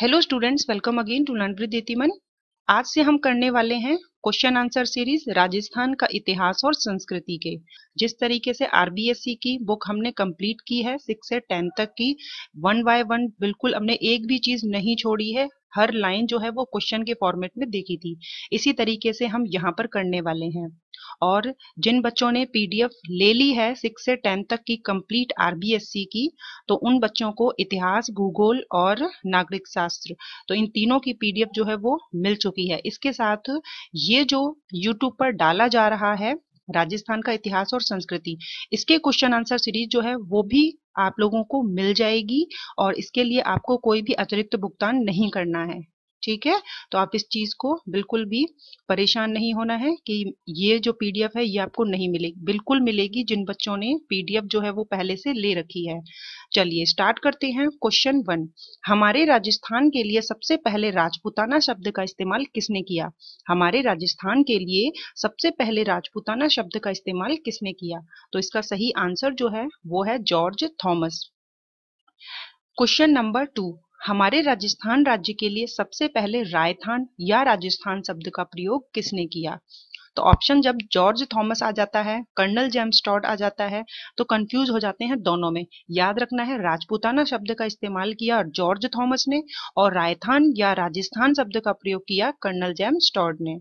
Hello students welcome again to learn with यतिमन आज से हम करने वाले हैं क्वेश्चन आंसर सीरीज राजस्थान का इतिहास और संस्कृति के जिस तरीके से आरबीएससी की बुक हमने कंप्लीट की है सिक्स से टेन तक की वन बाय वन बिल्कुल हमने एक भी चीज नहीं छोड़ी है हर लाइन जो है वो क्वेश्चन के फॉर्मेट में देखी थी इसी तरीके से हम यहाँ पर करने वाले हैं और जिन बच्चों ने पीडीएफ ले ली है सिक्स से टेंथ तक की कंप्लीट आरबीएससी की तो उन बच्चों को इतिहास भूगोल और नागरिक शास्त्र तो इन तीनों की पीडीएफ जो है वो मिल चुकी है इसके साथ ये जो यूट्यूब पर डाला जा रहा है राजस्थान का इतिहास और संस्कृति इसके क्वेश्चन आंसर सीरीज जो है वो भी आप लोगों को मिल जाएगी और इसके लिए आपको कोई भी अतिरिक्त भुगतान नहीं करना है ठीक है तो आप इस चीज को बिल्कुल भी परेशान नहीं होना है कि ये जो पीडीएफ है ये आपको नहीं मिलेगी बिल्कुल मिलेगी जिन बच्चों ने पीडीएफ जो है वो पहले से ले रखी है चलिए स्टार्ट करते हैं क्वेश्चन वन हमारे राजस्थान के लिए सबसे पहले राजपुताना शब्द का इस्तेमाल किसने किया हमारे राजस्थान के लिए सबसे पहले राजपुताना शब्द का इस्तेमाल किसने किया तो इसका सही आंसर जो है वो है George Thomas question number two हमारे राजस्थान राज्य के लिए सबसे पहले रायथान या राजस्थान शब्द का प्रयोग किसने किया तो ऑप्शन जब जॉर्ज थॉमस आ जाता है कर्नल जेम्स टॉड आ जाता है तो कंफ्यूज हो जाते हैं दोनों में याद रखना है राजपूताना शब्द का इस्तेमाल किया जॉर्ज थॉमस ने और रायथान या राजस्थान शब्द का प्रयोग किया कर्नल जेम्स टॉड ने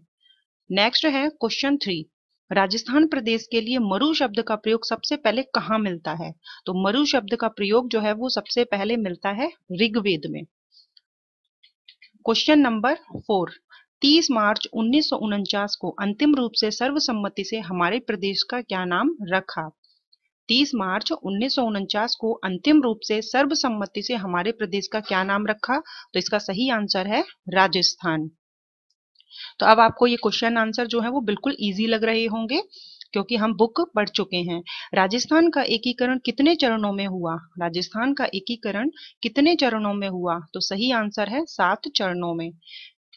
नेक्स्ट है क्वेश्चन थ्री राजस्थान प्रदेश के लिए मरु शब्द का प्रयोग सबसे पहले कहाँ मिलता है तो मरु शब्द का प्रयोग जो है वो सबसे पहले मिलता है ऋग्वेद में क्वेश्चन नंबर फोर 30 मार्च उन्नीस को अंतिम रूप से सर्वसम्मति से हमारे प्रदेश का क्या नाम रखा 30 मार्च उन्नीस को अंतिम रूप से सर्वसम्मति से हमारे प्रदेश का क्या नाम रखा तो इसका सही आंसर है राजस्थान तो अब आपको ये क्वेश्चन आंसर जो है वो बिल्कुल ईजी लग रहे होंगे क्योंकि हम बुक पढ़ चुके हैं राजस्थान का एकीकरण कितने चरणों में हुआ राजस्थान का एकीकरण कितने चरणों में हुआ तो सही आंसर है सात चरणों में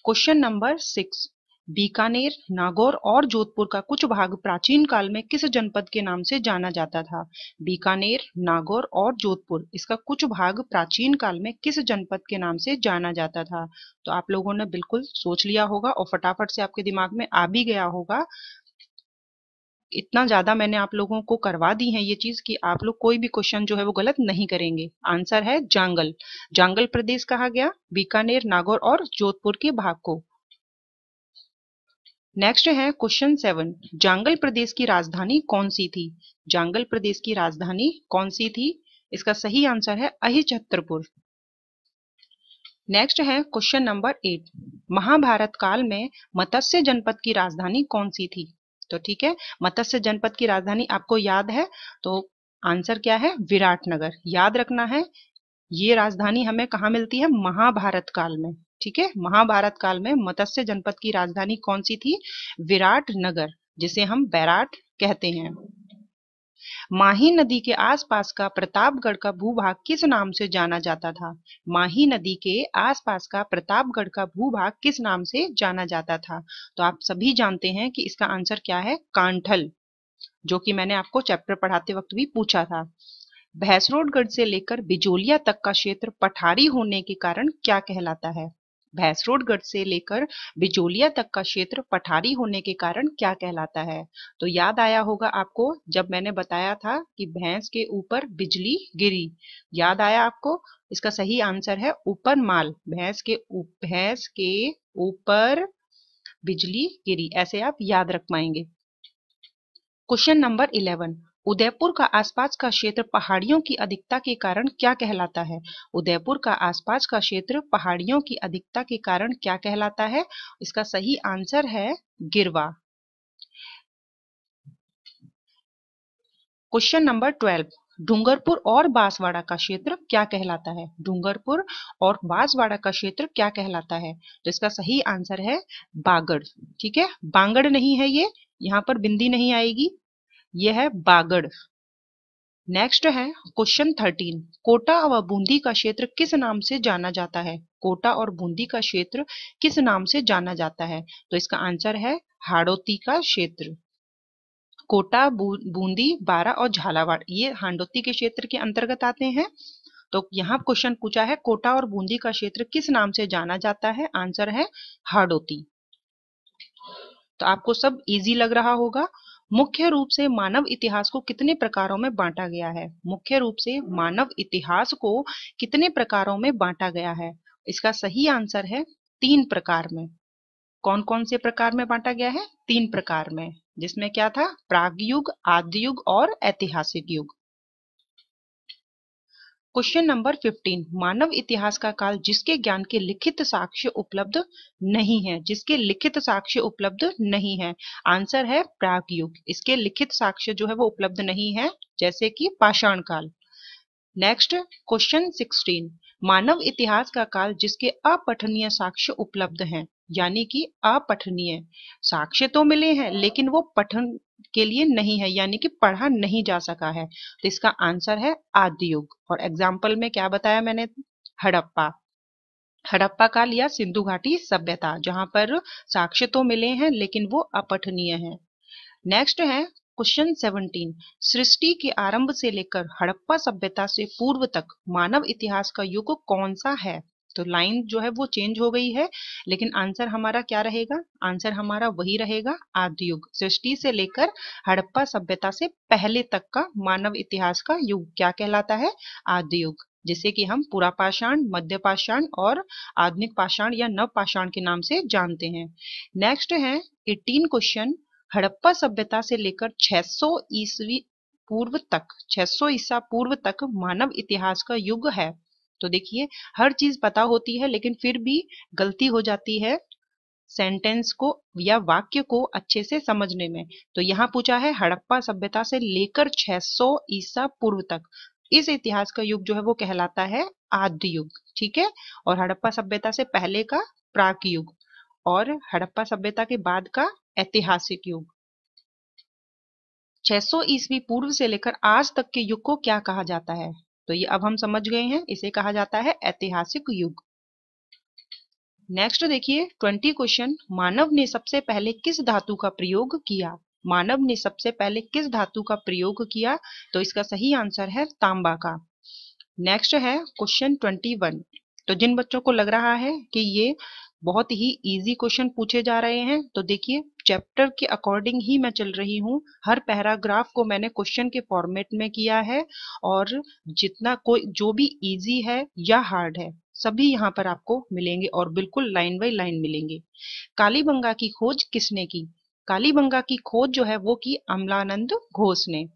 question number six Bikaner Nagaur और जोधपुर का कुछ भाग प्राचीन काल में किस जनपद के नाम से जाना जाता था बीकानेर नागौर और जोधपुर इसका कुछ भाग प्राचीन काल में किस जनपद के नाम से जाना जाता था तो आप लोगों ने बिल्कुल सोच लिया होगा और फटाफट से आपके दिमाग में आ भी गया होगा इतना ज्यादा मैंने आप लोगों को करवा दी है ये चीज कि आप लोग कोई भी क्वेश्चन जो है वो गलत नहीं करेंगे आंसर है जांगल जांगल प्रदेश कहा गया बीकानेर नागौर और जोधपुर के भाग को नेक्स्ट है क्वेश्चन सेवन जांगल प्रदेश की राजधानी कौन सी थी जांगल प्रदेश की राजधानी कौन सी थी इसका सही आंसर है अहिछत्रपुर नेक्स्ट है क्वेश्चन नंबर एट महाभारत काल में मत्स्य जनपद की राजधानी कौन सी थी तो ठीक है मत्स्य जनपद की राजधानी आपको याद है तो आंसर क्या है विराटनगर याद रखना है ये राजधानी हमें कहा मिलती है महाभारत काल में ठीक है महाभारत काल में मत्स्य जनपद की राजधानी कौन सी थी विराट नगर जिसे हम बैराट कहते हैं माही नदी के आसपास का प्रतापगढ़ का भूभाग किस नाम से जाना जाता था माही नदी के आसपास का प्रतापगढ़ का भूभाग किस नाम से जाना जाता था तो आप सभी जानते हैं कि इसका आंसर क्या है कांठल जो कि मैंने आपको चैप्टर पढ़ाते वक्त भी पूछा था भैंसरोडगढ़ से लेकर बिजोलिया तक का क्षेत्र पठारी होने के कारण क्या कहलाता है भैंसरोड से लेकर बिजोलिया तक का क्षेत्र पठारी होने के कारण क्या कहलाता है तो याद आया होगा आपको जब मैंने बताया था कि भैंस के ऊपर बिजली गिरी याद आया आपको इसका सही आंसर है ऊपर माल भैंस के भैंस के ऊपर बिजली गिरी ऐसे आप याद रख पाएंगे क्वेश्चन नंबर इलेवन उदयपुर का आसपास का क्षेत्र पहाड़ियों की अधिकता के कारण क्या कहलाता है उदयपुर का आसपास का क्षेत्र पहाड़ियों की अधिकता के कारण क्या कहलाता है इसका सही आंसर है गिरवा क्वेश्चन नंबर ट्वेल्व डूंगरपुर और बांसवाड़ा का क्षेत्र क्या कहलाता है डूंगरपुर और बांसवाड़ा का क्षेत्र क्या कहलाता है तो इसका सही आंसर है बागड़ ठीक है बांगड़ नहीं है ये यहाँ पर बिंदी नहीं आएगी यह है बागड़ नेक्स्ट है क्वेश्चन थर्टीन कोटा व बूंदी का क्षेत्र किस नाम से जाना जाता है कोटा और बूंदी का क्षेत्र किस नाम से जाना जाता है तो इसका आंसर है हाड़ोती का क्षेत्र कोटा बूंदी बारा और झालावाड़ ये हांडोती के क्षेत्र के अंतर्गत आते हैं तो यहाँ क्वेश्चन पूछा है कोटा और बूंदी का क्षेत्र किस नाम से जाना जाता है आंसर है हाड़ोती तो आपको सब इजी लग रहा होगा मुख्य रूप से मानव इतिहास को कितने प्रकारों में बांटा गया है मुख्य रूप से मानव इतिहास को कितने प्रकारों में बांटा गया है इसका सही आंसर है तीन प्रकार में कौन कौन से प्रकार में बांटा गया है तीन प्रकार में जिसमें क्या था प्राग युग आदि युग और ऐतिहासिक युग क्वेश्चन नंबर 15 मानव इतिहास का काल जिसके ज्ञान के लिखित साक्ष्य उपलब्ध नहीं है जिसके लिखित साक्ष्य उपलब्ध नहीं है आंसर है प्राग युग इसके लिखित साक्ष्य जो है वो उपलब्ध नहीं है जैसे कि पाषाण काल नेक्स्ट क्वेश्चन 16 मानव इतिहास का काल जिसके अपठनीय साक्ष्य उपलब्ध हैं यानी कि अपठनीय साक्ष्य तो मिले हैं लेकिन वो पठन के लिए नहीं है यानी कि पढ़ा नहीं जा सका है तो इसका आंसर है आदि युग और एग्जाम्पल में क्या बताया मैंने हड़प्पा हड़प्पा का लिया सिंधु घाटी सभ्यता जहां पर साक्ष्य तो मिले हैं लेकिन वो अपठनीय है नेक्स्ट है क्वेश्चन 17 सृष्टि के आरंभ से लेकर हड़प्पा सभ्यता से पूर्व तक मानव इतिहास का युग कौन सा है तो लाइन जो है वो चेंज हो गई है लेकिन आंसर हमारा क्या रहेगा आंसर हमारा वही रहेगा युग सृष्टि से लेकर हड़प्पा सभ्यता से पहले तक का मानव इतिहास का युग क्या कहलाता है युग जिसे कि हम पूरा पाषाण मध्य पाषाण और आधुनिक पाषाण या नव पाषाण के नाम से जानते हैं नेक्स्ट है एटीन क्वेश्चन हड़प्पा सभ्यता से लेकर 600 ईस्वी पूर्व तक 600 ईसा पूर्व तक मानव इतिहास का युग है तो देखिए हर चीज पता होती है लेकिन फिर भी गलती हो जाती है सेंटेंस को या वाक्य को अच्छे से समझने में तो यहाँ पूछा है हड़प्पा सभ्यता से लेकर 600 ईसा पूर्व तक इस इतिहास का युग जो है वो कहलाता है आद्य युग ठीक है और हड़प्पा सभ्यता से पहले का प्राक युग और हड़प्पा सभ्यता के बाद का ऐतिहासिक युग 600 ईसवी पूर्व से लेकर आज तक के युग को क्या कहा जाता है तो ये अब हम समझ गए हैं इसे कहा जाता है ऐतिहासिक युग नेक्स्ट देखिए ट्वेंटी क्वेश्चन मानव ने सबसे पहले किस धातु का प्रयोग किया मानव ने सबसे पहले किस धातु का प्रयोग किया तो इसका सही आंसर है तांबा का नेक्स्ट है क्वेश्चन ट्वेंटी वन तो जिन बच्चों को लग रहा है कि ये बहुत ही इजी क्वेश्चन पूछे जा रहे हैं तो देखिए चैप्टर के अकॉर्डिंग ही मैं चल रही हूँ हर पैराग्राफ को मैंने क्वेश्चन के फॉर्मेट में किया है और जितना कोई जो भी इजी है या हार्ड है सभी यहाँ पर आपको मिलेंगे और बिल्कुल लाइन बाई लाइन मिलेंगे कालीबंगा की खोज किसने की कालीबंगा की खोज जो है वो की अमलानंद घोष ने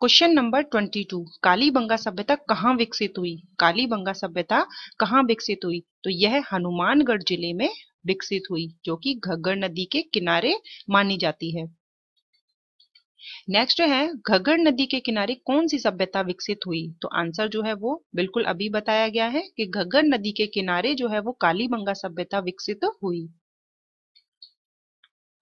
question number twenty two Kalibanga सभ्यता कहाँ विकसित हुई कालीबंगा सभ्यता कहाँ विकसित हुई तो यह हनुमानगढ़ जिले में विकसित हुई जो कि घग्गर नदी के किनारे मानी जाती है नेक्स्ट है घग्गर नदी के किनारे कौन सी सभ्यता विकसित हुई तो आंसर जो है वो बिल्कुल अभी बताया गया है कि घग्गर नदी के किनारे जो है वो कालीबंगा सभ्यता विकसित हुई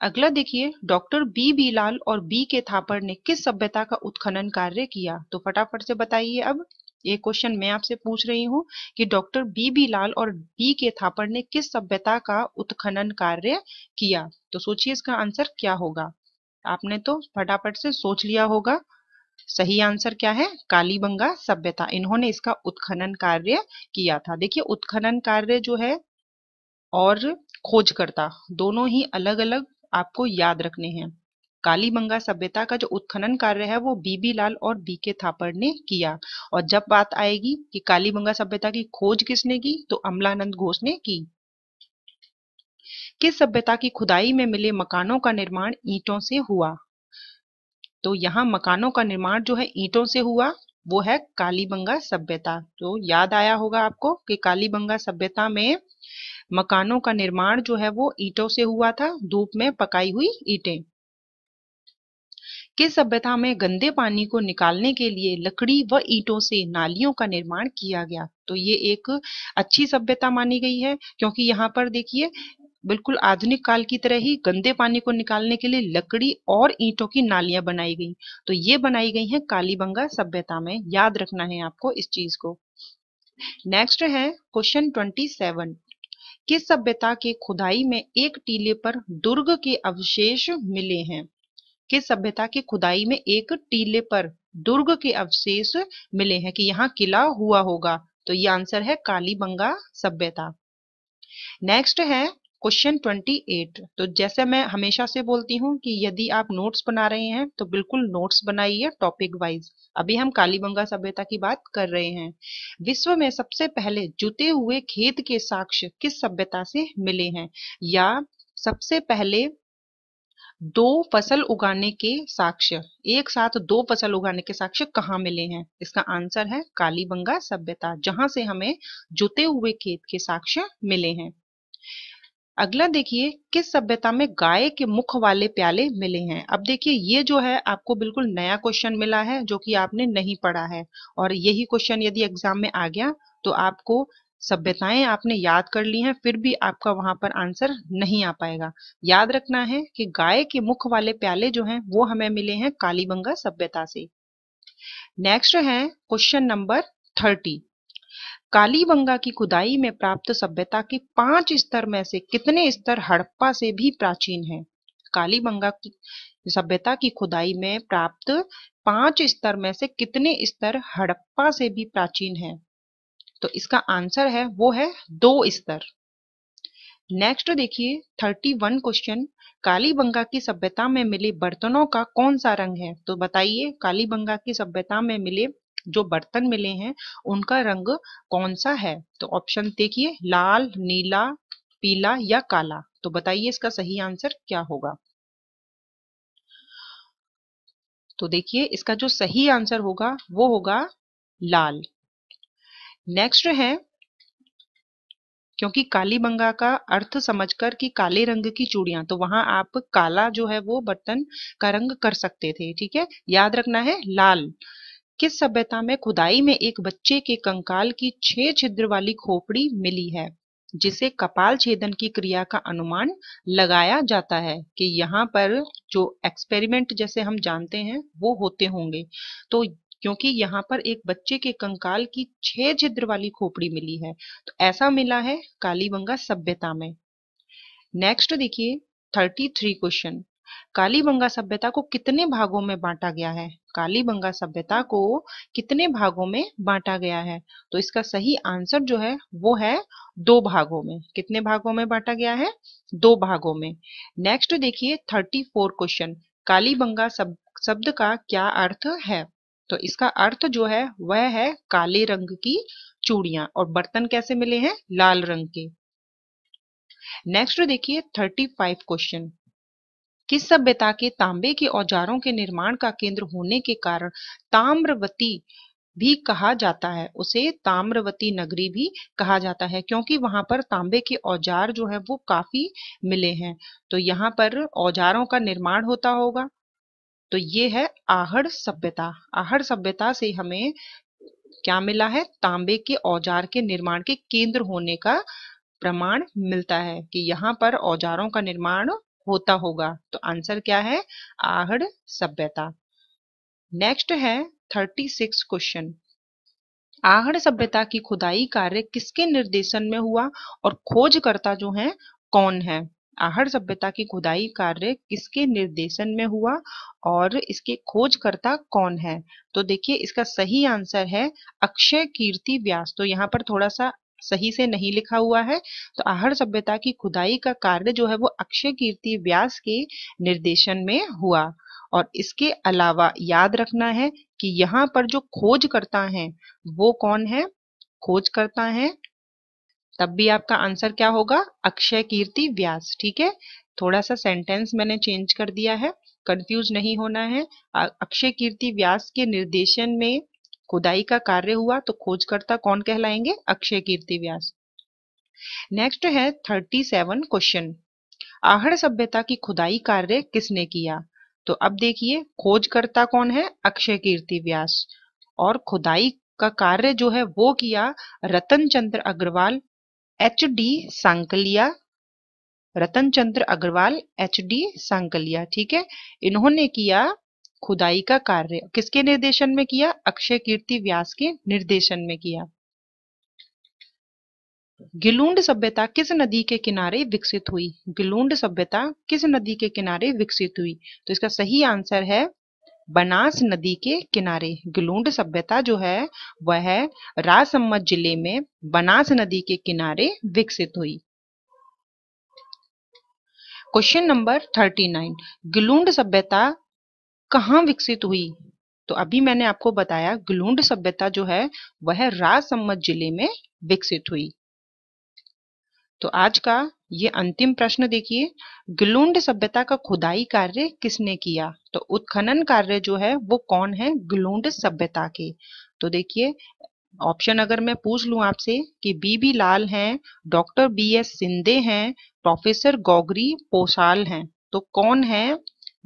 अगला देखिए डॉक्टर बी बी लाल और बी के थापर ने किस सभ्यता का उत्खनन कार्य किया तो फटाफट से बताइए अब ये क्वेश्चन मैं आपसे पूछ रही हूँ कि डॉक्टर बी बी लाल और बी के थापर ने किस सभ्यता का उत्खनन कार्य किया तो सोचिए इसका आंसर क्या होगा आपने तो फटाफट से सोच लिया होगा सही आंसर क्या है कालीबंगा सभ्यता इन्होंने इसका उत्खनन कार्य किया था देखिए उत्खनन कार्य जो है और खोजकर्ता दोनों ही अलग अलग आपको याद रखने हैं काली बंगा सभ्यता का जो उत्खनन कार्य है वो बीबी लाल और बीके थापड़ ने किया और जब बात आएगी कि काली बंगा सभ्यता की खोज किसने की तो अमलानंद घोष ने की किस सभ्यता की खुदाई में मिले मकानों का निर्माण ईंटों से हुआ तो यहाँ मकानों का निर्माण जो है ईंटों से हुआ वो है कालीबंगा सभ्यता तो याद आया होगा आपको कि कालीबंगा सभ्यता में मकानों का निर्माण जो है वो ईटों से हुआ था धूप में पकाई हुई ईटें किस सभ्यता में गंदे पानी को निकालने के लिए लकड़ी व ईटों से नालियों का निर्माण किया गया तो ये एक अच्छी सभ्यता मानी गई है क्योंकि यहाँ पर देखिए बिल्कुल आधुनिक काल की तरह ही गंदे पानी को निकालने के लिए लकड़ी और ईंटों की नालियां बनाई गई तो ये बनाई गई है कालीबंगा सभ्यता में याद रखना है आपको इस चीज को नेक्स्ट है क्वेश्चन ट्वेंटी सेवन किस सभ्यता की खुदाई में एक टीले पर दुर्ग के अवशेष मिले हैं किस सभ्यता की खुदाई में एक टीले पर दुर्ग के अवशेष मिले हैं कि यहाँ किला हुआ होगा तो ये आंसर है कालीबंगा सभ्यता नेक्स्ट है क्वेश्चन 28 तो जैसे मैं हमेशा से बोलती हूँ कि यदि आप नोट्स बना रहे हैं तो बिल्कुल नोट्स बनाइए टॉपिक वाइज अभी हम कालीबंगा सभ्यता की बात कर रहे हैं विश्व में सबसे पहले जुते हुए खेत के साक्ष्य किस सभ्यता से मिले हैं या सबसे पहले दो फसल उगाने के साक्ष्य एक साथ दो फसल उगाने के साक्ष्य कहाँ मिले हैं इसका आंसर है कालीबंगा सभ्यता जहां से हमें जुते हुए खेत के साक्ष्य मिले हैं अगला देखिए किस सभ्यता में गाय के मुख वाले प्याले मिले हैं अब देखिए ये जो है आपको बिल्कुल नया क्वेश्चन मिला है जो कि आपने नहीं पढ़ा है और यही क्वेश्चन यदि एग्जाम में आ गया तो आपको सभ्यताएं आपने याद कर ली हैं फिर भी आपका वहां पर आंसर नहीं आ पाएगा याद रखना है कि गाय के मुख वाले प्याले जो है वो हमें मिले हैं कालीबंगा सभ्यता से नेक्स्ट है क्वेश्चन नंबर थर्टी कालीबंगा की खुदाई में प्राप्त सभ्यता के पांच स्तर में से कितने स्तर हड़प्पा से भी प्राचीन काली कालीबंगा की सभ्यता की खुदाई में प्राप्त पांच स्तर में से कितने स्तर हड़प्पा से भी प्राचीन है तो इसका आंसर है वो है दो स्तर नेक्स्ट देखिए थर्टी वन क्वेश्चन कालीबंगा की सभ्यता में मिले बर्तनों का कौन सा रंग है तो बताइए कालीबंगा की सभ्यता में मिले जो बर्तन मिले हैं उनका रंग कौन सा है तो ऑप्शन देखिए लाल नीला पीला या काला तो बताइए इसका सही आंसर क्या होगा तो देखिए इसका जो सही आंसर होगा वो होगा लाल नेक्स्ट है क्योंकि काली बंगा का अर्थ समझकर कि काले रंग की चूड़ियां तो वहां आप काला जो है वो बर्तन का रंग कर सकते थे ठीक है याद रखना है लाल किस सभ्यता में खुदाई में एक बच्चे के कंकाल की छह छिद्र वाली खोपड़ी मिली है जिसे कपाल छेदन की क्रिया का अनुमान लगाया जाता है कि यहाँ पर जो एक्सपेरिमेंट जैसे हम जानते हैं वो होते होंगे तो क्योंकि यहाँ पर एक बच्चे के कंकाल की छह छिद्र वाली खोपड़ी मिली है तो ऐसा मिला है कालीबंगा सभ्यता में नेक्स्ट देखिए थर्टी थ्री क्वेश्चन कालीबंगा सभ्यता को कितने भागों में बांटा गया है कालीबंगा सभ्यता को कितने भागों में बांटा गया है तो इसका सही आंसर जो है वो है दो भागों में कितने भागों में बांटा गया है दो भागों में नेक्स्ट देखिए थर्टी फोर क्वेश्चन कालीबंगा सब शब्द का क्या अर्थ है तो इसका अर्थ जो है वह है काले रंग की चूड़ियां और बर्तन कैसे मिले हैं लाल रंग के नेक्स्ट देखिए थर्टी फाइव क्वेश्चन किस सभ्यता के तांबे के औजारों के निर्माण का केंद्र होने के कारण ताम्रवती भी कहा जाता है उसे ताम्रवती नगरी भी कहा जाता है क्योंकि वहां पर तांबे के औजार जो है वो काफी मिले हैं तो यहाँ पर औजारों का निर्माण होता होगा तो ये है आहड़ सभ्यता आहड़ सभ्यता से हमें क्या मिला है तांबे के औजार के निर्माण के केंद्र होने का प्रमाण मिलता है कि यहाँ पर औजारों का निर्माण होता होगा तो आंसर क्या है आहड़ सभ्यता नेक्स्ट है थर्टी सिक्स क्वेश्चन आहड़ सभ्यता की खुदाई कार्य किसके निर्देशन में हुआ और खोजकर्ता जो है कौन है आहड़ सभ्यता की खुदाई कार्य किसके निर्देशन में हुआ और इसके खोजकर्ता कौन है तो देखिए इसका सही आंसर है अक्षय कीर्ति व्यास तो यहाँ पर थोड़ा सा सही से नहीं लिखा हुआ है तो आहर सभ्यता की खुदाई का कार्य जो है वो अक्षय कीर्ति व्यास के निर्देशन में हुआ और इसके अलावा याद रखना है कि यहाँ पर जो खोज करता है वो कौन है खोज करता है तब भी आपका आंसर क्या होगा अक्षय कीर्ति व्यास ठीक है थोड़ा सा सेंटेंस मैंने चेंज कर दिया है कंफ्यूज नहीं होना है अक्षय कीर्ति व्यास के निर्देशन में खुदाई का कार्य हुआ तो खोजकर्ता कौन कहलाएंगे अक्षय कीर्ति व्यास नेक्स्ट है थर्टी सेवन क्वेश्चन आहड़ सभ्यता की खुदाई कार्य किसने किया तो अब देखिए खोजकर्ता कौन है अक्षय कीर्ति व्यास और खुदाई का कार्य जो है वो किया Ratan Chandra Agrawal H D Sankalia Ratan Chandra Agrawal H D Sankalia ठीक है इन्होंने किया खुदाई का कार्य किसके निर्देशन में किया अक्षय कीर्ति व्यास के निर्देशन में किया गिलूंड सभ्यता किस नदी के किनारे विकसित हुई गिलूंड सभ्यता किस नदी के किनारे विकसित हुई तो इसका सही आंसर है बनास नदी के किनारे गिलूंड सभ्यता जो है वह राजसम्मत जिले में बनास नदी के किनारे विकसित हुई question number thirty nine Gilund सभ्यता कहाँ विकसित हुई तो अभी मैंने आपको बताया ग्लूंड सभ्यता जो है वह राजसम्मत जिले में विकसित हुई तो आज का ये अंतिम प्रश्न देखिए ग्लूंड सभ्यता का खुदाई कार्य किसने किया तो उत्खनन कार्य जो है वो कौन है ग्लूंड सभ्यता के तो देखिए ऑप्शन अगर मैं पूछ लूं आपसे कि बी बी लाल हैं डॉक्टर बी एस सिंधे हैं प्रोफेसर गोगरी पोसाल हैं तो कौन है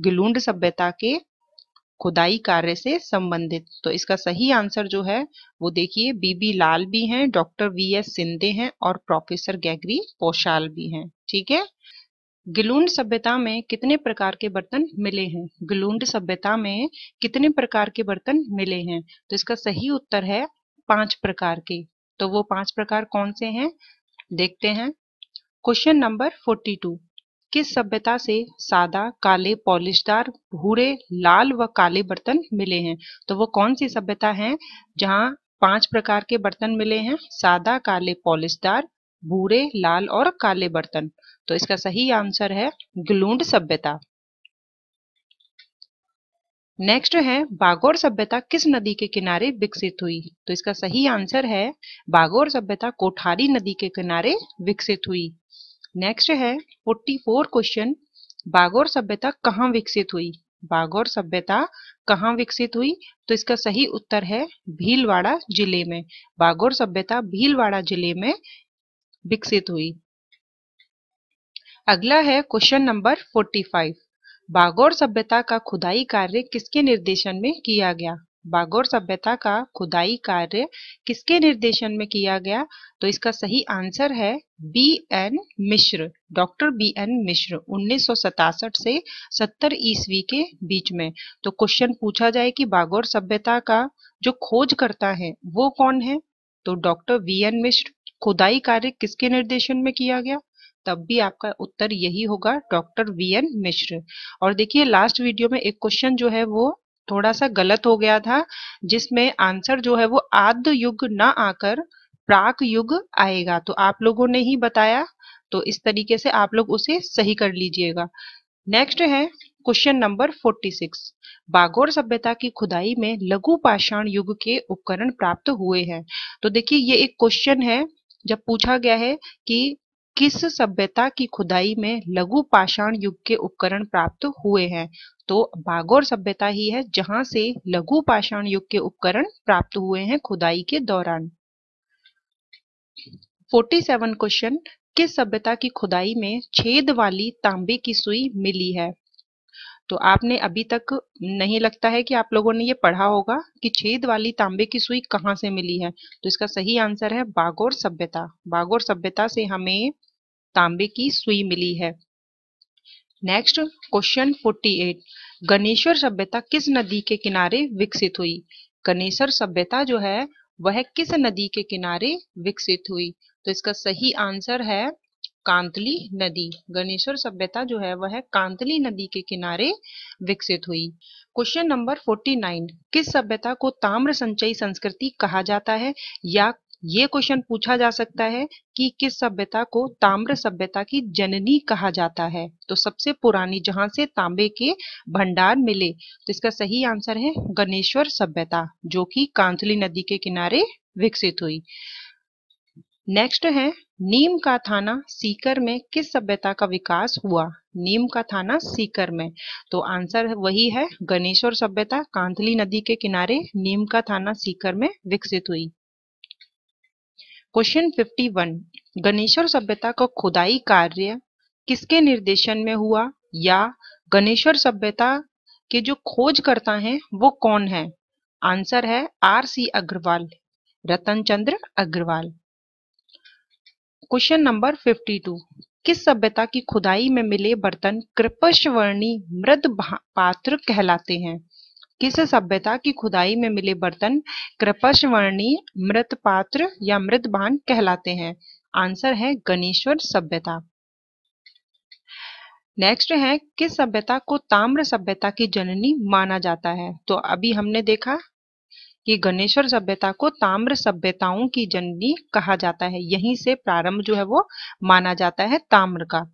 ग्लूंड सभ्यता के खुदाई कार्य से संबंधित तो इसका सही आंसर जो है वो देखिए बीबी लाल भी हैं डॉक्टर वी एस सिंधे हैं और प्रोफेसर गैगरी पोशाल भी हैं ठीक है गिलूंड सभ्यता में कितने प्रकार के बर्तन मिले हैं गिलूंड सभ्यता में कितने प्रकार के बर्तन मिले हैं तो इसका सही उत्तर है पांच प्रकार के तो वो पांच प्रकार कौन से हैं देखते हैं क्वेश्चन नंबर फोर्टी टू किस सभ्यता से सादा काले पॉलिशदार भूरे लाल व काले बर्तन मिले हैं तो वो कौन सी सभ्यता है जहाँ पांच प्रकार के बर्तन मिले हैं सादा काले पॉलिशदार भूरे लाल और काले बर्तन तो इसका सही आंसर है ग्लूंड सभ्यता नेक्स्ट है बागोर सभ्यता किस नदी के किनारे विकसित हुई तो इसका सही आंसर है बागोर सभ्यता कोठारी नदी के किनारे विकसित हुई नेक्स्ट है 44 क्वेश्चन बागौर सभ्यता कहाँ विकसित हुई बागौर सभ्यता कहाँ विकसित हुई तो इसका सही उत्तर है भीलवाड़ा जिले में बागौर सभ्यता भीलवाड़ा जिले में विकसित हुई अगला है क्वेश्चन नंबर 45 बागौर सभ्यता का खुदाई कार्य किसके निर्देशन में किया गया बागोर सभ्यता का खुदाई कार्य किसके निर्देशन में किया गया तो इसका सही आंसर है B N Mishra doctor B N Mishra उन्नीस से 70 ईस्वी के बीच में तो क्वेश्चन पूछा जाए कि बागोर सभ्यता का जो खोज करता है वो कौन है तो डॉक्टर वी एन मिश्र खुदाई कार्य किसके निर्देशन में किया गया तब भी आपका उत्तर यही होगा डॉक्टर वी एन मिश्र और देखिए लास्ट वीडियो में एक क्वेश्चन जो है वो थोड़ा सा गलत हो गया था जिसमें आंसर जो है वो आद्य युग ना आकर प्राक युग आएगा तो आप लोगों ने ही बताया तो इस तरीके से आप लोग उसे सही कर लीजिएगा नेक्स्ट है क्वेश्चन नंबर 46 बागोर सभ्यता की खुदाई में लघु पाषाण युग के उपकरण प्राप्त हुए हैं तो देखिए ये एक क्वेश्चन है जब पूछा गया है कि किस सभ्यता की खुदाई में लघु पाषाण युग के उपकरण प्राप्त हुए हैं तो बागौर सभ्यता ही है जहां से लघु पाषाण युग के उपकरण प्राप्त हुए हैं खुदाई के दौरान 47 क्वेश्चन किस सभ्यता की खुदाई में छेद वाली तांबे की सुई मिली है तो आपने अभी तक नहीं लगता है कि आप लोगों ने ये पढ़ा होगा कि छेद वाली तांबे की सुई कहाँ से मिली है तो इसका सही आंसर है बागौर सभ्यता बागौर सभ्यता से हमें तांबे की सुई मिली है नेक्स्ट क्वेश्चन 48 गणेश्वर सभ्यता किस नदी के किनारे विकसित हुई गणेश्वर सभ्यता जो है वह किस नदी के किनारे विकसित हुई तो इसका सही आंसर है कांतली नदी गणेश्वर सभ्यता जो है वह कांतली नदी के किनारे विकसित हुई क्वेश्चन नंबर 49 किस सभ्यता को ताम्र संचयी संस्कृति कहा जाता है या ये क्वेश्चन पूछा जा सकता है कि किस सभ्यता को ताम्र सभ्यता की जननी कहा जाता है तो सबसे पुरानी जहां से तांबे के भंडार मिले तो इसका सही आंसर है गणेश्वर सभ्यता जो कि कांथली नदी के किनारे विकसित हुई नेक्स्ट है नीम का थाना सीकर में किस सभ्यता का विकास हुआ नीम का थाना सीकर में तो आंसर वही है गणेश्वर सभ्यता कांतली नदी के किनारे नीम का थाना सीकर में विकसित हुई क्वेश्चन 51 वन गणेश्वर सभ्यता का खुदाई कार्य किसके निर्देशन में हुआ या गणेश्वर सभ्यता के जो खोजकर्ता हैं वो कौन है आंसर है R C Agrawal Ratan Chandra Agrawal question number 52 किस सभ्यता की खुदाई में मिले बर्तन कृपश वर्णी मृद पात्र कहलाते हैं किस सभ्यता की खुदाई में मिले बर्तन कृपस्वर्णी पात्र या मृत बान कहलाते हैं आंसर है गणेश्वर सभ्यता नेक्स्ट है किस सभ्यता को ताम्र सभ्यता की जननी माना जाता है तो अभी हमने देखा कि गणेश्वर सभ्यता को ताम्र सभ्यताओं की जननी कहा जाता है यहीं से प्रारंभ जो है वो माना जाता है ताम्र का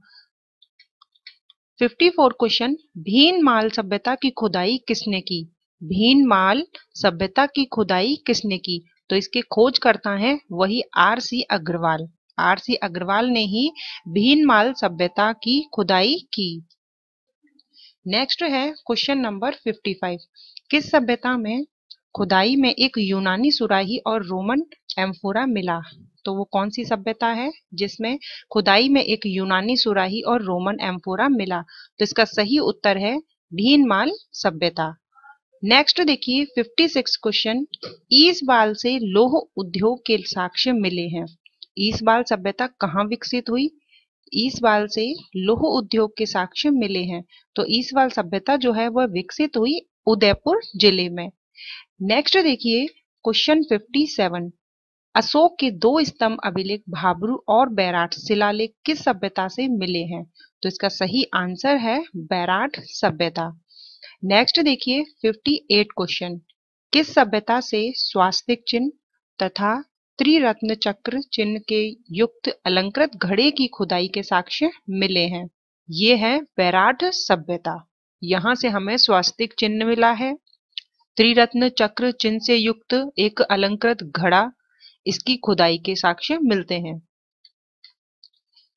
54 क्वेश्चन भीन माल सभ्यता की खुदाई किसने की भीनमाल सभ्यता की खुदाई किसने की तो इसके करता है वही R C Agrawal R C Agrawal ने ही भीनमाल सभ्यता की खुदाई की नेक्स्ट है क्वेश्चन नंबर 55 किस सभ्यता में खुदाई में एक यूनानी सुराही और रोमन एम्फोरा मिला तो वो कौन सी सभ्यता है जिसमें खुदाई में एक यूनानी सुराही और रोमन एम्फोरा मिला तो इसका सही उत्तर है भीनमाल सभ्यता नेक्स्ट देखिए 56 क्वेश्चन बाल से लोह उद्योग के साक्ष्य मिले हैं बाल सभ्यता कहाँ विकसित हुई बाल से लोह उद्योग के साक्ष्य मिले हैं तो बाल सभ्यता जो है वह विकसित हुई उदयपुर जिले में नेक्स्ट देखिए क्वेश्चन 57 अशोक के दो स्तंभ अभिलेख भाबरू और बैराट शिलालेख किस सभ्यता से मिले हैं तो इसका सही आंसर है बैराट सभ्यता नेक्स्ट देखिए 58 क्वेश्चन किस सभ्यता से स्वास्तिक चिन्ह तथा त्रिरत्न चक्र चिन्ह के युक्त अलंकृत घड़े की खुदाई के साक्ष्य मिले हैं ये है वैराट सभ्यता यहाँ से हमें स्वास्तिक चिन्ह मिला है त्रिरत्न चक्र चिन्ह से युक्त एक अलंकृत घड़ा इसकी खुदाई के साक्ष्य मिलते हैं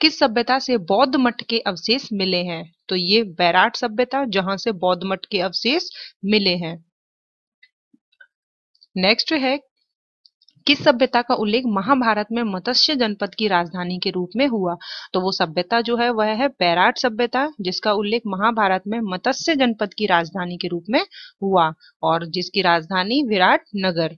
किस सभ्यता से बौद्ध मठ के अवशेष मिले हैं तो ये बैराट सभ्यता जहां से बौद्ध मठ के अवशेष मिले हैं नेक्स्ट है किस सभ्यता का उल्लेख महाभारत में मत्स्य जनपद की राजधानी के रूप में हुआ तो वो सभ्यता जो है वह है बैराट सभ्यता जिसका उल्लेख महाभारत में मत्स्य जनपद की राजधानी के रूप में हुआ और जिसकी राजधानी विराट नगर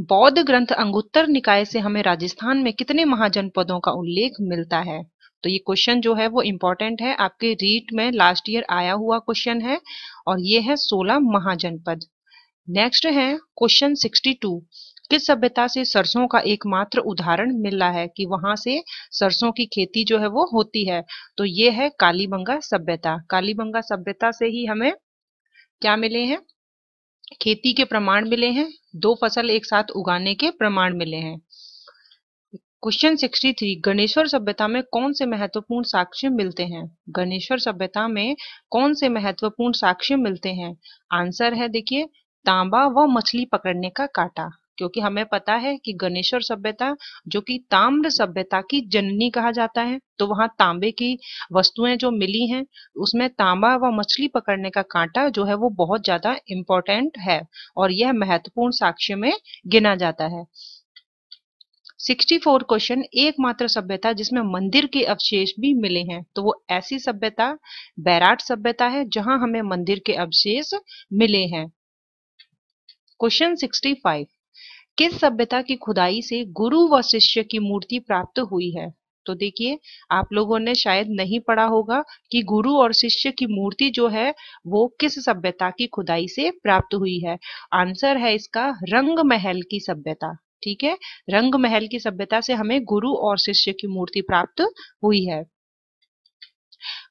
बौद्ध ग्रंथ अंगुत्तर निकाय से हमें राजस्थान में कितने महाजनपदों का उल्लेख मिलता है तो ये क्वेश्चन जो है वो इम्पोर्टेंट है आपके रीट में लास्ट ईयर आया हुआ क्वेश्चन है और ये है सोलह महाजनपद नेक्स्ट है क्वेश्चन सिक्सटी टू किस सभ्यता से सरसों का एकमात्र उदाहरण मिला है कि वहां से सरसों की खेती जो है वो होती है तो ये है कालीबंगा सभ्यता कालीबंगा सभ्यता से ही हमें क्या मिले हैं खेती के प्रमाण मिले हैं दो फसल एक साथ उगाने के प्रमाण मिले हैं क्वेश्चन सिक्सटी थ्री गणेश्वर सभ्यता में कौन से महत्वपूर्ण साक्ष्य मिलते हैं गणेश्वर सभ्यता में कौन से महत्वपूर्ण साक्ष्य मिलते हैं आंसर है देखिए तांबा व मछली पकड़ने का काटा क्योंकि हमें पता है कि गणेश्वर सभ्यता जो कि ताम्र सभ्यता की जननी कहा जाता है तो वहाँ तांबे की वस्तुएं जो मिली हैं उसमें तांबा व मछली पकड़ने का कांटा जो है वो बहुत ज्यादा इम्पोर्टेंट है और यह महत्वपूर्ण साक्ष्य में गिना जाता है 64 क्वेश्चन एकमात्र सभ्यता जिसमें मंदिर के अवशेष भी मिले हैं तो वो ऐसी सभ्यता बैराट सभ्यता है जहां हमें मंदिर के अवशेष मिले हैं क्वेश्चन 65 किस सभ्यता की खुदाई से गुरु व शिष्य की मूर्ति प्राप्त हुई है तो देखिए आप लोगों ने शायद नहीं पढ़ा होगा कि गुरु और शिष्य की मूर्ति जो है वो किस सभ्यता की खुदाई से प्राप्त हुई है आंसर है इसका रंग महल की सभ्यता ठीक है रंग महल की सभ्यता से हमें गुरु और शिष्य की मूर्ति प्राप्त हुई है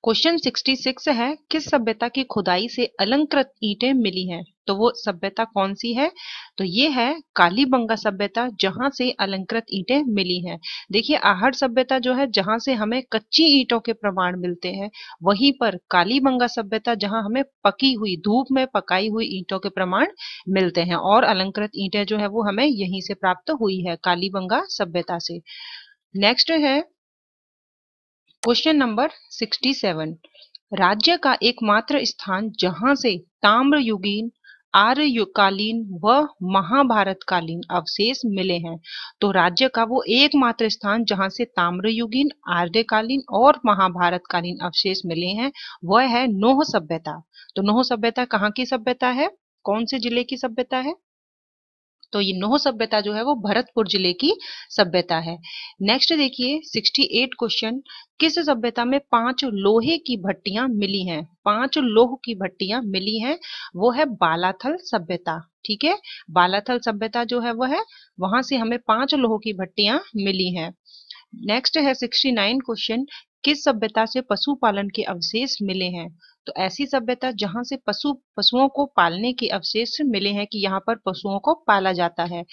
क्वेश्चन 66 है किस सभ्यता की खुदाई से अलंकृत ईंटें मिली हैं तो वो सभ्यता कौन सी है तो ये है कालीबंगा सभ्यता जहां से अलंकृत ईंटें मिली हैं देखिए आहड़ सभ्यता जो है जहां से हमें कच्ची ईटों के प्रमाण मिलते हैं वहीं पर कालीबंगा सभ्यता जहां हमें पकी हुई धूप में पकाई हुई ईटों के प्रमाण मिलते हैं और अलंकृत ईंटें जो है वो हमें यहीं से प्राप्त हुई है कालीबंगा सभ्यता से नेक्स्ट है क्वेश्चन नंबर 67 राज्य का एकमात्र स्थान जहां से युगीन आर्यकालीन व महाभारतकालीन अवशेष मिले हैं तो राज्य का वो एकमात्र स्थान जहां से ताम्रयुगीन आर्यकालीन और महाभारतकालीन अवशेष मिले हैं वह है नोह सभ्यता तो नोह सभ्यता कहाँ की सभ्यता है कौन से जिले की सभ्यता है तो ये नोह सभ्यता जो है वो भरतपुर जिले की सभ्यता है नेक्स्ट देखिए 68 क्वेश्चन किस सभ्यता में पांच लोहे की भट्टियां मिली हैं पांच लोह की भट्टियां मिली हैं वो है बालाथल सभ्यता ठीक है बालाथल सभ्यता जो है वो है वहां से हमें पांच लोह की भट्टियां मिली हैं नेक्स्ट है 69 क्वेश्चन किस सभ्यता से पशुपालन के अवशेष मिले हैं तो ऐसी सभ्यता जहां से पशु पशुओं को पालने के अवशेष मिले हैं कि यहाँ पर पशुओं को पाला जाता है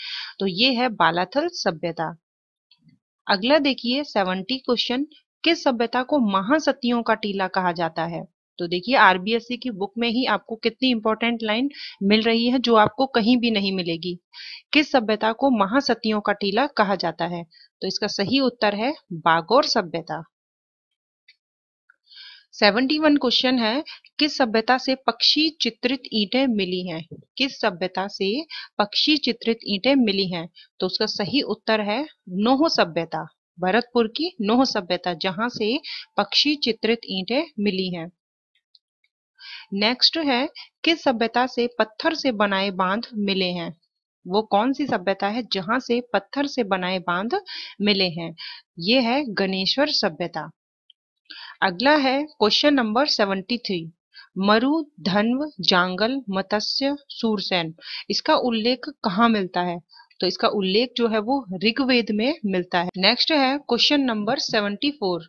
तो ये है बालाथल सभ्यता अगला देखिए सेवेंटी क्वेश्चन किस सभ्यता को महासतियों का टीला कहा जाता है तो देखिए आरबीएससी की बुक में ही आपको कितनी इंपॉर्टेंट लाइन मिल रही है जो आपको कहीं भी नहीं मिलेगी किस सभ्यता को महासतियों का टीला कहा जाता है तो इसका सही उत्तर है बागोर सभ्यता सेवेंटी वन क्वेश्चन है किस सभ्यता से पक्षी चित्रित ईंटें मिली हैं किस सभ्यता से पक्षी चित्रित ईंटें मिली हैं तो उसका सही उत्तर है नोह सभ्यता भरतपुर की नोह सभ्यता जहां से पक्षी चित्रित ईंटें मिली हैं नेक्स्ट है किस सभ्यता से पत्थर से बनाए बांध मिले हैं वो कौन सी सभ्यता है जहां से पत्थर से बनाए बांध मिले हैं ये है गणेश्वर सभ्यता अगला है क्वेश्चन नंबर सेवेंटी थ्री मरु धन्व जांगल मत्स्य सूरसेन इसका उल्लेख कहाँ मिलता है तो इसका उल्लेख जो है वो ऋग्वेद में मिलता है नेक्स्ट है क्वेश्चन नंबर सेवेंटी फोर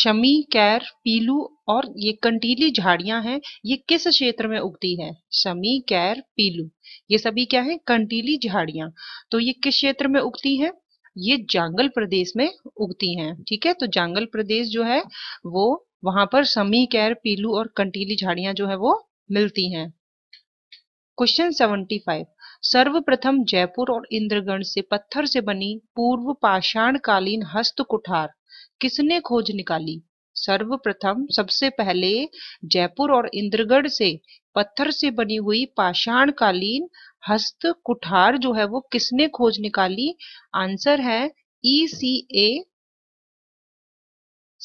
शमी कैर पीलू और ये कंटीली झाड़ियां हैं ये किस क्षेत्र में उगती है शमी कैर पीलू ये सभी क्या है कंटीली झाड़ियां तो ये किस क्षेत्र में उगती है ये जंगल प्रदेश में उगती हैं ठीक है तो जंगल प्रदेश जो है वो वहां पर समी कैर पीलू और कंटीली झाड़ियां जो है वो मिलती हैं क्वेश्चन सेवेंटी फाइव सर्वप्रथम जयपुर और इंद्रगढ़ से पत्थर से बनी पूर्व पाषाण कालीन हस्त कुठार किसने खोज निकाली सर्वप्रथम सबसे पहले जयपुर और इंद्रगढ़ से पत्थर से बनी हुई पाषाण कालीन हस्त कुठार जो है वो किसने खोज निकाली आंसर है ई सी ए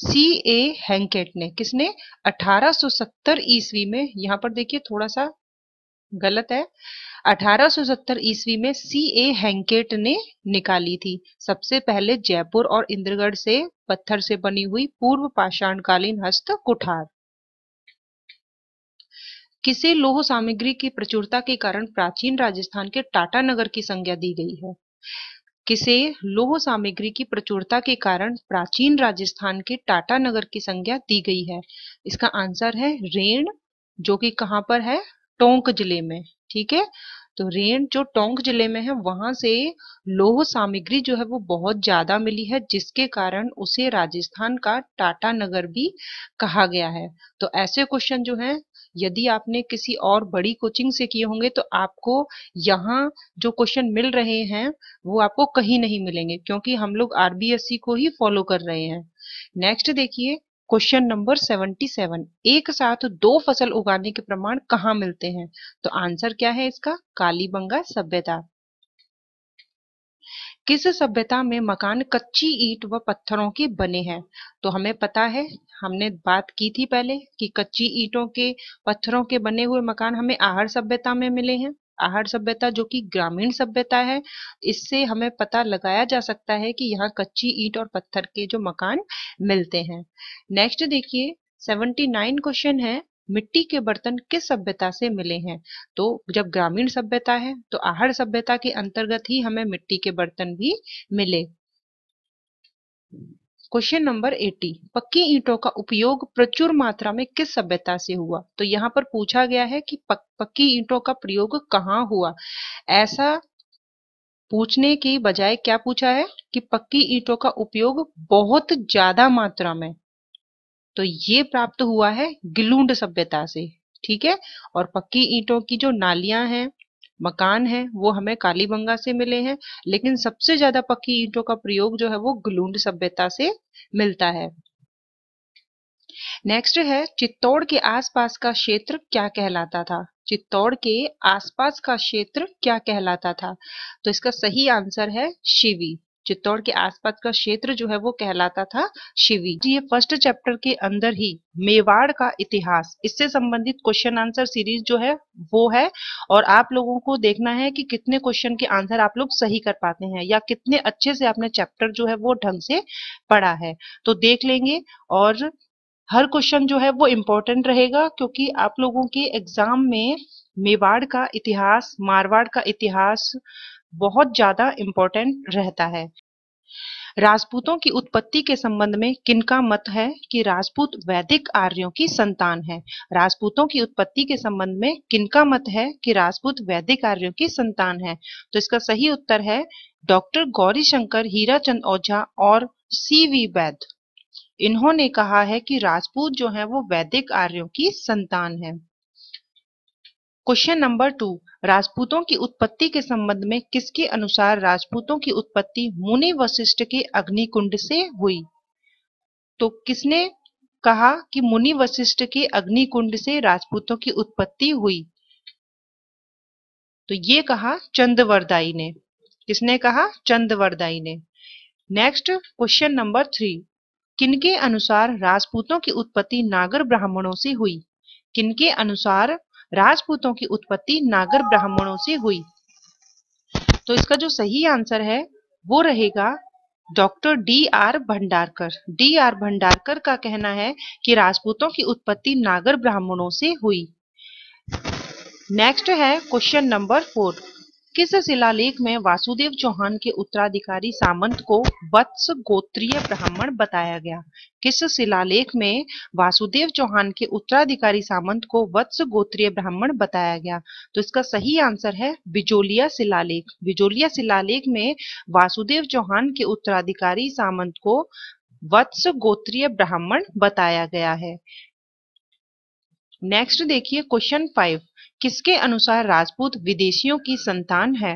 सी ए हैंकेट ने किसने 1870 ईस्वी में यहाँ पर देखिए थोड़ा सा गलत है 1870 ईस्वी में सी ए हैंकेट ने निकाली थी सबसे पहले जयपुर और इंद्रगढ़ से पत्थर से बनी हुई पूर्व पाषाणकालीन हस्त कुठार किसे लोह सामग्री की प्रचुरता के कारण प्राचीन राजस्थान के टाटा नगर की संज्ञा दी गई है किसे लोह सामग्री की प्रचुरता के कारण प्राचीन राजस्थान के टाटा नगर की संज्ञा दी गई है इसका आंसर है रेण जो कि कहाँ पर है टोंक जिले में ठीक है तो रेण जो टोंक जिले में है वहां से लोह सामग्री जो है वो बहुत ज्यादा मिली है जिसके कारण उसे राजस्थान का टाटा नगर भी कहा गया है तो ऐसे क्वेश्चन जो है यदि आपने किसी और बड़ी कोचिंग से किए होंगे तो आपको यहाँ जो क्वेश्चन मिल रहे हैं वो आपको कहीं नहीं मिलेंगे क्योंकि हम लोग आरबीएससी को ही फॉलो कर रहे हैं नेक्स्ट देखिए क्वेश्चन नंबर 77 एक साथ दो फसल उगाने के प्रमाण कहाँ मिलते हैं तो आंसर क्या है इसका कालीबंगा सभ्यता किस सभ्यता में मकान कच्ची ईट व पत्थरों के बने हैं तो हमें पता है हमने बात की थी पहले कि कच्ची ईटों के पत्थरों के बने हुए मकान हमें आहार सभ्यता में मिले हैं आहार सभ्यता जो कि ग्रामीण सभ्यता है इससे हमें पता लगाया जा सकता है कि यहाँ कच्ची ईट और पत्थर के जो मकान मिलते हैं नेक्स्ट देखिए 79 क्वेश्चन है मिट्टी के बर्तन किस सभ्यता से मिले हैं तो जब ग्रामीण सभ्यता है तो आहार सभ्यता के अंतर्गत ही हमें मिट्टी के बर्तन भी मिले क्वेश्चन नंबर एटी पक्की ईंटों का उपयोग प्रचुर मात्रा में किस सभ्यता से हुआ तो यहाँ पर पूछा गया है कि पक, पक्की ईंटों का प्रयोग कहाँ हुआ ऐसा पूछने की बजाय क्या पूछा है कि पक्की ईंटों का उपयोग बहुत ज्यादा मात्रा में तो ये प्राप्त हुआ है गिलूंड सभ्यता से ठीक है और पक्की ईंटों की जो नालियां हैं मकान है वो हमें कालीबंगा से मिले हैं लेकिन सबसे ज्यादा पक्की ईंटों का प्रयोग जो है वो गिलूंड सभ्यता से मिलता है नेक्स्ट है चित्तौड़ के आसपास का क्षेत्र क्या कहलाता था चित्तौड़ के आसपास का क्षेत्र क्या कहलाता था तो इसका सही आंसर है शिवी चित्तौड़ के आसपास का क्षेत्र जो है वो कहलाता था शिवी ये फर्स्ट चैप्टर के अंदर ही मेवाड़ का इतिहास इससे संबंधित क्वेश्चन आंसर सीरीज जो है वो है और आप लोगों को देखना है कि कितने क्वेश्चन के आंसर आप लोग सही कर पाते हैं या कितने अच्छे से आपने चैप्टर जो है वो ढंग से पढ़ा है तो देख लेंगे और हर क्वेश्चन जो है वो इम्पोर्टेंट रहेगा क्योंकि आप लोगों के एग्जाम में मेवाड़ का इतिहास मारवाड़ का इतिहास बहुत ज्यादा इम्पोर्टेंट रहता है राजपूतों की उत्पत्ति के संबंध में किनका मत है कि राजपूत वैदिक आर्यों की संतान है राजपूतों की उत्पत्ति के संबंध में किनका मत है कि राजपूत वैदिक आर्यों की संतान है तो इसका सही उत्तर है डॉक्टर गौरीशंकर हीराचंद ओझा और सी वी वैद इन्होंने कहा है कि राजपूत जो है वो वैदिक आर्यों की संतान है क्वेश्चन नंबर टू राजपूतों की उत्पत्ति के संबंध में किसके अनुसार राजपूतों की उत्पत्ति मुनि वशिष्ठ के अग्निकुंड से हुई तो किसने कहा कि मुनि वशिष्ठ के अग्निकुंड से राजपूतों की उत्पत्ति हुई तो ये कहा चंदवरदाई ने किसने कहा चंदवरदाई ने नेक्स्ट क्वेश्चन नंबर थ्री किनके अनुसार राजपूतों की उत्पत्ति नागर ब्राह्मणों से हुई किनके अनुसार राजपूतों की उत्पत्ति नागर ब्राह्मणों से हुई तो इसका जो सही आंसर है वो रहेगा doctor D R Bhandarkar D R Bhandarkar का कहना है कि राजपूतों की उत्पत्ति नागर ब्राह्मणों से हुई नेक्स्ट है क्वेश्चन नंबर फोर किस शिलालेख में वासुदेव चौहान के उत्तराधिकारी सामंत को वत्स गोत्रीय ब्राह्मण बताया गया किस शिलालेख में वासुदेव चौहान के उत्तराधिकारी सामंत को वत्स गोत्रीय ब्राह्मण बताया गया तो इसका सही आंसर है बिजोलिया शिलालेख बिजोलिया शिलालेख में वासुदेव चौहान के उत्तराधिकारी सामंत को वत्स गोत्रीय ब्राह्मण बताया गया है नेक्स्ट देखिए क्वेश्चन फाइव किसके अनुसार राजपूत विदेशियों की संतान है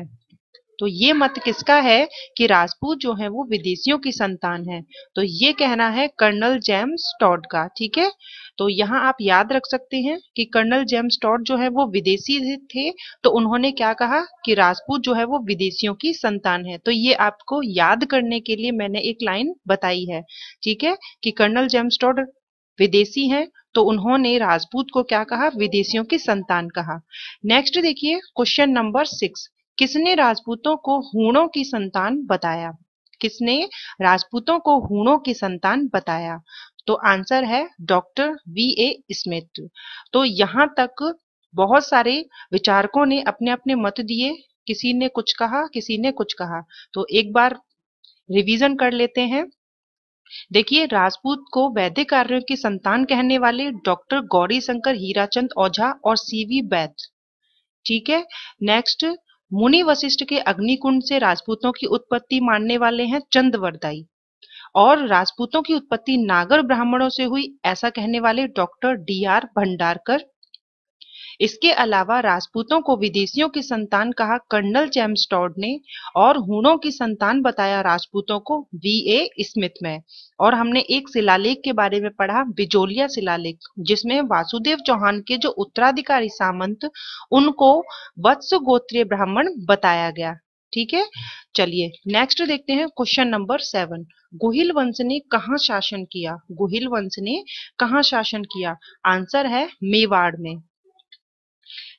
तो ये मत किसका है कि राजपूत जो है वो विदेशियों की संतान है तो ये कहना है कर्नल जेम्स टॉट का ठीक है तो यहाँ आप याद रख सकते हैं कि कर्नल जेम्स टॉट जो है वो विदेशी थे तो उन्होंने क्या कहा कि राजपूत जो है वो विदेशियों की संतान है तो ये आपको याद करने के लिए मैंने एक लाइन बताई है ठीक है कि कर्नल जेम्स टॉड विदेशी हैं तो उन्होंने राजपूत को क्या कहा विदेशियों की संतान कहा नेक्स्ट देखिए क्वेश्चन नंबर सिक्स किसने राजपूतों को हूणों की संतान बताया किसने राजपूतों को हूणों की संतान बताया तो आंसर है डॉक्टर वी ए स्मिथ तो यहाँ तक बहुत सारे विचारकों ने अपने अपने मत दिए किसी ने कुछ कहा किसी ने कुछ कहा तो एक बार रिवीजन कर लेते हैं देखिए राजपूत को वैद्य कार्यों की संतान कहने वाले डॉक्टर गौरी शंकर हीराचंद ओझा और सीवी बैद ठीक है नेक्स्ट मुनि वशिष्ठ के अग्निकुंड से राजपूतों की उत्पत्ति मानने वाले हैं चंदवरदाई और राजपूतों की उत्पत्ति नागर ब्राह्मणों से हुई ऐसा कहने वाले डॉक्टर डी आर भंडारकर इसके अलावा राजपूतों को विदेशियों की संतान कहा कर्नल चैम्स्टॉड ने और हूणों की संतान बताया राजपूतों को वी ए स्मिथ में और हमने एक शिलालेख के बारे में पढ़ा बिजोलिया शिलालेख जिसमें वासुदेव चौहान के जो उत्तराधिकारी सामंत उनको वत्स गोत्रीय ब्राह्मण बताया गया ठीक है चलिए नेक्स्ट देखते हैं क्वेश्चन नंबर सेवन गुहिल वंश ने कहा शासन किया गुहिल वंश ने कहा शासन किया आंसर है मेवाड़ में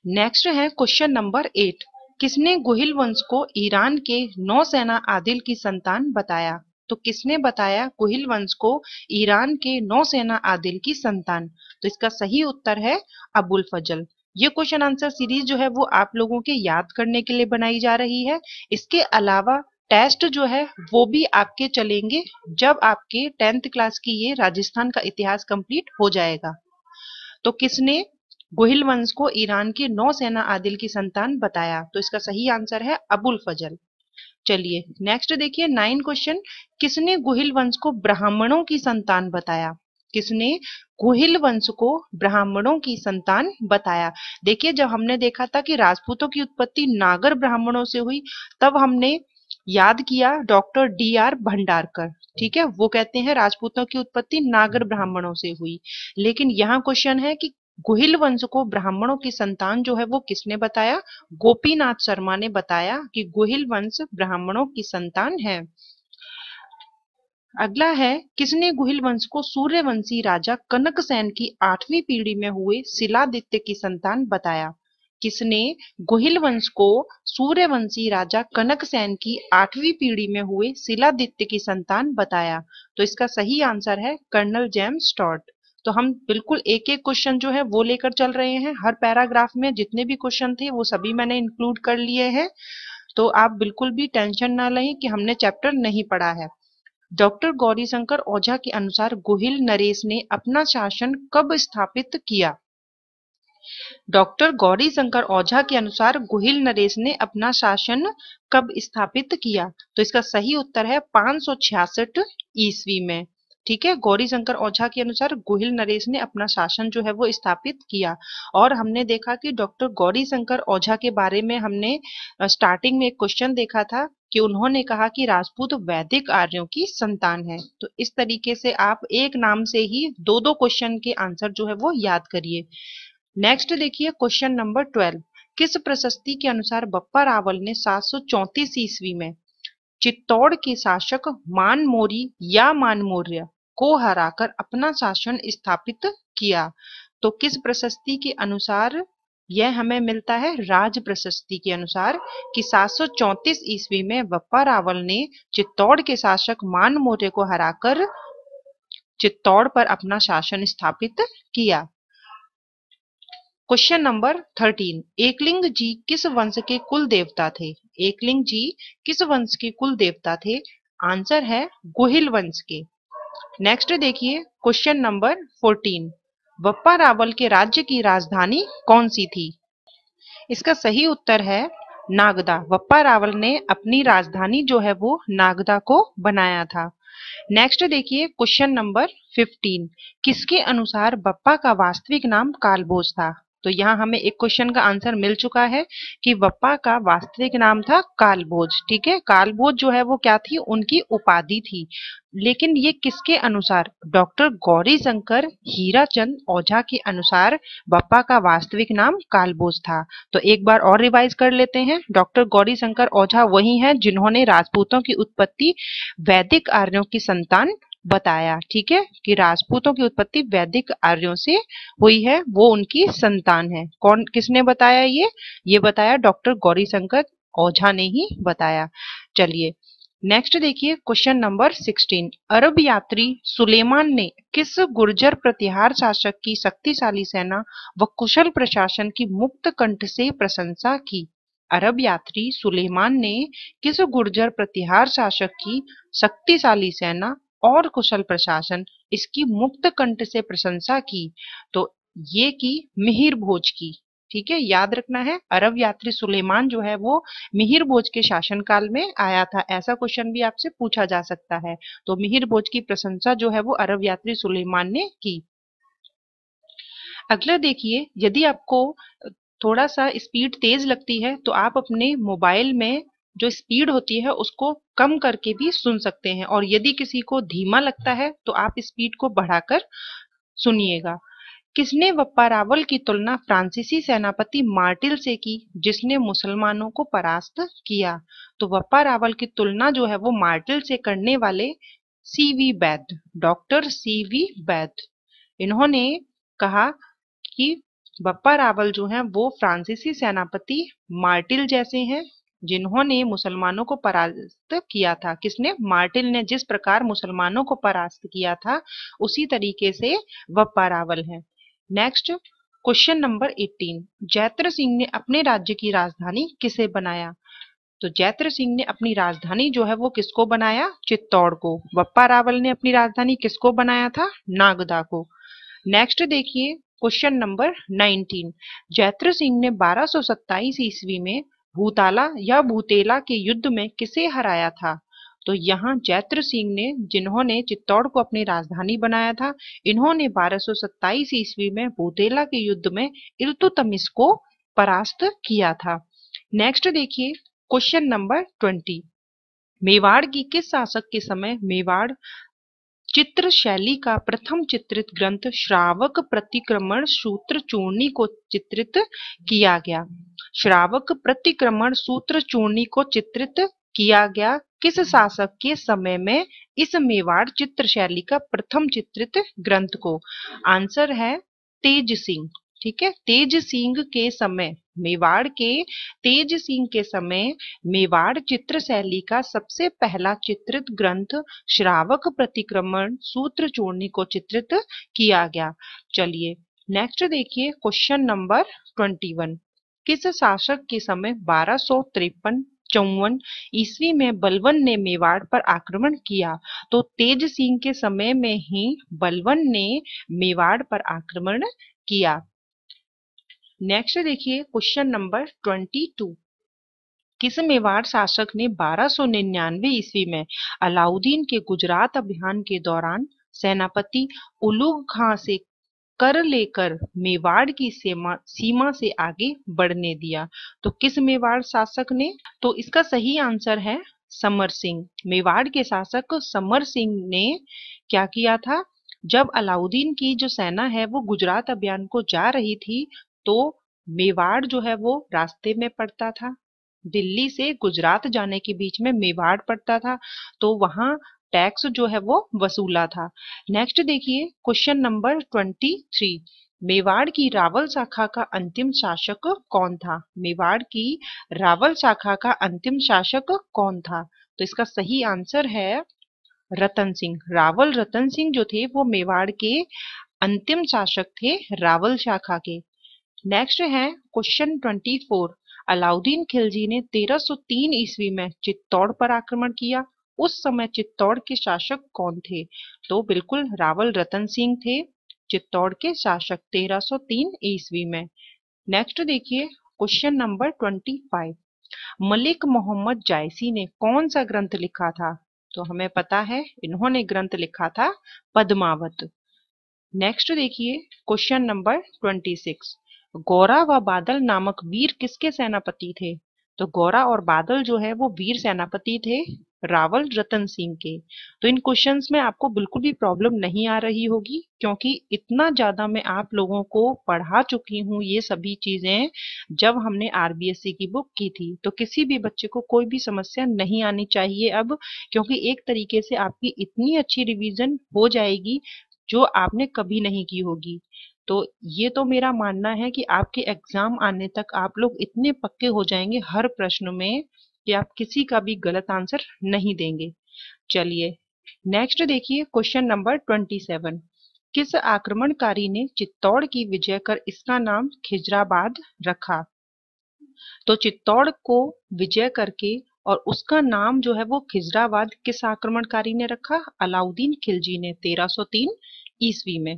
नेक्स्ट है क्वेश्चन नंबर एट किसने गुहिल वंश को ईरान के नौसेना आदिल की संतान बताया तो किसने बताया गुहिल वंश को ईरान के नौसेना आदिल की संतान तो इसका सही उत्तर है अबुल फजल ये क्वेश्चन आंसर सीरीज जो है वो आप लोगों के याद करने के लिए बनाई जा रही है इसके अलावा टेस्ट जो है वो भी आपके चलेंगे जब आपके टेंथ क्लास की ये राजस्थान का इतिहास कंप्लीट हो जाएगा तो किसने गोहिल वंश को ईरान के नौसेना आदिल की संतान बताया तो इसका सही आंसर है अबुल फजल चलिए नेक्स्ट देखिए नाइन क्वेश्चन किसने गोहिल वंश को ब्राह्मणों की संतान बताया किसने गोहिल वंश को ब्राह्मणों की संतान बताया देखिए जब हमने देखा था कि राजपूतों की उत्पत्ति नागर ब्राह्मणों से हुई तब हमने याद किया डॉक्टर डी आर भंडारकर ठीक है वो कहते हैं राजपूतों की उत्पत्ति नागर ब्राह्मणों से हुई लेकिन यहाँ क्वेश्चन है कि गुहिल वंश को ब्राह्मणों की संतान जो है वो किसने बताया गोपीनाथ शर्मा ने बताया कि गुहिल वंश ब्राह्मणों की संतान है अगला है किसने गुहिल वंश को सूर्यवंशी राजा कनक सेन की आठवीं पीढ़ी में हुए शिलादित्य की संतान बताया किसने गुहिल वंश को सूर्यवंशी राजा कनक सेन की आठवीं पीढ़ी में हुए शिलादित्य की संतान बताया तो इसका सही आंसर है कर्नल जेम्स स्टॉट तो हम बिल्कुल एक एक क्वेश्चन जो है वो लेकर चल रहे हैं हर पैराग्राफ में जितने भी क्वेश्चन थे वो सभी मैंने इंक्लूड कर लिए हैं तो आप बिल्कुल भी टेंशन ना लें कि हमने चैप्टर नहीं पढ़ा है डॉक्टर गौरीशंकर ओझा के अनुसार गोहिल नरेश ने अपना शासन कब स्थापित किया डॉक्टर गौरीशंकर ओझा के अनुसार गोहिल नरेश ने अपना शासन कब स्थापित किया तो इसका सही उत्तर है छियासठ ईस्वी में ठीक है गौरी शंकर ओझा के अनुसार गोहिल नरेश ने अपना शासन जो है वो स्थापित किया और हमने देखा कि डॉक्टर गौरी शंकर ओझा के बारे में हमने स्टार्टिंग में एक क्वेश्चन देखा था कि उन्होंने कहा कि राजपूत वैदिक आर्यों की संतान है तो इस तरीके से आप एक नाम से ही दो दो क्वेश्चन के आंसर जो है वो याद करिए नेक्स्ट देखिए क्वेश्चन नंबर ट्वेल्व किस प्रशस्ति के अनुसार बप्पा रावल ने सात ईस्वी में चित्तौड़ के शासक मोरी या मौर्य को हराकर अपना शासन स्थापित किया तो किस प्रशस्ति के अनुसार यह हमें मिलता है राज प्रशस्ति के अनुसार कि 734 ईस्वी में बप्पा रावल ने चित्तौड़ के शासक मान मौर्य को हराकर चित्तौड़ पर अपना शासन स्थापित किया question number thirteen Ekling ji किस वंश के कुल देवता थे एकलिंग जी किस वंश के कुल देवता थे आंसर है गोहिल वंश के नेक्स्ट देखिए question number fourteen Bappa Rawal के राज्य की राजधानी कौन सी थी इसका सही उत्तर है नागदा बप्पा रावल ने अपनी राजधानी जो है वो नागदा को बनाया था नेक्स्ट देखिए क्वेश्चन नंबर 15 किसके अनुसार बप्पा का वास्तविक नाम कालबोज था तो यहाँ हमें एक क्वेश्चन का आंसर मिल चुका है कि वप्पा का वास्तविक नाम था कालबोज ठीक है कालबोज जो है वो क्या थी उनकी उपाधि थी लेकिन ये किसके अनुसार डॉक्टर गौरी शंकर चंद ओझा के अनुसार बप्पा का वास्तविक नाम कालबोज था तो एक बार और रिवाइज कर लेते हैं डॉक्टर गौरी शंकर ओझा वही हैं जिन्होंने राजपूतों की उत्पत्ति वैदिक आर्यों की संतान बताया ठीक है कि राजपूतों की उत्पत्ति वैदिक आर्यों से हुई है वो उनकी संतान है कौन किसने बताया ये ये बताया डॉक्टर गौरी शंकर ओझा ने ही बताया चलिए नेक्स्ट देखिए क्वेश्चन नंबर 16 अरब यात्री सुलेमान ने किस गुर्जर प्रतिहार शासक की शक्तिशाली सेना व कुशल प्रशासन की मुक्त कंठ से प्रशंसा की अरब यात्री सुलेमान ने किस गुर्जर प्रतिहार शासक की शक्तिशाली सेना और कुशल प्रशासन इसकी मुक्त कंठ से प्रशंसा की तो ये की मिहिर भोज की ठीक है याद रखना है अरब यात्री सुलेमान जो है वो मिहिर भोज के शासनकाल में आया था ऐसा क्वेश्चन भी आपसे पूछा जा सकता है तो मिहिर भोज की प्रशंसा जो है वो अरब यात्री सुलेमान ने की अगला देखिए यदि आपको थोड़ा सा स्पीड तेज लगती है तो आप अपने मोबाइल में जो स्पीड होती है उसको कम करके भी सुन सकते हैं और यदि किसी को धीमा लगता है तो आप स्पीड को बढ़ाकर सुनिएगा किसने रावल की तुलना फ्रांसीसी सेनापति मार्टिल से की जिसने मुसलमानों को परास्त किया तो रावल की तुलना जो है वो मार्टिल से करने वाले C V Baid doctor C V Baid इन्होंने कहा कि बप्पा रावल जो हैं वो फ्रांसीसी सेनापति मार्टिल जैसे हैं जिन्होंने मुसलमानों को परास्त किया था किसने मार्टिल ने जिस प्रकार मुसलमानों को परास्त किया था उसी तरीके से वह परावल है next question number 18 Jaitra Singh ने अपने राज्य की राजधानी किसे बनाया तो जैत्र सिंह ने अपनी राजधानी जो है वो किसको बनाया चित्तौड़ को बप्पा रावल ने अपनी राजधानी किसको बनाया था नागदा को नेक्स्ट देखिए क्वेश्चन नंबर 19 जैत्र सिंह ने 1227 ईस्वी में भूताला या भूतेला के युद्ध में किसे हराया था तो यहाँ जैत्र सिंह ने जिन्होंने चित्तौड़ को अपनी राजधानी बनाया था इन्होंने 1227 ईस्वी में भूतेला के युद्ध में इल्तुतमिस को परास्त किया था नेक्स्ट देखिए क्वेश्चन नंबर ट्वेंटी मेवाड़ की किस शासक के समय मेवाड़ चित्र शैली का प्रथम चित्रित ग्रंथ श्रावक प्रतिक्रमण सूत्र चूर्णी को चित्रित किया गया श्रावक प्रतिक्रमण सूत्र चूर्णी को चित्रित किया गया किस शासक के समय में इस मेवाड़ चित्र शैली का प्रथम चित्रित ग्रंथ को आंसर है तेज सिंह ठीक है तेज सिंह के समय मेवाड़ के तेज सिंह के समय मेवाड़ चित्र शैली का सबसे पहला चित्रित ग्रंथ श्रावक प्रतिक्रमण सूत्र चूर्णी को चित्रित किया गया चलिए नेक्स्ट देखिए क्वेश्चन नंबर ट्वेंटी वन किस शासक के समय बारह सौ तिरपन चौवन ईस्वी में बलवन ने मेवाड़ पर आक्रमण किया तो तेज सिंह के समय में ही बलवन ने मेवाड़ पर आक्रमण किया नेक्स्ट देखिए क्वेश्चन नंबर ट्वेंटी टू किस मेवाड़ शासक ने 1299 ईस्वी में अलाउद्दीन के गुजरात अभियान के दौरान सेनापति उलुग खां से कर लेकर मेवाड़ की सीमा सीमा से आगे बढ़ने दिया तो किस मेवाड़ शासक ने तो इसका सही आंसर है समर सिंह मेवाड़ के शासक समर सिंह ने क्या किया था जब अलाउद्दीन की जो सेना है वो गुजरात अभियान को जा रही थी तो मेवाड़ जो है वो रास्ते में पड़ता था दिल्ली से गुजरात जाने के बीच में मेवाड़ पड़ता था तो वहां टैक्स जो है वो वसूला था नेक्स्ट देखिए question number twenty three Mewar की रावल शाखा का अंतिम शासक कौन था मेवाड़ की रावल शाखा का अंतिम शासक कौन था तो इसका सही आंसर है रतन सिंह रावल रतन सिंह जो थे वो मेवाड़ के अंतिम शासक थे रावल शाखा के नेक्स्ट है question twenty four Alauddin Khilji ने 1303 ईस्वी में चित्तौड़ पर आक्रमण किया उस समय चित्तौड़ के शासक कौन थे तो बिल्कुल रावल रतन सिंह थे चित्तौड़ के शासक 1303 ईस्वी में नेक्स्ट देखिए क्वेश्चन नंबर 25 मलिक मोहम्मद जायसी ने कौन सा ग्रंथ लिखा था तो हमें पता है इन्होंने ग्रंथ लिखा था पद्मावत नेक्स्ट देखिए क्वेश्चन नंबर 26 गौरा व बादल नामक वीर किसके सेनापति थे तो गौरा और बादल जो है वो वीर सेनापति थे रावल रतन सिंह के तो इन क्वेश्चंस में आपको बिल्कुल भी प्रॉब्लम नहीं आ रही होगी क्योंकि इतना ज्यादा मैं आप लोगों को पढ़ा चुकी हूँ ये सभी चीजें जब हमने आरबीएससी की बुक की थी तो किसी भी बच्चे को कोई भी समस्या नहीं आनी चाहिए अब क्योंकि एक तरीके से आपकी इतनी अच्छी रिविजन हो जाएगी जो आपने कभी नहीं की होगी तो ये तो मेरा मानना है कि आपके एग्जाम आने तक आप लोग इतने पक्के हो जाएंगे हर प्रश्न में कि आप किसी का भी गलत आंसर नहीं देंगे चलिए नेक्स्ट देखिए क्वेश्चन नंबर ट्वेंटी सेवन किस आक्रमणकारी ने चित्तौड़ की विजय कर इसका नाम खिजराबाद रखा तो चित्तौड़ को विजय करके और उसका नाम जो है वो खिजराबाद किस आक्रमणकारी ने रखा अलाउद्दीन खिलजी ने 1303 ईस्वी में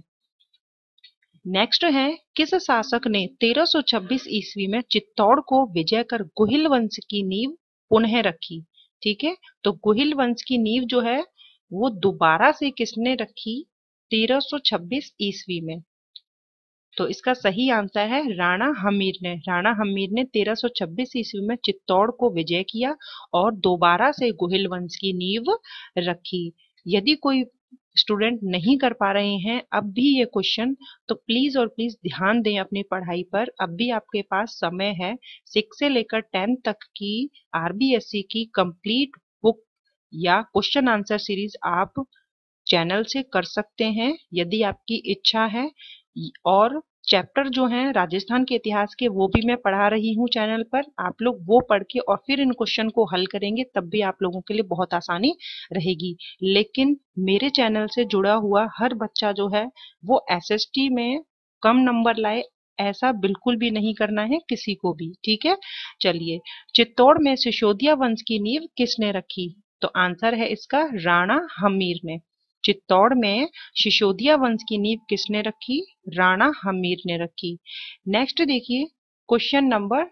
नेक्स्ट है किस शासक ने 1326 ईस्वी में चित्तौड़ को विजय कर गुहिल वंश की नींव पुनः रखी ठीक है तो गुहिल वंश की नींव जो है वो दोबारा से किसने रखी 1326 ईसवी में तो इसका सही आंसर है राणा हमीर ने राणा हमीर ने 1326 ईस्वी में चित्तौड़ को विजय किया और दोबारा से गुहिल वंश की नींव रखी यदि कोई स्टूडेंट नहीं कर पा रहे हैं अब भी ये क्वेश्चन तो प्लीज़ और प्लीज़ ध्यान दें अपनी पढ़ाई पर अब भी आपके पास समय है सिक्स से लेकर टेंथ तक की आरबीएससी e की कंप्लीट बुक या क्वेश्चन आंसर सीरीज आप चैनल से कर सकते हैं यदि आपकी इच्छा है और चैप्टर जो हैं राजस्थान के इतिहास के वो भी मैं पढ़ा रही हूँ चैनल पर आप लोग वो पढ़ के और फिर इन क्वेश्चन को हल करेंगे तब भी आप लोगों के लिए बहुत आसानी रहेगी लेकिन मेरे चैनल से जुड़ा हुआ हर बच्चा जो है वो एसएसटी में कम नंबर लाए ऐसा बिल्कुल भी नहीं करना है किसी को भी ठीक है चलिए चित्तौड़ में सिसोदिया वंश की नींव किसने रखी तो आंसर है इसका राणा हमीर ने चित्तौड़ में शिशोदिया वंश की नींव किसने रखी राणा हमीर ने रखी नेक्स्ट देखिए क्वेश्चन नंबर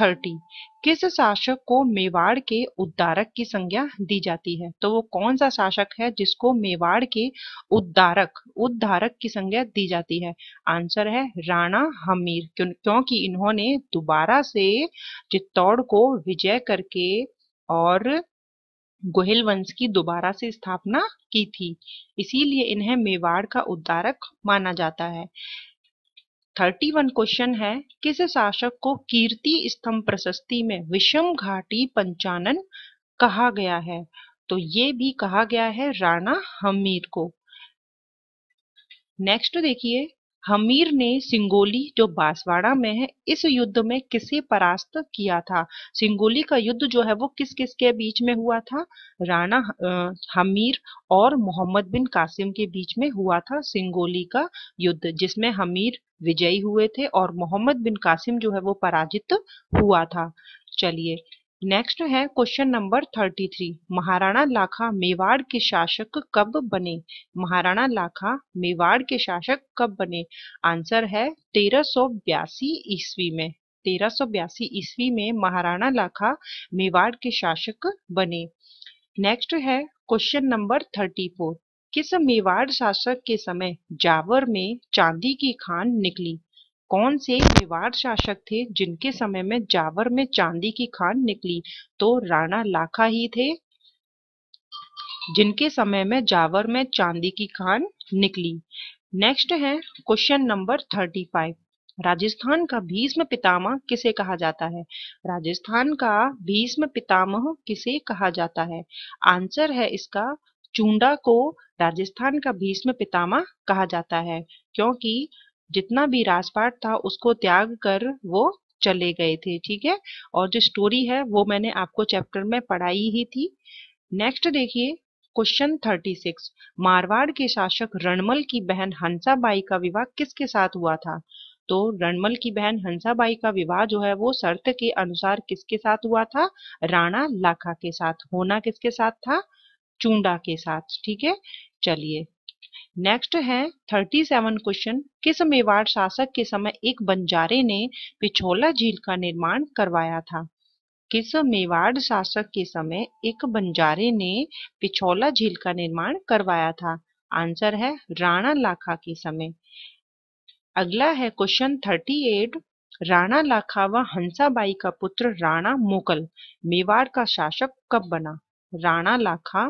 थर्टी किस शासक को मेवाड़ के उद्धारक की संज्ञा दी जाती है तो वो कौन सा शासक है जिसको मेवाड़ के उद्धारक उद्धारक की संज्ञा दी जाती है आंसर है राणा हमीर क्यों, क्योंकि इन्होंने दोबारा से चित्तौड़ को विजय करके और गोहिल वंश की दोबारा से स्थापना की थी इसीलिए इन्हें मेवाड़ का उद्धारक माना जाता है थर्टी वन क्वेश्चन है किस शासक को कीर्ति स्तंभ प्रशस्ति में विषम घाटी पंचानन कहा गया है तो ये भी कहा गया है राणा हमीर को नेक्स्ट देखिए हमीर ने सिंगोली जो बांसवाड़ा में है इस युद्ध में किसे परास्त किया था सिंगोली का युद्ध जो है वो किस किस के बीच में हुआ था राणा हमीर और मोहम्मद बिन कासिम के बीच में हुआ था सिंगोली का युद्ध जिसमें हमीर विजयी हुए थे और मोहम्मद बिन कासिम जो है वो पराजित हुआ था चलिए नेक्स्ट है question number thirty three Maharana Lakha Mewar के शासक कब बने महाराणा लाखा मेवाड़ के शासक कब बने आंसर है तेरह सौ बयासी ईस्वी में तेरह सौ बयासी ईस्वी में महाराणा लाखा मेवाड़ के शासक बने नेक्स्ट है क्वेश्चन नंबर थर्टी फोर किस मेवाड़ शासक के समय जावर में चांदी की खान निकली कौन से मेवाड़ शासक थे जिनके समय में जावर में चांदी की खान निकली तो राणा लाखा ही थे जिनके समय में जावर में चांदी की खान निकली नेक्स्ट है question number thirty five Rajasthan का भीष्म पितामह किसे कहा जाता है राजस्थान का भीष्म पितामह किसे कहा जाता है आंसर है इसका चूंडा को राजस्थान का भीष्म पितामह कहा जाता है क्योंकि जितना भी राजपाट था उसको त्याग कर वो चले गए थे ठीक है और जो स्टोरी है वो मैंने आपको चैप्टर में पढ़ाई ही थी नेक्स्ट देखिए क्वेश्चन 36 मारवाड़ के शासक रणमल की बहन हंसाबाई का विवाह किसके साथ हुआ था तो रणमल की बहन हंसाबाई का विवाह जो है वो शर्त के अनुसार किसके साथ हुआ था राणा लाखा के साथ होना किसके साथ था चूंडा के साथ ठीक है चलिए नेक्स्ट है थर्टी सेवन क्वेश्चन किस मेवाड़ शासक के समय एक बंजारे ने पिछोला झील का निर्माण करवाया था किस मेवाड़ शासक के समय एक बंजारे ने पिछोला झील का निर्माण करवाया था आंसर है राणा लाखा के समय अगला है question thirty eight Rana Lakha व हंसाबाई का पुत्र राणा मोकल मेवाड़ का शासक कब बना राणा लाखा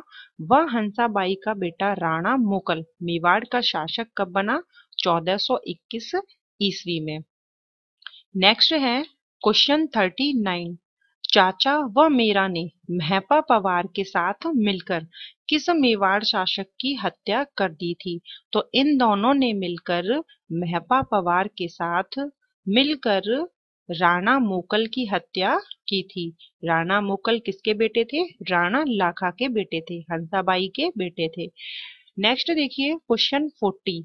व हंसाबाई का बेटा राणा मुकल मेवाड़ का शासक कब बना 1421 ईस्वी में नेक्स्ट है क्वेश्चन 39 चाचा व मेरा ने महपा पवार के साथ मिलकर किस मेवाड़ शासक की हत्या कर दी थी तो इन दोनों ने मिलकर महपा पवार के साथ मिलकर राणा मोकल की हत्या की थी राणा मोकल किसके बेटे थे राणा लाखा के बेटे थे हंसाबाई के बेटे थे नेक्स्ट देखिए क्वेश्चन फोर्टी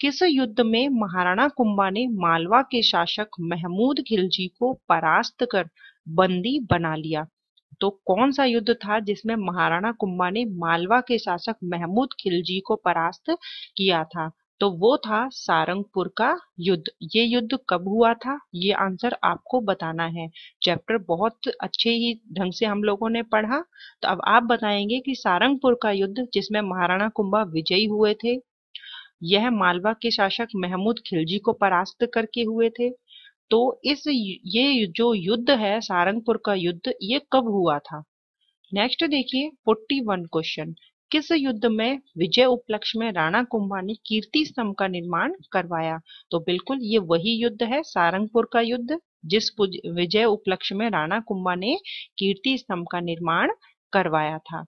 किस युद्ध में महाराणा कुंभा ने मालवा के शासक महमूद खिलजी को परास्त कर बंदी बना लिया तो कौन सा युद्ध था जिसमें महाराणा कुंभा ने मालवा के शासक महमूद खिलजी को परास्त किया था तो वो था सारंगपुर का युद्ध ये युद्ध कब हुआ था ये आंसर आपको बताना है चैप्टर बहुत अच्छे ही ढंग से हम लोगों ने पढ़ा तो अब आप बताएंगे कि सारंगपुर का युद्ध जिसमें महाराणा कुंभा विजयी हुए थे यह मालवा के शासक महमूद खिलजी को परास्त करके हुए थे तो इस ये जो युद्ध है सारंगपुर का युद्ध ये कब हुआ था नेक्स्ट देखिए फोर्टी वन क्वेश्चन किस युद्ध में विजय उपलक्ष में राणा कुंभा ने कीर्ति स्तंभ का निर्माण करवाया तो बिल्कुल ये वही युद्ध है सारंगपुर का युद्ध जिस विजय उपलक्ष में राणा कुंभा ने कीर्ति स्तंभ का निर्माण करवाया था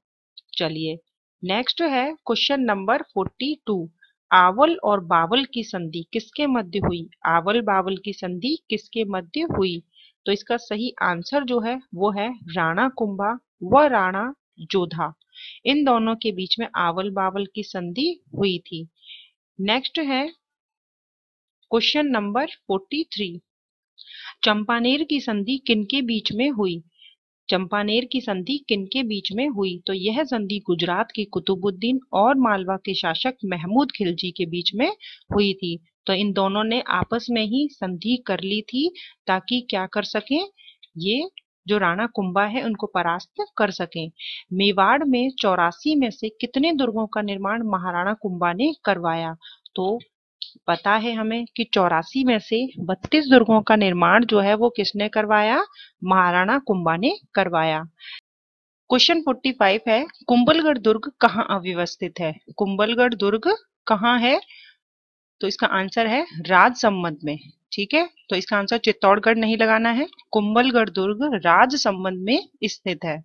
चलिए नेक्स्ट है क्वेश्चन नंबर फोर्टी टू आवल और बावल की संधि किसके मध्य हुई आवल बावल की संधि किसके मध्य हुई तो इसका सही आंसर जो है वो है राणा कुंभा व राणा जोधा इन दोनों के बीच में आवल बावल की संधि हुई थी नेक्स्ट है question number forty three Champaner की संधि किनके बीच में हुई चंपानेर की संधि किनके बीच में हुई तो यह संधि गुजरात के कुतुबुद्दीन और मालवा के शासक महमूद खिलजी के बीच में हुई थी तो इन दोनों ने आपस में ही संधि कर ली थी ताकि क्या कर सकें ये जो राणा कुंभा है उनको परास्त कर सके मेवाड़ में चौरासी में से कितने दुर्गों का निर्माण महाराणा कुंभा ने करवाया तो पता है हमें कि चौरासी में से बत्तीस दुर्गों का निर्माण जो है वो किसने करवाया महाराणा कुंभा ने करवाया क्वेश्चन फोर्टी फाइव है कुंबलगढ़ दुर्ग कहाँ अव्यवस्थित है कुंबलगढ़ दुर्ग कहाँ है तो इसका आंसर है राजसंबंध में ठीक है तो इसका आंसर चित्तौड़गढ़ नहीं लगाना है कुंबलगढ़ दुर्ग राज संबंध में स्थित है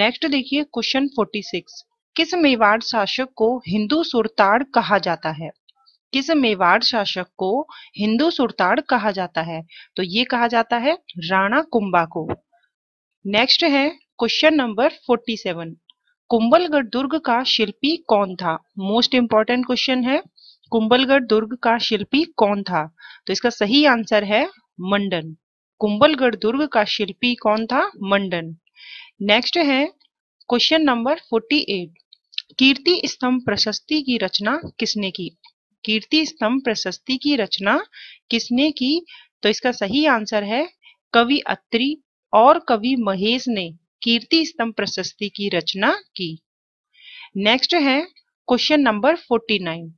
नेक्स्ट देखिए क्वेश्चन 46 किस मेवाड़ शासक को हिंदू सुरताड़ कहा जाता है किस मेवाड़ शासक को हिंदू सुरताड़ कहा जाता है तो ये कहा जाता है राणा कुंबा को नेक्स्ट है क्वेश्चन नंबर 47 कुंबलगढ़ दुर्ग का शिल्पी कौन था मोस्ट इंपॉर्टेंट क्वेश्चन है कुंबलगढ़ दुर्ग का शिल्पी कौन था तो इसका सही आंसर है मंडन कुंबलगढ़ दुर्ग का शिल्पी कौन था मंडन नेक्स्ट है क्वेश्चन नंबर 48 कीर्ति स्तंभ प्रशस्ति की रचना किसने की कीर्ति स्तंभ प्रशस्ति की रचना किसने की तो इसका सही आंसर है कवि अत्री और कवि महेश ने कीर्ति स्तंभ प्रशस्ति की रचना की नेक्स्ट है क्वेश्चन नंबर नाइन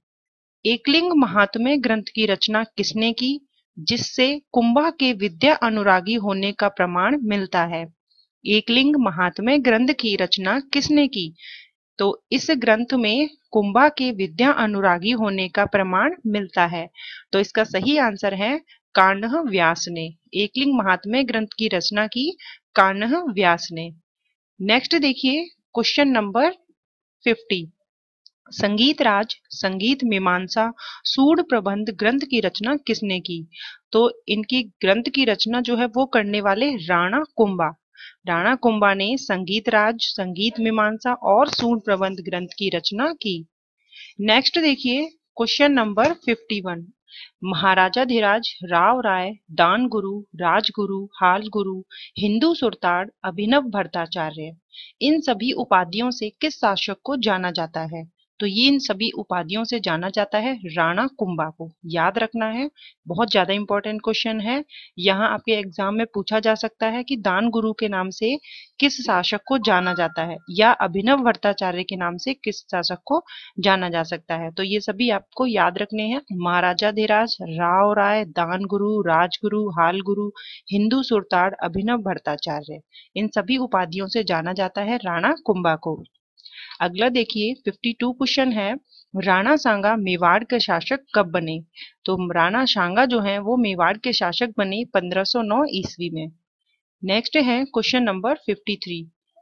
एकलिंग महात्म्य ग्रंथ की रचना किसने की जिससे कुंभा के विद्या अनुरागी होने का प्रमाण मिलता है एकलिंग महात्म्य ग्रंथ की रचना किसने की तो इस ग्रंथ में कुंभा के विद्या अनुरागी होने का प्रमाण मिलता है तो इसका सही आंसर है कान्ह व्यास ने एकलिंग महात्म्य ग्रंथ की रचना की कान्ह व्यास ने नेक्स्ट देखिए क्वेश्चन नंबर फिफ्टी संगीत राज संगीत मीमांसा सूड प्रबंध ग्रंथ की रचना किसने की तो इनकी ग्रंथ की रचना जो है वो करने वाले राणा कुंभा राणा कुंभा ने संगीत राज संगीत मीमांसा और सूड प्रबंध ग्रंथ की रचना की नेक्स्ट देखिए क्वेश्चन नंबर 51 महाराजा धीराज राव राय दान गुरु राजगुरु हाल गुरु हिंदू सुरताड़ अभिनव भट्टाचार्य इन सभी उपाधियों से किस शासक को जाना जाता है तो ये इन सभी उपाधियों से जाना जाता है राणा कुंभा को याद रखना है बहुत ज्यादा इंपॉर्टेंट क्वेश्चन है यहाँ आपके एग्जाम में पूछा जा सकता है कि दान गुरु के नाम से किस शासक को जाना जाता है या अभिनव भट्टाचार्य के नाम से किस शासक को जाना जा सकता है तो ये सभी आपको याद रखने हैं महाराजा धीराज राव राय दान गुरु राजगुरु हाल गुरु हिंदू सुरताड़ अभिनव भट्टाचार्य इन सभी उपाधियों से जाना जाता है राणा कुंभा को अगला देखिए 52 क्वेश्चन है राणा सांगा मेवाड़ के शासक कब बने तो राणा सांगा जो है वो मेवाड़ के शासक बने 1509 ईस्वी में नेक्स्ट है क्वेश्चन नंबर 53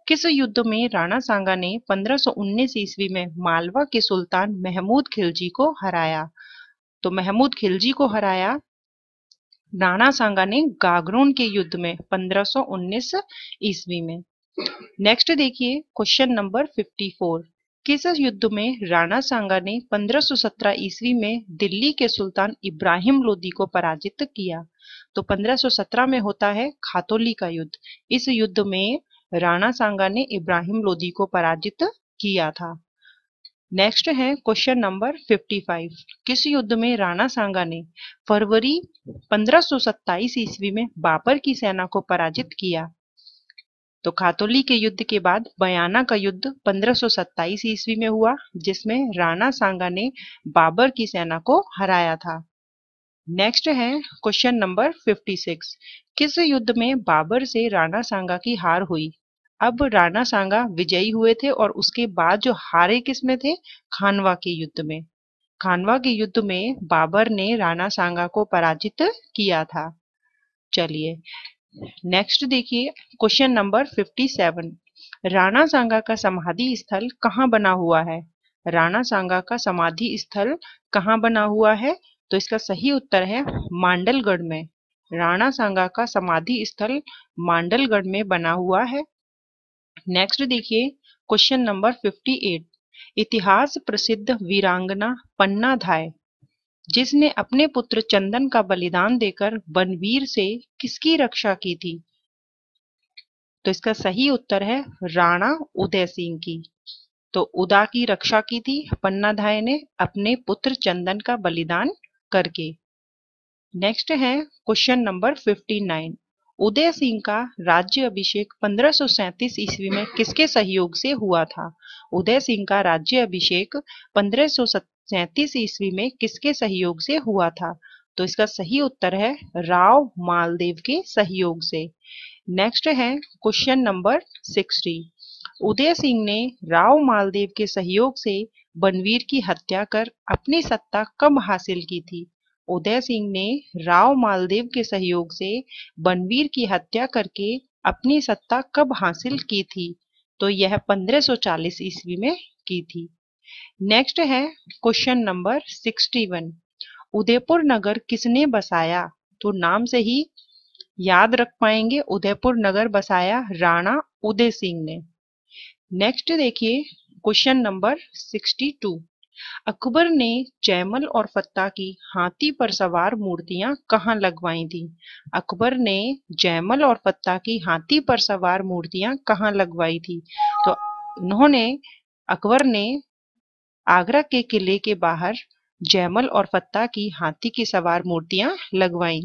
किस युद्ध में राणा सांगा ने 1519 ईस्वी में मालवा के सुल्तान महमूद खिलजी को हराया तो महमूद खिलजी को हराया राणा सांगा ने गागरोन के युद्ध में 1519 ईस्वी में नेक्स्ट देखिए क्वेश्चन नंबर 54 किस युद्ध में राणा सांगा ने 1517 ईस्वी में दिल्ली के सुल्तान इब्राहिम लोदी को पराजित किया तो 1517 में होता है खातोली का युद्ध इस युद्ध में राणा सांगा ने इब्राहिम लोदी को पराजित किया था नेक्स्ट है क्वेश्चन नंबर 55 किस युद्ध में राणा सांगा ने फरवरी 1527 ईस्वी में बाबर की सेना को पराजित किया तो खातोली के युद्ध के बाद बयाना का युद्ध 1527 ईस्वी में हुआ जिसमें राणा सांगा ने बाबर की सेना को हराया था नेक्स्ट है क्वेश्चन नंबर 56 किस युद्ध में बाबर से राणा सांगा की हार हुई अब राणा सांगा विजयी हुए थे और उसके बाद जो हारे किसमें थे खानवा के युद्ध में खानवा के युद्ध में बाबर ने राणा सांगा को पराजित किया था चलिए नेक्स्ट देखिए क्वेश्चन नंबर 57 राणा सांगा का समाधि स्थल कहाँ बना हुआ है राणा सांगा का समाधि स्थल कहाँ बना हुआ है तो इसका सही उत्तर है मांडलगढ़ में राणा सांगा का समाधि स्थल मांडलगढ़ में बना हुआ है नेक्स्ट देखिए क्वेश्चन नंबर 58 इतिहास प्रसिद्ध वीरांगना पन्ना धाय जिसने अपने पुत्र चंदन का बलिदान देकर बनवीर से किसकी रक्षा की थी तो इसका सही उत्तर है राणा उदय सिंह की तो उदा की रक्षा की थी पन्नाधाय ने अपने पुत्र चंदन का बलिदान करके नेक्स्ट है क्वेश्चन नंबर 59 उदय सिंह का राज्य अभिषेक 1537 ईस्वी में किसके सहयोग से हुआ था उदय सिंह का राज्य अभिषेक 1537 सैतीस ईस्वी में किसके सहयोग से हुआ था तो इसका सही उत्तर है राव मालदेव के सहयोग से नेक्स्ट है question number sixty Uday Singh ने राव मालदेव के सहयोग से बनवीर की हत्या कर अपनी सत्ता कब हासिल की थी उदय सिंह ने राव मालदेव के सहयोग से बनवीर की हत्या करके अपनी सत्ता कब हासिल की थी तो यह 1540 ईस्वी में की थी नेक्स्ट है question number sixty one Udaipur नगर किसने बसाया तो नाम से ही याद रख पाएंगे उदयपुर नगर बसाया राणा उदय सिंह ने नेक्स्ट देखिए question number sixty two Akbar ने चैमल और फत्ता की हाथी पर सवार मूर्तियां कहाँ लगवाई थी अकबर ने जयमल और फत्ता की हाथी पर सवार मूर्तियां कहाँ लगवाई थी तो उन्होंने अकबर ने आगरा के किले के बाहर जैमल और फत्ता की हाथी की सवार मूर्तियां लगवाई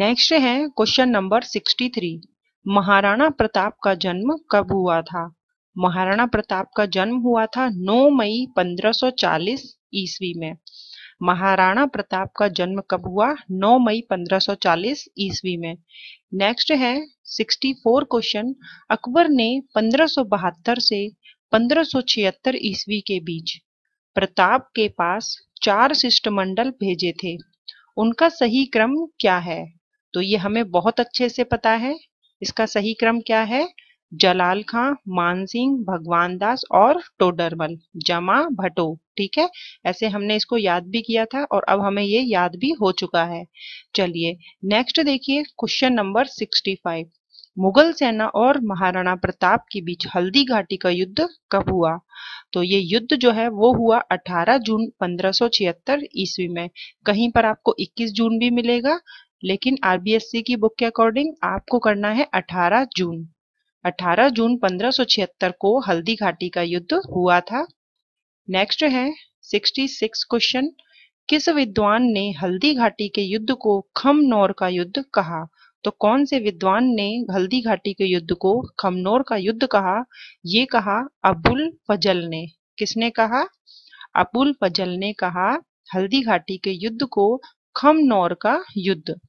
नेक्स्ट है क्वेश्चन नंबर 63 महाराणा प्रताप का जन्म कब हुआ था महाराणा प्रताप का जन्म हुआ था 9 मई 1540 ईस्वी में महाराणा प्रताप का जन्म कब हुआ 9 मई 1540 ईस्वी में नेक्स्ट है 64 क्वेश्चन अकबर ने 1572 से 1576 ईस्वी के बीच प्रताप के पास चार शिष्टमंडल भेजे थे उनका सही क्रम क्या है तो ये हमें बहुत अच्छे से पता है इसका सही क्रम क्या है जलाल खां मानसिंह भगवान दास और टोडरमल जमा भटो ठीक है ऐसे हमने इसको याद भी किया था और अब हमें ये याद भी हो चुका है चलिए नेक्स्ट देखिए question number sixty five Mughal सेना और महाराणा प्रताप के बीच हल्दी घाटी का युद्ध कब हुआ तो ये युद्ध जो है वो हुआ 18 जून 1576 ईस्वी में कहीं पर आपको 21 जून भी मिलेगा लेकिन आरबीएससी की बुक के अकॉर्डिंग आपको करना है 18 जून 18 जून 1576 को हल्दी घाटी का युद्ध हुआ था नेक्स्ट है 66 क्वेश्चन किस विद्वान ने हल्दी घाटी के युद्ध को खमनौर का युद्ध कहा तो कौन से विद्वान ने हल्दी घाटी के युद्ध को खमनोर का युद्ध कहा ये कहा अबुल फजल ने किसने कहा अबुल फजल ने कहा हल्दी घाटी के युद्ध को खमनौर का युद्ध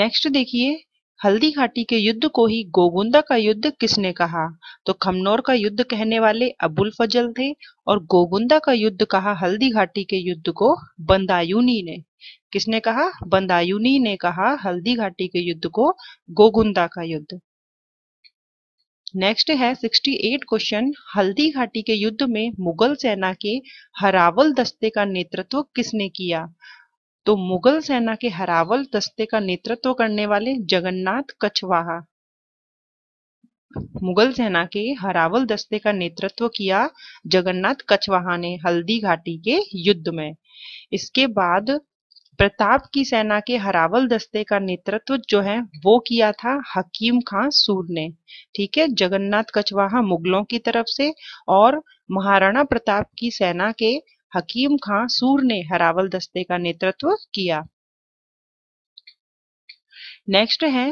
नेक्स्ट देखिए हल्दी घाटी के युद्ध को ही गोगुंदा का युद्ध किसने कहा तो खमनौर का युद्ध कहने वाले अबुल फजल थे और गोगुंदा का युद्ध कहा हल्दी घाटी के युद्ध को बंदायूनी ने किसने कहा बंदायूनी ने कहा हल्दी घाटी के युद्ध को गोगुंदा का युद्ध नेक्स्ट है 68 क्वेश्चन हल्दी घाटी के युद्ध में मुगल सेना के हरावल दस्ते का नेतृत्व किसने किया तो मुगल सेना के हरावल दस्ते का नेतृत्व करने वाले जगन्नाथ कछवाहा मुगल सेना के हरावल दस्ते का नेतृत्व किया जगन्नाथ कछवाहा ने हल्दी घाटी के युद्ध में इसके बाद प्रताप की सेना के हरावल दस्ते का नेतृत्व जो है वो किया था हकीम खां सूर ने ठीक है जगन्नाथ कछवाहा मुगलों की तरफ से और महाराणा प्रताप की सेना के हकीम खां सूर ने हरावल दस्ते का नेतृत्व किया नेक्स्ट है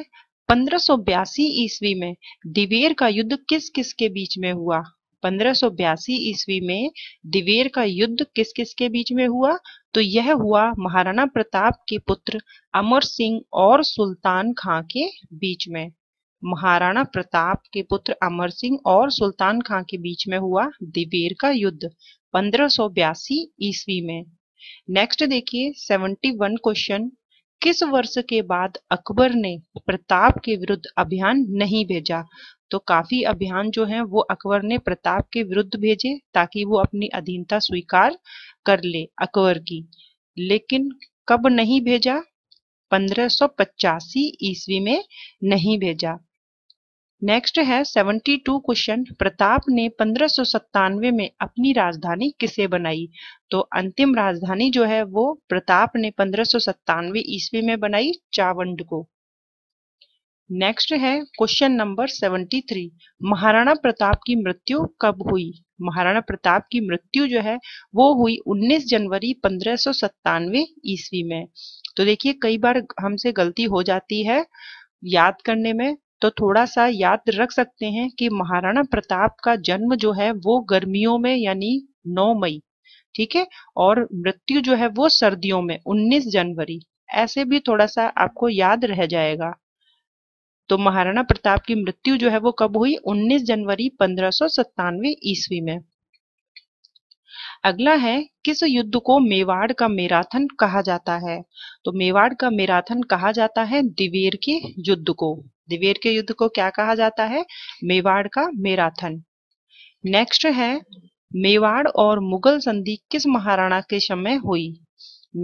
पंद्रह ईस्वी में दिवेर का युद्ध किस किस के बीच में हुआ 1582 ईस्वी में दिवेर का युद्ध किस किस के बीच में हुआ तो यह हुआ महाराणा प्रताप के पुत्र अमर सिंह और सुल्तान खां के बीच में महाराणा प्रताप के पुत्र अमर सिंह और सुल्तान खां के बीच में हुआ दिवेर का युद्ध 1582 ईस्वी में नेक्स्ट देखिए 71 क्वेश्चन किस वर्ष के बाद अकबर ने प्रताप के विरुद्ध अभियान नहीं भेजा तो काफी अभियान जो है वो अकबर ने प्रताप के विरुद्ध भेजे ताकि वो अपनी अधीनता स्वीकार कर ले अकबर की लेकिन कब नहीं भेजा 1585 ईस्वी में नहीं भेजा नेक्स्ट है 72 क्वेश्चन प्रताप ने पंद्रह में अपनी राजधानी किसे बनाई तो अंतिम राजधानी जो है वो प्रताप ने पंद्रह ईस्वी में बनाई चावंड को नेक्स्ट है क्वेश्चन नंबर 73 महाराणा प्रताप की मृत्यु कब हुई महाराणा प्रताप की मृत्यु जो है वो हुई 19 जनवरी पंद्रह ईस्वी में तो देखिए कई बार हमसे गलती हो जाती है याद करने में तो थोड़ा सा याद रख सकते हैं कि महाराणा प्रताप का जन्म जो है वो गर्मियों में यानी 9 मई ठीक है और मृत्यु जो है वो सर्दियों में 19 जनवरी ऐसे भी थोड़ा सा आपको याद रह जाएगा तो महाराणा प्रताप की मृत्यु जो है वो कब हुई 19 जनवरी पंद्रह ईस्वी में अगला है किस युद्ध को मेवाड़ का मैराथन कहा जाता है तो मेवाड़ का मैराथन कहा जाता है दिवेर के युद्ध को दिवेर के युद्ध को क्या कहा जाता है मेवाड़ का मेराथन नेक्स्ट है मेवाड़ और मुगल संधि किस महाराणा के समय हुई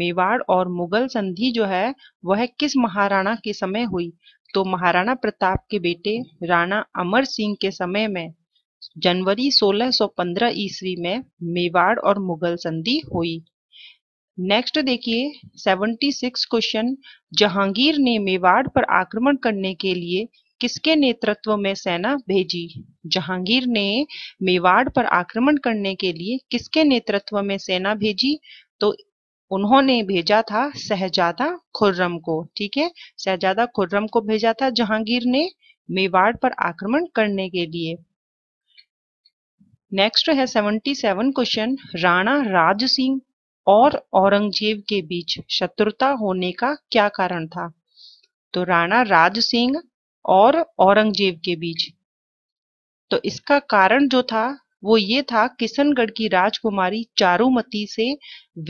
मेवाड़ और मुगल संधि जो है वह किस महाराणा के समय हुई तो महाराणा प्रताप के बेटे राणा अमर सिंह के समय में जनवरी 1615 ईस्वी में मेवाड़ और मुगल संधि हुई नेक्स्ट देखिए 76 क्वेश्चन जहांगीर ने मेवाड़ पर आक्रमण करने के लिए किसके नेतृत्व में सेना भेजी जहांगीर ने मेवाड़ पर आक्रमण करने के लिए किसके नेतृत्व में सेना भेजी तो उन्होंने भेजा था सहजादा खुर्रम को ठीक है सहजादा खुर्रम को भेजा था जहांगीर ने मेवाड़ पर आक्रमण करने के लिए नेक्स्ट है 77 क्वेश्चन राणा राज सिंह और औरंगजेब के बीच शत्रुता होने का क्या कारण था तो राणा राज सिंह और औरंगजेब के बीच तो इसका कारण जो था वो ये था किशनगढ़ की राजकुमारी चारुमती से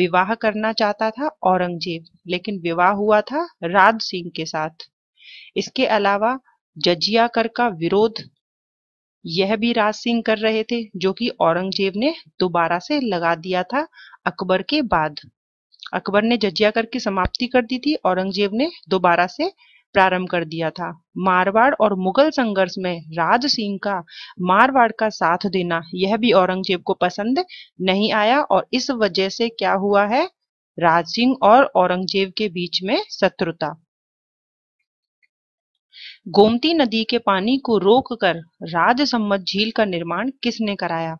विवाह करना चाहता था औरंगजेब लेकिन विवाह हुआ था राज सिंह के साथ इसके अलावा जजिया कर का विरोध यह भी राज सिंह कर रहे थे जो कि औरंगजेब ने दोबारा से लगा दिया था अकबर के बाद अकबर ने जजिया कर की समाप्ति कर दी थी औरंगजेब ने दोबारा से प्रारंभ कर दिया था मारवाड़ और मुगल संघर्ष में राज सिंह का मारवाड़ का साथ देना यह भी औरंगजेब को पसंद नहीं आया और इस वजह से क्या हुआ है राज सिंह और औरंगजेब के बीच में शत्रुता गोमती नदी के पानी को रोककर राजसम्मत झील का निर्माण किसने कराया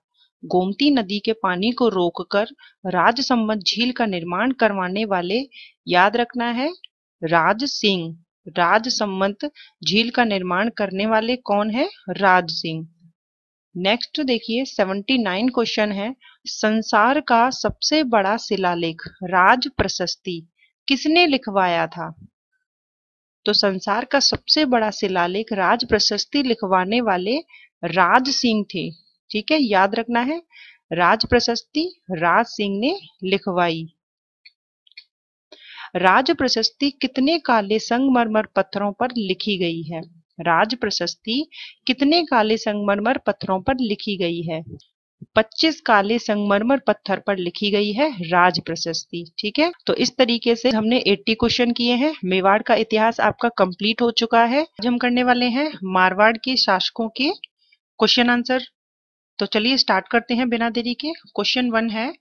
गोमती नदी के पानी को रोककर राजसम्मत झील का निर्माण करवाने वाले याद रखना है राज सिंह राजसम्मत झील का निर्माण करने वाले कौन है राज सिंह नेक्स्ट देखिए 79 क्वेश्चन है संसार का सबसे बड़ा शिलालेख राज प्रशस्ति किसने लिखवाया था तो संसार का सबसे बड़ा शिलालेख राज प्रशस्ति लिखवाने वाले राज सिंह थे ठीक है याद रखना है राज प्रशस्ति राज सिंह ने लिखवाई राज प्रशस्ति कितने काले संगमरमर पत्थरों पर लिखी गई है राज प्रशस्ति कितने काले संगमरमर पत्थरों पर लिखी गई है 25 काले संगमरमर पत्थर पर लिखी गई है राज प्रशस्ति ठीक है तो इस तरीके से हमने 80 क्वेश्चन किए हैं मेवाड़ का इतिहास आपका कंप्लीट हो चुका है आज हम करने वाले हैं मारवाड़ के शासकों के क्वेश्चन आंसर तो चलिए स्टार्ट करते हैं बिना देरी के क्वेश्चन वन है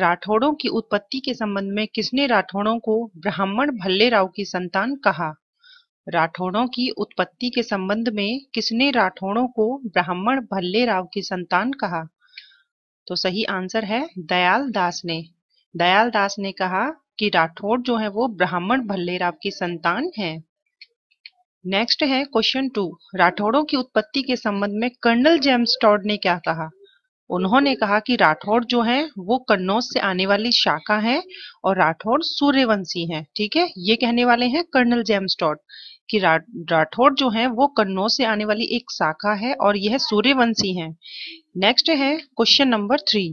राठौड़ों की उत्पत्ति के संबंध में किसने राठौड़ों को ब्राह्मण भल्ले राव की संतान कहा राठौड़ों की उत्पत्ति के संबंध में किसने राठौड़ों को ब्राह्मण भल्ले राव की संतान कहा तो सही आंसर है दयाल दास ने दयाल दास ने कहा कि राठौड़ जो है वो ब्राह्मण भल्लेराव की संतान है नेक्स्ट है क्वेश्चन टू राठौड़ों की उत्पत्ति के संबंध में कर्नल जेम्स टॉड ने क्या कहा उन्होंने कहा कि राठौड़ जो है वो कन्नौज से आने वाली शाखा है और राठौड़ सूर्यवंशी है ठीक है ये कहने वाले हैं कर्नल जेम्स टॉड कि राठौड़ जो है वो कन्नौज से आने वाली एक शाखा है और यह सूर्यवंशी है नेक्स्ट है क्वेश्चन नंबर थ्री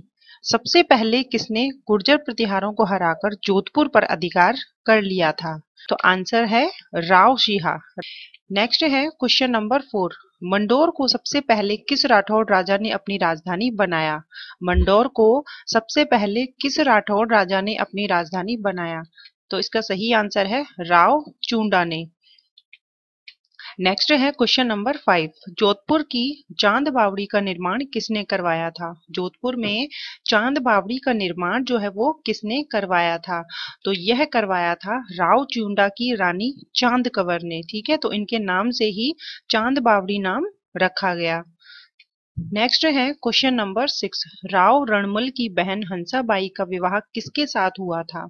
सबसे पहले किसने गुर्जर प्रतिहारों को हराकर जोधपुर पर अधिकार कर लिया था तो आंसर है राव शिहा नेक्स्ट है क्वेश्चन नंबर फोर मंडोर को सबसे पहले किस राठौड़ राजा ने अपनी राजधानी बनाया मंडोर को सबसे पहले किस राठौड़ राजा ने अपनी राजधानी बनाया तो इसका सही आंसर है राव चूंडा ने नेक्स्ट है क्वेश्चन नंबर फाइव जोधपुर की चांद बावड़ी का निर्माण किसने करवाया था जोधपुर में चांद बावड़ी का निर्माण जो है वो किसने करवाया था तो यह करवाया था राव चूंडा की रानी चांद कंवर ने ठीक है तो इनके नाम से ही चांद बावड़ी नाम रखा गया नेक्स्ट है question number six Rao Ranmal की बहन हंसाबाई का विवाह किसके साथ हुआ था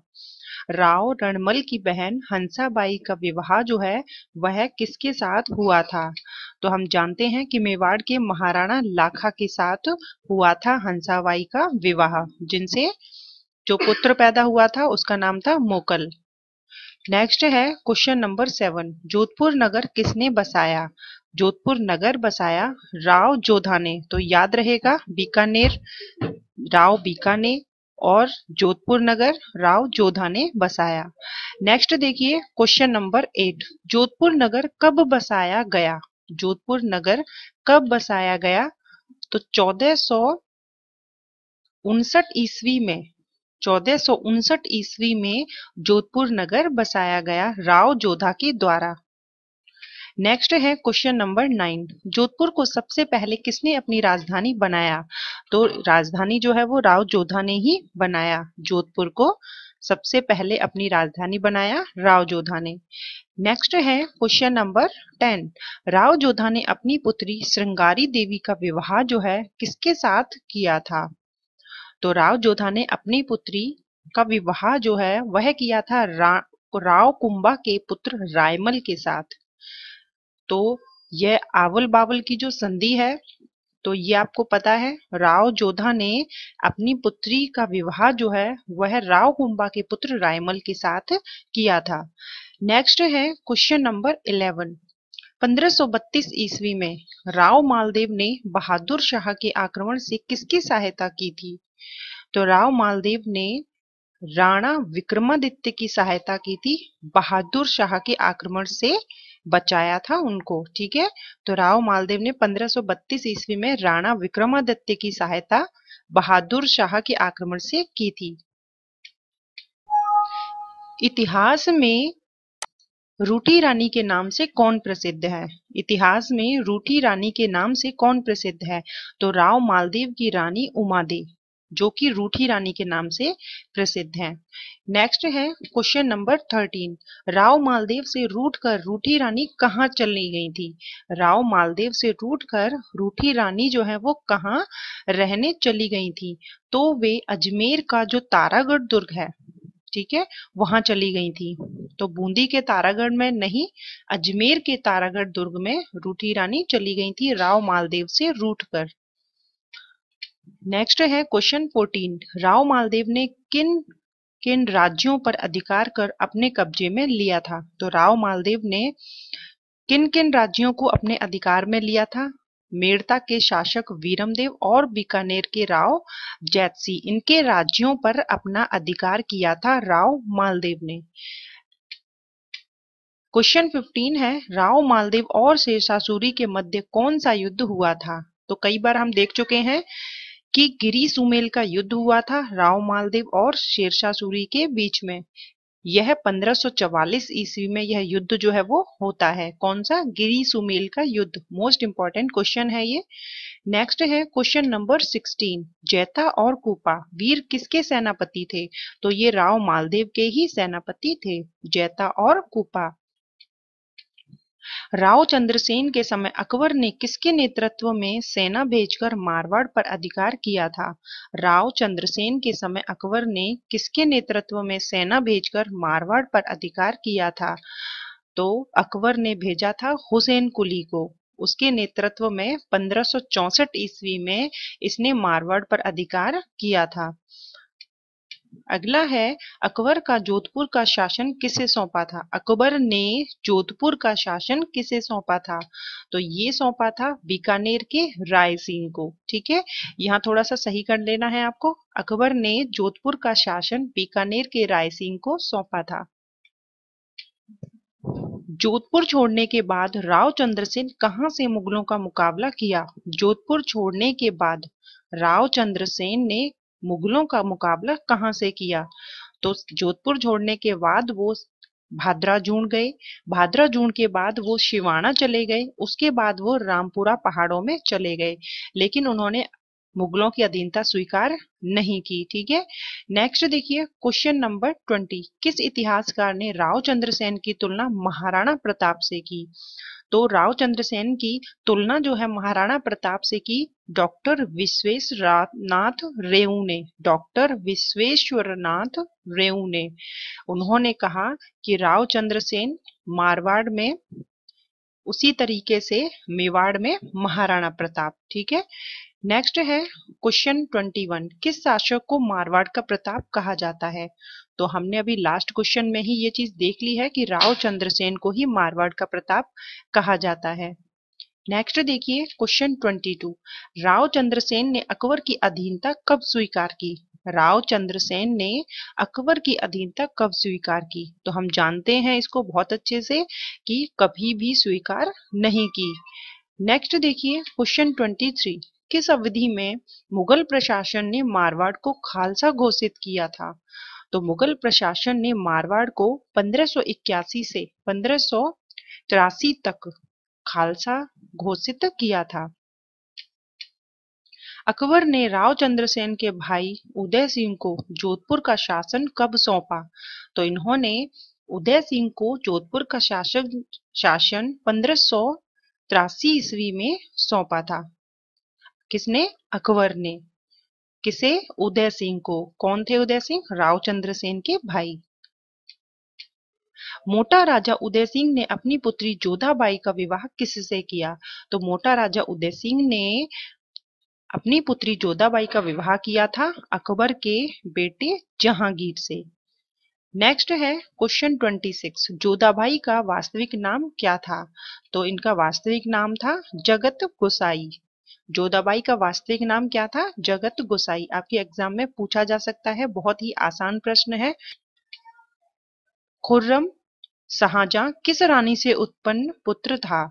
राव रणमल की बहन हंसाबाई का विवाह जो है वह किसके साथ हुआ था तो हम जानते हैं कि मेवाड़ के महाराणा लाखा के साथ हुआ था हंसाबाई का विवाह जिनसे जो पुत्र पैदा हुआ था उसका नाम था मोकल नेक्स्ट है क्वेश्चन नंबर सेवन जोधपुर नगर किसने बसाया जोधपुर नगर बसाया राव जोधा ने तो याद रहेगा बीकानेर राव बीकानेर और जोधपुर नगर राव जोधा ने बसाया नेक्स्ट देखिए क्वेश्चन नंबर एट जोधपुर नगर कब बसाया गया जोधपुर नगर कब बसाया गया तो चौदह सौ उनसठ ईस्वी में चौदह सौ उनसठ ईस्वी में जोधपुर नगर बसाया गया राव जोधा के द्वारा नेक्स्ट है क्वेश्चन नंबर नाइन जोधपुर को सबसे पहले किसने अपनी राजधानी बनाया तो राजधानी जो है वो राव जोधा ने ही बनाया जोधपुर को सबसे पहले अपनी राजधानी बनाया राव जोधा ने नेक्स्ट है question number ten Rao Jodha ने अपनी पुत्री श्रृंगारी देवी का विवाह जो है किसके साथ किया था तो राव जोधा ने अपनी पुत्री का विवाह जो है वह किया था रा, राव कुंबा के पुत्र रायमल के साथ तो यह आवल बावल की जो संधि है तो ये आपको पता है राव जोधा ने अपनी पुत्री का विवाह जो है वह राव कुंबा के पुत्र रायमल के साथ किया था नेक्स्ट है क्वेश्चन नंबर इलेवन 1532 ईस्वी में राव मालदेव ने बहादुर शाह के आक्रमण से किसकी सहायता की थी तो राव मालदेव ने राणा विक्रमादित्य की सहायता की थी बहादुर शाह के आक्रमण से बचाया था उनको ठीक है तो राव मालदेव ने 1532 ईस्वी में राणा विक्रमादित्य की सहायता बहादुर शाह के आक्रमण से की थी इतिहास में रूठी रानी के नाम से कौन प्रसिद्ध है इतिहास में रूठी रानी के नाम से कौन प्रसिद्ध है तो राव मालदेव की रानी उमादेव जो कि रूठी रानी के नाम से प्रसिद्ध हैं नेक्स्ट है question number thirteen Rao Maldev से रूट कर रूठी रानी कहाँ चली गई थी राव मालदेव से रूट कर रूठी रानी जो है वो कहाँ रहने चली गई थी तो वे अजमेर का जो तारागढ़ दुर्ग है ठीक है वहां चली गई थी तो बूंदी के तारागढ़ में नहीं अजमेर के तारागढ़ दुर्ग में रूठी रानी चली गई थी राव मालदेव से रूट कर नेक्स्ट है क्वेश्चन फोर्टीन राव मालदेव ने किन किन राज्यों पर अधिकार कर अपने कब्जे में लिया था तो राव मालदेव ने किन किन राज्यों को अपने अधिकार में लिया था मेड़ता के शासक वीरमदेव और बीकानेर के राव जैतसी इनके राज्यों पर अपना अधिकार किया था राव मालदेव ने क्वेश्चन 15 है राव मालदेव और शेरशाह सूरी के मध्य कौन सा युद्ध हुआ था तो कई बार हम देख चुके हैं कि गिरी सुमेल का युद्ध हुआ था राव मालदेव और शेरशाह सूरी के बीच में यह 1544 ईस्वी में यह युद्ध जो है वो होता है कौन सा गिरी सुमेल का युद्ध मोस्ट इंपॉर्टेंट क्वेश्चन है ये नेक्स्ट है क्वेश्चन नंबर 16 जैता और कुपा वीर किसके सेनापति थे तो ये राव मालदेव के ही सेनापति थे जैता और कुपा राव चंद्रसेन के समय अकबर ने किसके नेतृत्व में सेना भेजकर मारवाड़ पर अधिकार किया था राव चंद्रसेन के समय अकबर ने किसके नेतृत्व में सेना भेजकर मारवाड़ पर अधिकार किया था तो अकबर ने भेजा था हुसैन कुली को उसके नेतृत्व में 1564 ईस्वी में इसने मारवाड़ पर अधिकार किया था अगला है अकबर का जोधपुर का शासन किसे सौंपा था अकबर ने जोधपुर का शासन किसे सौंपा था तो ये सौंपा था बीकानेर के राय सिंह को ठीक है यहाँ थोड़ा सा सही कर लेना है आपको अकबर ने जोधपुर का शासन बीकानेर के राय सिंह को सौंपा था जोधपुर छोड़ने के बाद राव सिंह कहाँ से मुगलों का मुकाबला किया जोधपुर छोड़ने के बाद राव सेन ने मुगलों का मुकाबला कहाँ से किया तो जोधपुर छोड़ने के बाद वो जून गए जून के बाद वो शिवाना चले गए उसके बाद वो रामपुरा पहाड़ों में चले गए लेकिन उन्होंने मुगलों की अधीनता स्वीकार नहीं की ठीक है नेक्स्ट देखिए क्वेश्चन नंबर ट्वेंटी किस इतिहासकार ने राव चंद्रसेन की तुलना महाराणा प्रताप से की तो राव चंद्रसेन की तुलना जो है महाराणा प्रताप से की डॉक्टर विश्वेश नाथ रेऊ ने डॉक्टर विश्वेश्वर नाथ रेऊ ने उन्होंने कहा कि राव चंद्रसेन मारवाड़ में उसी तरीके से मेवाड़ में महाराणा प्रताप ठीक है नेक्स्ट है क्वेश्चन ट्वेंटी वन किस शासक को मारवाड़ का प्रताप कहा जाता है तो हमने अभी लास्ट क्वेश्चन में ही ये चीज देख ली है कि राव चंद्रसेन को ही मारवाड़ का प्रताप कहा जाता है नेक्स्ट देखिए क्वेश्चन 22 राव चंद्रसेन ने अकबर की अधीनता कब स्वीकार की राव चंद्रसेन ने अकबर की अधीनता कब स्वीकार की तो हम जानते हैं इसको बहुत अच्छे से कि कभी भी स्वीकार नहीं की नेक्स्ट देखिए क्वेश्चन 23 किस अवधि में मुगल प्रशासन ने मारवाड़ को खालसा घोषित किया था तो मुगल प्रशासन ने मारवाड़ को 1581 से पंद्रह तक खालसा घोषित किया था अकबर ने राव चंद्रसेन के भाई उदय सिंह को जोधपुर का शासन कब सौंपा तो इन्होंने उदय सिंह को जोधपुर का शासन शासन पंद्रह ईस्वी में सौंपा था किसने अकबर ने किसे उदय सिंह को कौन थे उदय सिंह रावचंद्र सेन के भाई मोटा राजा उदय सिंह ने अपनी पुत्री जोधाबाई का विवाह किससे किया तो मोटा राजा उदय सिंह ने अपनी पुत्री जोधाबाई का विवाह किया था अकबर के बेटे जहांगीर से नेक्स्ट है क्वेश्चन 26 जोधाबाई का वास्तविक नाम क्या था तो इनका वास्तविक नाम था जगत गोसाई जोधाबाई का वास्तविक नाम क्या था जगत गोसाई आपके एग्जाम में पूछा जा सकता है बहुत ही आसान प्रश्न है खुर्रम सहाजा किस रानी से उत्पन्न पुत्र था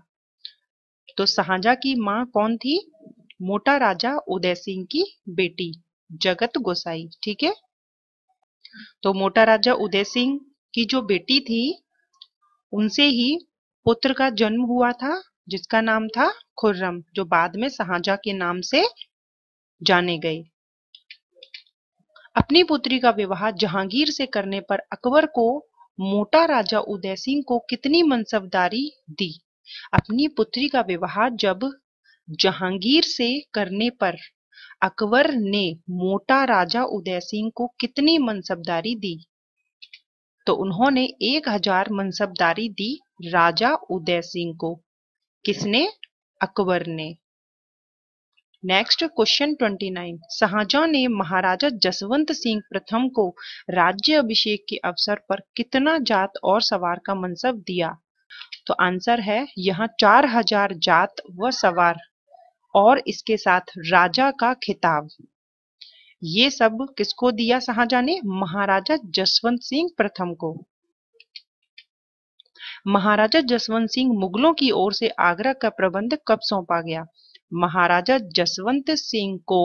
तो सहाजा की मां कौन थी मोटा राजा उदय सिंह की बेटी जगत गोसाई ठीक है तो मोटा राजा उदय सिंह की जो बेटी थी उनसे ही पुत्र का जन्म हुआ था जिसका नाम था खुर्रम जो बाद में सहाजा के नाम से जाने गए अपनी पुत्री का विवाह जहांगीर से करने पर अकबर को मोटा राजा उदय सिंह को कितनी मनसबदारी दी अपनी पुत्री का विवाह जब जहांगीर से करने पर अकबर ने मोटा राजा उदय सिंह को कितनी मनसबदारी दी तो उन्होंने एक हजार मनसबदारी दी राजा उदय सिंह को किसने अकबर ने नेक्स्ट क्वेश्चन 29 शाहजहां ने महाराजा जसवंत सिंह प्रथम को राज्य अभिषेक के अवसर पर कितना जात और सवार का मनसब दिया तो आंसर है यहाँ चार हजार जात व सवार और इसके साथ राजा का खिताब ये सब किसको दिया शाहजहां ने महाराजा जसवंत सिंह प्रथम को महाराजा जसवंत सिंह मुगलों की ओर से आगरा का प्रबंध कब सौंपा गया महाराजा जसवंत सिंह को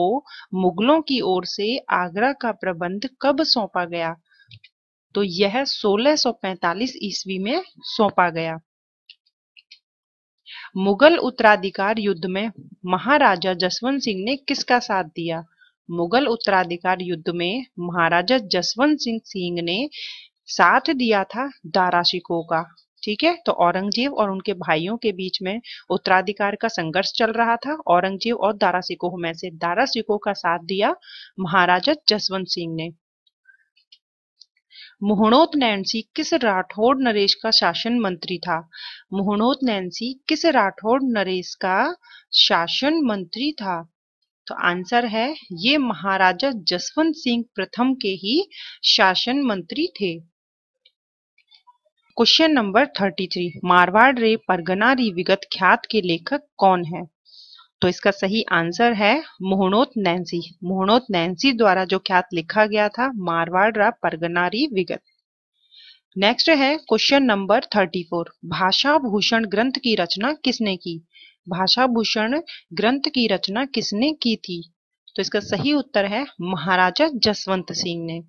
मुगलों की ओर से आगरा का प्रबंध कब सौंपा गया तो यह 1645 ईस्वी में सौंपा गया मुगल उत्तराधिकार युद्ध में महाराजा जसवंत सिंह ने किसका साथ दिया मुगल उत्तराधिकार युद्ध में महाराजा जसवंत सिंह सिंह ने साथ दिया था दारा शिकोह का ठीक है तो औरंगजेब और उनके भाइयों के बीच में उत्तराधिकार का संघर्ष चल रहा था औरंगजेब और दारा सिकोह में से दारा सिकोह का साथ दिया महाराजा जसवंत सिंह ने मोहनोत नैन्सी किस राठौड़ नरेश का शासन मंत्री था मोहनोत नैन्सी किस राठौड़ नरेश का शासन मंत्री था तो आंसर है ये महाराजा जसवंत सिंह प्रथम के ही शासन मंत्री थे question number thirty three Marwar Re Pargana री विगत ख्यात के लेखक कौन है तो इसका सही आंसर है मोहनोत नैन्सी मोहनोत नैन्सी द्वारा जो ख्यात लिखा गया था मारवाड़ रा परगना री विगत नेक्स्ट है क्वेश्चन नंबर थर्टी फोर भाषा भूषण ग्रंथ की रचना किसने की भाषा भूषण ग्रंथ की रचना किसने की थी तो इसका सही उत्तर है महाराजा जसवंत सिंह ने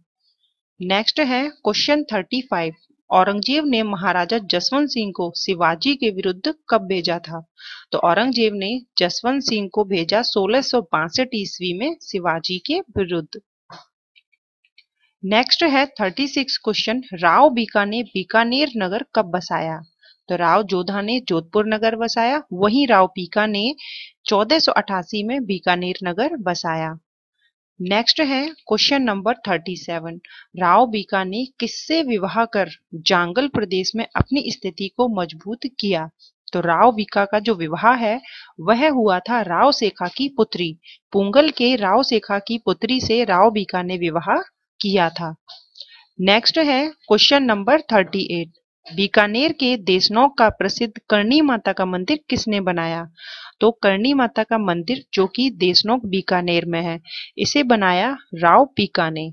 नेक्स्ट है क्वेश्चन थर्टी फाइव औरंगजेब ने महाराजा जसवंत सिंह को शिवाजी के विरुद्ध कब भेजा था तो औरंगजेब ने जसवंत सिंह को भेजा सोलह ईस्वी में शिवाजी के विरुद्ध नेक्स्ट है 36 क्वेश्चन राव बीका ने बीकानेर नगर कब बसाया तो राव जोधा ने जोधपुर नगर बसाया वहीं राव पीका ने चौदह में बीकानेर नगर बसाया नेक्स्ट है question number thirty seven Rao Bika ने किससे विवाह कर जांगल प्रदेश में अपनी स्थिति को मजबूत किया तो राव बीका का जो विवाह है वह हुआ था राव सेखा की पुत्री पुंगल के राव सेखा की पुत्री से राव बीका ने विवाह किया था नेक्स्ट है question number thirty eight Bikaner के देशनोक का प्रसिद्ध करणी माता का मंदिर किसने बनाया तो करणी माता का मंदिर जो कि देशनोक बीकानेर में है इसे बनाया राव पीका ने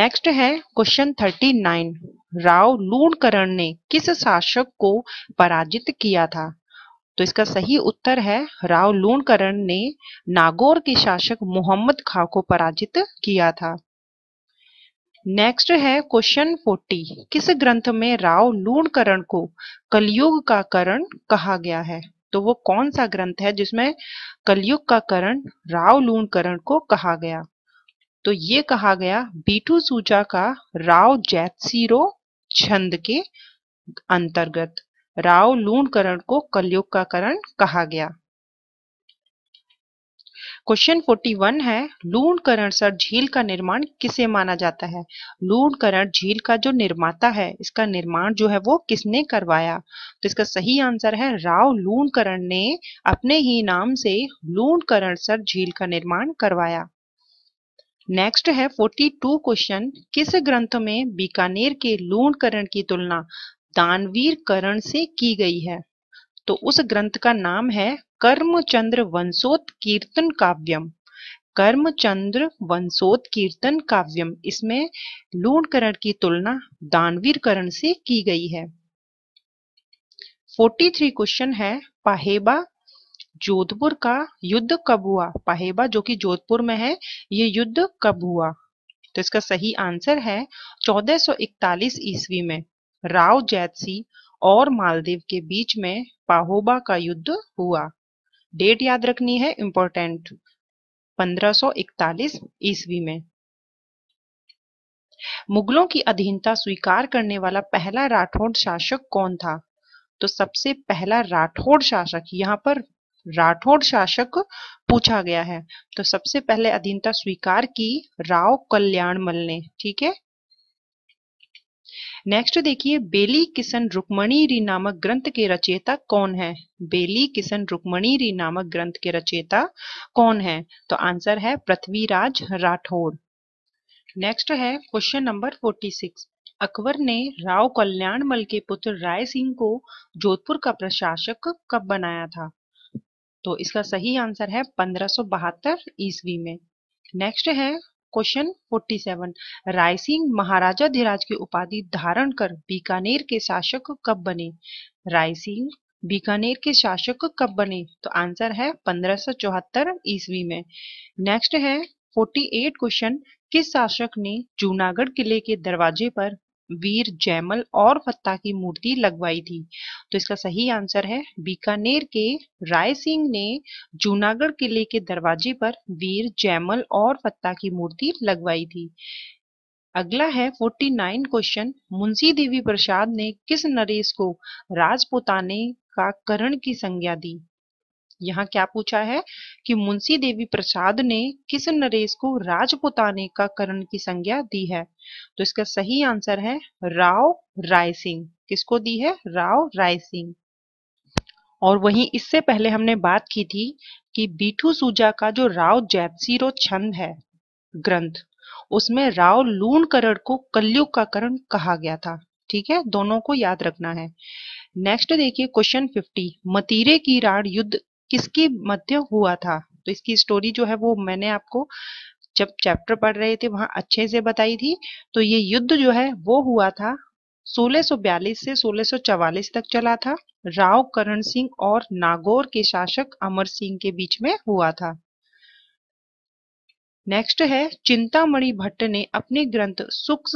नेक्स्ट है question thirty nine Rao Lunkaran ने किस शासक को पराजित किया था तो इसका सही उत्तर है राव लूणकरण ने नागौर के शासक मोहम्मद खां को पराजित किया था नेक्स्ट है क्वेश्चन फोर्टी किस ग्रंथ में राव लूणकरण को कलयुग का करण कहा गया है तो वो कौन सा ग्रंथ है जिसमें कलयुग का करण राव लूणकरण को कहा गया तो ये कहा गया बीटू सूचा का राव जैतसीरो छंद के अंतर्गत राव लूणकरण को कलयुग का करण कहा गया क्वेश्चन 41 है लूण करण सर झील का निर्माण किसे माना जाता है लूण करण झील का जो निर्माता है इसका निर्माण जो है वो किसने करवाया तो इसका सही आंसर है राव लूण करण ने अपने ही नाम से लूण करण सर झील का निर्माण करवाया नेक्स्ट है 42 क्वेश्चन किस ग्रंथ में बीकानेर के लूण करण की तुलना दानवीर करण से की गई है तो उस ग्रंथ का नाम है कर्मचंद्र वंशोत कीर्तन काव्यम कर्मचंद्र वंशोत कीर्तन काव्यम इसमें लूणकरण की तुलना दानवीर करण से की गई है 43 क्वेश्चन है पाहेबा जोधपुर का युद्ध कब हुआ पाहेबा जो कि जोधपुर में है ये युद्ध कब हुआ तो इसका सही आंसर है 1441 ईस्वी में राव जैतसी और मालदेव के बीच में पाहोबा का युद्ध हुआ डेट याद रखनी है इंपॉर्टेंट 1541 ईस्वी में मुगलों की अधीनता स्वीकार करने वाला पहला राठौड़ शासक कौन था तो सबसे पहला राठौड़ शासक यहाँ पर राठौड़ शासक पूछा गया है तो सबसे पहले अधीनता स्वीकार की राव कल्याणमल ने ठीक है नेक्स्ट देखिए बेली किशन रुक्मणी री नामक ग्रंथ के रचयिता कौन है बेली किशन रुक्मणी री नामक ग्रंथ के रचयिता कौन है तो आंसर है पृथ्वीराज राठौर नेक्स्ट है question number forty six Akbar ने राव कल्याणमल के पुत्र राय सिंह को जोधपुर का प्रशासक कब बनाया था तो इसका सही आंसर है 1572 ईस्वी में नेक्स्ट है क्वेश्चन 47 राय महाराजा धीराज की उपाधि धारण कर बीकानेर के शासक कब बने राय सिंह बीकानेर के शासक कब बने तो आंसर है 1574 ईस्वी में नेक्स्ट है 48 क्वेश्चन किस शासक ने जूनागढ़ किले के दरवाजे पर वीर जैमल और फत्ता की मूर्ति लगवाई थी तो इसका सही आंसर है बीकानेर के राय सिंह ने जूनागढ़ किले के दरवाजे पर वीर जयमल और फत्ता की मूर्ति लगवाई थी अगला है 49 क्वेश्चन मुंशी देवी प्रसाद ने किस नरेश को राजपुताने का करण की संज्ञा दी यहाँ क्या पूछा है कि मुंशी देवी प्रसाद ने किस नरेश को राजपुताने का करण की संज्ञा दी है तो इसका सही आंसर है राव राय सिंह किसको दी है राव राय सिंह और वहीं इससे पहले हमने बात की थी कि बीठू सूजा का जो राव जैपसीरो छंद है ग्रंथ उसमें राव लून करण को कलयुग का करण कहा गया था ठीक है दोनों को याद रखना है नेक्स्ट देखिए क्वेश्चन फिफ्टी मतीरे की राड युद्ध किसके मध्य हुआ था तो इसकी स्टोरी जो है वो मैंने आपको जब चैप्टर पढ़ रहे थे वहां अच्छे से बताई थी तो ये युद्ध जो है वो हुआ था 1642 से 1644 तक चला था राव करण सिंह और नागौर के शासक अमर सिंह के बीच में हुआ था नेक्स्ट है चिंतामणि भट्ट ने अपने ग्रंथ सुख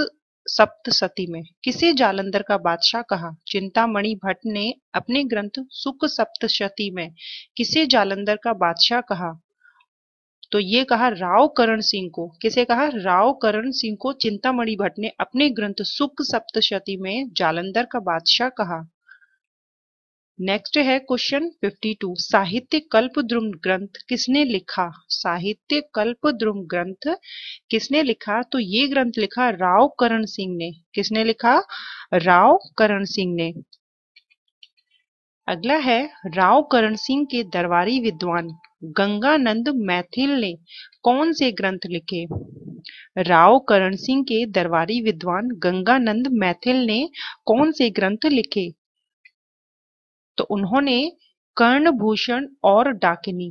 सप्तसती में किसे जालंधर का बादशाह कहा चिंतामणि भट्ट ने अपने ग्रंथ सुख सप्तशती में किसे जालंधर का बादशाह कहा तो ये कहा राव करण सिंह को किसे कहा राव करण सिंह को चिंतामणि भट्ट ने अपने ग्रंथ सुख सप्तशती में जालंधर का बादशाह कहा नेक्स्ट है क्वेश्चन 52 साहित्य कल्पद्रुम ग्रंथ किसने लिखा साहित्य कल्पद्रुम ग्रंथ किसने लिखा तो ये ग्रंथ लिखा राव करण सिंह ने किसने लिखा राव करण सिंह ने अगला है राव करण सिंह के दरबारी विद्वान गंगानंद मैथिल ने कौन से ग्रंथ लिखे राव करण सिंह के दरबारी विद्वान गंगानंद मैथिल ने कौन से ग्रंथ लिखे तो उन्होंने कर्णभूषण और डाकिनी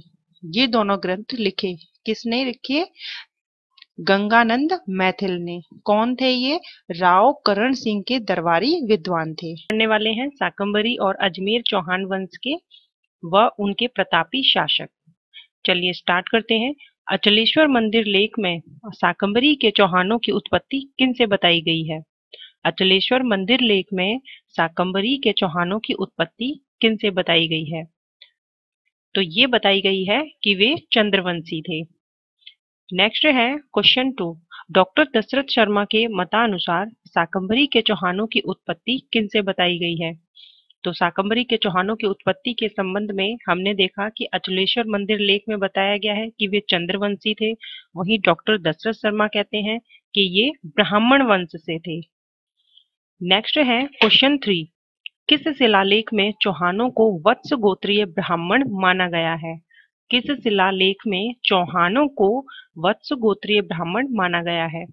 ये दोनों ग्रंथ लिखे किसने लिखे गंगानंद मैथिल ने कौन थे ये राव करण सिंह के दरबारी विद्वान थे पढ़ने वाले हैं साकंबरी और अजमेर चौहान वंश के व उनके प्रतापी शासक चलिए स्टार्ट करते हैं अचलेश्वर मंदिर लेख में साकंबरी के चौहानों की उत्पत्ति किन से बताई गई है अचलेश्वर मंदिर लेख में साकंबरी के चौहानों की उत्पत्ति किन से बताई गई है तो ये बताई गई है कि वे चंद्रवंशी थे नेक्स्ट है question two doctor Dasharath Sharma के मतानुसार साकंबरी के चौहानों की उत्पत्ति किन से बताई गई है तो साकंबरी के चौहानों की उत्पत्ति के संबंध में हमने देखा कि अचलेश्वर मंदिर लेख में बताया गया है कि वे चंद्रवंशी थे वहीं डॉक्टर दशरथ शर्मा कहते हैं कि ये ब्राह्मण वंश से थे नेक्स्ट है क्वेश्चन थ्री किस शिलालेख में चौहानों को वत्स गोत्रीय ब्राह्मण माना गया है किस शिलालेख में चौहानों को वत्स गोत्रीय ब्राह्मण माना गया है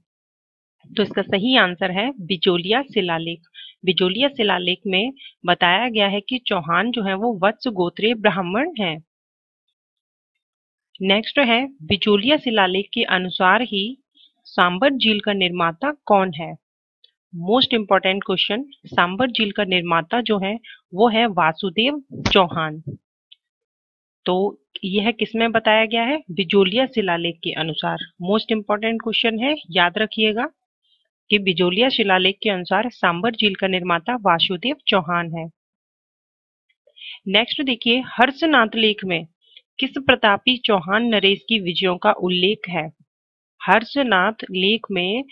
तो इसका सही आंसर है बिजोलिया शिलालेख बिजोलिया शिलालेख में बताया गया है कि चौहान जो है वो वत्स गोत्रीय ब्राह्मण है नेक्स्ट है बिजोलिया शिलालेख के अनुसार ही सांबर झील का निर्माता कौन है मोस्ट इंपॉर्टेंट क्वेश्चन सांबर झील का निर्माता जो है वो है वासुदेव चौहान तो यह किसमें बताया गया है बिजोलिया शिलालेख के अनुसार मोस्ट इंपॉर्टेंट क्वेश्चन है याद रखिएगा कि बिजोलिया शिलालेख के अनुसार सांबर झील का निर्माता वासुदेव चौहान है नेक्स्ट देखिए हर्षनाथ लेख में किस प्रतापी चौहान नरेश की विजयों का उल्लेख है हर्षनाथ लेख में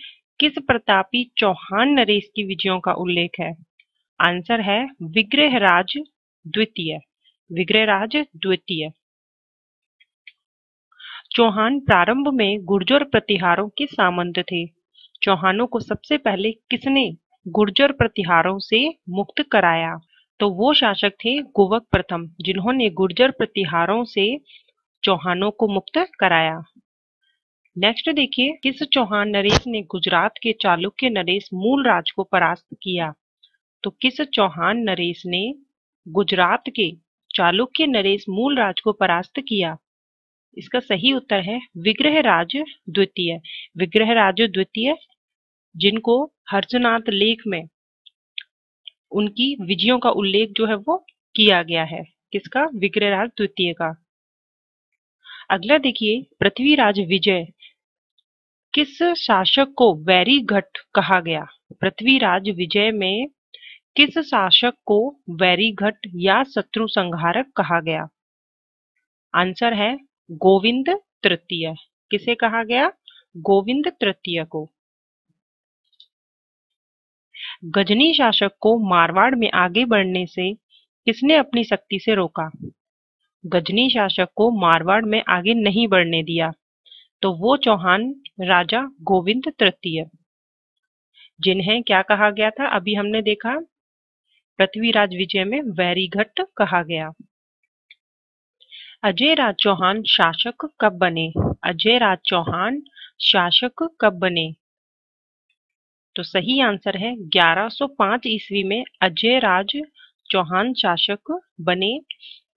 किस प्रतापी चौहान नरेश की विजयों का उल्लेख है आंसर है विग्रहराज द्वितीय विग्रहराज द्वितीय चौहान प्रारंभ में गुर्जर प्रतिहारों के सामंत थे चौहानों को सबसे पहले किसने गुर्जर प्रतिहारों से मुक्त कराया तो वो शासक थे गोवक प्रथम जिन्होंने गुर्जर प्रतिहारों से चौहानों को मुक्त कराया नेक्स्ट देखिए किस चौहान नरेश ने गुजरात के चालुक्य नरेश मूल राज को परास्त किया तो किस चौहान नरेश ने गुजरात के चालुक्य नरेश मूल राज को परास्त किया इसका सही उत्तर है विग्रहराज द्वितीय विग्रहराज द्वितीय जिनको हर्षनाथ लेख में उनकी विजयों का उल्लेख जो है वो किया गया है किसका विग्रहराज द्वितीय का अगला देखिए पृथ्वीराज विजय किस शासक को वैरीघट कहा गया पृथ्वीराज विजय में किस शासक को वैरीघट या शत्रु संहारक कहा गया आंसर है गोविंद तृतीय किसे कहा गया गोविंद तृतीय को गजनी शासक को मारवाड़ में आगे बढ़ने से किसने अपनी शक्ति से रोका गजनी शासक को मारवाड़ में आगे नहीं बढ़ने दिया तो वो चौहान राजा गोविंद तृतीय जिन्हें क्या कहा गया था अभी हमने देखा पृथ्वीराज विजय में वैरीघट कहा गया अजय राज चौहान शासक कब बने अजय राज चौहान शासक कब बने तो सही आंसर है 1105 ईस्वी में अजय राज चौहान शासक बने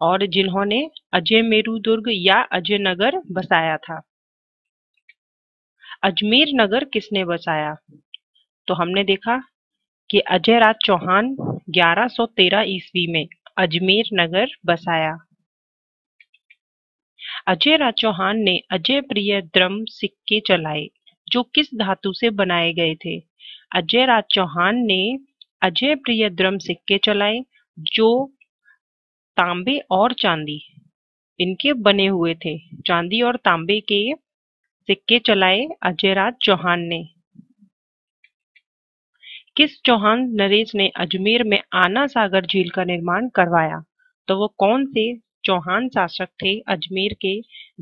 और जिन्होंने अजय मेरु दुर्ग या अजय नगर बसाया था अजमेर नगर किसने बसाया तो हमने देखा कि अजय राज चौहान 1113 ईस्वी में अजमेर नगर बसाया अजय राज चौहान ने अजय प्रिय द्रम सिक्के चलाए जो किस धातु से बनाए गए थे अजय राज चौहान ने अजय प्रिय द्रम सिक्के चलाए जो तांबे और चांदी इनके बने हुए थे चांदी और तांबे के सिक्के चलाए अजयराज चौहान ने किस चौहान नरेश ने अजमेर में आना सागर झील का निर्माण करवाया तो वो कौन से चौहान शासक थे अजमेर के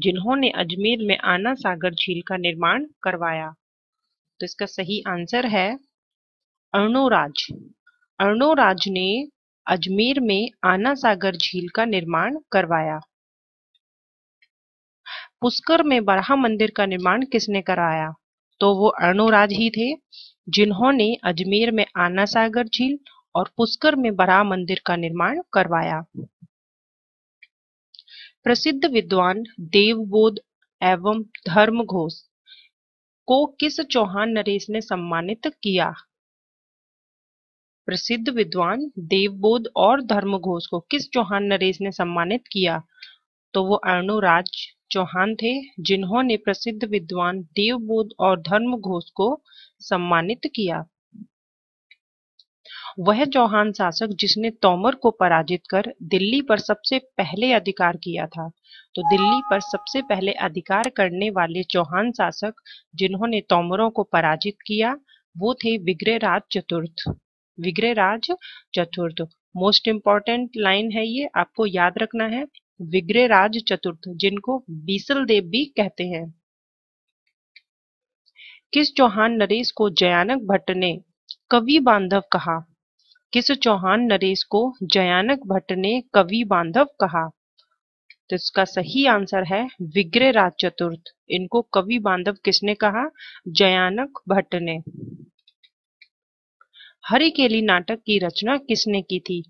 जिन्होंने अजमेर में आना सागर झील का निर्माण करवाया तो इसका सही आंसर है अर्णोराज अर्णोराज ने अजमेर में आना सागर झील का निर्माण करवाया पुष्कर में बराह मंदिर का निर्माण किसने कराया तो वो अर्णोराज ही थे जिन्होंने अजमेर में आना सागर झील और पुष्कर में बराह मंदिर का निर्माण करवाया प्रसिद्ध विद्वान देवबोध एवं धर्म घोष को किस चौहान नरेश ने सम्मानित किया प्रसिद्ध विद्वान देवबोध और धर्म घोष को किस चौहान नरेश ने सम्मानित किया तो वो अर्णोराज चौहान थे जिन्होंने प्रसिद्ध विद्वान देवबोध और धर्म घोष को सम्मानित किया वह चौहान शासक जिसने तोमर को पराजित कर दिल्ली पर सबसे पहले अधिकार किया था तो दिल्ली पर सबसे पहले अधिकार करने वाले चौहान शासक जिन्होंने तोमरों को पराजित किया वो थे विग्रहराज चतुर्थ विग्रहराज चतुर्थ मोस्ट इम्पॉर्टेंट लाइन है ये आपको याद रखना है विग्रहराज चतुर्थ जिनको बीसल देव भी कहते हैं किस चौहान नरेश को जयानक भट्ट ने कवि बांधव कहा किस चौहान नरेश को जयानक भट्ट ने कवि बांधव कहा तो इसका सही आंसर है विग्रहराज चतुर्थ इनको कवि बांधव किसने कहा जयानक भट्ट ने हरिकेली नाटक की रचना किसने की थी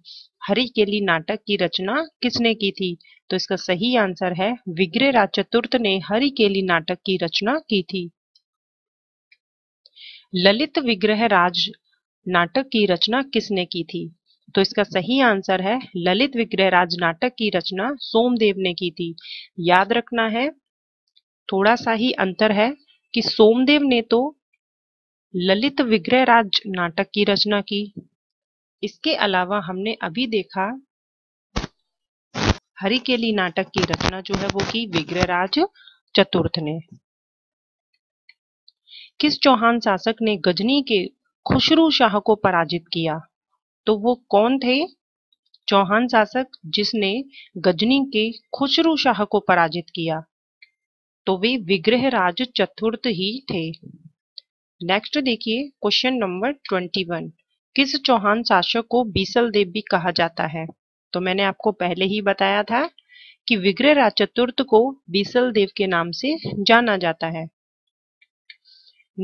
हरिकेली नाटक की रचना किसने की थी तो इसका सही आंसर है विग्रह राज चतुर्थ ने हरिकेली नाटक की रचना की थी ललित विग्रह राज नाटक की रचना किसने की थी तो इसका सही आंसर है ललित विग्रह राज नाटक की रचना सोमदेव ने की थी याद रखना है थोड़ा सा ही अंतर है कि सोमदेव ने तो ललित विग्रहराज नाटक की रचना की इसके अलावा हमने अभी देखा हरि लिए नाटक की रचना जो है वो की विग्रहराज चतुर्थ ने किस चौहान शासक ने गजनी के खुशरू शाह को पराजित किया तो वो कौन थे चौहान शासक जिसने गजनी के खुशरू शाह को पराजित किया तो वे विग्रहराज चतुर्थ ही थे नेक्स्ट देखिए क्वेश्चन नंबर ट्वेंटी वन किस चौहान शासक को बीसल देव भी कहा जाता है तो मैंने आपको पहले ही बताया था कि राज चतुर्थ को बीसल देव के नाम से जाना जाता है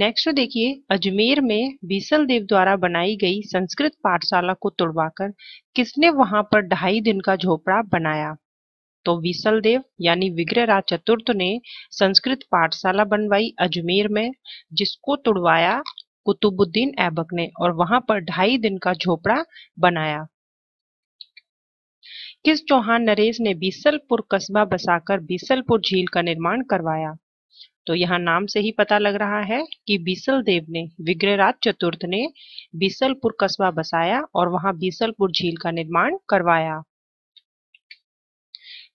नेक्स्ट देखिए अजमेर में बीसल देव द्वारा बनाई गई संस्कृत पाठशाला को तुड़वाकर किसने वहां पर ढाई दिन का झोपड़ा बनाया तो बीसल देव यानी विग्रह राज चतुर्थ ने संस्कृत पाठशाला बनवाई अजमेर में जिसको तुड़वाया कुतुबुद्दीन ऐबक ने और वहां पर ढाई दिन का झोपड़ा बनाया किस चौहान नरेश ने बीसलपुर कस्बा बसाकर बीसलपुर झील का निर्माण करवाया तो यहाँ नाम से ही पता लग रहा है कि बीसल देव ने विग्रहराज चतुर्थ ने बीसलपुर कस्बा बसाया और वहां बीसलपुर झील का निर्माण करवाया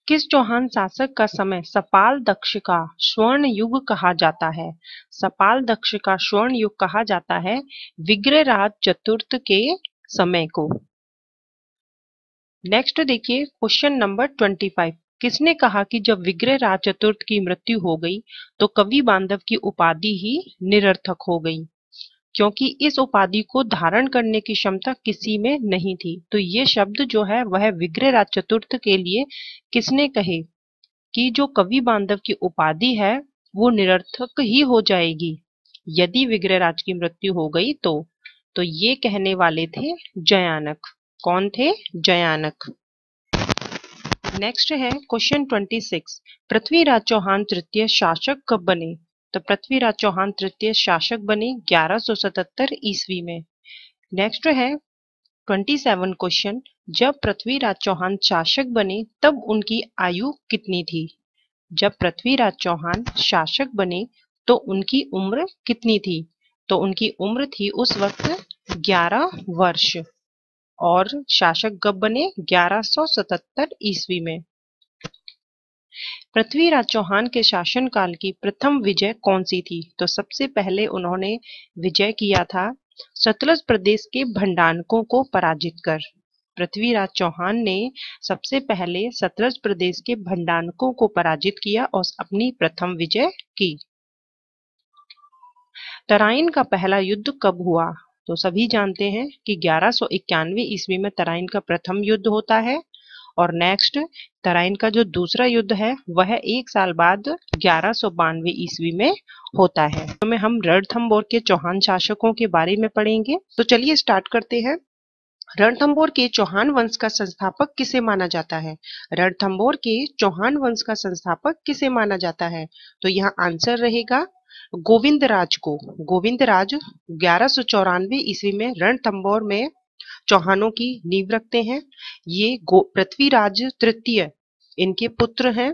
किस चौहान शासक का समय सपाल दक्ष का स्वर्ण युग कहा जाता है सपाल दक्ष का स्वर्ण युग कहा जाता है विग्रहराज चतुर्थ के समय को नेक्स्ट देखिए क्वेश्चन नंबर ट्वेंटी फाइव किसने कहा कि जब विग्रह राज चतुर्थ की मृत्यु हो गई तो कवि बांधव की उपाधि ही निरर्थक हो गई क्योंकि इस उपाधि को धारण करने की क्षमता किसी में नहीं थी तो ये शब्द जो है वह विग्रह राज चतुर्थ के लिए किसने कहे कि जो कवि बांधव की उपाधि है वो निरर्थक ही हो जाएगी यदि विग्रह राज की मृत्यु हो गई तो तो ये कहने वाले थे जयानक कौन थे जयानक नेक्स्ट है क्वेश्चन 26 पृथ्वीराज चौहान तृतीय शासक कब बने तो पृथ्वीराज चौहान तृतीय शासक बने 1177 ईस्वी में नेक्स्ट है 27 क्वेश्चन जब पृथ्वीराज चौहान शासक बने तब उनकी आयु कितनी थी जब पृथ्वीराज चौहान शासक बने तो उनकी उम्र कितनी थी तो उनकी उम्र थी उस वक्त 11 वर्ष और शासक कब बने 1177 ईस्वी में पृथ्वीराज चौहान के शासनकाल की प्रथम विजय कौन सी थी तो सबसे पहले उन्होंने विजय किया था सतलज प्रदेश के भंडानकों को पराजित कर पृथ्वीराज चौहान ने सबसे पहले सतलज प्रदेश के भंडानकों को पराजित किया और अपनी प्रथम विजय की तराइन का पहला युद्ध कब हुआ तो सभी जानते हैं कि ग्यारह सौ इक्यानवे ईस्वी में तराइन का प्रथम युद्ध होता है और नेक्स्ट तराइन का जो दूसरा युद्ध है वह एक साल बाद ग्यारह सौ बानवे ईस्वी में होता है तो हम रणथम्बोर के चौहान शासकों के बारे में पढ़ेंगे तो चलिए स्टार्ट करते हैं रणथम्बोर के चौहान वंश का संस्थापक किसे माना जाता है रणथम्बोर के चौहान वंश का संस्थापक किसे माना जाता है तो यहाँ आंसर रहेगा गोविंद राज को राज ग्यारह सौ चौरानवे ईस्वी में रणथम्बोर में चौहानों की नींव रखते हैं ये पृथ्वीराज तृतीय इनके पुत्र हैं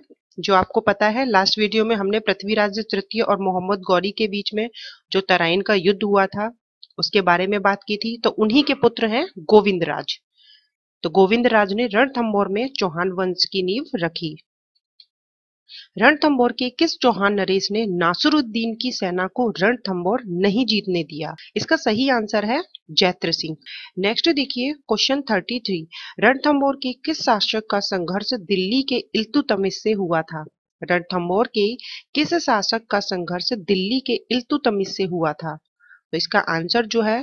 जो आपको पता है लास्ट वीडियो में हमने पृथ्वीराज तृतीय और मोहम्मद गौरी के बीच में जो तराइन का युद्ध हुआ था उसके बारे में बात की थी तो उन्हीं के पुत्र हैं गोविंद राज तो गोविंद राज ने रणथम्बोर में चौहान वंश की नींव रखी रणथंबोर के किस चौहान नरेश ने नासुरुद्दीन की सेना को रणथंबोर नहीं जीतने दिया इसका सही आंसर है जैत्र सिंह नेक्स्ट देखिए क्वेश्चन 33 रणथंबोर के किस शासक का संघर्ष दिल्ली के इल्तुतमिश से हुआ था रणथंबोर के किस शासक का संघर्ष दिल्ली के इल्तुतमिश से हुआ था तो इसका आंसर जो है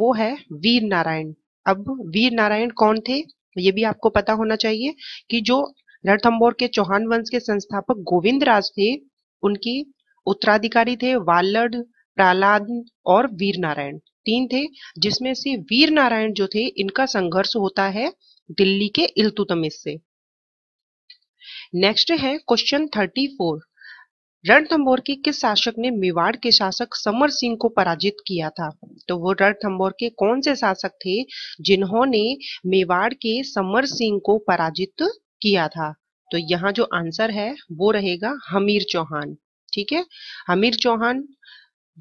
वो है वीर नारायण अब वीर नारायण कौन थे ये भी आपको पता होना चाहिए कि जो रणथम्बोर के चौहान वंश के संस्थापक गोविंद राज थे उनकी उत्तराधिकारी थे वालड प्रहलाद और वीर नारायण तीन थे जिसमें से वीर नारायण जो थे इनका संघर्ष होता है दिल्ली के इल्तुतमिस से नेक्स्ट है क्वेश्चन थर्टी फोर रणथम्बोर के किस शासक ने मेवाड़ के शासक समर सिंह को पराजित किया था तो वो रणथम्बोर के कौन से शासक थे जिन्होंने मेवाड़ के समर सिंह को पराजित किया था तो यहाँ जो आंसर है वो रहेगा हमीर चौहान ठीक है हमीर चौहान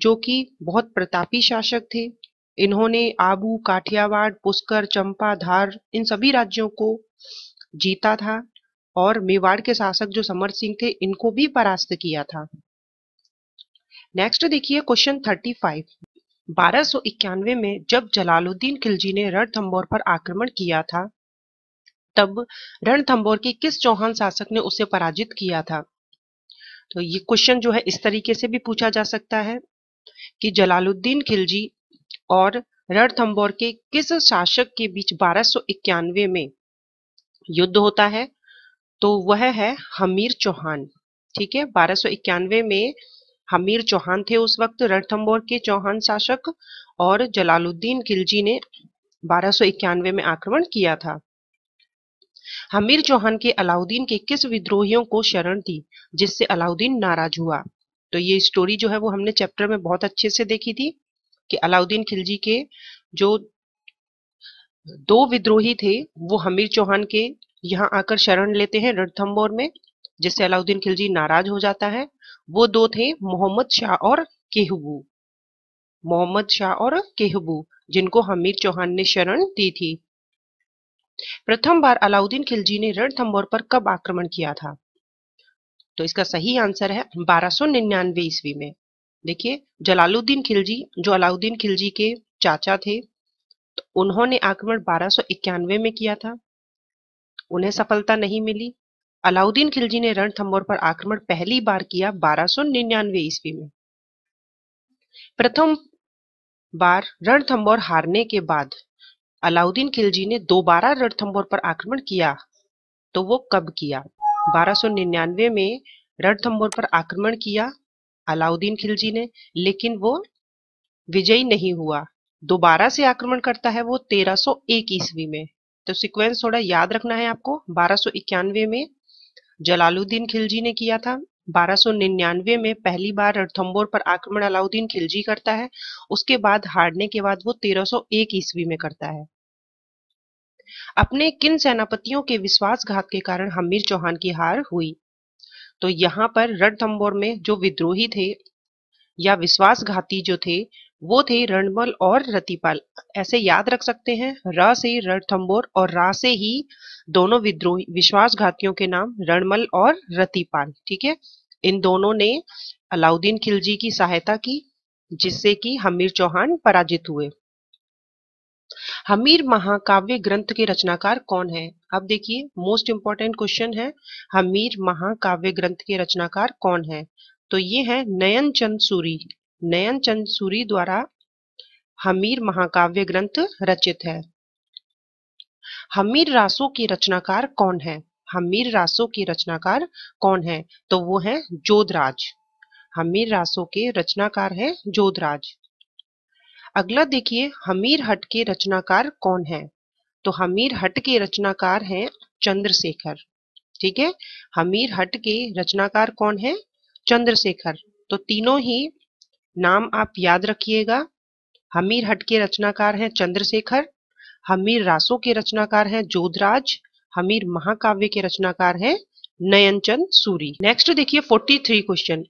जो कि बहुत प्रतापी शासक थे इन्होंने आबू काठियावाड़ पुष्कर चंपा धार इन सभी राज्यों को जीता था और मेवाड़ के शासक जो समर सिंह थे इनको भी परास्त किया था नेक्स्ट देखिए क्वेश्चन थर्टी फाइव बारह में जब जलालुद्दीन खिलजी ने रणथंबोर पर आक्रमण किया था तब रणथंबोर की किस चौहान शासक ने उसे पराजित किया था तो ये क्वेश्चन जो है इस तरीके से भी पूछा जा सकता है कि जलालुद्दीन खिलजी और रणथंबोर के किस शासक के बीच बारह में युद्ध होता है तो वह है हमीर चौहान ठीक है बारह में हमीर चौहान थे उस वक्त रणथंबोर के चौहान शासक और जलालुद्दीन खिलजी ने बारह में आक्रमण किया था हमीर चौहान के अलाउद्दीन के किस विद्रोहियों को शरण दी जिससे अलाउद्दीन नाराज हुआ तो ये स्टोरी जो है वो हमने चैप्टर में बहुत अच्छे से देखी थी कि अलाउद्दीन खिलजी के जो दो विद्रोही थे वो हमीर चौहान के यहाँ आकर शरण लेते हैं रणथम्बोर में जिससे अलाउद्दीन खिलजी नाराज हो जाता है वो दो थे मोहम्मद शाह और केहबू मोहम्मद शाह और केहबू जिनको हमीर चौहान ने शरण दी थी प्रथम बार अलाउद्दीन खिलजी ने रणथंबोर पर कब आक्रमण किया था तो इसका सही आंसर है 1299 ईस्वी में देखिए जलालुद्दीन खिलजी जो अलाउद्दीन खिलजी के चाचा थे तो उन्होंने आक्रमण 1291 में किया था उन्हें सफलता नहीं मिली अलाउद्दीन खिलजी ने रणथंबोर पर आक्रमण पहली बार किया 1299 ईस्वी में प्रथम बार रणथंबोर हारने के बाद अलाउद्दीन खिलजी ने दोबारा रणथम्बोर पर आक्रमण किया तो वो कब किया 1299 में रणथम्बोर पर आक्रमण किया अलाउद्दीन खिलजी ने लेकिन वो विजयी नहीं हुआ दोबारा से आक्रमण करता है वो 1301 ईस्वी में तो सीक्वेंस थोड़ा याद रखना है आपको बारह में जलालुद्दीन खिलजी ने किया था 1299 में पहली बार रणथम्बोर पर आक्रमण अलाउद्दीन खिलजी करता है उसके बाद हारने के बाद वो 1301 ईस्वी में करता है अपने किन सेनापतियों के विश्वासघात के कारण हमीर चौहान की हार हुई तो यहाँ पर रणथम्बोर में जो विद्रोही थे या विश्वासघाती जो थे वो थे रणमल और रतिपाल ऐसे याद रख सकते हैं र से रणथम्बोर और रा से ही दोनों विद्रोही विश्वासघातियों के नाम रणमल और रतिपाल ठीक है इन दोनों ने अलाउद्दीन खिलजी की सहायता की जिससे कि हमीर चौहान पराजित हुए हमीर महाकाव्य ग्रंथ के रचनाकार कौन है अब देखिए मोस्ट इंपॉर्टेंट क्वेश्चन है हमीर महाकाव्य ग्रंथ के रचनाकार कौन है तो ये है नयन चंद सूरी नयन चंद सूरी द्वारा हमीर महाकाव्य ग्रंथ रचित है हमीर रासो के रचनाकार कौन है हमीर रासो के रचनाकार कौन है तो वो है जोधराज हमीर रासो के रचनाकार है जोधराज अगला देखिए हमीर हट के रचनाकार कौन है तो हमीर हट के रचनाकार है चंद्रशेखर ठीक है हमीर हट के रचनाकार कौन है चंद्रशेखर तो तीनों ही नाम आप याद रखिएगा हमीर हट के रचनाकार हैं चंद्रशेखर हमीर रासो के रचनाकार हैं जोधराज हमीर महाकाव्य के रचनाकार हैं नयनचंद सूरी नेक्स्ट देखिए 43 क्वेश्चन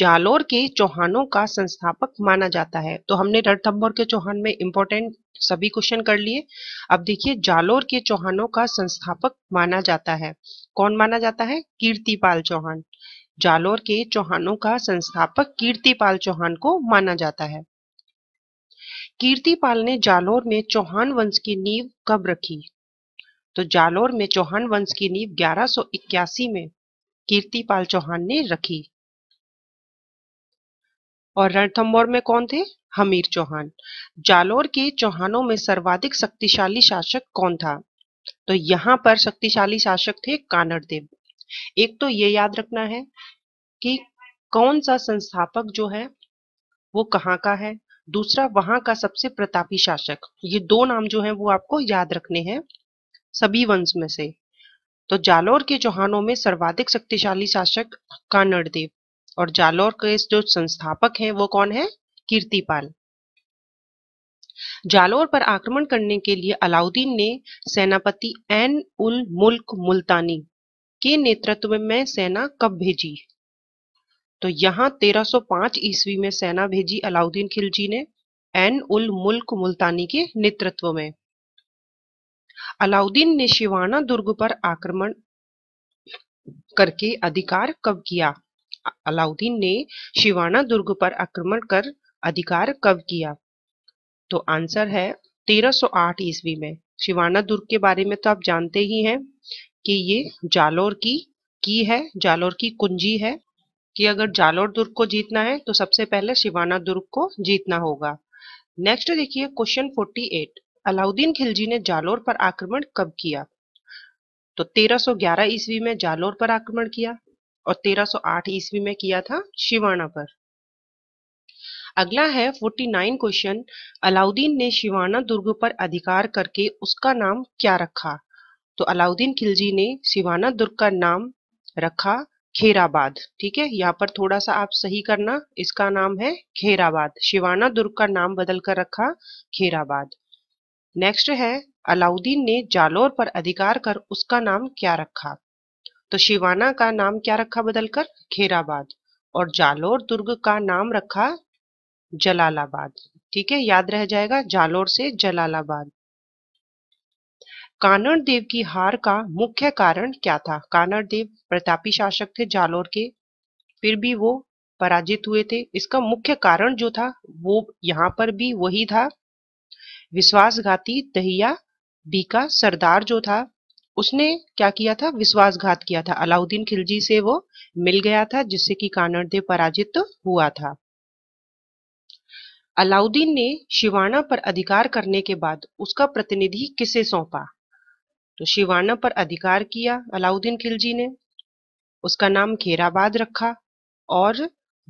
जालोर के चौहानों का संस्थापक माना जाता है तो हमने रणथम्बोर के चौहान में इंपॉर्टेंट सभी क्वेश्चन कर लिए अब देखिए जालोर के चौहानों का संस्थापक माना जाता है कौन माना जाता है कीर्तिपाल चौहान जालोर के चौहानों का संस्थापक कीर्तिपाल चौहान को माना जाता है कीर्तिपाल ने जालोर में चौहान वंश की नींव कब रखी तो जालोर में चौहान वंश की नींव 1181 में कीर्तिपाल चौहान ने रखी और रणथम्बोर में कौन थे हमीर चौहान जालोर के चौहानों में सर्वाधिक शक्तिशाली शासक कौन था तो यहां पर शक्तिशाली शासक थे कानड़ देव एक तो ये याद रखना है कि कौन सा संस्थापक जो है वो कहाँ का है दूसरा वहां का सबसे प्रतापी शासक ये दो नाम जो है वो आपको याद रखने हैं सभी वंश में से तो जालौर के चौहानों में सर्वाधिक शक्तिशाली शासक कानड़देव और जालौर के जो संस्थापक हैं वो कौन है कीर्तिपाल जालौर पर आक्रमण करने के लिए अलाउद्दीन ने सेनापति एन उल मुल्क मुल्तानी के नेतृत्व में सेना कब भेजी तो यहाँ तेरह सौ ईस्वी में सेना भेजी अलाउद्दीन खिलजी ने एन उल मुल्क मुल्तानी के नेतृत्व में अलाउद्दीन ने शिवाना दुर्ग पर आक्रमण करके अधिकार कब किया अलाउद्दीन ने शिवाना दुर्ग पर आक्रमण कर अधिकार कब किया तो आंसर है 1308 ईस्वी में शिवाना दुर्ग के बारे में तो आप जानते ही हैं कि ये जालौर की की है जालौर की कुंजी है कि अगर जालोर दुर्ग को जीतना है तो सबसे पहले शिवाना दुर्ग को जीतना होगा नेक्स्ट देखिए क्वेश्चन 48 अलाउद्दीन खिलजी ने जालोर पर आक्रमण कब किया तो 1311 ईस्वी में जालोर पर आक्रमण किया और 1308 ईस्वी में किया था शिवाना पर अगला है 49 क्वेश्चन अलाउद्दीन ने शिवाना दुर्ग पर अधिकार करके उसका नाम क्या रखा तो अलाउद्दीन खिलजी ने शिवाना दुर्ग का नाम रखा खेराबाद ठीक है यहाँ पर थोड़ा सा आप सही करना इसका नाम है खेराबाद शिवाना दुर्ग का नाम बदल कर रखा खेराबाद नेक्स्ट है अलाउद्दीन ने जालोर पर अधिकार कर उसका नाम क्या रखा तो शिवाना का नाम क्या रखा बदलकर खेराबाद और जालोर दुर्ग का नाम रखा जलालाबाद ठीक है याद रह जाएगा जालोर से जलालाबाद कानड़ देव की हार का मुख्य कारण क्या था कानड़ देव प्रतापी शासक थे जालोर के फिर भी वो पराजित हुए थे इसका मुख्य कारण जो था वो यहाँ पर भी वही था विश्वासघाती दहिया बीका सरदार जो था उसने क्या किया था विश्वासघात किया था अलाउद्दीन खिलजी से वो मिल गया था जिससे कि देव पराजित तो हुआ था अलाउद्दीन ने शिवाना पर अधिकार करने के बाद उसका प्रतिनिधि किसे सौंपा तो शिवाना पर अधिकार किया अलाउद्दीन खिलजी ने उसका नाम खेराबाद रखा और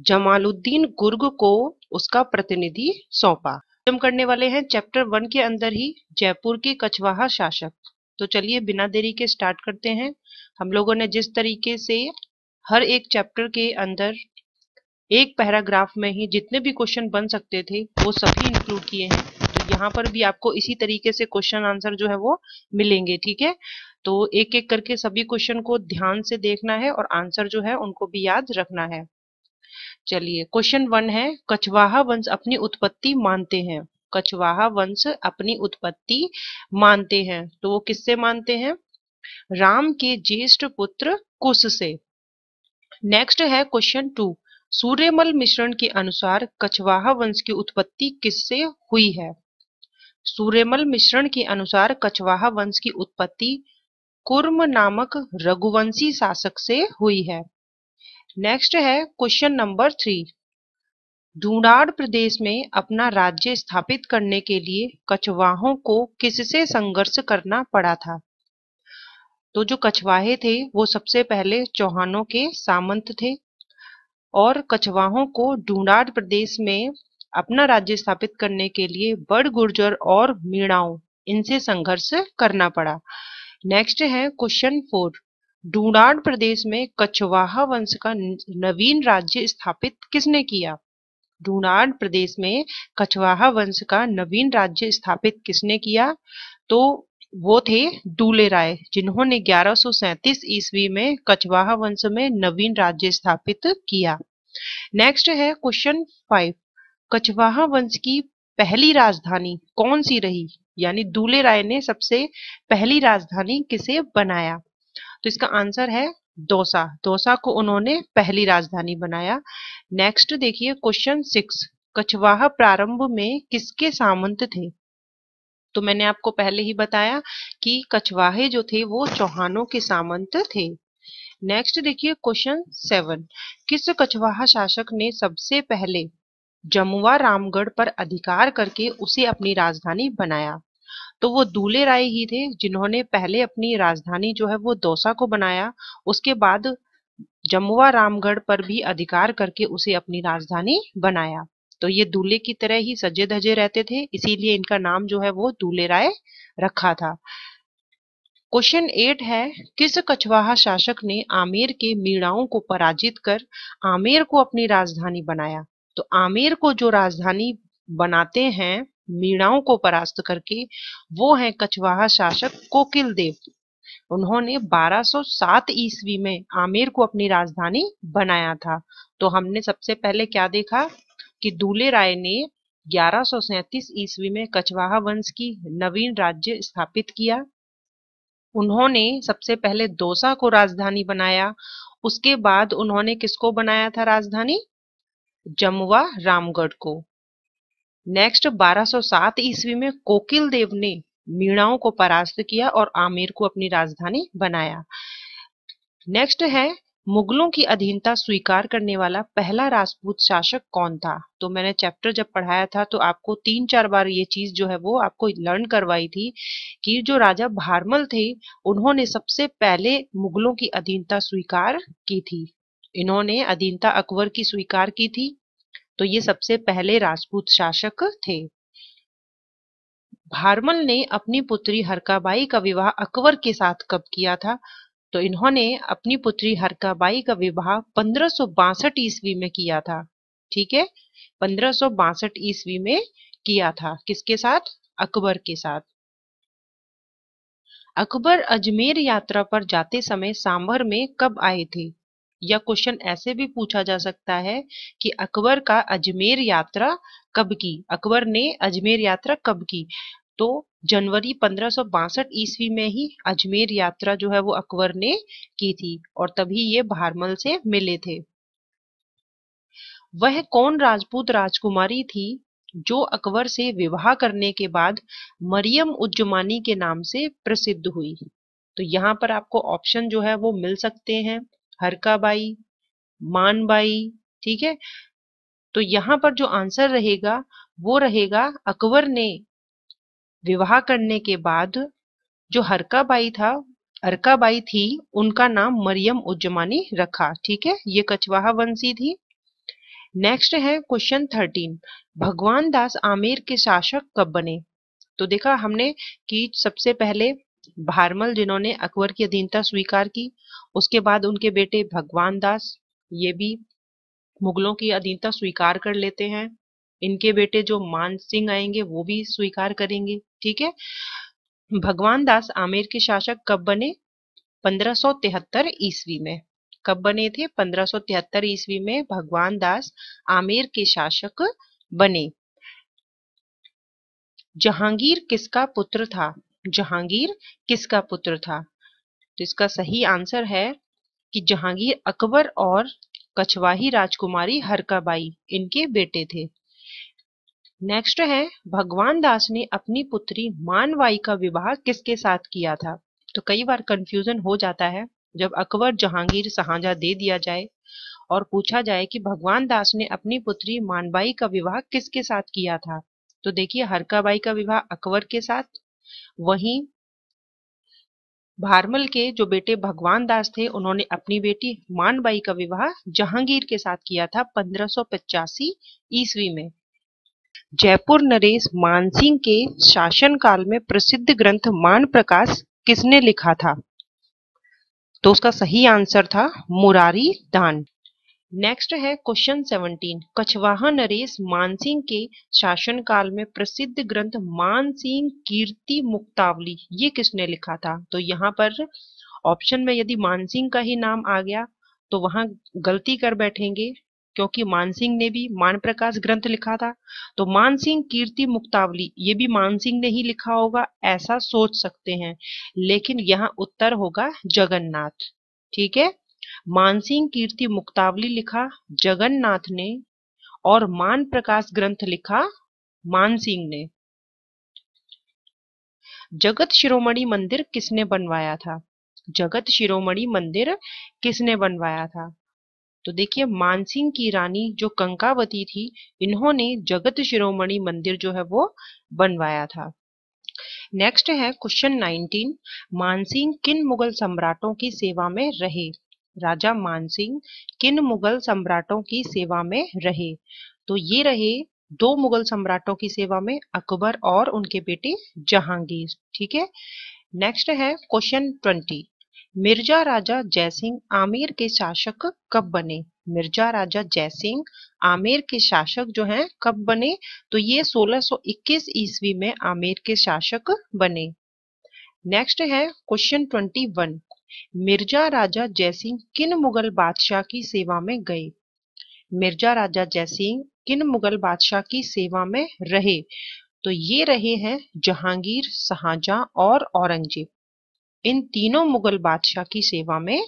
जमालुद्दीन गुर्ग को उसका प्रतिनिधि सौंपा हम करने वाले हैं चैप्टर वन के अंदर ही जयपुर के कछवाहा शासक तो चलिए बिना देरी के स्टार्ट करते हैं हम लोगों ने जिस तरीके से हर एक चैप्टर के अंदर एक पैराग्राफ में ही जितने भी क्वेश्चन बन सकते थे वो सभी इंक्लूड किए हैं यहाँ पर भी आपको इसी तरीके से क्वेश्चन आंसर जो है वो मिलेंगे ठीक है तो एक एक करके सभी क्वेश्चन को ध्यान से देखना है और आंसर जो है उनको भी याद रखना है चलिए क्वेश्चन वन है कछवाहा वंश अपनी उत्पत्ति मानते हैं कछवाहा वंश अपनी उत्पत्ति मानते हैं तो वो किससे मानते हैं राम के ज्येष्ठ पुत्र कुश से नेक्स्ट है क्वेश्चन टू सूर्यमल मिश्रण के अनुसार कछवाहा वंश की उत्पत्ति किससे हुई है सूर्यमल मिश्रण के अनुसार कछवाहा वंश की उत्पत्ति कुर्म नामक रघुवंशी शासक से हुई है नेक्स्ट है क्वेश्चन नंबर थ्री ढूंढाड़ प्रदेश में अपना राज्य स्थापित करने के लिए कछवाहों को किससे संघर्ष करना पड़ा था तो जो कछवाहे थे वो सबसे पहले चौहानों के सामंत थे और कछवाहों को ढूंढाड़ प्रदेश में अपना राज्य स्थापित करने के लिए बड़ गुर्जर और मीणाओं इनसे संघर्ष करना पड़ा नेक्स्ट है क्वेश्चन फोर डूडान प्रदेश में कछवाहा वंश का नवीन राज्य स्थापित किसने किया डूनाड प्रदेश में कछवाहा वंश का नवीन राज्य स्थापित किसने किया तो वो थे डूले राय जिन्होंने 1137 ईस्वी में कछवाहा वंश में नवीन राज्य स्थापित किया नेक्स्ट है क्वेश्चन फाइव कछवाहा वंश की पहली राजधानी कौन सी रही यानी दूल्हे राय ने सबसे पहली राजधानी किसे बनाया तो इसका आंसर है दौसा दौसा को उन्होंने पहली राजधानी बनाया नेक्स्ट देखिए क्वेश्चन सिक्स कछवाहा प्रारंभ में किसके सामंत थे तो मैंने आपको पहले ही बताया कि कछवाहे जो थे वो चौहानों के सामंत थे नेक्स्ट देखिए क्वेश्चन सेवन किस कछवाहा शासक ने सबसे पहले जमुआ रामगढ़ पर अधिकार करके उसे अपनी राजधानी बनाया तो वो दूल्हे राय ही थे जिन्होंने पहले अपनी राजधानी जो है वो दौसा को बनाया उसके बाद जमुआ रामगढ़ पर भी अधिकार करके उसे अपनी राजधानी बनाया तो ये दूल्हे की तरह ही सजे धजे रहते थे इसीलिए इनका नाम जो है वो दूल्हे राय रखा था क्वेश्चन एट है किस कछवाहा शासक ने आमेर के मीणाओं को पराजित कर आमेर को अपनी राजधानी बनाया तो आमेर को जो राजधानी बनाते हैं मीणाओं को परास्त करके वो हैं कछवाहा शासक कोकिल देव उन्होंने 1207 ईसवी में आमेर को अपनी राजधानी बनाया था तो हमने सबसे पहले क्या देखा कि दूल्हे राय ने 1137 ईसवी में कछवाहा वंश की नवीन राज्य स्थापित किया उन्होंने सबसे पहले दोसा को राजधानी बनाया उसके बाद उन्होंने किसको बनाया था राजधानी जमुआ रामगढ़ को नेक्स्ट 1207 ईस्वी में कोकिल देव ने मीणाओं को परास्त किया और आमेर को अपनी राजधानी बनाया नेक्स्ट है मुगलों की अधीनता स्वीकार करने वाला पहला राजपूत शासक कौन था तो मैंने चैप्टर जब पढ़ाया था तो आपको तीन चार बार ये चीज जो है वो आपको लर्न करवाई थी कि जो राजा भारमल थे उन्होंने सबसे पहले मुगलों की अधीनता स्वीकार की थी इन्होंने अधीनता अकबर की स्वीकार की थी तो ये सबसे पहले राजपूत शासक थे भारमल ने अपनी पुत्री हरकाबाई का विवाह अकबर के साथ कब किया था तो इन्होंने अपनी पुत्री हरकाबाई का विवाह पंद्रह ईस्वी में किया था ठीक है पंद्रह ईस्वी में किया था किसके साथ अकबर के साथ अकबर अजमेर यात्रा पर जाते समय सांभर में कब आए थे या क्वेश्चन ऐसे भी पूछा जा सकता है कि अकबर का अजमेर यात्रा कब की अकबर ने अजमेर यात्रा कब की तो जनवरी पंद्रह ईस्वी में ही अजमेर यात्रा जो है वो अकबर ने की थी और तभी ये भारमल से मिले थे वह कौन राजपूत राजकुमारी थी जो अकबर से विवाह करने के बाद मरियम उज्जमानी के नाम से प्रसिद्ध हुई तो यहाँ पर आपको ऑप्शन जो है वो मिल सकते हैं हरकाबाई मानबाई ठीक है तो यहां पर जो आंसर रहेगा वो रहेगा अकबर ने विवाह करने के बाद जो हरकाबाई था अरकाबाई थी उनका नाम मरियम उज्जमानी रखा ठीक है ये कछवाहा वंशी थी नेक्स्ट है क्वेश्चन थर्टीन भगवान दास आमेर के शासक कब बने तो देखा हमने कि सबसे पहले भारमल जिन्होंने अकबर की अधीनता स्वीकार की उसके बाद उनके बेटे भगवान दास ये भी मुगलों की अधीनता स्वीकार कर लेते हैं इनके बेटे जो मान सिंह आएंगे वो भी स्वीकार करेंगे ठीक है भगवान दास आमेर के शासक कब बने 1573 ईसवी में कब बने थे 1573 ईसवी में भगवान दास आमेर के शासक बने जहांगीर किसका पुत्र था जहांगीर किसका पुत्र था तो इसका सही आंसर है कि जहांगीर अकबर और कछवाही राजकुमारी हरकाबाई इनके बेटे थे नेक्स्ट है भगवान दास ने अपनी पुत्री मानवाई का विवाह किसके साथ किया था तो कई बार कंफ्यूजन हो जाता है जब अकबर जहांगीर सहाजा दे दिया जाए और पूछा जाए कि भगवान दास ने अपनी पुत्री मानबाई का विवाह किसके साथ किया था तो देखिए हरकाबाई का विवाह अकबर के साथ वहीं भारमल के जो बेटे भगवान दास थे उन्होंने अपनी बेटी मानबाई का विवाह जहांगीर के साथ किया था पंद्रह ईस्वी में जयपुर नरेश मानसिंह के शासन काल में प्रसिद्ध ग्रंथ मान प्रकाश किसने लिखा था तो उसका सही आंसर था मुरारी दान नेक्स्ट है क्वेश्चन 17 कछवाहा नरेश मानसिंह के शासनकाल में प्रसिद्ध ग्रंथ मानसिंह कीर्ति मुक्तावली ये किसने लिखा था तो यहाँ पर ऑप्शन में यदि मानसिंह का ही नाम आ गया तो वहां गलती कर बैठेंगे क्योंकि मानसिंह ने भी मान प्रकाश ग्रंथ लिखा था तो मानसिंह कीर्ति मुक्तावली ये भी मानसिंह ने ही लिखा होगा ऐसा सोच सकते हैं लेकिन यहाँ उत्तर होगा जगन्नाथ ठीक है मानसिंह कीर्ति मुक्तावली लिखा जगन्नाथ ने और मान प्रकाश ग्रंथ लिखा मानसिंह ने जगत शिरोमणि मंदिर किसने बनवाया था जगत शिरोमणि मंदिर किसने बनवाया था तो देखिए मानसिंह की रानी जो कंकावती थी इन्होंने जगत शिरोमणि मंदिर जो है वो बनवाया था नेक्स्ट है क्वेश्चन 19 मानसिंह किन मुगल सम्राटों की सेवा में रहे राजा मानसिंह किन मुगल सम्राटों की सेवा में रहे तो ये रहे दो मुगल सम्राटों की सेवा में अकबर और उनके बेटे जहांगीर ठीक है नेक्स्ट है क्वेश्चन ट्वेंटी मिर्जा राजा जयसिंह आमिर के शासक कब बने मिर्जा राजा जयसिंह आमिर के शासक जो हैं कब बने तो ये 1621 ईसवी में आमिर के शासक बने नेक्स्ट है क्वेश्चन 21 मिर्जा राजा जयसिंह किन मुगल बादशाह की सेवा में गए मिर्जा राजा जयसिंह किन मुगल बादशाह की सेवा में रहे तो ये रहे हैं जहांगीर शाहजहा और औरंगजेब इन तीनों मुगल बादशाह की सेवा में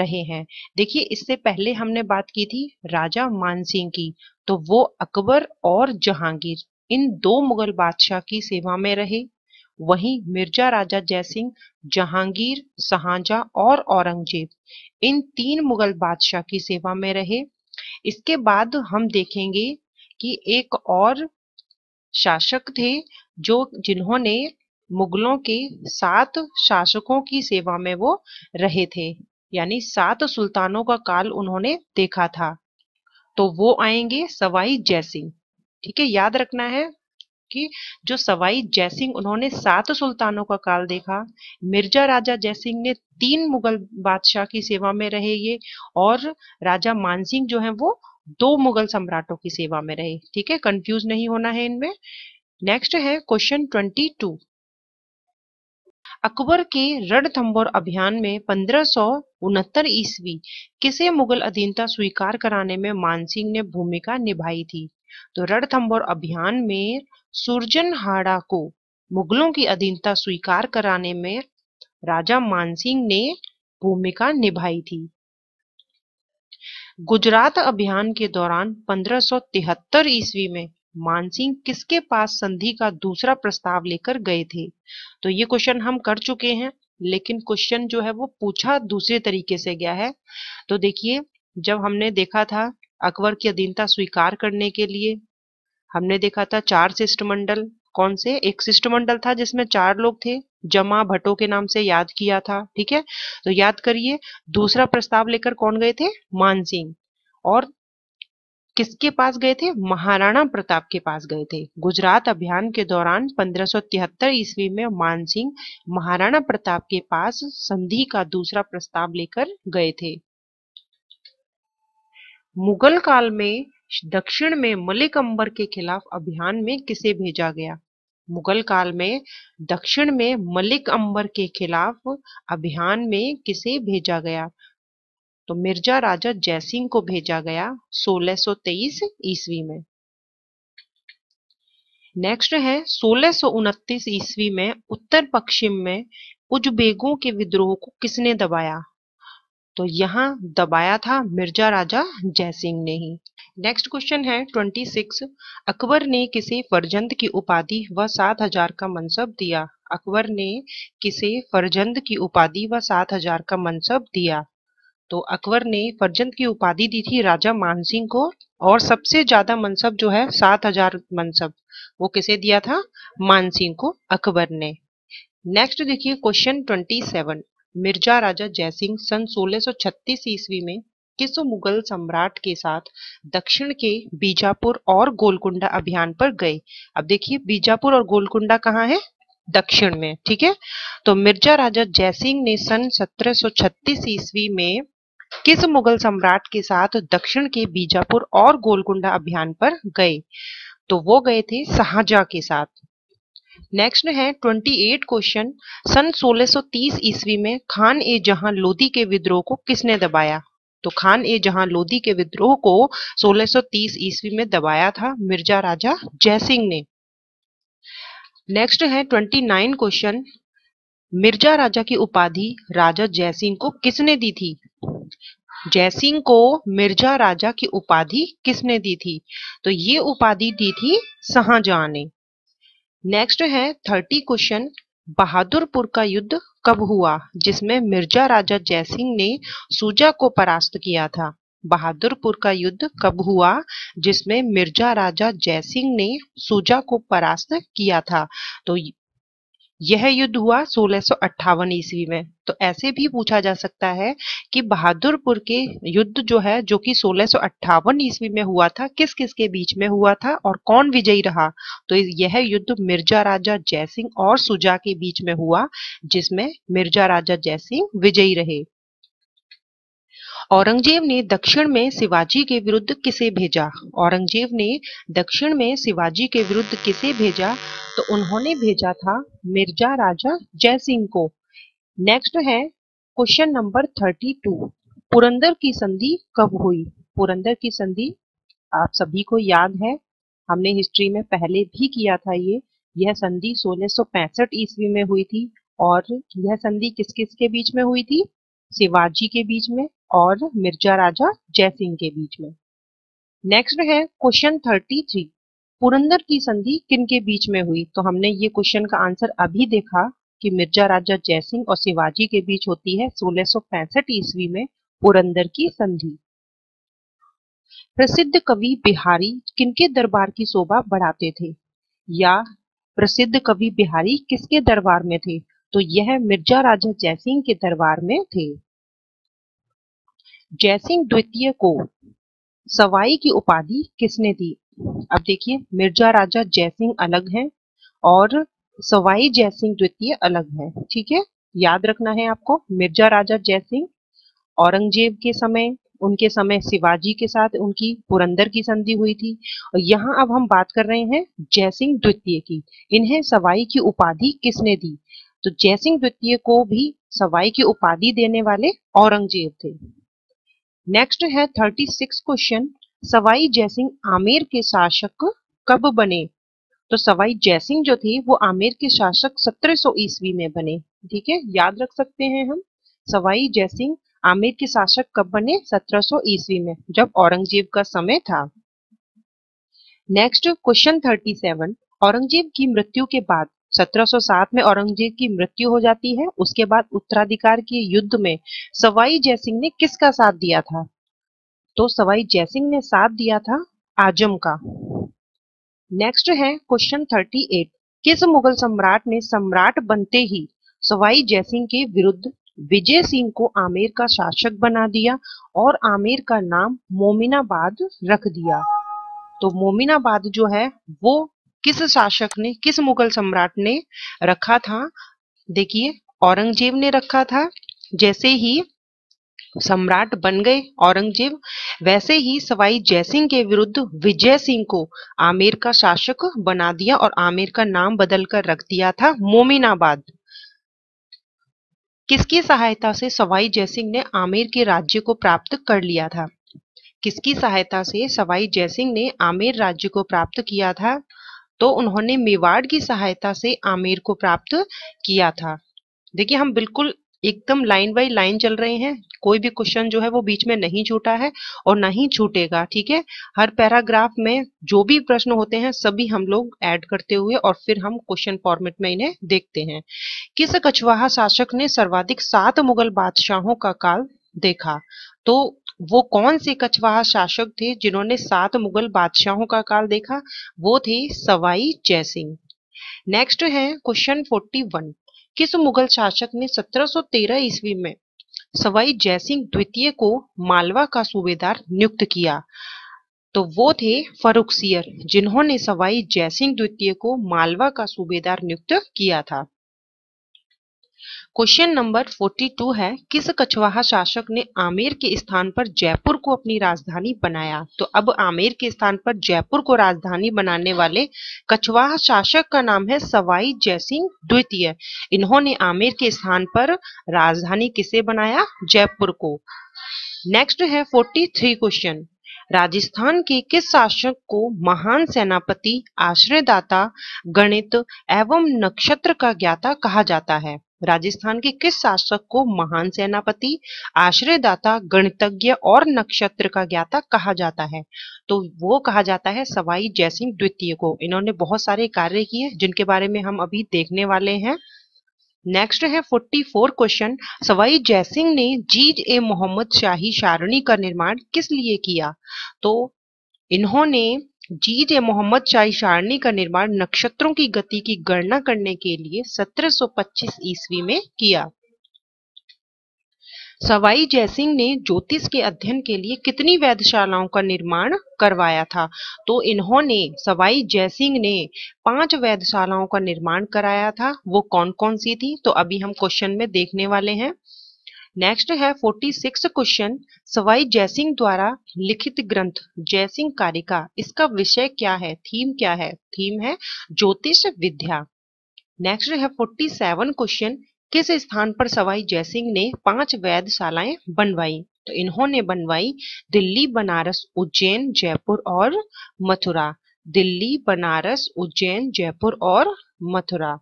रहे हैं देखिए इससे पहले हमने बात की थी राजा मानसिंह की तो वो अकबर और जहांगीर इन दो मुगल बादशाह की सेवा में रहे वहीं मिर्जा राजा जयसिंह जहांगीर सहांजा और औरंगजेब इन तीन मुगल बादशाह की सेवा में रहे इसके बाद हम देखेंगे कि एक और शासक थे जो जिन्होंने मुगलों के सात शासकों की सेवा में वो रहे थे यानी सात सुल्तानों का काल उन्होंने देखा था तो वो आएंगे सवाई जयसिंह ठीक है याद रखना है कि जो सवाई जयसिंह उन्होंने सात सुल्तानों का काल देखा मिर्जा राजा जयसिंह ने तीन मुगल बादशाह की सेवा में रहे ये और राजा मानसिंह जो है वो दो मुगल सम्राटों की सेवा में रहे ठीक है कंफ्यूज नहीं होना है इनमें नेक्स्ट है क्वेश्चन ट्वेंटी टू अकबर के रणथंबोर अभियान में पंद्रह ईस्वी किसे मुगल अधीनता स्वीकार कराने में मानसिंह ने भूमिका निभाई थी तो रणथंबोर अभियान में सुरजनहाड़ा को मुगलों की अधीनता स्वीकार कराने में राजा मानसिंह ने भूमिका निभाई थी गुजरात अभियान के दौरान 1573 ईस्वी में मानसिंह किसके पास संधि का दूसरा प्रस्ताव लेकर गए थे तो ये क्वेश्चन हम कर चुके हैं लेकिन क्वेश्चन जो है वो पूछा दूसरे तरीके से गया है तो देखिए जब हमने देखा था अकबर की अधीनता स्वीकार करने के लिए हमने देखा था चार शिष्टमंडल कौन से एक शिष्टमंडल था जिसमें चार लोग थे जमा भट्टो के नाम से याद किया था ठीक है तो याद करिए दूसरा प्रस्ताव लेकर कौन गए थे मानसिंह और किसके पास गए थे महाराणा प्रताप के पास गए थे गुजरात अभियान के दौरान 1573 ईस्वी में मानसिंह महाराणा प्रताप के पास संधि का दूसरा प्रस्ताव लेकर गए थे मुगल काल में दक्षिण में मलिक अंबर के खिलाफ अभियान में किसे भेजा गया मुगल काल में दक्षिण में मलिक अंबर के खिलाफ अभियान में किसे भेजा गया तो मिर्जा राजा जयसिंह को भेजा गया 1623 ईस्वी में नेक्स्ट है 1629 ईस्वी में उत्तर पश्चिम में उज्बेगों के विद्रोह को किसने दबाया तो यहाँ दबाया था मिर्जा राजा जयसिंह ने ही नेक्स्ट क्वेश्चन है 26 अकबर ने किसे फरजंद की उपाधि व सात हजार का मनसब दिया अकबर ने किसे फरजंद की उपाधि व सात हजार का मनसब दिया तो अकबर ने फरजंद की उपाधि दी थी राजा मानसिंह को और सबसे ज्यादा मनसब जो है सात हजार मनसब वो किसे दिया था मानसिंह को अकबर ने नेक्स्ट देखिए क्वेश्चन 27 मिर्जा राजा जयसिंह सन 1636 ईस्वी में किस मुगल सम्राट के साथ दक्षिण के बीजापुर और गोलकुंडा अभियान पर गए अब देखिए बीजापुर और गोलकुंडा कहाँ है दक्षिण में ठीक है तो मिर्जा राजा जयसिंह ने सन 1736 ईस्वी में किस मुगल सम्राट के साथ दक्षिण के बीजापुर और गोलकुंडा अभियान पर गए तो वो गए थे शाहजहा के साथ नेक्स्ट है 28 क्वेश्चन सन 1630 ईस्वी में खान ए जहां लोधी के विद्रोह को किसने दबाया तो खान ए जहां लोधी के विद्रोह को 1630 ईस्वी में दबाया था मिर्जा राजा जयसिंह ने नेक्स्ट है 29 क्वेश्चन मिर्जा राजा की उपाधि राजा जयसिंह को किसने दी थी जयसिंह को मिर्जा राजा की उपाधि किसने दी थी तो ये उपाधि दी थी शाहजहां ने नेक्स्ट है थर्टी क्वेश्चन बहादुरपुर का युद्ध कब हुआ जिसमें मिर्जा राजा जयसिंह ने सूजा को परास्त किया था बहादुरपुर का युद्ध कब हुआ जिसमें मिर्जा राजा जयसिंह ने सूजा को परास्त किया था तो यह युद्ध हुआ सोलह ईस्वी में तो ऐसे भी पूछा जा सकता है कि बहादुरपुर के युद्ध जो है जो कि सोलह ईस्वी में हुआ था किस किस के बीच में हुआ था और कौन विजयी रहा तो यह युद्ध मिर्जा राजा जयसिंह और सुजा के बीच में हुआ जिसमें मिर्जा राजा जयसिंह विजयी रहे औरंगजेब ने दक्षिण में शिवाजी के विरुद्ध किसे भेजा औरंगजेब ने दक्षिण में शिवाजी के विरुद्ध किसे भेजा तो उन्होंने भेजा था मिर्जा राजा जय सिंह को नेक्स्ट है question number thirty two Purandar की संधि कब हुई पुरंदर की संधि आप सभी को याद है हमने हिस्ट्री में पहले भी किया था ये यह संधि 1665 ईस्वी में हुई थी और यह संधि किस किस के बीच में हुई थी शिवाजी के बीच में और मिर्जा राजा जयसिंह के बीच में नेक्स्ट है क्वेश्चन थर्टी थ्री पुरंदर की संधि किन के बीच में हुई तो हमने ये क्वेश्चन का आंसर अभी देखा कि मिर्जा राजा जयसिंह और शिवाजी के बीच होती है पैंसठ ईस्वी में पुरंदर की संधि प्रसिद्ध कवि बिहारी किनके दरबार की शोभा बढ़ाते थे या प्रसिद्ध कवि बिहारी किसके दरबार में थे तो यह मिर्जा राजा जयसिंह के दरबार में थे जयसिंह द्वितीय को सवाई की उपाधि किसने दी अब देखिए मिर्जा राजा जयसिंह अलग हैं और सवाई जयसिंह द्वितीय अलग हैं ठीक है याद रखना है आपको मिर्जा राजा जयसिंह औरंगजेब के समय उनके समय शिवाजी के साथ उनकी पुरंदर की संधि हुई थी और यहाँ अब हम बात कर रहे हैं जयसिंह द्वितीय की इन्हें सवाई की उपाधि किसने दी तो जयसिंह द्वितीय को भी सवाई की उपाधि देने वाले औरंगजेब थे नेक्स्ट है thirty six question Sawai Jaisingh Amer के शासक कब बने तो सवाई जयसिंह जो थे वो आमेर के शासक 1700 ईस्वी में बने ठीक है याद रख सकते हैं हम सवाई जयसिंह आमेर के शासक कब बने 1700 ईस्वी में जब औरंगजेब का समय था नेक्स्ट क्वेश्चन 37 औरंगजेब की मृत्यु के बाद 1707 में औरंगजेब की मृत्यु हो जाती है उसके बाद उत्तराधिकार के युद्ध में सवाई जयसिंह ने किसका साथ दिया था तो सवाई जयसिंह ने साथ दिया था आजम का नेक्स्ट है क्वेश्चन 38 किस मुगल सम्राट ने सम्राट बनते ही सवाई जयसिंह के विरुद्ध विजय सिंह को आमेर का शासक बना दिया और आमेर का नाम मोमिनाबाद रख दिया तो मोमिनाबाद जो है वो किस शासक ने किस मुगल सम्राट ने रखा था देखिए औरंगजेब ने रखा था जैसे ही सम्राट बन गए औरंगजेब वैसे ही सवाई जयसिंह के विरुद्ध विजय सिंह को आमेर का शासक बना दिया और आमेर का नाम बदलकर रख दिया था मोमिनाबाद किसकी सहायता से सवाई जयसिंह ने आमेर के राज्य को प्राप्त कर लिया था किसकी सहायता से सवाई जयसिंह ने आमेर राज्य को प्राप्त किया था तो उन्होंने मेवाड़ की सहायता से आमेर को प्राप्त किया था देखिए हम बिल्कुल एकदम लाइन बाई लाइन चल रहे हैं कोई भी क्वेश्चन जो है वो बीच में नहीं छूटा है और ना ही छूटेगा ठीक है हर पैराग्राफ में जो भी प्रश्न होते हैं सभी हम लोग ऐड करते हुए और फिर हम क्वेश्चन फॉर्मेट में इन्हें देखते हैं किस कछवाहा शासक ने सर्वाधिक सात मुगल बादशाहों का काल देखा तो वो कौन से कछवाहा शासक थे जिन्होंने सात मुगल बादशाहों का काल देखा वो थे सवाई जय सिंह नेक्स्ट है क्वेश्चन 41 किस मुगल शासक ने 1713 ईस्वी में सवाई जय द्वितीय को मालवा का सूबेदार नियुक्त किया तो वो थे फरुख सियर जिन्होंने सवाई जयसिंह द्वितीय को मालवा का सूबेदार नियुक्त किया था क्वेश्चन नंबर 42 है किस कछवाहा शासक ने आमेर के स्थान पर जयपुर को अपनी राजधानी बनाया तो अब आमेर के स्थान पर जयपुर को राजधानी बनाने वाले कछवाहा शासक का नाम है सवाई जयसिंह द्वितीय इन्होंने आमेर के स्थान पर राजधानी किसे बनाया जयपुर को नेक्स्ट है 43 क्वेश्चन राजस्थान के किस शासक को महान सेनापति आश्रयदाता गणित एवं नक्षत्र का ज्ञाता कहा जाता है राजस्थान के किस शासक को महान सेनापति आश्रयदाता गणितज्ञ और नक्षत्र का ज्ञाता कहा जाता है तो वो कहा जाता है सवाई जयसिंह द्वितीय को इन्होंने बहुत सारे कार्य किए जिनके बारे में हम अभी देखने वाले हैं नेक्स्ट है 44 क्वेश्चन सवाई जयसिंह ने जीज ए मोहम्मद शाही सारणी का निर्माण किस लिए किया तो इन्होंने जी जे मोहम्मद शाही सारणी का निर्माण नक्षत्रों की गति की गणना करने के लिए 1725 ईस्वी में किया सवाई जयसिंह ने ज्योतिष के अध्ययन के लिए कितनी वैधशालाओं का निर्माण करवाया था तो इन्होंने सवाई जयसिंह ने पांच वैधशालाओं का निर्माण कराया था वो कौन कौन सी थी तो अभी हम क्वेश्चन में देखने वाले हैं नेक्स्ट है forty six question Sawai Jaisingh द्वारा लिखित ग्रंथ जयसिंह कारिका इसका विषय क्या है थीम क्या है थीम है ज्योतिष विद्या नेक्स्ट है फोर्टी सेवन क्वेश्चन किस स्थान पर सवाई जयसिंह ने पांच वैधशालाएं बनवाई तो इन्होंने बनवाई दिल्ली बनारस उज्जैन जयपुर और मथुरा दिल्ली बनारस उज्जैन जयपुर और मथुरा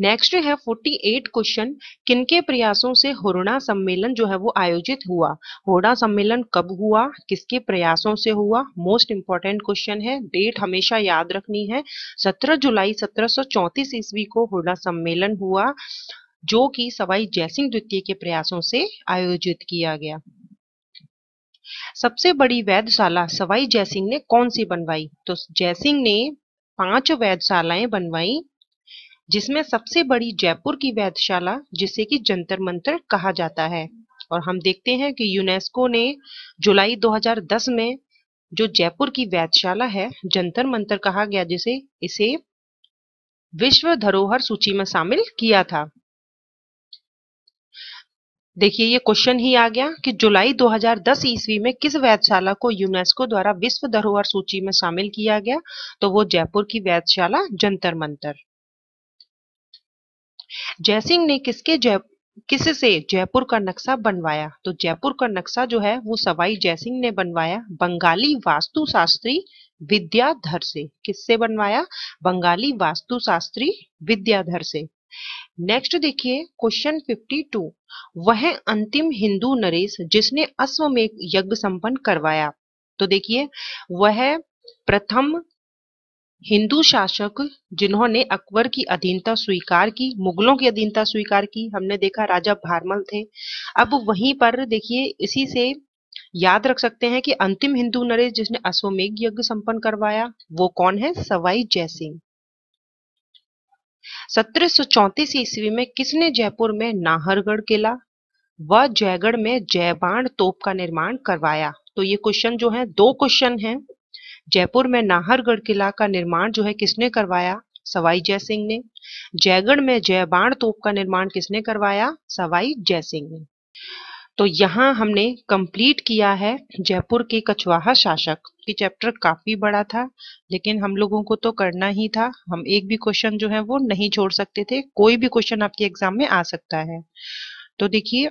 नेक्स्ट है 48 क्वेश्चन किनके प्रयासों से होरना सम्मेलन जो है वो आयोजित हुआ होरणा सम्मेलन कब हुआ किसके प्रयासों से हुआ मोस्ट इंपॉर्टेंट क्वेश्चन है डेट हमेशा याद रखनी है 17 जुलाई 1734 ईस्वी को होरणा सम्मेलन हुआ जो कि सवाई जयसिंह द्वितीय के प्रयासों से आयोजित किया गया सबसे बड़ी वैधशाला सवाई जयसिंह ने कौन सी बनवाई तो जयसिंह ने पांच वैधशालाएं बनवाई जिसमें सबसे बड़ी जयपुर की वैधशाला जिसे कि जंतर मंतर कहा जाता है और हम देखते हैं कि यूनेस्को ने जुलाई 2010 में जो जयपुर की वैधशाला है जंतर मंतर कहा गया जिसे इसे विश्व धरोहर सूची में शामिल किया था देखिए ये क्वेश्चन ही आ गया कि जुलाई 2010 ईस्वी में किस वैधशाला को यूनेस्को द्वारा विश्व धरोहर सूची में शामिल किया गया तो वो जयपुर की वैधशाला जंतर मंतर जयसिंह ने किसके जय किस से जयपुर का नक्शा बनवाया तो जयपुर का नक्शा जो है वो सवाई जयसिंह ने बनवाया बंगाली वास्तुशास्त्री विद्याधर से किससे बनवाया बंगाली वास्तुशास्त्री विद्याधर से नेक्स्ट देखिए क्वेश्चन 52 वह अंतिम हिंदू नरेश जिसने अश्वमेघ यज्ञ संपन्न करवाया तो देखिए वह प्रथम हिंदू शासक जिन्होंने अकबर की अधीनता स्वीकार की मुगलों की अधीनता स्वीकार की हमने देखा राजा भारमल थे अब वहीं पर देखिए इसी से याद रख सकते हैं कि अंतिम हिंदू नरेश जिसने अश्वमेघ यज्ञ संपन्न करवाया वो कौन है सवाई जयसिंह सत्रह सौ चौतीस ईस्वी में किसने जयपुर में नाहरगढ़ किला व जयगढ़ में जयबाण तोप का निर्माण करवाया तो ये क्वेश्चन जो है दो क्वेश्चन हैं जयपुर में नाहरगढ़ किला का निर्माण जो है किसने करवाया सवाई जय सिंह ने जयगढ़ में जयबाण तोप का निर्माण किसने करवाया सवाई जय सिंह ने तो यहाँ हमने कंप्लीट किया है जयपुर के कछवाहा शासक की चैप्टर काफी बड़ा था लेकिन हम लोगों को तो करना ही था हम एक भी क्वेश्चन जो है वो नहीं छोड़ सकते थे कोई भी क्वेश्चन आपके एग्जाम में आ सकता है तो देखिए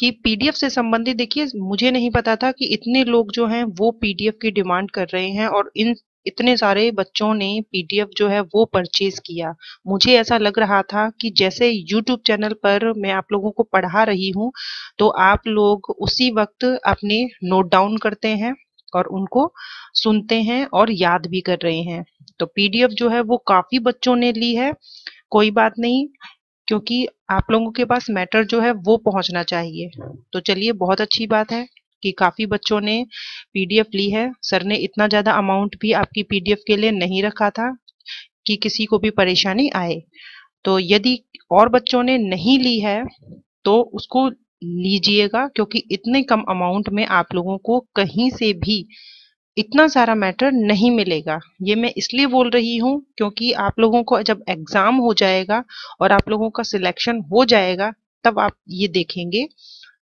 कि पीडीएफ से संबंधित देखिए मुझे नहीं पता था कि इतने लोग जो हैं वो पीडीएफ की डिमांड कर रहे हैं और इन इतने सारे बच्चों ने पीडीएफ जो है वो परचेज किया मुझे ऐसा लग रहा था कि जैसे यूट्यूब चैनल पर मैं आप लोगों को पढ़ा रही हूँ तो आप लोग उसी वक्त अपने नोट डाउन करते हैं और उनको सुनते हैं और याद भी कर रहे हैं तो पीडीएफ जो है वो काफी बच्चों ने ली है कोई बात नहीं क्योंकि आप लोगों के पास मैटर जो है वो पहुंचना चाहिए तो चलिए बहुत अच्छी बात है कि काफ़ी बच्चों ने पीडीएफ ली है सर ने इतना ज़्यादा अमाउंट भी आपकी पीडीएफ के लिए नहीं रखा था कि किसी को भी परेशानी आए तो यदि और बच्चों ने नहीं ली है तो उसको लीजिएगा क्योंकि इतने कम अमाउंट में आप लोगों को कहीं से भी इतना सारा मैटर नहीं मिलेगा ये मैं इसलिए बोल रही हूँ क्योंकि आप लोगों को जब एग्ज़ाम हो जाएगा और आप लोगों का सिलेक्शन हो जाएगा तब आप ये देखेंगे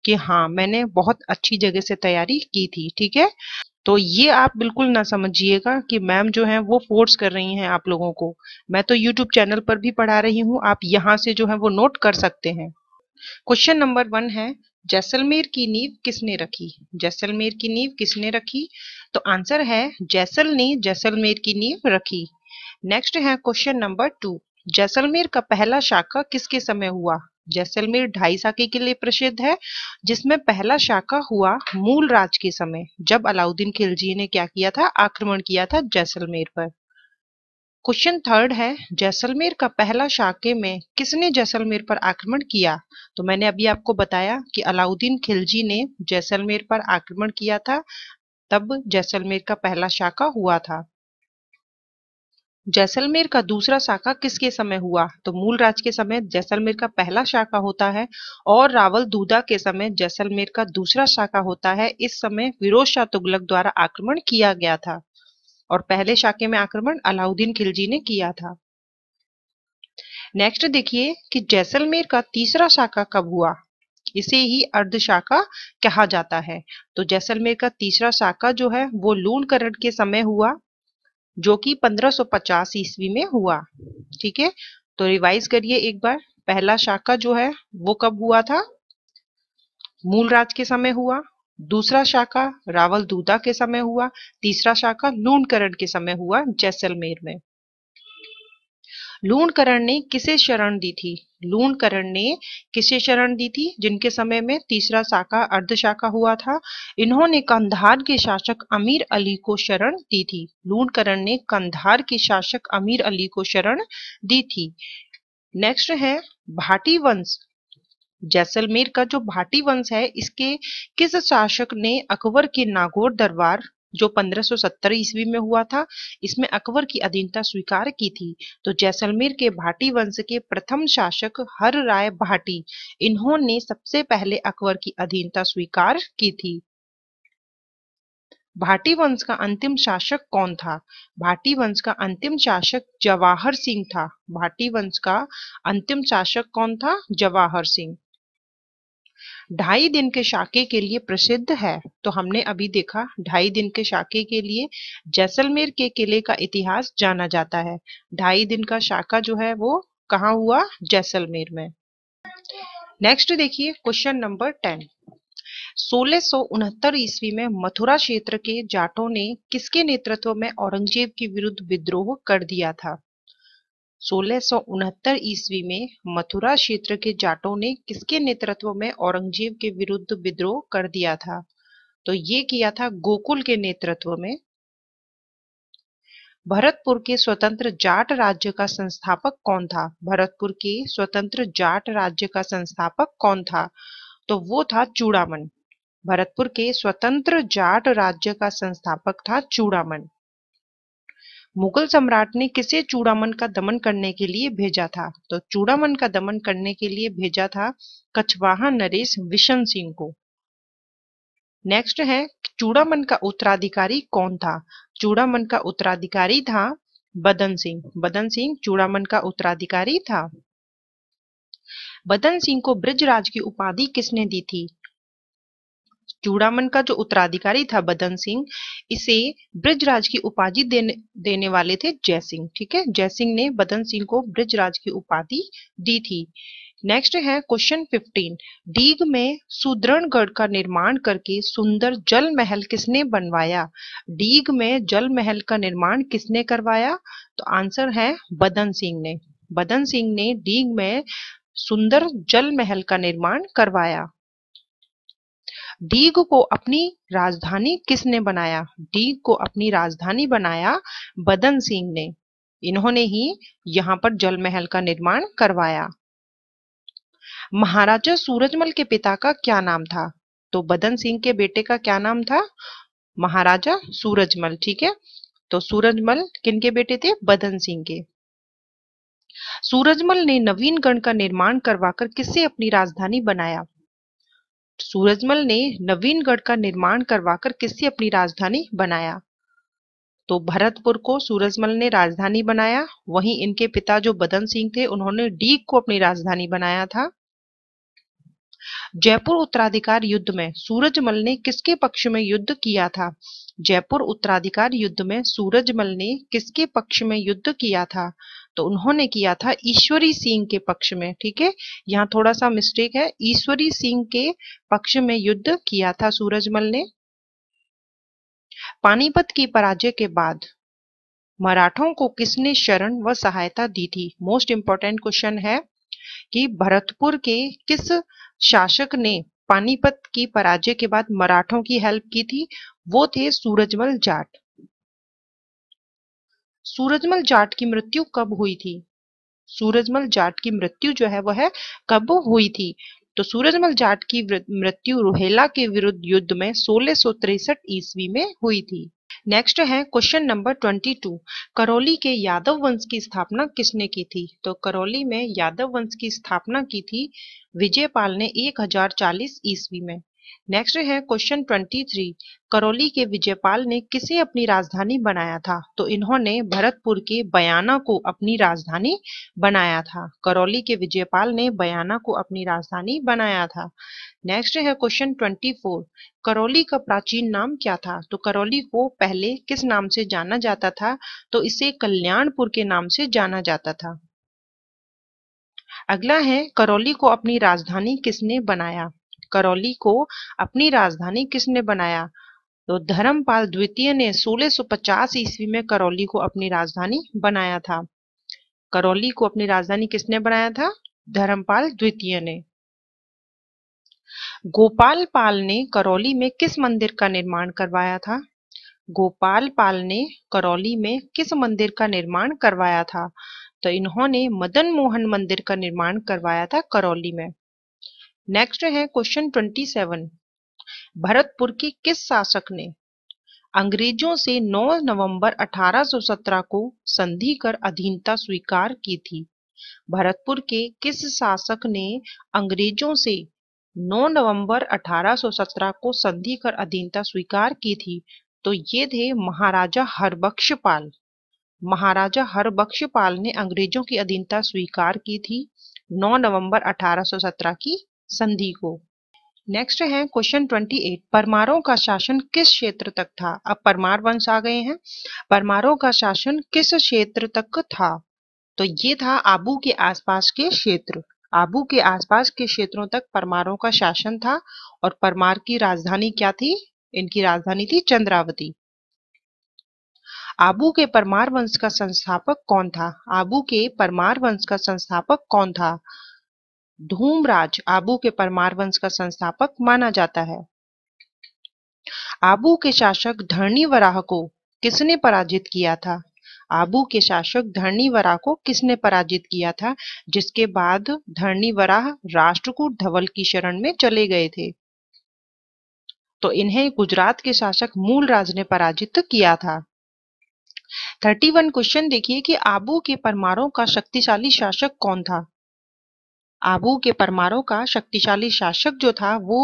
कि हाँ मैंने बहुत अच्छी जगह से तैयारी की थी ठीक है तो ये आप बिल्कुल ना समझिएगा कि मैम जो है वो फोर्स कर रही हैं आप लोगों को मैं तो यूट्यूब चैनल पर भी पढ़ा रही हूँ आप यहाँ से जो है वो नोट कर सकते हैं क्वेश्चन नंबर वन है जैसलमेर की नींव किसने रखी जैसलमेर की नींव किसने रखी तो आंसर है जैसल ने जैसलमेर की नींव रखी नेक्स्ट है क्वेश्चन नंबर टू जैसलमेर का पहला शाखा किसके समय हुआ जैसलमेर ढाई साके के लिए प्रसिद्ध है जिसमें पहला शाखा हुआ मूल राज के समय जब अलाउद्दीन खिलजी ने क्या किया था आक्रमण किया था जैसलमेर पर क्वेश्चन थर्ड है जैसलमेर का पहला शाके में किसने जैसलमेर पर आक्रमण किया तो मैंने अभी आपको बताया कि अलाउद्दीन खिलजी ने जैसलमेर पर आक्रमण किया था तब जैसलमेर का पहला शाखा हुआ था जैसलमेर का दूसरा शाखा किसके समय हुआ तो मूल राज के समय जैसलमेर का पहला शाखा होता है और रावल दूदा के समय जैसलमेर का दूसरा शाखा होता है इस समय फिरोज शाह तुगलक द्वारा आक्रमण किया गया था और पहले शाके में आक्रमण अलाउद्दीन खिलजी ने किया था नेक्स्ट देखिए कि जैसलमेर का तीसरा शाखा कब हुआ इसे ही अर्धशाखा कहा जाता है तो जैसलमेर का तीसरा शाखा जो है वो लूण करण के समय हुआ जो कि 1550 ईस्वी में हुआ ठीक है तो रिवाइज करिए एक बार पहला शाखा जो है वो कब हुआ था मूल राज के समय हुआ दूसरा शाखा रावल दूधा के समय हुआ तीसरा शाखा लूणकरण के समय हुआ जैसलमेर में लूणकरण ने किसे शरण दी थी लूणकरण ने किसे शरण दी थी जिनके समय में तीसरा शाखा अर्धशाखा हुआ था इन्होंने कंधार के शासक अमीर अली को शरण दी थी लूणकरण ने कंधार के शासक अमीर अली को शरण दी थी नेक्स्ट है भाटी वंश जैसलमेर का जो भाटी वंश है इसके किस शासक ने अकबर के नागौर दरबार जो 1570 ईस्वी में हुआ था इसमें अकबर की अधीनता स्वीकार की थी तो जैसलमेर के भाटी वंश के प्रथम शासक हर राय भाटी इन्होंने सबसे पहले अकबर की अधीनता स्वीकार की थी भाटी वंश का अंतिम शासक कौन था भाटी वंश का अंतिम शासक जवाहर सिंह था भाटी वंश का अंतिम शासक कौन था जवाहर सिंह ढाई दिन के शाके के लिए प्रसिद्ध है तो हमने अभी देखा ढाई दिन के शाके के लिए जैसलमेर के किले का इतिहास जाना जाता है ढाई दिन का शाका जो है वो कहा हुआ जैसलमेर में नेक्स्ट देखिए क्वेश्चन नंबर टेन सोलह ईस्वी में मथुरा क्षेत्र के जाटों ने किसके नेतृत्व में औरंगजेब के विरुद्ध विद्रोह कर दिया था सोलह सौ उनहत्तर ईस्वी में मथुरा क्षेत्र के जाटों ने किसके नेतृत्व में औरंगजेब के विरुद्ध विद्रोह कर दिया था तो ये किया था गोकुल के नेतृत्व में भरतपुर के स्वतंत्र जाट राज्य का संस्थापक कौन था भरतपुर के स्वतंत्र जाट राज्य का संस्थापक कौन था तो वो था चूड़ामन भरतपुर के स्वतंत्र जाट राज्य का संस्थापक था चूड़ामन मुगल सम्राट ने किसे चूड़ामन का दमन करने के लिए भेजा था तो चूड़ामन का दमन करने के लिए भेजा था कछवाहा नरेश विशन सिंह को नेक्स्ट है चूड़ामन का उत्तराधिकारी कौन था चूड़ामन का उत्तराधिकारी था बदन सिंह बदन सिंह चूड़ामन का उत्तराधिकारी था बदन सिंह को ब्रजराज की उपाधि किसने दी थी चूड़ामन का जो उत्तराधिकारी था बदन सिंह इसे ब्रजराज की उपाधि देने देने वाले थे जय सिंह ठीक है जय सिंह ने बदन सिंह को ब्रजराज की उपाधि दी थी नेक्स्ट है क्वेश्चन 15 डीग में सुदृढ़गढ़ का निर्माण करके सुंदर जल महल किसने बनवाया डीग में जल महल का निर्माण किसने करवाया तो आंसर है बदन सिंह ने बदन सिंह ने डीग में सुंदर जल महल का निर्माण करवाया डीग को अपनी राजधानी किसने बनाया डीग को अपनी राजधानी बनाया बदन सिंह ने इन्होंने ही यहाँ पर जल महल का निर्माण करवाया महाराजा सूरजमल के पिता का क्या नाम था तो बदन सिंह के बेटे का क्या नाम था महाराजा सूरजमल ठीक है तो सूरजमल किनके बेटे थे बदन सिंह के सूरजमल ने नवीनगढ़ का निर्माण करवाकर किससे अपनी राजधानी बनाया सूरजमल ने नवीनगढ़ का निर्माण करवाकर किससे अपनी राजधानी बनाया तो भरतपुर को सूरजमल ने राजधानी बनाया वहीं इनके पिता जो बदन सिंह थे उन्होंने डीग को अपनी राजधानी बनाया था जयपुर उत्तराधिकार युद्ध में सूरजमल ने किसके पक्ष में युद्ध किया था जयपुर उत्तराधिकार युद्ध में सूरजमल ने किसके पक्ष में युद्ध किया था तो उन्होंने किया था ईश्वरी सिंह के पक्ष में ठीक है यहाँ थोड़ा सा मिस्टेक है ईश्वरी सिंह के पक्ष में युद्ध किया था सूरजमल ने पानीपत की पराजय के बाद मराठों को किसने शरण व सहायता दी थी मोस्ट इंपॉर्टेंट क्वेश्चन है कि भरतपुर के किस शासक ने पानीपत की पराजय के बाद मराठों की हेल्प की थी वो थे सूरजमल जाट सूरजमल जाट की मृत्यु कब हुई थी सूरजमल जाट की मृत्यु जो है वह कब हुई थी तो सूरजमल जाट की मृत्यु रोहेला के विरुद्ध युद्ध में सोलह ईस्वी में हुई थी नेक्स्ट है क्वेश्चन नंबर 22 करौली के यादव वंश की स्थापना किसने की थी तो करौली में यादव वंश की स्थापना की थी विजयपाल ने 1040 ईस्वी में नेक्स्ट है क्वेश्चन 23 करौली के विजयपाल ने किसे अपनी राजधानी बनाया था तो इन्होंने भरतपुर के बयाना को अपनी राजधानी बनाया था करौली के विजयपाल ने बयाना को अपनी राजधानी बनाया था नेक्स्ट है क्वेश्चन 24 करौली का प्राचीन नाम क्या था तो करौली को पहले किस नाम से जाना जाता था तो इसे कल्याणपुर के नाम से जाना जाता था अगला है करौली को अपनी राजधानी किसने बनाया करौली को अपनी राजधानी किसने बनाया तो धर्मपाल द्वितीय ने 1650 ईस्वी में करौली को अपनी राजधानी बनाया था करौली को अपनी राजधानी किसने बनाया था धर्मपाल द्वितीय ने गोपाल पाल ने करौली में किस मंदिर का निर्माण करवाया था गोपाल पाल ने करौली में किस मंदिर का निर्माण करवाया था तो इन्होंने मदन मोहन मंदिर का निर्माण करवाया था करौली में नेक्स्ट है क्वेश्चन ट्वेंटी सेवन भरतपुर के किस शासक ने अंग्रेजों से 9 नवंबर 1817 को संधि कर अधीनता स्वीकार की थी भरतपुर के किस शासक ने अंग्रेजों से 9 नवंबर 1817 को संधि कर अधीनता स्वीकार की थी तो ये थे महाराजा हरबख्श पाल महाराजा हरबख्श पाल ने अंग्रेजों की अधीनता स्वीकार की थी 9 नवंबर 1817 की संधि को नेक्स्ट है क्वेश्चन 28 परमारों का शासन किस क्षेत्र तक था अब परमार वंश आ गए हैं परमारों का शासन किस क्षेत्र तक था तो ये था आबू के आसपास के क्षेत्र आबू के आसपास के क्षेत्रों तक परमारों का शासन था और परमार की राजधानी क्या थी इनकी राजधानी थी चंद्रावती आबू के परमार वंश का संस्थापक कौन था आबू के परमार वंश का संस्थापक कौन था धूमराज आबू के परमार वंश का संस्थापक माना जाता है आबू के शासक धरणी वराह को किसने पराजित किया था आबू के शासक धरणी वराह को किसने पराजित किया था जिसके बाद धरणी वराह राष्ट्रकूट धवल की शरण में चले गए थे तो इन्हें गुजरात के शासक मूलराज ने पराजित किया था थर्टी वन क्वेश्चन देखिए कि आबू के परमारों का शक्तिशाली शासक कौन था आबू के परमारों का शक्तिशाली शासक जो था वो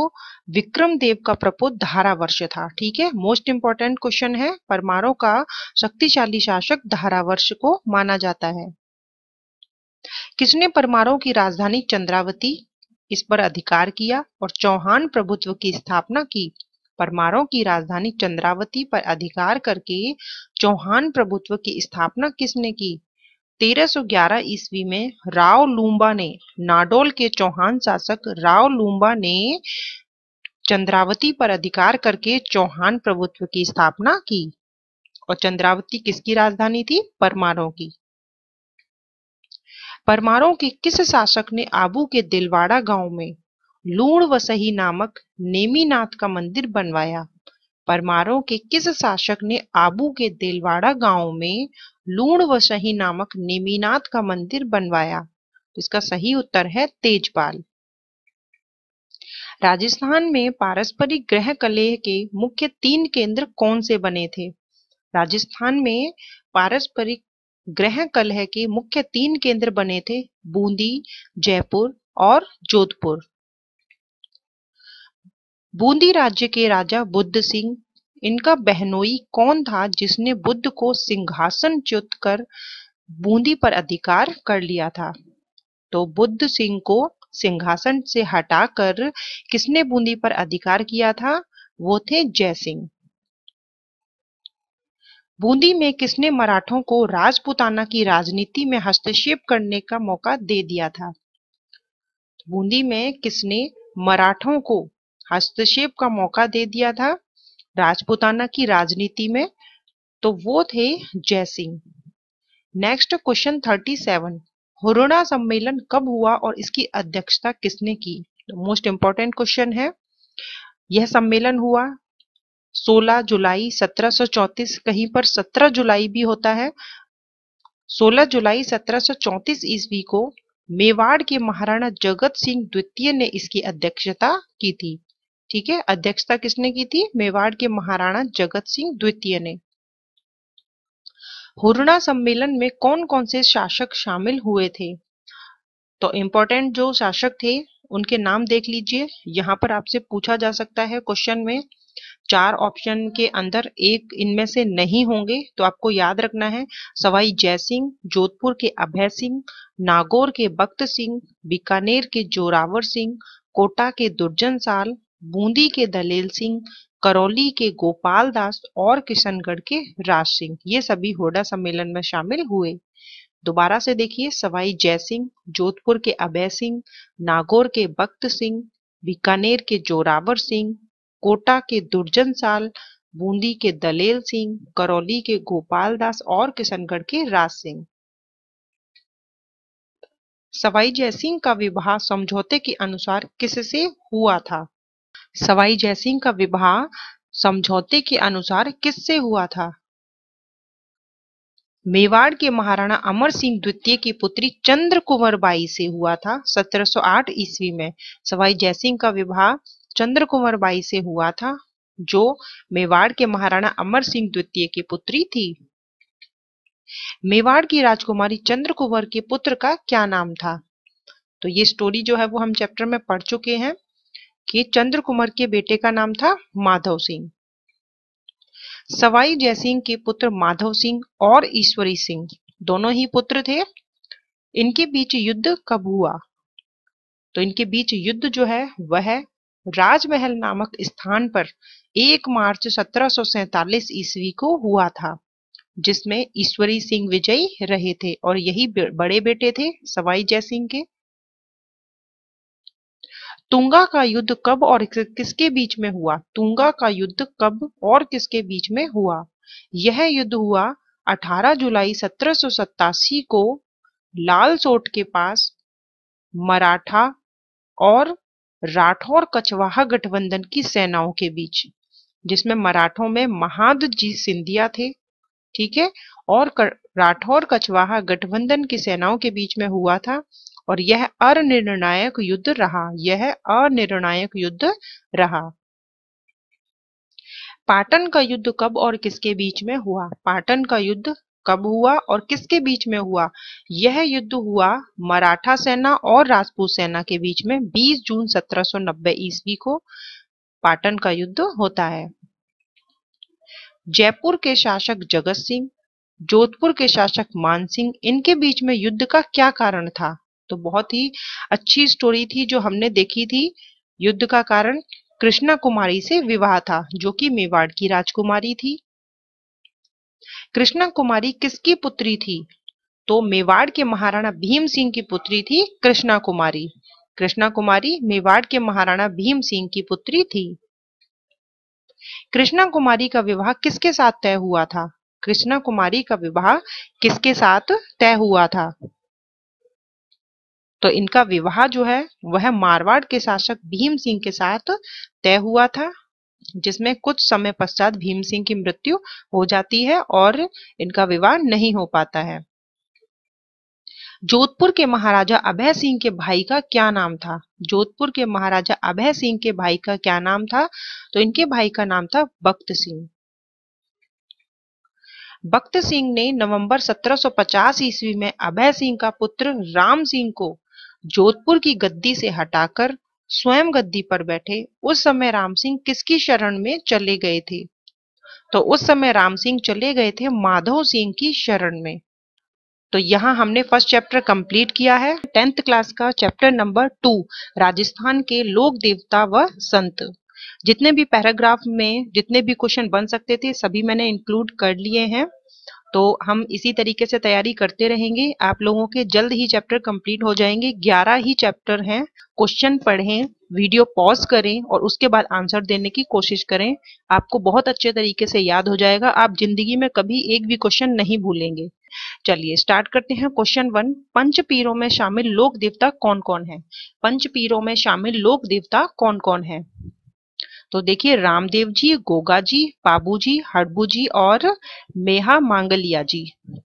विक्रम देव का प्रपोत धारावर्ष था ठीक है मोस्ट इंपॉर्टेंट क्वेश्चन है परमारों का शक्तिशाली शासक धारावर्ष को माना जाता है किसने परमारों की राजधानी चंद्रावती इस पर अधिकार किया और चौहान प्रभुत्व की स्थापना की परमारों की राजधानी चंद्रावती पर अधिकार करके चौहान प्रभुत्व की स्थापना किसने की 1311 ईस्वी में राव लूम्बा ने नाडोल के चौहान शासक राव लूम्बा ने चंद्रावती पर अधिकार करके चौहान प्रभुत्व की स्थापना की और चंद्रावती किसकी राजधानी थी परमारों की परमारों के किस शासक ने आबू के दिलवाड़ा गांव में लूण वसही नामक नेमीनाथ का मंदिर बनवाया परमारों के किस शासक ने आबू के देलवाड़ा गांव में लूण व सही नामक नेमीनाथ का मंदिर बनवाया तो इसका सही उत्तर है तेजपाल राजस्थान में पारस्परिक ग्रह कलेह के मुख्य तीन केंद्र कौन से बने थे राजस्थान में पारस्परिक ग्रह कलह के मुख्य तीन केंद्र बने थे बूंदी जयपुर और जोधपुर बूंदी राज्य के राजा बुद्ध सिंह इनका बहनोई कौन था जिसने बुद्ध को सिंहासन च्युत कर बूंदी पर अधिकार कर लिया था तो बुद्ध सिंह को सिंहासन से हटाकर किसने बूंदी पर अधिकार किया था वो थे जय सिंह बूंदी में किसने मराठों को राजपुताना की राजनीति में हस्तक्षेप करने का मौका दे दिया था बूंदी में किसने मराठों को हस्तक्षेप का मौका दे दिया था राजपुताना की राजनीति में तो वो थे Jai Singh next question thirty seven Hurda सम्मेलन कब हुआ और इसकी अध्यक्षता किसने की मोस्ट इंपॉर्टेंट क्वेश्चन है यह सम्मेलन हुआ 16 जुलाई 1734 कहीं पर 17 जुलाई भी होता है 16 जुलाई 1734 ईस्वी को मेवाड़ के महाराणा जगत सिंह द्वितीय ने इसकी अध्यक्षता की थी ठीक है अध्यक्षता किसने की थी मेवाड़ के महाराणा जगत सिंह द्वितीय ने हुरणा सम्मेलन में कौन कौन से शासक शामिल हुए थे तो इम्पोर्टेंट जो शासक थे उनके नाम देख लीजिए यहाँ पर आपसे पूछा जा सकता है क्वेश्चन में चार ऑप्शन के अंदर एक इनमें से नहीं होंगे तो आपको याद रखना है सवाई जय सिंह जोधपुर के अभय सिंह नागौर के भक्त सिंह बीकानेर के जोरावर सिंह कोटा के दुर्जन साल बूंदी के दलेल सिंह करौली के गोपाल दास और किशनगढ़ के राज सिंह ये सभी होडा सम्मेलन में शामिल हुए दोबारा से देखिए सवाई जय सिंह जोधपुर के अभय सिंह नागौर के भक्त सिंह बीकानेर के जोरावर सिंह कोटा के दुर्जन साल बूंदी के दलेल सिंह करौली के गोपाल दास और किशनगढ़ के राज सिंह सवाई जय सिंह का विवाह समझौते के अनुसार किससे हुआ था सवाई जयसिंह का विवाह समझौते के अनुसार किससे हुआ था मेवाड़ के महाराणा अमर सिंह द्वितीय की पुत्री चंद्र कुंवर बाई से हुआ था 1708 ईस्वी में सवाई जयसिंह का विवाह चंद्र कुंवर बाई से हुआ था जो मेवाड़ के महाराणा अमर सिंह द्वितीय की पुत्री थी मेवाड़ की राजकुमारी चंद्र कुंवर के पुत्र का क्या नाम था तो ये स्टोरी जो है वो हम चैप्टर में पढ़ चुके हैं कि चंद्र कुमार के बेटे का नाम था माधव सिंह सवाई जयसिंह के पुत्र माधव सिंह और ईश्वरी सिंह दोनों ही पुत्र थे इनके बीच युद्ध कब हुआ तो इनके बीच युद्ध जो है वह राजमहल नामक स्थान पर 1 मार्च सत्रह ईस्वी को हुआ था जिसमें ईश्वरी सिंह विजयी रहे थे और यही बड़े बेटे थे सवाई जयसिंह के तुंगा का युद्ध कब और किसके बीच में हुआ तुंगा का युद्ध कब और किसके बीच में हुआ यह युद्ध हुआ 18 जुलाई सत्रह को लाल चोट के पास मराठा और राठौर कछवाहा गठबंधन की सेनाओं के बीच जिसमें मराठों में महाद जी सिंधिया थे ठीक है और राठौर कछवाहा गठबंधन की सेनाओं के बीच में हुआ था और यह अनिर्णायक युद्ध रहा यह अनिर्णायक युद्ध रहा पाटन का युद्ध कब और किसके बीच में हुआ पाटन का युद्ध कब हुआ और किसके बीच में हुआ यह युद्ध हुआ मराठा सेना और राजपूत सेना के बीच में 20 जून 1790 ईस्वी को पाटन का युद्ध होता है जयपुर के शासक जगत सिंह जोधपुर के शासक मानसिंह इनके बीच में युद्ध का क्या कारण था तो बहुत ही अच्छी स्टोरी थी जो हमने देखी थी युद्ध का कारण कृष्णा कुमारी से विवाह था जो कि मेवाड़ की राजकुमारी थी कृष्णा कुमारी किसकी पुत्री थी तो मेवाड़ के महाराणा भीम सिंह की पुत्री थी कृष्णा कुमारी कृष्णा कुमारी मेवाड़ के महाराणा भीम सिंह की पुत्री थी कृष्णा कुमारी का विवाह किसके साथ तय हुआ था कृष्णा कुमारी का विवाह किसके साथ तय हुआ था तो इनका विवाह जो है वह मारवाड़ के शासक भीम सिंह के साथ तय हुआ था जिसमें कुछ समय पश्चात भीम सिंह की मृत्यु हो जाती है और इनका विवाह नहीं हो पाता है जोधपुर के महाराजा अभय सिंह के भाई का क्या नाम था जोधपुर के महाराजा अभय सिंह के भाई का क्या नाम था तो इनके भाई का नाम था भक्त सिंह भक्त सिंह ने नवंबर 1750 ईस्वी में अभय सिंह का पुत्र राम सिंह को जोधपुर की गद्दी से हटाकर स्वयं गद्दी पर बैठे उस समय राम सिंह किसकी शरण में चले गए थे तो उस समय राम सिंह चले गए थे माधव सिंह की शरण में तो यहाँ हमने फर्स्ट चैप्टर कंप्लीट किया है टेंथ क्लास का चैप्टर नंबर टू राजस्थान के लोक देवता व संत जितने भी पैराग्राफ में जितने भी क्वेश्चन बन सकते थे सभी मैंने इंक्लूड कर लिए हैं तो हम इसी तरीके से तैयारी करते रहेंगे आप लोगों के जल्द ही चैप्टर कंप्लीट हो जाएंगे ग्यारह ही चैप्टर हैं क्वेश्चन पढ़ें वीडियो पॉज करें और उसके बाद आंसर देने की कोशिश करें आपको बहुत अच्छे तरीके से याद हो जाएगा आप जिंदगी में कभी एक भी क्वेश्चन नहीं भूलेंगे चलिए स्टार्ट करते हैं क्वेश्चन वन पंच पीरों में शामिल लोक देवता कौन कौन है पंच पीरों में शामिल लोक देवता कौन कौन है तो देखिए रामदेव जी गोगा जी बाबू जी हड़बू जी और मेहा मांगलिया जी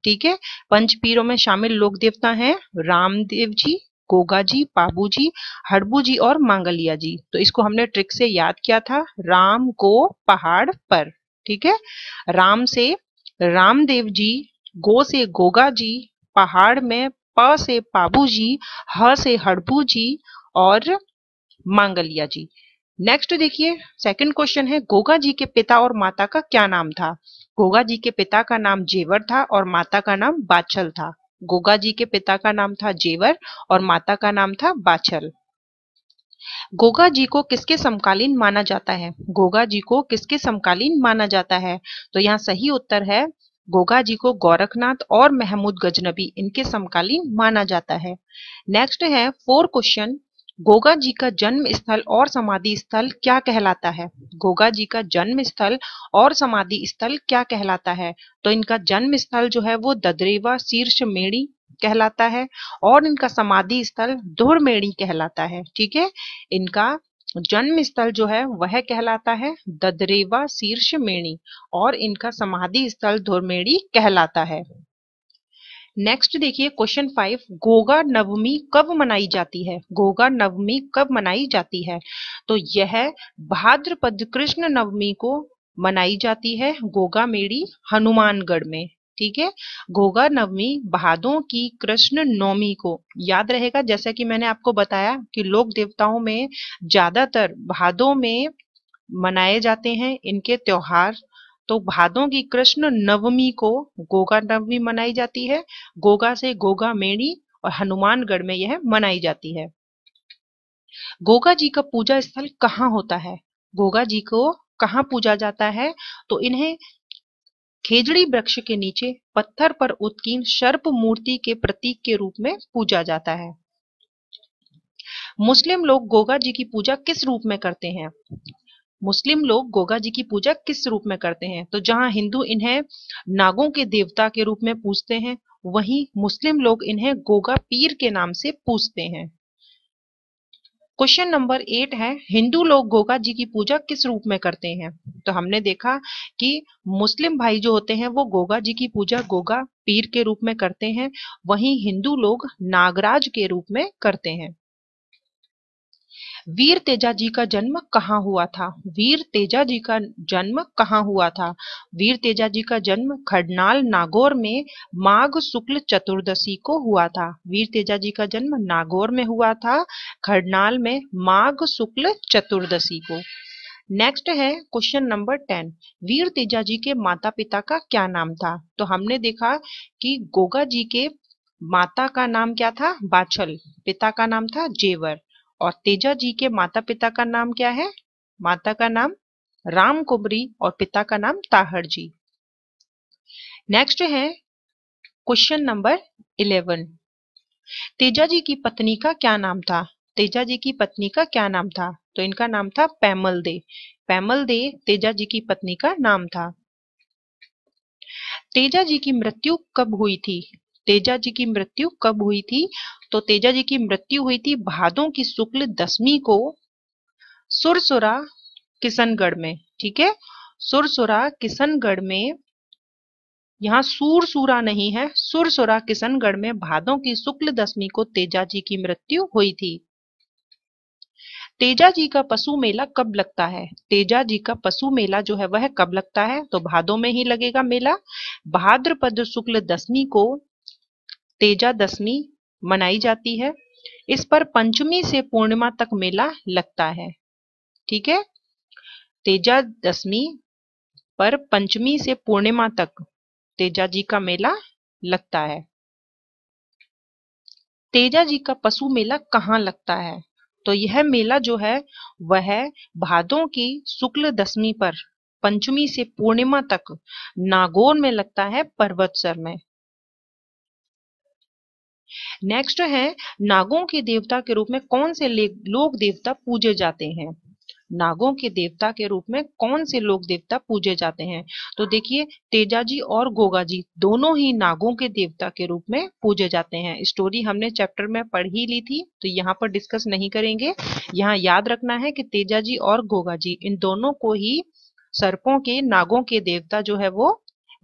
ठीक है पंच पीरों में शामिल लोक देवता हैं रामदेव जी गोगा जी बाबू जी हड़बू जी और मांगलिया जी तो इसको हमने ट्रिक से याद किया था राम को पहाड़ पर ठीक है राम से रामदेव जी गो से गोगा जी पहाड़ में प से पाबू जी ह से हड़बू जी और मांगलिया जी नेक्स्ट देखिए सेकंड क्वेश्चन है गोगा जी के पिता और माता का क्या नाम था गोगा जी के पिता का नाम जेवर था और माता का नाम बाछल था गोगा जी के पिता का नाम था जेवर और माता का नाम था बाछल गोगा जी को किसके समकालीन माना जाता है गोगा जी को किसके समकालीन माना जाता है तो यहाँ सही उत्तर है गोगा जी को गोरखनाथ और महमूद गजनबी इनके समकालीन माना जाता है नेक्स्ट है फोर क्वेश्चन गोगा जी का जन्म स्थल और समाधि स्थल क्या कहलाता है गोगा जी का जन्म स्थल और समाधि स्थल क्या कहलाता है तो इनका जन्म स्थल जो है वो ददरेवा शीर्ष मेड़ी कहलाता है और इनका समाधि स्थल धुरमेड़ी कहलाता है ठीक है इनका जन्म स्थल जो है वह कहलाता है ददरेवा शीर्ष मेणी और इनका समाधि स्थल धुरमेड़ी कहलाता है नेक्स्ट देखिए क्वेश्चन फाइव गोगा नवमी कब मनाई जाती है गोगा नवमी कब मनाई जाती है तो यह भाद्रपद कृष्ण नवमी को मनाई जाती है गोगा मेड़ी हनुमानगढ़ में ठीक है गोगा नवमी भादों की कृष्ण नवमी को याद रहेगा जैसा कि मैंने आपको बताया कि लोक देवताओं में ज्यादातर भादों में मनाए जाते हैं इनके त्योहार तो भादों की कृष्ण नवमी को गोगा नवमी मनाई जाती है गोगा से गोगा मेणी और हनुमानगढ़ में यह मनाई जाती है गोगा जी का पूजा स्थल कहाँ होता है गोगा जी को कहा पूजा जाता है तो इन्हें खेजड़ी वृक्ष के नीचे पत्थर पर उत्कीर्ण सर्प मूर्ति के प्रतीक के रूप में पूजा जाता है मुस्लिम लोग गोगा जी की पूजा किस रूप में करते हैं मुस्लिम लोग गोगा जी की पूजा किस रूप में करते हैं तो जहां हिंदू इन्हें नागों के देवता के रूप में पूजते हैं वहीं मुस्लिम लोग इन्हें गोगा पीर के नाम से पूजते हैं क्वेश्चन नंबर एट है हिंदू लोग गोगा जी की पूजा किस रूप में करते हैं तो हमने देखा कि मुस्लिम भाई जो होते हैं वो गोगा जी की पूजा गोगा पीर के रूप में करते हैं वहीं हिंदू लोग नागराज के रूप में करते हैं वीर तेजा जी का जन्म कहाँ हुआ था वीर तेजा जी का जन्म कहाँ हुआ था वीर तेजा जी का जन्म खडनाल नागौर में माघ शुक्ल चतुर्दशी को हुआ था वीर तेजा जी का जन्म नागौर में हुआ था खडनाल में माघ शुक्ल चतुर्दशी को नेक्स्ट है question number ten Veer Teja ji के माता पिता का क्या नाम था तो हमने देखा कि गोगा जी के माता का नाम क्या था बाछल पिता का नाम था जेवर और तेजा जी के माता पिता का नाम क्या है माता का नाम राम कुमरी और पिता का नाम ताहर जी नेक्स्ट है question number eleven Teja ji की पत्नी का क्या नाम था तेजा जी की पत्नी का क्या नाम था तो इनका नाम था पैमल दे पैमल दे तेजा जी की पत्नी का नाम था तेजा जी की मृत्यु कब हुई थी तेजा जी की मृत्यु कब हुई थी तो तेजा जी की मृत्यु हुई थी भादों की शुक्ल दसवीं को सुरसुरा किशनगढ़ में ठीक है सुरसुरा किशनगढ़ में यहाँ सुरसुरा नहीं है सुरसुरा किशनगढ़ में भादों की शुक्ल दशमी को तेजा जी की मृत्यु हुई थी तेजा जी का पशु मेला कब लगता है तेजा जी का पशु मेला जो है वह कब लगता है तो भादों में ही लगेगा मेला भाद्रपद शुक्ल दशमी को तेजा दशमी मनाई जाती है इस पर पंचमी से पूर्णिमा तक मेला लगता है ठीक है तेजा दशमी पर पंचमी से पूर्णिमा तक तेजा जी का मेला लगता है तेजा जी का पशु मेला कहाँ लगता है तो यह मेला जो है वह भादों की शुक्ल दशमी पर पंचमी से पूर्णिमा तक नागौर में लगता है पर्वतसर में नेक्स्ट है नागों के देवता के रूप में कौन से लोक देवता पूजे जाते हैं नागों के देवता के रूप में कौन से लोक देवता पूजे जाते हैं तो देखिए तेजाजी और गोगाजी दोनों ही नागों के देवता के रूप में पूजे जाते हैं स्टोरी हमने चैप्टर में पढ़ ही ली थी तो यहाँ पर डिस्कस नहीं करेंगे यहाँ याद रखना है कि तेजाजी और गोगाजी इन दोनों को ही सर्पों के नागों के देवता जो है वो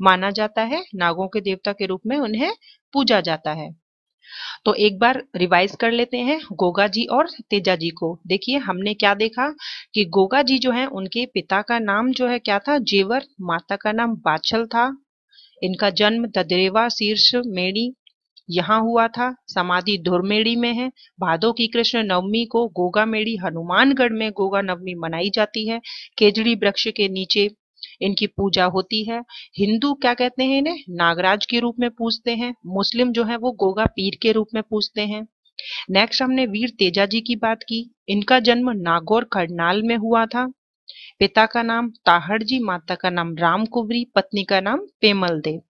माना जाता है नागों के देवता के रूप में उन्हें पूजा जाता है तो एक बार रिवाइज कर लेते हैं गोगा जी और तेजा जी को देखिए हमने क्या देखा कि गोगा जी जो है उनके पिता का नाम जो है क्या था जेवर माता का नाम बाछल था इनका जन्म ददरेवा शीर्ष मेड़ी यहाँ हुआ था समाधि धुरमेड़ी में है भादो की कृष्ण नवमी को गोगा मेड़ी हनुमानगढ़ में गोगा नवमी मनाई जाती है केजड़ी वृक्ष के नीचे इनकी पूजा होती है हिंदू क्या कहते हैं इन्हें नागराज के रूप में पूजते हैं मुस्लिम जो है वो गोगा पीर के रूप में पूजते हैं नेक्स्ट हमने वीर तेजा जी की बात की इनका जन्म नागौर करनाल में हुआ था पिता का नाम ताहड़ जी माता का नाम राम पत्नी का नाम पेमल देव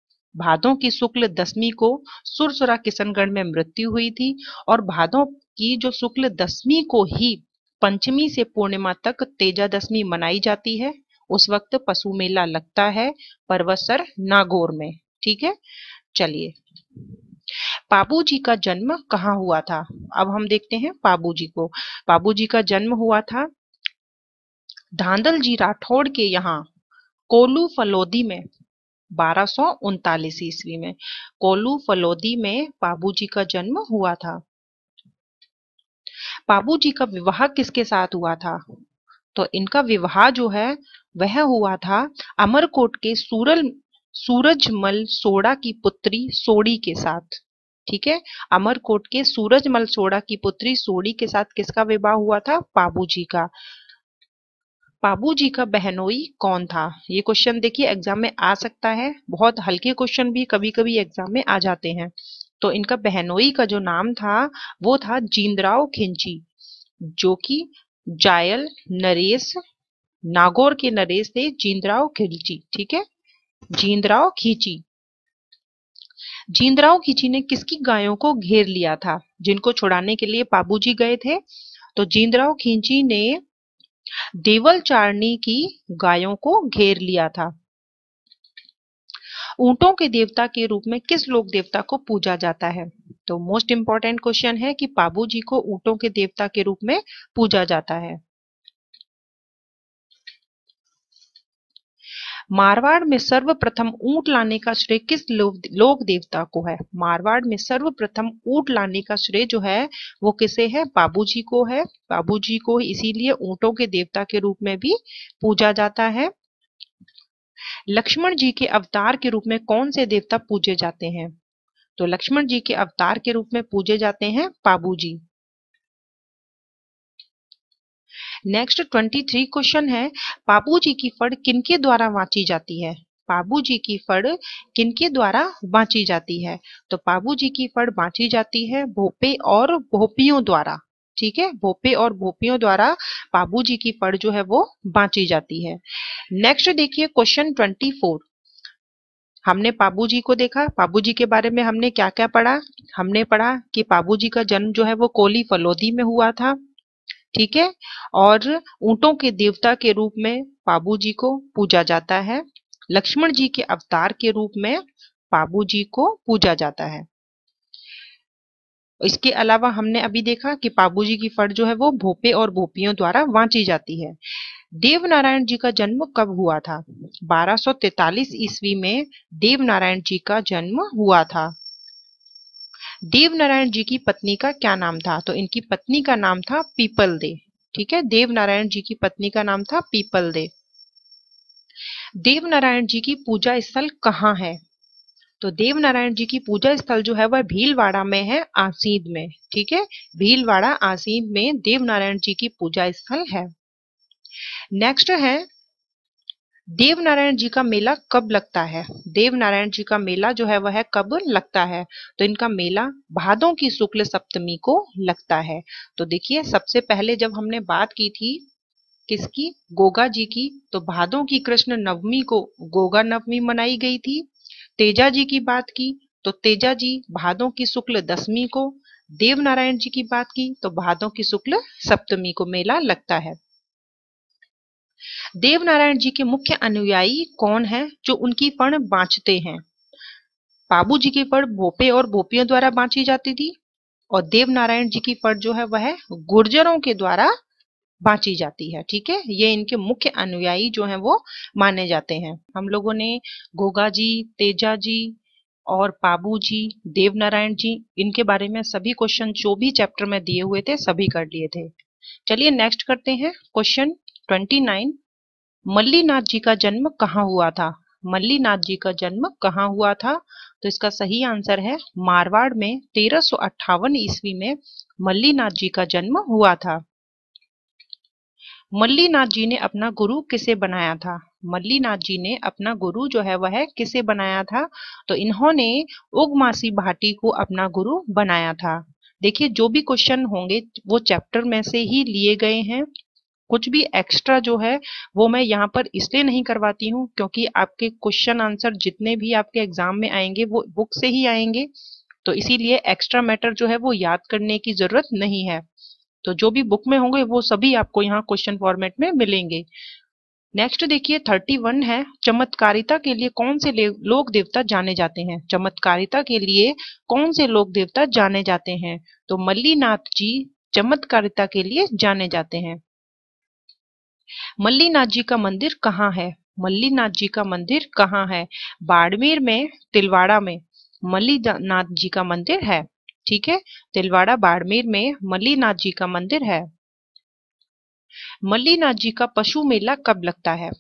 भादों की शुक्ल दसवीं को सुरसुरा किशनगढ़ में मृत्यु हुई थी और भादों की जो शुक्ल दसवीं को ही पंचमी से पूर्णिमा तक तेजा दशमी मनाई जाती है उस वक्त पशु मेला लगता है परवसर नागौर में ठीक है चलिए बाबू जी का जन्म कहाँ हुआ था अब हम देखते हैं बाबू जी को बाबू जी का जन्म हुआ था धांधल जी राठौड़ के यहाँ कोलू फलोदी में बारह ईस्वी में कोलू फलोदी में बाबू जी का जन्म हुआ था बाबू जी का विवाह किसके साथ हुआ था तो इनका विवाह जो है वह हुआ था अमरकोट के सूरल सूरजमल सोड़ा की पुत्री सोड़ी के साथ ठीक है अमरकोट के सूरजमल सोड़ा की पुत्री सोड़ी के साथ किसका विवाह हुआ था बाबू जी का बाबू जी का बहनोई कौन था ये क्वेश्चन देखिए एग्जाम में आ सकता है बहुत हल्के क्वेश्चन भी कभी कभी एग्जाम में आ जाते हैं तो इनका बहनोई का जो नाम था वो था जींदराव खिंची जो कि जायल नरेश नागौर के नरेश थे जींदराव खिलची ठीक है जींदराव खींची जींदराव खींची ने किसकी गायों को घेर लिया था जिनको छुड़ाने के लिए पाबूजी गए थे तो जींदराव खींची ने देवल चारणी की गायों को घेर लिया था ऊंटों के देवता के रूप में किस लोक देवता को पूजा जाता है तो मोस्ट इंपॉर्टेंट क्वेश्चन है कि बाबू जी को ऊंटों के देवता के रूप में पूजा जाता है मारवाड़ में सर्वप्रथम ऊंट लाने का श्रेय किस लोक देवता को है मारवाड़ में सर्वप्रथम ऊंट लाने का श्रेय जो है वो किसे है बाबूजी को है बाबूजी को इसीलिए ऊंटों के देवता के रूप में भी पूजा जाता है लक्ष्मण जी के अवतार के रूप में कौन से देवता पूजे जाते हैं तो लक्ष्मण जी के अवतार के रूप में पूजे जाते हैं Babu ji next twenty three question है पापू जी की फड़ किनके द्वारा वाची जाती है पापू जी की फड़ किनके द्वारा बांची जाती है तो बाबू जी की फड़ बांची जाती है भोपे और भोपियों द्वारा ठीक है भोपे और भोपियों द्वारा बाबू जी की फड़ जो है वो बांची जाती है नेक्स्ट देखिए क्वेश्चन ट्वेंटी फोर हमने पाबू जी को देखा पाबू जी के बारे में हमने क्या क्या पढ़ा हमने पढ़ा कि पाबू जी का जन्म जो है वो कोली फलोदी में हुआ था ठीक है और ऊंटों के देवता के रूप में बाबू जी को पूजा जाता है लक्ष्मण जी के अवतार के रूप में बाबू जी को पूजा जाता है इसके अलावा हमने अभी देखा कि बाबू जी की फट जो है वो भोपे और भोपियों द्वारा वांची जाती है देव नारायण जी का जन्म कब हुआ था 1243 ईस्वी में देव नारायण जी का जन्म हुआ था देव नारायण जी की पत्नी का क्या नाम था तो इनकी पत्नी का नाम था पीपल दे ठीक है देव नारायण जी की पत्नी का नाम था पीपल दे देव नारायण जी की पूजा स्थल कहाँ है तो देव नारायण जी की पूजा स्थल जो है वह भीलवाड़ा में है आसीद में ठीक है भीलवाड़ा आसीद में देव नारायण जी की पूजा स्थल है नेक्स्ट है देवनारायण जी का मेला कब लगता है देवनारायण जी का मेला जो है वह कब लगता है तो इनका मेला भादों की शुक्ल सप्तमी को लगता है तो देखिए सबसे पहले जब हमने बात की थी किसकी गोगा जी की तो भादों की कृष्ण नवमी को गोगा नवमी मनाई गई थी तेजा जी की बात की तो तेजा जी भादों की शुक्ल दसवीं को देवनारायण जी की बात की तो भादों की शुक्ल सप्तमी को मेला लगता है देवनारायण जी के मुख्य अनुयायी कौन है जो उनकी पण बांचते हैं बाबू जी की पढ़ भोपे और भोपियों द्वारा बांची जाती थी और देवनारायण जी की पढ़ जो है वह गुर्जरों के द्वारा बांची जाती है ठीक है ये इनके मुख्य अनुयायी जो हैं वो माने जाते हैं हम लोगों ने गोगा जी तेजा जी और पाबू जी देवनारायण जी इनके बारे में सभी क्वेश्चन जो भी चैप्टर में दिए हुए थे सभी कर लिए थे चलिए नेक्स्ट करते हैं क्वेश्चन 29 मल्लीनाथ जी का जन्म कहाँ हुआ था मल्लीनाथ जी का जन्म कहाँ हुआ था तो इसका सही आंसर है मारवाड़ में तेरह ईस्वी में मल्लीनाथ जी का जन्म हुआ था मल्लीनाथ जी ने अपना गुरु किसे बनाया था मल्लीनाथ जी ने अपना गुरु जो है वह किसे बनाया था तो इन्होंने उगमासी भाटी को अपना गुरु बनाया था देखिए जो भी क्वेश्चन होंगे वो चैप्टर में से ही लिए गए हैं कुछ भी एक्स्ट्रा जो है वो मैं यहाँ पर इसलिए नहीं करवाती हूँ क्योंकि आपके क्वेश्चन आंसर जितने भी आपके एग्जाम में आएंगे वो बुक से ही आएंगे तो इसीलिए एक्स्ट्रा मैटर जो है वो याद करने की जरूरत नहीं है तो जो भी बुक में होंगे वो सभी आपको यहाँ क्वेश्चन फॉर्मेट में मिलेंगे नेक्स्ट देखिए थर्टी वन है चमत्कारिता के लिए कौन से लोक देवता जाने जाते हैं चमत्कारिता के लिए कौन से लोक देवता जाने जाते हैं तो मल्लीनाथ जी चमत्कारिता के लिए जाने जाते हैं मल्लीनाथ जी का मंदिर कहाँ है मल्लीनाथ जी का मंदिर कहाँ है बाड़मेर में तिलवाड़ा में मल्लीनाथ जी का मंदिर है ठीक है तिलवाड़ा बाड़मेर में मल्लीनाथ जी का मंदिर है मल्लीनाथ जी का पशु मेला कब लगता है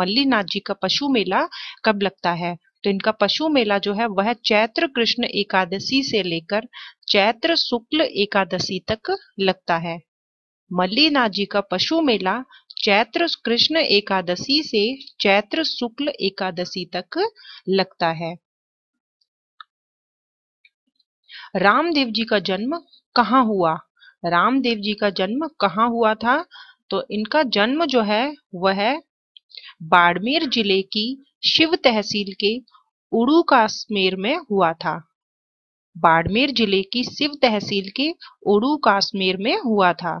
मल्लीनाथ जी का पशु मेला कब लगता है तो इनका पशु मेला जो है वह चैत्र कृष्ण एकादशी से लेकर चैत्र शुक्ल एकादशी तक लगता है मल्लीनाथ जी का पशु मेला चैत्र कृष्ण एकादशी से चैत्र शुक्ल एकादशी तक लगता है रामदेव जी का जन्म कहाँ हुआ रामदेव जी का जन्म कहाँ हुआ था तो इनका जन्म जो है वह बाड़मेर जिले की शिव तहसील के उड़ू काश्मीर में हुआ था बाड़मेर जिले की शिव तहसील के उड़ू काश्मीर में हुआ था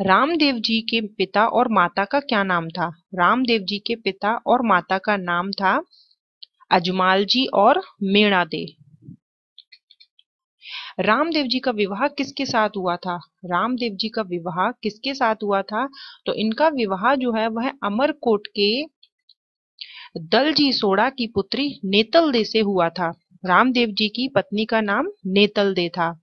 रामदेव जी के पिता और माता का क्या नाम था रामदेव जी के पिता और माता का नाम था अजमाल जी और मेणा दे रामदेव जी का विवाह किसके साथ हुआ था रामदेव जी का विवाह किसके साथ हुआ था तो इनका विवाह जो है वह अमरकोट के दलजी सोड़ा की पुत्री नेतल दे से हुआ था रामदेव जी की पत्नी का नाम नेतल दे था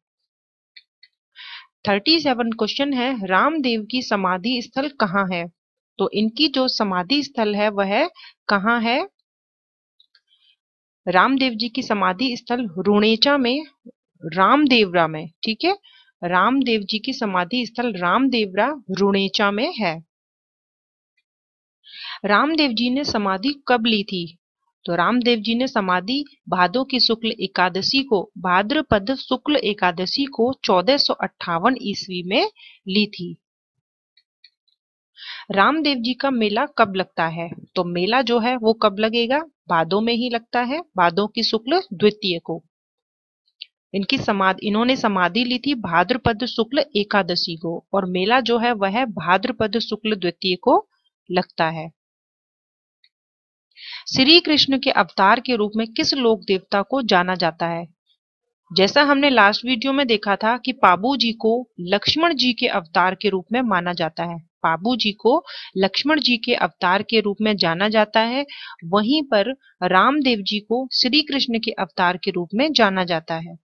थर्टी सेवन क्वेश्चन है रामदेव की समाधि स्थल कहाँ है तो इनकी जो समाधि स्थल है वह कहाँ है रामदेव जी की समाधि स्थल रुणेचा में रामदेवरा में ठीक है रामदेव जी की समाधि स्थल रामदेवरा रुणेचा में है रामदेव जी ने समाधि कब ली थी तो रामदेव जी ने समाधि भादो की शुक्ल एकादशी को भाद्रपद शुक्ल एकादशी को चौदह ईस्वी में ली थी रामदेव जी का मेला कब लगता है तो मेला जो है वो कब लगेगा भादो में ही लगता है भादो की शुक्ल द्वितीय को इनकी समाधि इन्होंने समाधि ली थी भाद्रपद शुक्ल एकादशी को और मेला जो है वह भाद्रपद शुक्ल द्वितीय को लगता है श्री कृष्ण के अवतार के रूप में किस लोक देवता को जाना जाता है जैसा हमने लास्ट वीडियो में देखा था कि पाबू जी को लक्ष्मण जी के अवतार के रूप में माना जाता है पाबू जी को लक्ष्मण जी के अवतार के रूप में जाना जाता है वहीं पर रामदेव जी को श्री कृष्ण के अवतार के रूप में जाना जाता है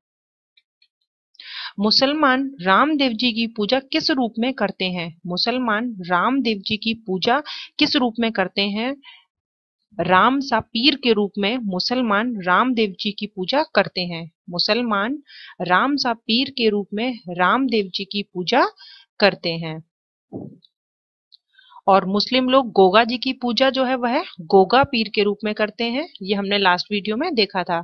मुसलमान रामदेव जी की पूजा किस रूप में करते हैं मुसलमान रामदेव जी की पूजा किस रूप में करते हैं राम सा पीर के रूप में मुसलमान रामदेव जी की पूजा करते हैं मुसलमान राम सा पीर के रूप में रामदेव जी की पूजा करते हैं और मुस्लिम लोग गोगा जी की पूजा जो है वह गोगा पीर के रूप में करते हैं ये हमने लास्ट वीडियो में देखा था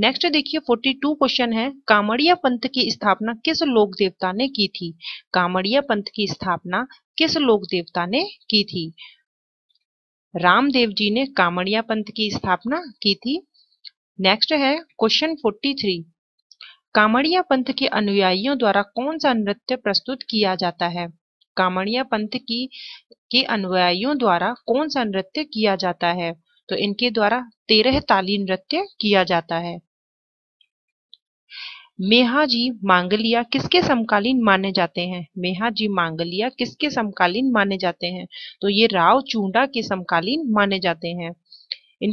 नेक्स्ट देखिए 42 क्वेश्चन है कामड़िया पंथ की स्थापना किस लोक देवता ने की थी कामड़िया पंथ की स्थापना किस लोक देवता ने की थी रामदेव जी ने कामड़िया पंथ की स्थापना की थी नेक्स्ट है क्वेश्चन 43 कामड़िया पंथ के अनुयायियों द्वारा कौन सा नृत्य प्रस्तुत किया जाता है कामड़िया पंथ की के अनुयायियों द्वारा कौन सा नृत्य किया जाता है तो इनके द्वारा तेरह ताली नृत्य किया जाता है मेहाजी मांगलिया किसके समकालीन माने जाते हैं मेहाजी मांगलिया किसके समकालीन माने जाते हैं तो ये राव चूंडा के समकालीन माने जाते हैं इन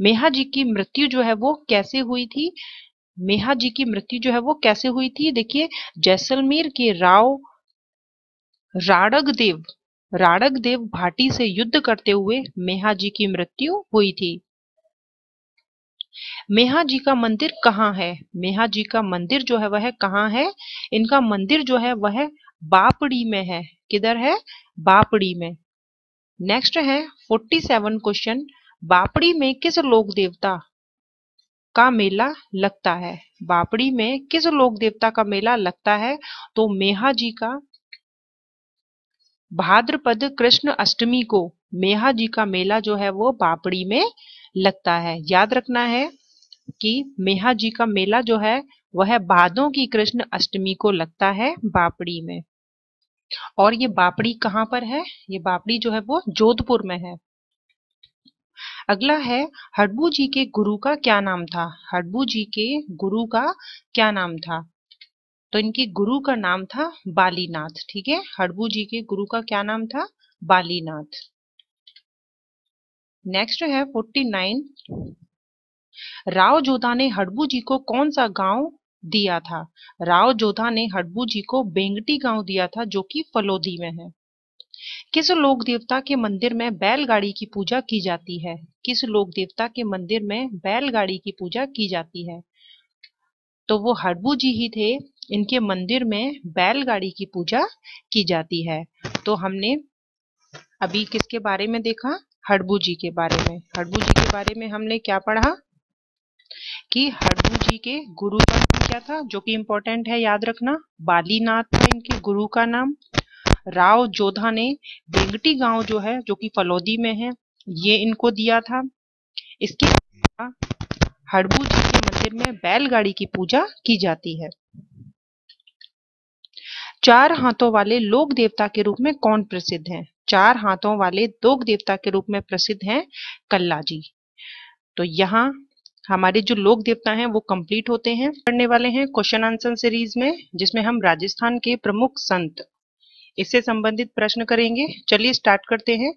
मेहा जी की मृत्यु जो है वो कैसे हुई थी मेहा जी की मृत्यु जो है वो कैसे हुई थी देखिए जैसलमेर के राव राड़गदेव देव भाटी से युद्ध करते हुए मेहा जी की मृत्यु हुई थी मेहा जी का मंदिर कहाँ है मेहा जी का मंदिर जो है वह कहाँ है इनका मंदिर जो है वह बापड़ी में है किधर है बापड़ी में नेक्स्ट है 47 क्वेश्चन बापड़ी में किस लोक देवता का मेला लगता है बापड़ी में किस लोक देवता का मेला लगता है तो मेहा जी का भाद्रपद कृष्ण अष्टमी को मेहा जी का मेला जो है वो बापड़ी में लगता है याद रखना है कि मेहा जी का मेला जो है वह बादों की कृष्ण अष्टमी को लगता है बापड़ी में और ये बापड़ी कहाँ पर है ये बापड़ी जो है वो जोधपुर में है अगला है हडबू जी के गुरु का क्या नाम था हडबू जी के गुरु का क्या नाम था तो इनके गुरु का नाम था बालीनाथ ठीक है हडबू जी के गुरु का क्या नाम था बालीनाथ नेक्स्ट है फोर्टी नाइन राव जोधा ने हडबू जी को कौन सा गांव दिया था राव जोधा ने हडबू जी को बेंगटी गांव दिया था जो कि फलोदी में है किस लोक देवता के मंदिर में बैलगाड़ी की पूजा की जाती है किस लोक देवता के मंदिर में बैलगाड़ी की पूजा की जाती है तो वो हडबू जी ही थे इनके मंदिर में बैलगाड़ी की पूजा की जाती है तो हमने अभी किसके बारे में देखा हड़बू जी के बारे में हड़बू जी के बारे में हमने क्या पढ़ा कि हड़बू जी के गुरु का नाम क्या था जो कि इम्पोर्टेंट है याद रखना बालीनाथ था इनके गुरु का नाम राव जोधा ने बेंगटी गांव जो है जो कि फलोदी में है ये इनको दिया था इसके हड़बू जी के मंदिर में बैलगाड़ी की पूजा की जाती है चार हाथों वाले लोक देवता के रूप में कौन प्रसिद्ध हैं चार हाथों वाले दोग देवता के रूप में प्रसिद्ध हैं कल्ला जी तो यहाँ हमारे जो लोक देवता हैं वो कंप्लीट होते हैं पढ़ने वाले हैं क्वेश्चन आंसर सीरीज में जिसमें हम राजस्थान के प्रमुख संत इससे संबंधित प्रश्न करेंगे चलिए स्टार्ट करते हैं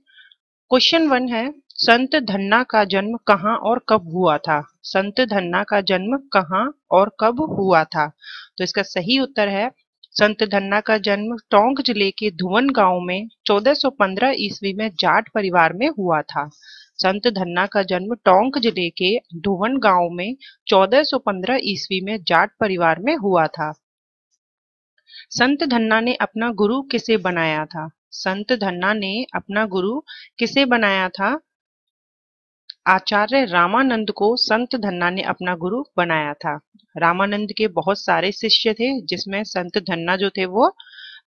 क्वेश्चन वन है संत धन्ना का जन्म कहाँ और कब हुआ था संत धन्ना का जन्म कहाँ और कब हुआ था तो इसका सही उत्तर है संत धन्ना का जन्म टोंक जिले के धुवन गांव में 1415 ईस्वी में जाट परिवार में हुआ था संत धन्ना का जन्म टोंक जिले के धुवन गांव में 1415 ईस्वी में जाट परिवार में हुआ था संत धन्ना ने अपना गुरु किसे बनाया था संत धन्ना ने अपना गुरु किसे बनाया था आचार्य रामानंद को संत धन्ना ने अपना गुरु बनाया था रामानंद के बहुत सारे शिष्य थे जिसमें संत धन्ना जो थे वो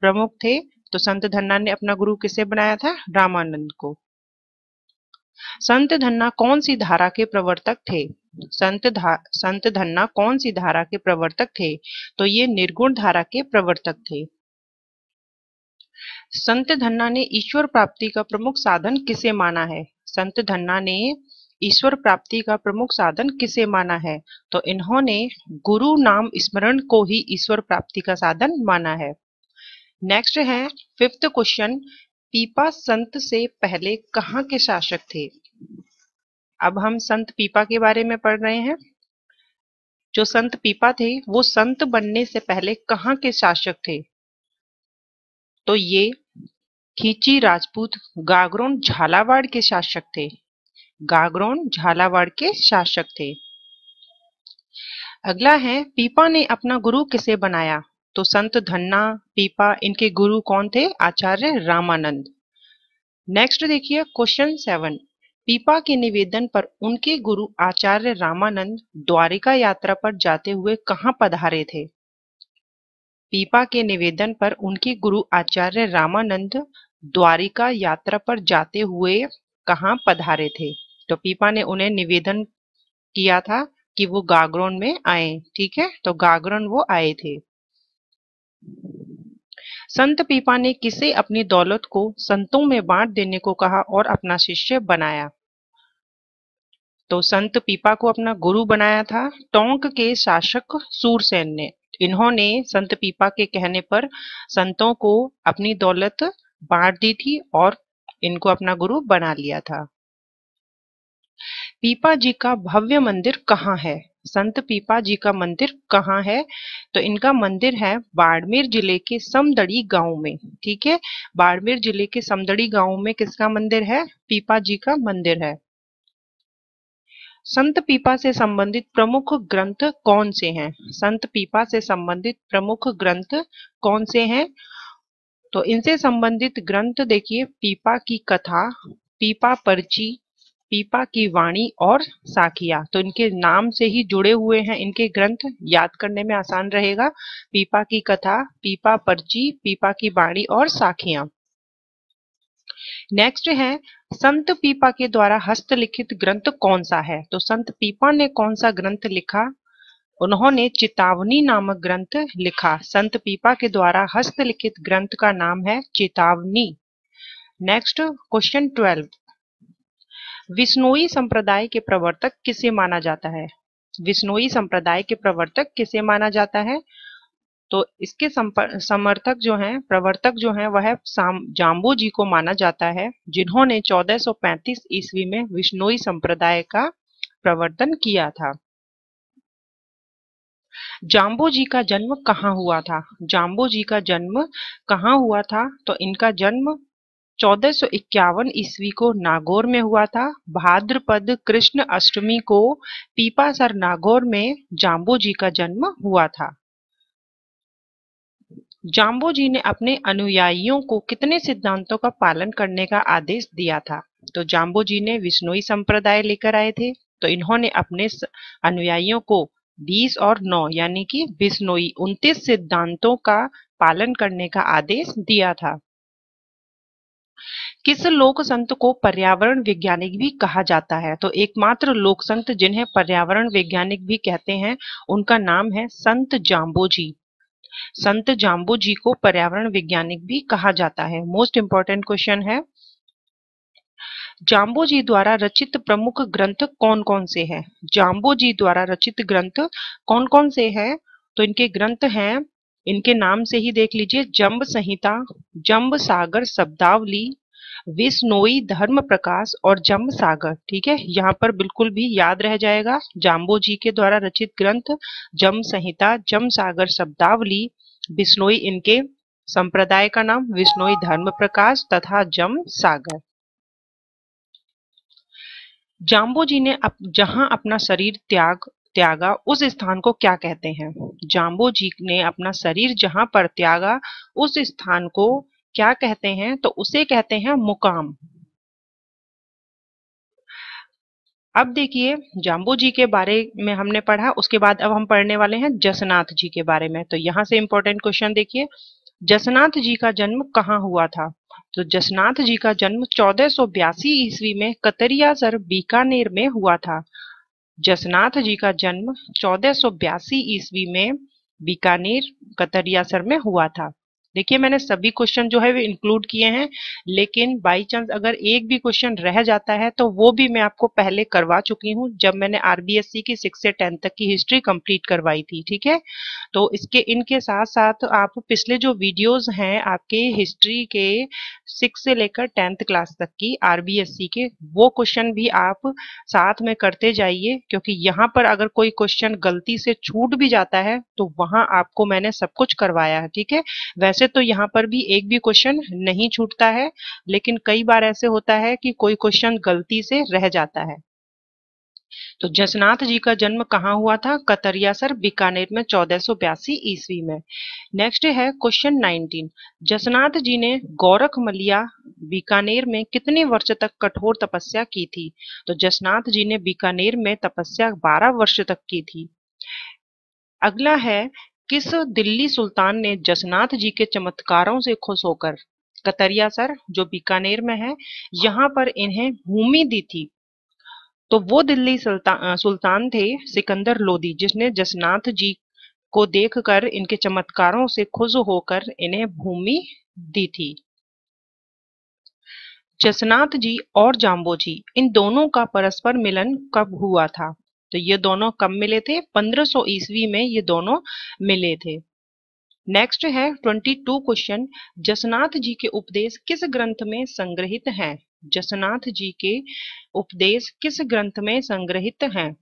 प्रमुख थे तो संत धन्ना ने अपना गुरु किसे बनाया था रामानंद को संत धन्ना कौन सी धारा के प्रवर्तक थे संत धा, संत धन्ना कौन सी धारा के प्रवर्तक थे तो ये निर्गुण धारा के प्रवर्तक थे संत धन्ना ने ईश्वर प्राप्ति का प्रमुख साधन किसे माना है संत धन्ना ने ईश्वर प्राप्ति का प्रमुख साधन किसे माना है तो इन्होंने गुरु नाम स्मरण को ही ईश्वर प्राप्ति का साधन माना है नेक्स्ट है फिफ्थ क्वेश्चन पीपा संत से पहले कहाँ के शासक थे अब हम संत पीपा के बारे में पढ़ रहे हैं जो संत पीपा थे वो संत बनने से पहले कहाँ के शासक थे तो ये खींची राजपूत गागरोन झालावाड़ के शासक थे गागरोन झालावाड़ के शासक थे अगला है पीपा ने अपना गुरु किसे बनाया तो संत धन्ना पीपा इनके गुरु कौन थे आचार्य रामानंद नेक्स्ट देखिए क्वेश्चन सेवन पीपा के निवेदन पर उनके गुरु आचार्य रामानंद द्वारिका यात्रा पर जाते हुए कहाँ पधारे थे पीपा के निवेदन पर उनके गुरु आचार्य रामानंद द्वारिका यात्रा पर जाते हुए कहाँ पधारे थे तो पीपा ने उन्हें निवेदन किया था कि वो गागरोन में आए ठीक है तो गागरोन वो आए थे संत पीपा ने किसे अपनी दौलत को संतों में बांट देने को कहा और अपना शिष्य बनाया तो संत पीपा को अपना गुरु बनाया था टोंक के शासक सूरसेन ने इन्होंने संत पीपा के कहने पर संतों को अपनी दौलत बांट दी थी और इनको अपना गुरु बना लिया था पीपा जी का भव्य मंदिर कहाँ है संत पीपा जी का मंदिर कहाँ है तो इनका मंदिर है बाड़मेर जिले के समदड़ी गांव में ठीक है बाड़मेर जिले के समदड़ी गांव में किसका मंदिर है पीपा जी का मंदिर है संत पीपा से संबंधित प्रमुख ग्रंथ कौन से हैं संत पीपा से संबंधित प्रमुख ग्रंथ कौन से हैं तो इनसे संबंधित ग्रंथ देखिए पीपा की कथा पीपा पर्ची पीपा की वाणी और साखिया तो इनके नाम से ही जुड़े हुए हैं इनके ग्रंथ याद करने में आसान रहेगा पीपा की कथा पीपा पर्ची पीपा की वाणी और साखिया नेक्स्ट है संत पीपा के द्वारा हस्तलिखित ग्रंथ कौन सा है तो संत पीपा ने कौन सा ग्रंथ लिखा उन्होंने चेतावनी नामक ग्रंथ लिखा संत पीपा के द्वारा हस्तलिखित ग्रंथ का नाम है चेतावनी नेक्स्ट क्वेश्चन ट्वेल्व विष्णुई संप्रदाय के प्रवर्तक किसे माना जाता है विष्णुई संप्रदाय के प्रवर्तक किसे माना जाता है तो इसके समर्थक जो हैं प्रवर्तक जो हैं वह है जाम्बू जी को माना जाता है जिन्होंने 1435 ईसवी में विष्णुई संप्रदाय का प्रवर्तन किया था जाम्बो जी का जन्म कहाँ हुआ था जाम्बो जी का जन्म कहाँ हुआ था तो इनका जन्म चौदह ईस्वी को नागौर में हुआ था भाद्रपद कृष्ण अष्टमी को पीपासर नागौर में जाम्बो जी का जन्म हुआ था जाम्बो जी ने अपने अनुयायियों को कितने सिद्धांतों का पालन करने का आदेश दिया था तो जाम्बो जी ने विष्णुई संप्रदाय लेकर आए थे तो इन्होंने अपने अनुयायियों को 20 और 9 यानी कि विष्णुई 29 सिद्धांतों का पालन करने का आदेश दिया था किस लोक संत को पर्यावरण वैज्ञानिक भी कहा जाता है तो एकमात्र लोक संत जिन्हें पर्यावरण वैज्ञानिक भी कहते हैं उनका नाम है संत जाम्बो जी संत जाम्बो जी को पर्यावरण वैज्ञानिक भी कहा जाता है मोस्ट इंपॉर्टेंट क्वेश्चन है जाम्बो जी द्वारा रचित प्रमुख ग्रंथ कौन कौन से हैं जाम्बो जी द्वारा रचित ग्रंथ कौन कौन से हैं तो इनके ग्रंथ हैं इनके नाम से ही देख लीजिए जम्ब संहिता जम्ब सागर शब्दावली विस्नोई धर्म प्रकाश और जम्ब सागर ठीक है यहाँ पर बिल्कुल भी याद रह जाएगा जाम्बो जी के द्वारा रचित ग्रंथ जम संहिता जम सागर शब्दावली बिस्नोई इनके संप्रदाय का नाम विष्णोई धर्म प्रकाश तथा जम सागर जाम्बो जी ने अप, जहां अपना शरीर त्याग त्यागा उस स्थान को क्या कहते हैं जाम्बो जी ने अपना शरीर जहां पर त्यागा उस स्थान को क्या कहते हैं तो उसे कहते हैं मुकाम अब देखिए जाम्बू जी के बारे में हमने पढ़ा उसके बाद अब हम पढ़ने वाले हैं जसनाथ जी के बारे में तो यहां से इंपॉर्टेंट क्वेश्चन देखिए जसनाथ जी का जन्म कहाँ हुआ था तो जसनाथ जी का जन्म चौदह ईस्वी में कतरियासर बीकानेर में हुआ था जसनाथ जी का जन्म चौदह ईस्वी में बीकानेर कतरियासर में हुआ था देखिए मैंने सभी क्वेश्चन जो है वे इंक्लूड किए हैं लेकिन बाई चांस अगर एक भी क्वेश्चन रह जाता है तो वो भी मैं आपको पहले करवा चुकी हूँ जब मैंने आरबीएससी की सिक्स से टेंथ तक की हिस्ट्री कंप्लीट करवाई थी ठीक है तो इसके इनके साथ साथ आप पिछले जो वीडियोज हैं आपके हिस्ट्री के सिक्स से लेकर टेंथ क्लास तक की आरबीएससी के वो क्वेश्चन भी आप साथ में करते जाइए क्योंकि यहाँ पर अगर कोई क्वेश्चन गलती से छूट भी जाता है तो वहां आपको मैंने सब कुछ करवाया है ठीक है वैसे वैसे तो यहाँ पर भी एक भी क्वेश्चन नहीं छूटता है लेकिन कई बार ऐसे होता है कि कोई क्वेश्चन गलती से रह जाता है तो जसनाथ जी का जन्म कहाँ हुआ था कतरियासर बीकानेर में चौदह ईस्वी में नेक्स्ट है क्वेश्चन 19 जसनाथ जी ने गोरख मलिया बीकानेर में कितने वर्ष तक कठोर तपस्या की थी तो जसनाथ जी ने बीकानेर में तपस्या 12 वर्ष तक की थी अगला है किस दिल्ली सुल्तान ने जसनाथ जी के चमत्कारों से खुश होकर कतरिया सर जो बीकानेर में है यहाँ पर इन्हें भूमि दी थी तो वो दिल्ली सुल्ता, सुल्तान थे सिकंदर लोदी जिसने जसनाथ जी को देखकर इनके चमत्कारों से खुश होकर इन्हें भूमि दी थी जसनाथ जी और जाम्बो जी इन दोनों का परस्पर मिलन कब हुआ था तो ये दोनों कब मिले थे 1500 ईस्वी में ये दोनों मिले थे नेक्स्ट है 22 क्वेश्चन जसनाथ जी के उपदेश किस ग्रंथ में संग्रहित हैं जसनाथ जी के उपदेश किस ग्रंथ में संग्रहित हैं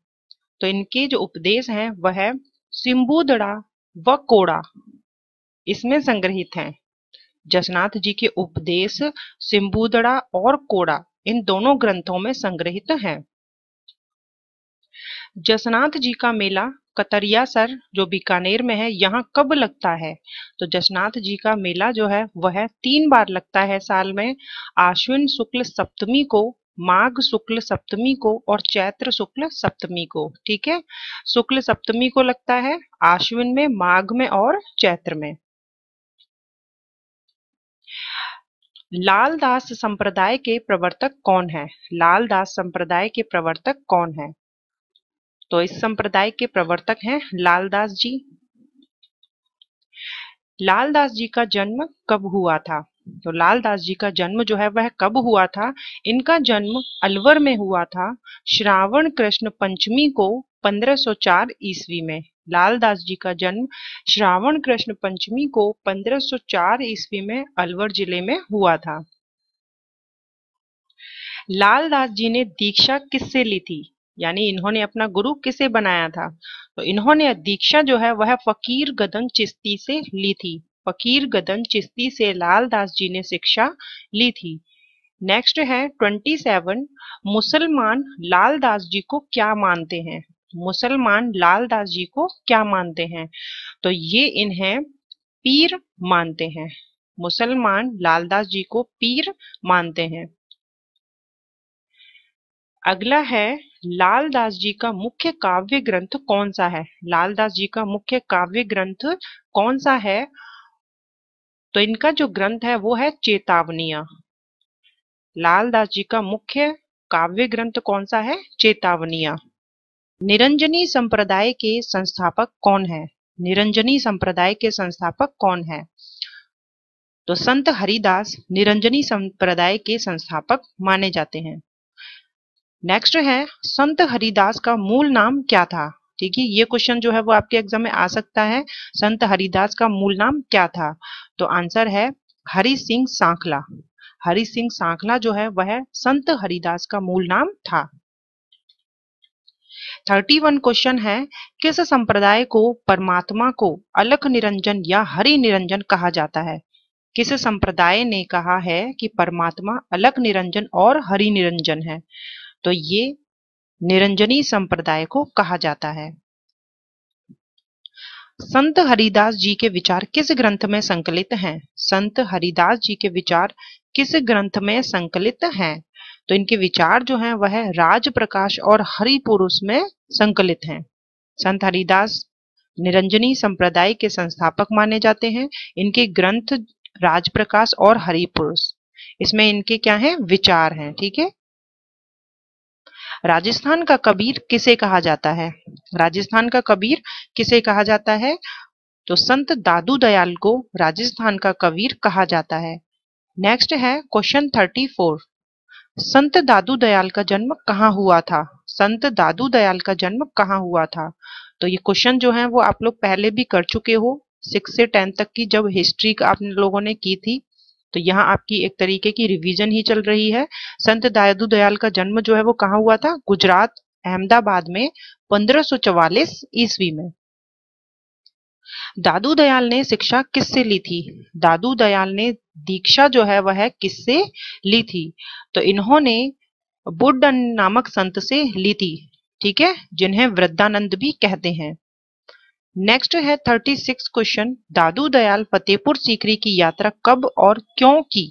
तो इनके जो उपदेश हैं वह है सिंबुदड़ा व कोड़ा इसमें संग्रहित हैं जसनाथ जी के उपदेश सिंबुदड़ा और कोड़ा इन दोनों ग्रंथों में संग्रहित हैं जसनाथ जी का मेला कतरिया सर जो बीकानेर में है यहाँ कब लगता है तो जसनाथ जी का मेला जो है वह तीन बार लगता है साल में आश्विन शुक्ल सप्तमी को माघ शुक्ल सप्तमी को और चैत्र शुक्ल सप्तमी को ठीक है शुक्ल सप्तमी को लगता है आश्विन में माघ में और चैत्र में लालदास संप्रदाय के प्रवर्तक कौन है लालदास संप्रदाय के प्रवर्तक कौन है तो इस संप्रदाय के प्रवर्तक हैं लालदास जी लालदास जी का जन्म कब हुआ था तो लालदास जी का जन्म जो है वह कब हुआ था इनका जन्म अलवर में हुआ था श्रावण कृष्ण पंचमी को 1504 ईसवी में लालदास जी का जन्म श्रावण कृष्ण पंचमी को 1504 ईसवी में अलवर जिले में हुआ था लालदास जी ने दीक्षा किससे ली थी यानी इन्होंने अपना गुरु किसे बनाया था तो इन्होंने दीक्षा जो है वह फकीर गदन चिश्ती से ली थी फकीर गदन चिश्ती से लाल दास जी ने शिक्षा ली थी नेक्स्ट है ट्वेंटी सेवन मुसलमान लाल दास जी को क्या मानते हैं मुसलमान लाल दास जी को क्या मानते हैं तो ये इन्हें पीर मानते हैं मुसलमान लालदास जी को पीर मानते हैं अगला है लालदास जी का मुख्य काव्य ग्रंथ कौन सा है लालदास जी का मुख्य काव्य ग्रंथ कौन सा है तो इनका जो ग्रंथ है वो है चेतावनिया लालदास जी का मुख्य काव्य ग्रंथ कौन सा है चेतावनिया निरंजनी संप्रदाय के संस्थापक कौन है निरंजनी संप्रदाय के संस्थापक कौन है तो संत हरिदास निरंजनी संप्रदाय के संस्थापक माने जाते हैं नेक्स्ट है संत हरिदास का मूल नाम क्या था ठीक है ये क्वेश्चन जो है वो आपके एग्जाम में आ सकता है संत हरिदास का मूल नाम क्या था तो आंसर है हरि सिंह सांखला हरि सिंह सांखला जो है वह संत हरिदास का मूल नाम था थर्टी वन क्वेश्चन है किस संप्रदाय को परमात्मा को अलख निरंजन या हरि निरंजन कहा जाता है किस संप्रदाय ने कहा है कि परमात्मा अलख निरंजन और हरि निरंजन है तो ये निरंजनी संप्रदाय को कहा जाता है संत हरिदास जी के विचार किस ग्रंथ में संकलित हैं? संत हरिदास जी के विचार किस ग्रंथ में संकलित हैं? तो इनके विचार जो हैं वह है राज प्रकाश और हरि पुरुष में संकलित हैं संत हरिदास निरंजनी संप्रदाय के संस्थापक माने जाते हैं इनके ग्रंथ राजप्रकाश और हरिपुरुष इसमें इनके क्या है विचार हैं ठीक है राजस्थान का कबीर किसे कहा जाता है राजस्थान का कबीर किसे कहा जाता है तो संत दादू दयाल को राजस्थान का कबीर कहा जाता है नेक्स्ट है क्वेश्चन थर्टी फोर संत दादू दयाल का जन्म कहाँ हुआ था संत दादू दयाल का जन्म कहाँ हुआ था तो ये क्वेश्चन जो है वो आप लोग पहले भी कर चुके हो सिक्स से टेंथ तक की जब हिस्ट्री आप लोगों ने की थी तो यहाँ आपकी एक तरीके की रिवीजन ही चल रही है संत दायदू दयाल का जन्म जो है वो कहाँ हुआ था गुजरात अहमदाबाद में 1544 ईस्वी में दादू दयाल ने शिक्षा किससे ली थी दादू दयाल ने दीक्षा जो है वह किससे ली थी तो इन्होंने बुड नामक संत से ली थी ठीक है जिन्हें वृद्धानंद भी कहते हैं नेक्स्ट है thirty six question Dadu Dayal Fatehpur Sikri की यात्रा कब और क्यों की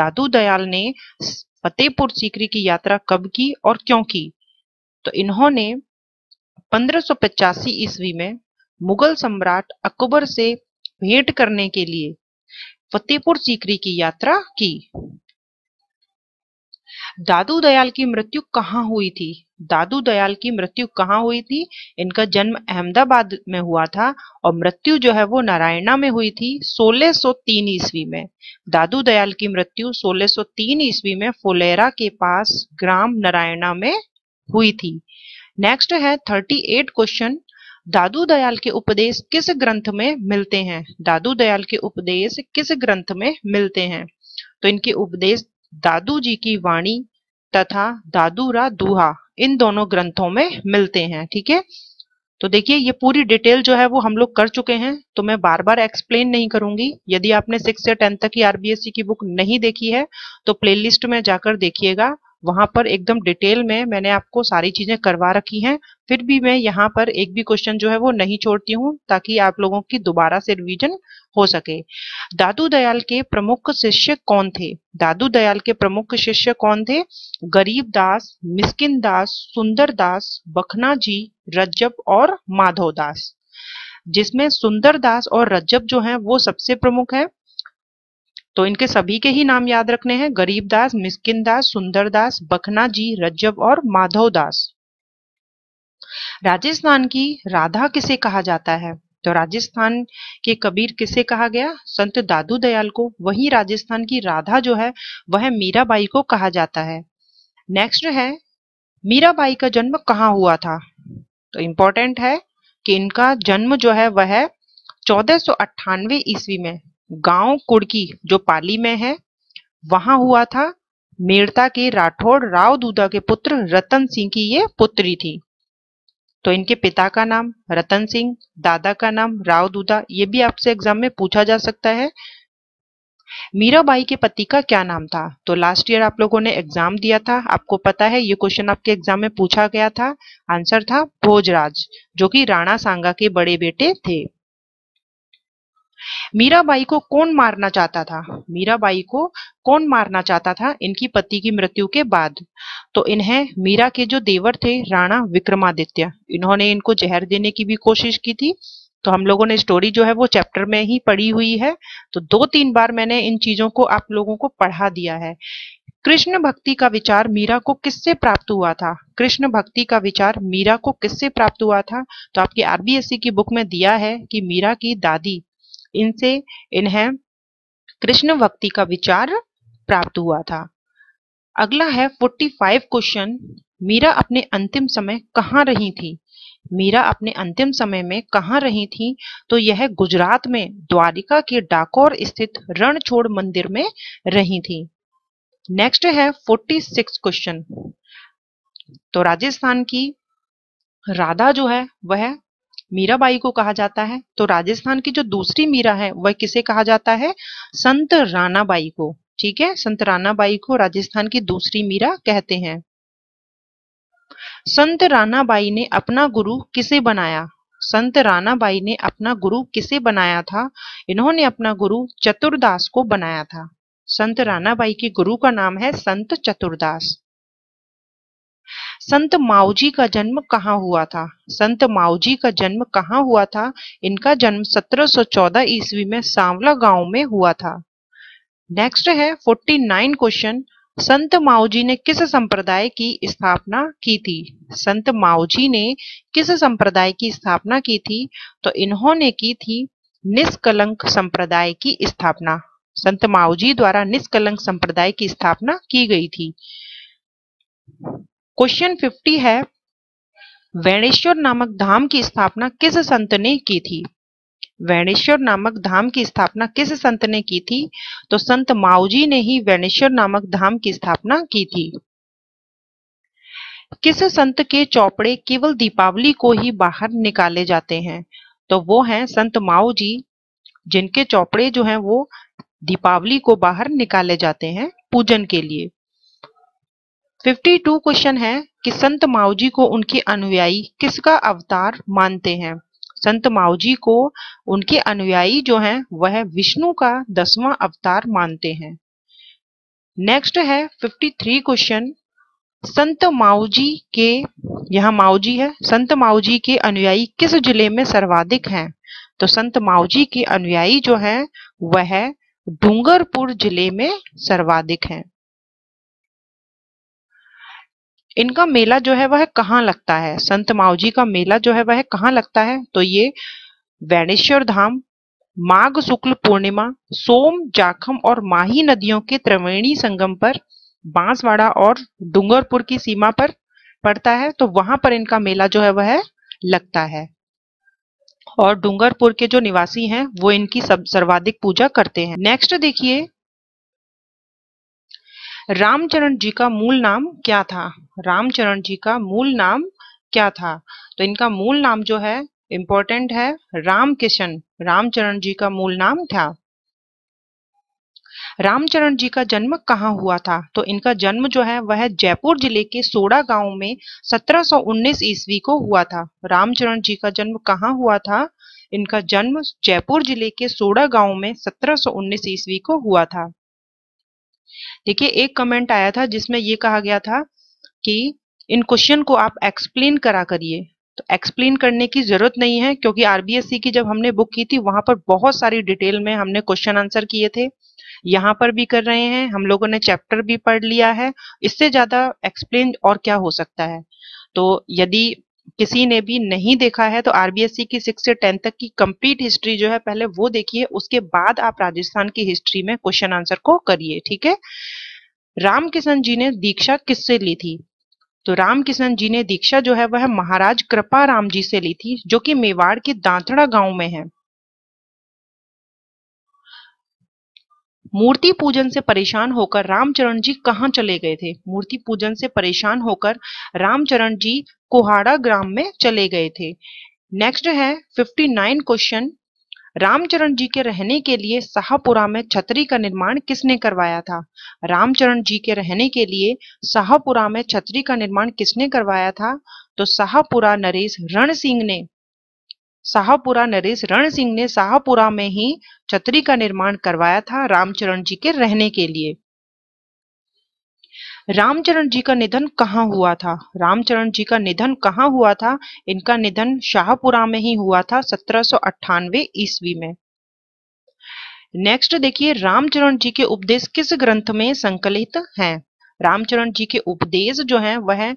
दादू दयाल ने फतेहपुर सीकरी की यात्रा कब की और क्यों की तो इन्होंने 1585 ईस्वी में मुगल सम्राट अकबर से भेंट करने के लिए फतेहपुर सीकरी की यात्रा की दादू दयाल की मृत्यु कहाँ हुई थी दादू दयाल की मृत्यु कहाँ हुई थी इनका जन्म अहमदाबाद में हुआ था और मृत्यु जो है वो नारायणा में हुई थी 1603 ईस्वी में दादू दयाल की मृत्यु 1603 ईस्वी में फुलेरा के पास ग्राम नारायणा में हुई थी नेक्स्ट है 38 क्वेश्चन दादू दयाल के उपदेश किस ग्रंथ में मिलते हैं दादू दयाल के उपदेश किस ग्रंथ में मिलते हैं तो इनके उपदेश दादू जी की वाणी तथा दादू रा दूहा इन दोनों ग्रंथों में मिलते हैं ठीक है तो देखिए ये पूरी डिटेल जो है वो हम लोग कर चुके हैं तो मैं बार बार एक्सप्लेन नहीं करूंगी यदि आपने सिक्स या टेंथ तक की आरबीएससी की बुक नहीं देखी है तो प्लेलिस्ट में जाकर देखिएगा वहां पर एकदम डिटेल में मैंने आपको सारी चीजें करवा रखी हैं फिर भी मैं यहाँ पर एक भी क्वेश्चन जो है वो नहीं छोड़ती हूँ ताकि आप लोगों की दोबारा से रिवीजन हो सके दादू दयाल के प्रमुख शिष्य कौन थे दादू दयाल के प्रमुख शिष्य कौन थे गरीब दास मिस्किन दास सुंदर दास बखना जी रज्जब और माधव दास जिसमें सुंदर दास और रज्जब जो हैं वो सबसे प्रमुख है तो इनके सभी के ही नाम याद रखने हैं गरीब दास मिस्किन दास सुंदर दास बखना जी रज्जब और माधव दास राजस्थान की राधा किसे कहा जाता है तो राजस्थान के कबीर किसे कहा गया संत दादू दयाल को वही राजस्थान की राधा जो है वह मीराबाई को कहा जाता है नेक्स्ट है मीराबाई का जन्म कहाँ हुआ था तो इम्पोर्टेंट है कि इनका जन्म जो है वह चौदह ईस्वी में गांव कुड़की जो पाली में है वहां हुआ था मेड़ता के राठौड़ राव दूधा के पुत्र रतन सिंह की ये पुत्री थी तो इनके पिता का नाम रतन सिंह दादा का नाम राव दूधा ये भी आपसे एग्जाम में पूछा जा सकता है मीराबाई के पति का क्या नाम था तो लास्ट ईयर आप लोगों ने एग्जाम दिया था आपको पता है ये क्वेश्चन आपके एग्जाम में पूछा गया था आंसर था भोजराज जो कि राणा सांगा के बड़े बेटे थे मीराबाई को कौन मारना चाहता था मीराबाई को कौन मारना चाहता था इनकी पति की मृत्यु के बाद तो इन्हें मीरा के जो देवर थे राणा विक्रमादित्य इन्होंने इनको जहर देने की भी कोशिश की थी तो हम लोगों ने स्टोरी जो है वो चैप्टर में ही पढ़ी हुई है तो दो तीन बार मैंने इन चीजों को आप लोगों को पढ़ा दिया है कृष्ण भक्ति का विचार मीरा को किससे प्राप्त हुआ था कृष्ण भक्ति का विचार मीरा को किससे प्राप्त हुआ था तो आपकी आरबीएससी की बुक में दिया है कि मीरा की दादी इनसे इन्हें कृष्ण भक्ति का विचार प्राप्त हुआ था अगला है 45 क्वेश्चन मीरा अपने अंतिम समय कहाँ रही थी मीरा अपने अंतिम समय में कहाँ रही थी तो यह गुजरात में द्वारिका के डाकोर स्थित रणछोड़ मंदिर में रही थी नेक्स्ट है 46 क्वेश्चन तो राजस्थान की राधा जो है वह मीराबाई को कहा जाता है तो राजस्थान की जो दूसरी मीरा है वह किसे कहा जाता है संत रानाबाई को ठीक है संत रानाबाई को राजस्थान की दूसरी मीरा कहते हैं संत रानाबाई ने अपना गुरु किसे बनाया संत रानाबाई ने अपना गुरु किसे बनाया था इन्होंने अपना गुरु चतुर्दास को बनाया था संत रानाबाई के गुरु का नाम है संत चतुर्दास संत माऊजी का जन्म कहाँ हुआ था संत माऊजी का जन्म कहाँ हुआ था इनका जन्म 1714 ईस्वी में सांवला गांव में हुआ था नेक्स्ट है 49 क्वेश्चन संत माऊजी ने किस संप्रदाय की स्थापना की थी संत माऊजी ने किस संप्रदाय की स्थापना की थी तो इन्होंने की थी निष्कलंक संप्रदाय की स्थापना संत माऊजी द्वारा निष्कलंक संप्रदाय की स्थापना की गई थी क्वेश्चन 50 है वैणेश्वर नामक धाम की स्थापना किस संत ने की थी वैणेश्वर नामक धाम की स्थापना किस संत ने की थी तो संत माऊजी ने ही वैणेश्वर नामक धाम की स्थापना की थी किस संत के चौपड़े केवल दीपावली को ही बाहर निकाले जाते हैं तो वो हैं संत माऊजी जी जिनके चौपड़े जो हैं वो दीपावली को बाहर निकाले जाते हैं पूजन के लिए 52 क्वेश्चन है कि संत माऊजी को उनके अनुयायी किसका अवतार मानते हैं संत माऊजी को उनके अनुयायी जो हैं वह विष्णु का दसवां अवतार मानते हैं नेक्स्ट है 53 क्वेश्चन संत माऊजी के यहाँ माऊजी है संत माऊजी के अनुयायी किस जिले में सर्वाधिक हैं तो संत मावजी के अनुयायी जो हैं वह डूंगरपुर जिले में सर्वाधिक हैं इनका मेला जो है वह कहाँ लगता है संत माओजी का मेला जो है वह कहाँ लगता है तो ये वैणेश्वर धाम माघ शुक्ल पूर्णिमा सोम जाखम और माही नदियों के त्रिवेणी संगम पर बांसवाड़ा और डूंगरपुर की सीमा पर पड़ता है तो वहां पर इनका मेला जो है वह लगता है और डूंगरपुर के जो निवासी हैं वो इनकी सब सर्वाधिक पूजा करते हैं नेक्स्ट देखिए रामचरण जी का मूल नाम क्या था रामचरण जी का मूल नाम क्या था तो इनका मूल नाम जो है इम्पोर्टेंट है रामकिशन रामचरण जी का मूल नाम था रामचरण जी का जन्म कहाँ हुआ था तो इनका जन्म जो है वह जयपुर जिले के सोडा गांव में 1719 ईस्वी को हुआ था रामचरण जी का जन्म कहाँ हुआ था इनका जन्म जयपुर जिले के सोडा गांव में 1719 ईस्वी को हुआ था देखिए एक कमेंट आया था जिसमें ये कहा गया था कि इन क्वेश्चन को आप एक्सप्लेन करा करिए तो एक्सप्लेन करने की जरूरत नहीं है क्योंकि आरबीएससी e की जब हमने बुक की थी वहां पर बहुत सारी डिटेल में हमने क्वेश्चन आंसर किए थे यहाँ पर भी कर रहे हैं हम लोगों ने चैप्टर भी पढ़ लिया है इससे ज्यादा एक्सप्लेन और क्या हो सकता है तो यदि किसी ने भी नहीं देखा है तो आरबीएससी की सिक्स से टेंथ तक की कंप्लीट हिस्ट्री जो है पहले वो देखिए उसके बाद आप राजस्थान की हिस्ट्री में क्वेश्चन आंसर को करिए ठीक है रामकिशन जी ने दीक्षा किससे ली थी तो रामकिशन जी ने दीक्षा जो है वह महाराज कृपा राम जी से ली थी जो कि मेवाड़ के दांतड़ा गांव में है मूर्ति पूजन से परेशान होकर रामचरण जी कहां चले गए थे मूर्ति पूजन से परेशान होकर रामचरण जी कुहाड़ा ग्राम में चले गए थे नेक्स्ट है 59 क्वेश्चन रामचरण जी के रहने के लिए शाहपुरा में छतरी का निर्माण किसने करवाया था रामचरण जी के रहने के लिए शाहपुरा में छतरी का निर्माण किसने करवाया था तो शाहपुरा नरेश रण सिंह ने शाहपुरा नरेश रण सिंह ने शाहपुरा में ही छतरी का निर्माण करवाया था रामचरण जी के रहने के लिए रामचरण जी का निधन कहाँ हुआ था रामचरण जी का निधन कहाँ हुआ था इनका निधन शाहपुरा में ही हुआ था सत्रह ईस्वी में नेक्स्ट देखिए रामचरण जी के उपदेश किस ग्रंथ में संकलित हैं रामचरण जी के उपदेश जो हैं वह है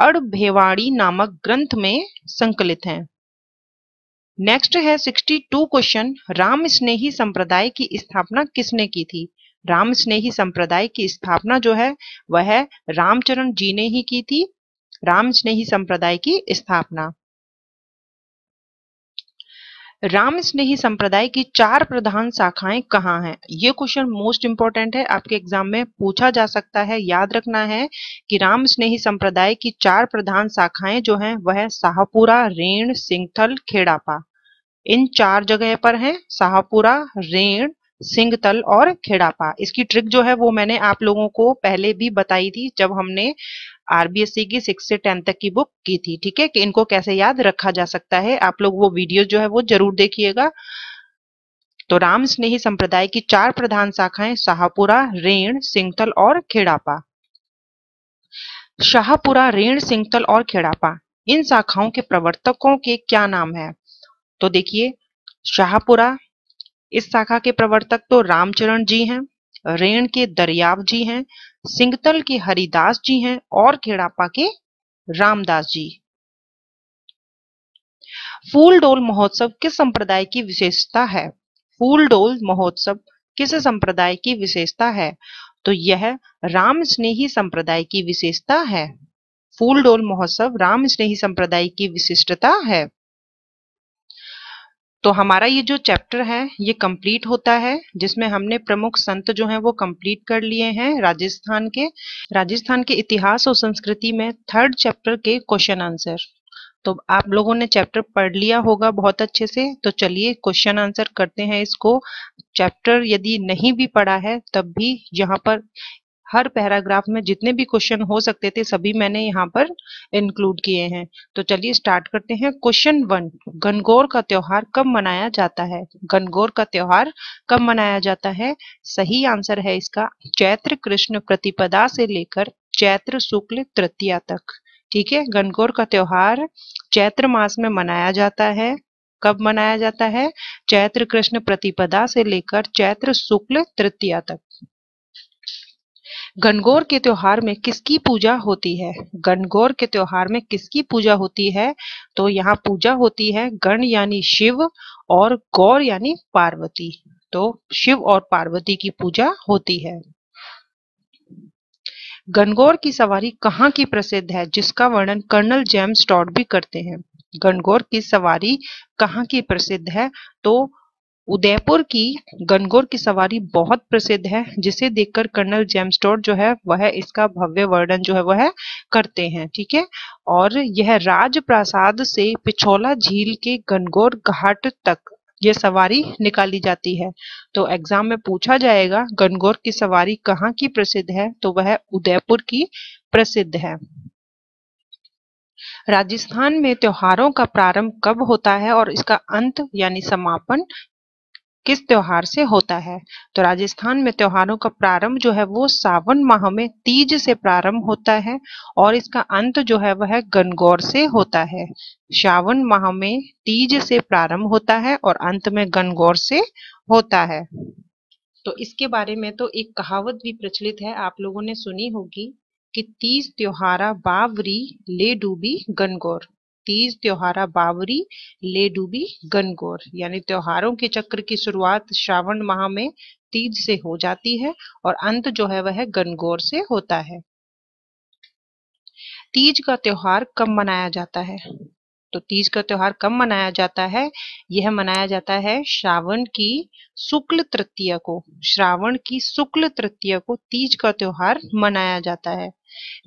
अड़भेवाड़ी नामक ग्रंथ में संकलित हैं नेक्स्ट है 62 क्वेश्चन राम स्नेही संप्रदाय की स्थापना किसने की थी राम स्नेही संप्रदाय की स्थापना जो है वह रामचरण जी ने ही की थी राम स्नेही संप्रदाय की स्थापना राम स्नेही संप्रदाय की चार प्रधान शाखाएं कहाँ हैं ये क्वेश्चन मोस्ट इंपॉर्टेंट है आपके एग्जाम में पूछा जा सकता है याद रखना है कि राम स्नेही संप्रदाय की चार प्रधान शाखाएं जो हैं वह है शाहपुरा रेण सिंगथल खेड़ापा इन चार जगह पर हैं शाहपुरा रेण सिंगतल और खेड़ापा इसकी ट्रिक जो है वो मैंने आप लोगों को पहले भी बताई थी जब हमने आरबीएससी की सिक्स से टेंथ तक की बुक की थी ठीक है कि इनको कैसे याद रखा जा सकता है आप लोग वो वीडियो जो है वो जरूर देखिएगा तो राम स्नेही संप्रदाय की चार प्रधान शाखाएं शाहपुरा रेण सिंगतल और खेड़ापा शाहपुरा रेण सिंगतल और खेड़ापा इन शाखाओं के प्रवर्तकों के क्या नाम है तो देखिए शाहपुरा इस शाखा के प्रवर्तक तो रामचरण जी हैं रेण के दरियाव जी हैं सिंगतल के हरिदास जी हैं और खेड़ापा के रामदास जी फूल डोल महोत्सव किस संप्रदाय की विशेषता है फूल डोल महोत्सव किस संप्रदाय की विशेषता है तो यह राम स्नेही संप्रदाय की विशेषता है फूल डोल महोत्सव राम स्नेही संप्रदाय की विशिष्टता है तो हमारा ये जो चैप्टर है ये कंप्लीट होता है जिसमें हमने प्रमुख संत जो हैं वो कंप्लीट कर लिए हैं राजस्थान के राजस्थान के इतिहास और संस्कृति में थर्ड चैप्टर के क्वेश्चन आंसर तो आप लोगों ने चैप्टर पढ़ लिया होगा बहुत अच्छे से तो चलिए क्वेश्चन आंसर करते हैं इसको चैप्टर यदि नहीं भी पढ़ा है तब भी यहाँ पर हर पैराग्राफ में जितने भी क्वेश्चन हो सकते थे सभी मैंने यहाँ पर इंक्लूड किए हैं तो चलिए स्टार्ट करते हैं क्वेश्चन वन गनगौर का त्योहार कब मनाया जाता है गनगौर का त्योहार कब मनाया जाता है सही आंसर है इसका चैत्र कृष्ण प्रतिपदा से लेकर चैत्र शुक्ल तृतीया तक ठीक है गनगौर का त्योहार चैत्र मास में मनाया जाता है कब मनाया जाता है चैत्र कृष्ण प्रतिपदा से लेकर चैत्र शुक्ल तृतीया तक गणगौर के त्योहार में किसकी पूजा होती है गणगौर के त्योहार में किसकी पूजा होती है तो यहाँ पूजा होती है गण यानी शिव और गौर यानी पार्वती तो शिव और पार्वती की पूजा होती है गणगौर की सवारी कहाँ की प्रसिद्ध है जिसका वर्णन कर्नल जेम्स टॉड भी करते हैं गणगौर की सवारी कहाँ की प्रसिद्ध है तो उदयपुर की गणगौर की सवारी बहुत प्रसिद्ध है जिसे देखकर कर्नल जेम्सटोर जो है वह इसका भव्य वर्णन जो है वह करते हैं ठीक है और यह प्रसाद से पिछोला झील के गणगौर घाट तक यह सवारी निकाली जाती है तो एग्जाम में पूछा जाएगा गणगौर की सवारी कहाँ की प्रसिद्ध है तो वह उदयपुर की प्रसिद्ध है राजस्थान में त्योहारों का प्रारंभ कब होता है और इसका अंत यानी समापन किस त्योहार से होता है तो राजस्थान में त्योहारों का प्रारंभ जो है वो सावन माह में तीज से प्रारंभ होता है और इसका अंत जो है वह गनगौर से होता है सावन माह में तीज से प्रारंभ होता है और अंत में गनगौर से होता है तो इसके बारे में तो एक कहावत भी प्रचलित है आप लोगों ने सुनी होगी कि तीज त्योहारा बावरी ले डूबी गनगौर तीज त्योहारा बावरी ले डूबी गनगोर यानी त्योहारों के चक्र की शुरुआत श्रावण माह में तीज से हो जाती है और अंत जो है वह गनगोर से होता है तीज का त्योहार कब मनाया जाता है तो तीज का त्योहार कब मनाया जाता है यह मनाया जाता है श्रावण की शुक्ल तृतीय को श्रावण की शुक्ल तृतीय को तीज का त्योहार मनाया जाता है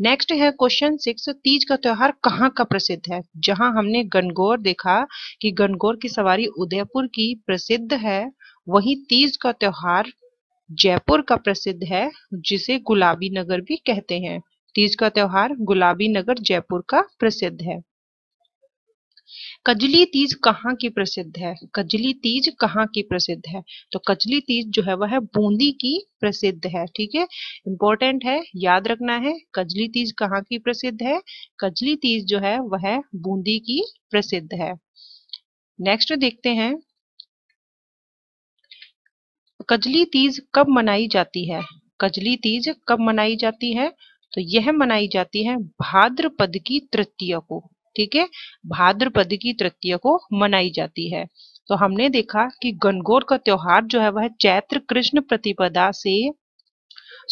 नेक्स्ट है क्वेश्चन सिक्स तीज का त्योहार कहाँ का प्रसिद्ध है जहां हमने गणगौर देखा कि गणगौर की सवारी उदयपुर की प्रसिद्ध है वही तीज का त्योहार जयपुर का प्रसिद्ध है जिसे गुलाबी नगर भी कहते हैं तीज का त्योहार गुलाबी नगर जयपुर का प्रसिद्ध है कजली तीज कहाँ की प्रसिद्ध है कजली तीज कहाँ की प्रसिद्ध है तो कजली तीज जो है वह है बूंदी की प्रसिद्ध है ठीक है इंपॉर्टेंट है याद रखना है कजली तीज कहाँ की प्रसिद्ध है कजली तीज जो है वह बूंदी की प्रसिद्ध है नेक्स्ट देखते हैं कजली तीज कब मनाई जाती है कजली तीज कब मनाई जाती है तो यह मनाई जाती है भाद्रपद की तृतीया को ठीक है भाद्रपद की तृतीय को मनाई जाती है तो हमने देखा कि गणगौर का त्योहार जो है वह चैत्र कृष्ण प्रतिपदा से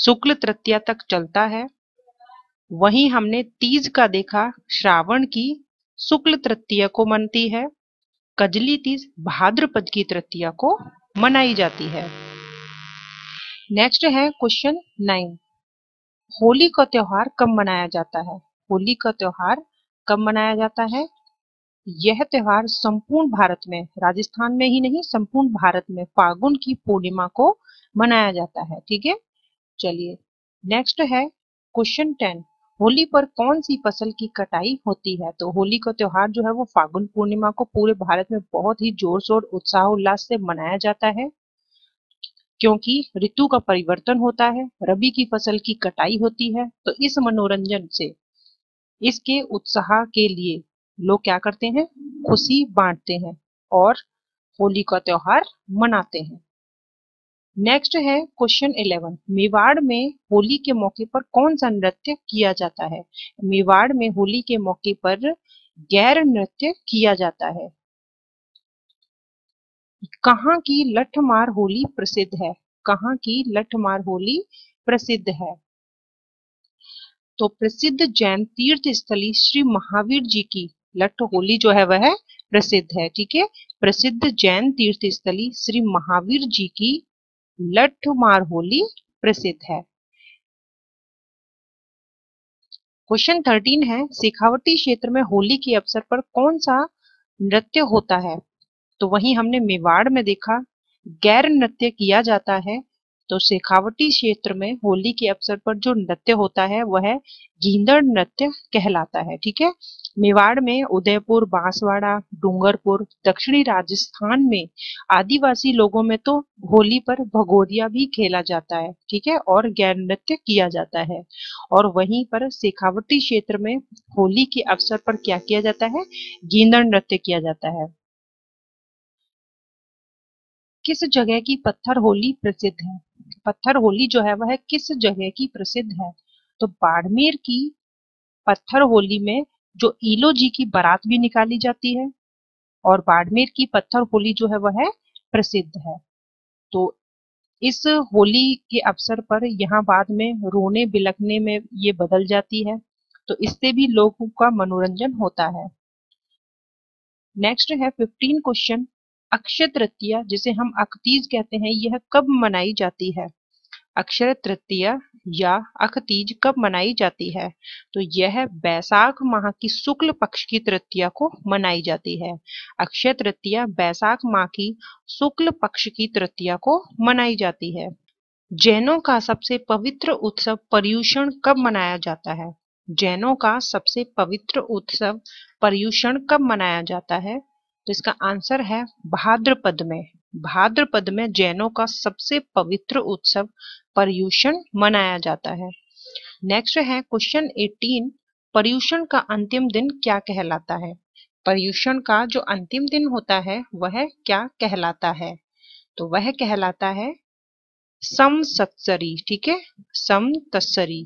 शुक्ल तृतीया तक चलता है वहीं हमने तीज का देखा श्रावण की शुक्ल तृतीया को मनती है कजली तीज भाद्रपद की तृतीया को मनाई जाती है नेक्स्ट है क्वेश्चन नाइन होली का त्योहार कब मनाया जाता है होली का त्योहार कब मनाया जाता है यह त्योहार संपूर्ण भारत में राजस्थान में ही नहीं संपूर्ण भारत में फागुन की पूर्णिमा को मनाया जाता है ठीक है चलिए नेक्स्ट है क्वेश्चन टेन होली पर कौन सी फसल की कटाई होती है तो होली का त्योहार जो है वो फागुन पूर्णिमा को पूरे भारत में बहुत ही जोर शोर उत्साह उल्लास से मनाया जाता है क्योंकि ऋतु का परिवर्तन होता है रबी की फसल की कटाई होती है तो इस मनोरंजन से इसके उत्साह के लिए लोग क्या करते हैं खुशी बांटते हैं और होली का त्योहार मनाते हैं नेक्स्ट है क्वेश्चन इलेवन मेवाड़ में होली के मौके पर कौन सा नृत्य किया जाता है मेवाड़ में होली के मौके पर गैर नृत्य किया जाता है कहाँ की लठमार होली प्रसिद्ध है कहाँ की लठमार होली प्रसिद्ध है तो प्रसिद्ध जैन तीर्थ स्थली श्री महावीर जी की लठ होली जो है वह प्रसिद्ध है ठीक है प्रसिद्ध जैन तीर्थ स्थली श्री महावीर जी की लठ मार होली प्रसिद्ध है क्वेश्चन थर्टीन है शेखावटी क्षेत्र में होली के अवसर पर कौन सा नृत्य होता है तो वहीं हमने मेवाड़ में देखा गैर नृत्य किया जाता है तो शेखावटी क्षेत्र में होली के अवसर पर जो नृत्य होता है वह गींदड़ नृत्य कहलाता है ठीक है मेवाड़ में उदयपुर बांसवाड़ा डूंगरपुर दक्षिणी राजस्थान में आदिवासी लोगों में तो होली पर भगोरिया भी खेला जाता है ठीक है और गैर नृत्य किया जाता है और वहीं पर शेखावटी क्षेत्र में होली के अवसर पर क्या किया जाता है गींदड़ नृत्य किया जाता है किस जगह की पत्थर होली प्रसिद्ध है पत्थर होली जो है वह किस जगह की प्रसिद्ध है तो बाड़मेर की पत्थर होली में जो ईलो जी की बारात भी निकाली जाती है और बाड़मेर की पत्थर होली जो है वह प्रसिद्ध है तो इस होली के अवसर पर यहाँ बाद में रोने बिलखने में ये बदल जाती है तो इससे भी लोगों का मनोरंजन होता है नेक्स्ट है फिफ्टीन क्वेश्चन अक्षय तृतीया जिसे हम अखतीज कहते हैं यह कब मनाई जाती है अक्षर तृतीया या अखतीज कब मनाई जाती है तो यह बैसाख माह की शुक्ल पक्ष की तृतीया को मनाई जाती है अक्षय तृतीया बैसाख माह की शुक्ल पक्ष की तृतीया को मनाई जाती है जैनों का सबसे पवित्र उत्सव पर्यूषण कब मनाया जाता है जैनों का सबसे पवित्र उत्सव पर्यूषण कब मनाया जाता है तो इसका आंसर है भाद्रपद में भाद्रपद में जैनों का सबसे पवित्र उत्सव पर्यूषण मनाया जाता है नेक्स्ट है क्वेश्चन 18 पर्यूषण का अंतिम दिन क्या कहलाता है पर्यूषण का जो अंतिम दिन होता है वह क्या कहलाता है तो वह कहलाता है समसत्सरी ठीक है समतसरी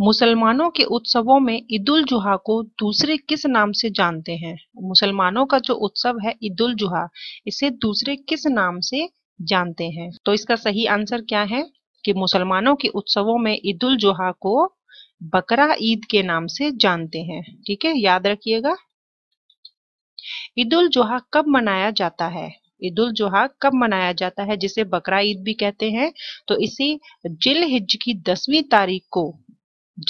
मुसलमानों के उत्सवों में ईदुल जुहा को दूसरे किस नाम से जानते हैं मुसलमानों का जो उत्सव है ईदुल जुहा इसे दूसरे किस नाम से जानते हैं तो इसका सही आंसर क्या है कि मुसलमानों के उत्सवों में ईदुल जुहा को बकरा ईद के नाम से जानते हैं ठीक है याद रखिएगा ईदुल जुहा कब मनाया जाता है ईदुल जुहा कब मनाया जाता है जिसे बकरा ईद भी कहते हैं तो इसी जिल हिज की दसवीं तारीख को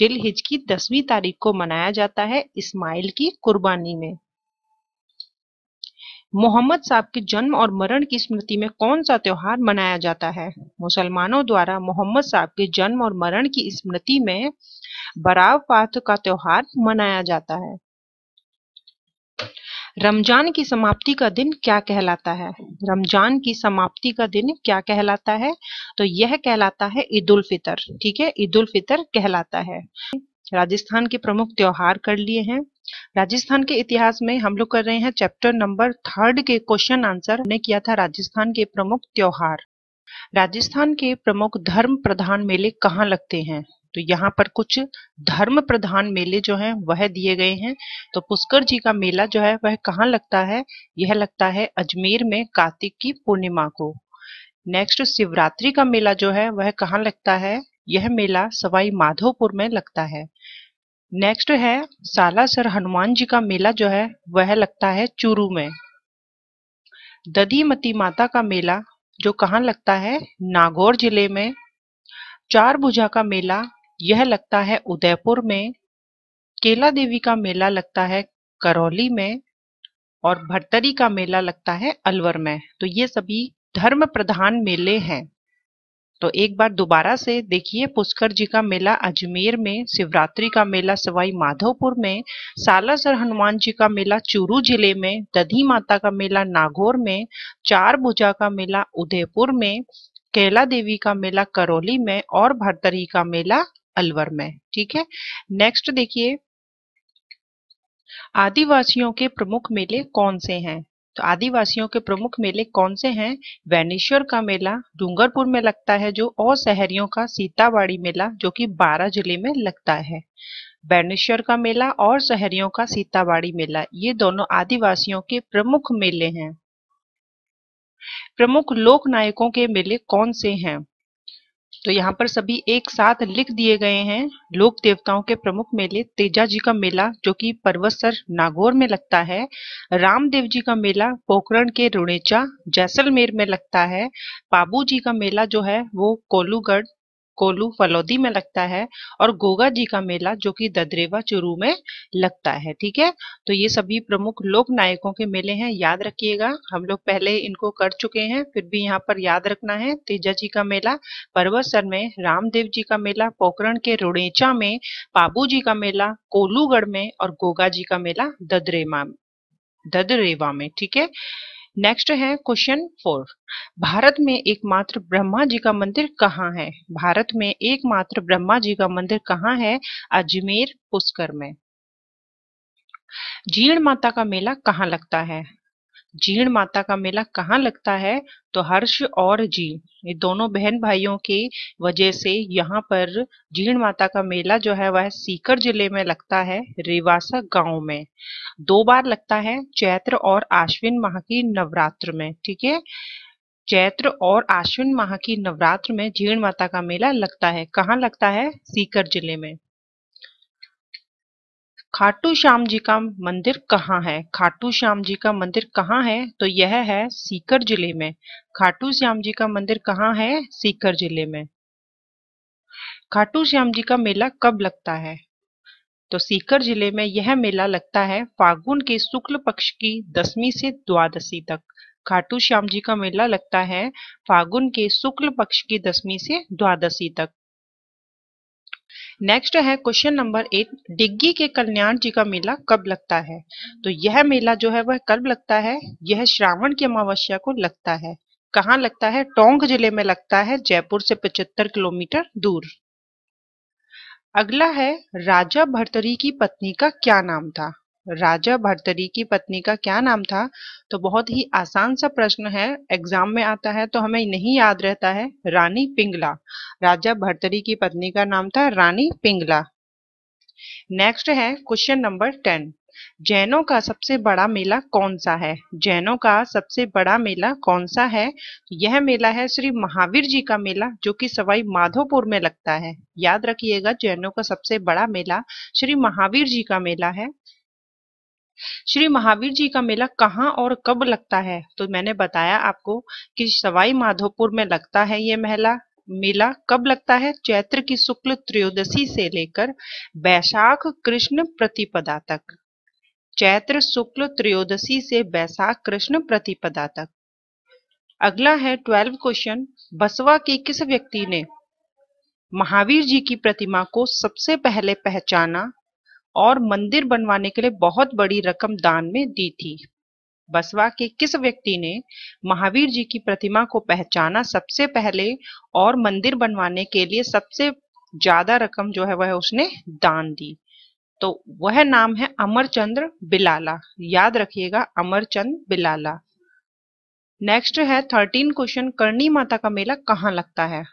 हिज की दसवीं तारीख को मनाया जाता है इस्माइल की कुर्बानी में मोहम्मद साहब के जन्म और मरण की स्मृति में कौन सा त्योहार मनाया जाता है मुसलमानों द्वारा मोहम्मद साहब के जन्म और मरण की स्मृति में बराव पाथ का त्योहार मनाया जाता है रमजान की समाप्ति का दिन क्या कहलाता है रमजान की समाप्ति का दिन क्या कहलाता है तो यह कहलाता है ईद उल फितर ठीक है ईद उल फितर कहलाता है राजस्थान के प्रमुख त्योहार कर लिए हैं राजस्थान के इतिहास में हम लोग कर रहे हैं चैप्टर नंबर थर्ड के क्वेश्चन आंसर ने किया था राजस्थान के प्रमुख त्योहार राजस्थान के प्रमुख धर्म प्रधान मेले कहाँ लगते हैं तो यहाँ पर कुछ धर्म प्रधान मेले जो हैं वह दिए गए हैं तो पुष्कर जी का मेला जो है वह कहाँ लगता है यह लगता है अजमेर में कार्तिक की पूर्णिमा को नेक्स्ट शिवरात्रि का मेला जो है वह कहाँ लगता है यह मेला सवाई माधोपुर में लगता है नेक्स्ट है सालासर हनुमान जी का मेला जो है वह लगता है चूरू में दधीमती माता का मेला जो कहाँ लगता है नागौर जिले में चार भुजा का मेला यह लगता है उदयपुर में केला देवी का मेला लगता है करौली में और भरतरी का मेला लगता है अलवर में तो ये सभी धर्म प्रधान मेले हैं तो एक बार दोबारा से देखिए पुष्कर जी का मेला अजमेर में शिवरात्रि का मेला सवाई माधोपुर में सालासर हनुमान जी का मेला चूरू जिले में दधी माता का मेला नागौर में चार भुजा का मेला उदयपुर में केला देवी का मेला करौली में और भरतरी का मेला अलवर में ठीक है नेक्स्ट देखिए आदिवासियों के प्रमुख मेले कौन से हैं तो आदिवासियों के प्रमुख मेले कौन से हैं वैनेश्वर का मेला डूंगरपुर में लगता है जो और शहरियों का सीतावाड़ी मेला जो कि बारह जिले में लगता है वैनेश्वर का मेला और शहरियों का सीतावाड़ी मेला ये दोनों आदिवासियों के प्रमुख मेले हैं प्रमुख लोक नायकों के मेले कौन से हैं तो यहाँ पर सभी एक साथ लिख दिए गए हैं लोक देवताओं के प्रमुख मेले तेजा जी का मेला जो कि पर्वतसर नागौर में लगता है रामदेव जी का मेला पोखरण के रुणेचा जैसलमेर में लगता है पाबू जी का मेला जो है वो कोलूगढ़ कोलू फलौदी में लगता है और गोगा जी का मेला जो कि ददरेवा चुरू में लगता है ठीक है तो ये सभी प्रमुख लोक नायकों के मेले हैं याद रखिएगा हम लोग पहले इनको कर चुके हैं फिर भी यहाँ पर याद रखना है तेजा जी का मेला परवतसर में रामदेव जी का मेला पोखरण के रुड़ेचा में पाबू जी का मेला कोलूगढ़ में और गोगा जी का मेला ददरेमा ददरेवा में ठीक है नेक्स्ट है क्वेश्चन फोर भारत में एकमात्र ब्रह्मा जी का मंदिर कहाँ है भारत में एकमात्र ब्रह्मा जी का मंदिर कहाँ है अजमेर पुष्कर में जीर्ण माता का मेला कहाँ लगता है जीण माता का मेला कहाँ लगता है तो हर्ष और जी ये दोनों बहन भाइयों के वजह से यहाँ पर जीण माता का मेला जो है वह सीकर जिले में लगता है रेवासा गांव में दो बार लगता है चैत्र और आश्विन माह की नवरात्र में ठीक है चैत्र और आश्विन माह की नवरात्र में जीण माता का मेला लगता है कहाँ लगता है सीकर जिले में खाटू श्याम जी का मंदिर कहाँ है खाटू श्याम जी का मंदिर कहाँ है तो यह है सीकर जिले में खाटू श्याम जी का मंदिर कहाँ है सीकर जिले में खाटू श्याम जी का मेला कब लगता है तो सीकर जिले में यह मेला लगता है फागुन के शुक्ल पक्ष की दसवीं से द्वादशी तक खाटू श्याम जी का मेला लगता है फागुन के शुक्ल पक्ष की दसवीं से द्वादशी तक नेक्स्ट है क्वेश्चन नंबर एट डिग्गी के कल्याण जी का मेला कब लगता है तो यह मेला जो है वह कब लगता है यह श्रावण की अमावस्या को लगता है कहाँ लगता है टोंक जिले में लगता है जयपुर से 75 किलोमीटर दूर अगला है राजा भर्तरी की पत्नी का क्या नाम था राजा भरतरी की पत्नी का क्या नाम था तो बहुत ही आसान सा प्रश्न है एग्जाम में आता है तो हमें नहीं याद रहता है रानी पिंगला राजा भरतरी की पत्नी का नाम था रानी पिंगला नेक्स्ट है क्वेश्चन नंबर टेन जैनों का सबसे बड़ा मेला कौन सा है जैनों का सबसे बड़ा मेला कौन सा है तो यह मेला है श्री महावीर जी का मेला जो कि सवाई माधोपुर में लगता है याद रखिएगा जैनों का सबसे बड़ा मेला श्री महावीर जी का मेला है श्री महावीर जी का मेला कहाँ और कब लगता है तो मैंने बताया आपको कि सवाई माधोपुर में लगता है ये मेला मेला कब लगता है चैत्र की शुक्ल त्रयोदशी से लेकर बैशाख कृष्ण प्रतिपदा तक चैत्र शुक्ल त्रयोदशी से बैसाख कृष्ण प्रतिपदा तक अगला है ट्वेल्व क्वेश्चन बसवा के किस व्यक्ति ने महावीर जी की प्रतिमा को सबसे पहले पहचाना और मंदिर बनवाने के लिए बहुत बड़ी रकम दान में दी थी बसवा के किस व्यक्ति ने महावीर जी की प्रतिमा को पहचाना सबसे पहले और मंदिर बनवाने के लिए सबसे ज्यादा रकम जो है वह उसने दान दी तो वह नाम है अमरचंद्र बिलाला याद रखिएगा अमरचंद बिलाला नेक्स्ट है थर्टीन क्वेश्चन करणी माता का मेला कहाँ लगता है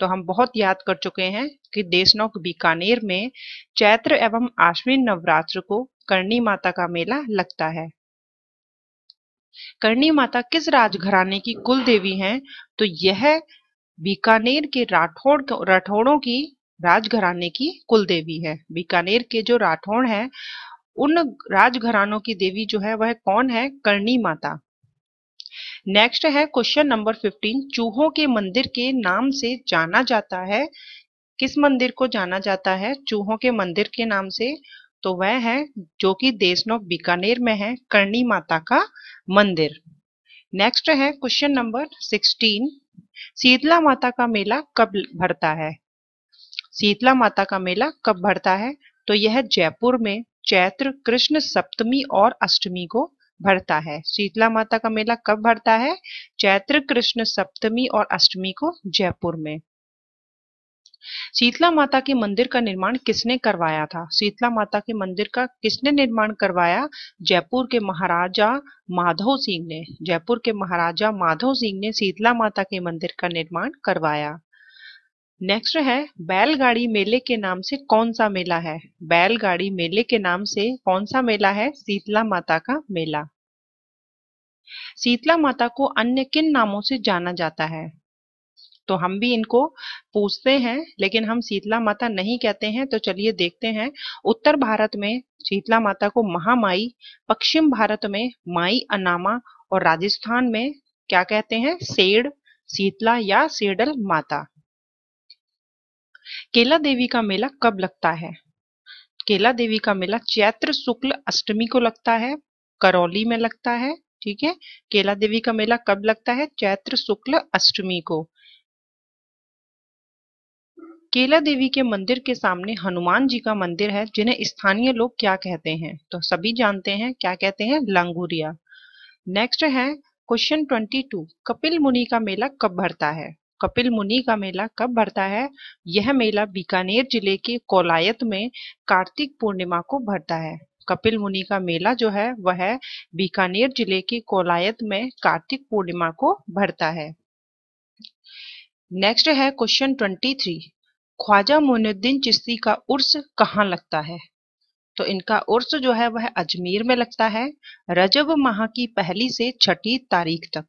तो हम बहुत याद कर चुके हैं कि देशनोक बीकानेर में चैत्र एवं आश्विन नवरात्र को करणी माता का मेला लगता है करणी माता किस राजघराने की कुल देवी हैं तो यह बीकानेर के राठौड़ राठौड़ों की राजघराने की कुल देवी है बीकानेर के जो राठौड़ हैं उन राजघरानों की देवी जो है वह कौन है करणी माता नेक्स्ट है क्वेश्चन नंबर फिफ्टीन चूहों के मंदिर के नाम से जाना जाता है किस मंदिर को जाना जाता है चूहों के मंदिर के नाम से तो वह है जो कि देशनो बीकानेर में है करणी माता का मंदिर नेक्स्ट है क्वेश्चन नंबर सिक्सटीन शीतला माता का मेला कब भरता है शीतला माता का मेला कब भरता है तो यह जयपुर में चैत्र कृष्ण सप्तमी और अष्टमी को भरता है शीतला माता का मेला कब भरता है चैत्र कृष्ण सप्तमी और अष्टमी को जयपुर में शीतला माता के मंदिर का निर्माण किसने करवाया था शीतला माता के मंदिर का किसने निर्माण करवाया जयपुर के महाराजा माधव सिंह ने जयपुर के महाराजा माधव सिंह ने शीतला माता के मंदिर का निर्माण करवाया नेक्स्ट है बैलगाड़ी मेले के नाम से कौन सा मेला है बैलगाड़ी मेले के नाम से कौन सा मेला है शीतला माता का मेला शीतला माता को अन्य किन नामों से जाना जाता है तो हम भी इनको पूछते हैं लेकिन हम शीतला माता नहीं कहते हैं तो चलिए देखते हैं उत्तर भारत में शीतला माता को महामाई पश्चिम भारत में माई अनामा और राजस्थान में क्या कहते हैं सेड शीतला या सेडल माता केला देवी का मेला कब लगता है केला देवी का मेला चैत्र शुक्ल अष्टमी को लगता है करौली में लगता है ठीक है केला देवी का मेला कब लगता है चैत्र शुक्ल अष्टमी को केला देवी के मंदिर के सामने हनुमान जी का मंदिर है जिन्हें स्थानीय लोग क्या कहते हैं तो सभी जानते हैं क्या कहते हैं लंगूरिया नेक्स्ट है question twenty two Kapil Muni का मेला कब भरता है कपिल मुनि का मेला कब भरता है यह मेला बीकानेर जिले के कोलायत में कार्तिक पूर्णिमा को भरता है कपिल मुनि का मेला जो है वह बीकानेर जिले के कोलायत में कार्तिक पूर्णिमा को भरता है नेक्स्ट है question twenty three Khwaja Moinuddin Chishti का उर्स कहाँ लगता है तो इनका उर्स जो है वह अजमेर में लगता है रजब माह की पहली से छठी तारीख तक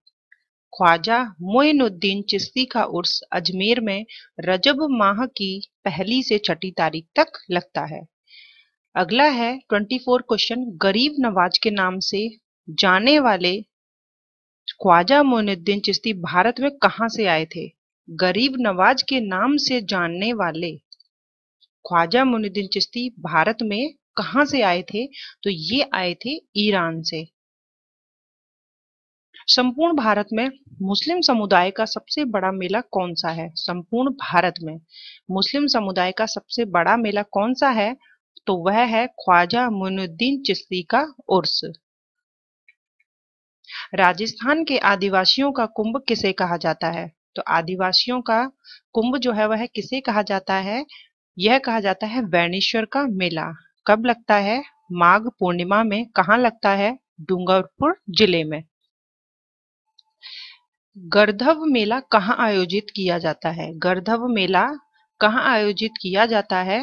ख्वाजा मोइनुद्दीन चिश्ती का उर्स अजमेर में रजब माह की पहली से छठी तारीख तक लगता है अगला है 24 क्वेश्चन गरीब नवाज के नाम से जाने वाले ख्वाजा मोइनुद्दीन चिश्ती भारत में कहाँ से आए थे गरीब नवाज के नाम से जानने वाले ख्वाजा मोइनुद्दीन चिश्ती भारत में कहा से आए थे तो ये आए थे ईरान से संपूर्ण भारत में मुस्लिम समुदाय का सबसे बड़ा मेला कौन सा है संपूर्ण भारत में मुस्लिम समुदाय का सबसे बड़ा मेला कौन सा है तो वह है ख्वाजा मुनुद्दीन चिश्ती का उर्स राजस्थान के आदिवासियों का कुंभ किसे कहा जाता है तो आदिवासियों का कुंभ जो है वह किसे कहा जाता है यह कहा जाता है वैणेश्वर का मेला कब लगता है माघ पूर्णिमा में कहा लगता है डूंगरपुर जिले में गर्धव मेला कहाँ आयोजित किया जाता है गर्धव मेला कहाँ आयोजित किया जाता है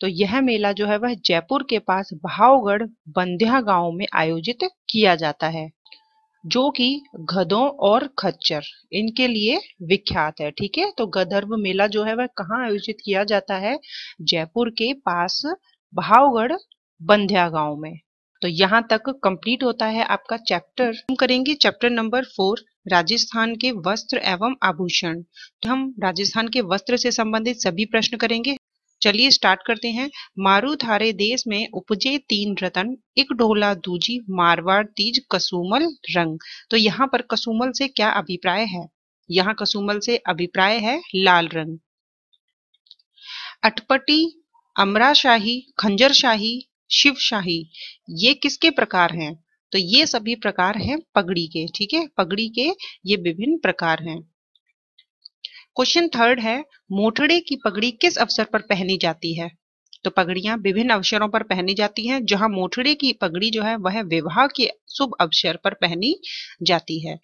तो यह मेला जो है वह जयपुर के पास भावगढ़ बंध्या गांव में आयोजित किया जाता है जो कि गधों और खच्चर इनके लिए विख्यात है ठीक है तो गधर्व मेला जो है वह कहाँ आयोजित किया जाता है जयपुर के पास भावगढ़ बंध्या गांव में तो यहाँ तक कंप्लीट होता है आपका चैप्टर हम करेंगे चैप्टर नंबर फोर राजस्थान के वस्त्र एवं आभूषण तो हम राजस्थान के वस्त्र से संबंधित सभी प्रश्न करेंगे चलिए स्टार्ट करते हैं मारू थारे देश में उपजे तीन रतन एक ढोला दूजी मारवाड़ तीज कसुमल रंग तो यहाँ पर कसुमल से क्या अभिप्राय है यहाँ कसुमल से अभिप्राय है लाल रंग अटपटी अमराशाही खंजरशाही शिवशाही ये किसके प्रकार हैं तो ये सभी प्रकार हैं पगड़ी के ठीक है पगड़ी के ये विभिन्न प्रकार हैं क्वेश्चन थर्ड है मोटड़े की पगड़ी किस अवसर पर पहनी जाती है तो पगड़ियां विभिन्न अवसरों पर पहनी जाती हैं जहां मोटड़े की पगड़ी जो है वह विवाह के शुभ अवसर पर पहनी जाती है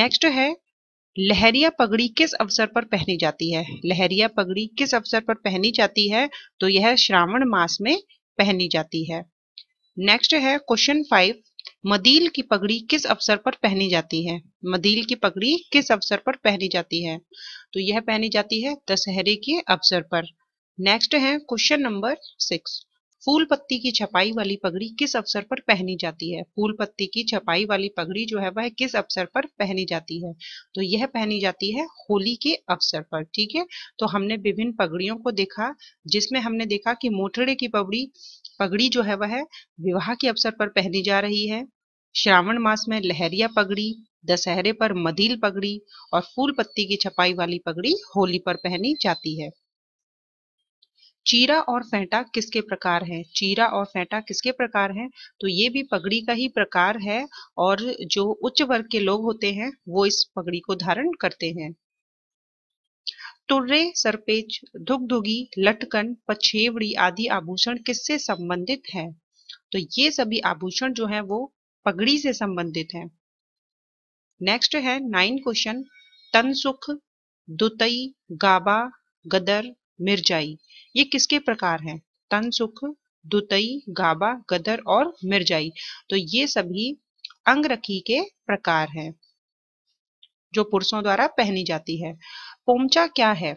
नेक्स्ट है लहरिया पगड़ी किस अवसर पर पहनी जाती है लहरिया पगड़ी किस अवसर पर पहनी जाती है तो यह श्रावण मास में पहनी जाती है नेक्स्ट है क्वेश्चन फाइव मदील की पगड़ी किस अवसर पर पहनी जाती है मदील की पगड़ी किस अवसर पर पहनी जाती है तो यह पहनी जाती है दशहरे के अवसर पर नेक्स्ट है क्वेश्चन नंबर सिक्स फूल पत्ती की छपाई वाली पगड़ी किस अवसर पर पहनी जाती है फूल पत्ती की छपाई वाली पगड़ी जो है वह किस अवसर पर पहनी जाती है तो यह पहनी जाती है होली के अवसर पर ठीक है तो हमने विभिन्न पगड़ियों को देखा जिसमें हमने देखा कि मोटड़े की पगड़ी पगड़ी जो है वह विवाह के अवसर पर पहनी जा रही है श्रावण मास में लहरिया पगड़ी दशहरे पर मदील पगड़ी और फूल पत्ती की छपाई वाली पगड़ी होली पर पहनी जाती है चीरा और फेंटा किसके प्रकार हैं चीरा और फेंटा किसके प्रकार हैं तो ये भी पगड़ी का ही प्रकार है और जो उच्च वर्ग के लोग होते हैं वो इस पगड़ी को धारण करते हैं तुर्रे सरपेच धुगधुगी लटकन पछेवड़ी आदि आभूषण किससे संबंधित है तो ये सभी आभूषण जो है वो पगड़ी से संबंधित है नेक्स्ट है नाइन क्वेश्चन तनसुख दुतई गाबा गदर मिर्जाई ये किसके प्रकार हैं तन सुख दुतई गाबा गदर और मिर्जाई तो ये सभी अंगरखी के प्रकार हैं जो पुरुषों द्वारा पहनी जाती है पोमचा क्या है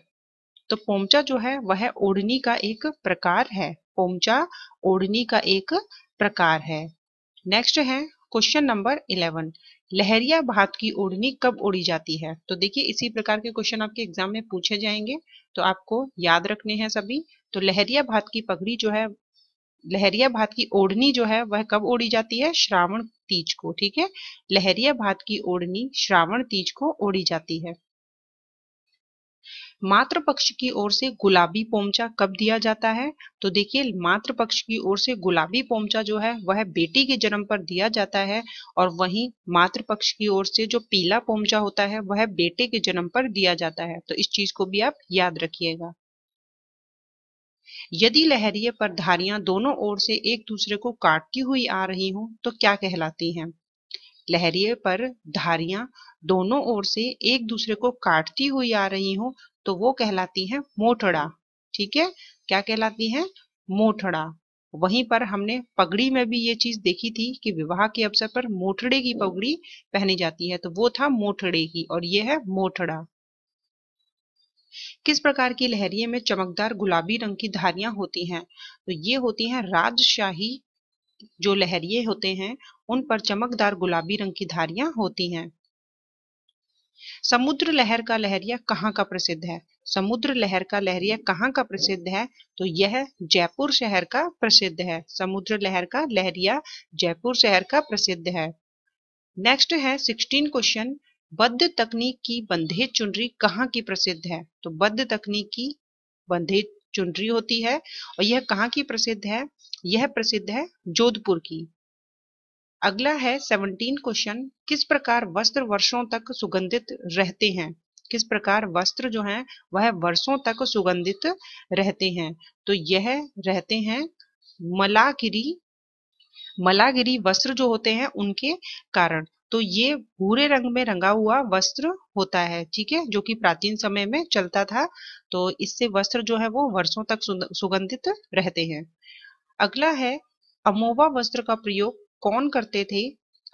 तो पोमचा जो है वह ओढ़नी का एक प्रकार है पोमचा ओढ़नी का एक प्रकार है नेक्स्ट है क्वेश्चन नंबर इलेवन लहरिया भात की उड़नी कब ओढ़ी जाती है तो देखिए इसी प्रकार के क्वेश्चन आपके एग्जाम में पूछे जाएंगे तो आपको याद रखने हैं सभी तो लहरिया भात की पगड़ी जो है लहरिया भात की ओढ़नी जो है वह कब ओढ़ी जाती है श्रावण तीज को ठीक है लहरिया भात की ओढ़नी श्रावण तीज को ओढ़ी जाती है मातृ पक्ष की ओर से गुलाबी पोमचा कब दिया जाता है तो देखिए मातृ पक्ष की ओर से गुलाबी पोमचा जो है वह बेटी के जन्म पर दिया जाता है और वहीं मातृ पक्ष की ओर से जो पीला पोमचा होता है वह बेटे के जन्म पर दिया जाता है तो इस चीज को भी आप याद रखिएगा यदि लहरिए पर धारियां दोनों ओर से एक दूसरे को काटती हुई आ रही हो तो क्या कहलाती हैं लहरिये पर धारियां दोनों ओर से एक दूसरे को काटती हुई आ रही हो तो वो कहलाती है मोठड़ा ठीक है क्या कहलाती है मोठड़ा वहीं पर हमने पगड़ी में भी ये चीज देखी थी कि विवाह के अवसर पर मोठड़े की पगड़ी पहनी जाती है तो वो था मोठड़े की और ये है मोठड़ा किस प्रकार की लहरिये में चमकदार गुलाबी रंग की धारियां होती हैं तो ये होती हैं राजशाही जो लहरिये होते हैं उन पर चमकदार गुलाबी रंग की धारियां होती हैं समुद्र लहर का लहरिया कहाँ का प्रसिद्ध है समुद्र लहर का लहरिया कहाँ का प्रसिद्ध है तो यह जयपुर शहर का प्रसिद्ध है समुद्र लहर का लहरिया जयपुर शहर का प्रसिद्ध है नेक्स्ट है सिक्सटीन क्वेश्चन बद्ध तकनीक की बंधे चुनरी कहाँ की प्रसिद्ध है तो बद्ध तकनीक की बंधे चुनरी होती है और यह कहाँ की प्रसिद्ध है यह प्रसिद्ध है जोधपुर की अगला है सेवनटीन क्वेश्चन किस प्रकार वस्त्र वर्षों तक सुगंधित रहते हैं किस प्रकार वस्त्र जो हैं वह वर्षों तक सुगंधित रहते हैं तो यह रहते हैं मलागिरी मलागिरी वस्त्र जो होते हैं उनके कारण तो ये भूरे रंग में रंगा हुआ वस्त्र होता है ठीक है जो कि प्राचीन समय में चलता था तो इससे वस्त्र जो है वो वर्षों तक सुगंधित रहते हैं अगला है अमोवा वस्त्र का प्रयोग कौन करते थे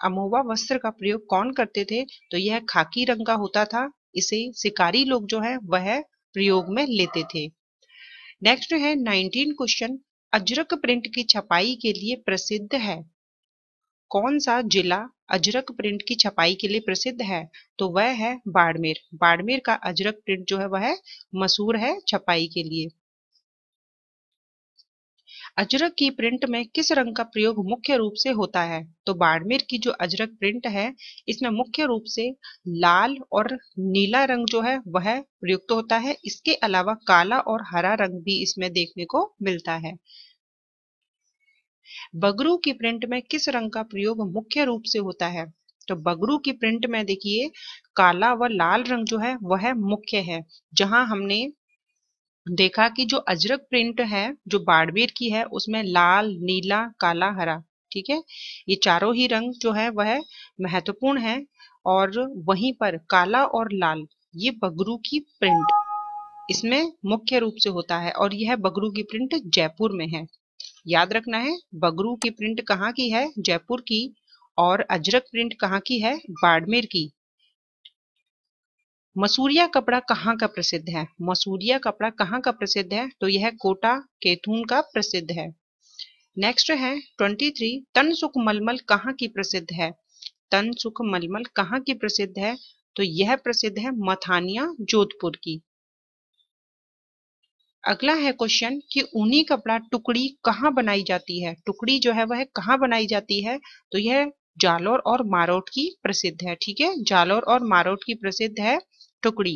अमोवा वस्त्र का प्रयोग कौन करते थे तो यह खाकी रंग का होता था इसे शिकारी लोग जो है वह प्रयोग में लेते थे नेक्स्ट है नाइनटीन क्वेश्चन अजरक प्रिंट की छपाई के लिए प्रसिद्ध है कौन सा जिला अजरक प्रिंट की छपाई के लिए प्रसिद्ध है तो वह है बाड़मेर बाड़मेर का अजरक प्रिंट जो है वह मशहूर है छपाई के लिए अजरक की प्रिंट में किस रंग का प्रयोग मुख्य रूप से होता है तो बाड़मेर की जो अजरक प्रिंट है इसमें मुख्य रूप से लाल और नीला रंग जो है वह प्रयुक्त होता है इसके अलावा काला और हरा रंग भी इसमें देखने को मिलता है बगरू की प्रिंट में किस रंग का प्रयोग मुख्य रूप से होता है तो बगरू की प्रिंट में देखिए काला व लाल रंग जो है वह मुख्य है जहां हमने देखा कि जो अजरक प्रिंट है जो बाड़मेर की है उसमें लाल नीला काला हरा ठीक है ये चारों ही रंग जो है वह महत्वपूर्ण है और वहीं पर काला और लाल ये बगरू की प्रिंट इसमें मुख्य रूप से होता है और यह बगरू की प्रिंट जयपुर में है याद रखना है बगरू की प्रिंट कहाँ की है जयपुर की और अजरक प्रिंट कहाँ की है बाड़मेर की मसूरिया कपड़ा कहाँ का प्रसिद्ध है मसूरिया कपड़ा कहाँ का प्रसिद्ध है तो यह कोटा केथून का प्रसिद्ध है नेक्स्ट है 23 तन सुख मलमल कहाँ की प्रसिद्ध है तन सुख मलमल कहाँ की प्रसिद्ध है तो यह प्रसिद्ध है मथानिया जोधपुर की अगला है क्वेश्चन कि ऊनी कपड़ा टुकड़ी कहाँ बनाई जाती है टुकड़ी जो है वह कहाँ बनाई जाती है तो यह जालोर और मारोट की प्रसिद्ध है ठीक है जालोर और मारोट की प्रसिद्ध है टुकड़ी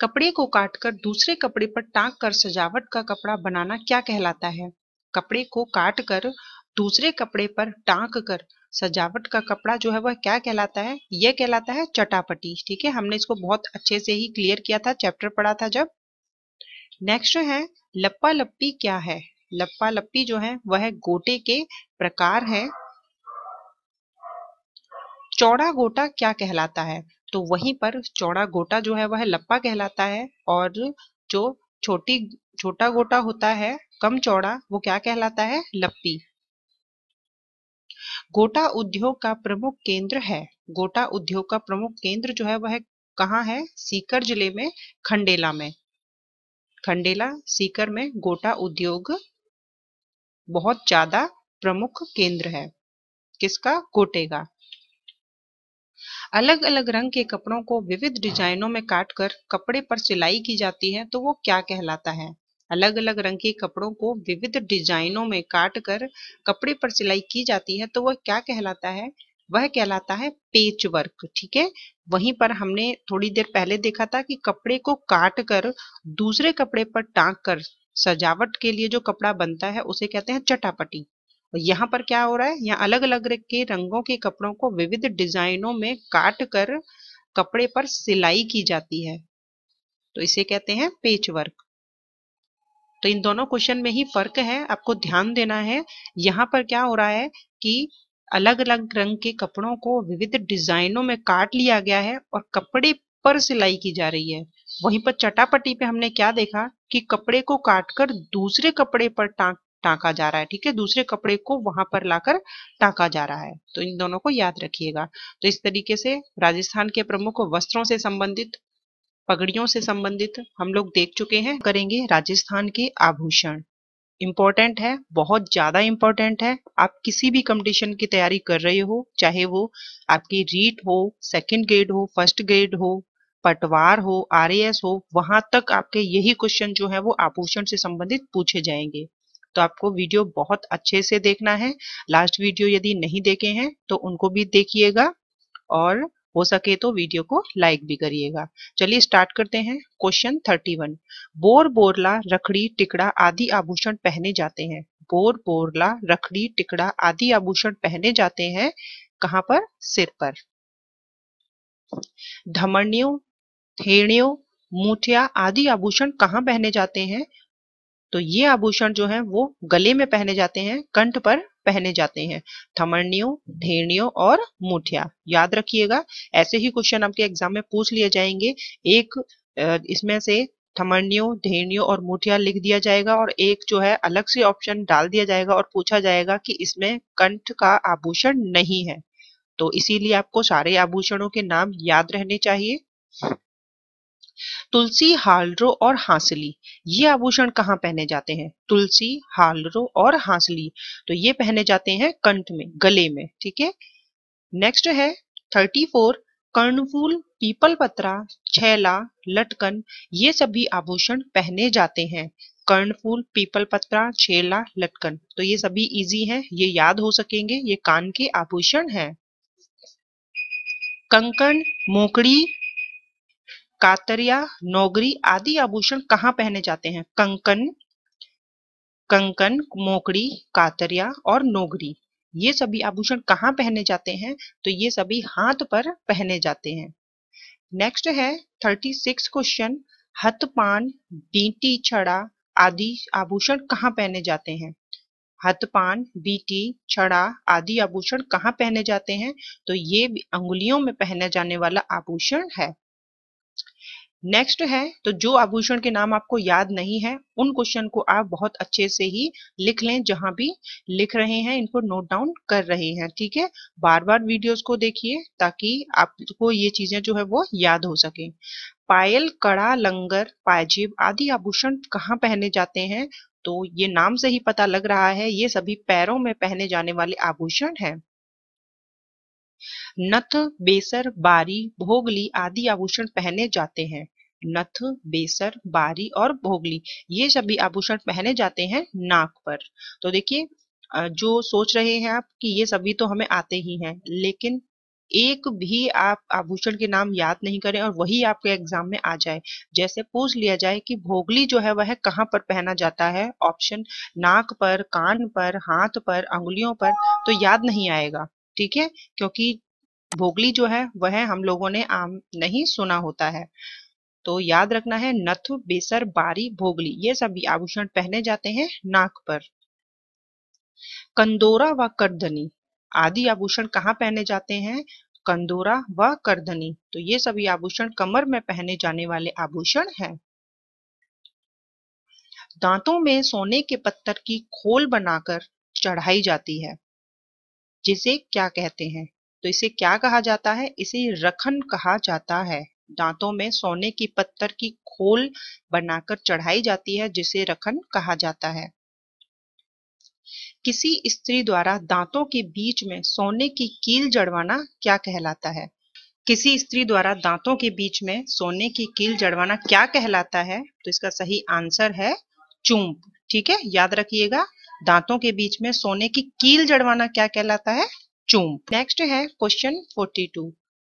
कपड़े को काटकर दूसरे कपड़े पर टांग कर सजावट का कपड़ा बनाना क्या कहलाता है कपड़े को काट कर दूसरे कपड़े पर टांग कर सजावट का कपड़ा जो है वह क्या कहलाता है यह कहलाता है चटापटी ठीक है हमने इसको बहुत अच्छे से ही क्लियर किया था चैप्टर पढ़ा था जब नेक्स्ट है लप्पा लप्पी क्या है लप्पा लप्पी जो है वह गोटे के प्रकार है चौड़ा गोटा क्या कहलाता है तो वहीं पर चौड़ा गोटा जो है वह लप्पा कहलाता है और जो छोटी छोटा गोटा होता है कम चौड़ा वो क्या कहलाता है लप्पी गोटा उद्योग का प्रमुख केंद्र है गोटा उद्योग का प्रमुख केंद्र जो है वह कहाँ है सीकर जिले में खंडेला में खंडेला सीकर में गोटा उद्योग बहुत ज्यादा प्रमुख केंद्र है किसका गोटेगा अलग अलग रंग के कपड़ों को विविध डिजाइनों में काटकर कपड़े पर सिलाई की जाती है तो वो क्या कहलाता है अलग अलग रंग के कपड़ों को विविध डिजाइनों में काटकर कपड़े पर सिलाई की जाती है तो वह क्या कहलाता है वह कहलाता है पेच वर्क ठीक है वहीं पर हमने थोड़ी देर पहले देखा था कि कपड़े को काट कर दूसरे कपड़े पर टांग कर सजावट के लिए जो कपड़ा बनता है उसे कहते हैं चटापटी तो यहाँ पर क्या हो रहा है यहाँ अलग अलग के रंगों के कपड़ों को विविध डिजाइनों में काट कर कपड़े पर सिलाई की जाती है तो इसे कहते हैं पेच वर्क तो इन दोनों क्वेश्चन में ही फर्क है आपको ध्यान देना है यहाँ पर क्या हो रहा है कि अलग अलग रंग के कपड़ों को विविध डिजाइनों में काट लिया गया है और कपड़े पर सिलाई की जा रही है वहीं पर चटापटी पे हमने क्या देखा कि कपड़े को काटकर दूसरे कपड़े पर टांग टाँका जा रहा है ठीक है दूसरे कपड़े को वहां पर लाकर टाका जा रहा है तो इन दोनों को याद रखिएगा तो इस तरीके से राजस्थान के प्रमुख वस्त्रों से संबंधित पगड़ियों से संबंधित हम लोग देख चुके हैं करेंगे राजस्थान के आभूषण इम्पोर्टेंट है बहुत ज़्यादा इम्पोर्टेंट है आप किसी भी कंपटीशन की तैयारी कर रहे हो चाहे वो आपकी रीट हो सेकंड ग्रेड हो फर्स्ट ग्रेड हो पटवार हो आरएएस हो वहां तक आपके यही क्वेश्चन जो है वो आभूषण से संबंधित पूछे जाएंगे तो आपको वीडियो बहुत अच्छे से देखना है लास्ट वीडियो यदि नहीं देखे हैं तो उनको भी देखिएगा और हो सके तो वीडियो को लाइक भी करिएगा चलिए स्टार्ट करते हैं क्वेश्चन थर्टी वन बोर बोरला रखड़ी टिकड़ा आदि आभूषण पहने जाते हैं बोर बोरला रखड़ी टिकड़ा आदि आभूषण पहने जाते हैं कहां पर सिर पर धमनियों थेणियों मूठिया आदि आभूषण कहां पहने जाते हैं तो ये आभूषण जो है वो गले में पहने जाते हैं कंठ पर पहने जाते हैं थमरणियों ढेरणियों और मुठिया याद रखिएगा ऐसे ही क्वेश्चन आपके एग्जाम में पूछ लिए जाएंगे एक इसमें से थमरणियों ढेरणियों और मुठिया लिख दिया जाएगा और एक जो है अलग से ऑप्शन डाल दिया जाएगा और पूछा जाएगा कि इसमें कंठ का आभूषण नहीं है तो इसीलिए आपको सारे आभूषणों के नाम याद रहने चाहिए तुलसी हालरो और हांसली ये आभूषण कहाँ पहने जाते हैं तुलसी हालरो और हांसली तो ये पहने जाते हैं कंठ में गले में ठीक है नेक्स्ट है थर्टी फोर कर्णफूल पीपल पत्रा छैला लटकन ये सभी आभूषण पहने जाते हैं कर्णफूल पीपल पत्रा छेला लटकन तो ये सभी इजी हैं ये याद हो सकेंगे ये कान के आभूषण हैं कंकण मोकड़ी कातरिया नौगरी आदि आभूषण कहाँ पहने जाते हैं कंकन कंकन मोकड़ी कातरिया और नोगरी ये सभी आभूषण कहाँ पहने जाते हैं तो ये सभी हाथ पर पहने जाते हैं नेक्स्ट है थर्टी सिक्स क्वेश्चन हथपान बीटी छड़ा आदि आभूषण कहाँ पहने जाते हैं हथपान बीटी छड़ा आदि आभूषण कहाँ पहने जाते हैं तो ये अंगुलियों में पहने जाने वाला आभूषण है नेक्स्ट है तो जो आभूषण के नाम आपको याद नहीं है उन क्वेश्चन को आप बहुत अच्छे से ही लिख लें जहां भी लिख रहे हैं इनको नोट डाउन कर रहे हैं ठीक है बार बार वीडियोस को देखिए ताकि आपको ये चीजें जो है वो याद हो सके पायल कड़ा लंगर पायजेब आदि आभूषण कहाँ पहने जाते हैं तो ये नाम से ही पता लग रहा है ये सभी पैरों में पहने जाने वाले आभूषण हैं नथ बेसर बारी भोगली आदि आभूषण पहने जाते हैं नथ बेसर बारी और भोगली ये सभी आभूषण पहने जाते हैं नाक पर तो देखिए जो सोच रहे हैं आप कि ये सभी तो हमें आते ही हैं लेकिन एक भी आप आभूषण के नाम याद नहीं करें और वही आपके एग्जाम में आ जाए जैसे पूछ लिया जाए कि भोगली जो है वह कहाँ पर पहना जाता है ऑप्शन नाक पर कान पर हाथ पर अंगुलियों पर तो याद नहीं आएगा ठीक है क्योंकि भोगली जो है वह हम लोगों ने आम नहीं सुना होता है तो याद रखना है नथ बेसर बारी भोगली ये सभी आभूषण पहने जाते हैं नाक पर कंदोरा व करदनी आदि आभूषण कहाँ पहने जाते हैं कंदोरा व करदनी तो ये सभी आभूषण कमर में पहने जाने वाले आभूषण हैं दांतों में सोने के पत्थर की खोल बनाकर चढ़ाई जाती है जिसे क्या कहते हैं तो इसे क्या कहा जाता है इसे रखन कहा जाता है दांतों में सोने की पत्थर की खोल बनाकर चढ़ाई जाती है जिसे रखन कहा जाता है किसी स्त्री द्वारा दांतों के बीच में सोने की कील जड़वाना क्या कहलाता है किसी स्त्री द्वारा दांतों के बीच में सोने की कील जड़वाना क्या कहलाता है तो इसका सही आंसर है चूंप ठीक है याद रखिएगा दांतों के बीच में सोने की कील जड़वाना क्या कहलाता है चूम नेक्स्ट है क्वेश्चन 42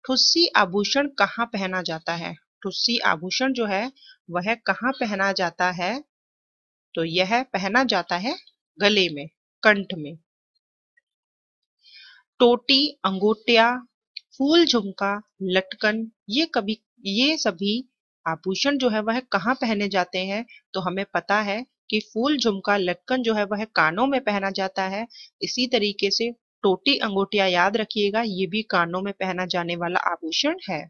ठुस्सी आभूषण कहाँ पहना जाता है ठुस्सी आभूषण जो है वह कहाँ पहना जाता है तो यह पहना जाता है गले में कंठ में टोटी अंगूठिया फूल झुमका लटकन ये कभी ये सभी आभूषण जो है वह कहाँ पहने जाते हैं तो हमें पता है कि फूल झुमका लटकन जो है वह कानों में पहना जाता है इसी तरीके से टोटी अंगूठिया याद रखिएगा ये भी कानों में पहना जाने वाला आभूषण है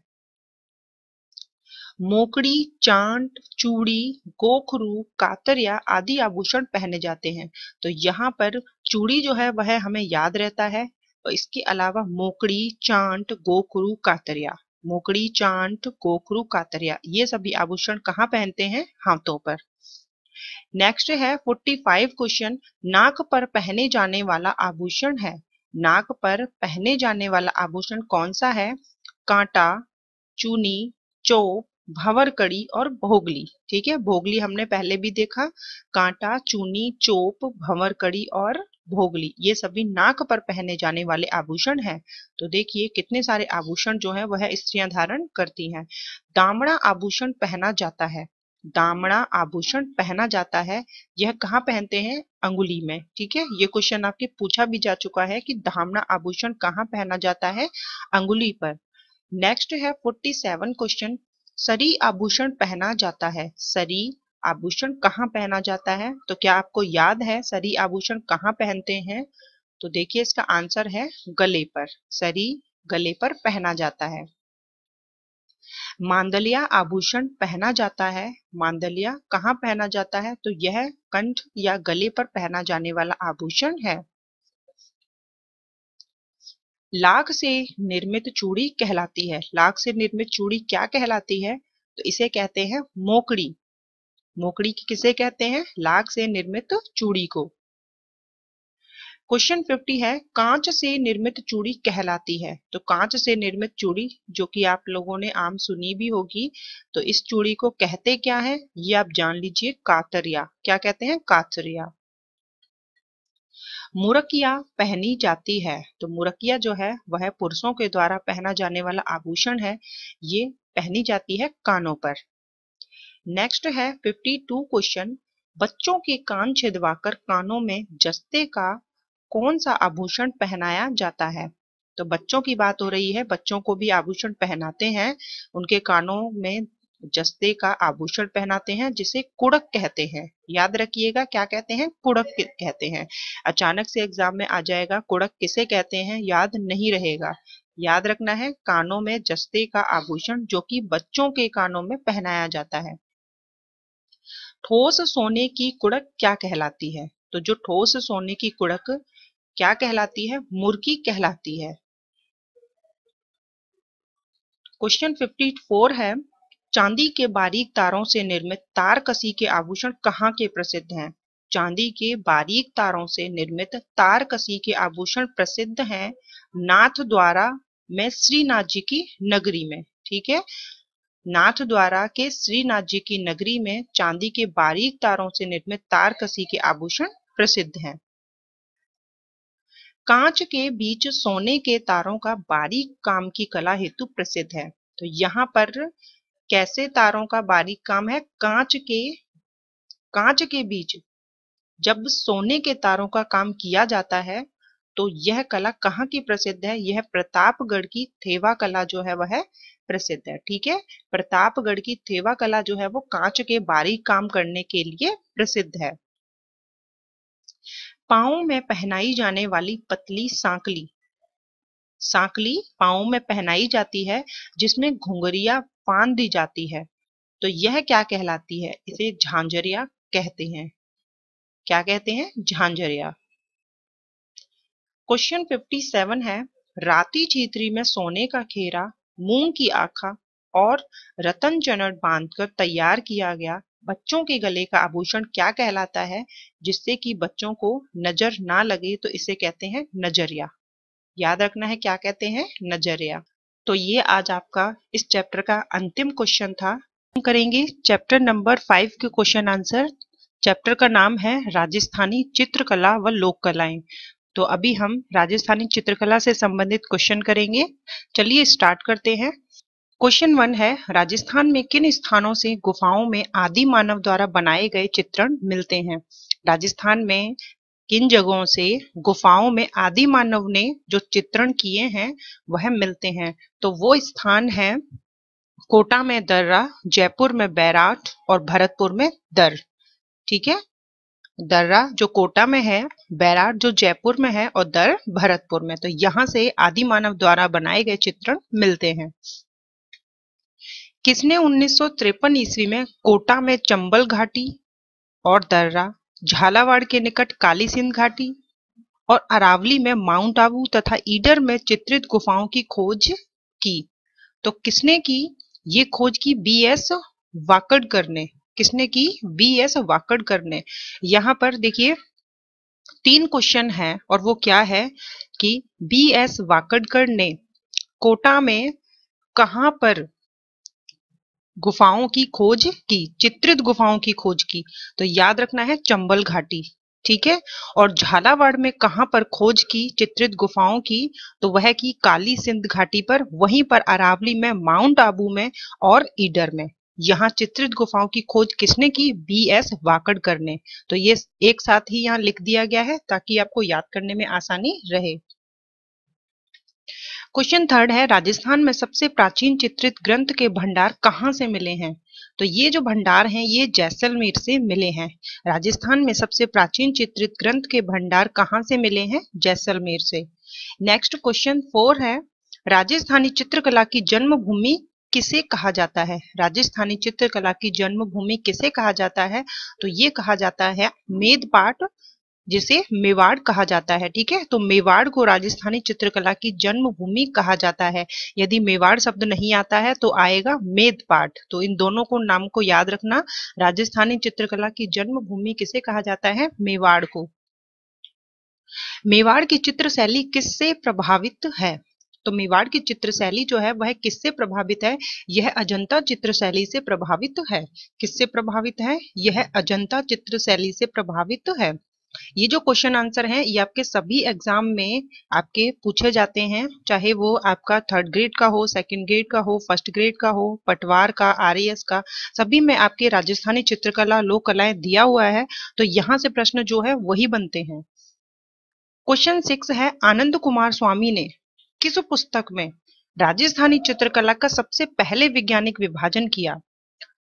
मोकड़ी चांट चूड़ी गोखरू कातरिया आदि आभूषण पहने जाते हैं तो यहाँ पर चूड़ी जो है वह हमें याद रहता है और इसके अलावा मोकड़ी चांट गोखरू कातरिया मोकड़ी चांट गोखरू कातरिया ये सभी आभूषण कहाँ पहनते हैं हाथों पर नेक्स्ट है 45 क्वेश्चन नाक पर पहने जाने वाला आभूषण है नाक पर पहने जाने वाला आभूषण कौन सा है कांटा चूनी चोप भंवर कड़ी और भोगली ठीक है भोगली हमने पहले भी देखा कांटा चूनी चोप भंवर कड़ी और भोगली ये सभी नाक पर पहने जाने वाले आभूषण हैं तो देखिए कितने सारे आभूषण जो है वह स्त्रियां धारण करती हैं दामड़ा आभूषण पहना जाता है दामड़ा आभूषण पहना जाता है यह कहाँ पहनते हैं अंगुली में ठीक है ये क्वेश्चन आपके पूछा भी जा चुका है कि दामड़ा आभूषण कहाँ पहना जाता है अंगुली पर नेक्स्ट है फोर्टी सेवन क्वेश्चन सरी आभूषण पहना जाता है सरी आभूषण कहाँ पहना जाता है तो क्या आपको याद है सरी आभूषण कहाँ पहनते हैं तो देखिए इसका आंसर है गले पर सरी गले पर पहना जाता है मांदलिया आभूषण पहना जाता है मांदलिया कहाँ पहना जाता है तो यह कंठ या गले पर पहना जाने वाला आभूषण है लाख से निर्मित चूड़ी कहलाती है लाख से निर्मित चूड़ी क्या कहलाती है तो इसे कहते हैं मोकड़ी मोकड़ी किसे कहते हैं लाख से निर्मित चूड़ी को क्वेश्चन 50 है कांच से निर्मित चूड़ी कहलाती है तो कांच से निर्मित चूड़ी जो कि आप लोगों ने आम सुनी भी होगी तो इस चूड़ी को कहते क्या है ये आप जान लीजिए कातरिया क्या कहते हैं कातरिया मुरकिया पहनी जाती है तो मुरकिया जो है वह पुरुषों के द्वारा पहना जाने वाला आभूषण है ये पहनी जाती है कानों पर नेक्स्ट है 52 क्वेश्चन बच्चों के कान छिदवाकर कानों में जस्ते का कौन सा आभूषण पहनाया जाता है तो बच्चों की बात हो रही है बच्चों को भी आभूषण पहनाते हैं उनके कानों में जस्ते का आभूषण पहनाते हैं जिसे कुड़क कहते हैं याद रखिएगा क्या कहते हैं कुड़क कहते हैं अचानक से एग्जाम में आ जाएगा कुड़क किसे कहते हैं याद नहीं रहेगा याद रखना है कानों में जस्ते का आभूषण जो कि बच्चों के कानों में पहनाया जाता है ठोस सोने की कुड़क क्या कहलाती है तो जो ठोस सोने की कुड़क क्या कहलाती है मुर्गी कहलाती है क्वेश्चन 54 है चांदी के बारीक तारों से निर्मित तार कसी के आभूषण कहाँ के प्रसिद्ध हैं चांदी के बारीक तारों से निर्मित तार कसी के आभूषण प्रसिद्ध हैं नाथ द्वारा में श्रीनाथ जी की नगरी में ठीक है नाथ द्वारा के श्रीनाथ जी की नगरी में चांदी के बारीक तारों से निर्मित तार कसी के आभूषण प्रसिद्ध हैं कांच के बीच सोने के तारों का बारीक काम की कला हेतु प्रसिद्ध है तो यहाँ पर कैसे तारों का बारीक काम है कांच के कांच के बीच जब सोने के तारों का काम किया जाता है तो यह कला कहाँ की प्रसिद्ध है यह प्रतापगढ़ की थेवा कला जो है वह प्रसिद्ध है ठीक है प्रतापगढ़ की थेवा कला जो है वो कांच के बारीक काम करने के लिए प्रसिद्ध है पाओ में पहनाई जाने वाली पतली सांकली सांकली पाओ में पहनाई जाती है जिसमें घुंघरिया बांध दी जाती है तो यह क्या कहलाती है इसे झांझरिया कहते हैं क्या कहते हैं झांझरिया क्वेश्चन 57 है राती चीतरी में सोने का घेरा मूंग की आखा और रतन चनट बांधकर तैयार किया गया बच्चों के गले का आभूषण क्या कहलाता है जिससे कि बच्चों को नजर ना लगे तो इसे कहते हैं नजरिया याद रखना है क्या कहते हैं नजरिया तो ये आज आपका इस चैप्टर का अंतिम क्वेश्चन था हम करेंगे चैप्टर नंबर फाइव के क्वेश्चन आंसर चैप्टर का नाम है राजस्थानी चित्रकला व लोक कलाएं तो अभी हम राजस्थानी चित्रकला से संबंधित क्वेश्चन करेंगे चलिए स्टार्ट करते हैं क्वेश्चन वन है राजस्थान में किन स्थानों से गुफाओं में आदि मानव द्वारा बनाए गए चित्रण मिलते हैं राजस्थान में किन जगहों से गुफाओं में आदि मानव ने जो चित्रण किए हैं वह मिलते हैं तो वो स्थान है कोटा में दर्रा जयपुर में बैराट और भरतपुर में दर ठीक है दर्रा जो कोटा में है बैराट जो जयपुर में है और दर भरतपुर में तो यहाँ से आदि मानव द्वारा बनाए गए चित्रण मिलते हैं किसने उन्नीस ईस्वी में कोटा में चंबल घाटी और दर्रा झालावाड़ के निकट काली सिंध घाटी और अरावली में माउंट आबू तथा ईडर में चित्रित गुफाओं की खोज की तो किसने की ये खोज की बी एस वाकड़कर ने किसने की बी एस वाकड़कर ने यहाँ पर देखिए तीन क्वेश्चन है और वो क्या है कि बी एस वाकड़कर ने कोटा में कहाँ पर गुफाओं की खोज की चित्रित गुफाओं की खोज की तो याद रखना है चंबल घाटी ठीक है और झालावाड़ में कहा पर खोज की चित्रित गुफाओं की तो वह की काली सिंध घाटी पर वहीं पर अरावली में माउंट आबू में और ईडर में यहाँ चित्रित गुफाओं की खोज किसने की बी एस वाकड़कर ने तो ये एक साथ ही यहाँ लिख दिया गया है ताकि आपको याद करने में आसानी रहे क्वेश्चन थर्ड है राजस्थान में सबसे प्राचीन चित्रित ग्रंथ के भंडार कहाँ से मिले हैं तो ये जो भंडार हैं ये जैसलमेर से मिले हैं राजस्थान में सबसे प्राचीन चित्रित ग्रंथ के भंडार कहाँ से मिले हैं जैसलमेर से नेक्स्ट क्वेश्चन फोर है राजस्थानी चित्रकला की जन्मभूमि किसे कहा जाता है राजस्थानी चित्रकला की जन्मभूमि किसे कहा जाता है तो ये कहा जाता है मेदपाट जिसे मेवाड़ कहा जाता है ठीक है तो मेवाड़ को राजस्थानी चित्रकला की जन्मभूमि कहा जाता है यदि मेवाड़ शब्द नहीं आता है तो आएगा मेदपाट तो इन दोनों को नाम को याद रखना राजस्थानी चित्रकला की जन्मभूमि किसे कहा जाता है मेवाड़ को मेवाड़ की चित्र शैली किससे प्रभावित है तो मेवाड़ की चित्र शैली जो है वह किससे प्रभावित है यह अजंता चित्र शैली से प्रभावित है किससे प्रभावित है यह अजंता चित्र शैली से प्रभावित है ये जो क्वेश्चन आंसर हैं ये आपके सभी एग्जाम में आपके पूछे जाते हैं चाहे वो आपका थर्ड ग्रेड का हो सेकंड ग्रेड का हो फर्स्ट ग्रेड का हो पटवार का आर का सभी में आपके राजस्थानी चित्रकला लोक कलाएं दिया हुआ है तो यहाँ से प्रश्न जो है वही बनते हैं क्वेश्चन सिक्स है आनंद कुमार स्वामी ने किस पुस्तक में राजस्थानी चित्रकला का सबसे पहले वैज्ञानिक विभाजन किया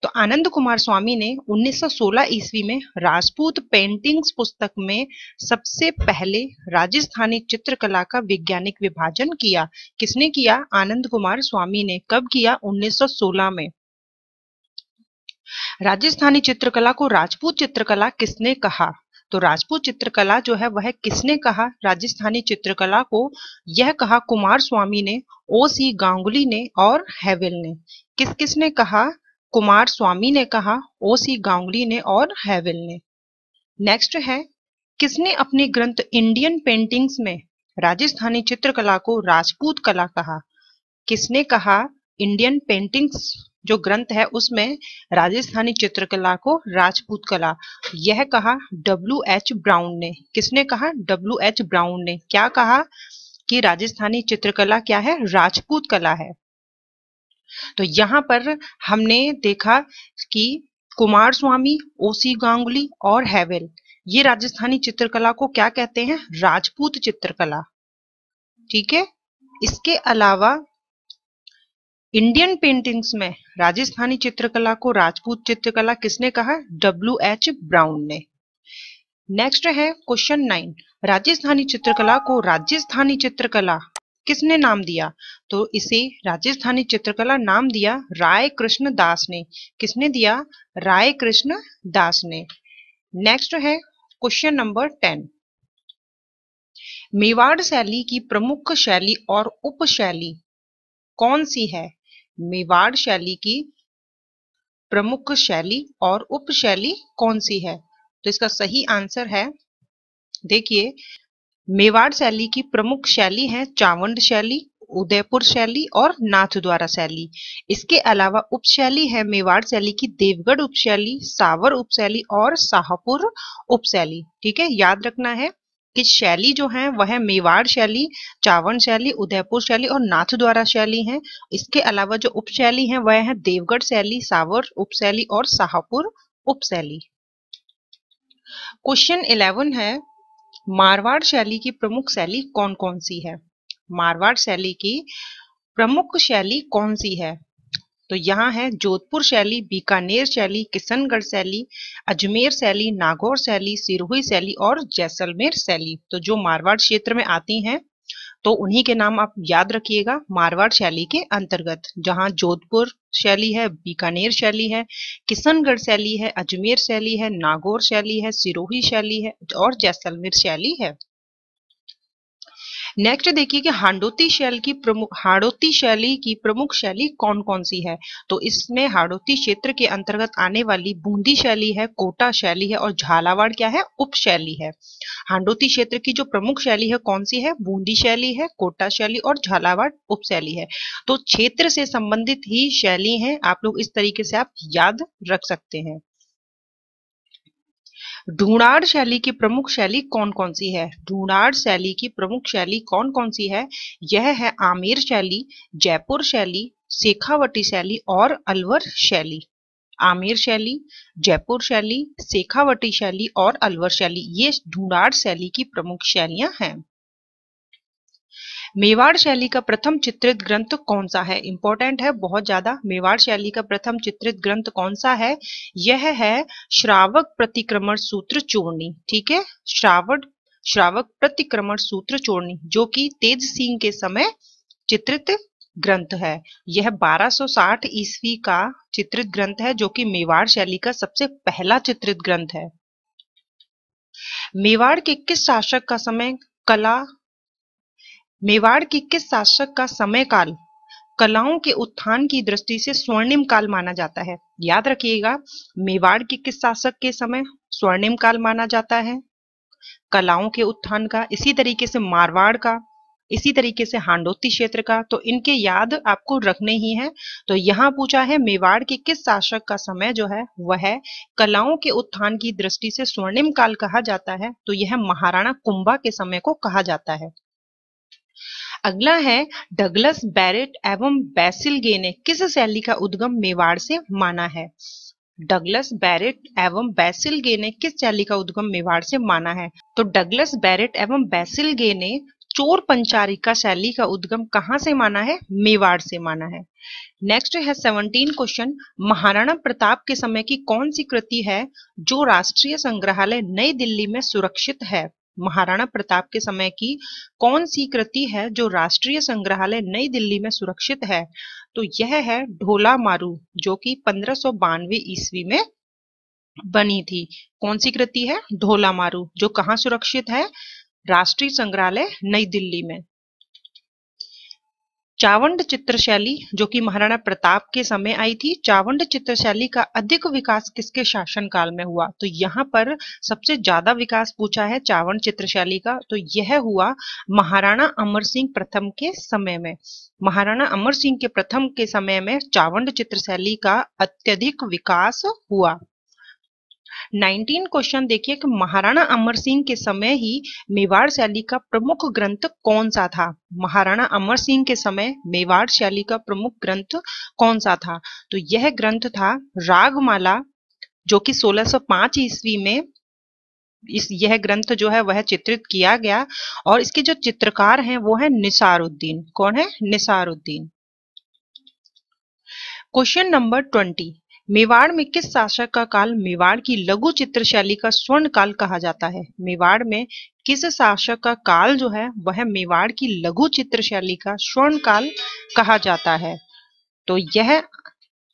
तो आनंद कुमार स्वामी ने 1916 ईस्वी में राजपूत पेंटिंग्स पुस्तक में सबसे पहले राजस्थानी चित्रकला का वैज्ञानिक विभाजन किया किसने किया आनंद कुमार स्वामी ने कब किया 1916 में राजस्थानी चित्रकला को राजपूत चित्रकला किसने कहा तो राजपूत चित्रकला जो है वह किसने कहा राजस्थानी चित्रकला को यह कहा कुमार स्वामी ने ओ सी गांगुली ने और हैवेल ने किस किसने कहा कुमार स्वामी ने कहा ओ सी गांगली ने और हैविल ने नेक्स्ट है किसने अपने ग्रंथ इंडियन पेंटिंग्स में राजस्थानी चित्रकला को राजपूत कला कहा किसने कहा इंडियन पेंटिंग्स जो ग्रंथ है उसमें राजस्थानी चित्रकला को राजपूत कला यह कहा डब्ल्यू एच ब्राउन ने किसने कहा डब्ल्यू एच ब्राउन ने क्या कहा कि राजस्थानी चित्रकला क्या है राजपूत कला है तो यहाँ पर हमने देखा कि कुमार स्वामी ओसी गांगुली और हैवेल ये राजस्थानी चित्रकला को क्या कहते हैं राजपूत चित्रकला ठीक है इसके अलावा इंडियन पेंटिंग्स में राजस्थानी चित्रकला को राजपूत चित्रकला किसने कहा डब्ल्यू एच ब्राउन ने नेक्स्ट है क्वेश्चन नाइन राजस्थानी चित्रकला को राजस्थानी चित्रकला किसने नाम दिया तो इसे राजस्थानी चित्रकला नाम दिया राय कृष्ण दास ने किसने दिया राय कृष्ण दास ने नेक्स्ट है क्वेश्चन नंबर टेन मेवाड़ शैली की प्रमुख शैली और उपशैली कौन सी है मेवाड़ शैली की प्रमुख शैली और उपशैली कौन सी है तो इसका सही आंसर है देखिए मेवाड़ शैली की प्रमुख शैली है चावंड शैली उदयपुर शैली और नाथद्वारा शैली इसके अलावा उपशैली है मेवाड़ शैली की देवगढ़ उपशैली सावर उपशैली और शाहपुर उपशैली ठीक है याद रखना है कि शैली जो है वह मेवाड़ शैली चावन शैली उदयपुर शैली और नाथद्वारा शैली है इसके अलावा जो उपशैली है वह है देवगढ़ शैली सावर उपशैली और शाहपुर उपशैली क्वेश्चन इलेवन है मारवाड़ शैली की प्रमुख शैली कौन कौन सी है मारवाड़ शैली की प्रमुख शैली कौन सी है तो यहाँ है जोधपुर शैली बीकानेर शैली किशनगढ़ शैली अजमेर शैली नागौर शैली सिरोही शैली और जैसलमेर शैली तो जो मारवाड़ क्षेत्र में आती हैं तो उन्हीं के नाम आप याद रखिएगा मारवाड़ शैली के अंतर्गत जहाँ जोधपुर शैली है बीकानेर शैली है किशनगढ़ शैली है अजमेर शैली है नागौर शैली है सिरोही शैली है और जैसलमेर शैली है नेक्स्ट देखिए कि हांडोती शैल की प्रमुख हाड़ोती शैली की प्रमुख शैली कौन कौन सी है तो इसमें हाड़ोती क्षेत्र के अंतर्गत आने वाली बूंदी शैली है कोटा शैली है और झालावाड़ क्या है उप शैली है हांडोती क्षेत्र की जो प्रमुख शैली है कौन सी है बूंदी शैली है कोटा शैली और झालावाड़ उप शैली है तो क्षेत्र से संबंधित ही शैली है आप लोग इस तरीके से आप याद रख सकते हैं ढूंढाड़ शैली की प्रमुख शैली कौन कौन सी है ढूंढाड़ शैली की प्रमुख शैली कौन कौन सी है यह है आमेर शैली जयपुर शैली शेखावटी शैली और अलवर शैली आमेर शैली जयपुर शैली शेखावटी शैली और अलवर शैली ये ढूंढाड़ शैली की प्रमुख शैलियां हैं मेवाड़ शैली का प्रथम चित्रित ग्रंथ कौन सा है इंपॉर्टेंट है बहुत ज्यादा मेवाड़ शैली का प्रथम चित्रित ग्रंथ कौन सा है यह है श्रावक प्रतिक्रमण सूत्र चूर्णी ठीक है श्रावण श्रावक प्रतिक्रमण सूत्र चूर्णी जो कि तेज सिंह के समय चित्रित ग्रंथ है यह 1260 ईस्वी का चित्रित ग्रंथ है जो कि मेवाड़ शैली का सबसे पहला चित्रित ग्रंथ है मेवाड़ के किस शासक का समय कला मेवाड़ के किस शासक का समय काल कलाओं के उत्थान की दृष्टि से स्वर्णिम काल माना जाता है याद रखिएगा मेवाड़ के किस शासक के समय स्वर्णिम काल माना जाता है कलाओं के उत्थान का इसी तरीके से मारवाड़ का इसी तरीके से हांडोती क्षेत्र का तो इनके याद आपको रखने ही हैं तो यहाँ पूछा है मेवाड़ के किस शासक का समय जो है वह है कलाओं के उत्थान की दृष्टि से स्वर्णिम काल कहा जाता है तो यह महाराणा कुंभा के समय को कहा जाता है अगला है डगलस बैरेट एवं बैसिल गे ने किस शैली का उद्गम मेवाड़ से माना है डगलस बैरेट एवं बैसिल गे ने किस शैली का उद्गम मेवाड़ से माना है तो डगलस बैरेट एवं बैसिल गे ने चोर पंचारी का शैली का उद्गम कहाँ से माना है मेवाड़ से माना है नेक्स्ट है सेवनटीन क्वेश्चन महाराणा प्रताप के समय की कौन सी कृति है जो राष्ट्रीय संग्रहालय नई दिल्ली में सुरक्षित है महाराणा प्रताप के समय की कौन सी कृति है जो राष्ट्रीय संग्रहालय नई दिल्ली में सुरक्षित है तो यह है ढोला मारू जो कि पंद्रह ईस्वी में बनी थी कौन सी कृति है ढोला मारू जो कहाँ सुरक्षित है राष्ट्रीय संग्रहालय नई दिल्ली में चावंड चित्रशैली जो कि महाराणा प्रताप के समय आई थी चावंड चित्रशैली का अधिक विकास किसके शासनकाल में हुआ तो यहाँ पर सबसे ज्यादा विकास पूछा है चावंड चित्रशैली का तो यह हुआ महाराणा अमर सिंह प्रथम के समय में महाराणा अमर सिंह के प्रथम के समय में चावंड चित्रशैली का अत्यधिक विकास हुआ नाइनटीन क्वेश्चन देखिए कि महाराणा अमर सिंह के समय ही मेवाड़ शैली का प्रमुख ग्रंथ कौन सा था महाराणा अमर सिंह के समय मेवाड़ शैली का प्रमुख ग्रंथ कौन सा था तो यह ग्रंथ था रागमाला जो कि 1605 ईस्वी में इस यह ग्रंथ जो है वह चित्रित किया गया और इसके जो चित्रकार हैं वो है निसारुद्दीन कौन है Nisaruddin question number twenty Mewar में किस शासक का काल मेवाड़ की लघु चित्र शैली का स्वर्ण काल कहा जाता है मेवाड़ में किस शासक का काल जो है वह मेवाड़ की लघु चित्र शैली का स्वर्ण काल कहा जाता है तो यह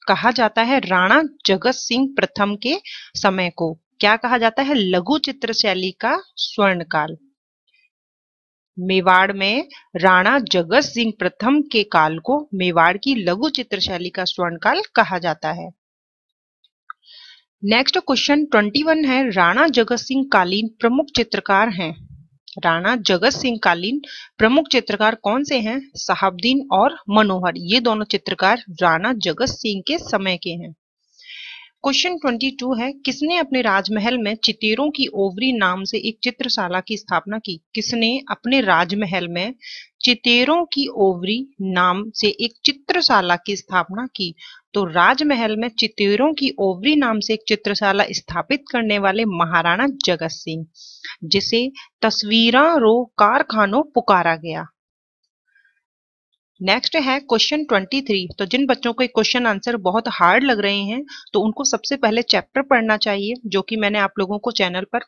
कहा जाता है राणा जगत सिंह प्रथम के समय को क्या कहा जाता है लघु चित्र शैली का स्वर्ण काल मेवाड़ में राणा जगत सिंह प्रथम के काल को मेवाड़ की लघु चित्र शैली का स्वर्ण काल कहा जाता है नेक्स्ट क्वेश्चन ट्वेंटी वन है राणा जगत सिंह कालीन प्रमुख चित्रकार हैं राणा जगत सिंह कालीन प्रमुख चित्रकार कौन से हैं शहाबुद्दीन और मनोहर ये दोनों चित्रकार राणा जगत सिंह के समय के हैं क्वेश्चन 22 है किसने अपने राजमहल में चितेरों की ओवरी नाम से एक चित्रशाला की स्थापना की किसने अपने राजमहल में चितेरों की ओवरी नाम से एक चित्रशाला की स्थापना की तो राजमहल में चितेरों की ओवरी नाम से एक चित्रशाला स्थापित करने वाले महाराणा जगत सिंह जिसे तस्वीर रो कारखानों पुकारा गया नेक्स्ट है क्वेश्चन 23 तो जिन बच्चों को क्वेश्चन आंसर बहुत हार्ड लग रहे हैं तो उनको सबसे पहले चैप्टर पढ़ना चाहिए जो कि मैंने आप लोगों को चैनल पर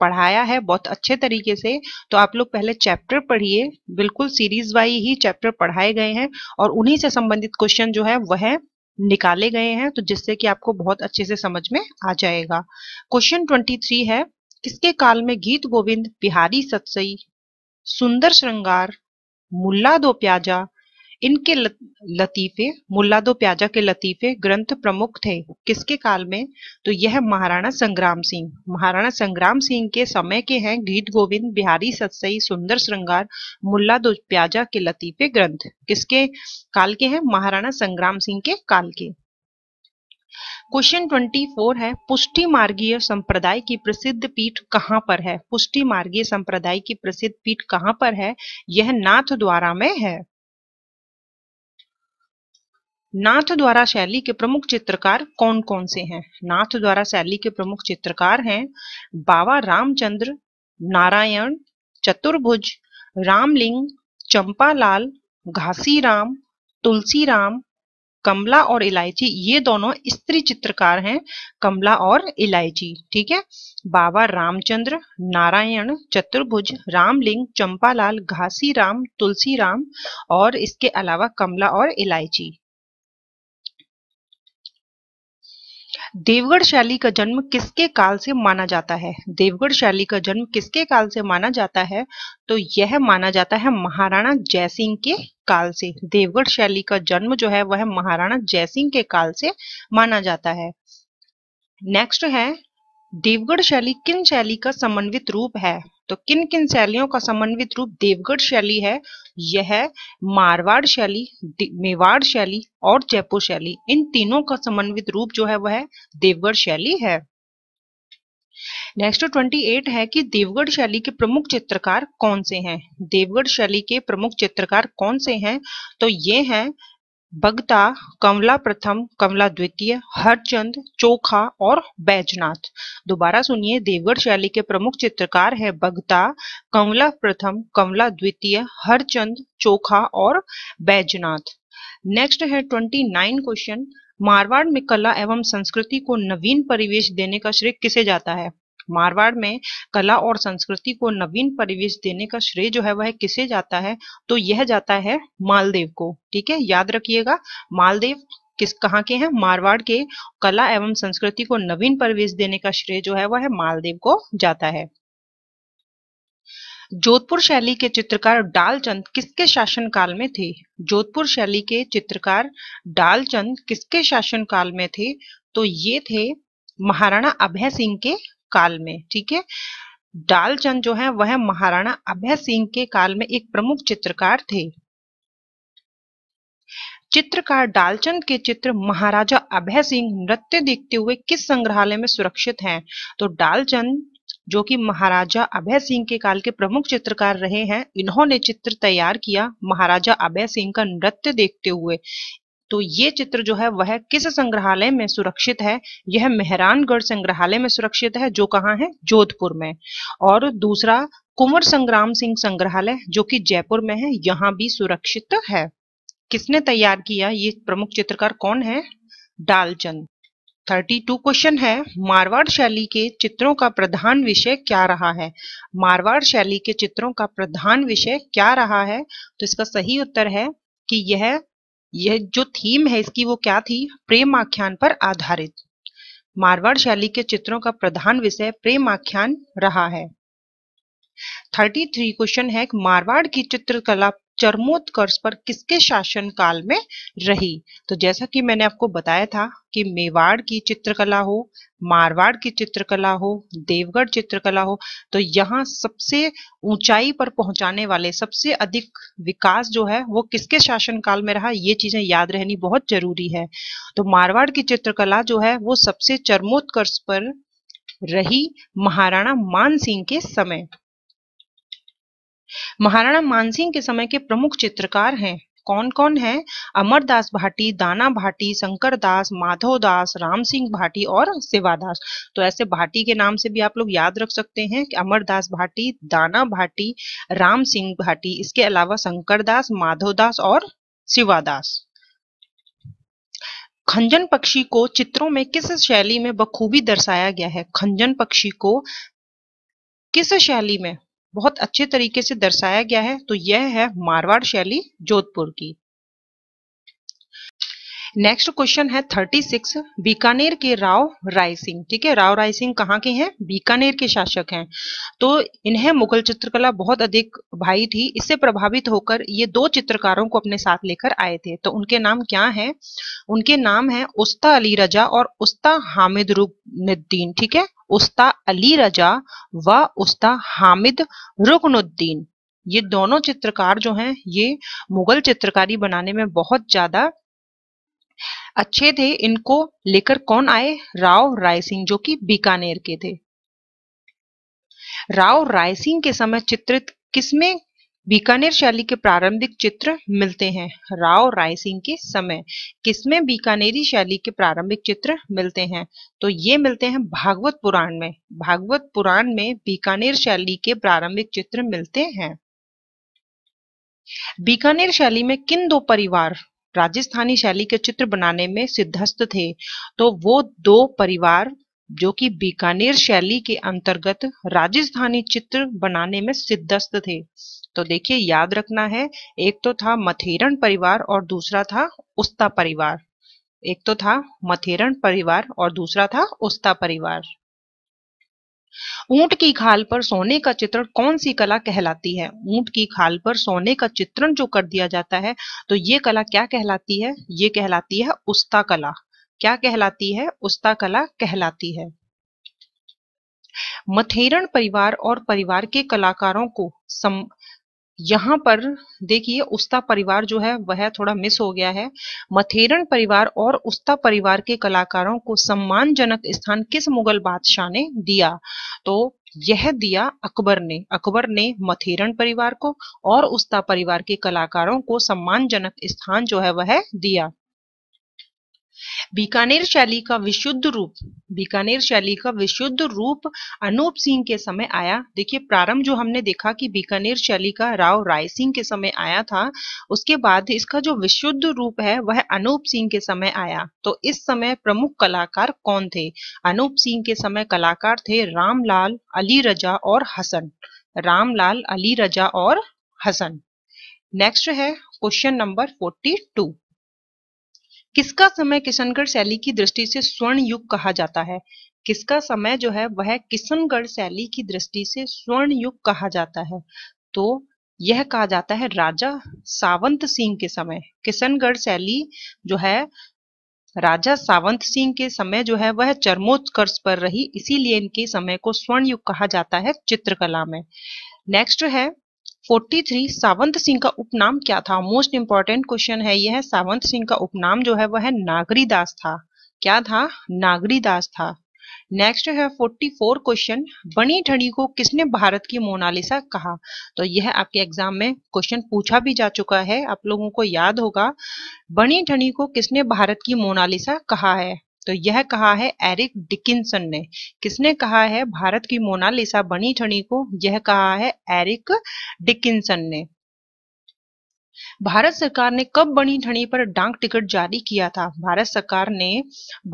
पढ़ाया है बहुत अच्छे तरीके से तो आप लोग पहले चैप्टर पढ़िए बिल्कुल सीरीज वाई ही चैप्टर पढ़ाए गए हैं और उन्हीं से संबंधित क्वेश्चन जो है वह निकाले गए हैं तो जिससे कि आपको बहुत अच्छे से समझ में आ जाएगा क्वेश्चन ट्वेंटी है किसके काल में गीत गोविंद बिहारी सतसई सुंदर श्रृंगार मुल्ला दो प्याजा इनके लतीफे मुल्ला दो प्याजा के लतीफे ग्रंथ प्रमुख थे किसके काल में तो यह महाराणा संग्राम सिंह महाराणा संग्राम सिंह के समय के हैं गीत गोविंद बिहारी सतसई सुंदर श्रृंगार मुल्ला दो प्याजा के लतीफे ग्रंथ किसके काल के हैं महाराणा संग्राम सिंह के काल के क्वेश्चन 24 है पुष्टि मार्गीय संप्रदाय की प्रसिद्ध पीठ कहाँ पर है पुष्टि मार्गीय संप्रदाय की प्रसिद्ध पीठ कहाँ पर है यह नाथ द्वारा में है नाथ द्वारा शैली के प्रमुख चित्रकार कौन कौन से हैं नाथ द्वारा शैली के प्रमुख चित्रकार हैं बाबा रामचंद्र नारायण चतुर्भुज रामलिंग चंपालाल घासीराम तुलसीराम कमला और इलायची ये दोनों स्त्री चित्रकार हैं कमला और इलायची ठीक है बाबा रामचंद्र नारायण चतुर्भुज रामलिंग चंपालाल घासीराम तुलसीराम और इसके अलावा कमला और इलायची देवगढ़ शैली का जन्म किसके काल से माना जाता है देवगढ़ शैली का जन्म किसके काल से माना जाता है तो यह माना जाता है महाराणा जयसिंह के काल से देवगढ़ शैली का जन्म जो है वह महाराणा जयसिंह के काल से माना जाता है नेक्स्ट है देवगढ़ शैली किन शैली का समन्वित रूप है तो किन किन शैलियों का समन्वित रूप देवगढ़ शैली है यह मारवाड़ शैली मेवाड़ शैली और जयपुर शैली इन तीनों का समन्वित रूप जो है वह देवगढ़ शैली है नेक्स्ट ट्वेंटी एट है कि देवगढ़ शैली के प्रमुख चित्रकार कौन से हैं देवगढ़ शैली के प्रमुख चित्रकार कौन से हैं तो ये हैं बगता कमला प्रथम, कमला द्वितीय, हरचंद, चोखा और बैजनाथ। दोबारा सुनिए देवगढ़ शैली के प्रमुख चित्रकार है बगता कमला प्रथम, कमला द्वितीय, हरचंद, चोखा और बैजनाथ। नेक्स्ट है ट्वेंटी नाइन क्वेश्चन मारवाड़ में कला एवं संस्कृति को नवीन परिवेश देने का श्रेय किसे जाता है मारवाड़ में कला और संस्कृति को नवीन परिवेश देने का श्रेय जो है वह किसे जाता है तो यह जाता है मालदेव को ठीक है याद रखिएगा मालदेव किस कहाँ के हैं मारवाड़ के कला एवं संस्कृति को नवीन परिवेश देने का श्रेय जो है वह मालदेव को जाता है जोधपुर शैली के चित्रकार डालचंद किसके शासनकाल में थे जोधपुर शैली के चित्रकार डालचंद किसके शासनकाल में थे तो ये थे महाराणा अभय सिंह के काल में ठीक है डालचंद जो है वह महाराणा अभय सिंह के काल में एक प्रमुख चित्रकार थे चित्रकार डालचंद के चित्र महाराजा अभय सिंह नृत्य देखते हुए किस संग्रहालय में सुरक्षित हैं? तो डालचंद जो कि महाराजा अभय सिंह के काल के प्रमुख चित्रकार रहे हैं इन्होंने चित्र तैयार किया महाराजा अभय सिंह का नृत्य देखते हुए तो ये चित्र जो है वह किस संग्रहालय में सुरक्षित है यह मेहरानगढ़ संग्रहालय में सुरक्षित है जो कहाँ है जोधपुर में और दूसरा कुंवर संग्राम सिंह संग्रहालय जो कि जयपुर में है यहाँ भी सुरक्षित है किसने तैयार किया ये प्रमुख चित्रकार कौन है डालचंद 32 क्वेश्चन है मारवाड़ शैली के चित्रों का प्रधान विषय क्या रहा है मारवाड़ शैली के चित्रों का प्रधान विषय क्या रहा है तो इसका सही उत्तर है कि यह यह जो थीम है इसकी वो क्या थी प्रेम आख्यान पर आधारित मारवाड़ शैली के चित्रों का प्रधान विषय प्रेम आख्यान रहा है 33 क्वेश्चन है मारवाड़ की चित्रकला चरमोत्कर्ष पर किसके शासनकाल में रही तो जैसा कि मैंने आपको बताया था कि मेवाड़ की चित्रकला हो मारवाड़ की चित्रकला हो देवगढ़ चित्रकला हो तो यहाँ सबसे ऊंचाई पर पहुंचाने वाले सबसे अधिक विकास जो है वो किसके शासनकाल में रहा ये चीजें याद रहनी बहुत जरूरी है तो मारवाड़ की चित्रकला जो है वो सबसे चरमोत्कर्ष पर रही महाराणा मान सिंह के समय महाराणा मानसिंह के समय के प्रमुख चित्रकार हैं कौन कौन है अमरदास भाटी दाना भाटी शंकर दास माधव दास राम सिंह भाटी और सेवादास तो ऐसे भाटी के नाम से भी आप लोग याद रख सकते हैं कि अमरदास भाटी दाना भाटी राम सिंह भाटी इसके अलावा शंकर दास माधव दास और शिवादास खंजन पक्षी को चित्रों में किस शैली में बखूबी दर्शाया गया है खंजन पक्षी को किस शैली में बहुत अच्छे तरीके से दर्शाया गया है तो यह है मारवाड़ शैली जोधपुर की नेक्स्ट क्वेश्चन है 36 बीकानेर के राव राय सिंह ठीक है राव राय सिंह कहाँ के हैं बीकानेर के शासक हैं तो इन्हें मुगल चित्रकला बहुत अधिक भाई थी इससे प्रभावित होकर ये दो चित्रकारों को अपने साथ लेकर आए थे तो उनके नाम क्या है उनके नाम है उस्ता अली रजा और उस्ता हामिद रुकनुद्दीन ठीक है उस्ता अली रजा व उस्ता हामिद रुकनुद्दीन ये दोनों चित्रकार जो हैं ये मुगल चित्रकारी बनाने में बहुत ज्यादा अच्छे थे इनको लेकर कौन आए राव राय सिंह जो कि बीकानेर के थे राव राय सिंह के समय चित्रित किसमें बीकानेर शैली के प्रारंभिक चित्र मिलते हैं राव राय सिंह के समय किसमें बीकानेरी शैली के प्रारंभिक चित्र मिलते हैं तो ये मिलते हैं भागवत पुराण में भागवत पुराण में बीकानेर शैली के प्रारंभिक चित्र मिलते हैं बीकानेर शैली में किन दो परिवार राजस्थानी शैली के चित्र बनाने में सिद्धस्त थे तो वो दो परिवार जो कि बीकानेर शैली के अंतर्गत राजस्थानी चित्र बनाने में सिद्धस्त थे तो देखिए याद रखना है एक तो था मथेरन परिवार और दूसरा था उस्ता परिवार एक तो था मथेरन परिवार और दूसरा था उस्ता परिवार ऊंट की खाल पर सोने का चित्रण कौन सी कला कहलाती है ऊंट की खाल पर सोने का चित्रण जो कर दिया जाता है तो ये कला क्या कहलाती है ये कहलाती है उस्ता कला क्या कहलाती है उस्ता कला कहलाती है मथेरन परिवार और परिवार के कलाकारों को सम, यहाँ पर देखिए उस्ता परिवार जो है वह थोड़ा मिस हो गया है मथेरन परिवार और उस्ता परिवार के कलाकारों को सम्मानजनक स्थान किस मुगल बादशाह ने दिया तो यह दिया अकबर ने अकबर ने मथेरन परिवार को और उस्ता परिवार के कलाकारों को सम्मानजनक स्थान जो है वह दिया बीकानेर शैली का विशुद्ध रूप बीकानेर शैली का विशुद्ध रूप अनूप सिंह के समय आया देखिए प्रारंभ जो हमने देखा कि बीकानेर शैली का राव राय सिंह के समय आया था उसके बाद इसका जो विशुद्ध रूप है वह अनूप सिंह के समय आया तो इस समय प्रमुख कलाकार कौन थे अनूप सिंह के समय कलाकार थे रामलाल अली रजा और हसन रामलाल अली रजा और हसन नेक्स्ट है क्वेश्चन नंबर फोर्टी टू किसका समय किशनगढ़ शैली की दृष्टि से स्वर्ण युग कहा जाता है किसका समय जो है वह किशनगढ़ शैली की दृष्टि से स्वर्ण युग कहा जाता है तो यह कहा जाता है राजा सावंत सिंह के समय किशनगढ़ शैली जो है राजा सावंत सिंह के समय जो है वह चरमोत्कर्ष पर रही इसीलिए इनके समय को स्वर्ण युग कहा जाता है चित्रकला में नेक्स्ट है 43 सावंत सिंह का उपनाम क्या था मोस्ट इंपॉर्टेंट क्वेश्चन है यह सावंत सिंह का उपनाम जो है वह नागरी दास था क्या था नागरी दास था नेक्स्ट है 44 क्वेश्चन बनी ठड़ी को किसने भारत की मोनालिसा कहा तो यह आपके एग्जाम में क्वेश्चन पूछा भी जा चुका है आप लोगों को याद होगा बनी ठड़ी को किसने भारत की मोनालिसा कहा है तो यह कहा है एरिक डिकिंसन ने किसने कहा है भारत की मोनालिसा बनी ठनी को यह कहा है एरिक डिकिंसन ने भारत सरकार ने कब बनी ठनी पर डाक टिकट जारी किया था भारत सरकार ने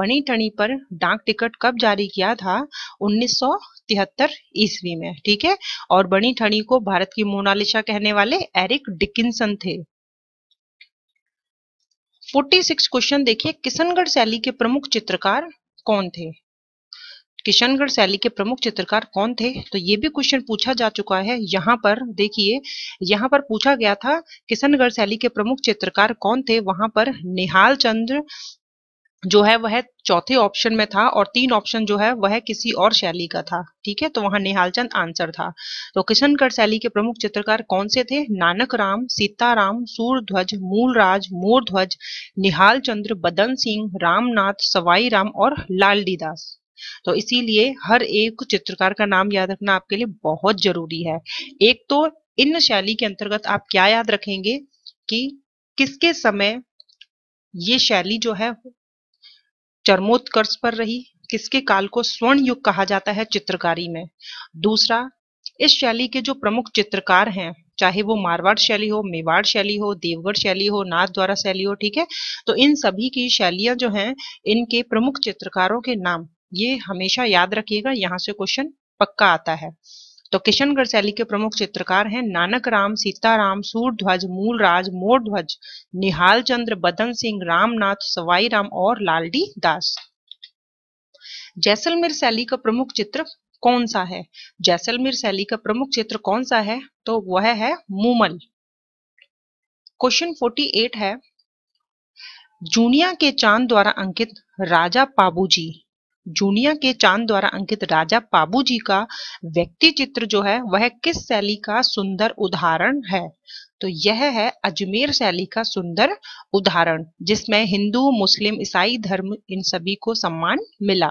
बनी ठनी पर डाक टिकट कब जारी किया था 1973 ईस्वी में ठीक है और बनी ठणी को भारत की मोनालिसा कहने वाले एरिक डिकिंसन थे 46 क्वेश्चन देखिए किशनगढ़ शैली के प्रमुख चित्रकार कौन थे किशनगढ़ शैली के प्रमुख चित्रकार कौन थे तो ये भी क्वेश्चन पूछा जा चुका है यहाँ पर देखिए यहाँ पर पूछा गया था किशनगढ़ शैली के प्रमुख चित्रकार कौन थे वहां पर निहाल चंद्र जो है वह चौथे ऑप्शन में था और तीन ऑप्शन जो है वह किसी और शैली का था ठीक है तो वहां निहालचंद आंसर था तो किशनगढ़ शैली के प्रमुख चित्रकार कौन से थे नानक राम सीताराम सूरध्वज मूलराज मोरध्वज निहाल चंद्र बदन सिंह रामनाथ सवाई राम और लालडी दास तो इसीलिए हर एक चित्रकार का नाम याद रखना आपके लिए बहुत जरूरी है एक तो इन शैली के अंतर्गत आप क्या याद रखेंगे कि किसके समय ये शैली जो है चरमोत्कर्ष पर रही किसके काल को स्वर्ण युग कहा जाता है चित्रकारी में दूसरा इस शैली के जो प्रमुख चित्रकार हैं चाहे वो मारवाड़ शैली हो मेवाड़ शैली हो देवगढ़ शैली हो नाथ द्वारा शैली हो ठीक है तो इन सभी की शैलियां जो हैं इनके प्रमुख चित्रकारों के नाम ये हमेशा याद रखिएगा यहाँ से क्वेश्चन पक्का आता है तो किशनगढ़ शैली के प्रमुख चित्रकार हैं नानक राम सीताराम सूरध्वज मूलराज मोरध्वज निहाल चंद्र बदन सिंह रामनाथ सवाई राम और लालडी दास जैसलमेर शैली का प्रमुख चित्र कौन सा है जैसलमेर शैली का प्रमुख चित्र कौन सा है तो वह है मूमल क्वेश्चन 48 है जूनिया के चांद द्वारा अंकित राजा पाबूजी जूनिया के चांद द्वारा अंकित राजा पाबू जी का व्यक्ति चित्र जो है वह किस शैली का सुंदर उदाहरण है तो यह है अजमेर शैली का सुंदर उदाहरण जिसमें हिंदू मुस्लिम ईसाई धर्म इन सभी को सम्मान मिला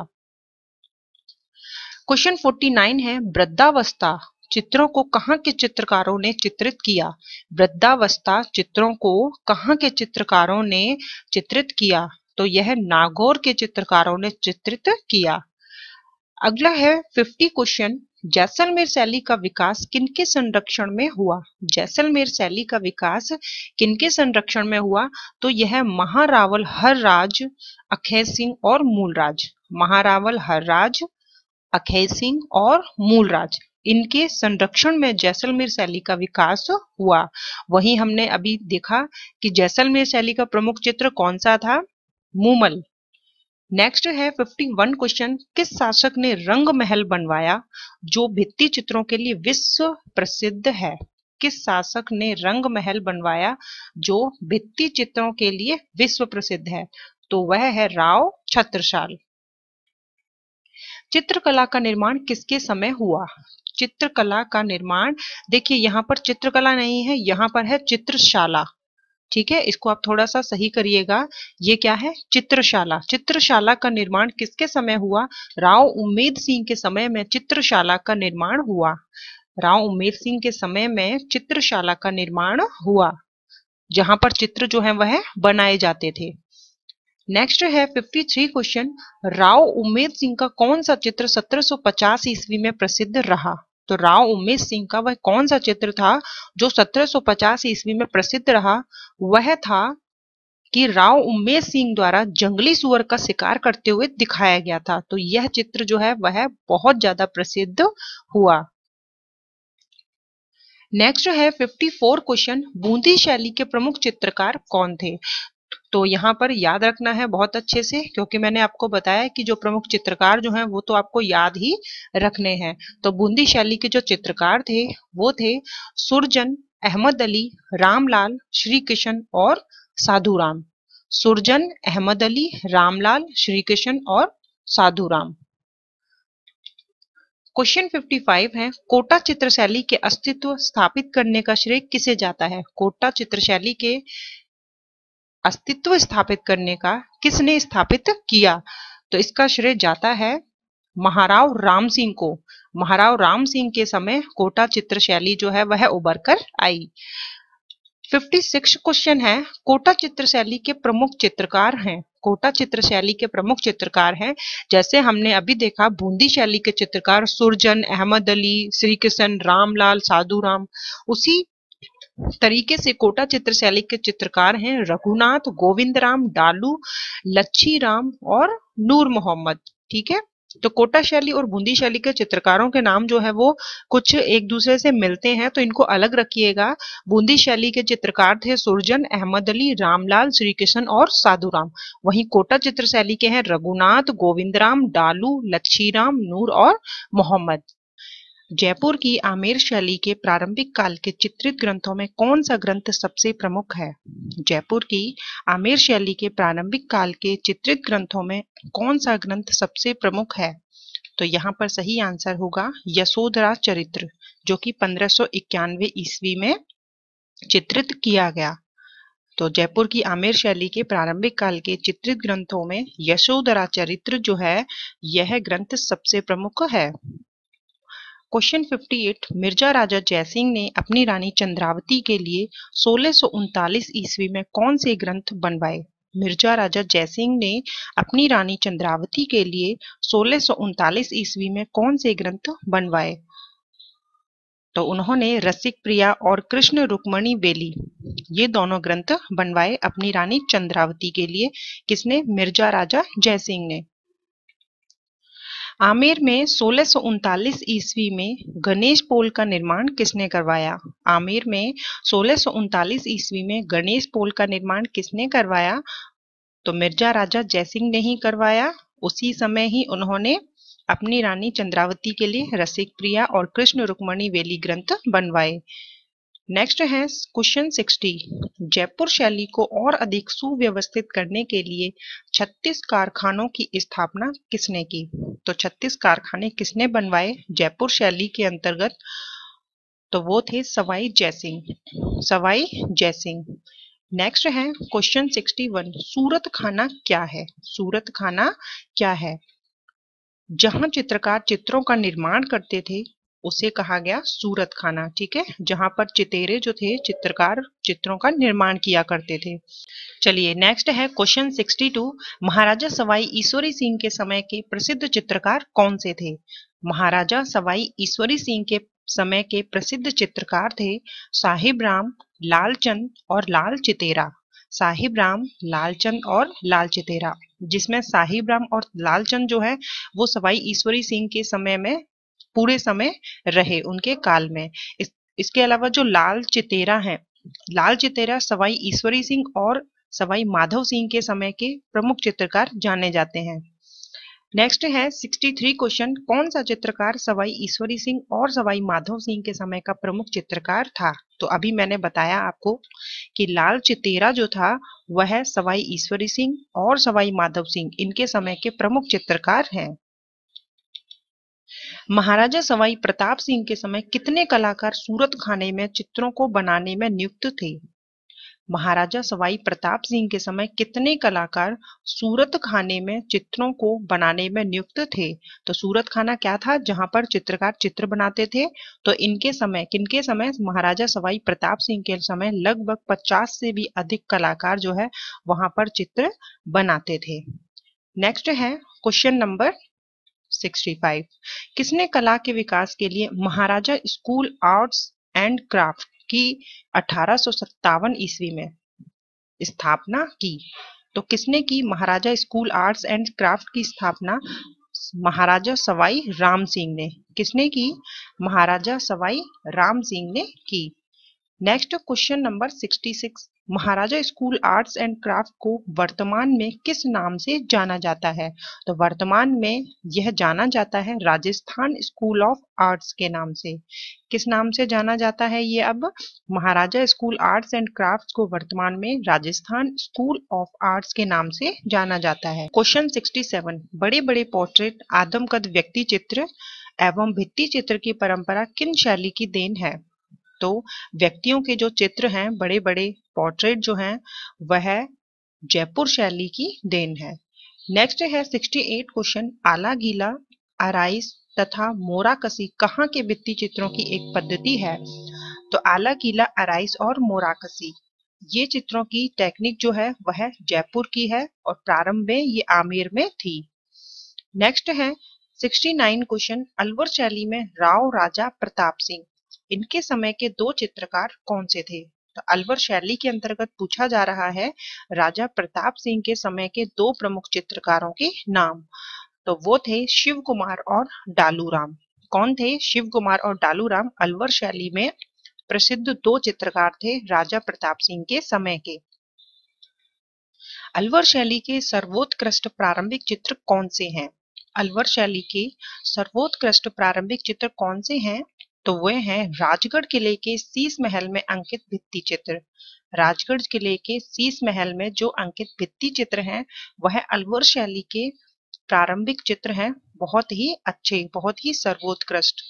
क्वेश्चन 49 है वृद्धावस्था चित्रों को कहाँ के चित्रकारों ने चित्रित किया वृद्धावस्था चित्रों को कहाँ के चित्रकारों ने चित्रित किया तो यह नागौर के चित्रकारों ने चित्रित किया अगला है फिफ्टी क्वेश्चन जैसलमेर शैली का विकास किनके संरक्षण में हुआ जैसलमेर शैली का विकास किनके संरक्षण में हुआ तो यह महारावल हर राज अखय सिंह और मूलराज महारावल हर राज अखय सिंह और मूलराज इनके संरक्षण में जैसलमेर शैली का विकास हुआ वहीं हमने अभी देखा कि जैसलमेर शैली का प्रमुख चित्र कौन सा था मूमल नेक्स्ट है 51 क्वेश्चन किस शासक ने रंग महल बनवाया जो भित्ति चित्रों के लिए विश्व प्रसिद्ध है किस शासक ने रंग महल बनवाया जो भित्ति चित्रों के लिए विश्व प्रसिद्ध है तो वह है राव छत्रशाल चित्रकला का निर्माण किसके समय हुआ चित्रकला का निर्माण देखिए यहाँ पर चित्रकला नहीं है यहाँ पर है चित्रशाला ठीक है इसको आप थोड़ा सा सही करिएगा ये क्या है चित्रशाला चित्रशाला का निर्माण किसके समय हुआ राव उम्मेद सिंह के समय में चित्रशाला का निर्माण हुआ राव उम्मेद सिंह के समय में चित्रशाला का निर्माण हुआ जहां पर चित्र जो है वह बनाए जाते थे नेक्स्ट है 53 क्वेश्चन राव उमेद सिंह का कौन सा चित्र 1750 ईस्वी में प्रसिद्ध रहा तो राव उमेश सिंह का वह कौन सा चित्र था जो 1750 ईस्वी में प्रसिद्ध रहा वह था कि राव उमेश सिंह द्वारा जंगली सुअर का शिकार करते हुए दिखाया गया था तो यह चित्र जो है वह बहुत ज्यादा प्रसिद्ध हुआ नेक्स्ट है 54 क्वेश्चन बूंदी शैली के प्रमुख चित्रकार कौन थे तो यहाँ पर याद रखना है बहुत अच्छे से क्योंकि मैंने आपको बताया कि जो प्रमुख चित्रकार जो हैं वो तो आपको याद ही रखने हैं तो बूंदी शैली के जो चित्रकार थे वो थे सुरजन अहमद अली रामलाल श्री किशन और साधु राम सुरजन अहमद अली रामलाल श्री किशन और साधु राम क्वेश्चन 55 है कोटा चित्रशैली के अस्तित्व स्थापित करने का श्रेय किसे जाता है कोटा चित्रशैली के अस्तित्व स्थापित करने का किसने स्थापित किया तो इसका श्रेय जाता है महाराव राम सिंह को महाराव राम सिंह के समय कोटा शैली जो है वह उभर कर आई 56 क्वेश्चन है कोटा चित्र शैली के प्रमुख चित्रकार हैं कोटा चित्र शैली के प्रमुख चित्रकार हैं जैसे हमने अभी देखा बूंदी शैली के चित्रकार सुरजन अहमद अली श्री कृष्ण रामलाल साधु राम उसी तरीके से कोटा चित्र शैली के चित्रकार हैं रघुनाथ गोविंद राम डालू लच्छी राम और नूर मोहम्मद ठीक है तो कोटा शैली और बूंदी शैली के चित्रकारों के नाम जो है वो कुछ एक दूसरे से मिलते हैं तो इनको अलग रखिएगा बूंदी शैली के चित्रकार थे सुरजन अहमद अली रामलाल श्री कृष्ण और साधुराम वहीं कोटा चित्र शैली के हैं रघुनाथ गोविंद राम डालू लच्छीराम नूर और मोहम्मद जयपुर की आमेर शैली के प्रारंभिक काल के चित्रित ग्रंथों में कौन सा ग्रंथ सबसे प्रमुख है जयपुर की आमेर शैली के प्रारंभिक काल के चित्रित ग्रंथों में कौन सा ग्रंथ सबसे प्रमुख है तो यहाँ पर सही आंसर होगा यशोधरा चरित्र जो कि पंद्रह ईस्वी में चित्रित किया गया तो जयपुर की आमेर शैली के प्रारंभिक काल के चित्रित ग्रंथों में यशोधरा चरित्र जो है यह ग्रंथ सबसे प्रमुख है क्वेश्चन 58 मिर्जा राजा जयसिंह ने अपनी रानी चंद्रावती के लिए सोलह ईस्वी में कौन से ग्रंथ बनवाए मिर्जा राजा जयसिंह ने अपनी रानी चंद्रावती के लिए सोलह ईस्वी में कौन से ग्रंथ बनवाए तो उन्होंने रसिक प्रिया और कृष्ण रुक्मणी बेली ये दोनों ग्रंथ बनवाए अपनी रानी चंद्रावती के लिए किसने मिर्जा राजा जयसिंह ने आमेर में सोलह ईस्वी में गणेश पोल का निर्माण किसने करवाया आमेर में सोलह ईस्वी में गणेश पोल का निर्माण किसने करवाया तो मिर्जा राजा जयसिंह ने ही करवाया उसी समय ही उन्होंने अपनी रानी चंद्रावती के लिए रसिक प्रिया और कृष्ण रुक्मणी वेली ग्रंथ बनवाए नेक्स्ट है क्वेश्चन 60 जयपुर शैली को और अधिक सुव्यवस्थित करने के लिए 36 कारखानों की स्थापना किसने की तो 36 कारखाने किसने बनवाए जयपुर शैली के अंतर्गत तो वो थे सवाई जयसिंह सवाई जयसिंह नेक्स्ट है क्वेश्चन 61 सूरत खाना क्या है सूरत खाना क्या है जहां चित्रकार चित्रों का निर्माण करते थे उसे कहा गया सूरत खाना ठीक है जहां पर चितेरे जो थे चित्रकार चित्रों का निर्माण किया करते थे चलिए नेक्स्ट है क्वेश्चन 62 महाराजा सवाई ईश्वरी सिंह के समय के प्रसिद्ध चित्रकार कौन से थे महाराजा सवाई ईश्वरी सिंह के समय के प्रसिद्ध चित्रकार थे साहिब राम लालचंद और लाल चितेरा साहिब राम लालचंद और लाल चितेरा जिसमें साहिब राम और लालचंद जो है वो सवाई ईश्वरी सिंह के समय में पूरे समय रहे उनके काल में इस, इसके अलावा जो लाल चितेरा है लाल चितेरा सवाई ईश्वरी सिंह और सवाई माधव सिंह के समय के प्रमुख चित्रकार जाने जाते हैं नेक्स्ट है 63 क्वेश्चन कौन सा चित्रकार सवाई ईश्वरी सिंह और सवाई माधव सिंह के समय का प्रमुख चित्रकार था तो अभी मैंने बताया आपको कि लाल चितेरा जो था वह सवाई ईश्वरी सिंह और सवाई माधव सिंह इनके समय के प्रमुख चित्रकार हैं महाराजा सवाई प्रताप सिंह के समय कितने कलाकार सूरत खाने में चित्रों को बनाने में नियुक्त थे महाराजा सवाई प्रताप सिंह के समय कितने कलाकार सूरत खाने में चित्रों को बनाने में नियुक्त थे तो सूरत खाना क्या था जहां पर चित्रकार चित्र बनाते थे तो इनके समय किनके समय महाराजा सवाई प्रताप सिंह के समय लगभग 50 से भी अधिक कलाकार जो है वहां पर चित्र बनाते थे नेक्स्ट है क्वेश्चन नंबर 1865 किसने कला के विकास के लिए Maharaja school arts and craft की अठारह ईस्वी में स्थापना की तो किसने की Maharaja school arts and craft की स्थापना महाराजा सवाई राम सिंह ने किसने की महाराजा सवाई राम सिंह ने की next question number 66 Maharaja school arts and craft को वर्तमान में किस नाम से जाना जाता है तो वर्तमान में यह जाना जाता है राजस्थान स्कूल ऑफ आर्ट्स के नाम से किस नाम से जाना जाता है ये अब Maharaja school arts and craft को वर्तमान में राजस्थान स्कूल ऑफ आर्ट्स के नाम से जाना जाता है क्वेश्चन सिक्सटी बड़े बड़े पोर्ट्रेट आदमकद व्यक्ति चित्र एवं भित्ति चित्र की परंपरा किन शैली की देन है तो व्यक्तियों के जो चित्र हैं बड़े बड़े पोर्ट्रेट जो हैं वह जयपुर शैली की देन है नेक्स्ट है 68 क्वेश्चन आला गीला अराइस तथा मोराकसी कहाँ के वित्तीय चित्रों की एक पद्धति है तो आला गीला अराइस और मोराकसी ये चित्रों की टेक्निक जो है वह जयपुर की है और प्रारंभ में ये आमेर में थी नेक्स्ट है 69 क्वेश्चन अलवर शैली में राव राजा प्रताप सिंह इनके समय के दो चित्रकार कौन से थे तो अलवर शैली के अंतर्गत पूछा जा रहा है राजा प्रताप सिंह के समय के दो प्रमुख चित्रकारों के नाम तो वो थे शिव कुमार और डालूराम कौन थे शिव कुमार और डालूराम अलवर शैली में प्रसिद्ध दो चित्रकार थे राजा प्रताप सिंह के समय के अलवर शैली के सर्वोत्कृष्ट प्रारंभिक चित्र कौन से हैं अलवर शैली के सर्वोत्कृष्ट प्रारंभिक चित्र कौन से हैं तो वे हैं राजगढ़ किले के शीश महल में अंकित भित्ति चित्र राजगढ़ किले के शीश महल में जो अंकित भित्ति चित्र हैं वह अलवर शैली के प्रारंभिक चित्र हैं बहुत ही अच्छे बहुत ही सर्वोत्कृष्ट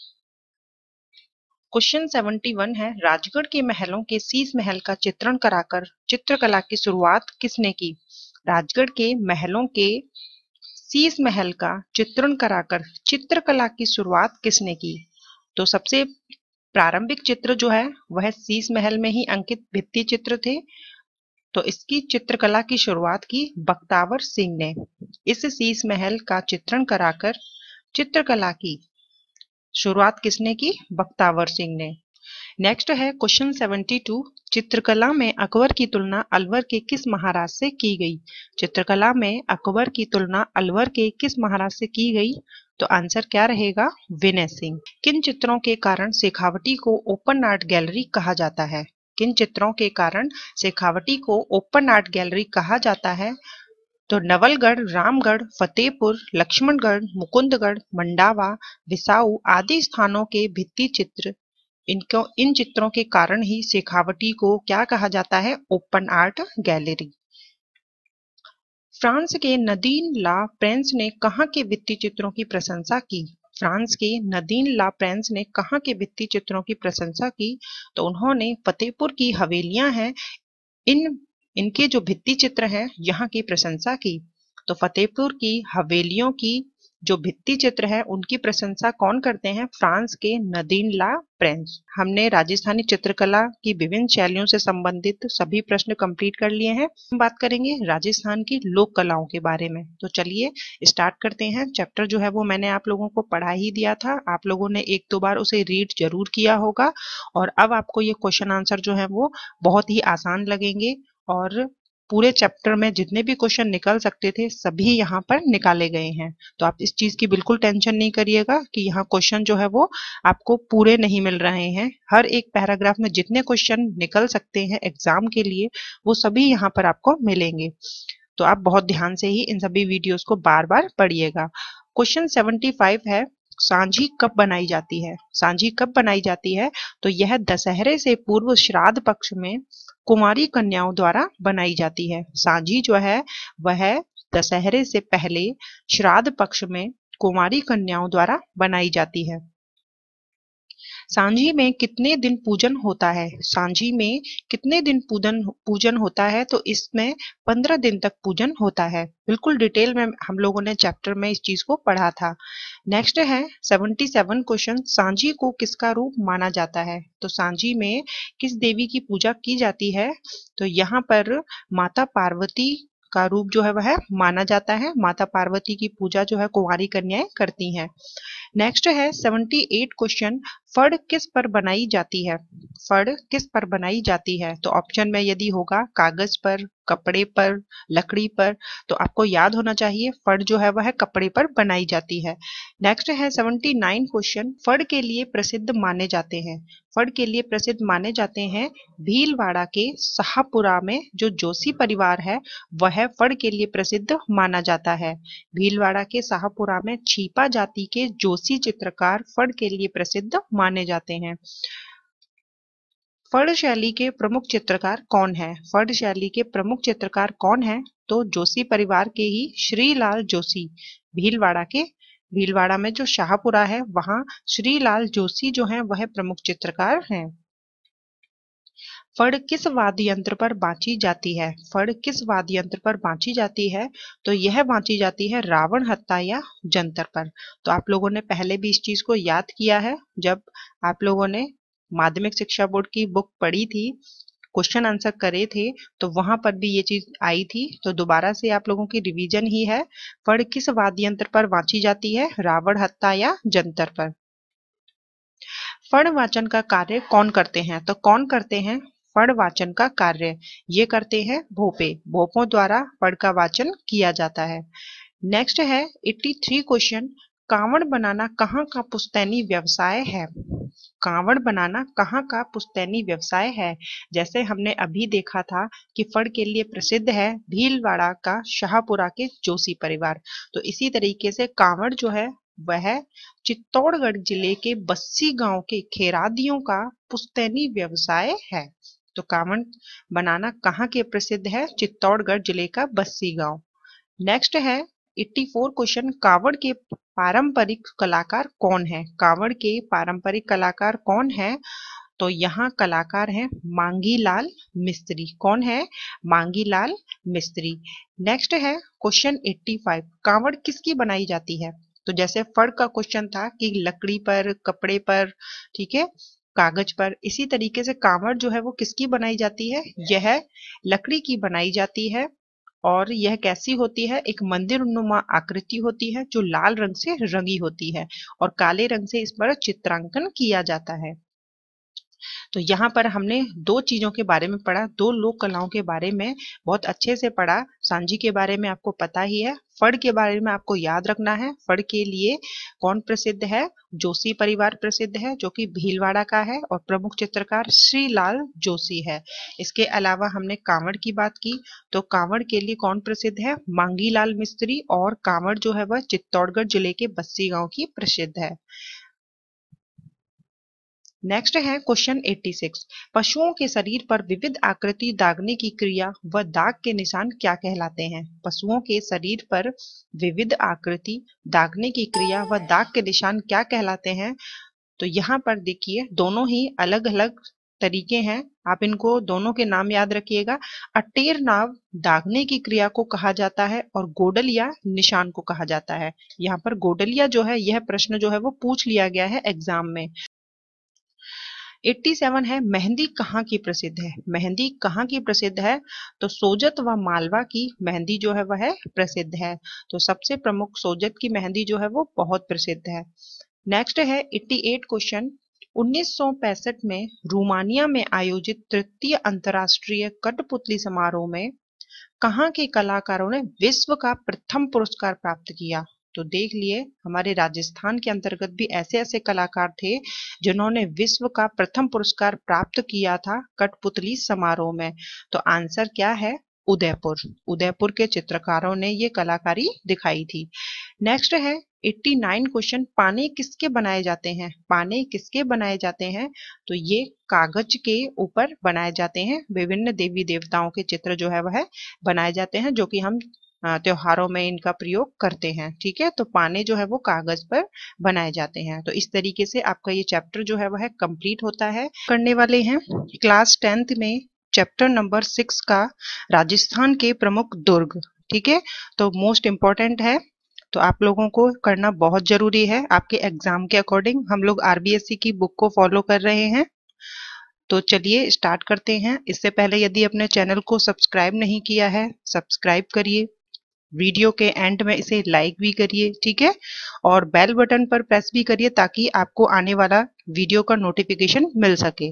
क्वेश्चन 71 है राजगढ़ के महलों के शीश महल का चित्रण कराकर चित्रकला की शुरुआत किसने की राजगढ़ के महलों के शीश महल का चित्रण कराकर चित्रकला की शुरुआत किसने की तो सबसे प्रारंभिक चित्र जो है वह शीश महल में ही अंकित भित्ति चित्र थे तो इसकी चित्रकला की शुरुआत की बक्तावर सिंह ने इस शीश महल का चित्रण कराकर चित्रकला की शुरुआत किसने की बक्तावर सिंह ने नेक्स्ट है क्वेश्चन 72 चित्रकला में अकबर की तुलना अलवर के किस महाराज से की गई चित्रकला में अकबर की तुलना अलवर के किस महाराज से की गई तो आंसर क्या रहेगा विनय सिंह किन चित्रों के कारण शेखावटी को ओपन आर्ट गैलरी कहा जाता है किन चित्रों के कारण शेखावटी को ओपन आर्ट गैलरी कहा जाता है तो नवलगढ़ रामगढ़ फतेहपुर लक्ष्मणगढ़ मुकुंदगढ़ मंडावा विसाऊ आदि स्थानों के भित्ति चित्र इनको इन चित्रों के कारण ही शेखावटी को क्या कहा जाता है ओपन आर्ट गैलरी फ्रांस के नदीन ला प्रेंस ने कहा के वित्तीय चित्रों की प्रशंसा की फ्रांस के नदीन ला प्रेंस ने कहा के वित्तीय चित्रों की प्रशंसा की तो उन्होंने फतेहपुर की हवेलियां हैं इन इनके जो भित्ति चित्र हैं यहाँ की प्रशंसा की तो फतेहपुर की हवेलियों की जो भित्ति चित्र है उनकी प्रशंसा कौन करते हैं फ्रांस के नदीन ला प्रेंस हमने राजस्थानी चित्रकला की विभिन्न शैलियों से संबंधित सभी प्रश्न कंप्लीट कर लिए हैं हम बात करेंगे राजस्थान की लोक कलाओं के बारे में तो चलिए स्टार्ट करते हैं चैप्टर जो है वो मैंने आप लोगों को पढ़ा ही दिया था आप लोगों ने एक दो बार उसे रीड जरूर किया होगा और अब आपको ये क्वेश्चन आंसर जो है वो बहुत ही आसान लगेंगे और पूरे चैप्टर में जितने भी क्वेश्चन निकल सकते थे सभी यहाँ पर निकाले गए हैं तो आप इस चीज़ की बिल्कुल टेंशन नहीं करिएगा कि यहाँ क्वेश्चन जो है वो आपको पूरे नहीं मिल रहे हैं हर एक पैराग्राफ में जितने क्वेश्चन निकल सकते हैं एग्जाम के लिए वो सभी यहाँ पर आपको मिलेंगे तो आप बहुत ध्यान से ही इन सभी वीडियोज को बार बार पढ़िएगा क्वेश्चन सेवेंटी है सांझी कब बनाई जाती है सांझी कब बनाई जाती है तो यह दशहरे से पूर्व श्राद्ध पक्ष में कुमारी कन्याओं द्वारा बनाई जाती है सांझी जो है वह दशहरे से पहले श्राद्ध पक्ष में कुमारी कन्याओं द्वारा बनाई जाती है सांझी में कितने दिन पूजन होता है सांझी में कितने दिन पूजन पूजन होता है तो इसमें पंद्रह दिन तक पूजन होता है बिल्कुल डिटेल में हम लोगों ने चैप्टर में इस चीज को पढ़ा था नेक्स्ट है सेवेंटी सेवन क्वेश्चन सांझी को किसका रूप माना जाता है तो सांझी में किस देवी की पूजा की जाती है तो यहाँ पर माता पार्वती का रूप जो है वह माना जाता है माता पार्वती की पूजा जो है कुंवारी कन्याएं करती हैं नेक्स्ट है 78 क्वेश्चन फड़ किस पर बनाई जाती है फड़ किस पर बनाई जाती है तो ऑप्शन में यदि होगा कागज पर कपड़े पर लकड़ी पर तो आपको याद होना चाहिए फड़ जो है वह कपड़े पर बनाई जाती है नेक्स्ट है 79 क्वेश्चन फड़ के लिए प्रसिद्ध माने जाते हैं फड़ के लिए प्रसिद्ध माने जाते हैं भीलवाड़ा के शाहपुरा में जो जोशी परिवार है वह फड़ के लिए प्रसिद्ध माना जाता है भीलवाड़ा के शाहपुरा में छीपा जाति के जोशी रूसी चित्रकार फड़ के लिए प्रसिद्ध माने जाते हैं फड़ शैली के प्रमुख चित्रकार कौन है फड़ शैली के प्रमुख चित्रकार कौन है तो जोशी परिवार के ही श्रीलाल जोशी भीलवाड़ा के भीलवाड़ा में जो शाहपुरा है वहां श्रीलाल जोशी जो हैं वह प्रमुख चित्रकार हैं फड़ किस वाद्य यंत्र पर बांची जाती है फड़ किस वाद्य यंत्र पर बांची जाती है तो यह बांची जाती है रावण हत्या या जंतर पर तो आप लोगों ने पहले भी इस चीज को याद किया है जब आप लोगों ने माध्यमिक शिक्षा बोर्ड की बुक पढ़ी थी क्वेश्चन आंसर करे थे तो वहां पर भी ये चीज आई थी तो दोबारा से आप लोगों की रिवीजन ही है फड़ किस वाद्य यंत्र पर वाची जाती है रावण हत्ता या जंतर पर फण वाचन का कार्य कौन करते हैं तो कौन करते हैं पढ़ वाचन का कार्य ये करते हैं भोपे भोपों द्वारा पढ़ का वाचन किया जाता है नेक्स्ट है 83 क्वेश्चन कावड़ बनाना कहाँ का पुस्तैनी व्यवसाय है कांवड़ बनाना कहाँ का पुस्तैनी व्यवसाय है जैसे हमने अभी देखा था कि फड़ के लिए प्रसिद्ध है भीलवाड़ा का शाहपुरा के जोशी परिवार तो इसी तरीके से कांवड़ जो है वह चित्तौड़गढ़ जिले के बस्सी गांव के खेरादियों का पुस्तैनी व्यवसाय है तो कांवड़ बनाना कहाँ के प्रसिद्ध है चित्तौड़गढ़ जिले का बस्सी गांव नेक्स्ट है 84 क्वेश्चन कावड़ के पारंपरिक कलाकार कौन है कांवड़ के पारंपरिक कलाकार कौन है तो यहाँ कलाकार हैं मांगीलाल मिस्त्री कौन है मांगीलाल मिस्त्री नेक्स्ट है क्वेश्चन 85 कांवड़ किसकी बनाई जाती है तो जैसे फड़ का क्वेश्चन था कि लकड़ी पर कपड़े पर ठीक है कागज पर इसी तरीके से कांवड़ जो है वो किसकी बनाई जाती है यह लकड़ी की बनाई जाती है और यह कैसी होती है एक मंदिर नुमा आकृति होती है जो लाल रंग से रंगी होती है और काले रंग से इस पर चित्रांकन किया जाता है तो यहाँ पर हमने दो चीज़ों के बारे में पढ़ा दो लोक कलाओं के बारे में बहुत अच्छे से पढ़ा सांझी के बारे में आपको पता ही है फड़ के बारे में आपको याद रखना है फड़ के लिए कौन प्रसिद्ध है जोशी परिवार प्रसिद्ध है जो कि भीलवाड़ा का है और प्रमुख चित्रकार श्रीलाल जोशी है इसके अलावा हमने कांवड़ की बात की तो कांवड़ के लिए कौन प्रसिद्ध है मांगीलाल मिस्त्री और कांवड़ जो है वह चित्तौड़गढ़ जिले के बस्सी गांव की प्रसिद्ध है नेक्स्ट है क्वेश्चन 86 पशुओं के शरीर पर विविध आकृति दागने की क्रिया व दाग के निशान क्या कहलाते हैं पशुओं के शरीर पर विविध आकृति दागने की क्रिया व दाग के निशान क्या कहलाते हैं तो यहाँ पर देखिए दोनों ही अलग अलग तरीके हैं आप इनको दोनों के नाम याद रखिएगा अटेर नाव दागने की क्रिया को कहा जाता है और गोडलिया निशान को कहा जाता है यहाँ पर गोडलिया जो है यह प्रश्न जो है वो पूछ लिया गया है एग्जाम में 87 है मेहंदी कहाँ की प्रसिद्ध है मेहंदी कहाँ की प्रसिद्ध है तो सोजत व मालवा की मेहंदी जो है वह प्रसिद्ध है तो सबसे प्रमुख सोजत की मेहंदी जो है वो बहुत प्रसिद्ध है नेक्स्ट है 88 क्वेश्चन 1965 में रोमानिया में आयोजित तृतीय अंतर्राष्ट्रीय कटपुतली समारोह में कहाँ के कलाकारों ने विश्व का प्रथम पुरस्कार प्राप्त किया तो देख लिए हमारे राजस्थान के अंतर्गत भी ऐसे ऐसे कलाकार थे जिन्होंने विश्व का प्रथम पुरस्कार प्राप्त किया था कठपुतली समारोह में तो आंसर क्या है उदयपुर उदयपुर के चित्रकारों ने ये कलाकारी दिखाई थी नेक्स्ट है 89 क्वेश्चन पाने किसके बनाए जाते हैं पाने किसके बनाए जाते हैं तो ये कागज के ऊपर बनाए जाते हैं विभिन्न देवी देवताओं के चित्र जो है वह बनाए जाते हैं जो कि हम त्योहारों में इनका प्रयोग करते हैं ठीक है तो पाने जो है वो कागज पर बनाए जाते हैं तो इस तरीके से आपका ये चैप्टर जो है वह कंप्लीट होता है करने वाले हैं क्लास टेंथ में चैप्टर नंबर सिक्स का राजस्थान के प्रमुख दुर्ग ठीक है तो मोस्ट इम्पॉर्टेंट है तो आप लोगों को करना बहुत जरूरी है आपके एग्जाम के अकॉर्डिंग हम लोग आरबीएससी की बुक को फॉलो कर रहे हैं तो चलिए स्टार्ट करते हैं इससे पहले यदि अपने चैनल को सब्सक्राइब नहीं किया है सब्सक्राइब करिए वीडियो के एंड में इसे लाइक भी करिए ठीक है और बेल बटन पर प्रेस भी करिए ताकि आपको आने वाला वीडियो का नोटिफिकेशन मिल सके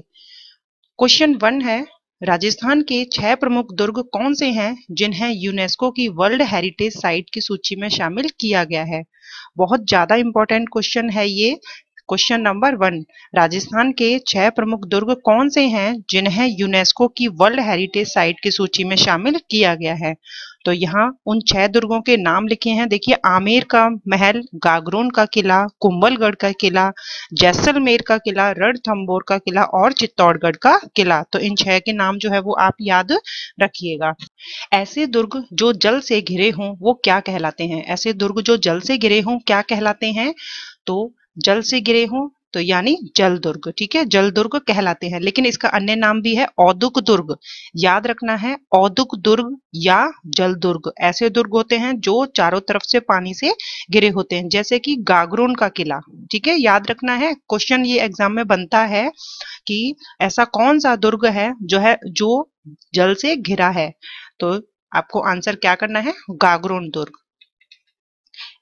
क्वेश्चन वन है राजस्थान के छह प्रमुख दुर्ग कौन से हैं जिन्हें यूनेस्को की वर्ल्ड हेरिटेज साइट की सूची में शामिल किया गया है बहुत ज्यादा इंपॉर्टेंट क्वेश्चन है ये क्वेश्चन नंबर वन राजस्थान के छह प्रमुख दुर्ग कौन से हैं जिन्हें यूनेस्को की वर्ल्ड हेरिटेज साइट की सूची में शामिल किया गया है तो यहाँ उन छह दुर्गों के नाम लिखे हैं देखिए आमेर का महल गागरोन का किला कुंभलगढ़ का किला जैसलमेर का किला रणथम्बोर का किला और चित्तौड़गढ़ का किला तो इन छह के नाम जो है वो आप याद रखिएगा ऐसे दुर्ग जो जल से घिरे हों वो क्या कहलाते हैं ऐसे दुर्ग जो जल से घिरे हों क्या कहलाते हैं तो जल से गिरे हों तो यानी जल दुर्ग ठीक है जल दुर्ग कहलाते हैं लेकिन इसका अन्य नाम भी है औदुक दुर्ग याद रखना है औदुक दुर्ग या जल दुर्ग ऐसे दुर्ग होते हैं जो चारों तरफ से पानी से गिरे होते हैं जैसे कि गागरोन का किला ठीक है याद रखना है क्वेश्चन ये एग्जाम में बनता है कि ऐसा कौन सा दुर्ग है जो है जो जल से घिरा है तो आपको आंसर क्या करना है गागरोन दुर्ग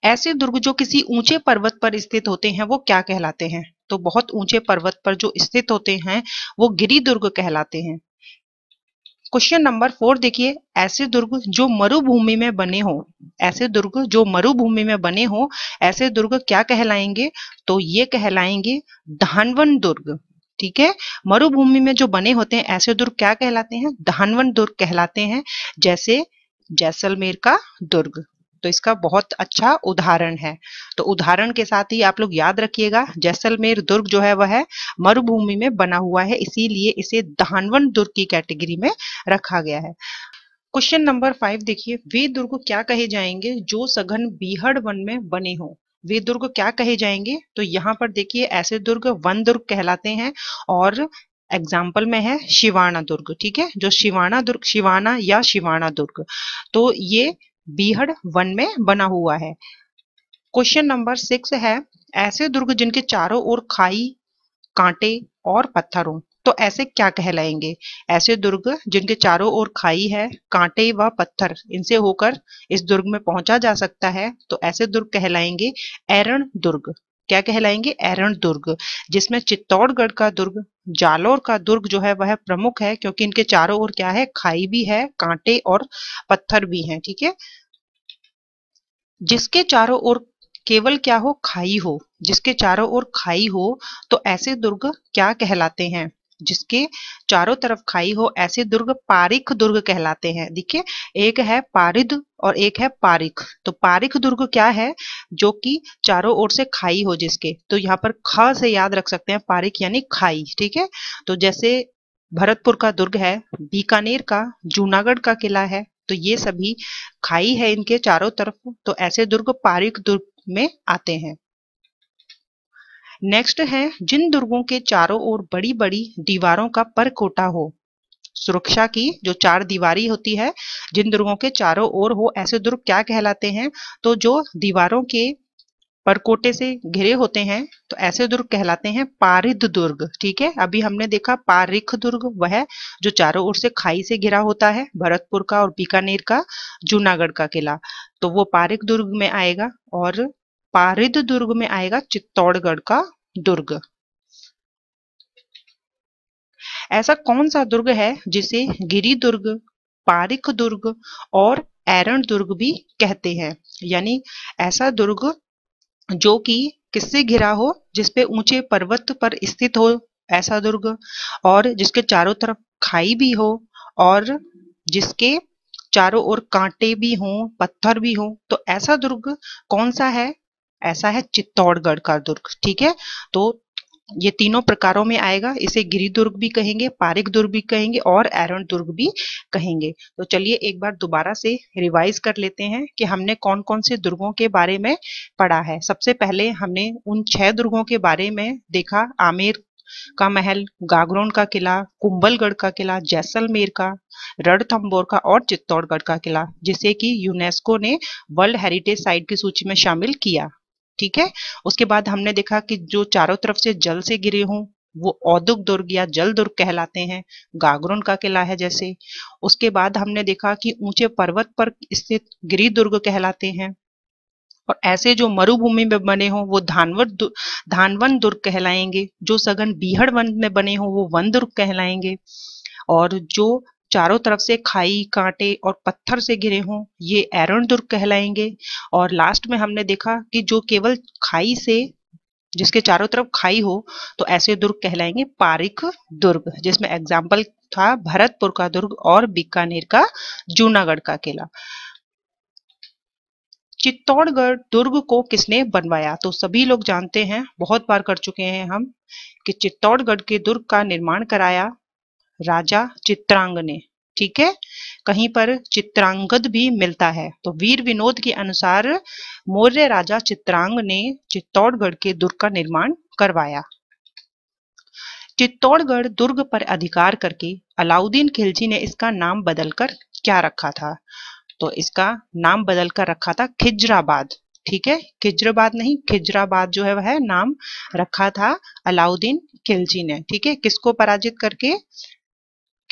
ऐसे दुर्ग जो किसी ऊंचे पर्वत पर स्थित होते हैं वो क्या कहलाते हैं तो बहुत ऊंचे पर्वत पर जो स्थित होते हैं वो गिरी दुर्ग कहलाते हैं क्वेश्चन नंबर फोर देखिए ऐसे दुर्ग जो मरुभूमि में बने हो ऐसे दुर्ग जो मरुभूमि में बने हो ऐसे दुर्ग क्या कहलाएंगे तो ये कहलाएंगे धानवन दुर्ग ठीक है मरुभूमि में जो बने होते हैं ऐसे दुर्ग क्या कहलाते हैं धानवन दुर्ग कहलाते हैं जैसे जैसलमेर का दुर्ग तो इसका बहुत अच्छा उदाहरण है तो उदाहरण के साथ ही आप लोग याद रखिएगा जैसलमेर दुर्ग जो है वह मरुभूमि में बना हुआ है इसीलिए इसे धानवन दुर्ग की कैटेगरी में रखा गया है क्वेश्चन नंबर फाइव देखिए वे दुर्ग क्या कहे जाएंगे जो सघन बीहड़ वन में बने हों वे दुर्ग क्या कहे जाएंगे तो यहाँ पर देखिए ऐसे दुर्ग वन दुर्ग कहलाते हैं और एग्जाम्पल में है शिवाना दुर्ग ठीक है जो शिवाना दुर्ग शिवाना या शिवाना दुर्ग तो ये बीहड़ वन में बना हुआ है क्वेश्चन नंबर सिक्स है ऐसे दुर्ग जिनके चारों ओर खाई कांटे और पत्थरों तो ऐसे क्या कहलाएंगे ऐसे दुर्ग जिनके चारों ओर खाई है कांटे व पत्थर इनसे होकर इस दुर्ग में पहुंचा जा सकता है तो ऐसे दुर्ग कहलाएंगे एरण दुर्ग क्या कहलाएंगे एरण दुर्ग जिसमें चित्तौड़गढ़ का दुर्ग जालोर का दुर्ग जो है वह प्रमुख है क्योंकि इनके चारों ओर क्या है खाई भी है कांटे और पत्थर भी हैं ठीक है जिसके चारों ओर केवल क्या हो खाई हो जिसके चारों ओर खाई हो तो ऐसे दुर्ग क्या कहलाते हैं जिसके चारों तरफ खाई हो ऐसे दुर्ग पारिक दुर्ग कहलाते हैं देखिए एक है पारिद और एक है पारिक तो पारिक दुर्ग क्या है जो कि चारों ओर से खाई हो जिसके तो यहाँ पर ख से याद रख सकते हैं पारिक यानी खाई ठीक है तो जैसे भरतपुर का दुर्ग है बीकानेर का जूनागढ़ का किला है तो ये सभी खाई है इनके चारों तरफ तो ऐसे दुर्ग पारिक दुर्ग में आते हैं नेक्स्ट है जिन दुर्गों के चारों ओर बड़ी बड़ी दीवारों का परकोटा हो सुरक्षा की जो चार दीवारी होती है जिन दुर्गों के चारों ओर हो ऐसे दुर्ग क्या कहलाते हैं तो जो दीवारों के परकोटे से घिरे होते हैं तो ऐसे दुर्ग कहलाते हैं पारिद दुर्ग ठीक है अभी हमने देखा पारिख दुर्ग वह जो चारों ओर से खाई से घिरा होता है भरतपुर का और बीकानेर का जूनागढ़ का किला तो वो पारिक दुर्ग में आएगा और पारिद दुर्ग में आएगा चित्तौड़गढ़ का दुर्ग ऐसा कौन सा दुर्ग है जिसे गिरी दुर्ग पारिक दुर्ग और एरण दुर्ग भी कहते हैं यानी ऐसा दुर्ग जो कि किससे घिरा हो जिसपे ऊंचे पर्वत पर स्थित हो ऐसा दुर्ग और जिसके चारों तरफ खाई भी हो और जिसके चारों ओर कांटे भी हों पत्थर भी हो तो ऐसा दुर्ग कौन सा है ऐसा है चित्तौड़गढ़ का दुर्ग ठीक है तो ये तीनों प्रकारों में आएगा इसे गिरी दुर्ग भी कहेंगे पारिक दुर्ग भी कहेंगे और एरन दुर्ग भी कहेंगे तो चलिए एक बार दोबारा से रिवाइज कर लेते हैं कि हमने कौन कौन से दुर्गों के बारे में पढ़ा है सबसे पहले हमने उन छह दुर्गों के बारे में देखा आमेर का महल गागरोन का किला कुंबलगढ़ का किला जैसलमेर का रणथम्बोर का और चित्तौड़गढ़ का किला जिसे कि यूनेस्को ने वर्ल्ड हेरिटेज साइट की सूची में शामिल किया ठीक है उसके बाद हमने देखा कि जो चारों तरफ से जल से गिरे हों वो औदुक दुर्ग या जल दुर्ग कहलाते हैं गागरुन का किला है जैसे उसके बाद हमने देखा कि ऊंचे पर्वत पर स्थित गिरी दुर्ग कहलाते हैं और ऐसे जो मरुभूमि में बने हों वो धानवर धानवन दुर्ग कहलाएंगे जो सघन बीहड़ वन में बने हों वो वन दुर्ग कहलाएंगे और जो चारों तरफ से खाई कांटे और पत्थर से घिरे हों ये एरण दुर्ग कहलाएंगे और लास्ट में हमने देखा कि जो केवल खाई से जिसके चारों तरफ खाई हो तो ऐसे दुर्ग कहलाएंगे पारिक दुर्ग जिसमें एग्जाम्पल था भरतपुर का दुर्ग और बीकानेर का जूनागढ़ का किला चित्तौड़गढ़ दुर्ग को किसने बनवाया तो सभी लोग जानते हैं बहुत बार कर चुके हैं हम कि चित्तौड़गढ़ के दुर्ग का निर्माण कराया राजा ने ठीक है कहीं पर चित्रांगद भी मिलता है तो वीर विनोद के अनुसार मौर्य राजा चित्रांग ने चित्तौड़गढ़ के दुर्ग का निर्माण करवाया चित्तौड़गढ़ दुर्ग पर अधिकार करके अलाउद्दीन खिलजी ने इसका नाम बदलकर क्या रखा था तो इसका नाम बदलकर रखा था खिजराबाद ठीक है खिजराबाद नहीं खिजराबाद जो है वह नाम रखा था अलाउद्दीन खिलजी ने ठीक है किसको पराजित करके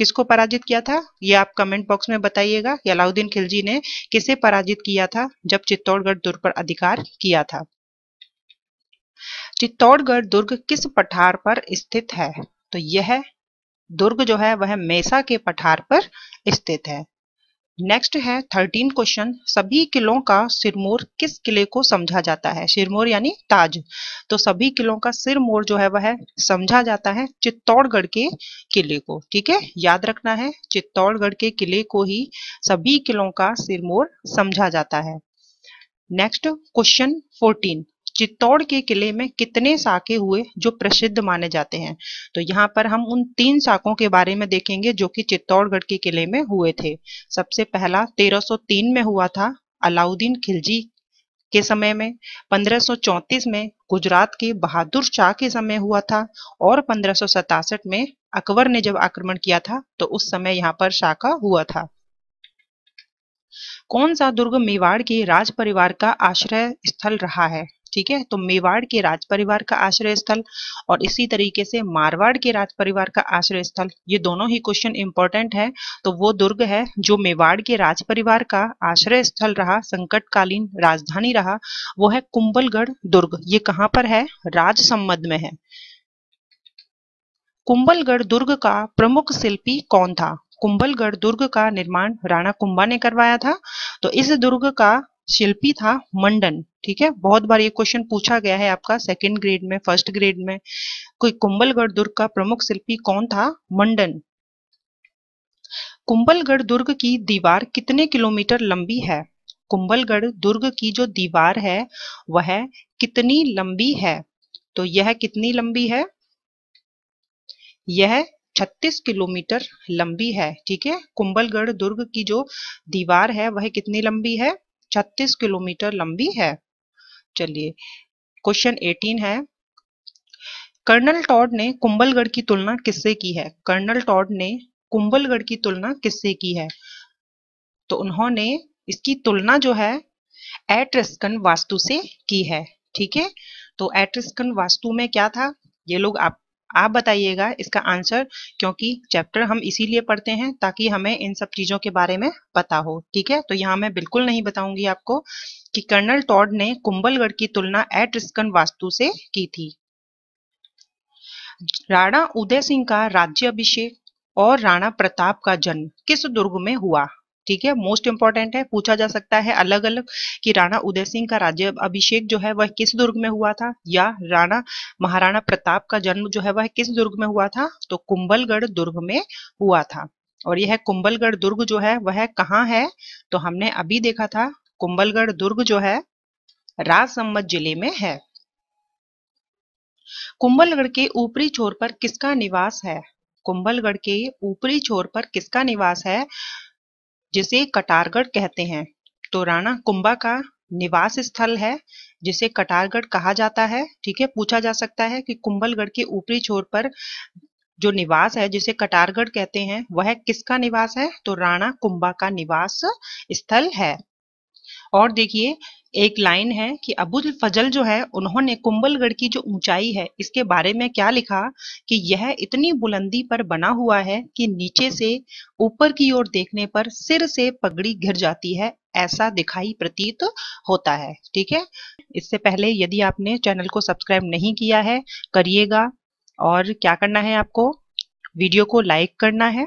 किसको पराजित किया था ये आप कमेंट बॉक्स में बताइएगा कि अलाउद्दीन खिलजी ने किसे पराजित किया था जब चित्तौड़गढ़ दुर्ग पर अधिकार किया था चित्तौड़गढ़ दुर्ग किस पठार पर स्थित है तो यह दुर्ग जो है वह मेसा के पठार पर स्थित है नेक्स्ट है थर्टीन क्वेश्चन सभी किलों का सिरमोर किस किले को समझा जाता है सिरमोर यानी ताज तो सभी किलों का सिरमोर जो है वह समझा जाता है चित्तौड़गढ़ के किले को ठीक है याद रखना है चित्तौड़गढ़ के किले को ही सभी किलों का सिरमोर समझा जाता है नेक्स्ट क्वेश्चन फोर्टीन चित्तौड़ के किले में कितने साके हुए जो प्रसिद्ध माने जाते हैं तो यहाँ पर हम उन तीन साकों के बारे में देखेंगे जो कि चित्तौड़गढ़ के किले में हुए थे सबसे पहला 1303 में हुआ था अलाउद्दीन खिलजी के समय में 1534 में गुजरात के बहादुर शाह के समय हुआ था और पंद्रह में अकबर ने जब आक्रमण किया था तो उस समय यहाँ पर शाह हुआ था कौन सा दुर्ग मेवाड़ के राज परिवार का आश्रय स्थल रहा है ठीक है तो मेवाड़ के राज परिवार का आश्रय स्थल और इसी तरीके से मारवाड़ के राज परिवार का आश्रय स्थल ये दोनों ही क्वेश्चन इंपॉर्टेंट है तो वो दुर्ग है जो मेवाड़ के राज परिवार का आश्रय स्थल रहा संकटकालीन राजधानी रहा वो है कुंबलगढ़ दुर्ग ये कहाँ पर है राज में है कुंबलगढ़ दुर्ग का प्रमुख शिल्पी कौन था कुंबलगढ़ दुर्ग का निर्माण राणा कुंभा ने करवाया था तो इस दुर्ग का शिल्पी था मंडन ठीक है बहुत बार ये क्वेश्चन पूछा गया है आपका सेकंड ग्रेड में फर्स्ट ग्रेड में कोई कुंबलगढ़ दुर्ग का प्रमुख शिल्पी कौन था मंडन कुंबलगढ़ दुर्ग की दीवार कितने किलोमीटर लंबी है कुंबलगढ़ दुर्ग की जो दीवार है वह कितनी लंबी है तो यह कितनी लंबी है यह छत्तीस किलोमीटर लंबी है ठीक है कुंभलगढ़ दुर्ग की जो दीवार है वह कितनी लंबी है छत्तीस किलोमीटर लंबी है चलिए क्वेश्चन एटीन है कर्नल टॉड ने कुंभलगढ़ की तुलना किससे की है कर्नल टॉड ने कुंभलगढ़ की तुलना किससे की है तो उन्होंने इसकी तुलना जो है एट्रस्कन वास्तु से की है ठीक है तो एट्रस्कन वास्तु में क्या था ये लोग आप आप बताइएगा इसका आंसर क्योंकि चैप्टर हम इसीलिए पढ़ते हैं ताकि हमें इन सब चीज़ों के बारे में पता हो ठीक है तो यहाँ मैं बिल्कुल नहीं बताऊंगी आपको कि कर्नल टॉड ने कुंबलगढ़ की तुलना एट रिस्कन वास्तु से की थी राणा उदय सिंह का राज्य अभिषेक और राणा प्रताप का जन्म किस दुर्ग में हुआ ठीक है मोस्ट इंपॉर्टेंट है पूछा जा सकता है अलग अलग कि राणा उदय सिंह का राज्य अभिषेक जो है वह किस दुर्ग में हुआ था या राणा महाराणा प्रताप का जन्म जो है वह किस दुर्ग में हुआ था तो कुंबलगढ़ दुर्ग में हुआ था और यह कुंबलगढ़ दुर्ग जो है वह कहाँ है तो हमने अभी देखा था कुंबलगढ़ दुर्ग जो है राजसम्मत जिले में है कुंबलगढ़ के ऊपरी छोर पर किसका निवास है कुंबलगढ़ के ऊपरी छोर पर किसका निवास है जिसे कटारगढ़ कहते हैं तो राणा कुंभा का निवास स्थल है जिसे कटारगढ़ कहा जाता है ठीक है पूछा जा सकता है कि कुंभलगढ़ के ऊपरी छोर पर जो निवास है जिसे कटारगढ़ कहते हैं वह किसका निवास है तो राणा कुंभा का निवास स्थल है और देखिए एक लाइन है कि अबुल फजल जो है उन्होंने कुंबलगढ़ की जो ऊंचाई है इसके बारे में क्या लिखा कि यह इतनी बुलंदी पर बना हुआ है कि नीचे से ऊपर की ओर देखने पर सिर से पगड़ी घिर जाती है ऐसा दिखाई प्रतीत होता है ठीक है इससे पहले यदि आपने चैनल को सब्सक्राइब नहीं किया है करिएगा और क्या करना है आपको वीडियो को लाइक करना है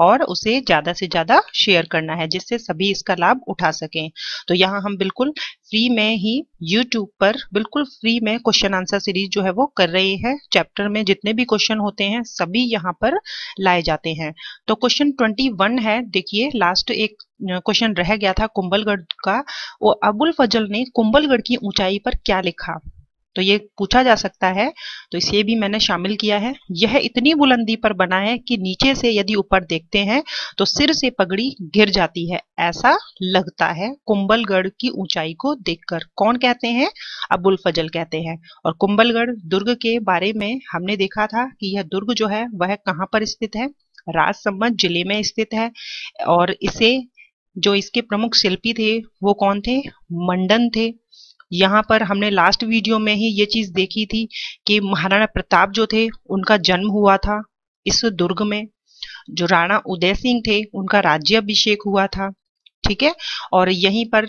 और उसे ज़्यादा से ज़्यादा शेयर करना है जिससे सभी इसका लाभ उठा सकें तो यहाँ हम बिल्कुल फ्री में ही यूट्यूब पर बिल्कुल फ्री में क्वेश्चन आंसर सीरीज जो है वो कर रहे हैं चैप्टर में जितने भी क्वेश्चन होते हैं सभी यहाँ पर लाए जाते हैं तो क्वेश्चन ट्वेंटी वन है देखिए लास्ट एक क्वेश्चन रह गया था कुंभलगढ़ का वो अबुल फजल ने कुंभलगढ़ की ऊंचाई पर क्या लिखा तो ये पूछा जा सकता है तो इसे भी मैंने शामिल किया है यह इतनी बुलंदी पर बना है कि नीचे से यदि ऊपर देखते हैं तो सिर से पगड़ी गिर जाती है ऐसा लगता है कुंबलगढ़ की ऊंचाई को देखकर कौन कहते हैं अबुल फजल कहते हैं और कुंबलगढ़ दुर्ग के बारे में हमने देखा था कि यह दुर्ग जो है वह कहाँ पर स्थित है राजसमंद जिले में स्थित है और इसे जो इसके प्रमुख शिल्पी थे वो कौन थे मंडन थे यहाँ पर हमने लास्ट वीडियो में ही ये चीज़ देखी थी कि महाराणा प्रताप जो थे उनका जन्म हुआ था इस दुर्ग में जो राणा उदय सिंह थे उनका अभिषेक हुआ था ठीक है और यहीं पर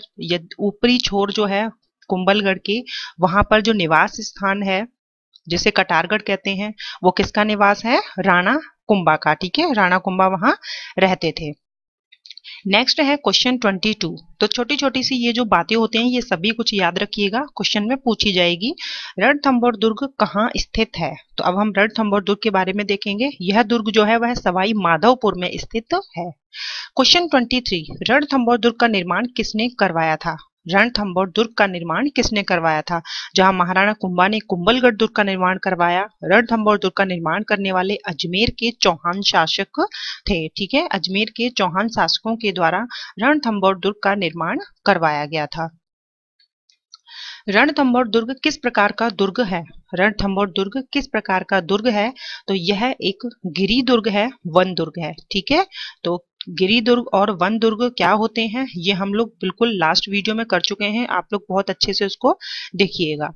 ऊपरी छोर जो है कुंबलगढ़ के वहां पर जो निवास स्थान है जिसे कटारगढ़ कहते हैं वो किसका निवास है राणा कुंबा का ठीक है राणा कुंभा वहां रहते थे नेक्स्ट है क्वेश्चन 22 तो छोटी छोटी सी ये जो बातें होते हैं ये सभी कुछ याद रखिएगा क्वेश्चन में पूछी जाएगी रण थम्बोर दुर्ग कहाँ स्थित है तो अब हम रण थम्बोर दुर्ग के बारे में देखेंगे यह दुर्ग जो है वह सवाई माधवपुर में स्थित है क्वेश्चन 23 रणथम्बोर दुर्ग का निर्माण किसने करवाया था रणथम्बोर दुर्ग का निर्माण किसने करवाया था जहां महाराणा कुंभा ने कुंबलगढ़ दुर्ग का निर्माण करवाया रणथंबोर दुर्ग का निर्माण करने वाले अजमेर के चौहान शासक थे ठीक है अजमेर के चौहान शासकों के द्वारा रणथंबोर दुर्ग का निर्माण करवाया गया था रणथम्बोर दुर्ग किस प्रकार का दुर्ग है रणथम्बोर दुर्ग किस प्रकार का दुर्ग है तो यह एक गिरी दुर्ग है वन दुर्ग है ठीक है तो दुर्ग और वन दुर्ग क्या होते हैं ये हम लोग बिल्कुल लास्ट वीडियो में कर चुके हैं आप लोग बहुत अच्छे से उसको देखिएगा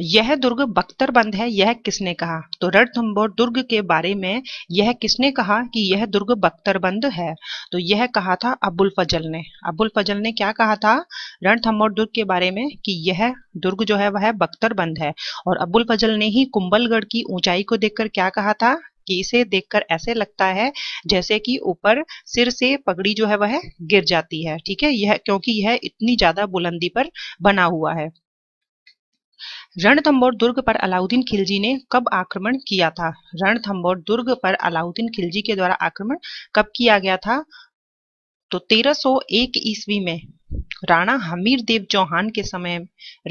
यह दुर्ग बख्तर बंद है यह किसने कहा तो रणथम्बोर दुर्ग के बारे में यह किसने कहा कि यह दुर्ग बख्तर बंद है तो यह कहा था अबुल फजल ने अबुल फजल ने क्या कहा था रणथम्बोर दुर्ग के बारे में कि यह दुर्ग जो है वह बख्तर बंद है और अबुल फजल ने ही कुंबलगढ़ की ऊंचाई को देखकर क्या कहा था कि इसे देखकर ऐसे लगता है जैसे कि ऊपर सिर से पगड़ी जो है वह गिर जाती है ठीक है यह क्योंकि यह इतनी ज्यादा बुलंदी पर बना हुआ है रणथम्बोर दुर्ग पर अलाउद्दीन खिलजी ने कब आक्रमण किया था रणथम्बोर दुर्ग पर अलाउद्दीन खिलजी के द्वारा आक्रमण कब किया गया था तो 1301 ईस्वी में राणा हमीर देव चौहान के समय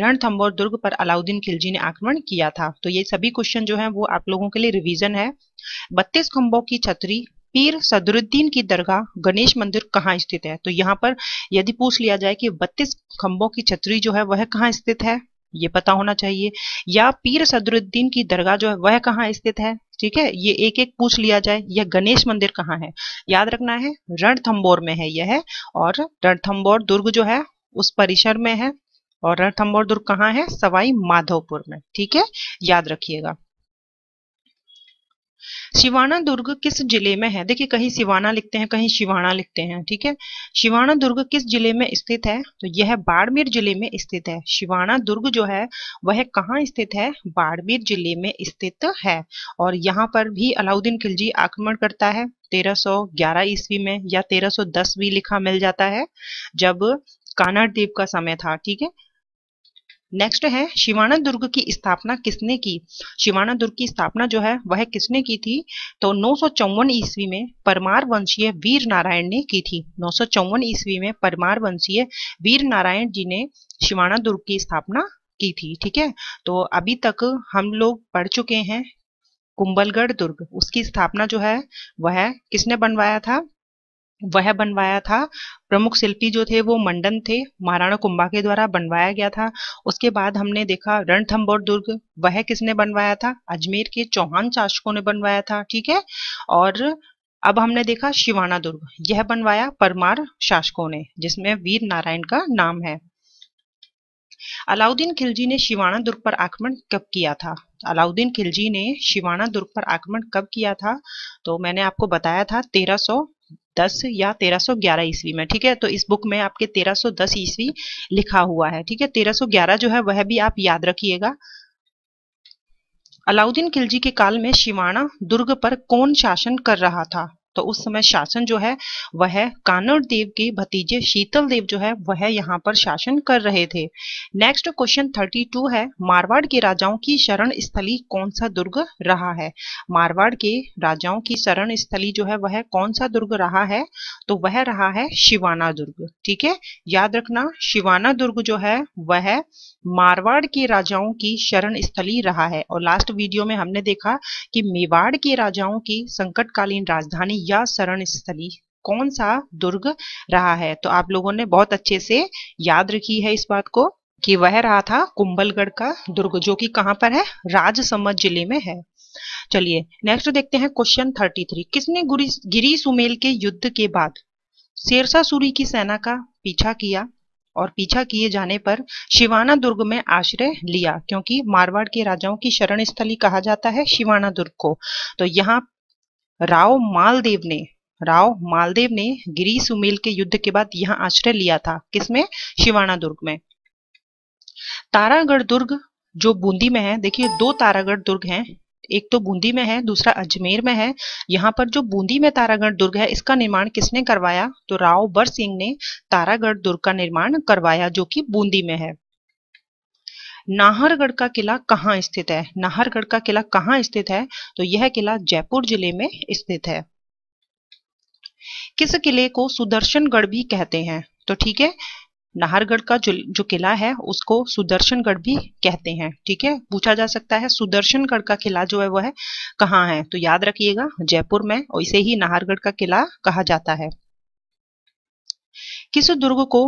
रणथंबोर दुर्ग पर अलाउद्दीन खिलजी ने आक्रमण किया था तो ये सभी क्वेश्चन जो है वो आप लोगों के लिए रिवीजन है बत्तीस खंभों की छतरी पीर सदरुद्दीन की दरगाह गणेश मंदिर कहाँ स्थित है तो यहाँ पर यदि पूछ लिया जाए कि बत्तीस खंभों की छतरी जो है वह कहाँ स्थित है ये पता होना चाहिए या पीर सदरुद्दीन की दरगाह जो है वह कहाँ स्थित है ठीक है ये एक एक पूछ लिया जाए यह गणेश मंदिर कहाँ है याद रखना है रणथम्बोर में है यह है और रणथम्बोर दुर्ग जो है उस परिसर में है और रणथम्बोर दुर्ग कहाँ है सवाई माधोपुर में ठीक है याद रखिएगा शिवाना दुर्ग किस जिले में है देखिए कहीं शिवाना लिखते हैं कहीं शिवाना लिखते हैं ठीक है शिवाना दुर्ग किस जिले में स्थित है तो यह बाड़मेर जिले में स्थित है शिवाना दुर्ग जो है वह कहाँ स्थित है बाड़मेर जिले में स्थित है और यहाँ पर भी अलाउद्दीन खिलजी आक्रमण करता है 1311 ईस्वी में या 1310 भी लिखा मिल जाता है जब कानाड़ द्वीप का समय था ठीक है नेक्स्ट है शिवाना दुर्ग की स्थापना किसने की शिवाना दुर्ग की स्थापना जो है वह किसने की थी तो नौ ईस्वी में परमार वंशीय वीर नारायण ने की थी नौ ईस्वी में परमार वंशीय वीर नारायण जी ने शिवाना दुर्ग की स्थापना की थी ठीक है तो अभी तक हम लोग पढ़ चुके हैं कुंबलगढ़ दुर्ग उसकी स्थापना जो है वह किसने बनवाया था वह बनवाया था प्रमुख शिल्पी जो थे वो मंडन थे महाराणा कुंभा के द्वारा बनवाया गया था उसके बाद हमने देखा रणथम्बोर दुर्ग वह किसने बनवाया था अजमेर के चौहान शासकों ने बनवाया था ठीक है और अब हमने देखा शिवाना दुर्ग यह बनवाया परमार शासकों ने जिसमें वीर नारायण का नाम है अलाउद्दीन खिलजी ने शिवाना दुर्ग पर आक्रमण कब किया था अलाउद्दीन खिलजी ने शिवाना दुर्ग पर आक्रमण कब किया था तो मैंने आपको बताया था तेरह दस या तेरह सौ ग्यारह ईस्वी में ठीक है तो इस बुक में आपके तेरह सौ दस ईस्वी लिखा हुआ है ठीक है तेरह सौ ग्यारह जो है वह भी आप याद रखिएगा अलाउद्दीन खिलजी के काल में शिवाना दुर्ग पर कौन शासन कर रहा था तो उस समय शासन जो है वह कानड़ देव के भतीजे शीतल देव जो है वह यहाँ पर शासन कर रहे थे नेक्स्ट क्वेश्चन 32 है मारवाड़ के राजाओं की शरण स्थली कौन सा दुर्ग रहा है मारवाड़ के राजाओं की शरण स्थली जो है वह कौन सा दुर्ग रहा है तो वह रहा है शिवाना दुर्ग ठीक है याद रखना शिवाना दुर्ग जो है वह मारवाड़ के राजाओं की शरण स्थली रहा है और लास्ट वीडियो में हमने देखा कि मेवाड़ के राजाओं की संकटकालीन राजधानी या शरण स्थली कौन सा दुर्ग रहा है तो आप लोगों ने बहुत अच्छे से याद रखी है इस बात को कि वह रहा था कुंभलगढ़ का दुर्ग जो कि कहां पर है राजसमंद जिले में है चलिए नेक्स्ट देखते हैं क्वेश्चन थर्टी थ्री किसने गिरी सुमेल के युद्ध के बाद शेरसा सूरी की सेना का पीछा किया और पीछा किए जाने पर शिवाना दुर्ग में आश्रय लिया क्योंकि मारवाड़ के राजाओं की शरण स्थली कहा जाता है शिवाना दुर्ग को तो यहाँ राव मालदेव ने राव मालदेव ने गिरी सुमेल के युद्ध के बाद यहाँ आश्रय लिया था किसमें शिवाना दुर्ग में तारागढ़ दुर्ग जो बूंदी में है देखिए दो तारागढ़ दुर्ग हैं एक तो बूंदी में है दूसरा अजमेर में है यहाँ पर जो बूंदी में तारागढ़ दुर्ग है इसका निर्माण किसने करवाया तो राव बर सिंह ने तारागढ़ दुर्ग का निर्माण करवाया जो कि बूंदी में है नाहरगढ़ का किला कहाँ स्थित है नाहरगढ़ का किला कहाँ स्थित है तो यह किला जयपुर जिले में स्थित है किस किले को सुदर्शनगढ़ भी कहते हैं तो ठीक है नाहरगढ़ का जो जो किला है उसको सुदर्शनगढ़ भी कहते हैं ठीक है पूछा जा सकता है सुदर्शनगढ़ का किला जो है वह है कहाँ है तो याद रखिएगा जयपुर में और इसे ही नाहरगढ़ का किला कहा जाता है किस दुर्ग को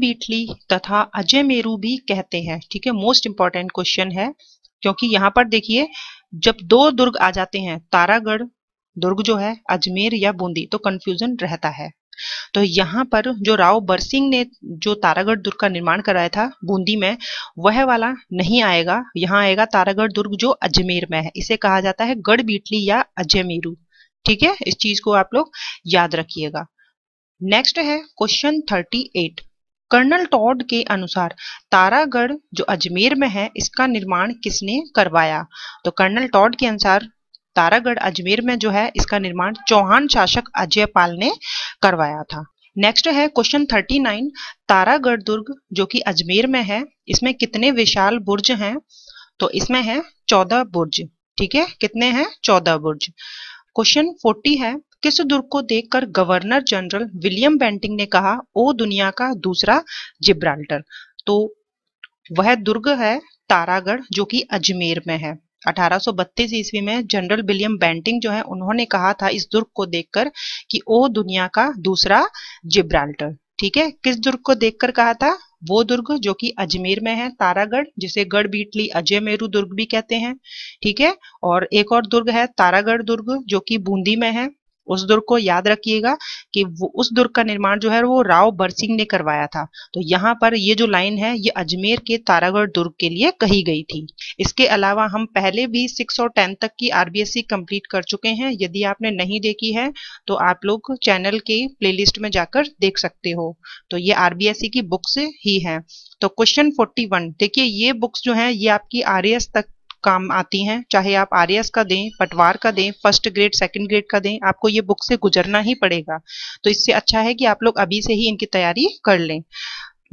बीटली तथा अजय मेरू भी कहते हैं ठीक है मोस्ट इंपॉर्टेंट क्वेश्चन है क्योंकि यहाँ पर देखिए जब दो दुर्ग आ जाते हैं तारागढ़ दुर्ग जो है अजमेर या बूंदी तो कंफ्यूजन रहता है तो यहाँ पर जो राव बरसिंह ने जो तारागढ़ दुर्ग का निर्माण कराया था बूंदी में वह वाला नहीं आएगा यहाँ आएगा तारागढ़ दुर्ग जो अजमेर में है इसे कहा जाता है गढ़ बीटली या अजमेरू ठीक है इस चीज को आप लोग याद रखिएगा नेक्स्ट है क्वेश्चन 38 कर्नल टॉड के अनुसार तारागढ़ जो अजमेर में है इसका निर्माण किसने करवाया तो कर्नल टॉड के अनुसार तारागढ़ अजमेर में जो है इसका निर्माण चौहान शासक अजय पाल ने करवाया था नेक्स्ट है क्वेश्चन 39 तारागढ़ दुर्ग जो कि अजमेर में है इसमें कितने विशाल बुर्ज हैं तो इसमें है चौदह बुर्ज ठीक है कितने हैं चौदह बुर्ज क्वेश्चन 40 है किस दुर्ग को देखकर गवर्नर जनरल विलियम बेंटिंग ने कहा ओ दुनिया का दूसरा जिब्राल्टर तो वह दुर्ग है तारागढ़ जो कि अजमेर में है 1832 ईस्वी में जनरल विलियम बेंटिंग जो है उन्होंने कहा था इस दुर्ग को देखकर कि ओ दुनिया का दूसरा जिब्राल्टर ठीक है किस दुर्ग को देखकर कहा था वो दुर्ग जो कि अजमेर में है तारागढ़ जिसे गढ़ बीटली अजय मेरू दुर्ग भी कहते हैं ठीक है और एक और दुर्ग है तारागढ़ दुर्ग जो कि बूंदी में है उस दुर्ग को याद रखिएगा कि वो उस दुर्ग का निर्माण जो है वो राव बरसिंह ने करवाया था तो यहाँ पर ये जो लाइन है ये अजमेर के तारागढ़ दुर्ग के लिए कही गई थी इसके अलावा हम पहले भी सिक्स और टेंथ तक की आरबीएससी कंप्लीट कर चुके हैं यदि आपने नहीं देखी है तो आप लोग चैनल के प्ले में जाकर देख सकते हो तो ये आरबीएससी की बुक्स ही है तो क्वेश्चन फोर्टी देखिए ये बुक्स जो है ये आपकी आर तक काम आती हैं चाहे आप आर का दें पटवार का दें फर्स्ट ग्रेड सेकंड ग्रेड का दें आपको ये बुक से गुजरना ही पड़ेगा तो इससे अच्छा है कि आप लोग अभी से ही इनकी तैयारी कर लें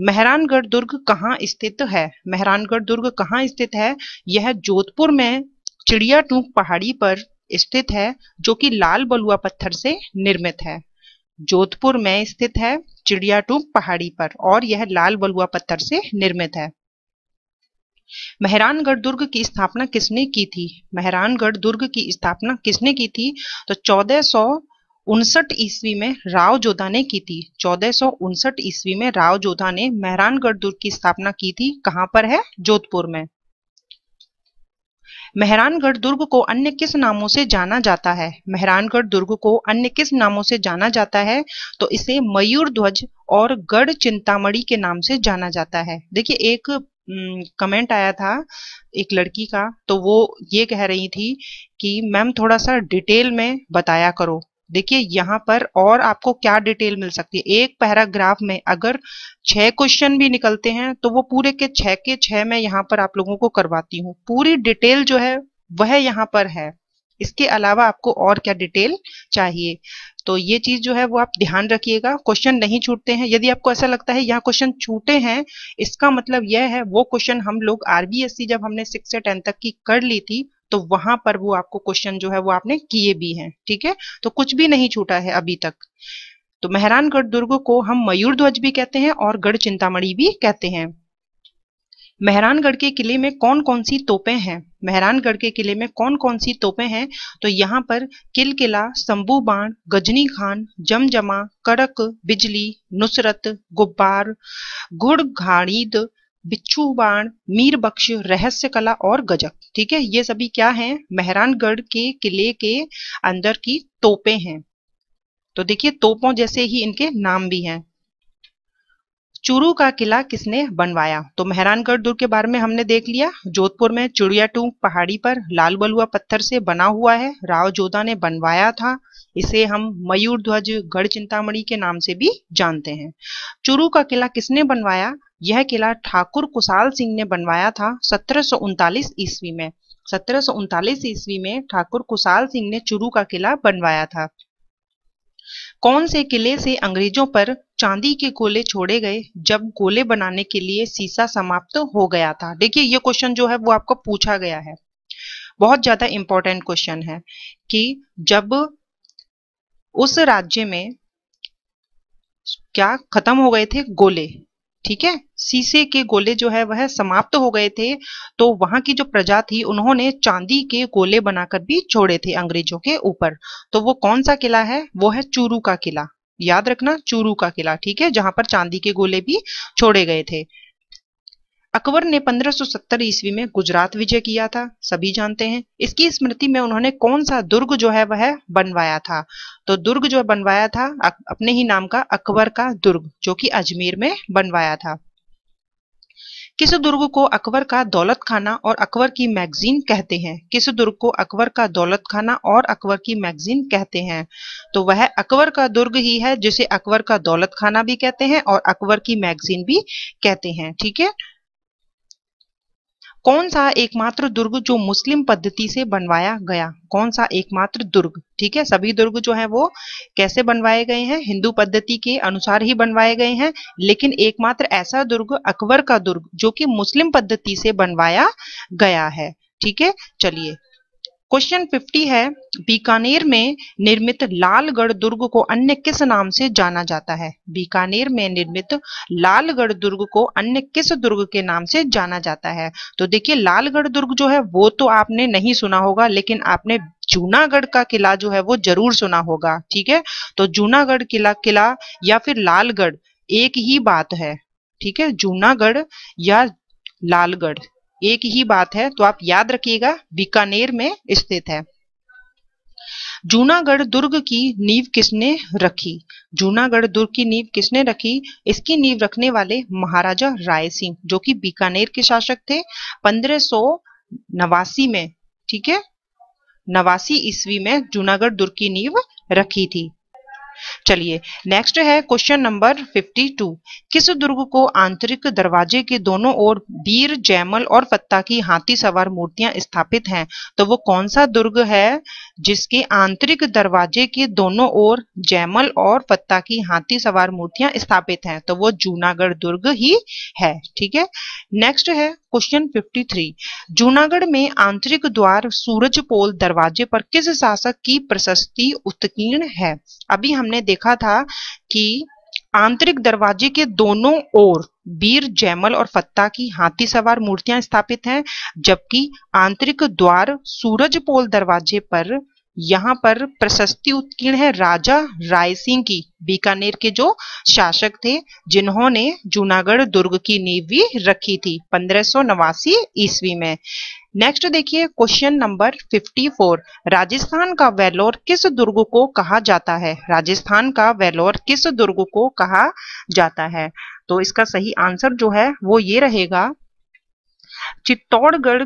मेहरानगढ़ दुर्ग कहाँ स्थित है मेहरानगढ़ दुर्ग कहाँ स्थित है यह जोधपुर में चिड़िया टूक पहाड़ी पर स्थित है जो कि लाल बलुआ पत्थर से निर्मित है जोधपुर में स्थित है चिड़िया टूक पहाड़ी पर और यह लाल बलुआ पत्थर से निर्मित है मेहरानगढ़ दुर्ग की स्थापना किसने की थी मेहरानगढ़ दुर्ग की स्थापना किसने की थी तो चौदह सौ उनसठ ईस्वी में राव जोधा ने की थी चौदह सौ उनसठ ईस्वी में राव जोधा ने मेहरानगढ़ दुर्ग की स्थापना की थी कहां पर है जोधपुर में मेहरानगढ़ दुर्ग को अन्य किस नामों से जाना जाता है मेहरानगढ़ दुर्ग को अन्य किस नामों से जाना जाता है तो इसे मयूर ध्वज और गढ़ चिंतामणि के नाम से जाना जाता है देखिए एक कमेंट आया था एक लड़की का तो वो ये कह रही थी कि मैम थोड़ा सा डिटेल में बताया करो देखिए यहाँ पर और आपको क्या डिटेल मिल सकती है एक पैराग्राफ में अगर छह क्वेश्चन भी निकलते हैं तो वो पूरे के छह के छह में यहाँ पर आप लोगों को करवाती हूँ पूरी डिटेल जो है वह यहाँ पर है इसके अलावा आपको और क्या डिटेल चाहिए तो ये चीज जो है वो आप ध्यान रखिएगा क्वेश्चन नहीं छूटते हैं यदि आपको ऐसा लगता है यहाँ क्वेश्चन छूटे हैं इसका मतलब यह है वो क्वेश्चन हम लोग आरबीएससी जब हमने सिक्स से टेन तक की कर ली थी तो वहां पर वो आपको क्वेश्चन जो है वो आपने किए भी हैं ठीक है तो कुछ भी नहीं छूटा है अभी तक तो मेहरानगढ़ दुर्ग को हम मयूर ध्वज भी कहते हैं और गढ़ चिंतामणि भी कहते हैं मेहरानगढ़ के किले में कौन कौन सी तोपें हैं मेहरानगढ़ के किले में कौन कौन सी तोपें हैं तो यहाँ पर किल किला शंबू बाण गजनी खान जमजमा कड़क बिजली नुसरत गुब्बार गुड़ घाणीद बिच्छू बाण मीर बख्श रहस्य कला और गजक ठीक है ये सभी क्या हैं मेहरानगढ़ के किले के अंदर की तोपें हैं तो देखिए तोपों जैसे ही इनके नाम भी हैं चूरू का किला किसने बनवाया तो मेहरानगढ़ दुर्ग के बारे में हमने देख लिया जोधपुर में चुड़िया टूंक पहाड़ी पर लाल बलुआ पत्थर से बना हुआ है राव जोधा ने बनवाया था इसे हम मयूर ध्वज गढ़ चिंतामणि के नाम से भी जानते हैं चूरू का किला किसने बनवाया यह किला ठाकुर कुशाल सिंह ने बनवाया था सत्रह ईस्वी में सत्रह ईस्वी में ठाकुर कुशाल सिंह ने चुरू का किला बनवाया था कौन से किले से अंग्रेजों पर चांदी के गोले छोड़े गए जब गोले बनाने के लिए सीसा समाप्त तो हो गया था देखिए ये क्वेश्चन जो है वो आपको पूछा गया है बहुत ज्यादा इंपॉर्टेंट क्वेश्चन है कि जब उस राज्य में क्या खत्म हो गए थे गोले ठीक है सीसे के गोले जो है वह समाप्त हो गए थे तो वहां की जो प्रजा थी उन्होंने चांदी के गोले बनाकर भी छोड़े थे अंग्रेजों के ऊपर तो वो कौन सा किला है वो है चूरू का किला याद रखना चूरू का किला ठीक है जहां पर चांदी के गोले भी छोड़े गए थे अकबर ने 1570 ईस्वी में गुजरात विजय किया था सभी जानते हैं इसकी स्मृति में उन्होंने कौन सा दुर्ग जो है वह बनवाया था तो दुर्ग जो बनवाया था अपने ही नाम का अकबर का दुर्ग जो कि अजमेर में बनवाया था किस दुर्ग को अकबर का दौलत खाना और अकबर की मैगजीन कहते हैं किस दुर्ग को अकबर का दौलत खाना और अकबर की मैगजीन कहते हैं तो वह अकबर का दुर्ग ही है जिसे अकबर का दौलत खाना भी कहते हैं और अकबर की मैगजीन भी कहते हैं ठीक है कौन सा एकमात्र दुर्ग जो मुस्लिम पद्धति से बनवाया गया कौन सा एकमात्र दुर्ग ठीक है सभी दुर्ग जो है वो कैसे बनवाए गए हैं हिंदू पद्धति के अनुसार ही बनवाए गए हैं लेकिन एकमात्र ऐसा दुर्ग अकबर का दुर्ग जो कि मुस्लिम पद्धति से बनवाया गया है ठीक है चलिए क्वेश्चन 50 है बीकानेर में निर्मित लालगढ़ दुर्ग को अन्य किस नाम से जाना जाता है बीकानेर में निर्मित लालगढ़ दुर्ग को अन्य किस दुर्ग के नाम से जाना जाता है तो देखिए लालगढ़ दुर्ग जो है वो तो आपने नहीं सुना होगा लेकिन आपने जूनागढ़ का किला जो है वो जरूर सुना होगा ठीक है तो जूनागढ़ किला किला या फिर लालगढ़ एक ही बात है ठीक है जूनागढ़ या लालगढ़ एक ही बात है तो आप याद रखिएगा बीकानेर में स्थित है जूनागढ़ दुर्ग की नींव किसने रखी जूनागढ़ दुर्ग की नींव किसने रखी इसकी नींव रखने वाले महाराजा राय सिंह जो कि बीकानेर के शासक थे पंद्रह नवासी में ठीक है नवासी ईस्वी में जूनागढ़ दुर्ग की नींव रखी थी चलिए नेक्स्ट है क्वेश्चन नंबर 52 किस दुर्ग को आंतरिक दरवाजे के दोनों ओर वीर जयमल और फत्ता की हाथी सवार मूर्तियां स्थापित हैं तो वो कौन सा दुर्ग है जिसके आंतरिक दरवाजे के दोनों ओर जैमल और फत्ता की हाथी सवार मूर्तियां स्थापित हैं तो वो जूनागढ़ दुर्ग ही है ठीक है नेक्स्ट है क्वेश्चन 53 जूनागढ़ में आंतरिक द्वार सूरज पोल दरवाजे पर किस शासक की प्रशस्ति उत्कीर्ण है अभी हमने देखा था कि आंतरिक दरवाजे के दोनों ओर वीर जैमल और फत्ता की हाथी सवार मूर्तियां स्थापित हैं जबकि आंतरिक द्वार सूरज पोल दरवाजे पर यहाँ पर प्रशस्ति उत्कीर्ण है राजा राय सिंह की बीकानेर के जो शासक थे जिन्होंने जूनागढ़ दुर्ग की नींव भी रखी थी पंद्रह ईस्वी में नेक्स्ट देखिए क्वेश्चन नंबर 54 राजस्थान का वेलोर किस दुर्ग को कहा जाता है राजस्थान का वेलोर किस दुर्ग को कहा जाता है तो इसका सही आंसर जो है वो ये रहेगा चित्तौड़गढ़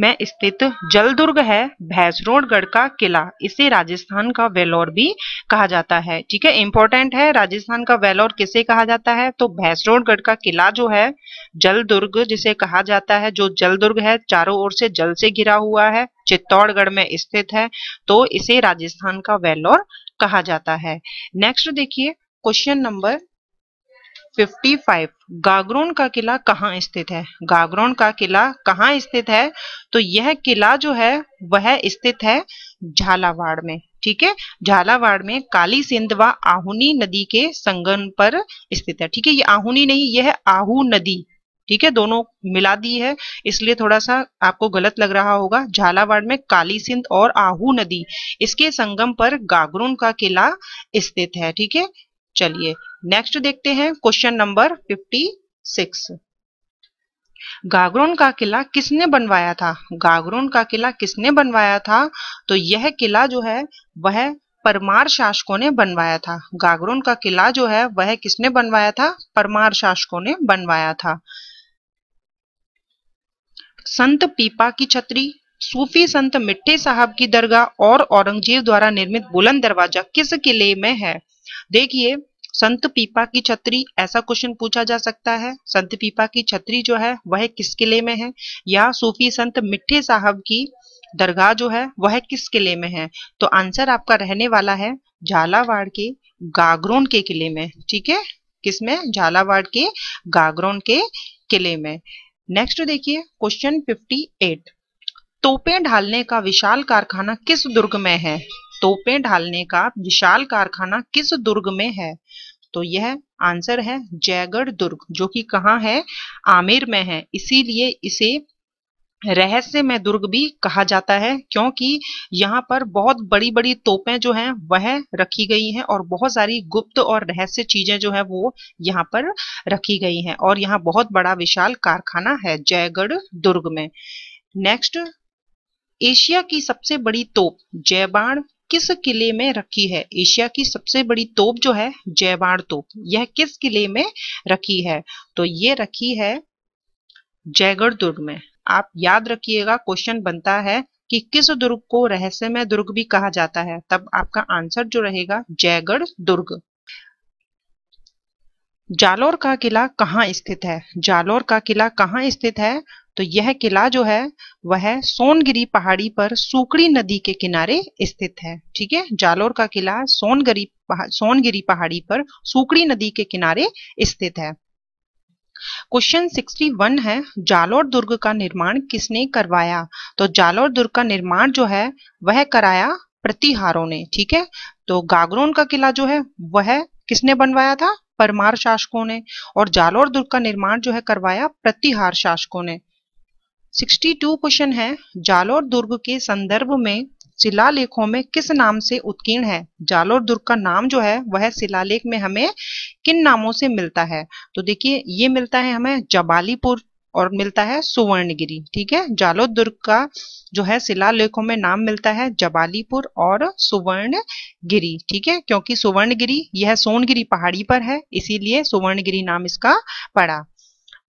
में स्थित जलदुर्ग है भैंसरोडगढ़ का किला इसे राजस्थान का वेलोर भी कहा जाता है ठीक है इंपॉर्टेंट है राजस्थान का वेलोर किसे कहा जाता है तो भैंसरोडगढ़ का किला जो है जलदुर्ग जिसे कहा जाता है जो जलदुर्ग है चारों ओर से जल से घिरा हुआ है चित्तौड़गढ़ में स्थित है तो इसे राजस्थान का वेलोर कहा जाता है नेक्स्ट देखिए क्वेश्चन नंबर 55 गागरोन का किला कहाँ स्थित है गागरोन का किला कहाँ स्थित है तो यह किला जो है वह स्थित है झालावाड़ में ठीक है झालावाड़ में काली सिंध व आहुनी नदी के संगम पर स्थित है ठीक है ये आहुनी नहीं यह आहू नदी ठीक है दोनों मिला दी है इसलिए थोड़ा सा आपको गलत लग रहा होगा झालावाड़ में काली सिंध और आहू नदी इसके संगम पर गागरुन का किला स्थित है ठीक है चलिए नेक्स्ट देखते हैं question number fifty six Gagron का किला किसने बनवाया था गागरोन का किला किसने बनवाया था तो यह किला जो है वह परमार शासकों ने बनवाया था गागरोन का किला जो है वह किसने बनवाया था परमार शासकों ने बनवाया था संत पीपा की छतरी सूफी संत मिठे साहब की दरगाह और औरंगजेब द्वारा निर्मित बुलंद दरवाजा किस किले में है देखिए संत पीपा की छतरी ऐसा क्वेश्चन पूछा जा सकता है संत पीपा की छतरी जो है वह किस किले में है या सूफी संत मिठे साहब की दरगाह जो है वह किस किले में है तो आंसर आपका रहने वाला है झालावाड़ के गागरोन के किले में ठीक है किसमें झालावाड़ के गागरोन के किले में नेक्स्ट देखिए क्वेश्चन 58 तोपें ढालने का विशाल कारखाना किस दुर्ग में है तोपें ढालने का विशाल कारखाना किस दुर्ग में है तो यह आंसर है जयगढ़ दुर्ग जो कि कहाँ है आमेर में है इसीलिए इसे रहस्यमय दुर्ग भी कहा जाता है क्योंकि यहाँ पर बहुत बड़ी बड़ी तोपें जो हैं वह रखी गई हैं और बहुत सारी गुप्त और रहस्य चीजें जो है वो यहाँ पर रखी गई हैं और यहाँ बहुत बड़ा विशाल कारखाना है जयगढ़ दुर्ग में नेक्स्ट एशिया की सबसे बड़ी तोप जयबाण किस किले में रखी है एशिया की सबसे बड़ी तोप जो है जयबाण तोप यह किस किले में रखी है तो ये रखी है जयगढ़ दुर्ग में आप याद रखिएगा क्वेश्चन बनता है कि किस दुर्ग को रहस्यमय दुर्ग भी कहा जाता है तब आपका आंसर जो रहेगा जयगढ़ दुर्ग जालौर का किला कहाँ स्थित है जालौर का किला कहाँ स्थित है तो यह किला जो है वह सोनगिरी पहाड़ी पर सुकड़ी नदी के किनारे स्थित है ठीक है जालोर का किला सोनगिरी पहा, सोनगिरी पहाड़ी पर सुकड़ी नदी के किनारे स्थित है क्वेश्चन 61 है जालोर दुर्ग का निर्माण किसने करवाया तो जालोर दुर्ग का निर्माण जो है वह कराया प्रतिहारों ने ठीक है तो गागरोन का किला जो है वह किसने बनवाया था परमार शासकों ने और जालोर दुर्ग का निर्माण जो है करवाया प्रतिहार शासकों ने 62 क्वेश्चन है जालोर दुर्ग के संदर्भ में शिलालेखों में किस नाम से उत्कीर्ण है जालोर दुर्ग का नाम जो है वह शिलालेख में हमें किन नामों से मिलता है तो देखिए ये मिलता है हमें जबालीपुर और मिलता है सुवर्णगिरी ठीक है जालोर दुर्ग का जो है शिलालेखों में नाम मिलता है जबालीपुर और सुवर्णगिरी ठीक है क्योंकि सुवर्णगिरी यह सोनगिरी पहाड़ी पर है इसीलिए सुवर्णगिरी नाम इसका पड़ा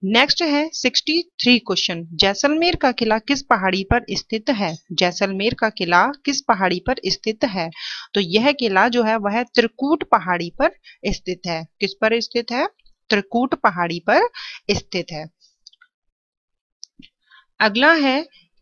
नेक्स्ट है 63 क्वेश्चन जैसलमेर का किला किस पहाड़ी पर स्थित है जैसलमेर का किला किस पहाड़ी पर स्थित है तो यह किला जो है वह त्रिकूट पहाड़ी पर स्थित है किस पर स्थित है त्रिकूट पहाड़ी पर स्थित है अगला है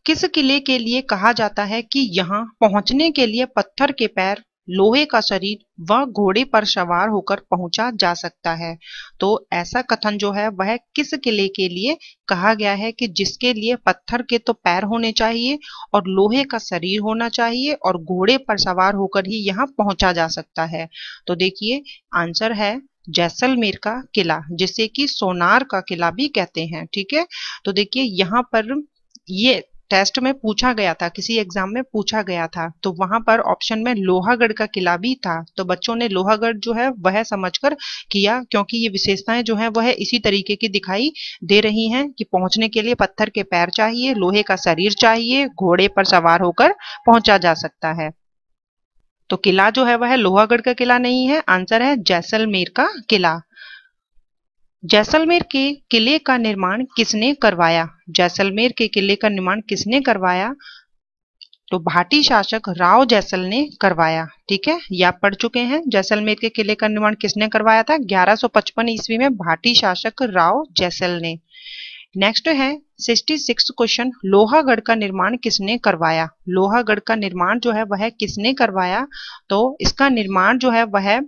किस किले के लिए कहा जाता है कि यहाँ पहुंचने के लिए पत्थर के पैर लोहे का शरीर वह घोड़े पर सवार होकर पहुंचा जा सकता है तो ऐसा कथन जो है वह किस किले के लिए कहा गया है कि जिसके लिए पत्थर के तो पैर होने चाहिए और लोहे का शरीर होना चाहिए और घोड़े पर सवार होकर ही यहाँ पहुंचा जा सकता है तो देखिए आंसर है जैसलमेर का किला जिसे कि सोनार का किला भी कहते हैं ठीक है तो देखिए यहाँ पर ये टेस्ट में पूछा गया था किसी एग्जाम में पूछा गया था तो वहां पर ऑप्शन में लोहागढ़ का किला भी था तो बच्चों ने लोहागढ़ जो है वह समझकर किया क्योंकि ये विशेषताएं जो है वह इसी तरीके की दिखाई दे रही हैं कि पहुंचने के लिए पत्थर के पैर चाहिए लोहे का शरीर चाहिए घोड़े पर सवार होकर पहुंचा जा सकता है तो किला जो है वह लोहागढ़ का किला नहीं है आंसर है जैसलमेर का किला जैसलमेर के किले का निर्माण किसने करवाया जैसलमेर के किले का निर्माण किसने करवाया तो भाटी शासक राव जैसल ने करवाया ठीक है या पढ़ चुके हैं जैसलमेर के किले का निर्माण किसने करवाया था 1155 ईस्वी में भाटी शासक राव जैसल ने नेक्स्ट है 66 क्वेश्चन लोहागढ़ का निर्माण किसने करवाया लोहागढ़ का निर्माण जो है वह किसने करवाया तो इसका निर्माण जो है वह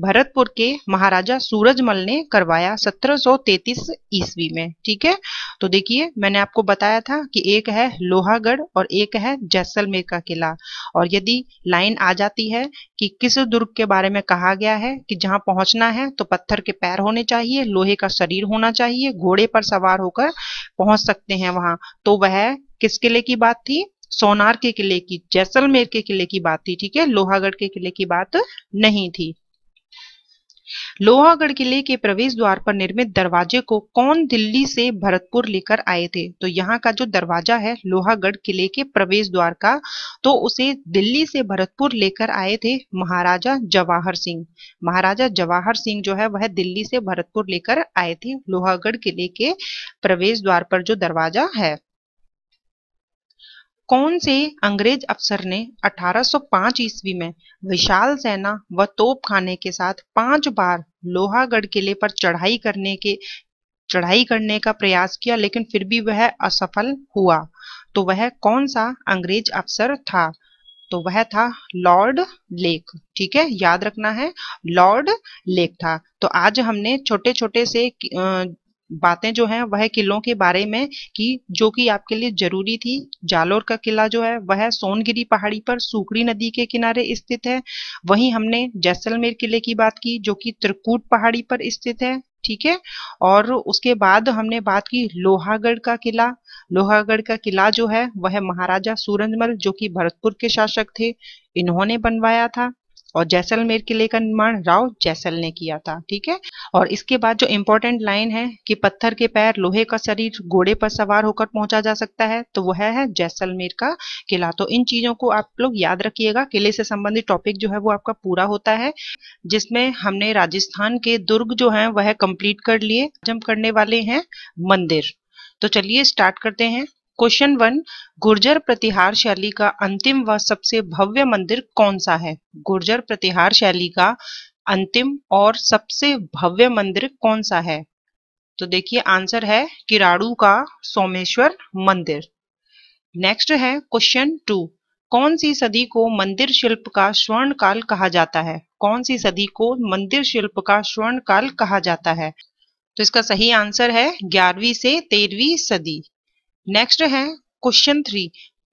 भरतपुर के महाराजा सूरजमल ने करवाया 1733 ईस्वी में ठीक है तो देखिए मैंने आपको बताया था कि एक है लोहागढ़ और एक है जैसलमेर का किला और यदि लाइन आ जाती है कि किस दुर्ग के बारे में कहा गया है कि जहां पहुंचना है तो पत्थर के पैर होने चाहिए लोहे का शरीर होना चाहिए घोड़े पर सवार होकर पहुंच सकते हैं वहां तो वह किस किले की बात थी सोनार के किले की जैसलमेर के किले की बात थी ठीक है लोहागढ़ के किले की बात नहीं थी लोहागढ़ किले के प्रवेश द्वार पर निर्मित दरवाजे को कौन दिल्ली से भरतपुर लेकर आए थे तो यहाँ का जो दरवाजा है लोहागढ़ किले के प्रवेश द्वार का तो उसे दिल्ली से भरतपुर लेकर आए थे महाराजा जवाहर सिंह महाराजा जवाहर सिंह जो है वह दिल्ली से भरतपुर लेकर आए थे लोहागढ़ किले के प्रवेश द्वार पर जो दरवाजा है कौन से अंग्रेज अफसर ने 1805 ईस्वी में विशाल सेना व तोपखाने के साथ पांच बार लोहागढ़ किले पर चढ़ाई करने के चढ़ाई करने का प्रयास किया लेकिन फिर भी वह असफल हुआ तो वह कौन सा अंग्रेज अफसर था तो वह था लॉर्ड लेक ठीक है याद रखना है लॉर्ड लेक था तो आज हमने छोटे छोटे से बातें जो है वह किलों के बारे में की जो कि आपके लिए जरूरी थी जालोर का किला जो है वह सोनगिरी पहाड़ी पर सुकड़ी नदी के किनारे स्थित है वहीं हमने जैसलमेर किले की बात की जो कि त्रिकूट पहाड़ी पर स्थित है ठीक है और उसके बाद हमने बात की लोहागढ़ का किला लोहागढ़ का किला जो है वह महाराजा सूरजमल जो कि भरतपुर के शासक थे इन्होंने बनवाया था और जैसलमेर किले का निर्माण राव जैसल ने किया था ठीक है और इसके बाद जो इम्पोर्टेंट लाइन है कि पत्थर के पैर लोहे का शरीर घोड़े पर सवार होकर पहुंचा जा सकता है तो वह है जैसलमेर का किला तो इन चीजों को आप लोग याद रखिएगा किले से संबंधित टॉपिक जो है वो आपका पूरा होता है जिसमें हमने राजस्थान के दुर्ग जो है वह कम्प्लीट कर लिए जम करने वाले हैं मंदिर तो चलिए स्टार्ट करते हैं क्वेश्चन वन गुर्जर प्रतिहार शैली का अंतिम व सबसे भव्य मंदिर कौन सा है गुर्जर प्रतिहार शैली का अंतिम और सबसे भव्य मंदिर कौन सा है तो देखिए आंसर है किराड़ू का सोमेश्वर मंदिर नेक्स्ट है क्वेश्चन टू कौन सी सदी को मंदिर शिल्प का स्वर्ण काल कहा जाता है कौन सी सदी को मंदिर शिल्प का स्वर्ण काल कहा जाता है तो इसका सही आंसर है ग्यारहवीं से तेरहवीं सदी नेक्स्ट है क्वेश्चन थ्री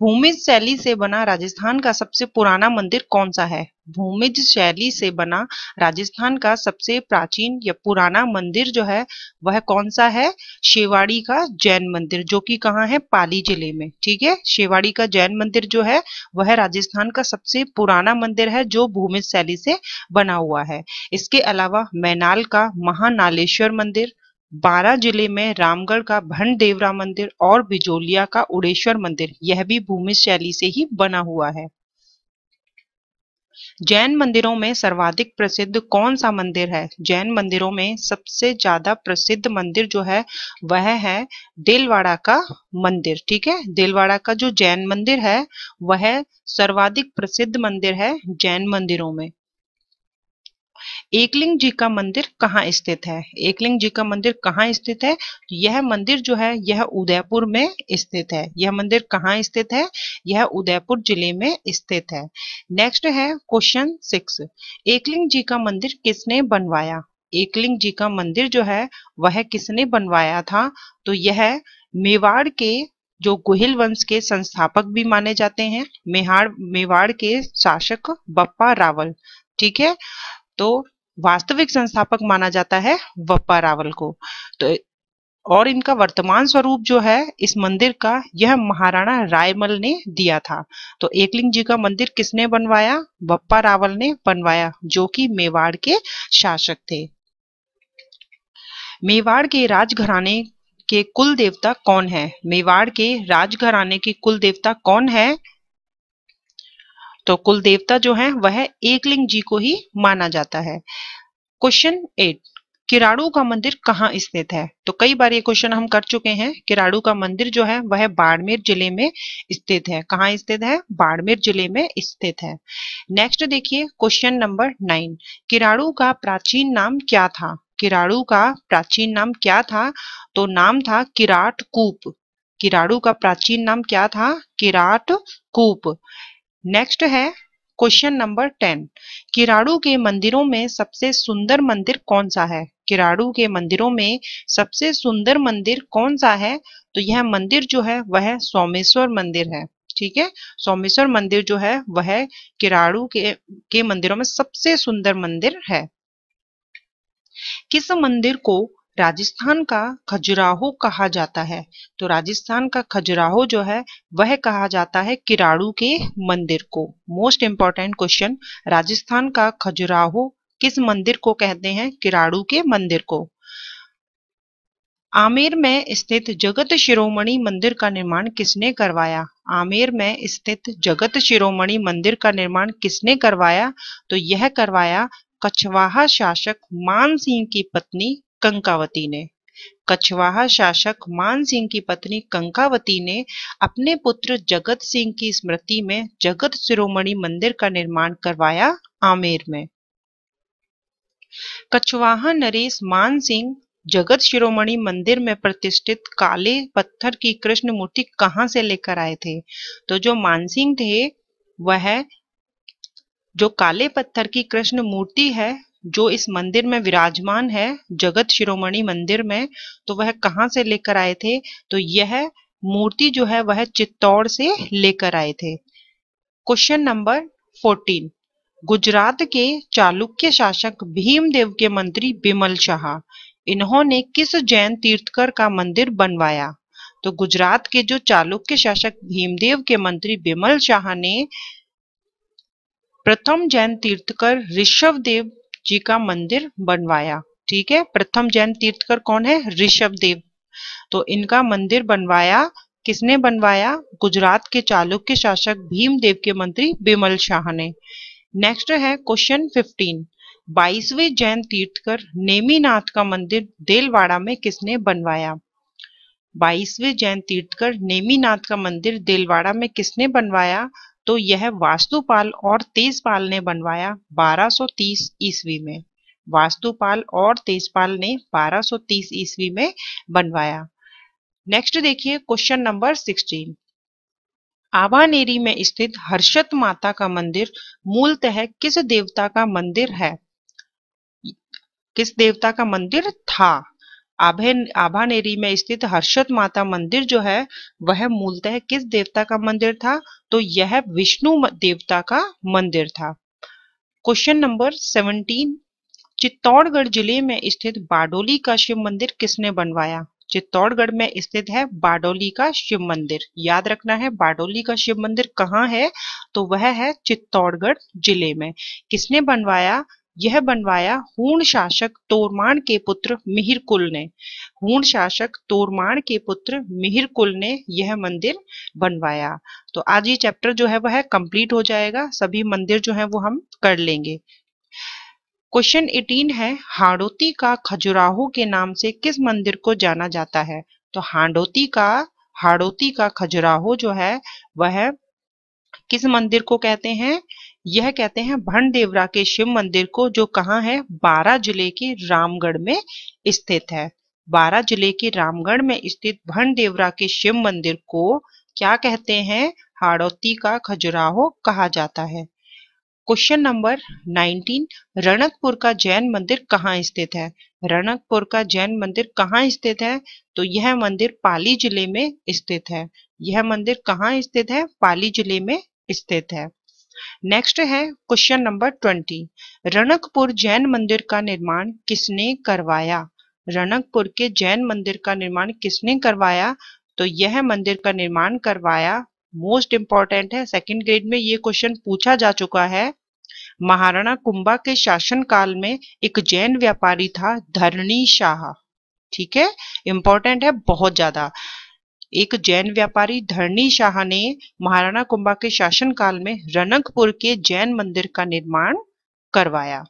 भूमिज शैली से बना राजस्थान का सबसे पुराना मंदिर कौन सा है भूमिज शैली से बना राजस्थान का सबसे प्राचीन या पुराना मंदिर जो है वह कौन सा है शेवाड़ी का जैन मंदिर जो कि कहाँ है पाली जिले में ठीक है शेवाड़ी का जैन मंदिर जो है वह राजस्थान का सबसे पुराना मंदिर है जो भूमिज शैली से बना हुआ है इसके अलावा मैनाल का महानालेश्वर मंदिर बारह जिले में रामगढ़ का भंड देवरा मंदिर और बिजोलिया का उड़ेश्वर मंदिर यह भी भूमि शैली से ही बना हुआ है जैन मंदिरों में सर्वाधिक प्रसिद्ध कौन सा मंदिर है जैन मंदिरों में सबसे ज्यादा प्रसिद्ध मंदिर जो है वह है देलवाड़ा का मंदिर ठीक है देलवाड़ा का जो जैन मंदिर है वह सर्वाधिक प्रसिद्ध मंदिर है जैन मंदिरों में एकलिंग जी का मंदिर कहाँ स्थित है एकलिंग जी का मंदिर कहाँ स्थित है तो यह मंदिर जो है यह उदयपुर में स्थित है यह मंदिर कहाँ स्थित है यह उदयपुर जिले में स्थित है नेक्स्ट है क्वेश्चन सिक्स एकलिंग जी का मंदिर किसने बनवाया एकलिंग जी का मंदिर जो है वह किसने बनवाया था तो यह मेवाड़ के जो गोहिल वंश के संस्थापक भी माने जाते हैं मेहाड़ मेवाड़ के शासक बप्पा रावल ठीक है तो वास्तविक संस्थापक माना जाता है वप्पा रावल को तो और इनका वर्तमान स्वरूप जो है इस मंदिर का यह महाराणा रायमल ने दिया था तो एकलिंग जी का मंदिर किसने बनवाया बप्पा रावल ने बनवाया जो कि मेवाड़ के शासक थे मेवाड़ के राजघराने के कुल देवता कौन है मेवाड़ के राजघराने के कुल देवता कौन है तो कुल देवता जो है वह एकलिंग जी को ही माना जाता है क्वेश्चन एट किराड़ू का मंदिर कहाँ स्थित है तो कई बार ये क्वेश्चन हम कर चुके हैं किराड़ू का मंदिर जो है वह बाड़मेर जिले में स्थित है कहाँ स्थित है बाड़मेर जिले में स्थित है नेक्स्ट देखिए क्वेश्चन नंबर नाइन किराड़ू का प्राचीन नाम क्या था किराड़ू का प्राचीन नाम क्या था तो नाम था किराट कूप किराड़ू का प्राचीन नाम क्या था किराट कूप नेक्स्ट है क्वेश्चन नंबर टेन किराड़ू के मंदिरों में सबसे सुंदर मंदिर कौन सा है किराड़ू के मंदिरों में सबसे सुंदर मंदिर कौन सा है तो यह मंदिर जो है वह सोमेश्वर मंदिर है ठीक है सोमेश्वर मंदिर जो है वह किराड़ू के के मंदिरों में सबसे सुंदर मंदिर है किस मंदिर को राजस्थान का खजुराहो कहा जाता है तो राजस्थान का खजुराहो जो है वह कहा जाता है किराड़ू के मंदिर को मोस्ट इंपॉर्टेंट क्वेश्चन राजस्थान का खजुराहो किस मंदिर को कहते हैं किराड़ू के मंदिर को आमेर में स्थित जगत शिरोमणि मंदिर का निर्माण किसने करवाया आमेर में स्थित जगत शिरोमणि मंदिर का निर्माण किसने करवाया तो यह करवाया कछवाहा शासक मान सिंह की पत्नी कंकावती ने कछवाहा शासक मान सिंह की पत्नी कंकावती ने अपने पुत्र जगत सिंह की स्मृति में जगत शिरोमणि मंदिर का निर्माण करवाया आमेर में कछवाहा नरेश मान सिंह जगत शिरोमणि मंदिर में प्रतिष्ठित काले पत्थर की कृष्ण मूर्ति कहाँ से लेकर आए थे तो जो मानसिंह थे वह जो काले पत्थर की कृष्ण मूर्ति है जो इस मंदिर में विराजमान है जगत शिरोमणि मंदिर में तो वह कहाँ से लेकर आए थे तो यह मूर्ति जो है वह चित्तौड़ से लेकर आए थे क्वेश्चन नंबर फोर्टीन गुजरात के चालुक्य शासक भीमदेव के मंत्री बिमल शाह इन्होंने किस जैन तीर्थकर का मंदिर बनवाया तो गुजरात के जो चालुक्य शासक भीमदेव के मंत्री बिमल शाह ने प्रथम जैन तीर्थकर ऋषभदेव जी का मंदिर बनवाया ठीक है प्रथम जैन तीर्थकर कौन है ऋषभ देव तो इनका मंदिर बनवाया किसने बनवाया गुजरात के चालुक्य शासक भीम देव के मंत्री बिमल शाह ने नेक्स्ट है क्वेश्चन फिफ्टीन बाईसवें जैन तीर्थकर नेमीनाथ का मंदिर देलवाड़ा में किसने बनवाया बाईसवें जैन तीर्थकर नेमीनाथ का मंदिर देलवाड़ा में किसने बनवाया तो यह वास्तुपाल और तेजपाल ने बनवाया 1230 ईस्वी में वास्तुपाल और तेजपाल ने 1230 ईस्वी में बनवाया नेक्स्ट देखिए क्वेश्चन नंबर 16 आबानेरी में स्थित हर्षत माता का मंदिर मूलतः किस देवता का मंदिर है किस देवता का मंदिर था आभानेरी में स्थित हर्षद माता मंदिर जो है वह मूलतः किस देवता का मंदिर था तो यह विष्णु देवता का मंदिर था क्वेश्चन नंबर सेवनटीन चित्तौड़गढ़ जिले में स्थित बाडोली का शिव मंदिर किसने बनवाया चित्तौड़गढ़ में स्थित है बाडोली का शिव मंदिर याद रखना है बाडोली का शिव मंदिर कहाँ है तो वह है चित्तौड़गढ़ जिले में किसने बनवाया यह बनवाया हूण शासक तोरमाण के पुत्र मिहिर कुल ने हूण शासक तोरमाण के पुत्र मिहिर कुल ने यह मंदिर बनवाया तो आज ये चैप्टर जो है वह कंप्लीट हो जाएगा सभी मंदिर जो है वो हम कर लेंगे क्वेश्चन एटीन है हाड़ोती का खजुराहो के नाम से किस मंदिर को जाना जाता है तो हाड़ोती का हाड़ोती का खजुराहो जो है वह किस मंदिर को कहते हैं यह कहते हैं भंड देवरा के शिव मंदिर को जो कहाँ है बारह जिले के रामगढ़ में स्थित है बारह जिले के रामगढ़ में स्थित भंड देवरा के शिव मंदिर को क्या कहते हैं हाड़ौती का खजुराहो कहा जाता है क्वेश्चन नंबर 19 रणकपुर का जैन मंदिर कहाँ स्थित है रणकपुर का जैन मंदिर कहाँ स्थित है तो यह मंदिर पाली जिले में स्थित है यह मंदिर कहाँ स्थित है पाली जिले में स्थित है नेक्स्ट है question number twenty Ranakpur Jain मंदिर का निर्माण किसने करवाया रणकपुर के जैन मंदिर का निर्माण किसने करवाया तो यह मंदिर का निर्माण करवाया मोस्ट इंपॉर्टेंट है सेकंड ग्रेड में ये क्वेश्चन पूछा जा चुका है महाराणा कुंभा के शासन काल में एक जैन व्यापारी था धरणी शाह ठीक है इंपॉर्टेंट है बहुत ज्यादा एक जैन व्यापारी धरणी शाह ने महाराणा कुंभा के शासनकाल में रनकपुर के जैन मंदिर का निर्माण करवाया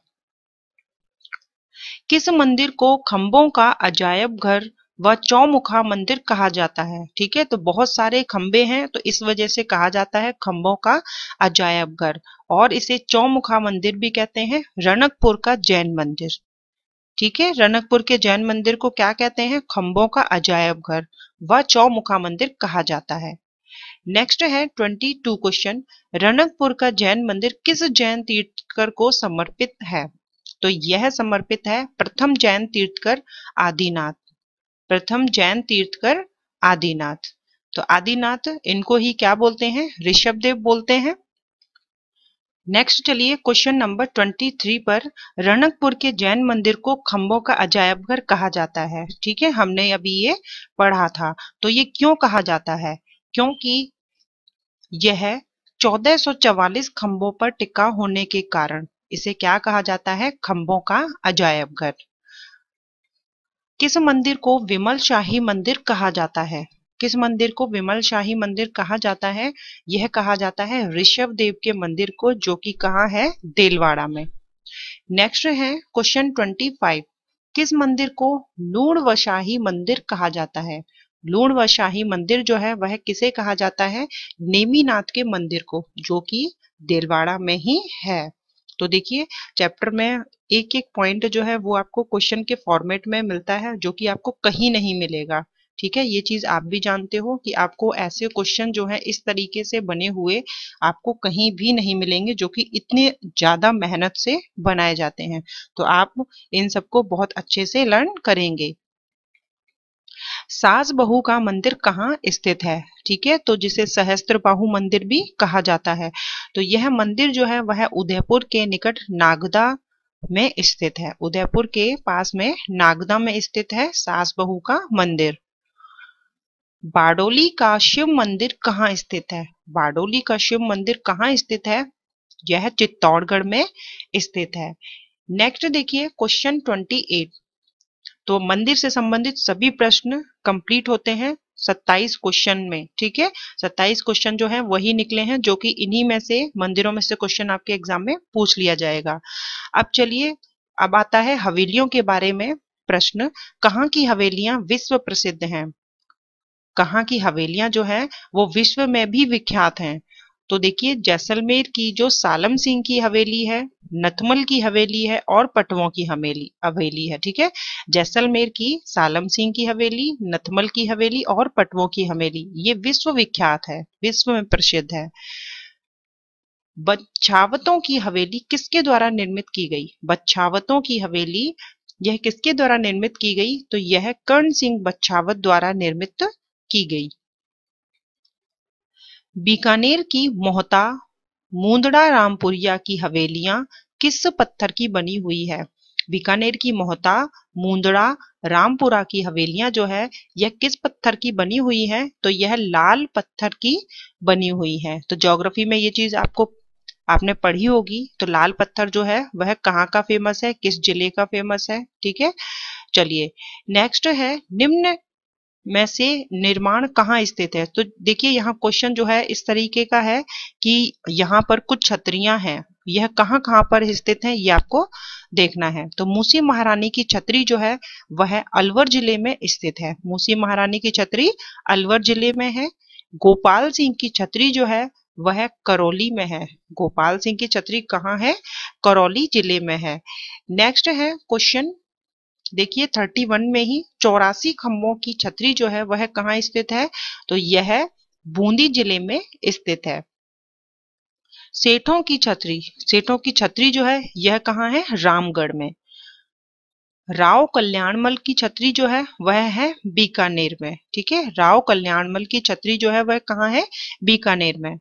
किस मंदिर को खंबों का अजायब घर व चौमुखा मंदिर कहा जाता है ठीक है तो बहुत सारे खंबे हैं तो इस वजह से कहा जाता है खंबों का अजायब घर और इसे चौमुखा मंदिर भी कहते हैं रनकपुर का जैन मंदिर ठीक है रनकपुर के जैन मंदिर को क्या कहते हैं खम्बों का अजायब घर व चौमुखा मंदिर कहा जाता है नेक्स्ट है 22 क्वेश्चन रनकपुर का जैन मंदिर किस जैन तीर्थकर को समर्पित है तो यह समर्पित है प्रथम जैन तीर्थकर आदिनाथ प्रथम जैन तीर्थकर आदिनाथ तो आदिनाथ इनको ही क्या बोलते हैं ऋषभदेव बोलते हैं नेक्स्ट चलिए क्वेश्चन नंबर 23 पर रणकपुर के जैन मंदिर को खम्बों का अजायब घर कहा जाता है ठीक है हमने अभी ये पढ़ा था तो ये क्यों कहा जाता है क्योंकि यह 1444 खम्बों पर टिका होने के कारण इसे क्या कहा जाता है खम्बों का अजायब घर किस मंदिर को विमल शाही मंदिर कहा जाता है किस मंदिर को विमल शाही मंदिर कहा जाता है यह कहा जाता है ऋषभ देव के मंदिर को जो कि कहा है देलवाड़ा में नेक्स्ट है क्वेश्चन ट्वेंटी फाइव किस मंदिर को लूण व शाही मंदिर कहा जाता है लूण व शाही मंदिर जो है वह किसे कहा जाता है नेमीनाथ के मंदिर को जो कि देलवाड़ा में ही है तो देखिए चैप्टर में एक एक पॉइंट जो है वो आपको क्वेश्चन के फॉर्मेट में मिलता है जो कि आपको कहीं नहीं मिलेगा ठीक है ये चीज आप भी जानते हो कि आपको ऐसे क्वेश्चन जो है इस तरीके से बने हुए आपको कहीं भी नहीं मिलेंगे जो कि इतने ज्यादा मेहनत से बनाए जाते हैं तो आप इन सबको बहुत अच्छे से लर्न करेंगे सास बहू का मंदिर कहाँ स्थित है ठीक है तो जिसे सहस्त्र मंदिर भी कहा जाता है तो यह मंदिर जो है वह उदयपुर के निकट नागदा में स्थित है उदयपुर के पास में नागदा में स्थित है सास बहू का मंदिर बाडोली का शिव मंदिर कहाँ स्थित है बाडोली का शिव मंदिर कहाँ स्थित है यह चित्तौड़गढ़ में स्थित है नेक्स्ट देखिए क्वेश्चन ट्वेंटी एट तो मंदिर से संबंधित सभी प्रश्न कंप्लीट होते हैं सत्ताईस क्वेश्चन में ठीक है सत्ताईस क्वेश्चन जो है वही निकले हैं जो कि इन्हीं में से मंदिरों में से क्वेश्चन आपके एग्जाम में पूछ लिया जाएगा अब चलिए अब आता है हवेलियों के बारे में प्रश्न कहाँ की हवेलियां विश्व प्रसिद्ध हैं कहाँ की हवेलियां जो हैं वो विश्व में भी विख्यात हैं तो देखिए जैसलमेर की जो सालम सिंह की हवेली है नथमल की हवेली है और पटवों की हवेली हवेली है ठीक है जैसलमेर की सालम सिंह की हवेली नथमल की हवेली और पटवों की हवेली ये विश्व विख्यात है विश्व में प्रसिद्ध है बच्छावतों की हवेली किसके द्वारा निर्मित की गई बच्छावतों की हवेली यह किसके द्वारा निर्मित की गई तो यह कर्ण सिंह बच्छावत द्वारा निर्मित की गई बीकानेर की मोहता मुंदड़ा रामपुरिया की हवेलियां किस पत्थर की बनी हुई है बीकानेर की मोहता मुंदड़ा रामपुरा की हवेलियां जो है यह किस पत्थर की बनी हुई है तो यह लाल पत्थर की बनी हुई है तो ज्योग्राफी में ये चीज आपको आपने पढ़ी होगी तो लाल पत्थर जो है वह कहाँ का फेमस है किस जिले का फेमस है ठीक है चलिए नेक्स्ट है निम्न में से निर्माण कहाँ स्थित है तो देखिए यहाँ क्वेश्चन जो है इस तरीके का है कि यहाँ पर कुछ छतरियां हैं यह कहाँ कहाँ पर स्थित है ये आपको देखना है तो मूसी महारानी की छतरी जो है वह अलवर जिले में स्थित है मूसी महारानी की छतरी अलवर जिले में है गोपाल सिंह की छतरी जो है वह करौली में है गोपाल सिंह की छतरी कहाँ है करौली जिले में है नेक्स्ट है क्वेश्चन देखिए 31 में ही चौरासी खम्बों की छतरी जो है वह कहाँ स्थित है तो यह बूंदी जिले में स्थित है सेठों की छतरी सेठों की छतरी जो है यह कहाँ है रामगढ़ में राव कल्याणमल की छतरी जो है वह है बीकानेर में ठीक है राव कल्याणमल की छतरी जो है वह कहाँ है बीकानेर में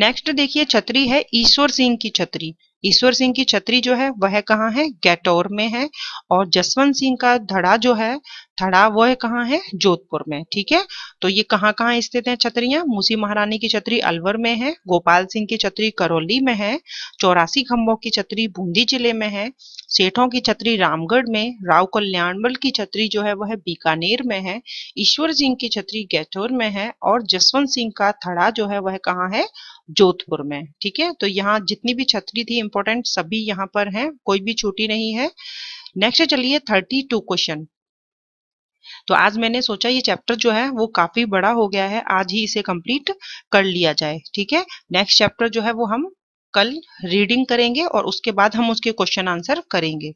नेक्स्ट देखिए छतरी है ईश्वर सिंह की छतरी ईश्वर सिंह की छतरी जो है वह कहाँ है गैटोर में है और जसवंत सिंह का धड़ा जो है थड़ा वो है कहाँ है जोधपुर में ठीक है तो ये कहाँ कहाँ स्थित है छतरियां मुसी महारानी की छतरी अलवर में है गोपाल सिंह की छतरी करौली में है चौरासी खम्बों की छतरी बूंदी जिले में है सेठों की छतरी रामगढ़ में राव कल्याणबल की छतरी जो है वह बीकानेर में है ईश्वर सिंह की छतरी गैथोर में है और जसवंत सिंह का थड़ा जो है वह कहाँ है जोधपुर में ठीक है तो यहाँ जितनी भी छतरी थी इंपॉर्टेंट सभी यहाँ पर है कोई भी छोटी नहीं है नेक्स्ट चलिए थर्टी टू क्वेश्चन तो आज मैंने सोचा ये चैप्टर जो है वो काफ़ी बड़ा हो गया है आज ही इसे कंप्लीट कर लिया जाए ठीक है नेक्स्ट चैप्टर जो है वो हम कल रीडिंग करेंगे और उसके बाद हम उसके क्वेश्चन आंसर करेंगे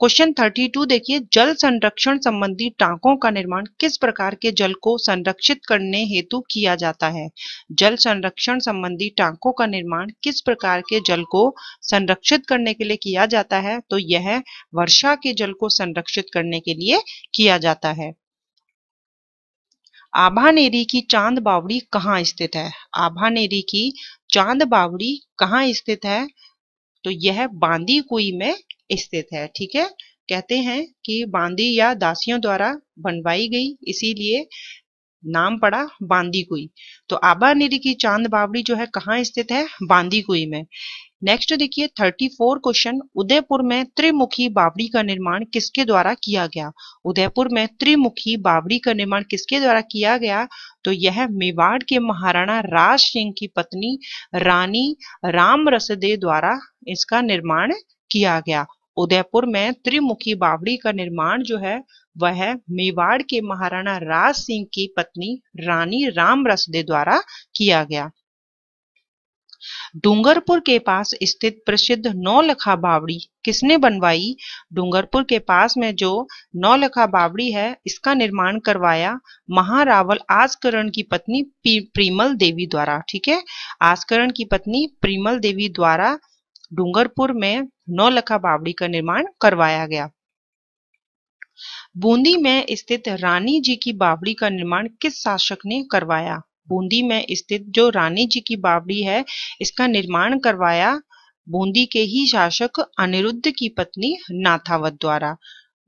क्वेश्चन 32 देखिए जल संरक्षण संबंधी टांकों का निर्माण किस प्रकार के जल को संरक्षित करने हेतु किया जाता है जल संरक्षण संबंधी टांकों का निर्माण किस प्रकार के जल को संरक्षित करने के लिए किया जाता है तो यह वर्षा के जल को संरक्षित करने के लिए किया जाता है आभानेरी की चांद बावड़ी कहाँ स्थित है आभानेरी की चांद बावड़ी कहाँ स्थित है तो यह बांदी कुई में स्थित है ठीक है कहते हैं कि बांदी या दासियों द्वारा बनवाई गई इसीलिए नाम पड़ा बांदी कुई तो आबा निरी की चांद बावड़ी जो है कहाँ स्थित है बांदी कुई में नेक्स्ट देखिए 34 क्वेश्चन उदयपुर में त्रिमुखी बावड़ी का निर्माण किसके द्वारा किया गया उदयपुर में त्रिमुखी बावड़ी का निर्माण किसके द्वारा किया गया तो यह मेवाड़ के महाराणा राज सिंह की पत्नी रानी राम रसदे द्वारा इसका निर्माण किया गया उदयपुर में त्रिमुखी बावड़ी का निर्माण जो है वह मेवाड़ के महाराणा राज सिंह की पत्नी रानी राम रसदे द्वारा किया गया डूंगरपुर के पास स्थित प्रसिद्ध नौलखा बावड़ी किसने बनवाई डूंगरपुर के पास में जो नौलखा बावड़ी है इसका निर्माण करवाया महारावल आजकरण की पत्नी प्रीमल देवी द्वारा ठीक है आजकरण की पत्नी प्रीमल देवी द्वारा डूंगरपुर में नौलखा बावड़ी का निर्माण करवाया गया बूंदी में स्थित रानी जी की बावड़ी का निर्माण किस शासक ने करवाया बूंदी में स्थित जो रानी जी की बावड़ी है इसका निर्माण करवाया बूंदी के ही शासक अनिरुद्ध की पत्नी नाथावत द्वारा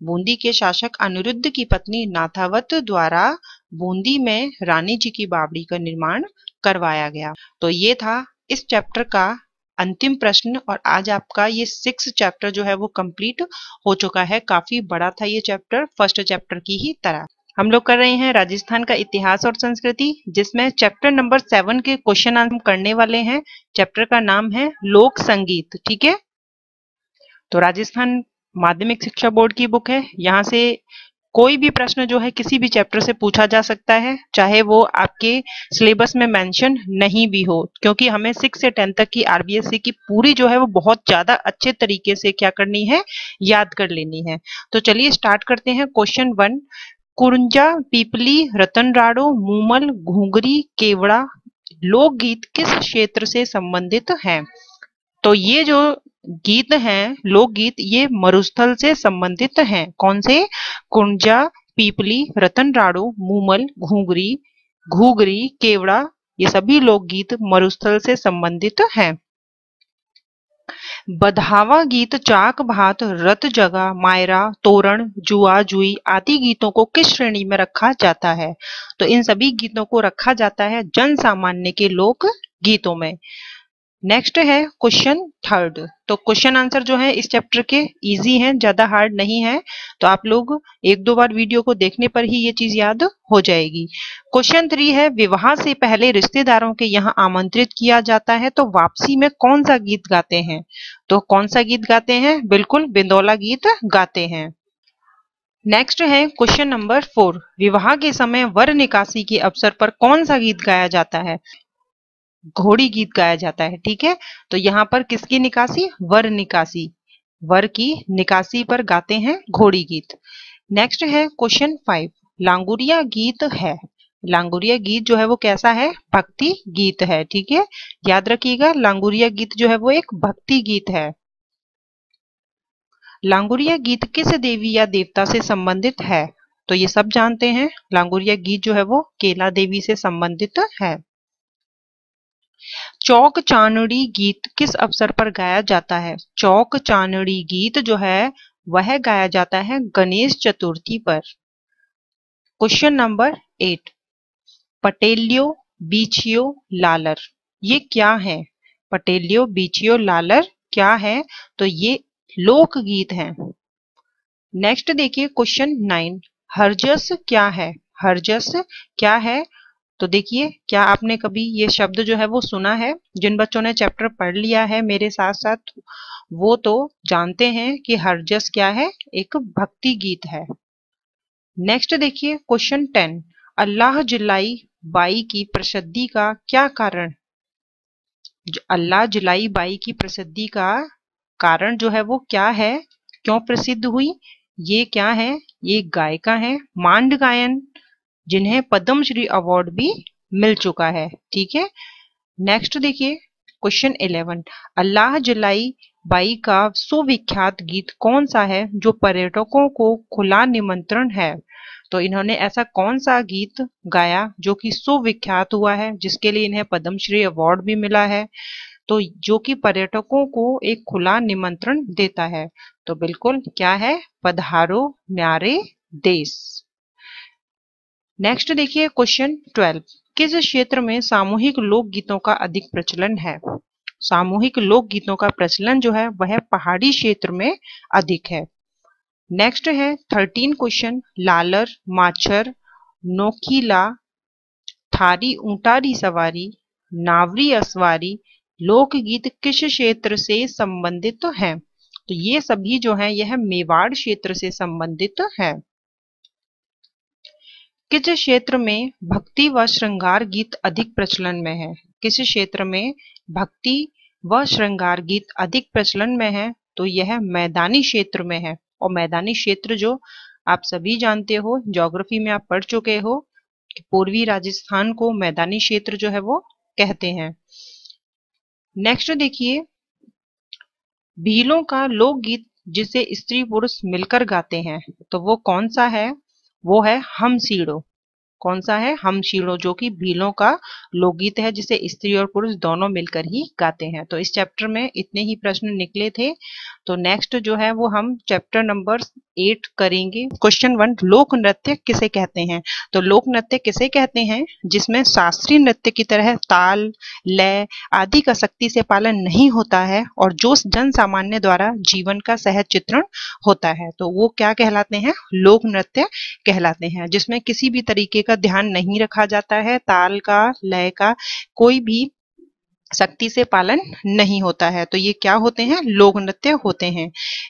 बूंदी के शासक अनिरुद्ध की पत्नी नाथावत द्वारा बूंदी में रानी जी की बावड़ी का निर्माण करवाया गया तो ये था इस चैप्टर का अंतिम प्रश्न और आज आपका ये सिक्स चैप्टर जो है वो कंप्लीट हो चुका है काफी बड़ा था ये चैप्टर फर्स्ट चैप्टर की ही तरह हम लोग कर रहे हैं राजस्थान का इतिहास और संस्कृति जिसमें चैप्टर नंबर सेवन के क्वेश्चन हम करने वाले हैं चैप्टर का नाम है लोक संगीत ठीक है तो राजस्थान माध्यमिक शिक्षा बोर्ड की बुक है यहाँ से कोई भी प्रश्न जो है किसी भी चैप्टर से पूछा जा सकता है चाहे वो आपके सिलेबस में मेंशन नहीं भी हो क्योंकि हमें सिक्स से टेंथ तक की आरबीएससी की पूरी जो है वो बहुत ज्यादा अच्छे तरीके से क्या करनी है याद कर लेनी है तो चलिए स्टार्ट करते हैं क्वेश्चन वन कुरुंजा पीपली रतन राड़ो मूमल घूंगरी केवड़ा लोकगीत किस क्षेत्र से संबंधित है तो ये जो गीत हैं लोकगीत ये मरुस्थल से संबंधित हैं कौन से कुंजा पीपली रतन राड़ो मूमल घूंगरी घूगरी केवड़ा ये सभी लोकगीत मरुस्थल से संबंधित हैं बधावा गीत चाक भात रत जगा मायरा तोरण जुआ जुई आदि गीतों को किस श्रेणी में रखा जाता है तो इन सभी गीतों को रखा जाता है जन सामान्य के लोक गीतों में नेक्स्ट है क्वेश्चन थर्ड तो क्वेश्चन आंसर जो है इस चैप्टर के इजी हैं ज्यादा हार्ड नहीं है तो आप लोग एक दो बार वीडियो को देखने पर ही ये चीज याद हो जाएगी क्वेश्चन थ्री है विवाह से पहले रिश्तेदारों के यहाँ आमंत्रित किया जाता है तो वापसी में कौन सा गीत गाते हैं तो कौन सा गीत गाते हैं बिल्कुल बिंदौला गीत गाते हैं नेक्स्ट है क्वेश्चन नंबर फोर विवाह के समय वर निकासी के अवसर पर कौन सा गीत गाया जाता है घोड़ी गीत गाया जाता है ठीक है तो यहाँ पर किसकी निकासी वर निकासी वर की निकासी पर गाते हैं घोड़ी गीत नेक्स्ट है क्वेश्चन फाइव लांगुरिया गीत है लांगुरिया गीत जो है वो कैसा है भक्ति गीत है ठीक है याद रखिएगा लांगुरिया गीत जो है वो एक भक्ति गीत है लांगुरिया गीत किस देवी या देवता से संबंधित है तो ये सब जानते हैं लांगुरिया गीत जो है वो केला देवी से संबंधित है चौक चानड़ी गीत किस अवसर पर गाया जाता है चौक चांदनी गीत जो है वह गाया जाता है गणेश चतुर्थी पर question number eight Pateliyo Bichiyo Lalar ये क्या है पटेलियो बीचियो लालर क्या है तो ये लोक गीत है नेक्स्ट देखिए क्वेश्चन नाइन हरजस क्या है हरजस क्या है तो देखिए क्या आपने कभी ये शब्द जो है वो सुना है जिन बच्चों ने चैप्टर पढ़ लिया है मेरे साथ साथ वो तो जानते हैं कि हरजस क्या है एक भक्ति गीत है नेक्स्ट देखिए क्वेश्चन टेन अल्लाह जुलाई बाई की प्रसिद्धि का क्या कारण अल्लाह जुलाई बाई की प्रसिद्धि का कारण जो है वो क्या है क्यों प्रसिद्ध हुई ये क्या है ये गायिका है मांड गायन जिन्हें पद्मश्री अवार्ड भी मिल चुका है ठीक है नेक्स्ट देखिए क्वेश्चन इलेवन अल्लाह जलाई बाई का सुविख्यात गीत कौन सा है जो पर्यटकों को खुला निमंत्रण है तो इन्होंने ऐसा कौन सा गीत गाया जो कि सुविख्यात हुआ है जिसके लिए इन्हें पद्मश्री अवार्ड भी मिला है तो जो कि पर्यटकों को एक खुला निमंत्रण देता है तो बिल्कुल क्या है पधारो न्यारे देश नेक्स्ट देखिए क्वेश्चन ट्वेल्व किस क्षेत्र में सामूहिक लोकगीतों का अधिक प्रचलन है सामूहिक लोकगीतों का प्रचलन जो है वह पहाड़ी क्षेत्र में अधिक है नेक्स्ट है थर्टीन क्वेश्चन लालर माछर नोकीला थारी ऊंटारी सवारी नावरी असवारी लोकगीत किस क्षेत्र से संबंधित है तो ये सभी जो है यह मेवाड़ क्षेत्र से संबंधित है किस क्षेत्र में भक्ति व श्रृंगार गीत अधिक प्रचलन में है किस क्षेत्र में भक्ति व श्रृंगार गीत अधिक प्रचलन में है तो यह मैदानी क्षेत्र में है और मैदानी क्षेत्र जो आप सभी जानते हो ज्योग्राफी में आप पढ़ चुके हो कि पूर्वी राजस्थान को मैदानी क्षेत्र जो है वो कहते हैं नेक्स्ट देखिए भीलों का लोकगीत जिसे स्त्री पुरुष मिलकर गाते हैं तो वो कौन सा है वो है हम सीढ़ो कौन सा है हम शीलो जो कि भीलों का लोकगीत है जिसे स्त्री और पुरुष दोनों मिलकर ही गाते हैं तो इस चैप्टर में इतने ही प्रश्न निकले थे तो नेक्स्ट जो है वो हम चैप्टर नंबर एट करेंगे क्वेश्चन वन लोक नृत्य किसे कहते हैं तो लोक नृत्य किसे कहते हैं जिसमें शास्त्रीय नृत्य की तरह ताल लय आदि का सख्ती से पालन नहीं होता है और जो जन सामान्य द्वारा जीवन का सहज चित्रण होता है तो वो क्या कहलाते हैं लोक नृत्य कहलाते हैं जिसमें किसी भी तरीके का ध्यान नहीं रखा जाता है ताल का लय का कोई भी सख्ती से पालन नहीं होता है तो ये क्या होते हैं लोक नृत्य होते हैं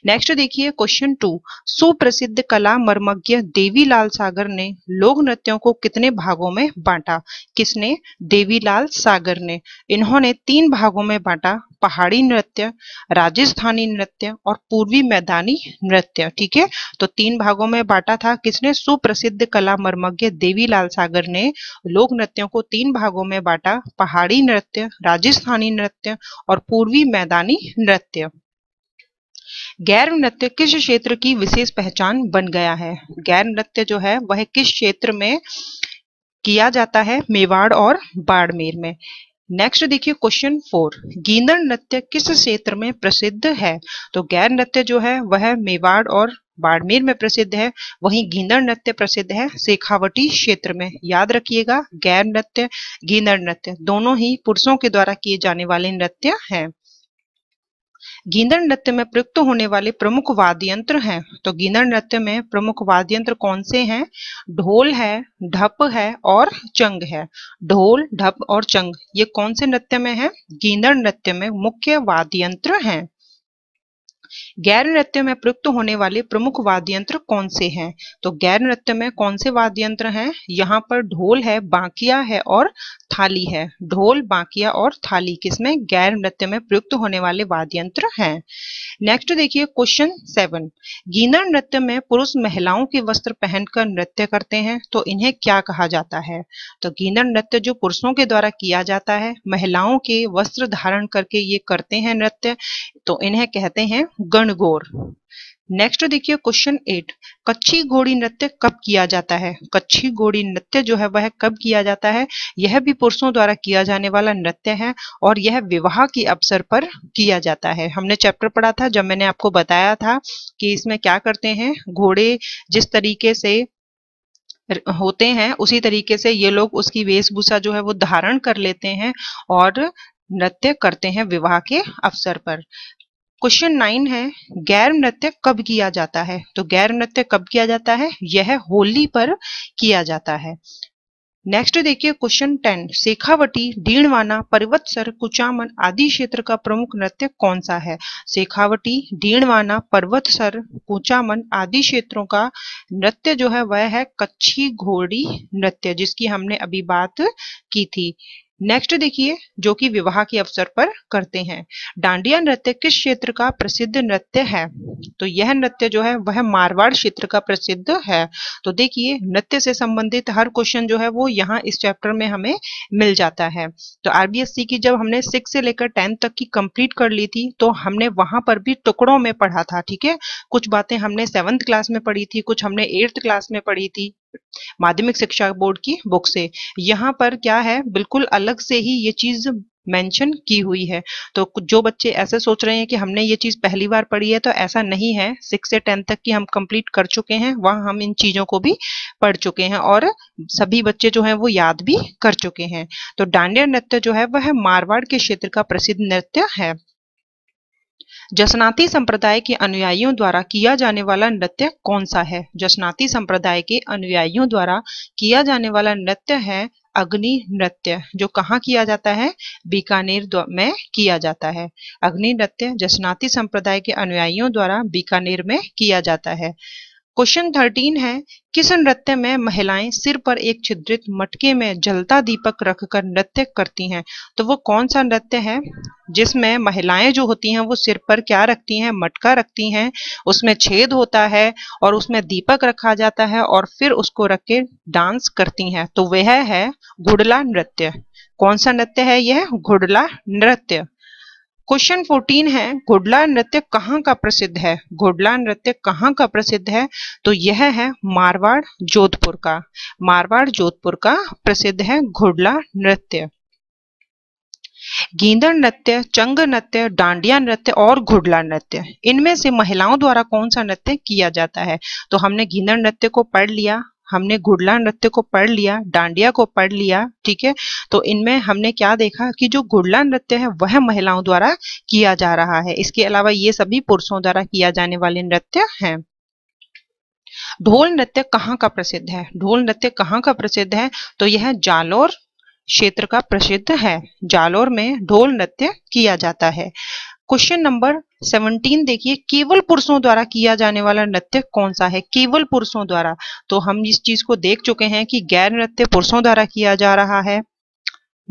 नेक्स्ट देखिए क्वेश्चन टू सुप्रसिद्ध कला मर्मज्ञ देवीलाल सागर ने लोक नृत्यों को कितने भागों में बांटा किसने देवीलाल सागर ने इन्होंने तीन भागों में बांटा पहाड़ी नृत्य राजस्थानी नृत्य और पूर्वी मैदानी नृत्य ठीक है तो तीन भागों में बांटा था किसने सुप्रसिद्ध कला मर्मज्ञ देवीलाल सागर ने लोक नृत्यों को तीन भागों में बांटा पहाड़ी नृत्य राजस्थानी नृत्य और पूर्वी मैदानी नृत्य गैर नृत्य किस क्षेत्र की विशेष पहचान बन गया है गैर नृत्य जो है वह किस क्षेत्र में किया जाता है मेवाड़ और बाड़मेर में नेक्स्ट देखिए क्वेश्चन फोर गींदड़ नृत्य किस क्षेत्र में प्रसिद्ध है तो गैर नृत्य जो है वह मेवाड़ और बाड़मेर में प्रसिद्ध है वहीं गींदड़ नृत्य प्रसिद्ध है शेखावटी क्षेत्र में याद रखिएगा गैर नृत्य गींदड़ नृत्य दोनों ही पुरुषों के द्वारा किए जाने वाले नृत्य हैं गींदर नृत्य में प्रयुक्त होने वाले प्रमुख वाद्यंत्र हैं तो गींदर नृत्य में प्रमुख वाद्यंत्र कौन से हैं ढोल है ढप है और चंग है ढोल ढप और चंग ये कौन से नृत्य में है गींदर नृत्य में मुख्य वाद्य यंत्र हैं गैर नृत्य में प्रयुक्त होने वाले प्रमुख वाद्य यंत्र कौन से हैं तो गैर नृत्य में कौन से वाद्य यंत्र हैं यहाँ पर ढोल है बांकिया है और थाली है ढोल बांकिया और थाली किसमें गैर नृत्य में प्रयुक्त होने वाले वाद्य यंत्र हैं नेक्स्ट देखिए क्वेश्चन सेवन गीनर नृत्य में पुरुष महिलाओं के वस्त्र पहनकर नृत्य करते हैं तो इन्हें क्या कहा जाता है तो गीनर नृत्य जो पुरुषों के द्वारा किया जाता है महिलाओं के वस्त्र धारण करके ये करते हैं नृत्य तो इन्हें कहते हैं गण रणगोर नेक्स्ट देखिए क्वेश्चन एट कच्ची घोड़ी नृत्य कब किया जाता है कच्ची घोड़ी नृत्य जो है वह कब किया जाता है यह भी पुरुषों द्वारा किया जाने वाला नृत्य है और यह विवाह के अवसर पर किया जाता है हमने चैप्टर पढ़ा था जब मैंने आपको बताया था कि इसमें क्या करते हैं घोड़े जिस तरीके से होते हैं उसी तरीके से ये लोग उसकी वेशभूषा जो है वो धारण कर लेते हैं और नृत्य करते हैं विवाह के अवसर पर क्वेश्चन नाइन है गैर नृत्य कब किया जाता है तो गैर नृत्य कब किया जाता है यह होली पर किया जाता है नेक्स्ट देखिए क्वेश्चन टेन शेखावटी डीणवाना पर्वतसर कुचामन आदि क्षेत्र का प्रमुख नृत्य कौन सा है शेखावटी डीणवाना पर्वतसर कुचामन आदि क्षेत्रों का नृत्य जो है वह है कच्छी घोड़ी नृत्य जिसकी हमने अभी बात की थी नेक्स्ट देखिए जो कि विवाह के अवसर पर करते हैं डांडिया नृत्य किस क्षेत्र का प्रसिद्ध नृत्य है तो यह नृत्य जो है वह मारवाड़ क्षेत्र का प्रसिद्ध है तो देखिए नृत्य से संबंधित हर क्वेश्चन जो है वो यहाँ इस चैप्टर में हमें मिल जाता है तो आरबीएससी की जब हमने सिक्स से लेकर टेंथ तक की कंप्लीट कर ली थी तो हमने वहां पर भी टुकड़ों में पढ़ा था ठीक है कुछ बातें हमने सेवंथ क्लास में पढ़ी थी कुछ हमने एट्थ क्लास में पढ़ी थी माध्यमिक शिक्षा बोर्ड की बुक से यहाँ पर क्या है बिल्कुल अलग से ही ये चीज मेंशन की हुई है तो जो बच्चे ऐसे सोच रहे हैं कि हमने ये चीज़ पहली बार पढ़ी है तो ऐसा नहीं है सिक्स से टेंथ तक की हम कंप्लीट कर चुके हैं वहां हम इन चीज़ों को भी पढ़ चुके हैं और सभी बच्चे जो हैं वो याद भी कर चुके हैं तो डांडिया नृत्य जो है वह मारवाड़ के क्षेत्र का प्रसिद्ध नृत्य है जसनाती संप्रदाय के अनुयायियों द्वारा किया जाने वाला नृत्य कौन सा है जसनाती संप्रदाय के अनुयायियों द्वारा किया जाने वाला नृत्य है अग्नि नृत्य जो कहाँ किया जाता है बीकानेर में किया जाता है अग्नि नृत्य जसनाती संप्रदाय के अनुयायियों द्वारा बीकानेर में किया जाता है क्वेश्चन थर्टीन है किस नृत्य में महिलाएं सिर पर एक छिद्रित मटके में जलता दीपक रखकर नृत्य करती हैं तो वो कौन सा नृत्य है जिसमें महिलाएं जो होती हैं वो सिर पर क्या रखती हैं मटका रखती हैं उसमें छेद होता है और उसमें दीपक रखा जाता है और फिर उसको रख के डांस करती हैं तो वह है घुड़ला नृत्य कौन सा नृत्य है यह घुड़ला नृत्य क्वेश्चन 14 है घुडला नृत्य कहाँ का प्रसिद्ध है घुडला नृत्य कहाँ का प्रसिद्ध है तो यह है मारवाड़ जोधपुर का मारवाड़ जोधपुर का प्रसिद्ध है घुडला नृत्य गेंदर नृत्य चंग नृत्य डांडिया नृत्य और घुडला नृत्य इनमें से महिलाओं द्वारा कौन सा नृत्य किया जाता है तो हमने गेंदर नृत्य को पढ़ लिया हमने घुड़ला नृत्य को पढ़ लिया डांडिया को पढ़ लिया ठीक है तो इनमें हमने क्या देखा कि जो घुड़ला नृत्य है वह महिलाओं द्वारा किया जा रहा है इसके अलावा ये सभी पुरुषों द्वारा किया जाने वाले नृत्य है ढोल नृत्य कहाँ का प्रसिद्ध है ढोल नृत्य कहाँ का प्रसिद्ध है तो यह जालोर क्षेत्र का प्रसिद्ध है जालोर में ढोल नृत्य किया जाता है क्वेश्चन नंबर सेवनटीन देखिए केवल पुरुषों द्वारा किया जाने वाला नृत्य कौन सा है केवल पुरुषों द्वारा तो हम इस चीज को देख चुके हैं कि गैर नृत्य पुरुषों द्वारा किया जा रहा है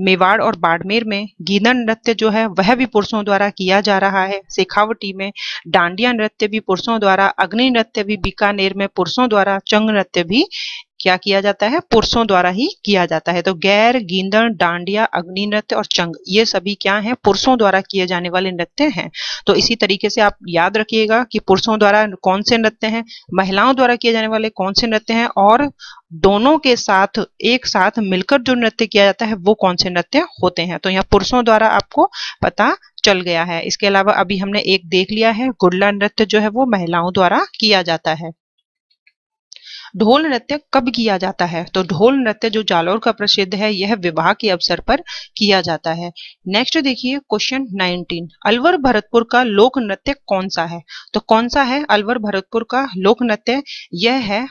मेवाड़ और बाड़मेर में गीदन नृत्य जो है वह भी पुरुषों द्वारा किया जा रहा है शेखावटी में डांडिया नृत्य भी पुरुषों द्वारा अग्नि नृत्य भी बीकानेर में पुरुषों द्वारा चंग नृत्य भी क्या किया जाता है पुरुषों द्वारा ही किया जाता है तो गैर गींदण डांडिया अग्नि नृत्य और चंग ये सभी क्या है पुरुषों द्वारा किए जाने वाले नृत्य हैं तो इसी तरीके से आप याद रखिएगा कि पुरुषों द्वारा कौन से नृत्य हैं महिलाओं द्वारा किए जाने वाले कौन से नृत्य हैं और दोनों के साथ एक साथ मिलकर जो नृत्य किया जाता है वो कौन से नृत्य होते हैं तो यहाँ पुरुषों द्वारा आपको पता चल गया है इसके अलावा अभी हमने एक देख लिया है गुड़ला नृत्य जो है वो महिलाओं द्वारा किया जाता है ढोल नृत्य कब किया जाता है तो ढोल नृत्य जो जालौर का प्रसिद्ध है यह विवाह के अवसर पर किया जाता है नेक्स्ट देखिए क्वेश्चन 19 अलवर भरतपुर का लोक नृत्य कौन सा है तो कौन सा है अलवर भरतपुर का लोक नृत्य यह है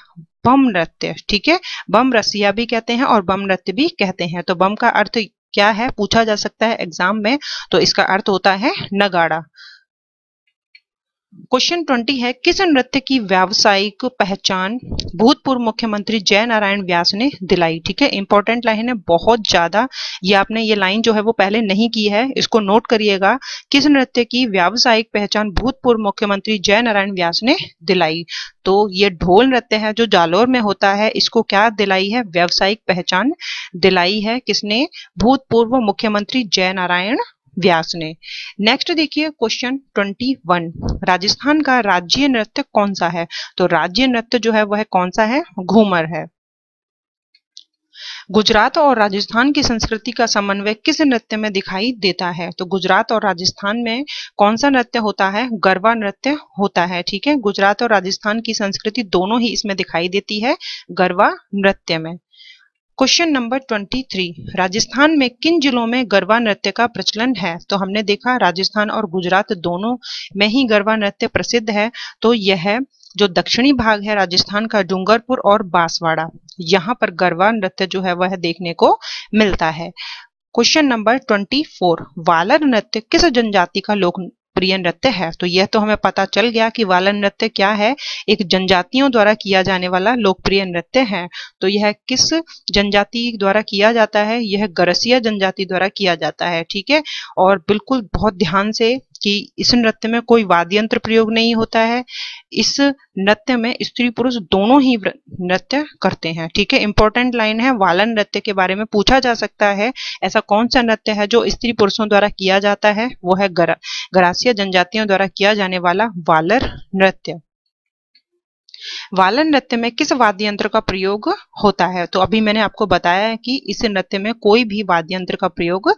बम नृत्य ठीक है बम रसिया भी कहते हैं और बम नृत्य भी कहते हैं तो बम का अर्थ क्या है पूछा जा सकता है एग्जाम में तो इसका अर्थ होता है नगाड़ा क्वेश्चन ट्वेंटी है किस नृत्य की व्यावसायिक पहचान भूतपूर्व मुख्यमंत्री जय नारायण व्यास ने दिलाई ठीक है इंपॉर्टेंट लाइन है बहुत ज्यादा ये आपने ये लाइन जो है वो पहले नहीं की है इसको नोट करिएगा किस नृत्य की व्यावसायिक पहचान भूतपूर्व मुख्यमंत्री जय नारायण व्यास ने दिलाई तो ये ढोल नृत्य है जो जालोर में होता है इसको क्या दिलाई है व्यावसायिक पहचान दिलाई है किसने भूतपूर्व मुख्यमंत्री जय नारायण व्यास ने नेक्स्ट देखिए क्वेश्चन 21 राजस्थान का राज्य नृत्य कौन सा है तो राज्य नृत्य जो है वह कौन सा है घूमर है गुजरात और राजस्थान की संस्कृति का समन्वय किस नृत्य में दिखाई देता है तो गुजरात और राजस्थान में कौन सा नृत्य होता है गरबा नृत्य होता है ठीक है गुजरात और राजस्थान की संस्कृति दोनों ही इसमें दिखाई देती है गरबा नृत्य में क्वेश्चन नंबर 23 राजस्थान में किन जिलों में गरबा नृत्य का प्रचलन है तो हमने देखा राजस्थान और गुजरात दोनों में ही गरबा नृत्य प्रसिद्ध है तो यह जो दक्षिणी भाग है राजस्थान का डूंगरपुर और बांसवाड़ा यहाँ पर गरबा नृत्य जो है वह देखने को मिलता है क्वेश्चन नंबर 24 वालर नृत्य किस जनजाति का लोक प्रिय नृत्य है तो यह तो हमें पता चल गया कि वालन नृत्य क्या है एक जनजातियों द्वारा किया जाने वाला लोकप्रिय नृत्य है तो यह किस जनजाति द्वारा किया जाता है यह गरसिया जनजाति द्वारा किया जाता है ठीक है और बिल्कुल बहुत ध्यान से कि इस नृत्य में कोई वाद्य यंत्र प्रयोग नहीं होता है इस नृत्य में स्त्री पुरुष दोनों ही नृत्य करते हैं ठीक है इंपॉर्टेंट लाइन है वालन नृत्य के बारे में पूछा जा सकता है ऐसा कौन सा नृत्य है जो स्त्री पुरुषों द्वारा किया जाता है वो है गरा जनजातियों द्वारा किया जाने वाला वालर नृत्य वालन नृत्य में किस वाद्य यंत्र का प्रयोग होता है तो अभी मैंने आपको बताया है कि इस नृत्य में कोई भी वाद्य यंत्र का प्रयोग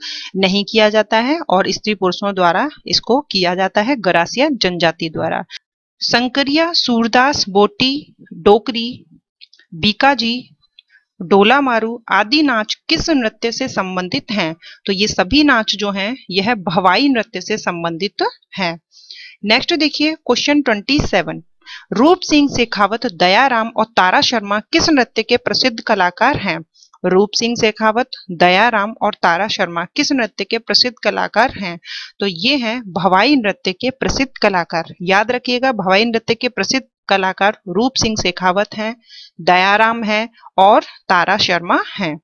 नहीं किया जाता है और स्त्री पुरुषों द्वारा इसको किया जाता है गरासिया जनजाति द्वारा संकरिया सूरदास बोटी डोकरी बीकाजी डोला मारू आदि नाच किस नृत्य से संबंधित हैं तो ये सभी नाच जो हैं यह भवाई नृत्य से संबंधित हैं नेक्स्ट देखिए क्वेश्चन ट्वेंटी सेवन रूप सिंह शेखावत दयाराम और तारा शर्मा किस नृत्य के प्रसिद्ध कलाकार हैं रूप सिंह शेखावत दयाराम और तारा शर्मा किस नृत्य के प्रसिद्ध कलाकार हैं तो ये हैं भवाई नृत्य के प्रसिद्ध कलाकार याद रखिएगा भवाई नृत्य के प्रसिद्ध कलाकार रूप सिंह शेखावत हैं दयाराम हैं और तारा शर्मा हैं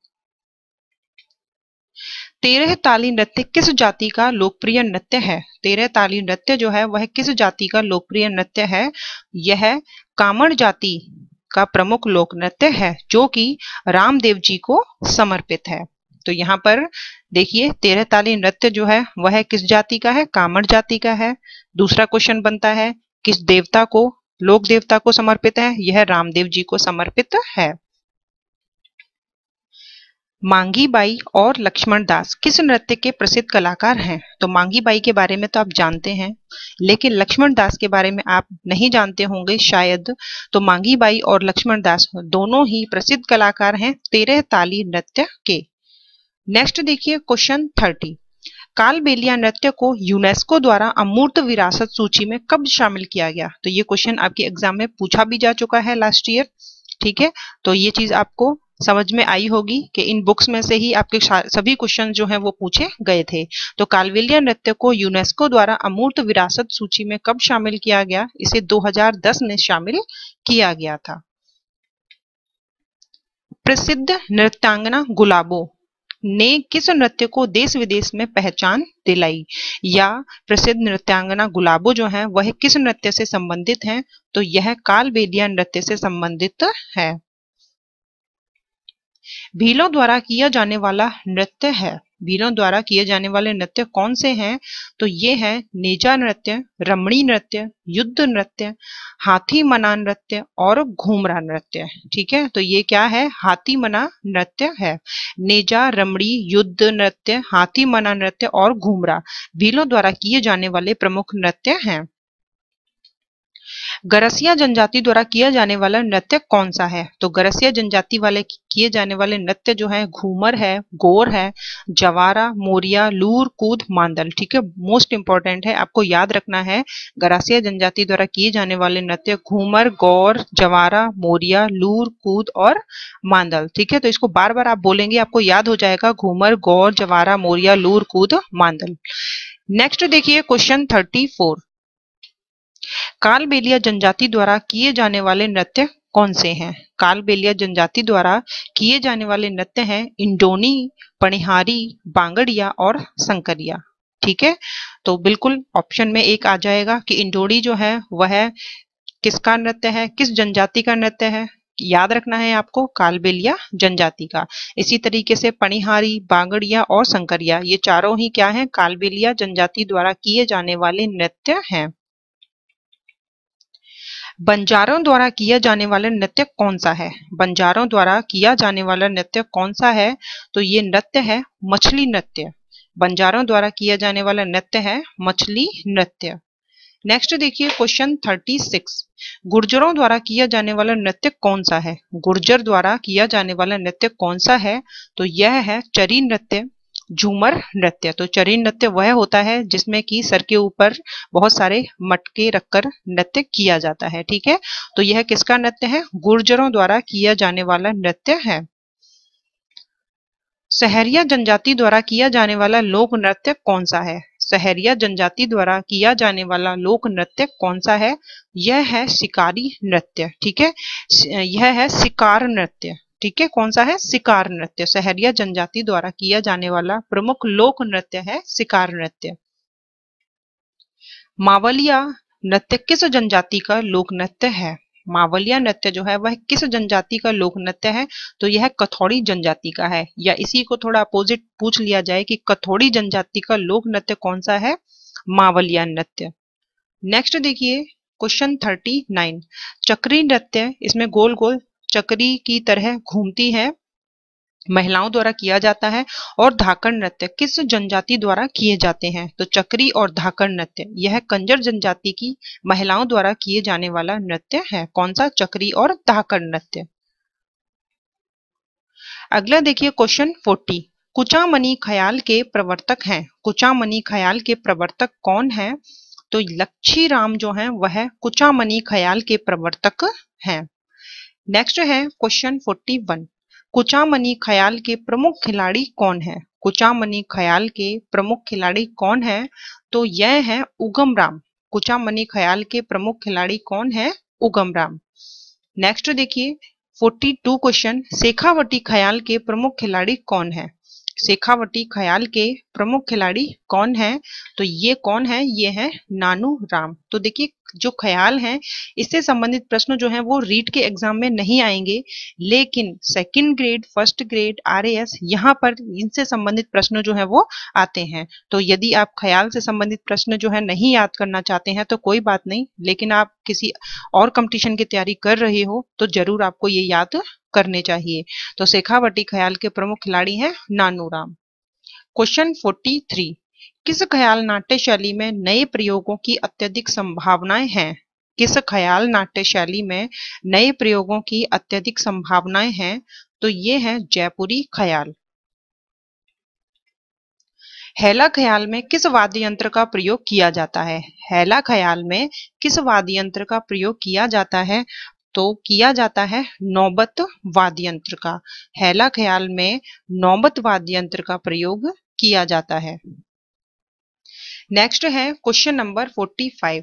तेरह ताली नृत्य किस जाति का लोकप्रिय नृत्य है तेरह ताली नृत्य जो है वह किस जाति का लोकप्रिय नृत्य है यह कामड़ जाति का प्रमुख लोक नृत्य है जो कि रामदेव जी को समर्पित है तो यहाँ पर देखिए तेरह ताली नृत्य जो है वह किस जाति का है कामड़ जाति का है दूसरा क्वेश्चन बनता है किस देवता को लोक देवता को समर्पित है यह रामदेव जी को समर्पित है मांगी बाई और लक्ष्मण दास किस नृत्य के प्रसिद्ध कलाकार हैं तो मांगी बाई के बारे में तो आप जानते हैं लेकिन लक्ष्मण दास के बारे में आप नहीं जानते होंगे शायद तो बाई और लक्ष्मण दास दोनों ही प्रसिद्ध कलाकार हैं तेरह ताली नृत्य के नेक्स्ट देखिए क्वेश्चन थर्टी कालबेलिया नृत्य को यूनेस्को द्वारा अमूर्त विरासत सूची में कब शामिल किया गया तो ये क्वेश्चन आपके एग्जाम में पूछा भी जा चुका है लास्ट ईयर ठीक है तो ये चीज आपको समझ में आई होगी कि इन बुक्स में से ही आपके सभी क्वेश्चन जो हैं वो पूछे गए थे तो कालवेलिया नृत्य को यूनेस्को द्वारा अमूर्त विरासत सूची में कब शामिल किया गया इसे 2010 में शामिल किया गया था प्रसिद्ध नृत्यांगना गुलाबो ने किस नृत्य को देश विदेश में पहचान दिलाई या प्रसिद्ध नृत्यांगना गुलाबो जो है वह किस नृत्य से संबंधित है तो यह कालबेलिया नृत्य से संबंधित है भीलों द्वारा किया जाने वाला नृत्य है भीलों द्वारा किए जाने वाले नृत्य कौन से हैं तो ये हैं नेजा नृत्य रमणी नृत्य युद्ध नृत्य हाथी मना नृत्य और घूमरा नृत्य ठीक है तो ये क्या है हाथी मना नृत्य है नेजा रमणी युद्ध नृत्य हाथी मना नृत्य और घूमरा भीलों द्वारा किए जाने वाले प्रमुख नृत्य हैं गरसिया जनजाति द्वारा किया जाने वाला नृत्य कौन सा है तो गरसिया जनजाति वाले किए जाने वाले नृत्य जो है घूमर है गोर है जवारा मोरिया लूर कूद मांदल ठीक है मोस्ट इंपॉर्टेंट है आपको याद रखना है गरासिया जनजाति द्वारा किए जाने वाले नृत्य घूमर गौर जवारा मोरिया लूर कूद और मांदल ठीक है तो इसको बार बार आप बोलेंगे आपको याद हो जाएगा घूमर गौर जवारा मोरिया लूर कूद मांदल नेक्स्ट देखिए क्वेश्चन थर्टी फोर कालबेलिया जनजाति द्वारा किए जाने वाले नृत्य कौन से हैं कालबेलिया जनजाति द्वारा किए जाने वाले नृत्य हैं इंडोनी पणिहारी बांगड़िया और संकरिया ठीक है तो बिल्कुल ऑप्शन में एक आ जाएगा कि इंडोनी जो है वह किसका नृत्य है किस जनजाति का नृत्य है याद रखना है आपको कालबेलिया जनजाति का इसी तरीके से पणिहारी बांगड़िया और संकरिया ये चारों ही क्या है कालबेलिया जनजाति द्वारा किए जाने वाले नृत्य हैं बंजारों द्वारा किया जाने वाला नृत्य कौन सा है बंजारों द्वारा किया जाने वाला नृत्य कौन सा है तो ये नृत्य है मछली नृत्य बंजारों द्वारा किया जाने वाला नृत्य है मछली नृत्य नेक्स्ट देखिए क्वेश्चन थर्टी सिक्स गुर्जरों द्वारा किया जाने वाला नृत्य कौन सा है गुर्जर द्वारा किया जाने वाला नृत्य कौन सा है तो यह है चरी नृत्य झूमर नृत्य तो चरी नृत्य वह होता है जिसमें कि सर के ऊपर बहुत सारे मटके रखकर नृत्य किया जाता है ठीक है तो यह किसका नृत्य है गुर्जरों द्वारा किया जाने वाला नृत्य है सहरिया जनजाति द्वारा किया जाने वाला लोक नृत्य कौन सा है सहरिया जनजाति द्वारा किया जाने वाला लोक नृत्य कौन सा है यह है शिकारी नृत्य ठीक है यह है शिकार नृत्य ठीक है कौन सा है शिकार नृत्य सहरिया जनजाति द्वारा किया जाने वाला प्रमुख लोक नृत्य है शिकार नृत्य मावलिया नृत्य किस जनजाति का लोक नृत्य है मावलिया नृत्य जो है वह किस जनजाति का लोक नृत्य है तो यह कथोड़ी जनजाति का है या इसी को थोड़ा अपोजिट पूछ लिया जाए कि कथौड़ी जनजाति का लोक नृत्य कौन सा है मावलिया नृत्य नेक्स्ट देखिए क्वेश्चन थर्टी नाइन चक्री नृत्य इसमें गोल गोल चक्री की तरह घूमती है महिलाओं द्वारा किया जाता है और धाकड़ नृत्य किस जनजाति द्वारा किए जाते हैं तो चक्री और धाकड़ नृत्य यह कंजर जनजाति की महिलाओं द्वारा किए जाने वाला नृत्य है कौन सा चक्री और धाकड़ नृत्य अगला देखिए क्वेश्चन फोर्टी कुचामणि ख्याल के प्रवर्तक हैं कुचामणि ख्याल के प्रवर्तक कौन है तो लक्ष्मी राम जो है वह कुचामणि ख्याल के प्रवर्तक हैं नेक्स्ट है क्वेश्चन वन कुचामनी ख्याल के प्रमुख खिलाड़ी कौन है कुचामनी ख्याल के प्रमुख खिलाड़ी कौन है तो यह है उगम राम कुचामनी ख्याल के प्रमुख खिलाड़ी कौन है उगम राम नेक्स्ट देखिए 42 क्वेश्चन शेखावटी ख्याल के प्रमुख खिलाड़ी कौन है शेखावटी ख्याल के प्रमुख खिलाड़ी कौन है तो ये कौन है ये है नानू राम तो देखिए जो ख्याल हैं इससे संबंधित प्रश्न जो हैं वो रीट के एग्जाम में नहीं आएंगे लेकिन second grade first grade R S यहाँ पर इनसे संबंधित प्रश्न जो है वो आते हैं तो यदि आप ख्याल से संबंधित प्रश्न जो है नहीं याद करना चाहते हैं तो कोई बात नहीं लेकिन आप किसी और कंपटीशन की तैयारी कर रहे हो तो जरूर आपको ये याद करने चाहिए तो शेखावटी ख्याल के प्रमुख खिलाड़ी हैं Nanu Ram question forty three किस ख्याल नाट्य शैली में नए प्रयोगों की अत्यधिक संभावनाएं हैं किस ख्याल नाट्य शैली में नए प्रयोगों की अत्यधिक संभावनाएं हैं तो ये है जयपुरी ख्याल हैला ख्याल में किस वाद्य यंत्र का प्रयोग किया जाता है हैला ख्याल में किस वाद्य यंत्र का प्रयोग किया जाता है तो किया जाता है नौबत वाद्य यंत्र का हैला ख्याल में नौबत वाद्य यंत्र का प्रयोग किया जाता है नेक्स्ट है क्वेश्चन नंबर फोर्टी फाइव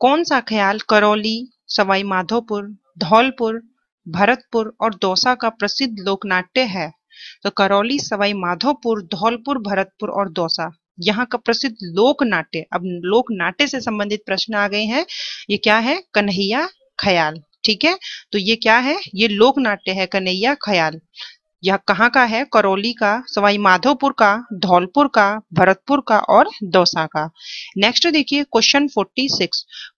कौन सा ख्याल करौली सवाई माधोपुर धौलपुर भरतपुर और दौसा का प्रसिद्ध लोकनाट्य है तो करौली सवाई माधोपुर धौलपुर भरतपुर और दौसा यहाँ का प्रसिद्ध लोक नाट्य अब लोक नाट्य से संबंधित प्रश्न आ गए हैं ये क्या है कन्हैया ख्याल ठीक है तो ये क्या है ये लोक नाट्य है कन्हैया ख्याल यह कहाँ का है करौली का सवाई माधोपुर का धौलपुर का भरतपुर का और दौसा का नेक्स्ट देखिए क्वेश्चन 46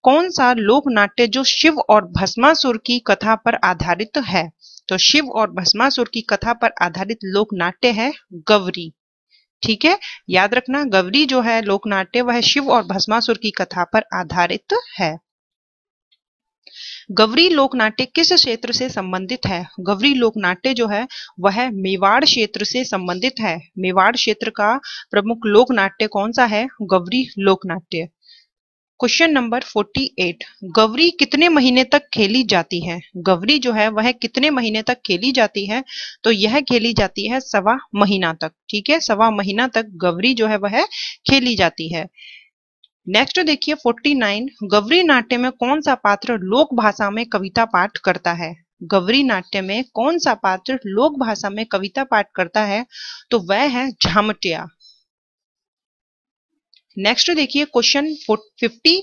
कौन सा लोक नाट्य जो शिव और भस्मासुर की कथा पर आधारित है तो शिव और भस्मासुर की कथा पर आधारित लोक नाट्य है गवरी ठीक है याद रखना गवरी जो है लोक नाट्य वह शिव और भस्मासुर की कथा पर आधारित है गवरी लोक नाट्य किस क्षेत्र से संबंधित है गवरी लोक नाट्य जो है वह मेवाड़ क्षेत्र से संबंधित है मेवाड़ क्षेत्र का प्रमुख लोक नाट्य कौन सा है गवरी लोक नाट्य क्वेश्चन नंबर 48 गवरी कितने महीने तक खेली जाती है गवरी जो है वह कितने महीने तक खेली जाती है तो यह खेली जाती है सवा महीना तक ठीक है सवा महीना तक गवरी जो है वह खेली जाती है नेक्स्ट तो देखिए 49 गवरी नाट्य में कौन सा पात्र लोक भाषा में कविता पाठ करता है गवरी नाट्य में कौन सा पात्र लोक भाषा में कविता पाठ करता है तो वह है झामटिया नेक्स्ट तो देखिए क्वेश्चन 50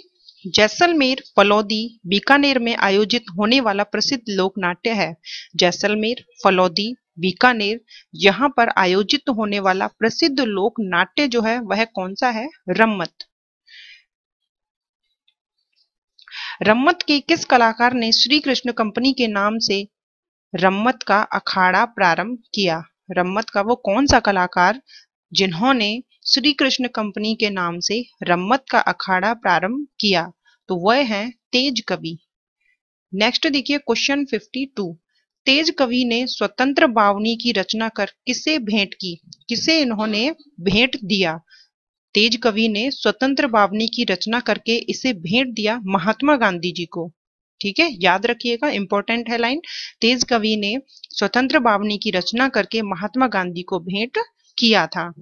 जैसलमेर फलौदी बीकानेर में आयोजित होने वाला प्रसिद्ध लोक नाट्य है जैसलमेर फलौदी बीकानेर यहाँ पर आयोजित होने वाला प्रसिद्ध लोक नाट्य जो है वह कौन सा है रम्मत रम्मत के किस कलाकार ने श्री कृष्ण कंपनी के नाम से रम्मत का अखाड़ा प्रारंभ किया रम्मत का वो कौन सा कलाकार जिन्होंने श्री कृष्ण कंपनी के नाम से रम्मत का अखाड़ा प्रारंभ किया तो वह है तेज कवि नेक्स्ट देखिए क्वेश्चन 52 तेज कवि ने स्वतंत्र बावनी की रचना कर किसे भेंट की किसे इन्होंने भेंट दिया तेज कवि ने स्वतंत्र बावनी की रचना करके इसे भेंट दिया महात्मा गांधी जी को ठीक है याद रखिएगा इंपॉर्टेंट है लाइन तेज कवि ने स्वतंत्र बावनी की रचना करके महात्मा गांधी को भेंट किया था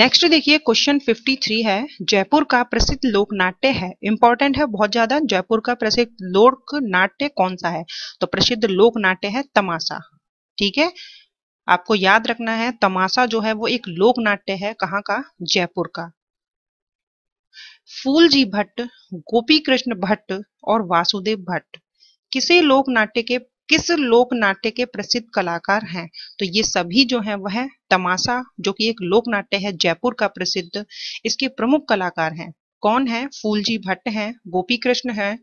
नेक्स्ट देखिए क्वेश्चन 53 है जयपुर का प्रसिद्ध लोक नाट्य है इंपॉर्टेंट है बहुत ज्यादा जयपुर का प्रसिद्ध लोक नाट्य कौन सा है तो प्रसिद्ध लोक नाट्य है तमाशा ठीक है आपको याद रखना है तमाशा जो है वो एक लोक नाट्य है कहाँ का जयपुर का फूलजी भट्ट गोपी कृष्ण भट्ट और वासुदेव भट्ट किसे लोक नाट्य के किस लोक नाट्य के प्रसिद्ध कलाकार हैं तो ये सभी जो हैं वह है तमाशा जो कि एक लोक नाट्य है जयपुर का प्रसिद्ध इसके प्रमुख कलाकार हैं कौन है फूलजी भट्ट हैं गोपी कृष्ण हैं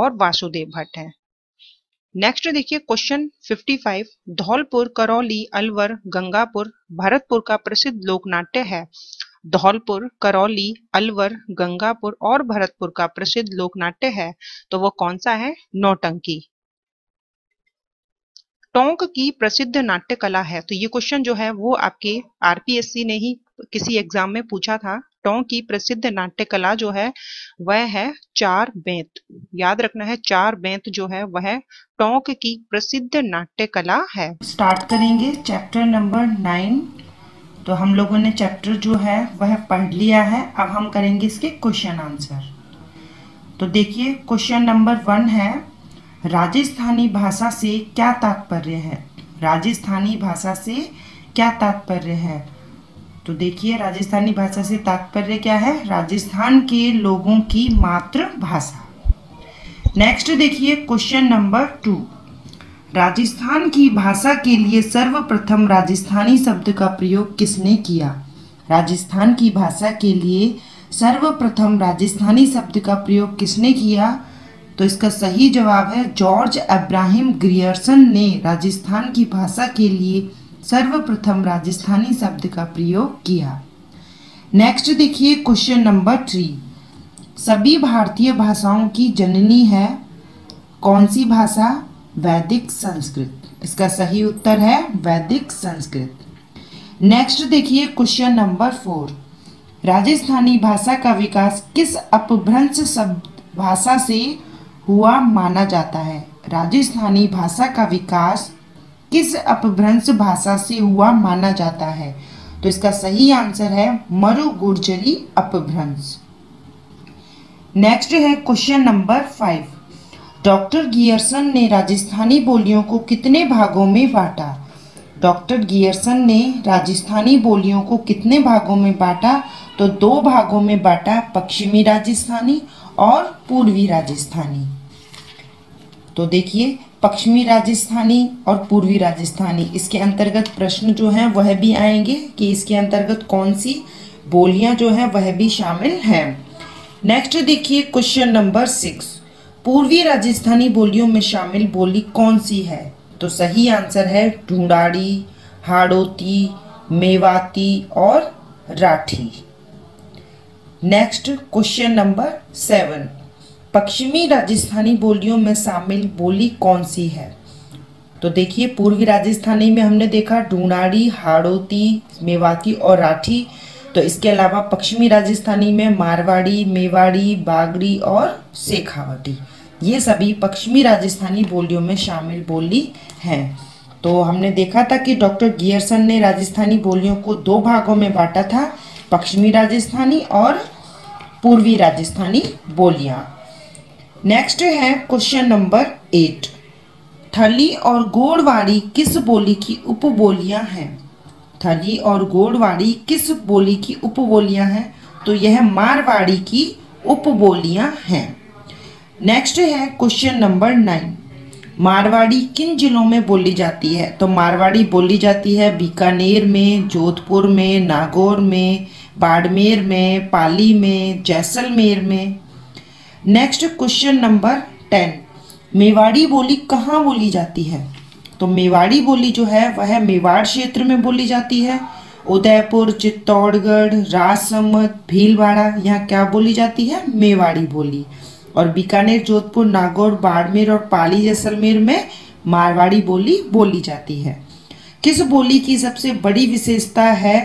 और वासुदेव भट्ट हैं नेक्स्ट देखिए क्वेश्चन 55 धौलपुर करौली अलवर गंगापुर भरतपुर का प्रसिद्ध लोकनाट्य है धौलपुर करौली अलवर गंगापुर और भरतपुर का प्रसिद्ध लोकनाट्य है तो वो कौन सा है नौटंकी टोंक की प्रसिद्ध नाट्य कला है तो ये क्वेश्चन जो है वो आपके आरपीएससी ने ही किसी एग्जाम में पूछा था टों की प्रसिद्ध नाट्य कला जो है वह है चार बेंत याद रखना है चार बेंत जो है वह टोंक की प्रसिद्ध नाट्य कला है स्टार्ट करेंगे चैप्टर नंबर नाइन तो हम लोगों ने चैप्टर जो है वह पढ़ लिया है अब हम करेंगे इसके क्वेश्चन आंसर तो देखिए क्वेश्चन नंबर वन है राजस्थानी भाषा से क्या तात्पर्य है राजस्थानी भाषा से क्या तात्पर्य है तो देखिए राजस्थानी भाषा से तात्पर्य क्या है राजस्थान के लोगों की मातृभाषा नेक्स्ट देखिए क्वेश्चन नंबर टू राजस्थान की भाषा के लिए सर्वप्रथम राजस्थानी शब्द का प्रयोग किसने किया राजस्थान की भाषा के लिए सर्वप्रथम राजस्थानी शब्द का प्रयोग किसने किया तो इसका सही जवाब है जॉर्ज अब्राहिम ग्रियर्सन ने राजस्थान की भाषा के लिए सर्वप्रथम राजस्थानी शब्द का प्रयोग किया नेक्स्ट देखिए क्वेश्चन नंबर थ्री सभी भारतीय भाषाओं की जननी है कौन सी भाषा वैदिक संस्कृत इसका सही उत्तर है वैदिक संस्कृत नेक्स्ट देखिए क्वेश्चन नंबर फोर राजस्थानी भाषा का विकास किस अपभ्रंश शब्द भाषा से हुआ माना जाता है राजस्थानी भाषा का विकास किस अपभ्रंश भाषा से हुआ माना जाता है तो इसका सही आंसर है मरु गुर्जरी अपभ्रंश नेक्स्ट है question number five doctor Grierson ने राजस्थानी बोलियों को कितने भागों में बांटा डॉक्टर गियर्सन ने राजस्थानी बोलियों को कितने भागों में बांटा तो दो भागों में बांटा पश्चिमी राजस्थानी और पूर्वी राजस्थानी तो देखिए पश्चिमी राजस्थानी और पूर्वी राजस्थानी इसके अंतर्गत प्रश्न जो हैं वह भी आएंगे कि इसके अंतर्गत कौन सी बोलियां जो हैं वह भी शामिल हैं नेक्स्ट देखिए क्वेश्चन नंबर सिक्स पूर्वी राजस्थानी बोलियों में शामिल बोली कौन सी है तो सही आंसर है टूडाड़ी हाड़ोती मेवाती और Rathi next question number seven पश्चिमी राजस्थानी बोलियों में शामिल बोली कौन सी है तो देखिए पूर्वी राजस्थानी में हमने देखा ढूणाड़ी हाड़ोती मेवाती और राठी तो इसके अलावा पश्चिमी राजस्थानी में मारवाड़ी मेवाड़ी बागड़ी और शेखावटी ये सभी पश्चिमी राजस्थानी बोलियों में शामिल बोली हैं तो हमने देखा था कि डॉक्टर गियरसन ने राजस्थानी बोलियों को दो भागों में बांटा था पश्चिमी राजस्थानी और पूर्वी राजस्थानी बोलियाँ नेक्स्ट है क्वेश्चन नंबर एट थली और गोड़वाड़ी किस बोली की उपबोलियां हैं थली और गोड़वाड़ी किस बोली की उपबोलियां हैं तो यह मारवाड़ी की उपबोलियां हैं नेक्स्ट है क्वेश्चन नंबर नाइन मारवाड़ी किन जिलों में बोली जाती है तो मारवाड़ी बोली जाती है बीकानेर में जोधपुर में नागौर में बाड़मेर में पाली में जैसलमेर में next question number ten Mewari बोली कहाँ बोली जाती है तो मेवाड़ी बोली जो है वह मेवाड़ क्षेत्र में बोली जाती है उदयपुर चित्तौड़गढ़ राजसमंद भीलवाड़ा यहाँ क्या बोली जाती है मेवाड़ी बोली और बीकानेर जोधपुर नागौर बाड़मेर और पाली जैसलमेर में मारवाड़ी बोली बोली जाती है किस बोली की सबसे बड़ी विशेषता है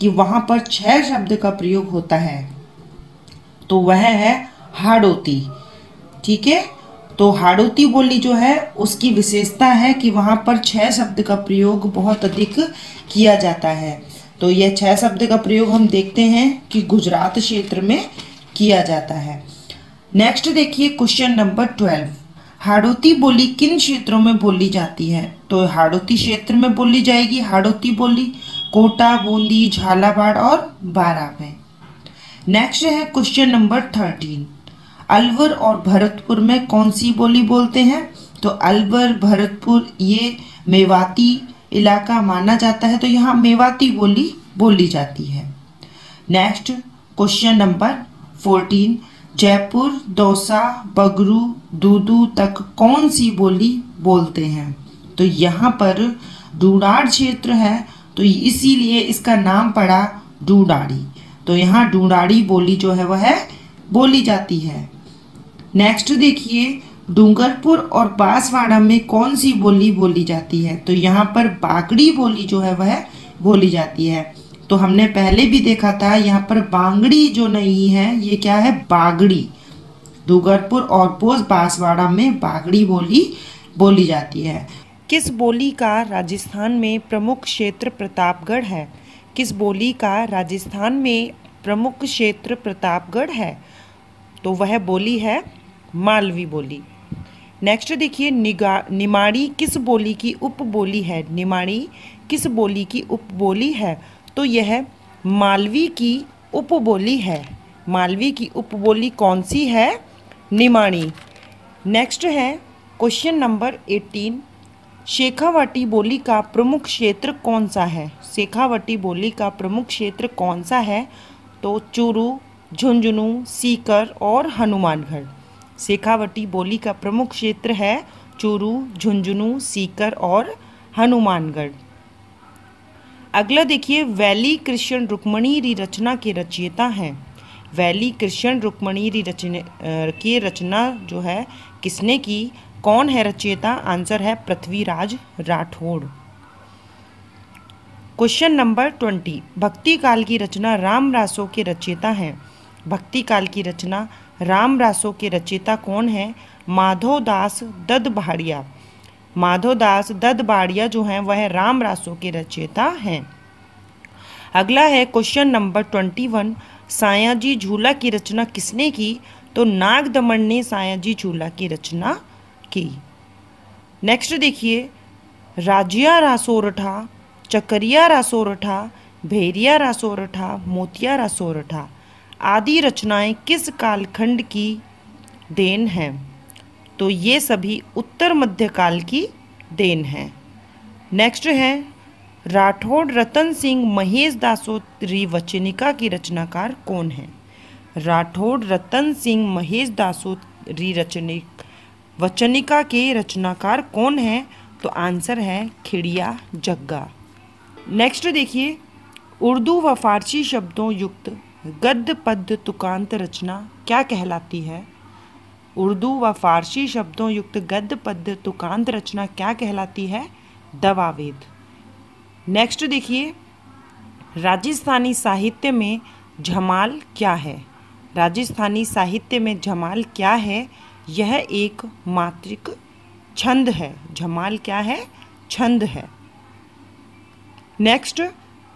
कि वहाँ पर छह शब्द का प्रयोग होता है तो वह है हाड़ोती ठीक है तो हाड़ोती बोली जो है उसकी विशेषता है कि वहाँ पर छह शब्द का प्रयोग बहुत अधिक किया जाता है तो यह छह शब्द का प्रयोग हम देखते हैं कि गुजरात क्षेत्र में किया जाता है नेक्स्ट देखिए क्वेश्चन नंबर ट्वेल्व हाड़ोती बोली किन क्षेत्रों में बोली जाती है तो हाड़ोती क्षेत्र में बोली जाएगी हाड़ोती बोली कोटा बूंदी झालावाड़ और बारा में नेक्स्ट है क्वेश्चन नंबर थर्टीन अलवर और भरतपुर में कौन सी बोली बोलते हैं तो अलवर भरतपुर ये मेवाती इलाका माना जाता है तो यहाँ मेवाती बोली बोली जाती है next question number fourteen Jaipur Dausa Bagru Dudu तक कौन सी बोली बोलते हैं तो यहाँ पर डूडार क्षेत्र है तो इसीलिए इसका नाम पड़ा डूडाड़ी तो यहाँ डूडाड़ी बोली जो है वह है बोली जाती है नेक्स्ट देखिए डूंगरपुर और बांसवाड़ा में कौन सी बोली बोली जाती है तो यहाँ पर बागड़ी बोली जो है वह बोली जाती है तो हमने पहले भी देखा था यहाँ पर बांगड़ी जो नहीं है ये क्या है बागड़ी डूंगरपुर और पोस बांसवाड़ा में बागड़ी बोली बोली जाती है किस बोली का राजस्थान में प्रमुख क्षेत्र प्रतापगढ़ है किस बोली का राजस्थान में प्रमुख क्षेत्र प्रतापगढ़ है तो वह बोली है मालवी बोली नेक्स्ट देखिए निगा निमाड़ी किस बोली की उप बोली है निमाड़ी किस बोली की उप बोली है तो यह मालवी की उप बोली है मालवी की उप बोली कौन सी है निमाणी नेक्स्ट है क्वेश्चन नंबर एटीन शेखावटी बोली का प्रमुख क्षेत्र कौन सा है शेखावटी बोली का प्रमुख क्षेत्र कौन सा है तो चूरू झुंझुनू सीकर और हनुमानगढ़ शेखावटी बोली का प्रमुख क्षेत्र है चूरू झुंझुनू सीकर और हनुमानगढ़ अगला देखिए वैली कृष्ण रुक्मणी री रचना के रचयिता हैं वैली कृष्ण रुक्मणी री रचने की रचना जो है किसने की कौन है रचयिता आंसर है Prithviraj Rathore question number twenty भक्ति काल की रचना राम रासो के रचयिता हैं भक्ति काल की रचना राम रासो के रचयिता कौन है माधव दास ददभाड़िया माधव दास ददभाड़िया जो हैं वह राम रासो के रचयिता हैं अगला है question number twenty one Sayaji Jhula की रचना किसने की तो नाग दमन ने सायाजी झूला की रचना की नेक्स्ट देखिए राजिया रासोरठा चकरिया रासोरठा भेरिया रासोरठा मोतिया रासोरठा आदि रचनाएं किस कालखंड की देन हैं तो ये सभी उत्तर मध्यकाल की देन हैं नेक्स्ट है राठौड़ रतन सिंह महेश दासोत्री वचनिका की रचनाकार कौन है राठौड़ रतन सिंह महेश दासोत्री रचनिक वचनिका के रचनाकार कौन है तो आंसर है खिड़िया जग्गा नेक्स्ट देखिए उर्दू व फारसी शब्दों युक्त गद्य पद्य तुकांत रचना क्या कहलाती है उर्दू व फारसी शब्दों युक्त गद्य पद्य तुकांत रचना क्या कहलाती है दवावेद नेक्स्ट देखिए राजस्थानी साहित्य में झमाल क्या है राजस्थानी साहित्य में झमाल क्या है यह एक मात्रिक छंद है झमाल क्या है छंद है नेक्स्ट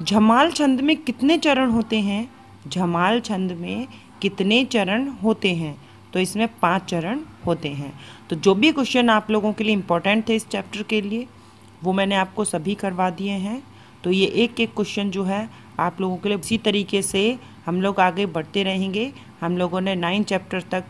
झमाल छंद में कितने चरण होते हैं झमाल छंद में कितने चरण होते हैं तो इसमें पांच चरण होते हैं तो जो भी क्वेश्चन आप लोगों के लिए इम्पोर्टेंट थे इस चैप्टर के लिए वो मैंने आपको सभी करवा दिए हैं तो ये एक एक क्वेश्चन जो है आप लोगों के लिए उसी तरीके से हम लोग आगे बढ़ते रहेंगे हम लोगों ने नाइन चैप्टर तक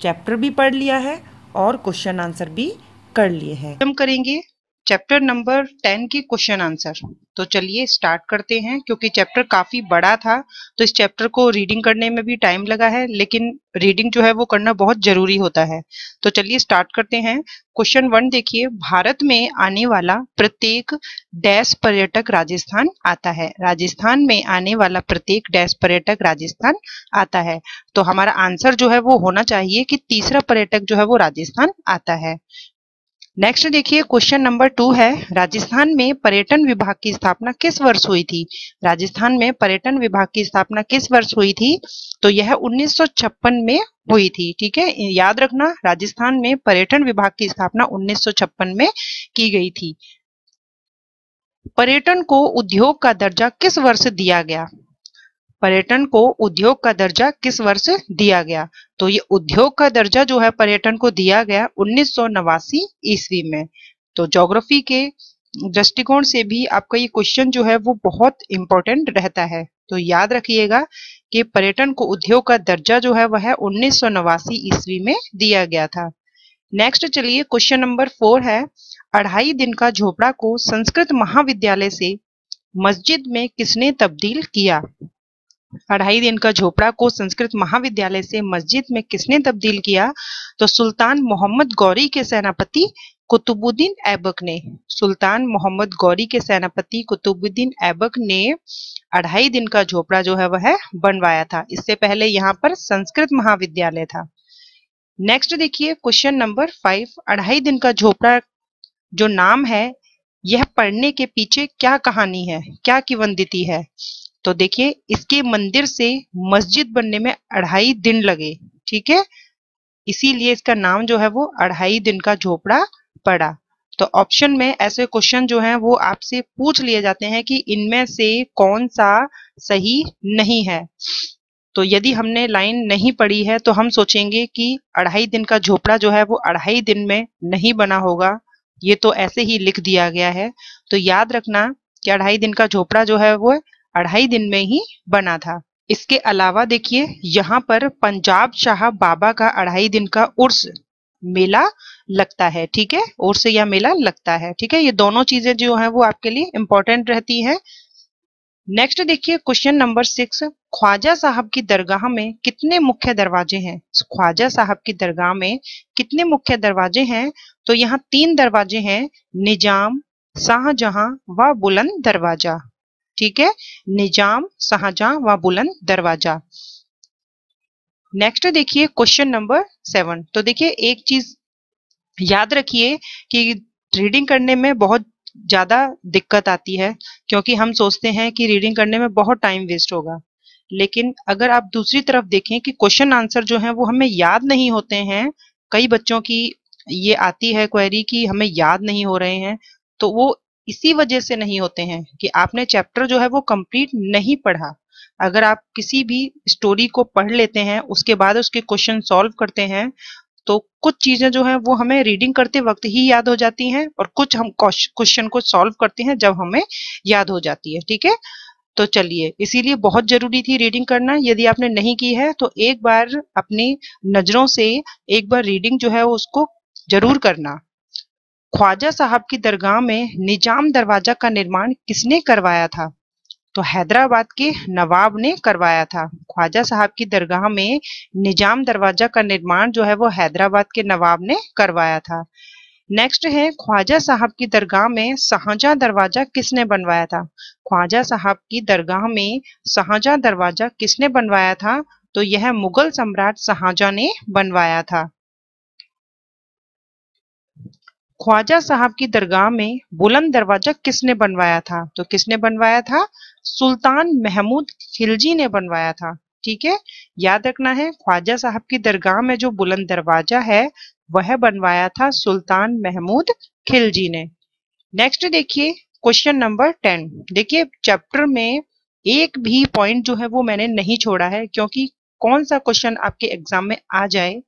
चैप्टर भी पढ़ लिया है और क्वेश्चन आंसर भी कर लिए हैं हम करेंगे चैप्टर नंबर टेन की क्वेश्चन आंसर तो चलिए स्टार्ट करते हैं क्योंकि चैप्टर काफ़ी बड़ा था तो इस चैप्टर को रीडिंग करने में भी टाइम लगा है लेकिन रीडिंग जो है वो करना बहुत ज़रूरी होता है तो चलिए स्टार्ट करते हैं क्वेश्चन वन देखिए भारत में आने वाला प्रत्येक डैश पर्यटक राजस्थान आता है राजस्थान में आने वाला प्रत्येक डैश पर्यटक राजस्थान आता है तो हमारा आंसर जो है वो होना चाहिए कि तीसरा पर्यटक जो है वो राजस्थान आता है नेक्स्ट देखिए क्वेश्चन नंबर टू है राजस्थान में पर्यटन विभाग की स्थापना किस वर्ष हुई थी राजस्थान में पर्यटन विभाग की स्थापना किस वर्ष हुई थी तो यह 1956 में हुई थी ठीक है याद रखना राजस्थान में पर्यटन विभाग की स्थापना 1956 में की गई थी पर्यटन को उद्योग का दर्जा किस वर्ष दिया गया पर्यटन को उद्योग का दर्जा किस वर्ष दिया गया तो ये उद्योग का दर्जा जो है पर्यटन को दिया गया उन्नीस ईस्वी में तो जोग्राफी के दृष्टिकोण से भी आपका ये क्वेश्चन जो है वो बहुत इंपॉर्टेंट रहता है तो याद रखिएगा कि पर्यटन को उद्योग का दर्जा जो है वह उन्नीस ईस्वी में दिया गया था नेक्स्ट चलिए क्वेश्चन नंबर फोर है अढ़ाई दिन का झोपड़ा को संस्कृत महाविद्यालय से मस्जिद में किसने तब्दील किया अढ़ाई दिन का झोपड़ा को संस्कृत महाविद्यालय से मस्जिद में किसने तब्दील किया तो सुल्तान मोहम्मद गौरी के सेनापति कुतुबुद्दीन ऐबक ने सुल्तान मोहम्मद गौरी के सेनापति कुतुबुद्दीन ऐबक ने अढ़ाई दिन का झोपड़ा जो है वह बनवाया था इससे पहले यहाँ पर संस्कृत महाविद्यालय था नेक्स्ट देखिए क्वेश्चन नंबर फाइव अढ़ाई दिन का झोपड़ा जो नाम है यह पढ़ने के पीछे क्या कहानी है क्या किवंदिती है तो देखिए इसके मंदिर से मस्जिद बनने में अढ़ाई दिन लगे ठीक है इसीलिए इसका नाम जो है वो अढ़ाई दिन का झोपड़ा पड़ा तो ऑप्शन में ऐसे क्वेश्चन जो हैं वो आपसे पूछ लिए जाते हैं कि इनमें से कौन सा सही नहीं है तो यदि हमने लाइन नहीं पढ़ी है तो हम सोचेंगे कि अढ़ाई दिन का झोपड़ा जो है वो अढ़ाई दिन में नहीं बना होगा ये तो ऐसे ही लिख दिया गया है तो याद रखना कि अढ़ाई दिन का झोपड़ा जो है वो अढ़ाई दिन में ही बना था इसके अलावा देखिए यहाँ पर पंजाब शाह बाबा का अढ़ाई दिन का उर्स मेला लगता है ठीक है उर्स या मेला लगता है ठीक है ये दोनों चीजें जो है वो आपके लिए इंपॉर्टेंट रहती है नेक्स्ट देखिए क्वेश्चन नंबर सिक्स ख्वाजा साहब की दरगाह में कितने मुख्य दरवाजे हैं ख्वाजा साहब की दरगाह में कितने मुख्य दरवाजे हैं तो यहाँ तीन दरवाजे हैं निजाम शाहजहां व बुलंद दरवाजा ठीक है निजाम शाहजहां व बुलंद दरवाजा नेक्स्ट देखिए क्वेश्चन नंबर सेवन तो देखिए एक चीज याद रखिए कि रीडिंग करने में बहुत ज्यादा दिक्कत आती है क्योंकि हम सोचते हैं कि रीडिंग करने में बहुत टाइम वेस्ट होगा लेकिन अगर आप दूसरी तरफ देखें कि क्वेश्चन आंसर जो है वो हमें याद नहीं होते हैं कई बच्चों की ये आती है क्वेरी कि हमें याद नहीं हो रहे हैं तो वो इसी वजह से नहीं होते हैं कि आपने चैप्टर जो है वो कंप्लीट नहीं पढ़ा अगर आप किसी भी स्टोरी को पढ़ लेते हैं उसके बाद उसके क्वेश्चन सॉल्व करते हैं तो कुछ चीजें जो हैं वो हमें रीडिंग करते वक्त ही याद हो जाती हैं और कुछ हम क्वेश्चन को सॉल्व करते हैं जब हमें याद हो जाती है ठीक है तो चलिए इसीलिए बहुत जरूरी थी रीडिंग करना यदि आपने नहीं की है तो एक बार अपनी नजरों से एक बार रीडिंग जो है उसको जरूर करना ख्वाजा साहब की दरगाह में निजाम दरवाजा का निर्माण किसने करवाया था तो हैदराबाद के नवाब ने करवाया था ख्वाजा साहब की दरगाह में निजाम दरवाजा का निर्माण जो है वो हैदराबाद के नवाब ने करवाया था नेक्स्ट है ख्वाजा साहब की दरगाह में शाहजहाँ दरवाजा किसने बनवाया था ख्वाजा साहब की दरगाह में शाहजहाँ दरवाजा किसने बनवाया था तो यह मुगल सम्राट शाहजहा ने बनवाया था ख्वाजा साहब की दरगाह में बुलंद दरवाजा किसने बनवाया था तो किसने बनवाया था सुल्तान महमूद खिलजी ने बनवाया था ठीक है याद रखना है ख्वाजा साहब की दरगाह में जो बुलंद दरवाजा है वह बनवाया था सुल्तान महमूद खिलजी ने नेक्स्ट देखिए क्वेश्चन नंबर टेन देखिए चैप्टर में एक भी पॉइंट जो है वो मैंने नहीं छोड़ा है क्योंकि कौन सा क्वेश्चन आपके एग्जाम में आ जाए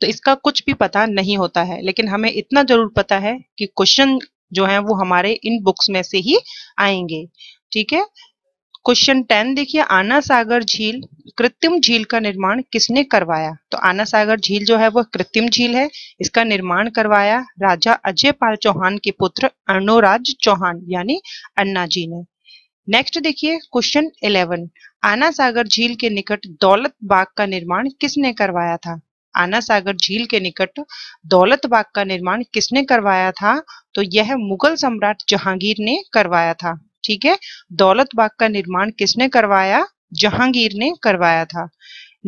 तो इसका कुछ भी पता नहीं होता है लेकिन हमें इतना जरूर पता है कि क्वेश्चन जो है वो हमारे इन बुक्स में से ही आएंगे ठीक है क्वेश्चन टेन देखिए आना सागर झील कृत्रिम झील का निर्माण किसने करवाया तो आना सागर झील जो है वह कृत्रिम झील है इसका निर्माण करवाया राजा अजय पाल चौहान के पुत्र अर्णोराज चौहान यानी अन्ना जी ने नेक्स्ट देखिए क्वेश्चन इलेवन आना सागर झील के निकट दौलत बाग का निर्माण किसने करवाया था आना सागर झील के निकट दौलत बाग का निर्माण किसने करवाया था तो यह मुगल सम्राट जहांगीर ने करवाया था ठीक है दौलत बाग का निर्माण किसने करवाया जहांगीर ने करवाया था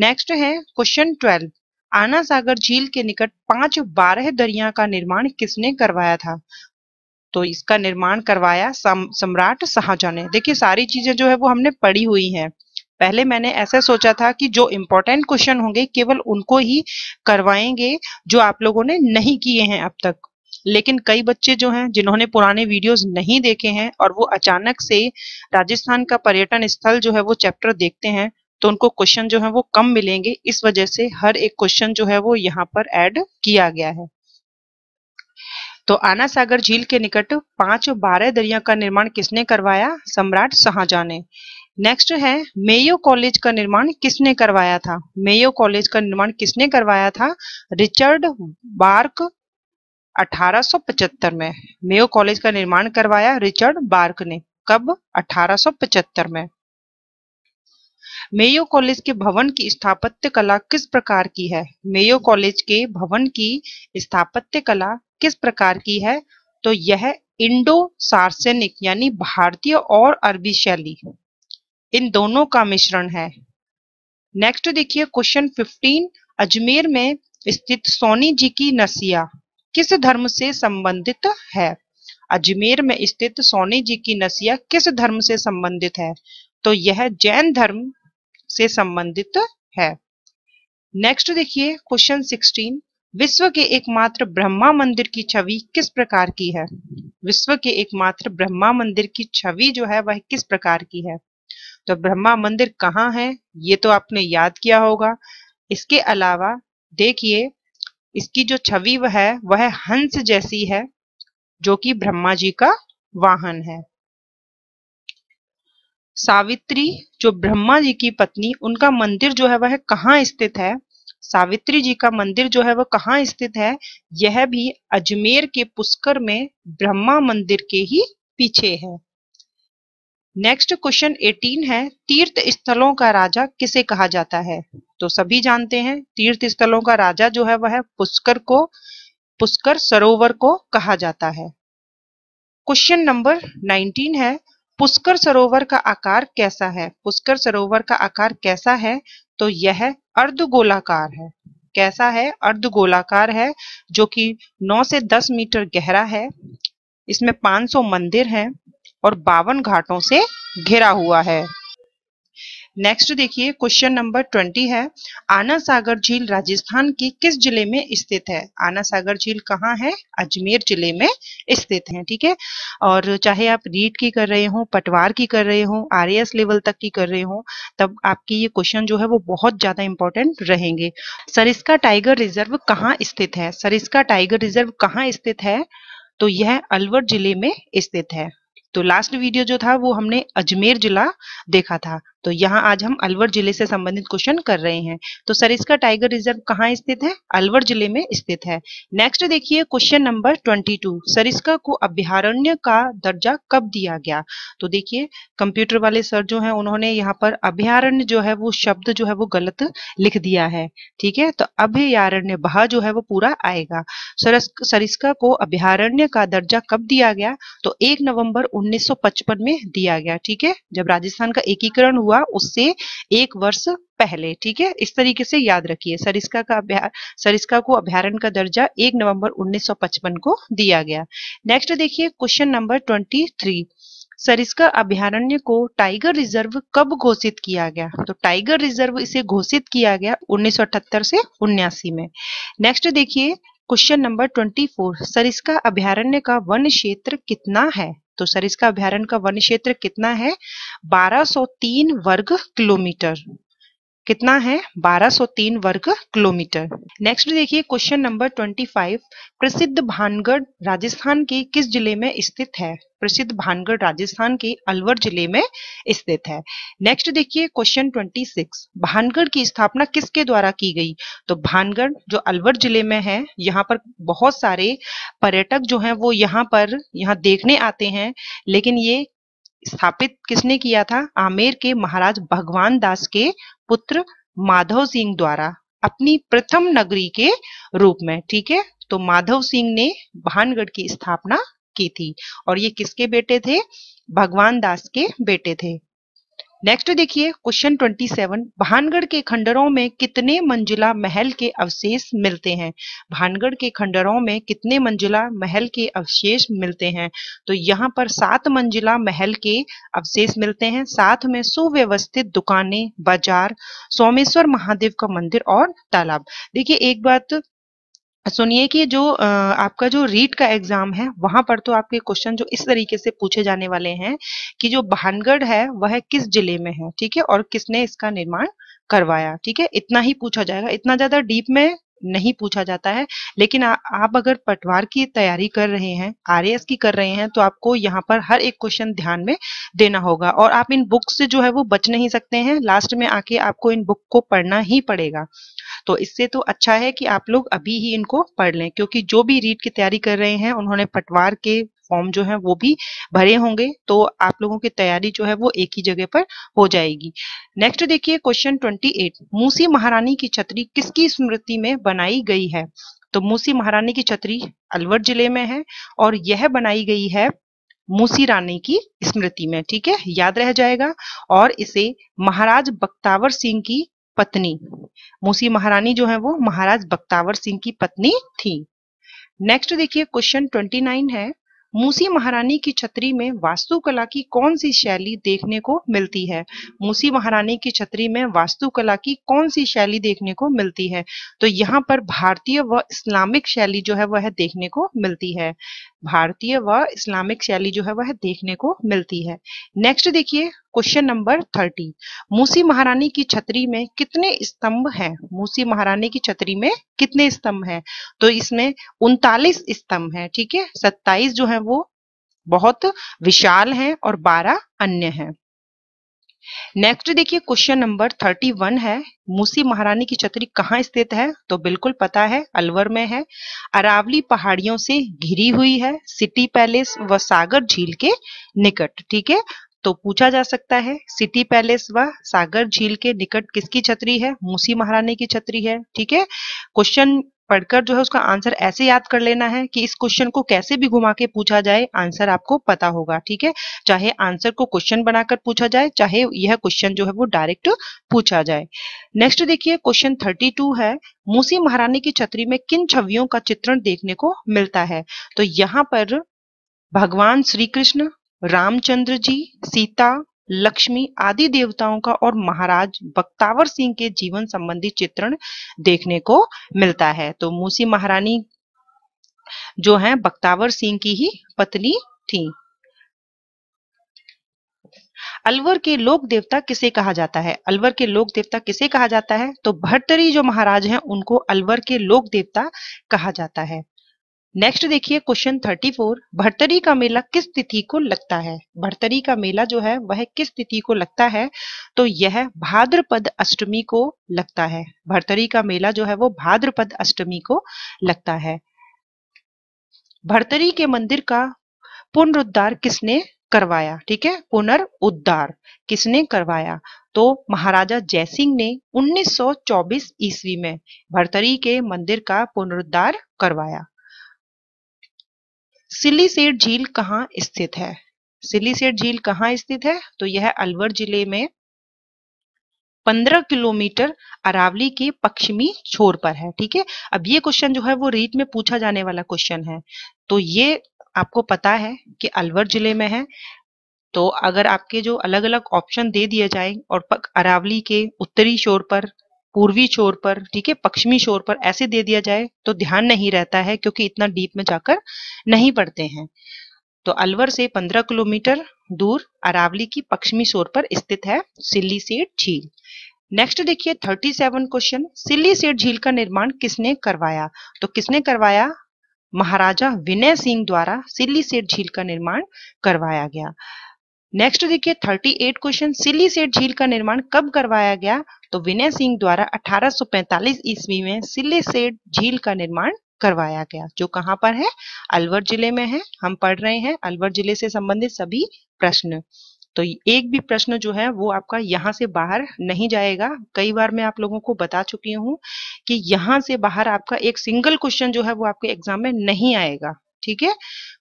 नेक्स्ट है क्वेश्चन ट्वेल्व आना सागर झील के निकट पांच बारह दरिया का निर्माण किसने करवाया था तो इसका निर्माण करवाया सम्राट शाहजहां ने देखिए सारी चीजें जो है वो हमने पढ़ी हुई हैं पहले मैंने ऐसा सोचा था कि जो इम्पोर्टेंट क्वेश्चन होंगे केवल उनको ही करवाएंगे जो आप लोगों ने नहीं किए हैं अब तक लेकिन कई बच्चे जो हैं जिन्होंने पुराने वीडियोस नहीं देखे हैं और वो अचानक से राजस्थान का पर्यटन स्थल जो है वो चैप्टर देखते हैं तो उनको क्वेश्चन जो है वो कम मिलेंगे इस वजह से हर एक क्वेश्चन जो है वो यहाँ पर ऐड किया गया है तो आना सागर झील के निकट पांच बारह दरिया का निर्माण किसने करवाया सम्राट शाहजहां ने नेक्स्ट है मेयो कॉलेज का निर्माण किसने करवाया था मेयो कॉलेज का निर्माण किसने करवाया था रिचर्ड बार्क 1875 में मेयो कॉलेज का निर्माण करवाया रिचर्ड बार्क ने कब 1875 में मेयो कॉलेज के भवन की स्थापत्य कला किस प्रकार की है मेयो कॉलेज के भवन की स्थापत्य कला किस प्रकार की है तो यह इंडो सार्सेनिक यानी भारतीय और अरबी शैली इन दोनों का मिश्रण है नेक्स्ट देखिए क्वेश्चन 15 अजमेर में स्थित सोनी जी की नसिया किस धर्म से संबंधित है अजमेर में स्थित सोनी जी की नसिया किस धर्म से संबंधित है तो यह जैन धर्म से संबंधित है नेक्स्ट देखिए क्वेश्चन 16 विश्व के एकमात्र ब्रह्मा मंदिर की छवि किस प्रकार की है विश्व के एकमात्र ब्रह्मा मंदिर की छवि जो है वह किस प्रकार की है तो ब्रह्मा मंदिर कहाँ है ये तो आपने याद किया होगा इसके अलावा देखिए इसकी जो छवि वह है वह हंस जैसी है जो कि ब्रह्मा जी का वाहन है सावित्री जो ब्रह्मा जी की पत्नी उनका मंदिर जो है वह कहाँ स्थित है सावित्री जी का मंदिर जो है वह कहाँ स्थित है यह भी अजमेर के पुष्कर में ब्रह्मा मंदिर के ही पीछे है नेक्स्ट क्वेश्चन 18 है तीर्थ स्थलों का राजा किसे कहा जाता है तो सभी जानते हैं तीर्थ स्थलों का राजा जो है वह पुष्कर को पुष्कर सरोवर को कहा जाता है क्वेश्चन नंबर 19 है पुष्कर सरोवर का आकार कैसा है पुष्कर सरोवर का आकार कैसा है तो यह अर्ध गोलाकार है कैसा है अर्ध गोलाकार है जो कि 9 से 10 मीटर गहरा है इसमें 500 मंदिर हैं और बावन घाटों से घिरा हुआ है नेक्स्ट देखिए क्वेश्चन नंबर ट्वेंटी है आना सागर झील राजस्थान के किस जिले में स्थित है आना सागर झील कहाँ है अजमेर जिले में स्थित है ठीक है और चाहे आप रीट की कर रहे हो पटवार की कर रहे हो आर लेवल तक की कर रहे हो तब आपकी ये क्वेश्चन जो है वो बहुत ज्यादा इंपॉर्टेंट रहेंगे सरिस्का टाइगर रिजर्व कहाँ स्थित है सरिस्का टाइगर रिजर्व कहाँ स्थित है तो यह अलवर जिले में स्थित है तो लास्ट वीडियो जो था वो हमने अजमेर जिला देखा था तो यहाँ आज हम अलवर जिले से संबंधित क्वेश्चन कर रहे हैं तो सरिस्का टाइगर रिजर्व कहाँ स्थित है अलवर जिले में स्थित है नेक्स्ट देखिए question number twenty two Sariska को अभ्यारण्य का दर्जा कब दिया गया तो देखिए कंप्यूटर वाले सर जो है उन्होंने यहाँ पर अभ्यारण्य जो है वो शब्द जो है वो गलत लिख दिया है ठीक है तो अभ्यारण्य बहा जो है वो पूरा आएगा सरिस्का को अभ्यारण्य का दर्जा कब दिया गया तो एक नवम्बर उन्नीस में दिया गया ठीक है जब राजस्थान का एकीकरण हुआ हुआ उससे एक वर्ष पहले ठीक है इस तरीके से याद रखिए सरिस्का का अभ्या सरिस्का को अभ्यारण का दर्जा 1 नवंबर 1955 को दिया गया नेक्स्ट देखिए क्वेश्चन नंबर 23 सरिस्का अभ्यारण्य को टाइगर रिजर्व कब घोषित किया गया तो टाइगर रिजर्व इसे घोषित किया गया 1978 से उन्यासी में नेक्स्ट देखिए क्वेश्चन नंबर 24 सरिस्का अभ्यारण्य का वन क्षेत्र कितना है तो सरिस्का अभ्यारण का वन क्षेत्र कितना है 1203 वर्ग किलोमीटर कितना है 1203 वर्ग किलोमीटर नेक्स्ट देखिए क्वेश्चन नंबर 25 प्रसिद्ध भानगढ़ राजस्थान के किस जिले में स्थित है प्रसिद्ध भानगढ़ राजस्थान के अलवर जिले में स्थित है नेक्स्ट देखिए क्वेश्चन 26 भानगढ़ की स्थापना किसके द्वारा की गई तो भानगढ़ जो अलवर जिले में है यहाँ पर बहुत सारे पर्यटक जो हैं वो यहाँ पर यहाँ देखने आते हैं लेकिन ये स्थापित किसने किया था आमेर के महाराज भगवान दास के पुत्र माधव सिंह द्वारा अपनी प्रथम नगरी के रूप में ठीक है तो माधव सिंह ने भानगढ़ की स्थापना की थी और ये किसके बेटे थे भगवान दास के बेटे थे नेक्स्ट देखिए क्वेश्चन 27 भानगढ़ के खंडरों में कितने मंजिला महल के अवशेष मिलते हैं भानगढ़ के खंडरों में कितने मंजिला महल के अवशेष मिलते हैं तो यहाँ पर सात मंजिला महल के अवशेष मिलते हैं साथ में सुव्यवस्थित दुकानें बाजार सोमेश्वर महादेव का मंदिर और तालाब देखिए एक बात सुनिए कि जो आपका जो रीट का एग्जाम है वहां पर तो आपके क्वेश्चन जो इस तरीके से पूछे जाने वाले हैं कि जो भानगढ़ है वह किस जिले में है ठीक है और किसने इसका निर्माण करवाया ठीक है इतना ही पूछा जाएगा इतना ज्यादा डीप में नहीं पूछा जाता है लेकिन आ, आप अगर पटवार की तैयारी कर रहे हैं आर की कर रहे हैं तो आपको यहाँ पर हर एक क्वेश्चन ध्यान में देना होगा और आप इन बुक से जो है वो बच नहीं सकते हैं लास्ट में आके आपको इन बुक को पढ़ना ही पड़ेगा तो इससे तो अच्छा है कि आप लोग अभी ही इनको पढ़ लें क्योंकि जो भी रीड की तैयारी कर रहे हैं उन्होंने पटवार के फॉर्म जो है वो भी भरे होंगे तो आप लोगों की तैयारी जो है वो एक ही जगह पर हो जाएगी नेक्स्ट देखिए क्वेश्चन ट्वेंटी एट मूसी महारानी की छतरी किसकी स्मृति में बनाई गई है तो मूसी महारानी की छतरी अलवर जिले में है और यह बनाई गई है मूसी रानी की स्मृति में ठीक है याद रह जाएगा और इसे महाराज बक्तावर सिंह की पत्नी मूसी महारानी जो है वो महाराज बक्तावर सिंह की पत्नी थी नेक्स्ट देखिए क्वेश्चन ट्वेंटी नाइन है मूसी महारानी की छतरी में वास्तुकला की कौन सी शैली देखने को मिलती है मूसी महारानी की छतरी में वास्तुकला की कौन सी शैली देखने को मिलती है तो यहाँ पर भारतीय व इस्लामिक शैली जो है वह देखने को मिलती है भारतीय व इस्लामिक शैली जो है वह देखने को मिलती है नेक्स्ट देखिए क्वेश्चन नंबर थर्टी मूसी महारानी की छतरी में कितने स्तंभ हैं मूसी महारानी की छतरी में कितने स्तंभ हैं तो इसमें उनतालीस स्तंभ हैं ठीक है सत्ताईस जो है वो बहुत विशाल हैं और बारह अन्य हैं नेक्स्ट देखिए क्वेश्चन नंबर थर्टी वन है मूसी महारानी की छतरी कहाँ स्थित है तो बिल्कुल पता है अलवर में है अरावली पहाड़ियों से घिरी हुई है सिटी पैलेस व सागर झील के निकट ठीक है तो पूछा जा सकता है सिटी पैलेस व सागर झील के निकट किसकी छतरी है मूसी महारानी की छतरी है ठीक है क्वेश्चन पढ़कर जो है उसका आंसर ऐसे याद कर लेना है कि इस क्वेश्चन को कैसे भी घुमा के पूछा जाए आंसर आपको पता होगा ठीक है चाहे आंसर को क्वेश्चन बनाकर पूछा जाए चाहे यह क्वेश्चन जो है वो डायरेक्ट पूछा जाए नेक्स्ट देखिए क्वेश्चन थर्टी टू है मूसी महारानी की छतरी में किन छवियों का चित्रण देखने को मिलता है तो यहाँ पर भगवान श्री कृष्ण रामचंद्र जी सीता लक्ष्मी आदि देवताओं का और महाराज बक्तावर सिंह के जीवन संबंधी चित्रण देखने को मिलता है तो मूसी महारानी जो है बक्तावर सिंह की ही पत्नी थी अलवर के लोक देवता किसे कहा जाता है अलवर के लोक देवता किसे कहा जाता है तो भरतरी जो महाराज हैं उनको अलवर के लोक देवता कहा जाता है नेक्स्ट देखिए क्वेश्चन 34 भर्तरी का मेला किस तिथि को लगता है भर्तरी का मेला जो है वह किस तिथि को लगता है तो यह भाद्रपद अष्टमी को लगता है भर्तरी का मेला जो है वो भाद्रपद अष्टमी को लगता है भर्तरी के मंदिर का पुनरुद्धार किसने करवाया ठीक है पुनरुद्धार किसने करवाया तो महाराजा जयसिंह ने 1924 ईस्वी में भर्तरी के मंदिर का पुनरुद्धार करवाया सिलीसेट झील कहाँ स्थित है सिलीसेट झील कहाँ स्थित है तो यह अलवर जिले में 15 किलोमीटर अरावली के पश्चिमी छोर पर है ठीक है अब ये क्वेश्चन जो है वो रीट में पूछा जाने वाला क्वेश्चन है तो ये आपको पता है कि अलवर जिले में है तो अगर आपके जो अलग अलग ऑप्शन दे दिए जाए और अरावली के उत्तरी शोर पर पूर्वी छोर पर ठीक है पश्चिमी छोर पर ऐसे दे दिया जाए तो ध्यान नहीं रहता है क्योंकि इतना डीप में जाकर नहीं पड़ते हैं तो अलवर से 15 किलोमीटर दूर अरावली की पश्चिमी छोर पर स्थित है सिल्ली सेठ झील नेक्स्ट देखिए 37 क्वेश्चन सिल्ली सेठ झील का निर्माण किसने करवाया तो किसने करवाया महाराजा विनय सिंह द्वारा सिल्ली सेठ झील का निर्माण करवाया गया नेक्स्ट देखिए 38 क्वेश्चन सिली सेठ झील का निर्माण कब करवाया गया तो विनय सिंह द्वारा 1845 ईस्वी में सिली सेठ झील का निर्माण करवाया गया जो कहाँ पर है अलवर जिले में है हम पढ़ रहे हैं अलवर जिले से संबंधित सभी प्रश्न तो एक भी प्रश्न जो है वो आपका यहाँ से बाहर नहीं जाएगा कई बार मैं आप लोगों को बता चुकी हूँ कि यहाँ से बाहर आपका एक सिंगल क्वेश्चन जो है वो आपके एग्जाम में नहीं आएगा ठीक है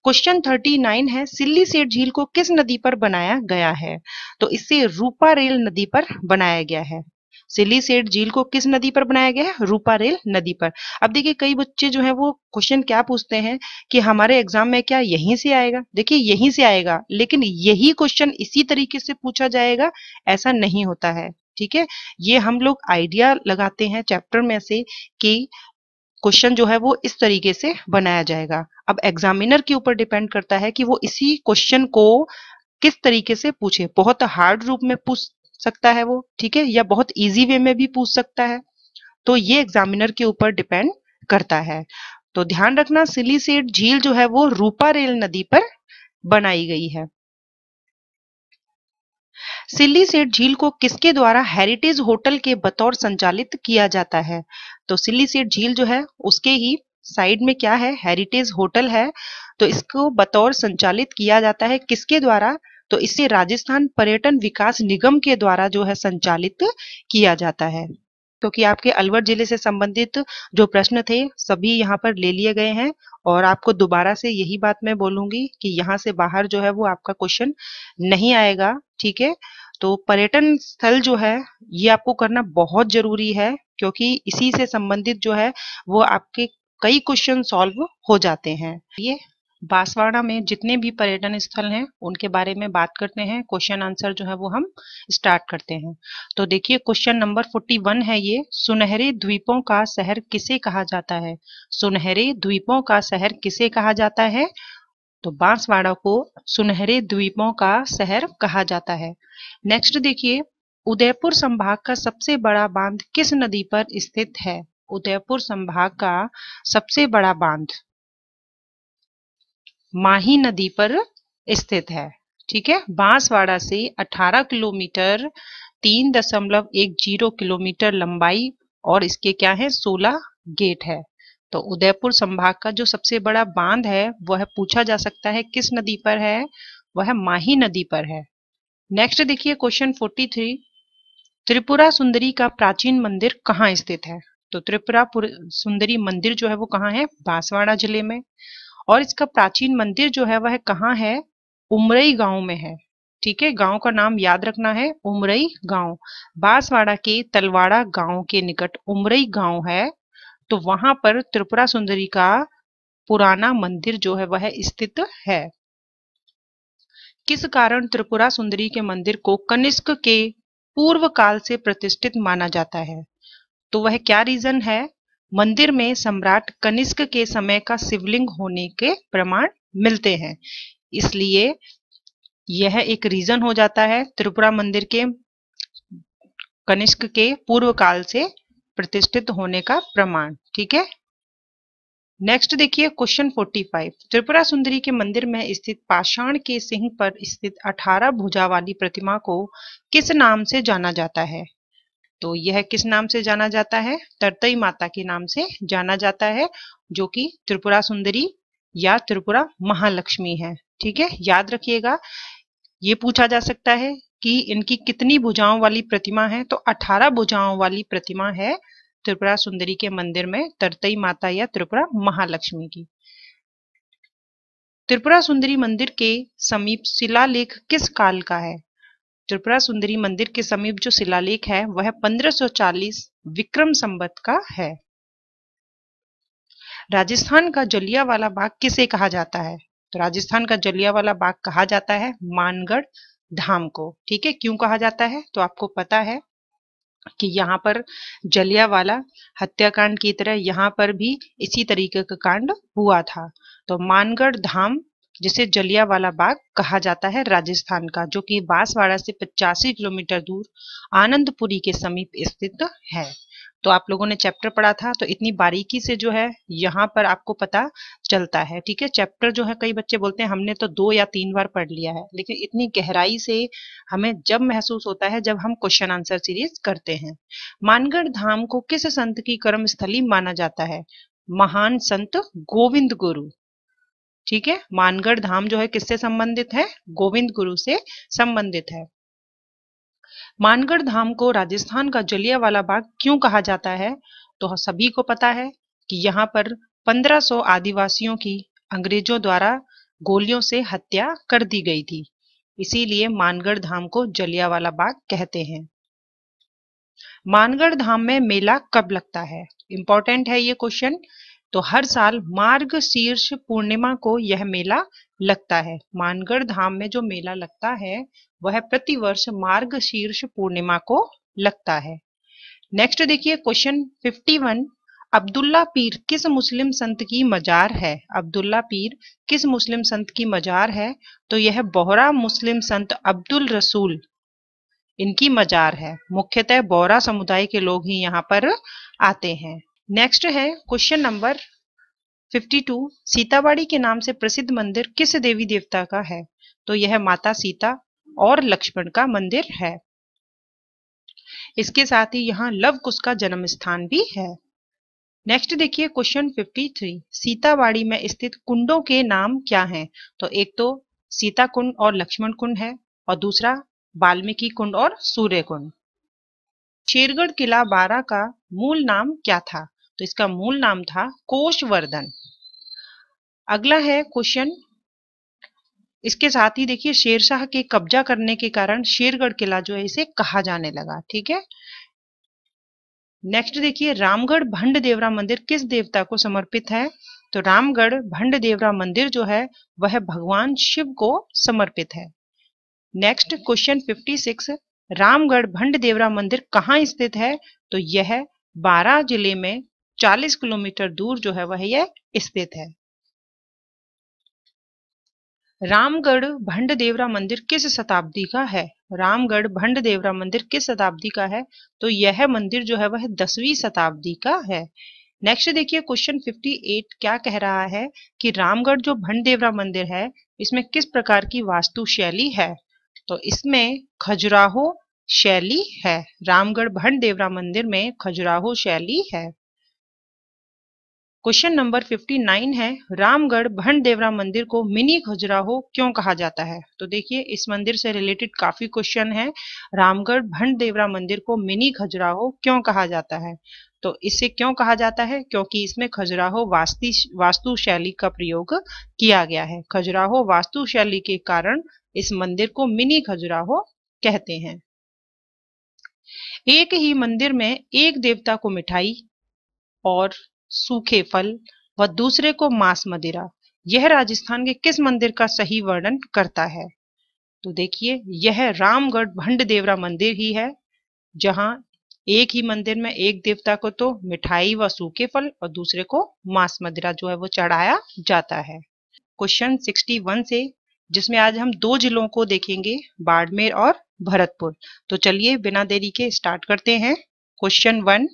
क्वेश्चन थर्टी नाइन है सिल्ली सेठ झील को किस नदी पर बनाया गया है तो इसे रूपा रेल नदी पर बनाया गया है सिली सेठ झील को किस नदी पर बनाया गया है रूपा रेल नदी पर अब देखिए कई बच्चे जो है वो क्वेश्चन क्या पूछते हैं कि हमारे एग्जाम में क्या यहीं से आएगा देखिए यहीं से आएगा लेकिन यही क्वेश्चन इसी तरीके से पूछा जाएगा ऐसा नहीं होता है ठीक है ये हम लोग आइडिया लगाते हैं चैप्टर में से कि क्वेश्चन जो है वो इस तरीके से बनाया जाएगा अब एग्जामिनर के ऊपर डिपेंड करता है कि वो इसी क्वेश्चन को किस तरीके से पूछे बहुत हार्ड रूप में पूछ सकता है वो ठीक है या बहुत इजी वे में भी पूछ सकता है तो ये एग्जामिनर के ऊपर डिपेंड करता है तो ध्यान रखना सिली सेठ झील जो है वो रूपा रेल नदी पर बनाई गई है सिल्ली सेठ झील को किसके द्वारा हेरिटेज होटल के बतौर संचालित किया जाता है तो सिल्ली सेठ झील जो है उसके ही साइड में क्या है हेरिटेज होटल है तो इसको बतौर संचालित किया जाता है किसके द्वारा तो इसे राजस्थान पर्यटन विकास निगम के द्वारा जो है संचालित किया जाता है क्योंकि आपके अलवर जिले से संबंधित जो प्रश्न थे सभी यहाँ पर ले लिए गए हैं और आपको दोबारा से यही बात मैं बोलूंगी कि यहाँ से बाहर जो है वो आपका क्वेश्चन नहीं आएगा ठीक है तो पर्यटन स्थल जो है ये आपको करना बहुत जरूरी है क्योंकि इसी से संबंधित जो है वो आपके कई क्वेश्चन सॉल्व हो जाते हैं ये बांसवाड़ा में जितने भी पर्यटन स्थल हैं उनके बारे में बात करते हैं क्वेश्चन आंसर जो है वो हम स्टार्ट करते हैं तो देखिए क्वेश्चन नंबर फोर्टी वन है ये सुनहरे द्वीपों का शहर किसे कहा जाता है सुनहरे द्वीपों का शहर किसे कहा जाता है तो बांसवाड़ा को सुनहरे द्वीपों का शहर कहा जाता है नेक्स्ट देखिए उदयपुर संभाग का सबसे बड़ा बांध किस नदी पर स्थित है उदयपुर संभाग का सबसे बड़ा बांध माही नदी पर स्थित है ठीक है बांसवाड़ा से 18 किलोमीटर तीन दशमलव एक जीरो किलोमीटर लंबाई और इसके क्या है 16 गेट है तो उदयपुर संभाग का जो सबसे बड़ा बांध है वह पूछा जा सकता है किस नदी पर है वह माही नदी पर है नेक्स्ट देखिए क्वेश्चन 43 त्रिपुरा सुंदरी का प्राचीन मंदिर कहाँ स्थित है तो त्रिपुरा सुंदरी मंदिर जो है वो कहाँ है बांसवाड़ा जिले में और इसका प्राचीन मंदिर जो है वह कहाँ है उमरई गांव में है ठीक है गांव का नाम याद रखना है उमरई गांव बांसवाड़ा के तलवाड़ा गांव के निकट उमरई गांव है तो वहां पर त्रिपुरा सुंदरी का पुराना मंदिर जो है वह स्थित है किस कारण त्रिपुरा सुंदरी के मंदिर को कनिष्क के पूर्व काल से प्रतिष्ठित माना जाता है तो वह क्या रीजन है मंदिर में सम्राट कनिष्क के समय का शिवलिंग होने के प्रमाण मिलते हैं इसलिए यह एक रीजन हो जाता है त्रिपुरा मंदिर के कनिष्क के पूर्व काल से प्रतिष्ठित होने का प्रमाण ठीक है नेक्स्ट देखिए क्वेश्चन 45 त्रिपुरा सुंदरी के मंदिर में स्थित पाषाण के सिंह पर स्थित 18 भुजा वाली प्रतिमा को किस नाम से जाना जाता है तो यह किस नाम से जाना जाता है तरतई माता के नाम से जाना जाता है जो कि त्रिपुरा सुंदरी या त्रिपुरा महालक्ष्मी है ठीक है याद रखिएगा ये पूछा जा सकता है कि इनकी कितनी भुजाओं वाली प्रतिमा है तो 18 भुजाओं वाली प्रतिमा है त्रिपुरा सुंदरी के मंदिर में तरतई माता या त्रिपुरा महालक्ष्मी की त्रिपुरा सुंदरी मंदिर के समीप शिलालेख किस काल का है त्रिपुरा सुंदरी मंदिर के समीप जो शिलालेख है वह 1540 विक्रम संबत का है राजस्थान का जलियावाला बाग किसे कहा जाता है तो राजस्थान का जलियावाला बाग कहा जाता है मानगढ़ धाम को ठीक है क्यों कहा जाता है तो आपको पता है कि यहाँ पर जलियावाला हत्याकांड की तरह यहाँ पर भी इसी तरीके का कांड हुआ था तो मानगढ़ धाम जिसे जलियावाला बाग कहा जाता है राजस्थान का जो कि बांसवाड़ा से पचासी किलोमीटर दूर आनंदपुरी के समीप स्थित है तो आप लोगों ने चैप्टर पढ़ा था तो इतनी बारीकी से जो है यहाँ पर आपको पता चलता है ठीक है चैप्टर जो है कई बच्चे बोलते हैं हमने तो दो या तीन बार पढ़ लिया है लेकिन इतनी गहराई से हमें जब महसूस होता है जब हम क्वेश्चन आंसर सीरीज करते हैं मानगढ़ धाम को किस संत की कर्म स्थली माना जाता है महान संत गोविंद गुरु ठीक है मानगढ़ धाम जो है किससे संबंधित है गोविंद गुरु से संबंधित है मानगढ़ धाम को राजस्थान का जलियावाला बाग क्यों कहा जाता है तो हाँ, सभी को पता है कि यहाँ पर 1500 आदिवासियों की अंग्रेजों द्वारा गोलियों से हत्या कर दी गई थी इसीलिए मानगढ़ धाम को जलियावाला बाग कहते हैं मानगढ़ धाम में मेला कब लगता है इंपॉर्टेंट है ये क्वेश्चन तो हर साल मार्ग शीर्ष पूर्णिमा को यह मेला लगता है मानगढ़ धाम में जो मेला लगता है वह प्रतिवर्ष मार्ग शीर्ष पूर्णिमा को लगता है नेक्स्ट देखिए क्वेश्चन 51 अब्दुल्ला पीर किस मुस्लिम संत की मजार है अब्दुल्ला पीर किस मुस्लिम संत की मजार है तो यह बोहरा मुस्लिम संत अब्दुल रसूल इनकी मजार है मुख्यतः बोरा समुदाय के लोग ही यहाँ पर आते हैं नेक्स्ट है क्वेश्चन नंबर 52 सीताबाड़ी के नाम से प्रसिद्ध मंदिर किस देवी देवता का है तो यह माता सीता और लक्ष्मण का मंदिर है इसके साथ ही यहाँ लव कुश का जन्म स्थान भी है नेक्स्ट देखिए क्वेश्चन 53 सीताबाड़ी में स्थित कुंडों के नाम क्या हैं तो एक तो सीता कुंड और लक्ष्मण कुंड है और दूसरा वाल्मीकि कुंड और सूर्य कुंड शेरगढ़ किला बारह का मूल नाम क्या था तो इसका मूल नाम था कोशवर्धन अगला है क्वेश्चन इसके साथ ही देखिए शेरशाह के कब्जा करने के कारण शेरगढ़ किला जो है इसे कहा जाने लगा ठीक है नेक्स्ट देखिए रामगढ़ भंड देवरा मंदिर किस देवता को समर्पित है तो रामगढ़ भंड देवरा मंदिर जो है वह भगवान शिव को समर्पित है नेक्स्ट क्वेश्चन 56 रामगढ़ भंड देवरा मंदिर कहाँ स्थित है तो यह बारह जिले में 40 किलोमीटर दूर जो है वह यह स्थित है रामगढ़ भंड देवरा मंदिर किस शताब्दी का है रामगढ़ भंड देवरा मंदिर किस शताब्दी का है तो यह मंदिर जो है वह दसवीं शताब्दी का है नेक्स्ट देखिए क्वेश्चन 58 क्या कह रहा है कि रामगढ़ जो भंड देवरा मंदिर है इसमें किस प्रकार की वास्तु शैली है तो इसमें खजुराहो शैली है रामगढ़ भंड देवरा मंदिर में खजुराहो शैली है क्वेश्चन नंबर 59 है रामगढ़ भंड देवरा मंदिर को मिनी खजुराहो क्यों कहा जाता है तो देखिए इस मंदिर से रिलेटेड काफी क्वेश्चन है रामगढ़ भंड देवरा मंदिर को मिनी खजुराहो क्यों कहा जाता है तो इसे क्यों कहा जाता है क्योंकि इसमें खजुराहो वास्ती वास्तु शैली का प्रयोग किया गया है खजुराहो वास्तु शैली के कारण इस मंदिर को मिनी खजुराहो कहते हैं एक ही मंदिर में एक देवता को मिठाई और सूखे फल व दूसरे को मांस मदिरा यह राजस्थान के किस मंदिर का सही वर्णन करता है तो देखिए यह रामगढ़ भंड देवरा मंदिर ही है जहां एक ही मंदिर में एक देवता को तो मिठाई व सूखे फल और दूसरे को मांस मदिरा जो है वो चढ़ाया जाता है क्वेश्चन 61 से जिसमें आज हम दो जिलों को देखेंगे बाड़मेर और भरतपुर तो चलिए बिना देरी के स्टार्ट करते हैं क्वेश्चन वन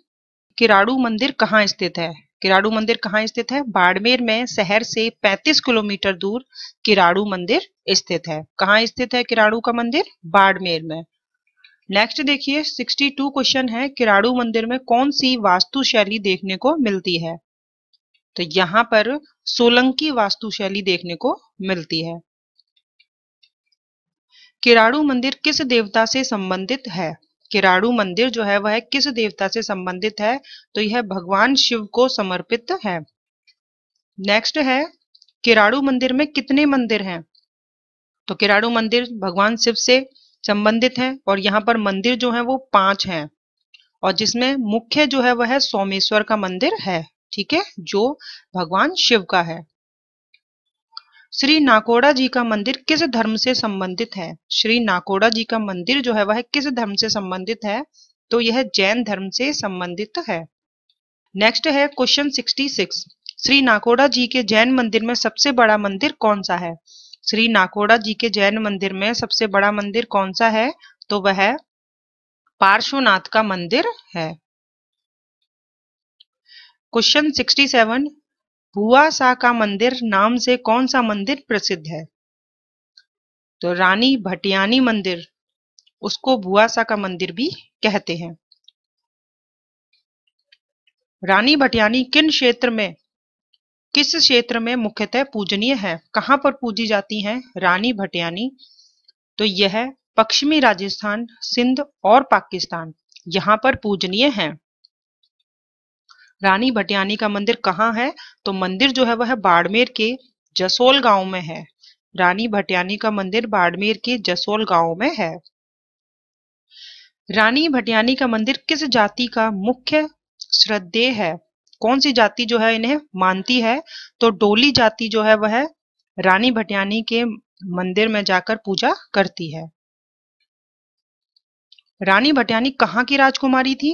किराड़ू मंदिर कहाँ स्थित है किराड़ू मंदिर कहाँ स्थित है बाड़मेर में शहर से 35 किलोमीटर दूर किराड़ू मंदिर स्थित है कहाँ स्थित है किराड़ू का मंदिर बाड़मेर में नेक्स्ट देखिए 62 क्वेश्चन है किराड़ू मंदिर में कौन सी वास्तु शैली देखने को मिलती है तो यहाँ पर सोलंकी वास्तु शैली देखने को मिलती है किराड़ू मंदिर किस देवता से संबंधित है किराड़ू मंदिर जो है वह किस देवता से संबंधित है तो यह भगवान शिव को समर्पित है नेक्स्ट है किराड़ू मंदिर में कितने मंदिर हैं तो किराड़ू मंदिर भगवान शिव से संबंधित है और यहाँ पर मंदिर जो है वो पांच है और जिसमें मुख्य जो है वह सोमेश्वर का मंदिर है ठीक है जो भगवान शिव का है श्री नाकोड़ा जी का मंदिर किस धर्म से संबंधित है श्री नाकोड़ा जी का मंदिर जो है वह किस धर्म से संबंधित है तो यह जैन धर्म से संबंधित है नेक्स्ट है क्वेश्चन 66 श्री नाकोड़ा जी के जैन मंदिर में सबसे बड़ा मंदिर कौन सा है श्री नाकोड़ा जी के जैन मंदिर में सबसे बड़ा मंदिर कौन सा है तो वह पार्श्वनाथ का मंदिर है क्वेश्चन 67 भुआ शाह का मंदिर नाम से कौन सा मंदिर प्रसिद्ध है तो रानी भटियानी मंदिर उसको भुआ शाह का मंदिर भी कहते हैं रानी भटियानी किन क्षेत्र में किस क्षेत्र में मुख्यतः पूजनीय है कहाँ पर पूजी जाती हैं रानी भटियानी तो यह पश्चिमी राजस्थान सिंध और पाकिस्तान यहाँ पर पूजनीय हैं रानी भटियानी का मंदिर कहाँ है तो मंदिर जो है वह बाड़मेर के जसोल गांव में है रानी भटियानी का मंदिर बाड़मेर के जसोल गांव में है रानी भटियानी का मंदिर किस जाति का मुख्य श्रद्धेय है कौन सी जाति जो है इन्हें मानती है तो डोली जाति जो है वह रानी भटियानी के मंदिर में जाकर पूजा करती है रानी भटियानी कहाँ की राजकुमारी थी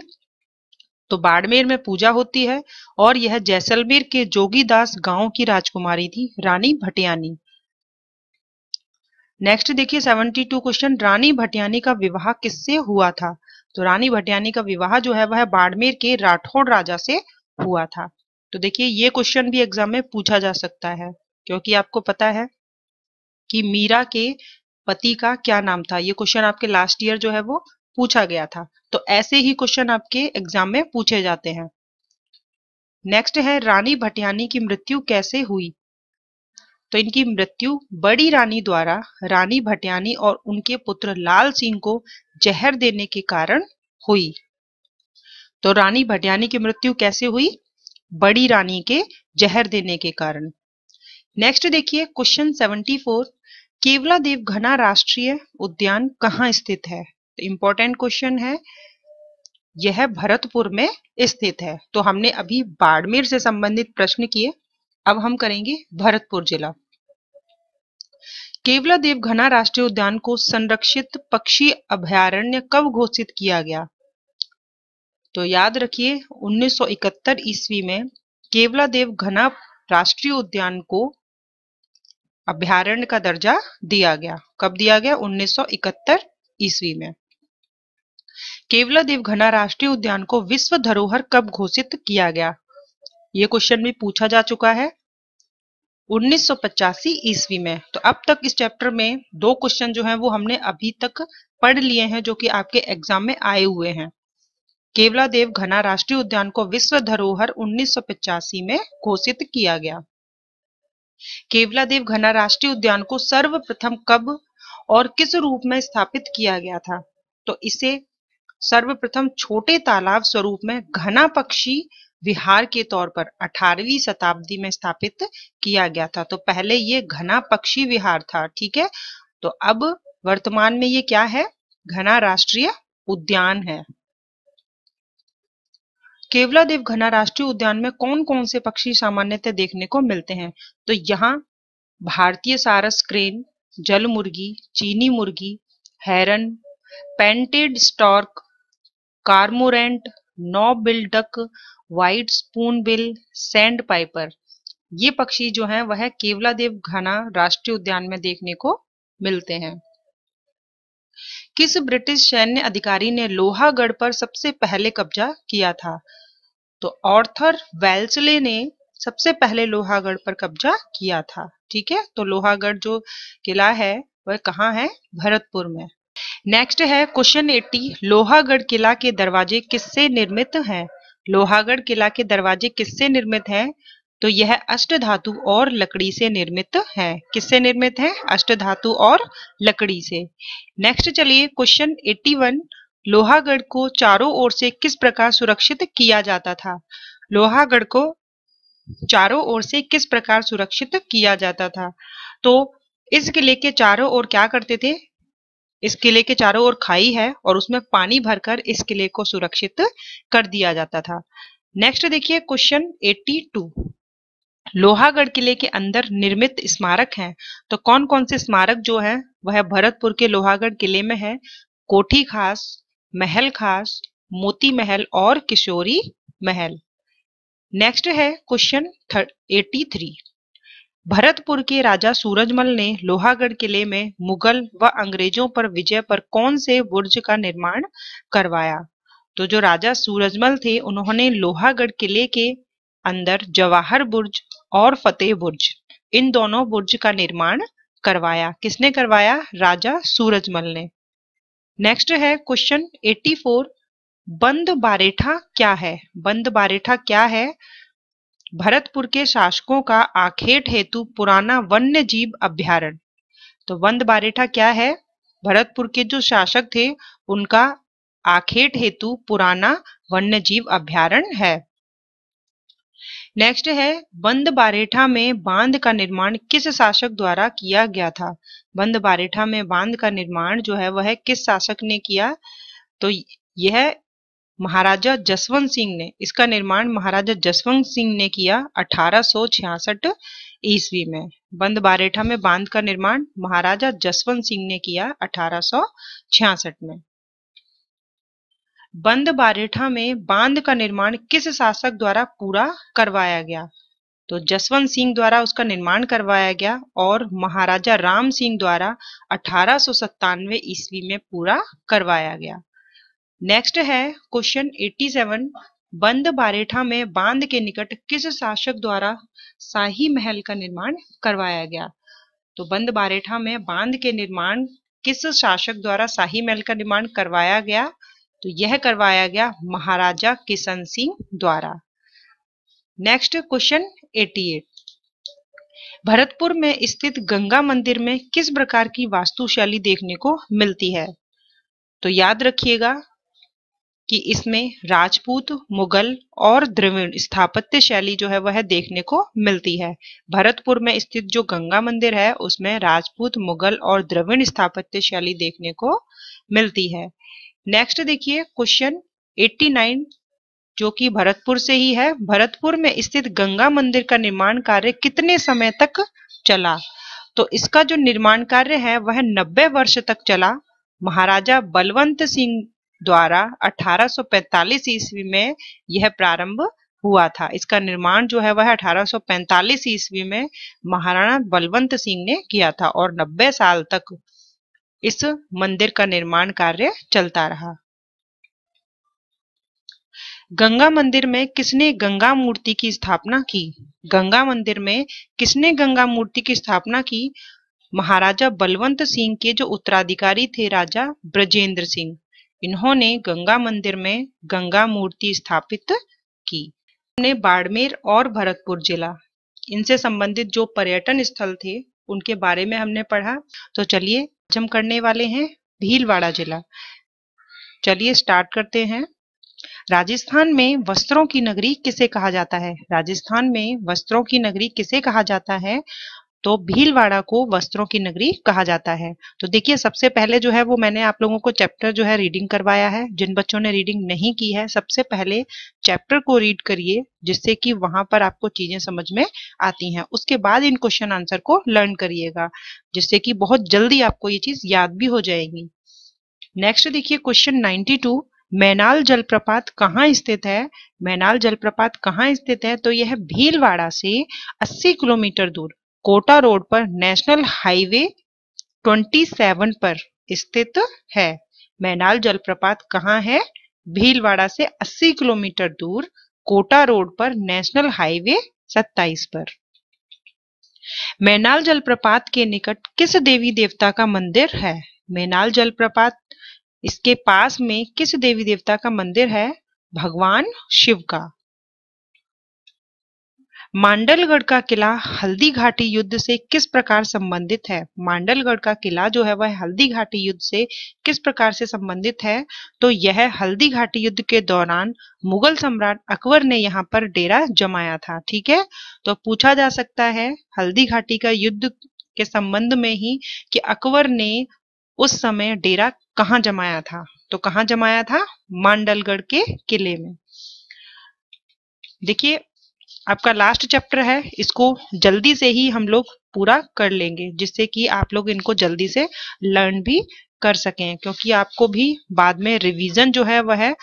तो बाड़मेर में पूजा होती है और यह जैसलमेर के जोगीदास गांव की राजकुमारी थी रानी भटियानी नेक्स्ट देखिए 72 क्वेश्चन रानी भटियानी का विवाह किससे हुआ था तो रानी भटियानी का विवाह जो है वह बाड़मेर के राठौड़ राजा से हुआ था तो देखिए ये क्वेश्चन भी एग्जाम में पूछा जा सकता है क्योंकि आपको पता है कि मीरा के पति का क्या नाम था ये क्वेश्चन आपके लास्ट ईयर जो है वो पूछा गया था तो ऐसे ही क्वेश्चन आपके एग्जाम में पूछे जाते हैं नेक्स्ट है रानी भटियानी की मृत्यु कैसे हुई तो इनकी मृत्यु बड़ी रानी द्वारा रानी भटियानी और उनके पुत्र लाल सिंह को जहर देने के कारण हुई तो रानी भटियानी की मृत्यु कैसे हुई बड़ी रानी के जहर देने के कारण नेक्स्ट देखिए क्वेश्चन 74 केवला देव घना राष्ट्रीय उद्यान कहाँ स्थित है इम्पोर्टेंट क्वेश्चन है यह भरतपुर में स्थित है तो हमने अभी बाड़मेर से संबंधित प्रश्न किए अब हम करेंगे भरतपुर जिला केवला देवघना राष्ट्रीय उद्यान को संरक्षित पक्षी अभयारण्य कब घोषित किया गया तो याद रखिए 1971 ईस्वी में केवला देवघना राष्ट्रीय उद्यान को अभ्यारण्य का दर्जा दिया गया कब दिया गया 1971 ईस्वी में केवला घना राष्ट्रीय उद्यान को विश्व धरोहर कब घोषित किया गया ये क्वेश्चन भी पूछा जा चुका है 1985 ईस्वी में तो अब तक इस चैप्टर में दो क्वेश्चन जो हैं वो हमने अभी तक पढ़ लिए हैं जो कि आपके एग्जाम में आए हुए हैं केवला देव घना राष्ट्रीय उद्यान को विश्व धरोहर उन्नीस में घोषित किया गया केवला देव घना राष्ट्रीय उद्यान को सर्वप्रथम कब और किस रूप में स्थापित किया गया था तो इसे सर्वप्रथम छोटे तालाब स्वरूप में घना पक्षी विहार के तौर पर 18वीं शताब्दी में स्थापित किया गया था तो पहले ये घना पक्षी विहार था ठीक है तो अब वर्तमान में ये क्या है घना राष्ट्रीय उद्यान है केवला देव घना राष्ट्रीय उद्यान में कौन कौन से पक्षी सामान्यतः देखने को मिलते हैं तो यहाँ भारतीय सारस क्रेन जल मुर्गी चीनी मुर्गी heron painted stork cormorant knob bill duck white spoonbill sandpiper ये पक्षी जो है वह केवला देव घना राष्ट्रीय उद्यान में देखने को मिलते हैं किस ब्रिटिश सैन्य अधिकारी ने लोहागढ़ पर सबसे पहले कब्जा किया था तो ऑर्थर वेल्सले ने सबसे पहले लोहागढ़ पर कब्जा किया था ठीक है तो लोहागढ़ जो किला है वह कहाँ है भरतपुर में नेक्स्ट है क्वेश्चन एट्टी लोहागढ़ किला के दरवाजे किससे निर्मित हैं लोहागढ़ किला के दरवाजे किससे निर्मित हैं तो यह अष्ट धातु और लकड़ी से निर्मित है किससे निर्मित है अष्ट धातु और लकड़ी से नेक्स्ट चलिए क्वेश्चन 81 लोहागढ़ को चारों ओर से किस प्रकार सुरक्षित किया जाता था लोहागढ़ को चारों ओर से किस प्रकार सुरक्षित किया जाता था तो इस किले के चारों ओर क्या करते थे इस किले के चारों ओर खाई है और उसमें पानी भरकर इस किले को सुरक्षित कर दिया जाता था नेक्स्ट देखिए क्वेश्चन 82 लोहागढ़ किले के अंदर निर्मित स्मारक हैं तो कौन कौन से स्मारक जो है वह भरतपुर के लोहागढ़ किले में है कोठी खास महल खास मोती महल और किशोरी महल नेक्स्ट है क्वेश्चन 83। थ्री भरतपुर के राजा सूरजमल ने लोहागढ़ किले में मुगल व अंग्रेजों पर विजय पर कौन से बुर्ज का निर्माण करवाया तो जो राजा सूरजमल थे उन्होंने लोहागढ़ किले के अंदर जवाहर बुर्ज और फतेह बुर्ज इन दोनों बुर्ज का निर्माण करवाया किसने करवाया राजा सूरजमल ने नेक्स्ट है क्वेश्चन 84 बंद बारेठा क्या है बंद बारेठा क्या है भरतपुर के शासकों का आखेट हेतु पुराना वन्य जीव अभ्यारण तो वंद बारेठा क्या है भरतपुर के जो शासक थे उनका आखेट हेतु पुराना वन्य जीव अभ्यारण है नेक्स्ट है बंद बारेठा में बांध का निर्माण किस शासक द्वारा किया गया था बंद बारेठा में बांध का निर्माण जो है वह किस शासक ने किया तो यह महाराजा जसवंत सिंह ने इसका निर्माण महाराजा जसवंत सिंह ने किया 1866 ईस्वी में बंद बारेठा में बांध का निर्माण महाराजा जसवंत सिंह ने किया 1866 में बंद बारेठा में बांध का निर्माण किस शासक द्वारा पूरा करवाया गया तो जसवंत सिंह द्वारा उसका निर्माण करवाया गया और महाराजा राम सिंह द्वारा अठारह ईस्वी में पूरा करवाया गया नेक्स्ट है क्वेश्चन 87 बंद बारेठा में बांध के निकट किस शासक द्वारा शाही महल का निर्माण करवाया गया तो बंद बारेठा में बांध के निर्माण किस शासक द्वारा शाही महल का निर्माण करवाया गया तो यह करवाया गया महाराजा किशन सिंह द्वारा नेक्स्ट क्वेश्चन 88 भरतपुर में स्थित गंगा मंदिर में किस प्रकार की वास्तुशैली देखने को मिलती है तो याद रखिएगा कि इसमें राजपूत मुगल और द्रविण स्थापत्य शैली जो है वह देखने को मिलती है भरतपुर में स्थित जो गंगा मंदिर है उसमें राजपूत मुगल और द्रविण स्थापत्य शैली देखने को मिलती है नेक्स्ट देखिए क्वेश्चन 89 जो कि भरतपुर से ही है भरतपुर में स्थित गंगा मंदिर का निर्माण कार्य कितने समय तक चला तो इसका जो निर्माण कार्य है वह 90 वर्ष तक चला महाराजा बलवंत सिंह द्वारा 1845 ईस्वी में यह प्रारंभ हुआ था इसका निर्माण जो है वह 1845 ईस्वी में महाराणा बलवंत सिंह ने किया था और 90 साल तक इस मंदिर का निर्माण कार्य चलता रहा गंगा मंदिर में किसने गंगा मूर्ति की स्थापना की गंगा मंदिर में किसने गंगा मूर्ति की स्थापना की महाराजा बलवंत सिंह के जो उत्तराधिकारी थे राजा ब्रजेंद्र सिंह इन्होंने गंगा मंदिर में गंगा मूर्ति स्थापित की ने बाड़मेर और भरतपुर जिला इनसे संबंधित जो पर्यटन स्थल थे उनके बारे में हमने पढ़ा तो चलिए आज हम करने वाले हैं भीलवाड़ा जिला चलिए स्टार्ट करते हैं राजस्थान में वस्त्रों की नगरी किसे कहा जाता है राजस्थान में वस्त्रों की नगरी किसे कहा जाता है तो भीलवाड़ा को वस्त्रों की नगरी कहा जाता है तो देखिए सबसे पहले जो है वो मैंने आप लोगों को चैप्टर जो है रीडिंग करवाया है जिन बच्चों ने रीडिंग नहीं की है सबसे पहले चैप्टर को रीड करिए जिससे कि वहां पर आपको चीजें समझ में आती हैं उसके बाद इन क्वेश्चन आंसर को लर्न करिएगा जिससे कि बहुत जल्दी आपको ये चीज याद भी हो जाएगी नेक्स्ट देखिए क्वेश्चन 92 मैनाल जलप्रपात कहाँ स्थित है मैनाल जलप्रपात कहाँ स्थित है तो यह भीलवाड़ा से 80 किलोमीटर दूर कोटा रोड पर नेशनल हाईवे 27 पर स्थित है मैनाल जलप्रपात कहाँ है भीलवाड़ा से 80 किलोमीटर दूर कोटा रोड पर नेशनल हाईवे 27 पर मैनाल जलप्रपात के निकट किस देवी देवता का मंदिर है मैनाल जलप्रपात इसके पास में किस देवी देवता का मंदिर है भगवान शिव का मांडलगढ़ का किला हल्दी घाटी युद्ध से किस प्रकार संबंधित है मांडलगढ़ का किला जो है वह हल्दी घाटी युद्ध से किस प्रकार से संबंधित है तो यह हल्दी घाटी युद्ध के दौरान मुगल सम्राट अकबर ने यहाँ पर डेरा जमाया था ठीक है तो पूछा जा सकता है हल्दी घाटी का युद्ध के संबंध में ही कि अकबर ने उस समय डेरा कहाँ जमाया था तो कहाँ जमाया था मांडलगढ़ के किले में देखिए आपका लास्ट चैप्टर है इसको जल्दी से ही हम लोग पूरा कर लेंगे जिससे कि आप लोग इनको जल्दी से लर्न भी कर सकें क्योंकि आपको भी बाद में रिवीजन जो है वह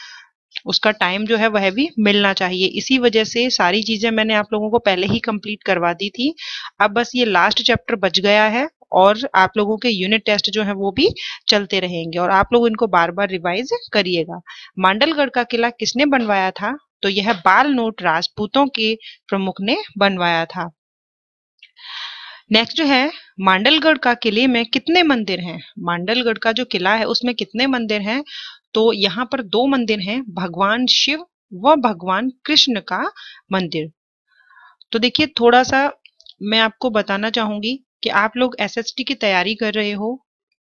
उसका टाइम जो है वह भी मिलना चाहिए इसी वजह से सारी चीजें मैंने आप लोगों को पहले ही कंप्लीट करवा दी थी अब बस ये लास्ट चैप्टर बच गया है और आप लोगों के यूनिट टेस्ट जो है वो भी चलते रहेंगे और आप लोग इनको बार बार रिवाइज करिएगा मांडलगढ़ का किला किसने बनवाया था तो यह बाल नोट राजपूतों के प्रमुख ने बनवाया था नेक्स्ट जो है मांडलगढ़ का किले में कितने मंदिर हैं मांडलगढ़ का जो किला है उसमें कितने मंदिर हैं तो यहाँ पर दो मंदिर हैं भगवान शिव व भगवान कृष्ण का मंदिर तो देखिए थोड़ा सा मैं आपको बताना चाहूंगी कि आप लोग एसएसटी की तैयारी कर रहे हो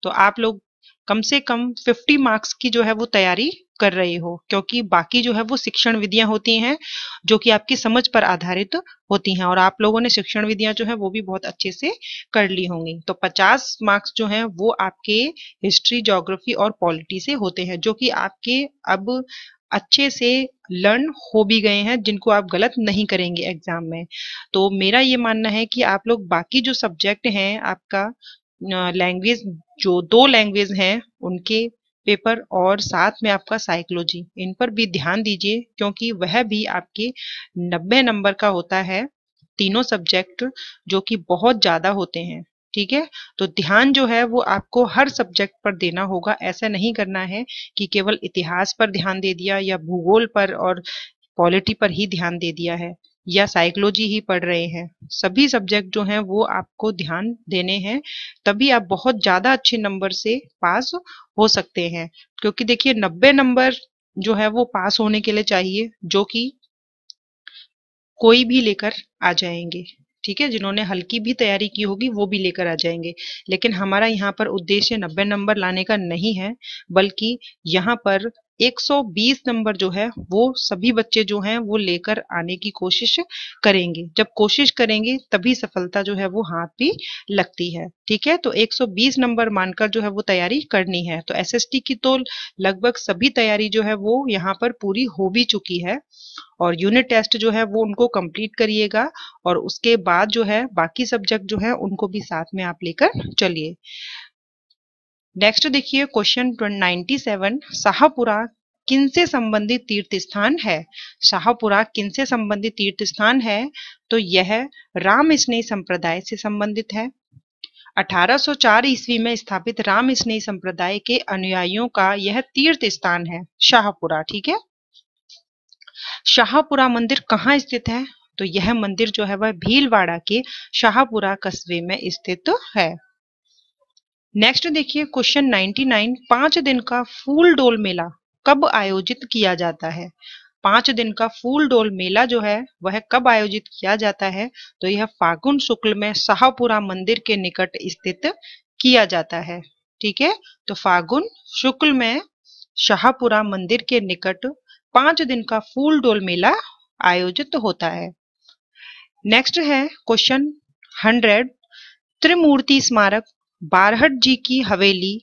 तो आप लोग कम से कम 50 मार्क्स की जो है वो तैयारी कर रहे हो क्योंकि बाकी जो है वो शिक्षण विधियां होती हैं जो कि आपकी समझ पर आधारित होती हैं और आप लोगों ने शिक्षण विधियां जो है वो भी बहुत अच्छे से कर ली होंगी तो 50 मार्क्स जो हैं वो आपके हिस्ट्री जोग्राफी और पॉलिटी से होते हैं जो कि आपके अब अच्छे से लर्न हो भी गए हैं जिनको आप गलत नहीं करेंगे एग्जाम में तो मेरा ये मानना है कि आप लोग बाकी जो सब्जेक्ट हैं आपका लैंग्वेज जो दो लैंग्वेज हैं उनके पेपर और साथ में आपका साइकोलॉजी इन पर भी ध्यान दीजिए क्योंकि वह भी आपके 90 नंबर का होता है तीनों सब्जेक्ट जो कि बहुत ज़्यादा होते हैं ठीक है तो ध्यान जो है वो आपको हर सब्जेक्ट पर देना होगा ऐसा नहीं करना है कि केवल इतिहास पर ध्यान दे दिया या भूगोल पर और पॉलिटी पर ही ध्यान दे दिया है या साइकोलॉजी ही पढ़ रहे हैं सभी सब्जेक्ट जो हैं वो आपको ध्यान देने हैं तभी आप बहुत ज़्यादा अच्छे नंबर से पास हो सकते हैं क्योंकि देखिए नब्बे नंबर जो है वो पास होने के लिए चाहिए जो कि कोई भी लेकर आ जाएंगे ठीक है जिन्होंने हल्की भी तैयारी की होगी वो भी लेकर आ जाएंगे लेकिन हमारा यहाँ पर उद्देश्य नब्बे नंबर लाने का नहीं है बल्कि यहाँ पर 120 नंबर जो है वो सभी बच्चे जो हैं वो लेकर आने की कोशिश करेंगे जब कोशिश करेंगे तभी सफलता जो है वो हाथ भी लगती है ठीक है तो 120 नंबर मानकर जो है वो तैयारी करनी है तो एसएसटी की तो लगभग सभी तैयारी जो है वो यहाँ पर पूरी हो भी चुकी है और यूनिट टेस्ट जो है वो उनको कंप्लीट करिएगा और उसके बाद जो है बाकी सब्जेक्ट जो है उनको भी साथ में आप लेकर चलिए नेक्स्ट देखिए क्वेश्चन 97 शाहपुरा किन से संबंधित तीर्थ स्थान है शाहपुरा किन से संबंधित तीर्थ स्थान है तो यह राम स्नेह संप्रदाय से संबंधित है 1804 ईस्वी में स्थापित राम स्नेह संप्रदाय के अनुयायियों का यह तीर्थ स्थान है शाहपुरा ठीक है शाहपुरा मंदिर कहाँ स्थित है तो यह मंदिर जो है वह भीलवाड़ा के शाहपुरा कस्बे में स्थित तो है नेक्स्ट देखिए क्वेश्चन 99 पांच दिन का फूल डोल मेला कब आयोजित किया जाता है पांच दिन का फूल डोल मेला जो है वह कब आयोजित किया जाता है तो यह फागुन शुक्ल में शाहपुरा मंदिर के निकट स्थित किया जाता है ठीक है तो फागुन शुक्ल में शाहपुरा मंदिर के निकट पांच दिन का फूल डोल मेला आयोजित होता है नेक्स्ट है क्वेश्चन हंड्रेड त्रिमूर्ति स्मारक बारहट जी की हवेली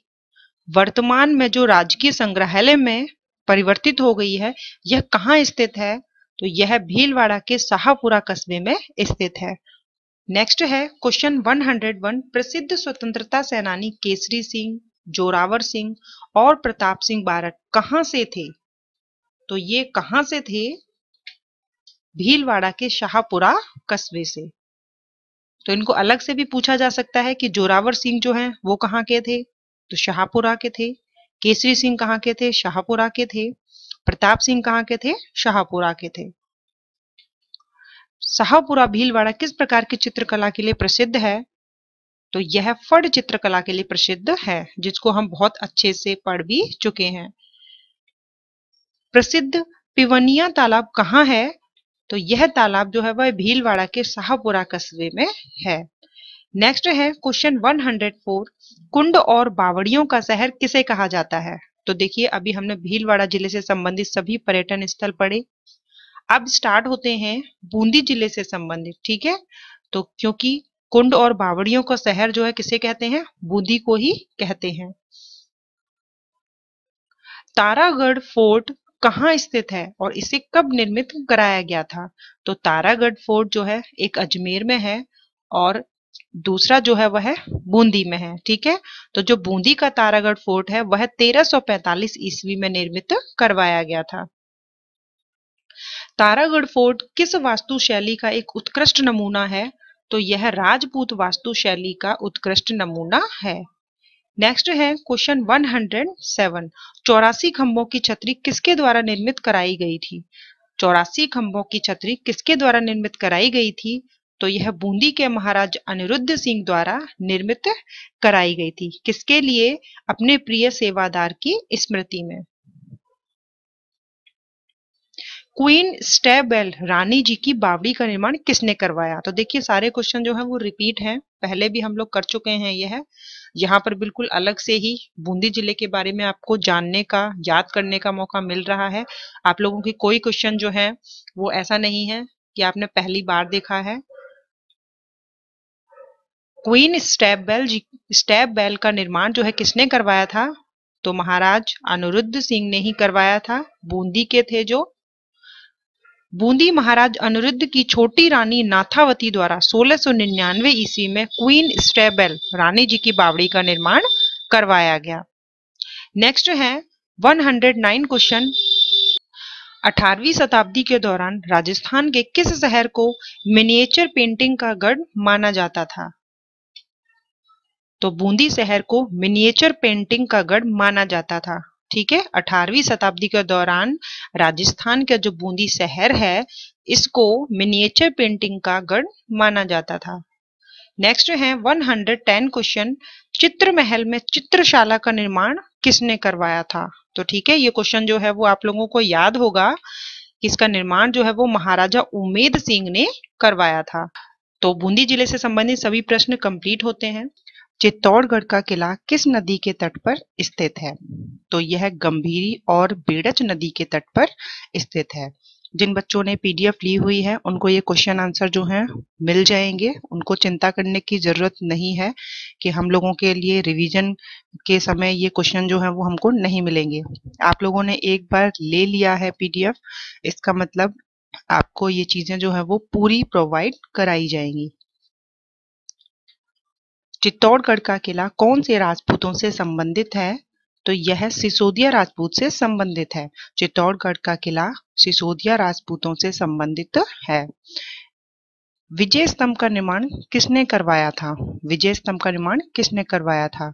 वर्तमान में जो राजकीय संग्रहालय में परिवर्तित हो गई है यह कहाँ स्थित है तो यह भीलवाड़ा के शाहपुरा कस्बे में स्थित है नेक्स्ट है क्वेश्चन 101 प्रसिद्ध स्वतंत्रता सेनानी केसरी सिंह जोरावर सिंह और प्रताप सिंह बारट कहाँ से थे तो ये कहाँ से थे भीलवाड़ा के शाहपुरा कस्बे से तो इनको अलग से भी पूछा जा सकता है कि जोरावर सिंह जो हैं वो कहाँ के थे तो शाहपुरा के थे केसरी सिंह कहाँ के थे शाहपुरा के थे प्रताप सिंह कहाँ के थे शाहपुरा के थे शाहपुरा भीलवाड़ा किस प्रकार की चित्रकला के लिए प्रसिद्ध है तो यह फड़ चित्रकला के लिए प्रसिद्ध है जिसको हम बहुत अच्छे से पढ़ भी चुके हैं प्रसिद्ध पिवनिया तालाब कहाँ है तो यह तालाब जो है वह भीलवाड़ा के शाहपुरा कस्बे में है नेक्स्ट है क्वेश्चन 104 कुंड और बावड़ियों का शहर किसे कहा जाता है तो देखिए अभी हमने भीलवाड़ा जिले से संबंधित सभी पर्यटन स्थल पढ़े अब स्टार्ट होते हैं बूंदी जिले से संबंधित ठीक है तो क्योंकि कुंड और बावड़ियों का शहर जो है किसे कहते हैं बूंदी को ही कहते हैं तारागढ़ फोर्ट कहाँ स्थित है और इसे कब निर्मित कराया गया था तो तारागढ़ फोर्ट जो है एक अजमेर में है और दूसरा जो है वह बूंदी में है ठीक है तो जो बूंदी का तारागढ़ फोर्ट है वह 1345 ईस्वी में निर्मित करवाया गया था तारागढ़ फोर्ट किस वास्तु शैली का एक उत्कृष्ट नमूना है तो यह राजपूत वास्तु शैली का उत्कृष्ट नमूना है नेक्स्ट है क्वेश्चन 107 चौरासी खंभों की छतरी किसके द्वारा निर्मित कराई गई थी चौरासी खंभों की छतरी किसके द्वारा निर्मित कराई गई थी तो यह बूंदी के महाराज अनिरुद्ध सिंह द्वारा निर्मित कराई गई थी किसके लिए अपने प्रिय सेवादार की स्मृति में क्वीन स्टेबेल रानी जी की बावड़ी का निर्माण किसने करवाया तो देखिए सारे क्वेश्चन जो है वो रिपीट हैं पहले भी हम लोग कर चुके हैं यह है। यहाँ पर बिल्कुल अलग से ही बूंदी जिले के बारे में आपको जानने का याद करने का मौका मिल रहा है आप लोगों की कोई क्वेश्चन जो है वो ऐसा नहीं है कि आपने पहली बार देखा है queen stepwell stepwell का निर्माण जो है किसने करवाया था तो महाराज अनुरुद्ध सिंह ने ही करवाया था बूंदी के थे जो बूंदी महाराज अनिरुद्ध की छोटी रानी नाथावती द्वारा 1699 ईस्वी में क्वीन स्टेबल रानी जी की बावड़ी का निर्माण करवाया गया नेक्स्ट है 109 क्वेश्चन 18वीं शताब्दी के दौरान राजस्थान के किस शहर को मिनिएचर पेंटिंग का गढ़ माना जाता था तो बूंदी शहर को मिनिएचर पेंटिंग का गढ़ माना जाता था ठीक है अठारहवीं शताब्दी के दौरान राजस्थान का जो बूंदी शहर है इसको मिनिएचर पेंटिंग का गढ़ माना जाता था नेक्स्ट है 110 क्वेश्चन चित्र महल में चित्रशाला का निर्माण किसने करवाया था तो ठीक है ये क्वेश्चन जो है वो आप लोगों को याद होगा इसका निर्माण जो है वो महाराजा उमेद सिंह ने करवाया था तो बूंदी जिले से संबंधित सभी प्रश्न कंप्लीट होते हैं चित्तौड़गढ़ का किला किस नदी के तट पर स्थित है तो यह गंभीरी और बेड़च नदी के तट पर स्थित है जिन बच्चों ने पीडीएफ ली हुई है उनको ये क्वेश्चन आंसर जो है मिल जाएंगे उनको चिंता करने की जरूरत नहीं है कि हम लोगों के लिए रिवीजन के समय ये क्वेश्चन जो है वो हमको नहीं मिलेंगे आप लोगों ने एक बार ले लिया है पीडीएफ इसका मतलब आपको ये चीजें जो है वो पूरी प्रोवाइड कराई जाएंगी चित्तौड़गढ़ का किला कौन से राजपूतों से संबंधित है तो यह सिसोदिया राजपूत से संबंधित है चित्तौड़गढ़ का किला सिसोदिया राजपूतों से संबंधित है विजय स्तंभ का निर्माण किसने करवाया था विजय स्तंभ का निर्माण किसने करवाया था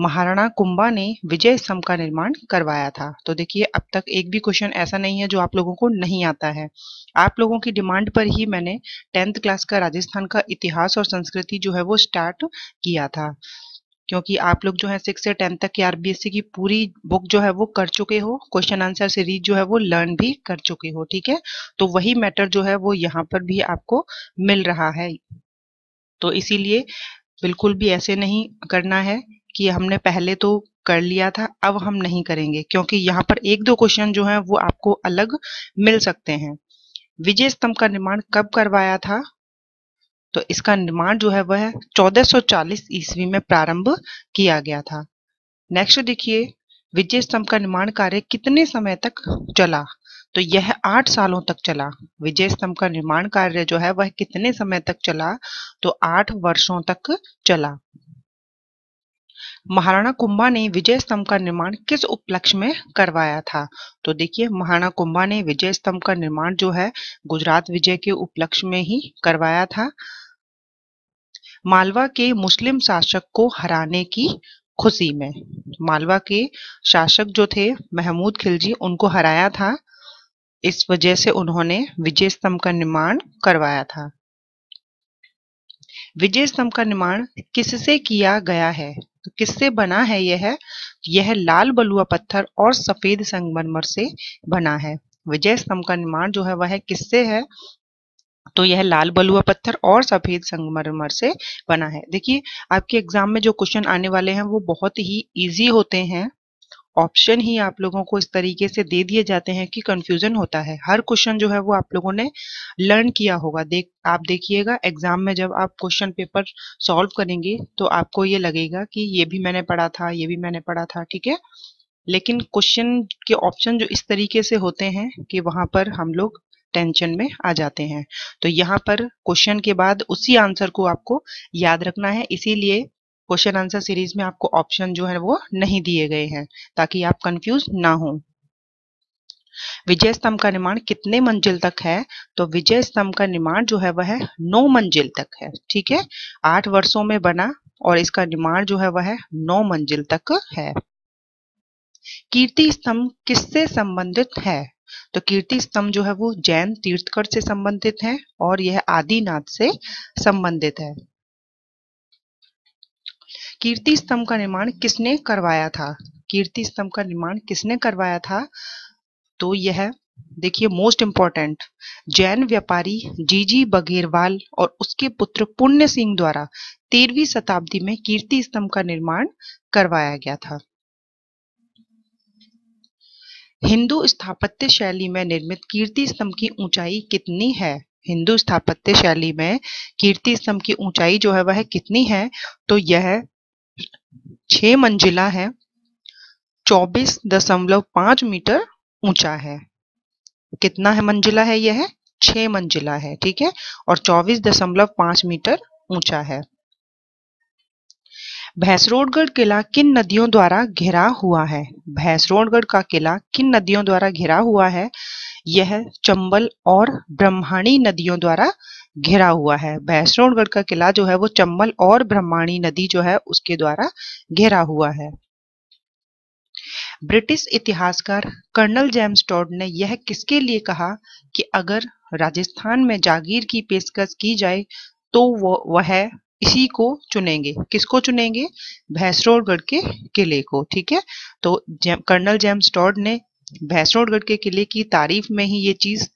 महाराणा कुंभा ने विजय स्तंभ का निर्माण करवाया था तो देखिए अब तक एक भी क्वेश्चन ऐसा नहीं है जो आप लोगों को नहीं आता है आप लोगों की डिमांड पर ही मैंने टेंथ क्लास का राजस्थान का इतिहास और संस्कृति जो है वो स्टार्ट किया था क्योंकि आप लोग जो है सिक्स से टेंथ तक की आरबीएससी की पूरी बुक जो है वो कर चुके हो क्वेश्चन आंसर सीरीज जो है वो लर्न भी कर चुके हो ठीक है तो वही मैटर जो है वो यहाँ पर भी आपको मिल रहा है तो इसीलिए बिल्कुल भी ऐसे नहीं करना है कि हमने पहले तो कर लिया था अब हम नहीं करेंगे क्योंकि यहाँ पर एक दो क्वेश्चन जो हैं वो आपको अलग मिल सकते हैं विजय स्तंभ का निर्माण कब करवाया था तो इसका निर्माण जो है वह 1440 ईस्वी में प्रारंभ किया गया था नेक्स्ट देखिए विजय स्तंभ का निर्माण कार्य कितने समय तक चला तो यह आठ सालों तक चला विजय स्तंभ का निर्माण कार्य जो है वह कितने समय तक चला तो आठ वर्षों तक चला महाराणा कुंभा ने विजय स्तंभ का निर्माण किस उपलक्ष्य में करवाया था तो देखिए महाराणा कुंभा ने विजय स्तंभ का निर्माण जो है गुजरात विजय के उपलक्ष्य में ही करवाया था मालवा के मुस्लिम शासक को हराने की खुशी में मालवा के शासक जो थे महमूद खिलजी उनको हराया था इस वजह से उन्होंने विजय स्तंभ का निर्माण करवाया था विजय स्तंभ का निर्माण किससे किया गया है तो किससे बना है यह यह लाल बलुआ पत्थर और सफेद संगमरमर से बना है विजय स्तंभ का निर्माण जो है वह किससे है तो यह लाल बलुआ पत्थर और सफेद संगमरमर से बना है देखिए आपके एग्जाम में जो क्वेश्चन आने वाले हैं वो बहुत ही इजी होते हैं ऑप्शन ही आप लोगों को इस तरीके से दे दिए जाते हैं कि कंफ्यूजन होता है हर क्वेश्चन जो है वो आप लोगों ने लर्न किया होगा देख आप देखिएगा एग्जाम में जब आप क्वेश्चन पेपर सॉल्व करेंगे तो आपको ये लगेगा कि ये भी मैंने पढ़ा था ये भी मैंने पढ़ा था ठीक है लेकिन क्वेश्चन के ऑप्शन जो इस तरीके से होते हैं कि वहां पर हम लोग टेंशन में आ जाते हैं तो यहाँ पर क्वेश्चन के बाद उसी आंसर को आपको याद रखना है इसीलिए क्वेश्चन आंसर सीरीज में आपको ऑप्शन जो है वो नहीं दिए गए हैं ताकि आप कंफ्यूज ना हो विजय स्तंभ का निर्माण कितने मंजिल तक है तो विजय स्तंभ का निर्माण जो है वह नौ मंजिल तक है ठीक है आठ वर्षों में बना और इसका निर्माण जो है वह है नौ मंजिल तक है कीर्ति स्तंभ किससे संबंधित है तो कीर्ति स्तंभ जो है वो जैन तीर्थकर से संबंधित है और यह आदिनाथ से संबंधित है कीर्ति स्तंभ का निर्माण किसने करवाया था कीर्ति स्तंभ का निर्माण किसने करवाया था तो यह देखिए मोस्ट इंपॉर्टेंट जैन व्यापारी जीजी बघेरवाल और उसके पुत्र पुण्य सिंह द्वारा तेरहवीं शताब्दी में कीर्ति स्तंभ का निर्माण करवाया गया था हिंदू स्थापत्य शैली में निर्मित कीर्ति स्तंभ की ऊंचाई कितनी है हिंदू स्थापत्य शैली में कीर्ति स्तंभ की ऊंचाई जो है वह कितनी है तो यह छ मंजिला है चौबीस दशमलव पांच मीटर ऊंचा है कितना है मंजिला है यह छ मंजिला है ठीक है और चौबीस दशमलव पांच मीटर ऊंचा है भैंसरोडगढ़ किला किन नदियों द्वारा घिरा हुआ है भैंसरोडगढ़ का किला किन नदियों द्वारा घिरा हुआ है यह चंबल और ब्रह्माणी नदियों द्वारा घिरा हुआ है भैसरोणगढ़ का किला जो है वो चंबल और ब्रह्माणी नदी जो है उसके द्वारा घिरा हुआ है ब्रिटिश इतिहासकार कर्नल जेम्स टॉड ने यह किसके लिए कहा कि अगर राजस्थान में जागीर की पेशकश की जाए तो वह इसी को चुनेंगे किसको चुनेंगे भैसरोड़गढ़ के किले को ठीक है तो जे, कर्नल जेम्स टॉड ने भैंसोड़गढ़ के किले की तारीफ में ही ये चीज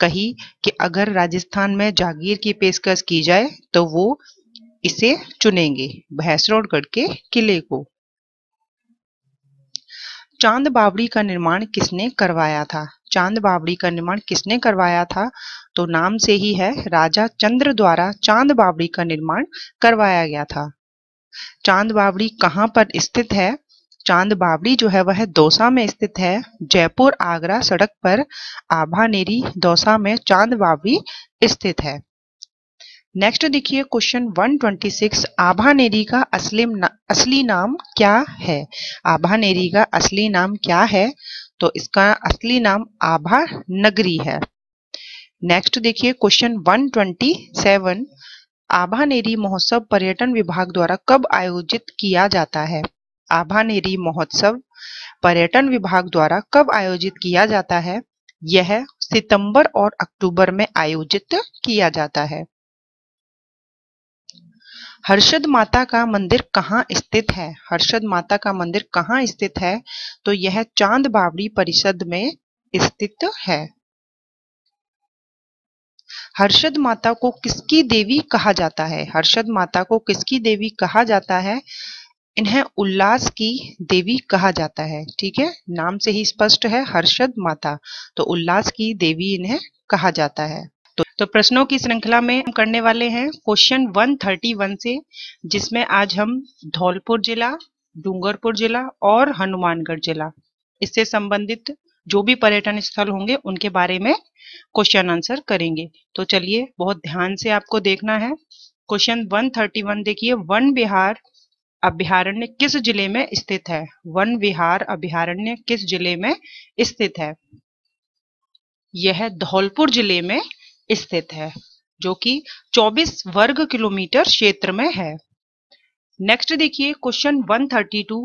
कही कि अगर राजस्थान में जागीर की पेशकश की जाए तो वो इसे चुनेंगे भैंसरोडगढ़ के किले को चांद बावड़ी का निर्माण किसने करवाया था चांद बावड़ी का निर्माण किसने करवाया था तो नाम से ही है राजा चंद्र द्वारा चांद बावड़ी का निर्माण करवाया गया था चांद बावड़ी कहाँ पर स्थित है चांद बावड़ी जो है वह दौसा में स्थित है जयपुर आगरा सड़क पर आभा नेरी दौसा में चांद बावड़ी स्थित है नेक्स्ट देखिए क्वेश्चन 126 नेरी का असली ना, असली नाम क्या है आभा नेरी का असली नाम क्या है तो इसका असली नाम आभा नगरी है नेक्स्ट देखिए क्वेश्चन 127 नेरी महोत्सव पर्यटन विभाग द्वारा कब आयोजित किया जाता है आभानेरी महोत्सव पर्यटन विभाग द्वारा कब आयोजित किया जाता है यह सितंबर और अक्टूबर में आयोजित किया जाता है हर्षद माता का मंदिर कहाँ स्थित है हर्षद माता का मंदिर कहाँ स्थित है तो यह चांद बावड़ी परिषद में स्थित है हर्षद माता को किसकी देवी कहा जाता है हर्षद माता को किसकी देवी कहा जाता है इन्हें उल्लास की देवी कहा जाता है ठीक है नाम से ही स्पष्ट है हर्षद माता तो उल्लास की देवी इन्हें कहा जाता है तो, तो प्रश्नों की श्रृंखला में हम करने वाले हैं क्वेश्चन 131 से जिसमें आज हम धौलपुर जिला डूंगरपुर जिला और हनुमानगढ़ जिला इससे संबंधित जो भी पर्यटन स्थल होंगे उनके बारे में क्वेश्चन आंसर करेंगे तो चलिए बहुत ध्यान से आपको देखना है क्वेश्चन 131 देखिए वन बिहार अभ्यारण्य किस जिले में स्थित है वन विहार अभ्यारण्य किस जिले में स्थित है यह धौलपुर जिले में स्थित है जो कि 24 वर्ग किलोमीटर क्षेत्र में है नेक्स्ट देखिए क्वेश्चन 132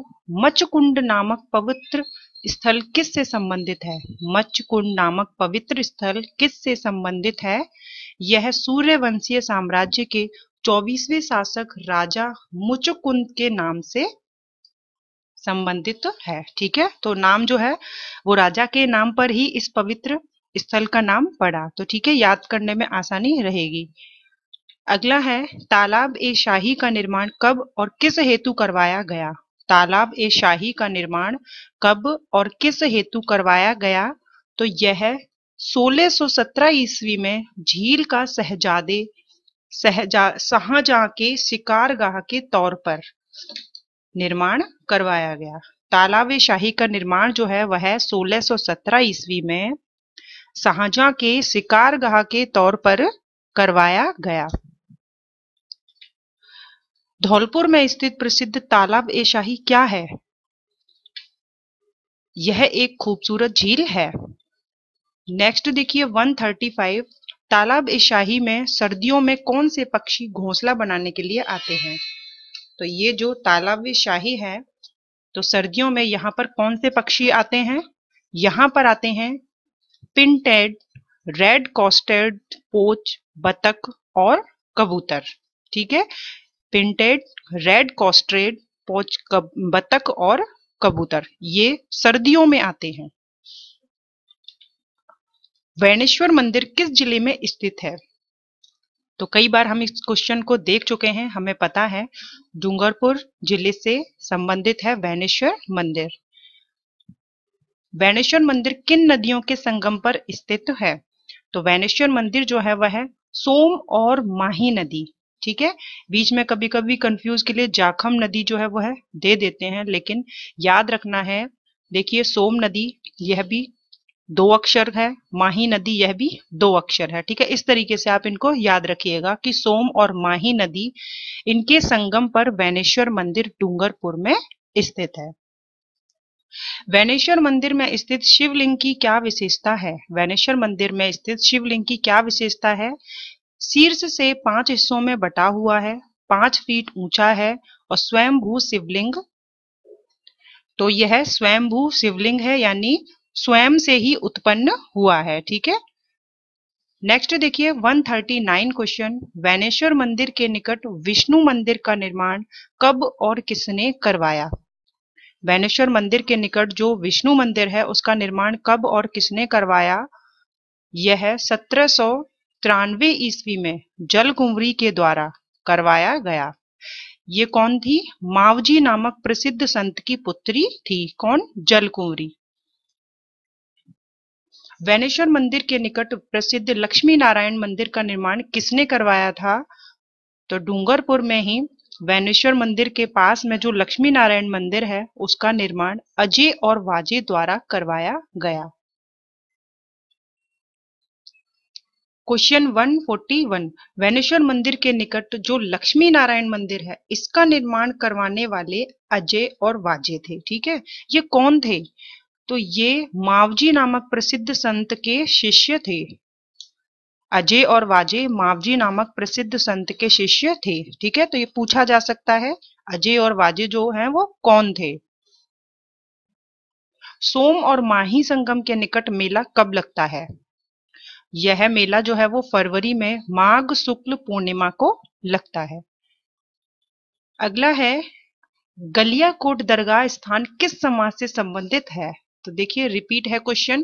मचकुंड नामक पवित्र स्थल किस से संबंधित है मचकुंड नामक पवित्र स्थल किस से संबंधित है यह सूर्यवंशीय साम्राज्य के चौबीसवें शासक राजा मुचुकुंद के नाम से संबंधित है ठीक है तो नाम जो है वो राजा के नाम पर ही इस पवित्र स्थल का नाम पड़ा तो ठीक है याद करने में आसानी रहेगी अगला है तालाब ए शाही का निर्माण कब और किस हेतु करवाया गया तालाब ए शाही का निर्माण कब और किस हेतु करवाया गया तो यह 1617 ईस्वी में झील का सहजादे सहजा शाहजहां के शिकारगाह के तौर पर निर्माण करवाया गया तालाब शाही का निर्माण जो है वह 1617 ईस्वी में शाहजहां के शिकारगाह के तौर पर करवाया गया धौलपुर में स्थित प्रसिद्ध तालाब ए शाही क्या है यह एक खूबसूरत झील है नेक्स्ट देखिए 135 तालाब-ए-शाही में सर्दियों में कौन से पक्षी घोंसला बनाने के लिए आते हैं तो ये जो तालाब-ए-शाही है तो सर्दियों में यहाँ पर कौन से पक्षी आते हैं यहाँ पर आते हैं पिंटेड रेड कॉस्टेड पोच बतख और कबूतर ठीक है पिंटेड रेड कॉस्ट्रेड पोच कब, बतख और कबूतर ये सर्दियों में आते हैं वैणेश्वर मंदिर किस जिले में स्थित है तो कई बार हम इस क्वेश्चन को देख चुके हैं हमें पता है डूंगरपुर जिले से संबंधित है वैनेश्वर मंदिर वैणेश्वर मंदिर किन नदियों के संगम पर स्थित है तो वैणेश्वर मंदिर जो है वह है सोम और माही नदी ठीक है बीच में कभी कभी कंफ्यूज के लिए जाखम नदी जो है वह है, दे देते हैं लेकिन याद रखना है देखिए सोम नदी यह भी दो अक्षर है माही नदी यह भी दो अक्षर है ठीक है इस तरीके से आप इनको याद रखिएगा कि सोम और माही नदी इनके संगम पर वैनेश्वर मंदिर डूंगरपुर में स्थित है वैनेश्वर मंदिर में स्थित शिवलिंग की क्या विशेषता है वैनेश्वर मंदिर में स्थित शिवलिंग की क्या विशेषता है शीर्ष से पांच हिस्सों में बटा हुआ है पांच फीट ऊंचा है और स्वयंभू शिवलिंग तो यह स्वयंभू शिवलिंग है यानी स्वयं से ही उत्पन्न हुआ है ठीक है नेक्स्ट देखिए 139 क्वेश्चन वैनेश्वर मंदिर के निकट विष्णु मंदिर का निर्माण कब और किसने करवाया वैनेश्वर मंदिर के निकट जो विष्णु मंदिर है उसका निर्माण कब और किसने करवाया यह सत्रह सौ तिरानवे ईस्वी में जल कुंवरी के द्वारा करवाया गया ये कौन थी मावजी नामक प्रसिद्ध संत की पुत्री थी कौन जल कुंवरी वैनेश्वर मंदिर के निकट प्रसिद्ध लक्ष्मी नारायण मंदिर का निर्माण किसने करवाया था तो डूंगरपुर में ही वैनेश्वर मंदिर के पास में जो लक्ष्मी नारायण मंदिर है उसका निर्माण अजय और वाजे द्वारा करवाया गया क्वेश्चन 141 वैनेश्वर मंदिर के निकट जो लक्ष्मी नारायण मंदिर है इसका निर्माण करवाने वाले अजय और वाजे थे ठीक है ये कौन थे तो ये मावजी नामक प्रसिद्ध संत के शिष्य थे अजय और वाजे मावजी नामक प्रसिद्ध संत के शिष्य थे ठीक है तो ये पूछा जा सकता है अजय और वाजे जो हैं वो कौन थे सोम और माही संगम के निकट मेला कब लगता है यह मेला जो है वो फरवरी में माघ शुक्ल पूर्णिमा को लगता है अगला है गलिया कोट दरगाह स्थान किस समाज से संबंधित है तो देखिए रिपीट है क्वेश्चन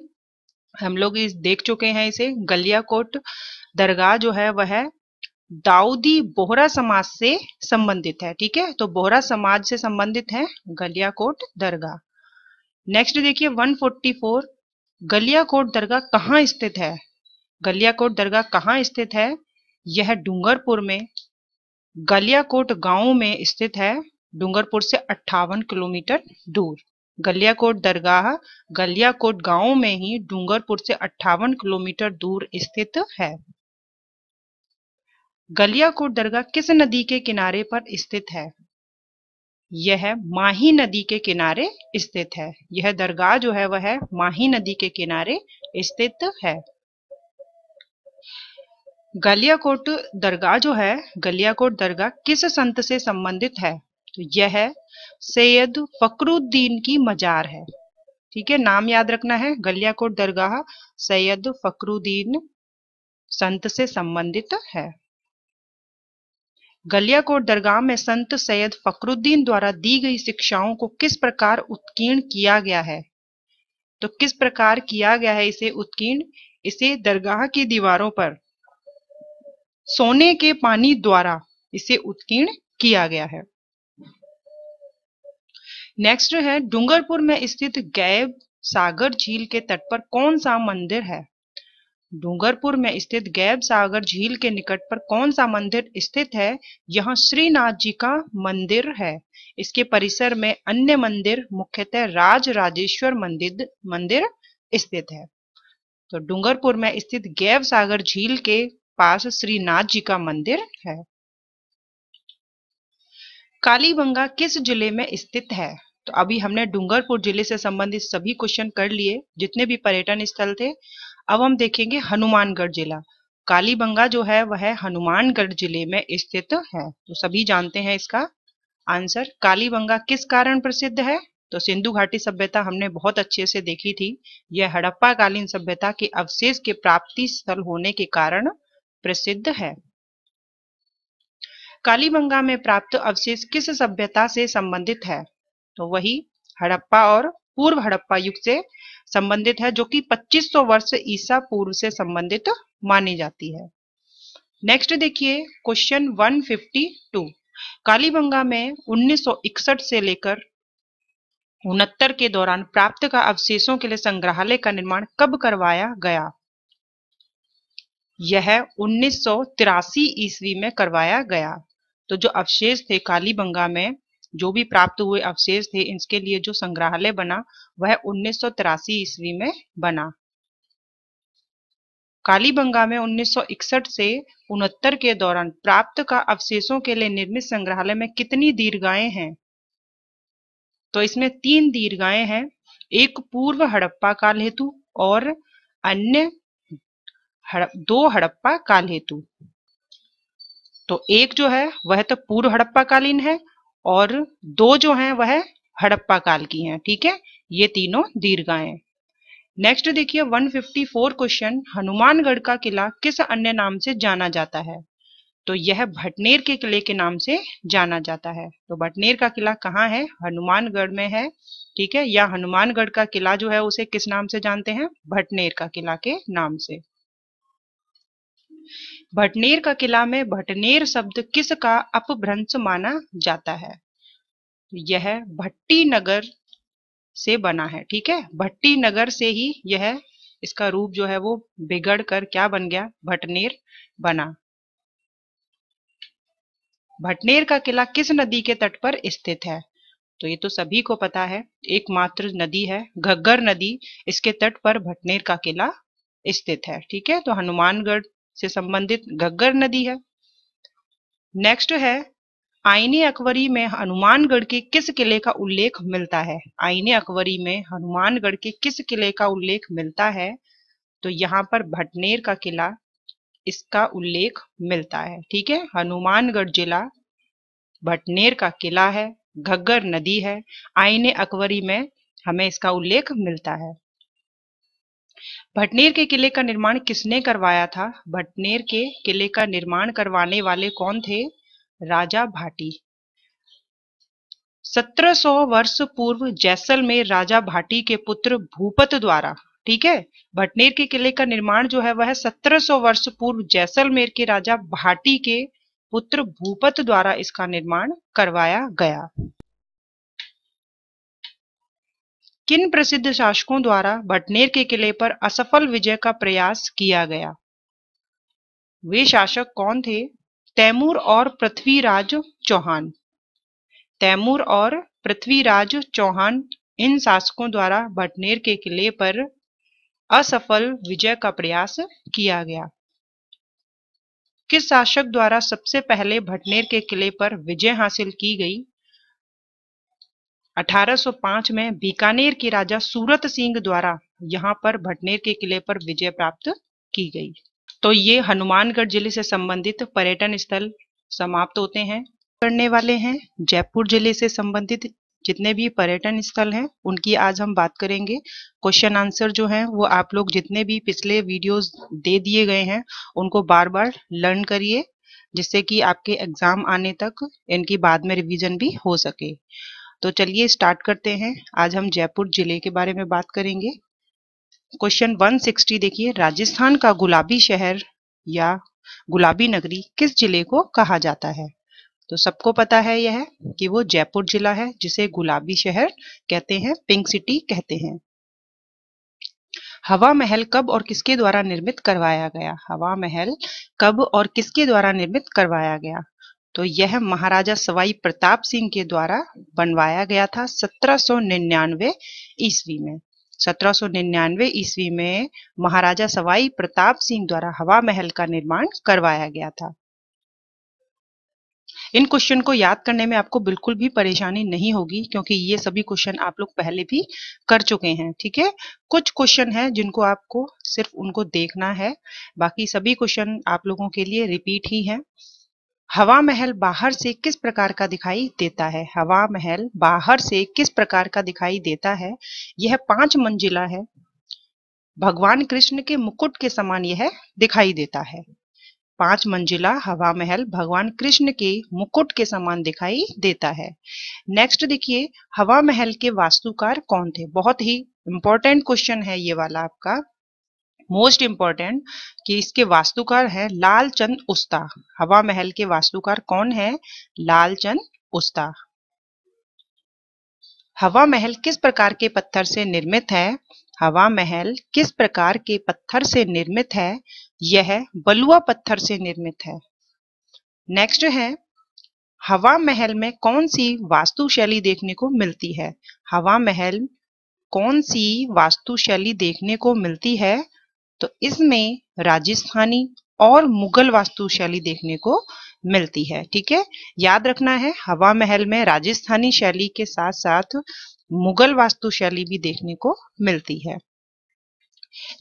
हम लोग इस देख चुके हैं इसे गलियाकोट दरगाह जो है वह दाऊदी बोहरा समाज से संबंधित है ठीक है तो बोहरा समाज से संबंधित है गलियाकोट दरगाह नेक्स्ट देखिए 144 गलियाकोट दरगाह कहाँ स्थित है गलियाकोट दरगाह कहाँ स्थित है यह डूंगरपुर में गलियाकोट गांव में स्थित है डूंगरपुर से अट्ठावन किलोमीटर दूर गलियाकोट दरगाह गलियाकोट गांव में ही डूंगरपुर से अट्ठावन किलोमीटर दूर स्थित है गलियाकोट दरगाह किस नदी के किनारे पर स्थित है यह माही नदी के किनारे स्थित है यह दरगाह जो है वह माही नदी के किनारे स्थित है गलियाकोट दरगाह जो है गलियाकोट दरगाह किस संत से संबंधित है तो यह सैयद फकरुद्दीन की मजार है ठीक है नाम याद रखना है गलियाकोट दरगाह सैयद फकरुद्दीन संत से संबंधित है गलियाकोट दरगाह में संत सैयद फकरुद्दीन द्वारा दी गई शिक्षाओं को किस प्रकार उत्कीर्ण किया गया है तो किस प्रकार किया गया है इसे उत्कीर्ण इसे दरगाह की दीवारों पर सोने के पानी द्वारा इसे उत्कीर्ण किया गया है नेक्स्ट है डूंगरपुर में स्थित गैब सागर झील के तट पर कौन सा मंदिर है डूंगरपुर में स्थित गैब सागर झील के निकट पर कौन सा मंदिर स्थित है यहाँ श्रीनाथ जी का मंदिर है इसके परिसर में अन्य मंदिर मुख्यतः राज राजेश्वर मंदिर मंदिर स्थित है तो डूंगरपुर में स्थित गैब सागर झील के पास श्रीनाथ जी का मंदिर है कालीबंगा किस जिले में स्थित है तो अभी हमने डूंगरपुर जिले से संबंधित सभी क्वेश्चन कर लिए जितने भी पर्यटन स्थल थे अब हम देखेंगे हनुमानगढ़ जिला काली बंगा जो है वह हनुमानगढ़ जिले में स्थित है तो सभी जानते हैं इसका आंसर काली बंगा किस कारण प्रसिद्ध है तो सिंधु घाटी सभ्यता हमने बहुत अच्छे से देखी थी यह हड़प्पा कालीन सभ्यता के अवशेष के प्राप्ति स्थल होने के कारण प्रसिद्ध है कालीबंगा में प्राप्त अवशेष किस सभ्यता से संबंधित है तो वही हड़प्पा और पूर्व हड़प्पा युग से संबंधित है जो कि 2500 वर्ष ईसा पूर्व से संबंधित मानी जाती है नेक्स्ट देखिए क्वेश्चन 152 कालीबंगा में 1961 से लेकर उनहत्तर के दौरान प्राप्त का अवशेषों के लिए संग्रहालय का निर्माण कब करवाया गया यह उन्नीस ईसवी में करवाया गया तो जो अवशेष थे कालीबंगा में जो भी प्राप्त हुए अवशेष थे इनके लिए जो संग्रहालय बना वह उन्नीस ईस्वी में बना कालीबंगा में 1961 से उनहत्तर के दौरान प्राप्त का अवशेषों के लिए निर्मित संग्रहालय में कितनी दीर्घाएं हैं तो इसमें तीन दीर्घाएं हैं एक पूर्व हड़प्पा काल हेतु और अन्य हड़, दो हड़प्पा काल हेतु तो एक जो है वह तो पूर्व हड़प्पा कालीन है और दो जो हैं वह हड़प्पा काल की हैं ठीक है ये तीनों दीर्घाएं नेक्स्ट देखिए 154 क्वेश्चन हनुमानगढ़ का किला किस अन्य नाम से जाना जाता है तो यह भटनेर के किले के नाम से जाना जाता है तो भटनेर का किला कहाँ है हनुमानगढ़ में है ठीक है या हनुमानगढ़ का किला जो है उसे किस नाम से जानते हैं भटनेर का किला के नाम से भटनेर का किला में भटनेर शब्द किस का अपभ्रंश माना जाता है तो यह भट्टी नगर से बना है ठीक है भट्टी नगर से ही यह इसका रूप जो है वो बिगड़ कर क्या बन गया भटनेर बना भटनेर का किला किस नदी के तट पर स्थित है तो ये तो सभी को पता है एकमात्र नदी है घग्गर नदी इसके तट पर भटनेर का किला स्थित है ठीक है तो हनुमानगढ़ से संबंधित घग्गर नदी है नेक्स्ट है आईने अकबरी में हनुमानगढ़ के किस किले का उल्लेख मिलता है आईने अकबरी में हनुमानगढ़ के किस किले का उल्लेख मिलता है तो यहाँ पर भटनेर का किला इसका उल्लेख मिलता है ठीक है हनुमानगढ़ जिला भटनेर का किला है घग्गर नदी है आईने अकबरी में हमें इसका उल्लेख मिलता है भटनेर के किले का निर्माण किसने करवाया था भटनेर के किले का निर्माण करवाने वाले कौन थे राजा भाटी 1700 वर्ष पूर्व जैसल में राजा भाटी के पुत्र भूपत द्वारा ठीक है भटनेर के किले का निर्माण जो है वह 1700 वर्ष पूर्व जैसलमेर के राजा भाटी के पुत्र भूपत द्वारा इसका निर्माण करवाया गया किन प्रसिद्ध शासकों द्वारा भटनेर के किले पर असफल विजय का प्रयास किया गया वे शासक कौन थे तैमूर और पृथ्वीराज चौहान तैमूर और पृथ्वीराज चौहान इन शासकों द्वारा भटनेर के किले पर असफल विजय का प्रयास किया गया किस शासक द्वारा सबसे पहले भटनेर के किले पर विजय हासिल की गई 1805 में बीकानेर के राजा सूरत सिंह द्वारा यहाँ पर भटनेर के किले पर विजय प्राप्त की गई तो ये हनुमानगढ़ जिले से संबंधित पर्यटन स्थल समाप्त होते हैं करने वाले हैं जयपुर जिले से संबंधित जितने भी पर्यटन स्थल हैं उनकी आज हम बात करेंगे क्वेश्चन आंसर जो है वो आप लोग जितने भी पिछले वीडियोस दे दिए गए हैं उनको बार बार लर्न करिए जिससे कि आपके एग्जाम आने तक इनकी बाद में रिवीजन भी हो सके तो चलिए स्टार्ट करते हैं आज हम जयपुर जिले के बारे में बात करेंगे क्वेश्चन 160 देखिए राजस्थान का गुलाबी शहर या गुलाबी नगरी किस जिले को कहा जाता है तो सबको पता है यह कि वो जयपुर जिला है जिसे गुलाबी शहर कहते हैं पिंक सिटी कहते हैं हवा महल कब और किसके द्वारा निर्मित करवाया गया हवा महल कब और किसके द्वारा निर्मित करवाया गया तो यह महाराजा सवाई प्रताप सिंह के द्वारा बनवाया गया था 1799 ईस्वी में 1799 ईस्वी में महाराजा सवाई प्रताप सिंह द्वारा हवा महल का निर्माण करवाया गया था इन क्वेश्चन को याद करने में आपको बिल्कुल भी परेशानी नहीं होगी क्योंकि ये सभी क्वेश्चन आप लोग पहले भी कर चुके हैं ठीक है कुछ क्वेश्चन हैं जिनको आपको सिर्फ उनको देखना है बाकी सभी क्वेश्चन आप लोगों के लिए रिपीट ही हैं हवा महल बाहर से किस प्रकार का दिखाई देता है हवा महल बाहर से किस प्रकार का दिखाई देता है यह पांच मंजिला है भगवान कृष्ण के मुकुट के समान यह दिखाई देता है पांच मंजिला हवा महल भगवान कृष्ण के मुकुट के समान दिखाई देता है नेक्स्ट देखिए हवा महल के वास्तुकार कौन थे बहुत ही इंपॉर्टेंट क्वेश्चन है ये वाला आपका मोस्ट इम्पॉर्टेंट कि इसके वास्तुकार है लाल चंद उस्ता हवा महल के वास्तुकार कौन है लाल चंद उस्ता हवा महल किस प्रकार के पत्थर से निर्मित है हवा महल किस प्रकार के पत्थर से निर्मित है यह बलुआ पत्थर से निर्मित है नेक्स्ट है हवा महल में कौन सी वास्तु शैली देखने को मिलती है हवा महल कौन सी वास्तु शैली देखने को मिलती है तो इसमें राजस्थानी और मुगल वास्तुशैली देखने को मिलती है ठीक है याद रखना है हवा महल में राजस्थानी शैली के साथ साथ मुगल वास्तुशैली भी देखने को मिलती है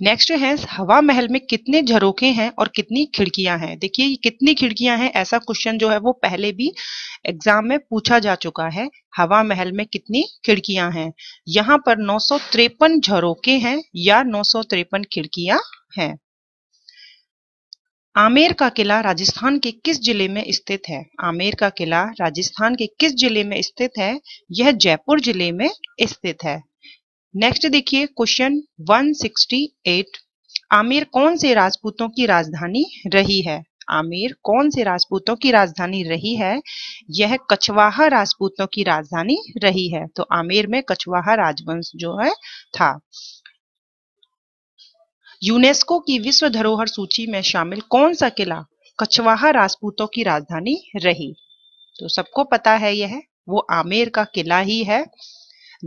नेक्स्ट है हवा महल में कितने झरोखे हैं और कितनी खिड़कियां हैं देखिए ये कितनी खिड़कियां हैं ऐसा क्वेश्चन जो है वो पहले भी एग्जाम में पूछा जा चुका है हवा महल में कितनी खिड़कियां हैं यहाँ पर नौ झरोखे हैं या नौ खिड़कियां हैं आमेर का किला राजस्थान के किस जिले में स्थित है आमेर का किला राजस्थान के किस जिले में स्थित है यह जयपुर जिले में स्थित है नेक्स्ट देखिए क्वेश्चन 168 आमिर कौन से राजपूतों की राजधानी रही है आमिर कौन से राजपूतों की राजधानी रही है यह कछवाहा राजपूतों की राजधानी रही है तो आमेर में कछवाहा राजवंश जो है था यूनेस्को की विश्व धरोहर सूची में शामिल कौन सा किला कछवाहा राजपूतों की राजधानी रही तो सबको पता है यह वो आमेर का किला ही है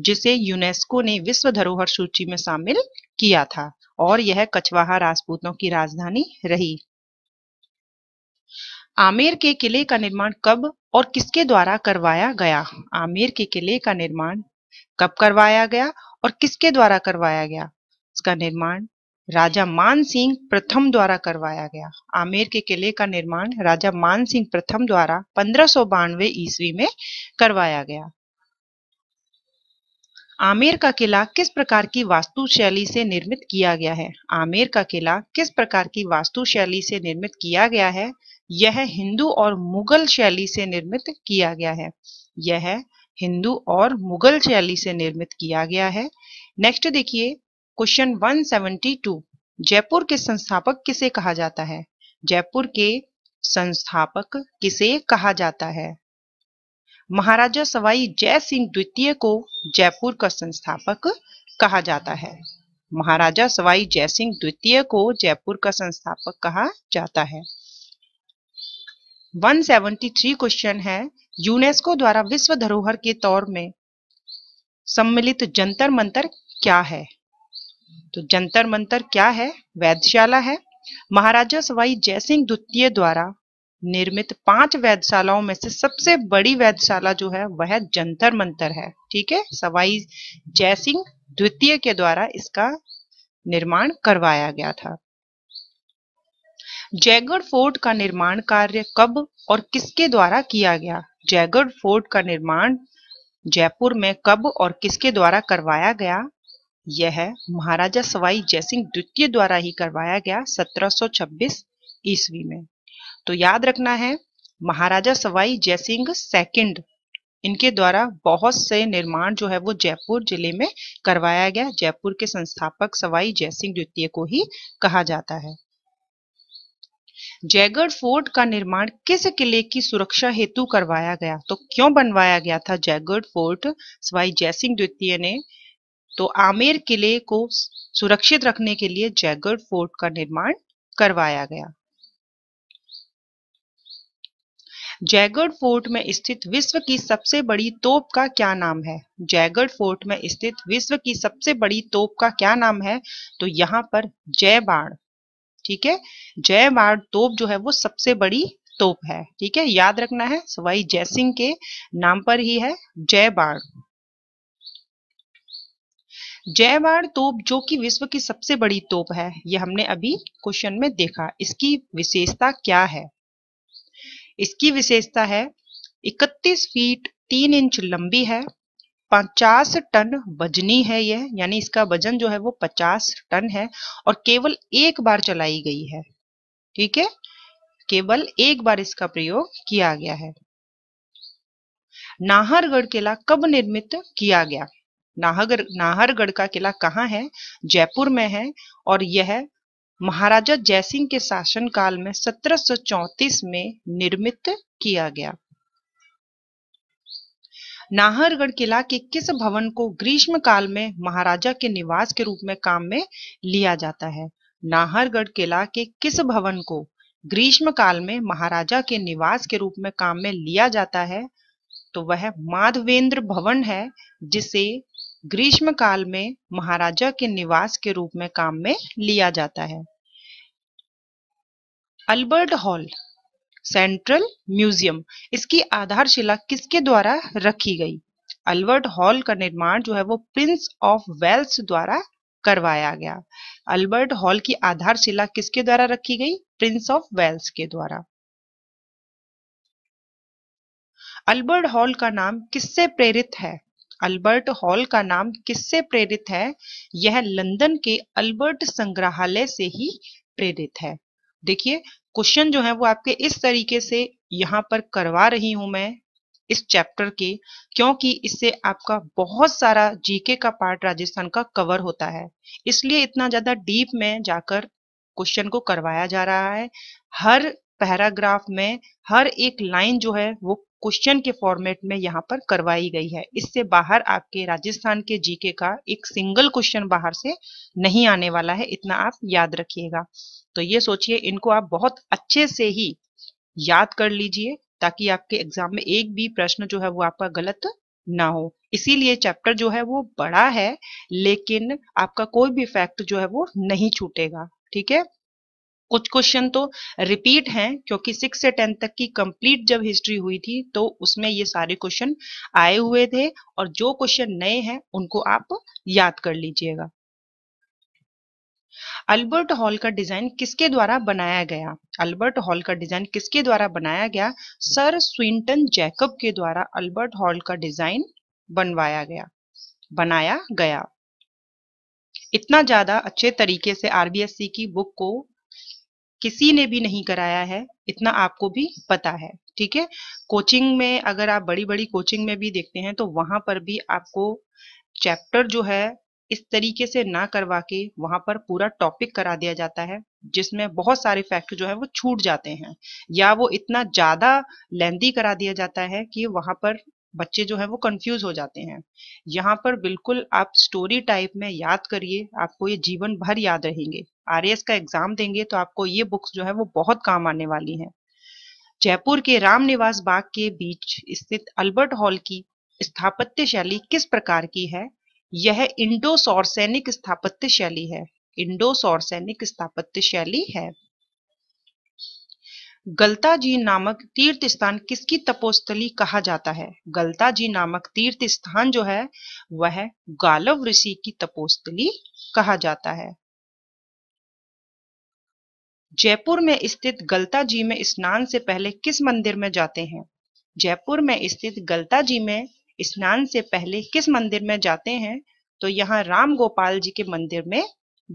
जिसे यूनेस्को ने विश्व धरोहर सूची में शामिल किया था और यह कछवाहा राजपूतों की राजधानी रही आमेर के किले का निर्माण कब और किसके द्वारा करवाया गया आमेर के किले का निर्माण कब करवाया गया और किसके द्वारा करवाया गया इसका निर्माण राजा मान सिंह प्रथम द्वारा करवाया गया आमेर के किले का निर्माण राजा मान सिंह प्रथम द्वारा पंद्रह ईस्वी में करवाया गया आमेर का किला किस प्रकार की वास्तु शैली से निर्मित किया गया है आमेर का किला किस प्रकार की वास्तु शैली से निर्मित किया गया है यह हिंदू और मुगल शैली से निर्मित किया गया है यह हिंदू और मुगल शैली से निर्मित किया गया है नेक्स्ट देखिए क्वेश्चन 172 जयपुर के संस्थापक किसे कहा जाता है जयपुर के संस्थापक किसे कहा जाता है महाराजा सवाई जय सिंह द्वितीय को जयपुर का संस्थापक कहा जाता है महाराजा सवाई जय सिंह द्वितीय को जयपुर का संस्थापक कहा जाता है 173 क्वेश्चन है यूनेस्को द्वारा विश्व धरोहर के तौर में सम्मिलित जंतर मंतर क्या है तो जंतर मंतर क्या है वैधशाला है महाराजा सवाई जय सिंह द्वितीय द्वारा निर्मित पांच वैधशालाओं में से सबसे बड़ी वैधशाला जो है वह जंतर मंतर है ठीक है सवाई जयसिंह द्वितीय के द्वारा इसका निर्माण करवाया गया था जयगढ़ फोर्ट का निर्माण कार्य कब और किसके द्वारा किया गया जयगढ़ फोर्ट का निर्माण जयपुर में कब और किसके द्वारा करवाया गया यह महाराजा सवाई जयसिंह द्वितीय द्वारा ही करवाया गया 1726 ईस्वी में तो याद रखना है महाराजा सवाई जयसिंह सेकंड इनके द्वारा बहुत से निर्माण जो है वो जयपुर जिले में करवाया गया जयपुर के संस्थापक सवाई जयसिंह द्वितीय को ही कहा जाता है जयगढ़ फोर्ट का निर्माण किस किले की सुरक्षा हेतु करवाया गया तो क्यों बनवाया गया था जयगढ़ फोर्ट सवाई जयसिंह द्वितीय ने तो आमेर किले को सुरक्षित रखने के लिए जयगढ़ फोर्ट का निर्माण करवाया गया जयगढ़ फोर्ट में स्थित विश्व की सबसे बड़ी तोप का क्या नाम है जयगढ़ फोर्ट में स्थित विश्व की सबसे बड़ी तोप का क्या नाम है तो यहाँ पर जय ठीक है जय बाढ़ तोप जो है वो सबसे बड़ी तोप है ठीक है याद रखना है सवाई जयसिंह के नाम पर ही है जय बाढ़ जयवाड़ तोप जो कि विश्व की सबसे बड़ी तोप है यह हमने अभी क्वेश्चन में देखा इसकी विशेषता क्या है इसकी विशेषता है 31 फीट 3 इंच लंबी है 50 टन वजनी है यह यानी इसका वजन जो है वो 50 टन है और केवल एक बार चलाई गई है ठीक है केवल एक बार इसका प्रयोग किया गया है नाहरगढ़ किला कब निर्मित किया गया नाहरगढ़ नाहरगढ़ का किला कहाँ है जयपुर में है और यह महाराजा जयसिंह के शासनकाल में 1734 में निर्मित किया गया नाहरगढ़ किला के किस भवन को ग्रीष्म काल में महाराजा के निवास के रूप में काम में लिया जाता है नाहरगढ़ किला के किस भवन को ग्रीष्म काल में महाराजा के निवास के रूप में काम में लिया जाता है तो वह माधवेंद्र भवन है जिसे ग्रीष्म काल में महाराजा के निवास के रूप में काम में लिया जाता है अल्बर्ट हॉल सेंट्रल म्यूजियम इसकी आधारशिला किसके द्वारा रखी गई अल्बर्ट हॉल का निर्माण जो है वो प्रिंस ऑफ वेल्स द्वारा करवाया गया अल्बर्ट हॉल की आधारशिला किसके द्वारा रखी गई प्रिंस ऑफ वेल्स के द्वारा अल्बर्ट हॉल का नाम किससे प्रेरित है अल्बर्ट हॉल का नाम किससे प्रेरित है यह लंदन के अल्बर्ट संग्रहालय से ही प्रेरित है देखिए क्वेश्चन जो है वो आपके इस तरीके से यहाँ पर करवा रही हूं मैं इस चैप्टर के क्योंकि इससे आपका बहुत सारा जीके का पार्ट राजस्थान का कवर होता है इसलिए इतना ज्यादा डीप में जाकर क्वेश्चन को करवाया जा रहा है हर पैराग्राफ में हर एक लाइन जो है वो क्वेश्चन के फॉर्मेट में यहाँ पर करवाई गई है इससे बाहर आपके राजस्थान के जीके का एक सिंगल क्वेश्चन बाहर से नहीं आने वाला है इतना आप याद रखिएगा तो ये सोचिए इनको आप बहुत अच्छे से ही याद कर लीजिए ताकि आपके एग्जाम में एक भी प्रश्न जो है वो आपका गलत ना हो इसीलिए चैप्टर जो है वो बड़ा है लेकिन आपका कोई भी फैक्ट जो है वो नहीं छूटेगा ठीक है कुछ क्वेश्चन तो रिपीट हैं क्योंकि सिक्स से टेंथ तक की कंप्लीट जब हिस्ट्री हुई थी तो उसमें ये सारे क्वेश्चन आए हुए थे और जो क्वेश्चन नए हैं उनको आप याद कर लीजिएगा अल्बर्ट हॉल का डिजाइन किसके द्वारा बनाया गया अल्बर्ट हॉल का डिजाइन किसके द्वारा बनाया गया सर स्विंटन जैकब के द्वारा अल्बर्ट हॉल का डिजाइन बनवाया गया बनाया गया इतना ज्यादा अच्छे तरीके से आरबीएससी की बुक को किसी ने भी नहीं कराया है इतना आपको भी पता है ठीक है कोचिंग में अगर आप बड़ी बड़ी कोचिंग में भी देखते हैं तो वहां पर भी आपको चैप्टर जो है इस तरीके से ना करवा के वहां पर पूरा टॉपिक करा दिया जाता है जिसमें बहुत सारे फैक्ट जो है वो छूट जाते हैं या वो इतना ज्यादा लेंदी करा दिया जाता है कि वहां पर बच्चे जो है वो कंफ्यूज हो जाते हैं यहाँ पर बिल्कुल आप स्टोरी टाइप में याद करिए आपको ये जीवन भर याद रहेंगे आर का एग्जाम देंगे तो आपको ये बुक्स जो है वो बहुत काम आने वाली हैं जयपुर के राम निवास बाग के बीच स्थित अल्बर्ट हॉल की स्थापत्य शैली किस प्रकार की है यह इंडो सौरसैनिक स्थापत्य शैली है इंडो सौरसैनिक स्थापत्य शैली है गलता जी नामक तीर्थ स्थान किसकी तपोस्थली कहा जाता है गलता जी नामक तीर्थ स्थान जो है वह गालव ऋषि की तपोस्थली कहा जाता है जयपुर में स्थित गलता जी में स्नान से पहले किस मंदिर में जाते हैं जयपुर में स्थित गलता जी में स्नान से पहले किस मंदिर में जाते हैं तो यहाँ राम गोपाल जी के मंदिर में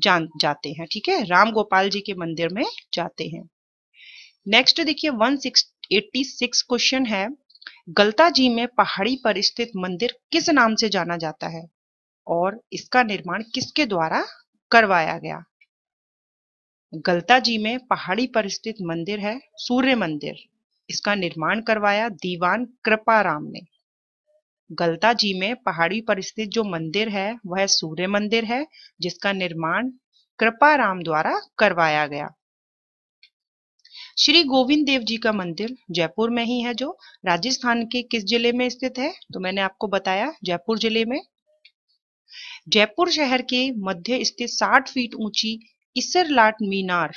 जान जाते हैं ठीक है राम गोपाल जी के मंदिर में जाते हैं नेक्स्ट देखिए 186 क्वेश्चन है गलता जी में पहाड़ी पर स्थित मंदिर किस नाम से जाना जाता है और इसका निर्माण किसके द्वारा करवाया गया गलता जी में पहाड़ी पर स्थित मंदिर है सूर्य मंदिर इसका निर्माण करवाया दीवान कृपाराम ने गलता जी में पहाड़ी पर स्थित जो मंदिर है वह सूर्य मंदिर है जिसका निर्माण कृपाराम द्वारा करवाया गया श्री गोविंद देव जी का मंदिर जयपुर में ही है जो राजस्थान के किस जिले में स्थित है तो मैंने आपको बताया जयपुर जिले में जयपुर शहर के मध्य स्थित 60 फीट ऊंची ईसरलाट मीनार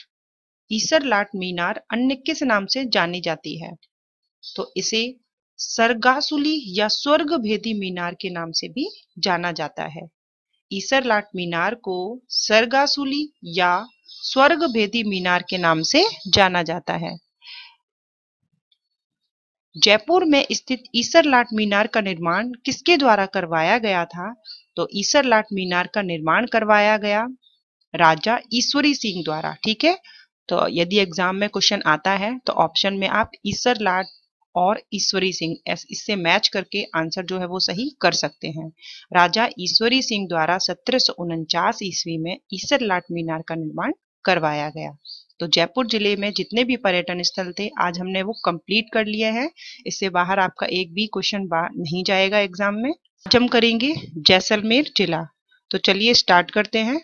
ईसरलाट मीनार अन्य किस नाम से जानी जाती है तो इसे सरगासुली या स्वर्ग भेदी मीनार के नाम से भी जाना जाता है ईसरलाट मीनार को सरगासुली या स्वर्ग भेदी मीनार के नाम से जाना जाता है जयपुर में स्थित ईसरलाट मीनार का निर्माण किसके द्वारा करवाया गया था तो ईसरलाट मीनार का निर्माण करवाया गया राजा ईश्वरी सिंह द्वारा ठीक है तो यदि एग्जाम में क्वेश्चन आता है तो ऑप्शन में आप ईसरलाट और ईश्वरी सिंह इससे मैच करके आंसर जो है वो सही कर सकते हैं राजा ईश्वरी सिंह द्वारा सत्रह ईस्वी में ईसर लाट मीनार का निर्माण करवाया गया तो जयपुर जिले में जितने भी पर्यटन स्थल थे आज हमने वो कंप्लीट कर लिया है इससे बाहर आपका एक भी क्वेश्चन नहीं जाएगा एग्जाम में आज हम करेंगे जैसलमेर जिला तो चलिए स्टार्ट करते हैं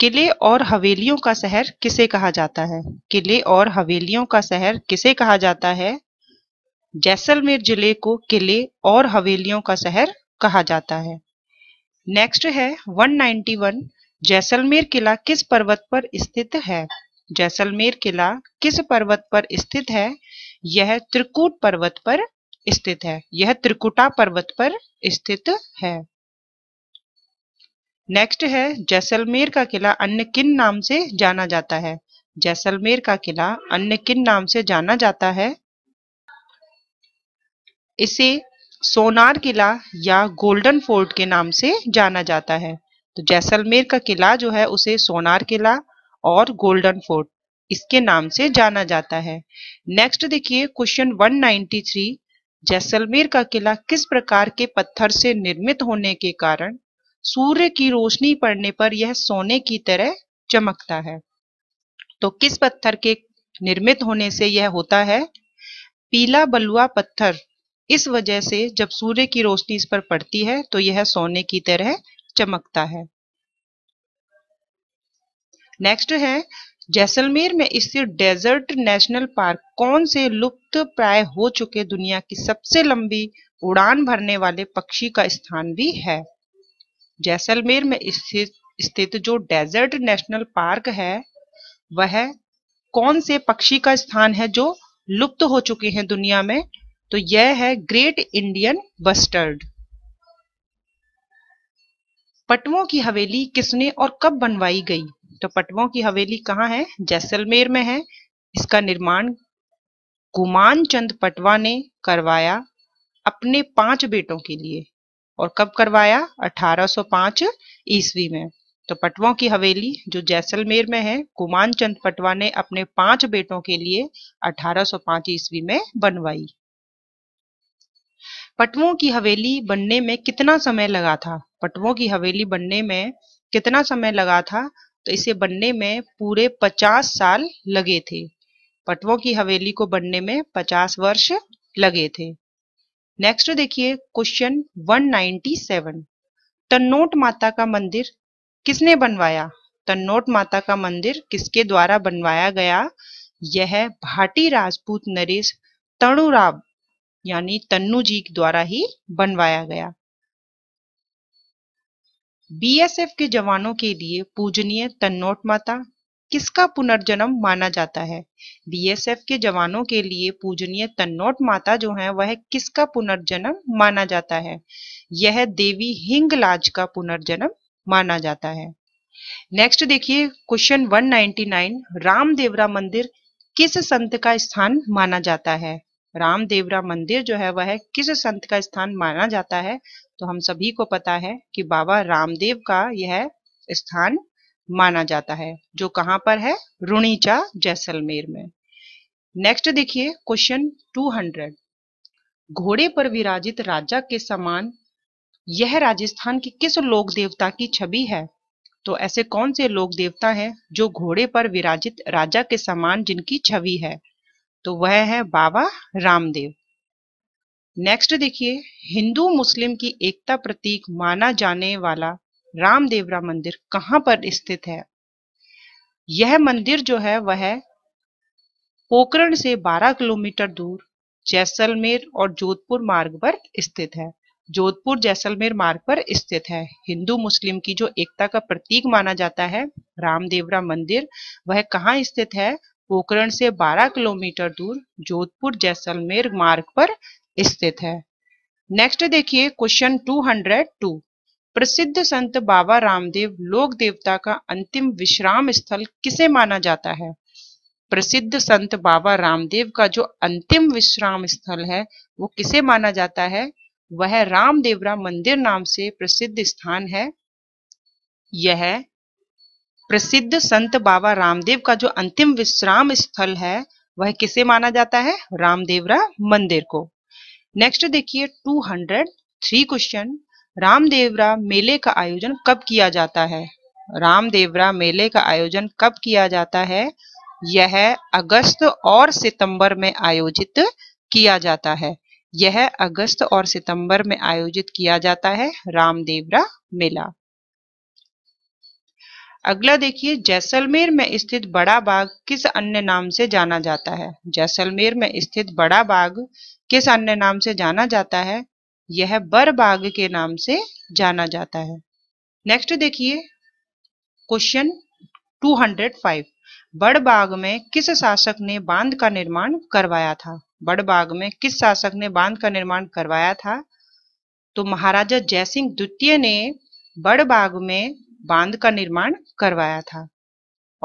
किले और हवेलियों का शहर किसे कहा जाता है किले और हवेलियों का शहर किसे कहा जाता है जैसलमेर जिले को किले और हवेलियों का शहर कहा जाता है नेक्स्ट है 191 जैसलमेर किला किस पर्वत पर स्थित है जैसलमेर किला किस पर्वत पर स्थित है यह त्रिकूट पर्वत पर स्थित है यह त्रिकुटा पर्वत पर स्थित है नेक्स्ट है जैसलमेर का किला अन्य किन नाम से जाना जाता है जैसलमेर का किला अन्य किन नाम से जाना जाता है इसे सोनार किला या गोल्डन फोर्ट के नाम से जाना जाता है तो जैसलमेर का किला जो है उसे सोनार किला और गोल्डन फोर्ट इसके नाम से जाना जाता है नेक्स्ट देखिए क्वेश्चन 193 जैसलमेर का किला किस प्रकार के पत्थर से निर्मित होने के कारण सूर्य की रोशनी पड़ने पर यह सोने की तरह चमकता है तो किस पत्थर के निर्मित होने से यह होता है पीला बलुआ पत्थर इस वजह से जब सूर्य की रोशनी इस पर पड़ती है तो यह सोने की तरह चमकता है नेक्स्ट है जैसलमेर में स्थित डेजर्ट नेशनल पार्क कौन से लुप्त प्राय हो चुके दुनिया की सबसे लंबी उड़ान भरने वाले पक्षी का स्थान भी है जैसलमेर में स्थित जो डेजर्ट नेशनल पार्क है वह कौन से पक्षी का स्थान है जो लुप्त हो चुके हैं दुनिया में तो यह है ग्रेट इंडियन बस्टर्ड पटवों की हवेली किसने और कब बनवाई गई तो पटवों की हवेली कहाँ है जैसलमेर में है इसका निर्माण गुमान चंद पटवा ने करवाया अपने पांच बेटों के लिए और कब करवाया 1805 ईस्वी में तो पटवों की हवेली जो जैसलमेर में है कुमान चंद पटवा ने अपने पांच बेटों के लिए 1805 ईस्वी में बनवाई पटवों की हवेली बनने में कितना समय लगा था पटवों की हवेली बनने में कितना समय लगा था तो इसे बनने में पूरे पचास साल लगे थे पटवों की हवेली को बनने में पचास वर्ष लगे थे नेक्स्ट देखिए क्वेश्चन 197 तन्नोट माता का मंदिर किसने बनवाया तन्नोट माता का मंदिर किसके द्वारा बनवाया गया यह भाटी राजपूत नरेश तनुराब यानी तन्नू जी द्वारा ही बनवाया गया बीएसएफ के जवानों के लिए पूजनीय तन्नोट माता किसका पुनर्जन्म माना जाता है बीएसएफ के जवानों के लिए पूजनीय तन्नोट माता जो है वह किसका पुनर्जन्म माना जाता है यह देवी हिंगलाज का पुनर्जन्म माना जाता है नेक्स्ट देखिए क्वेश्चन 199 रामदेवरा मंदिर किस संत का स्थान माना जाता है रामदेवरा मंदिर जो है वह किस संत का स्थान माना जाता है तो हम सभी को पता है कि बाबा रामदेव का यह स्थान माना जाता है जो कहां पर है रुणीचा जैसलमेर में नेक्स्ट देखिए क्वेश्चन 200 घोड़े पर विराजित राजा के समान यह राजस्थान की किस लोक देवता की छवि है तो ऐसे कौन से लोक देवता हैं जो घोड़े पर विराजित राजा के समान जिनकी छवि है तो वह है बाबा रामदेव नेक्स्ट देखिए हिंदू मुस्लिम की एकता प्रतीक माना जाने वाला रामदेवरा मंदिर कहाँ पर स्थित है यह मंदिर जो है वह पोकरण से 12 किलोमीटर दूर जैसलमेर और जोधपुर मार्ग पर स्थित है जोधपुर जैसलमेर मार्ग पर स्थित है हिंदू मुस्लिम की जो एकता का प्रतीक माना जाता है रामदेवरा मंदिर वह कहाँ स्थित है पोकरण से 12 किलोमीटर दूर जोधपुर जैसलमेर मार्ग पर स्थित है नेक्स्ट देखिए क्वेश्चन 202 प्रसिद्ध संत बाबा रामदेव लोक देवता का अंतिम विश्राम स्थल किसे माना जाता है प्रसिद्ध संत बाबा रामदेव का जो अंतिम विश्राम स्थल है वो किसे माना जाता है वह रामदेवरा मंदिर नाम से प्रसिद्ध स्थान है यह प्रसिद्ध संत बाबा रामदेव का जो अंतिम विश्राम स्थल है वह किसे माना जाता है रामदेवरा मंदिर को नेक्स्ट देखिए थ्री क्वेश्चन रामदेवरा मेले का आयोजन कब किया जाता है रामदेवरा मेले का आयोजन कब किया जाता है यह अगस्त और सितंबर में आयोजित किया जाता है यह अगस्त और सितंबर में आयोजित किया जाता है रामदेवरा मेला अगला देखिए जैसलमेर में स्थित बड़ा बाग किस अन्य नाम से जाना जाता है जैसलमेर में स्थित बड़ा बाग किस अन्य नाम से जाना जाता है यह बाग के नाम से जाना जाता है नेक्स्ट देखिए क्वेश्चन 205 बाग में किस शासक ने बांध का निर्माण करवाया था बड़बाग में किस शासक ने बांध का निर्माण करवाया था तो महाराजा जयसिंह द्वितीय ने बड़बाग में बांध का निर्माण करवाया था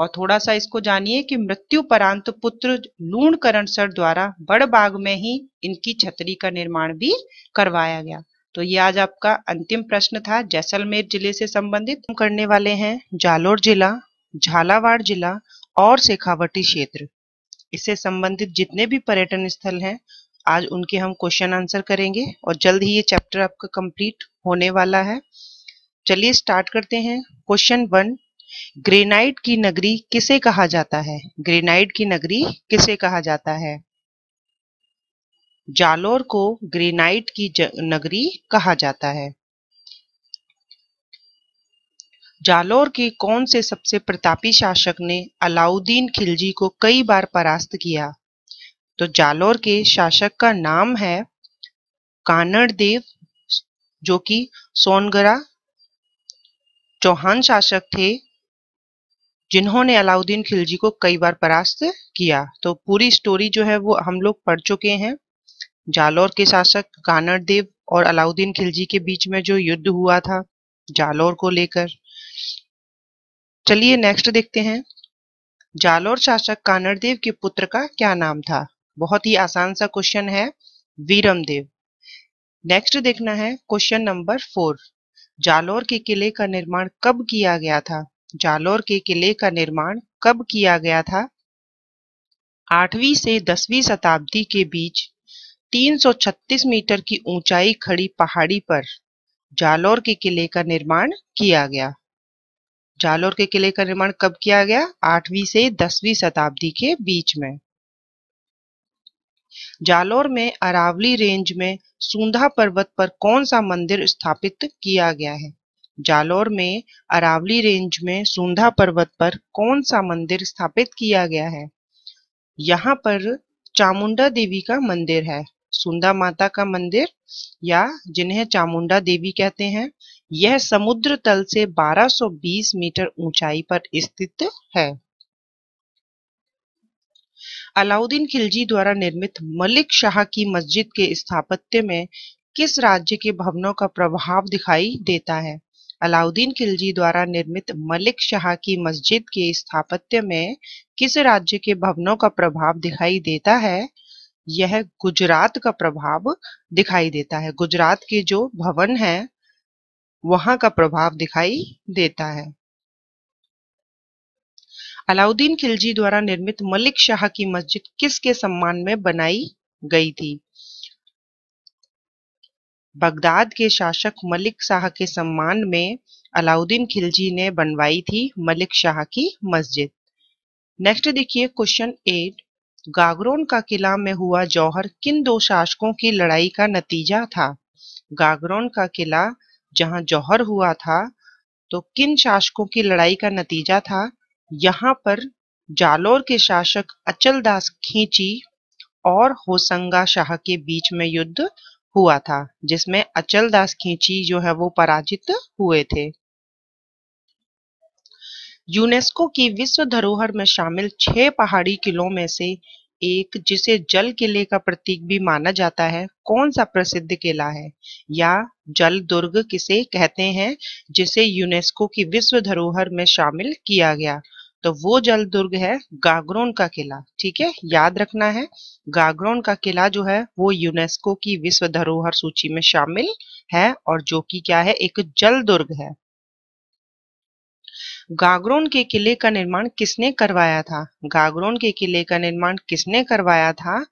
और थोड़ा सा इसको जानिए कि मृत्यु परांत पुत्र लूण करण सर द्वारा बड़बाग में ही इनकी छतरी का निर्माण भी करवाया गया तो ये आज आपका अंतिम प्रश्न था जैसलमेर जिले से संबंधित करने वाले हैं जालोर जिला झालावाड़ जिला और शेखावटी क्षेत्र इससे संबंधित जितने भी पर्यटन स्थल हैं आज उनके हम क्वेश्चन आंसर करेंगे और जल्द ही ये चैप्टर आपका कंप्लीट होने वाला है चलिए स्टार्ट करते हैं क्वेश्चन वन ग्रेनाइट की नगरी किसे कहा जाता है ग्रेनाइट की नगरी किसे कहा जाता है जालोर को ग्रेनाइट की नगरी कहा जाता है जालोर के कौन से सबसे प्रतापी शासक ने अलाउद्दीन खिलजी को कई बार परास्त किया तो जालोर के शासक का नाम है कानड़ देव जो कि सोनगरा चौहान शासक थे जिन्होंने अलाउद्दीन खिलजी को कई बार परास्त किया तो पूरी स्टोरी जो है वो हम लोग पढ़ चुके हैं जालौर के शासक कानड़ देव और अलाउद्दीन खिलजी के बीच में जो युद्ध हुआ था जालौर को लेकर चलिए नेक्स्ट देखते हैं जालौर शासक कानड़देव के पुत्र का क्या नाम था बहुत ही आसान सा क्वेश्चन है वीरमदेव नेक्स्ट देखना है क्वेश्चन नंबर फोर जालौर के किले का निर्माण कब किया गया था जालौर के किले का निर्माण कब किया गया था आठवीं से दसवीं शताब्दी के बीच 336 मीटर की ऊंचाई खड़ी पहाड़ी पर जालौर के किले का निर्माण किया गया जालौर के किले का निर्माण कब किया गया आठवीं से दसवीं शताब्दी के बीच में जालौर में अरावली रेंज में सुंधा पर्वत पर कौन सा मंदिर स्थापित किया गया है जालौर में अरावली रेंज में सुंधा पर्वत पर कौन सा मंदिर स्थापित किया गया है यहाँ पर चामुंडा देवी का मंदिर है सुंदा माता का मंदिर या जिन्हें चामुंडा देवी कहते हैं यह समुद्र तल से 1220 मीटर ऊंचाई पर स्थित है अलाउद्दीन खिलजी द्वारा निर्मित मलिक शाह की मस्जिद के स्थापत्य में किस राज्य के भवनों का प्रभाव दिखाई देता है अलाउद्दीन खिलजी द्वारा निर्मित मलिक शाह की मस्जिद के स्थापत्य में किस राज्य के भवनों का प्रभाव दिखाई देता है यह गुजरात का प्रभाव दिखाई देता है गुजरात के जो भवन है वहां का प्रभाव दिखाई देता है अलाउद्दीन खिलजी द्वारा निर्मित मलिक शाह की मस्जिद किसके सम्मान में बनाई गई थी बगदाद के शासक मलिक शाह के सम्मान में अलाउद्दीन खिलजी ने बनवाई थी मलिक शाह की मस्जिद नेक्स्ट देखिए क्वेश्चन एट गागरोन का किला में हुआ जौहर किन दो शासकों की लड़ाई का नतीजा था गागरोन का किला जहां जौहर हुआ था तो किन शासकों की लड़ाई का नतीजा था यहाँ पर जालोर के शासक अचल दास खींची और होसंगा शाह के बीच में युद्ध हुआ था जिसमें अचल दास खींची जो है वो पराजित हुए थे यूनेस्को की विश्व धरोहर में शामिल छह पहाड़ी किलों में से एक जिसे जल किले का प्रतीक भी माना जाता है कौन सा प्रसिद्ध किला है या जल दुर्ग किसे कहते हैं जिसे यूनेस्को की विश्व धरोहर में शामिल किया गया तो वो जल दुर्ग है गागरोन का किला ठीक है याद रखना है गागरोन का किला जो है वो यूनेस्को की विश्व धरोहर सूची में शामिल है और जो कि क्या है एक जल दुर्ग है गागरोन के किले का निर्माण किसने करवाया था गागरोन के किले का निर्माण किसने करवाया था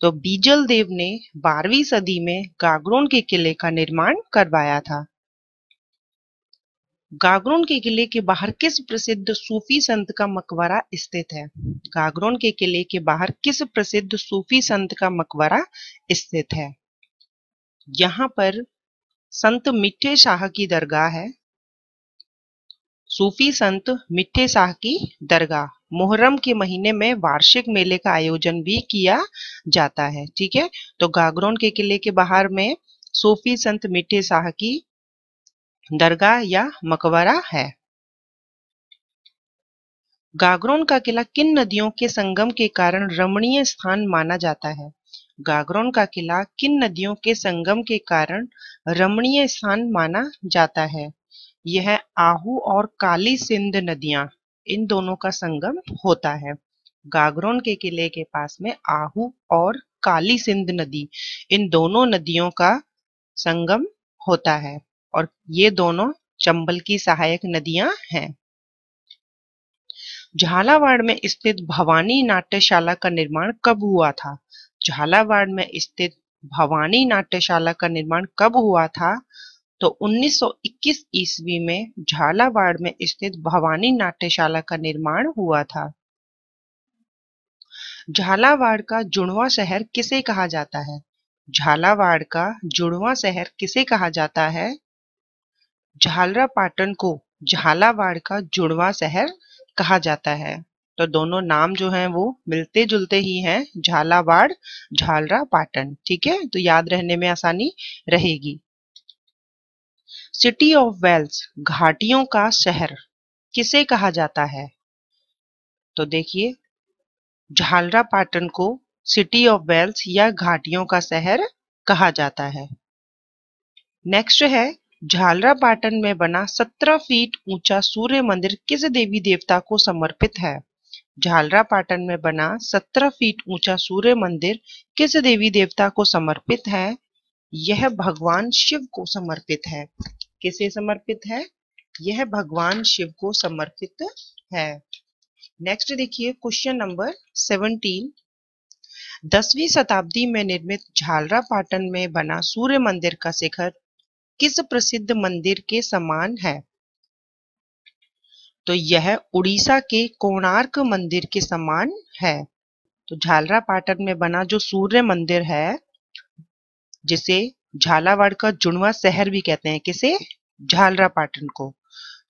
तो बीजल देव ने बारहवीं सदी में गागरोन के किले का निर्माण करवाया था गागरोन के किले के बाहर किस प्रसिद्ध सूफी संत का मकबरा स्थित है गागरोन के किले के बाहर किस प्रसिद्ध सूफी संत का मकबरा स्थित है यहां पर संत मिठे शाह की दरगाह है सूफी संत मिठे शाह की दरगाह मुहर्रम के महीने में वार्षिक मेले का आयोजन भी किया जाता है ठीक है तो गागरोन के किले के बाहर में सूफी संत मिठे शाह की दरगाह या मकबरा है गागरोन का किला किन नदियों के संगम के कारण रमणीय स्थान माना जाता है गागरोन का किला किन नदियों के संगम के कारण रमणीय स्थान माना जाता है यह आहू और काली सिंध नदियां इन दोनों का संगम होता है गागरोन के किले के पास में आहू और काली सिंध नदी इन दोनों नदियों का संगम होता है और ये दोनों चंबल की सहायक नदियां हैं झालावाड़ में स्थित भवानी नाट्यशाला का निर्माण कब हुआ था झालावाड़ में स्थित भवानी नाट्यशाला का निर्माण कब हुआ था तो 1921 ईस्वी में झालावाड़ में स्थित भवानी नाट्यशाला का निर्माण हुआ था झालावाड़ का जुड़वा शहर किसे कहा जाता है झालावाड़ का जुड़वा शहर किसे कहा जाता है झालरा पाटन को झालावाड़ का जुड़वा शहर कहा जाता है तो दोनों नाम जो हैं वो मिलते जुलते ही हैं झालावाड़ झालरा पाटन ठीक है तो याद रहने में आसानी रहेगी सिटी ऑफ वेल्स घाटियों का शहर किसे कहा जाता है तो देखिए झालरा पाटन को सिटी ऑफ वेल्स या घाटियों का शहर कहा जाता है नेक्स्ट है झालरा पाटन में बना सत्रह फीट ऊंचा सूर्य मंदिर किस देवी देवता को समर्पित है झालरा पाटन में बना सत्रह फीट ऊंचा सूर्य मंदिर किस देवी देवता को समर्पित है यह भगवान शिव को समर्पित है किसे समर्पित है यह भगवान शिव को समर्पित है नेक्स्ट देखिए क्वेश्चन नंबर सेवनटीन दसवीं शताब्दी में निर्मित झालरा पाटन में बना सूर्य मंदिर का शिखर किस प्रसिद्ध मंदिर के समान है तो यह उड़ीसा के कोणार्क मंदिर के समान है तो झालरा पाटन में बना जो सूर्य मंदिर है जिसे झालावाड़ का जुड़वा शहर भी कहते हैं किसे झालरा पाटन को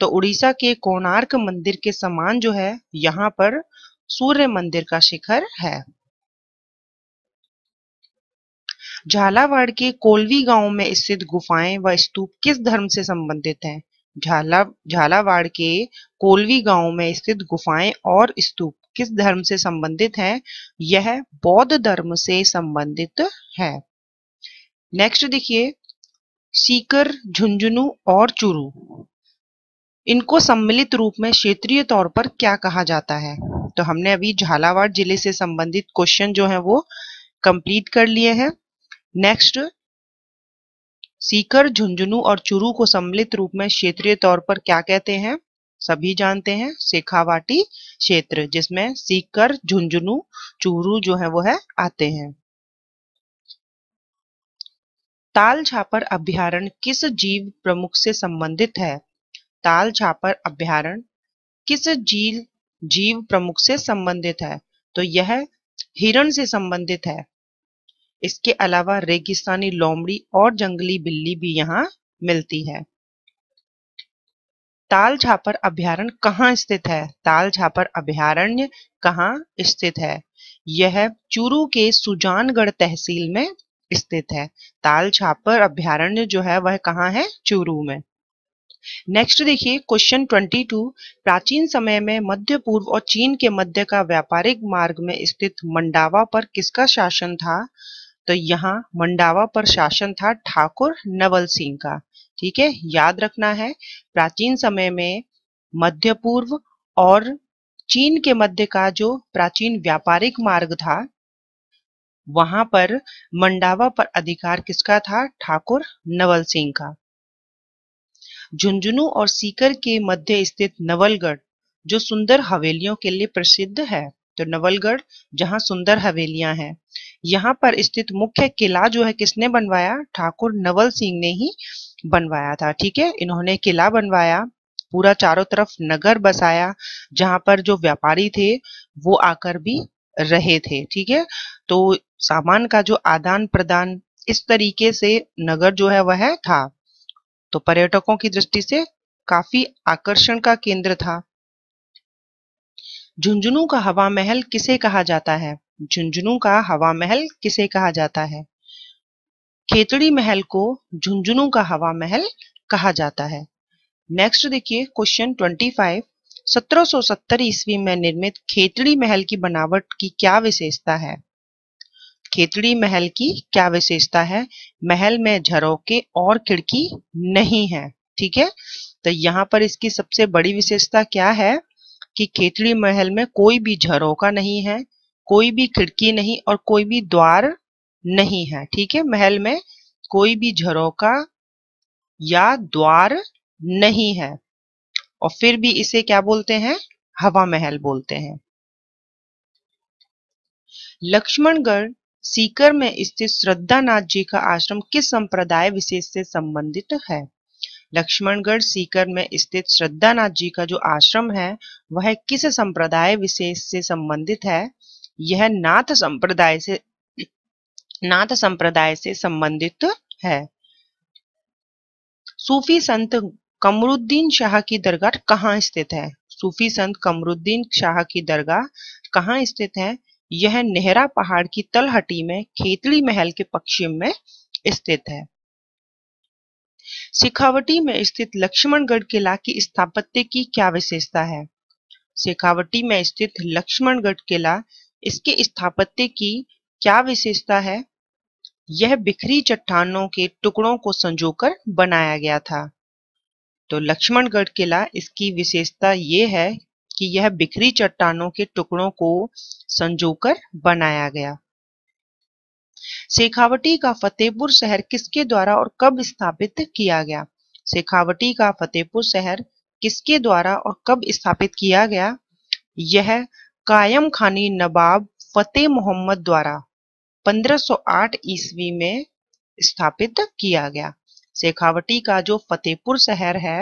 तो उड़ीसा के कोणार्क मंदिर के समान जो है यहाँ पर सूर्य मंदिर का शिखर है झालावाड़ के कोलवी गांव में स्थित गुफाएं व स्तूप किस धर्म से संबंधित हैं झाला झालावाड़ के कोलवी गांव में स्थित गुफाएं और स्तूप किस धर्म से संबंधित हैं यह बौद्ध धर्म से संबंधित है नेक्स्ट देखिए सीकर झुंझुनू और चुरू इनको सम्मिलित रूप में क्षेत्रीय तौर पर क्या कहा जाता है तो हमने अभी झालावाड़ जिले से संबंधित क्वेश्चन जो है वो कंप्लीट कर लिए हैं नेक्स्ट सीकर झुंझुनू और चुरू को सम्मिलित रूप में क्षेत्रीय तौर पर क्या कहते हैं सभी जानते हैं शेखावाटी क्षेत्र जिसमें सीकर झुंझुनू चूरू जो है वो है आते हैं ताल छापर अभ्यारण किस जीव प्रमुख से संबंधित है ताल छापर अभ्यारण किस जीव जीव प्रमुख से संबंधित है तो यह हिरण से संबंधित है इसके अलावा रेगिस्तानी लोमड़ी और जंगली बिल्ली भी यहाँ मिलती है ताल छापर अभ्यारण्य कहाँ स्थित है ताल छापर अभ्यारण्य कहाँ स्थित है यह चूरू के सुजानगढ़ तहसील में स्थित है ताल छापर अभ्यारण्य जो है वह कहाँ है चूरू में नेक्स्ट देखिए क्वेश्चन 22 प्राचीन समय में मध्य पूर्व और चीन के मध्य का व्यापारिक मार्ग में स्थित मंडावा पर किसका शासन था तो यहाँ मंडावा पर शासन था ठाकुर नवल सिंह का ठीक है याद रखना है प्राचीन समय में मध्य पूर्व और चीन के मध्य का जो प्राचीन व्यापारिक मार्ग था वहां पर मंडावा पर अधिकार किसका था ठाकुर नवल सिंह का झुंझुनू और सीकर के मध्य स्थित नवलगढ़ जो सुंदर हवेलियों के लिए प्रसिद्ध है तो नवलगढ़ जहाँ सुंदर हवेलियां हैं यहाँ पर स्थित मुख्य किला जो है किसने बनवाया ठाकुर नवल सिंह ने ही बनवाया था ठीक है इन्होंने किला बनवाया पूरा चारों तरफ नगर बसाया जहां पर जो व्यापारी थे वो आकर भी रहे थे ठीक है तो सामान का जो आदान प्रदान इस तरीके से नगर जो है वह था तो पर्यटकों की दृष्टि से काफी आकर्षण का केंद्र था झुंझुनू का हवा महल किसे कहा जाता है झुंझुनू का हवा महल किसे कहा जाता है खेतड़ी महल को झुंझुनू का हवा महल कहा जाता है नेक्स्ट देखिए क्वेश्चन ट्वेंटी फाइव सत्तर ईस्वी में निर्मित खेतड़ी महल की बनावट की क्या विशेषता है खेतड़ी महल की क्या विशेषता है महल में झरोके और खिड़की नहीं है ठीक है तो यहाँ पर इसकी सबसे बड़ी विशेषता क्या है कि खेतड़ी महल में कोई भी झरोका नहीं है कोई भी खिड़की नहीं और कोई भी द्वार नहीं है ठीक है महल में कोई भी झरोका या द्वार नहीं है और फिर भी इसे क्या बोलते हैं हवा महल बोलते हैं लक्ष्मणगढ़ सीकर में स्थित श्रद्धानाथ जी का आश्रम किस संप्रदाय विशेष से संबंधित है लक्ष्मणगढ़ सीकर में स्थित श्रद्धानाथ जी का जो आश्रम है वह किस संप्रदाय विशेष से संबंधित है यह नाथ संप्रदाय से नाथ संप्रदाय से संबंधित है सूफी संत कमरुद्दीन शाह की दरगाह कहाँ स्थित है सूफी संत कमरुद्दीन शाह की दरगाह कहाँ स्थित है यह नेहरा पहाड़ की तलहटी में खेतली महल के पश्चिम में स्थित है शेखावटी में स्थित लक्ष्मणगढ़ किला की स्थापत्य की क्या विशेषता है शेखावटी में स्थित लक्ष्मणगढ़ किला इसके स्थापत्य की क्या विशेषता है यह बिखरी चट्टानों के टुकड़ों को संजोकर बनाया गया था तो लक्ष्मणगढ़ किला इसकी विशेषता ये है कि यह बिखरी चट्टानों के टुकड़ों को संजोकर बनाया गया शेखावटी का फतेहपुर शहर किसके द्वारा और कब स्थापित किया गया शेखावटी का फतेहपुर शहर किसके द्वारा और कब स्थापित किया गया यह कायम खानी नवाब फतेह मोहम्मद द्वारा 1508 ईस्वी में स्थापित किया गया शेखावटी का जो फतेहपुर शहर है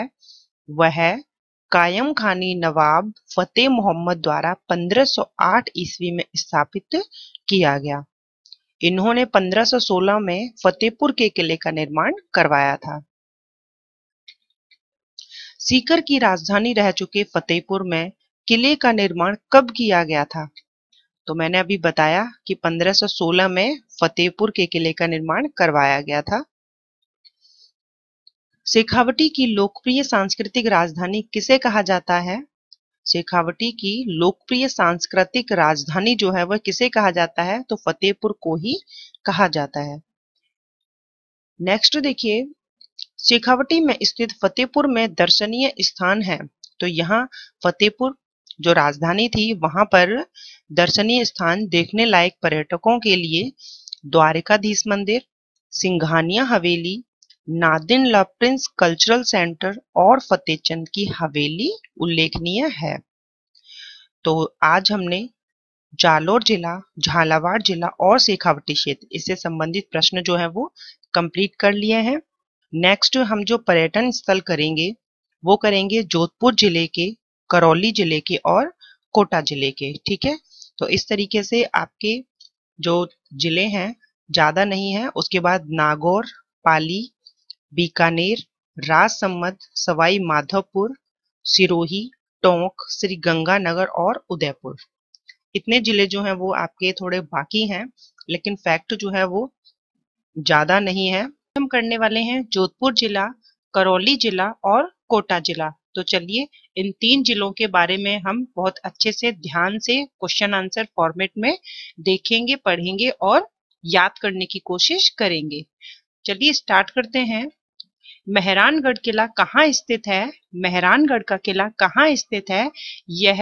वह कायम खानी नवाब फतेह मोहम्मद द्वारा 1508 ईस्वी में स्थापित किया गया इन्होंने पंद्रह सोलह में फतेहपुर के किले का निर्माण करवाया था सीकर की राजधानी रह चुके फतेहपुर में किले का निर्माण कब किया गया था तो मैंने अभी बताया कि 1516 में फतेहपुर के किले का निर्माण करवाया गया था शेखावटी की लोकप्रिय सांस्कृतिक राजधानी किसे कहा जाता है शेखावटी की लोकप्रिय सांस्कृतिक राजधानी जो है वह किसे कहा जाता है तो फतेहपुर को ही कहा जाता है नेक्स्ट देखिए शेखावटी में स्थित फतेहपुर में दर्शनीय स्थान है तो यहाँ फतेहपुर जो राजधानी थी वहां पर दर्शनीय स्थान देखने लायक पर्यटकों के लिए द्वारिकाधीश मंदिर Singhania Haveli Nadine Le Prince cultural centre और फतेहचंद की हवेली उल्लेखनीय है तो आज हमने जालोर जिला झालावाड़ जिला और शेखावटी क्षेत्र इससे संबंधित प्रश्न जो है वो कंप्लीट कर लिए हैं नेक्स्ट हम जो पर्यटन स्थल करेंगे वो करेंगे जोधपुर जिले के करौली जिले के और कोटा जिले के ठीक है तो इस तरीके से आपके जो जिले हैं ज़्यादा नहीं है उसके बाद नागौर पाली बीकानेर, राजसमंद, सवाई माधोपुर, सिरोही, टोंक, श्री गंगानगर और उदयपुर इतने जिले जो हैं वो आपके थोड़े बाकी हैं लेकिन फैक्ट जो है वो ज्यादा नहीं है हम करने वाले हैं जोधपुर जिला करौली जिला और कोटा जिला तो चलिए इन तीन जिलों के बारे में हम बहुत अच्छे से ध्यान से क्वेश्चन आंसर फॉर्मेट में देखेंगे पढ़ेंगे और याद करने की कोशिश करेंगे चलिए स्टार्ट करते हैं मेहरानगढ़ किला कहाँ स्थित है मेहरानगढ़ का किला कहाँ स्थित है यह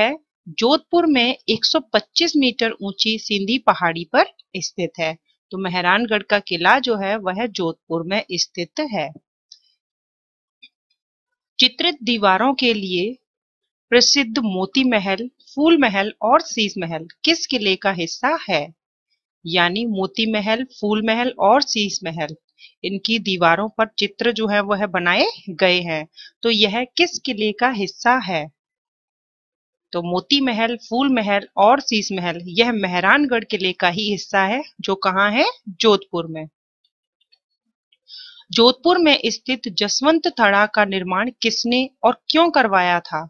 जोधपुर में 125 मीटर ऊंची सिंधी पहाड़ी पर स्थित है तो मेहरानगढ़ का किला जो है वह जोधपुर में स्थित है चित्रित दीवारों के लिए प्रसिद्ध मोती महल फूल महल और सीस महल किस किले का हिस्सा है यानी मोती महल फूल महल और सीस महल इनकी दीवारों पर चित्र जो है वह बनाए गए हैं तो यह किस किले का हिस्सा है तो मोती महल फूल महल और शीश महल यह मेहरानगढ़ किले का ही हिस्सा है जो कहाँ है जोधपुर में जोधपुर में स्थित जसवंत थड़ा का निर्माण किसने और क्यों करवाया था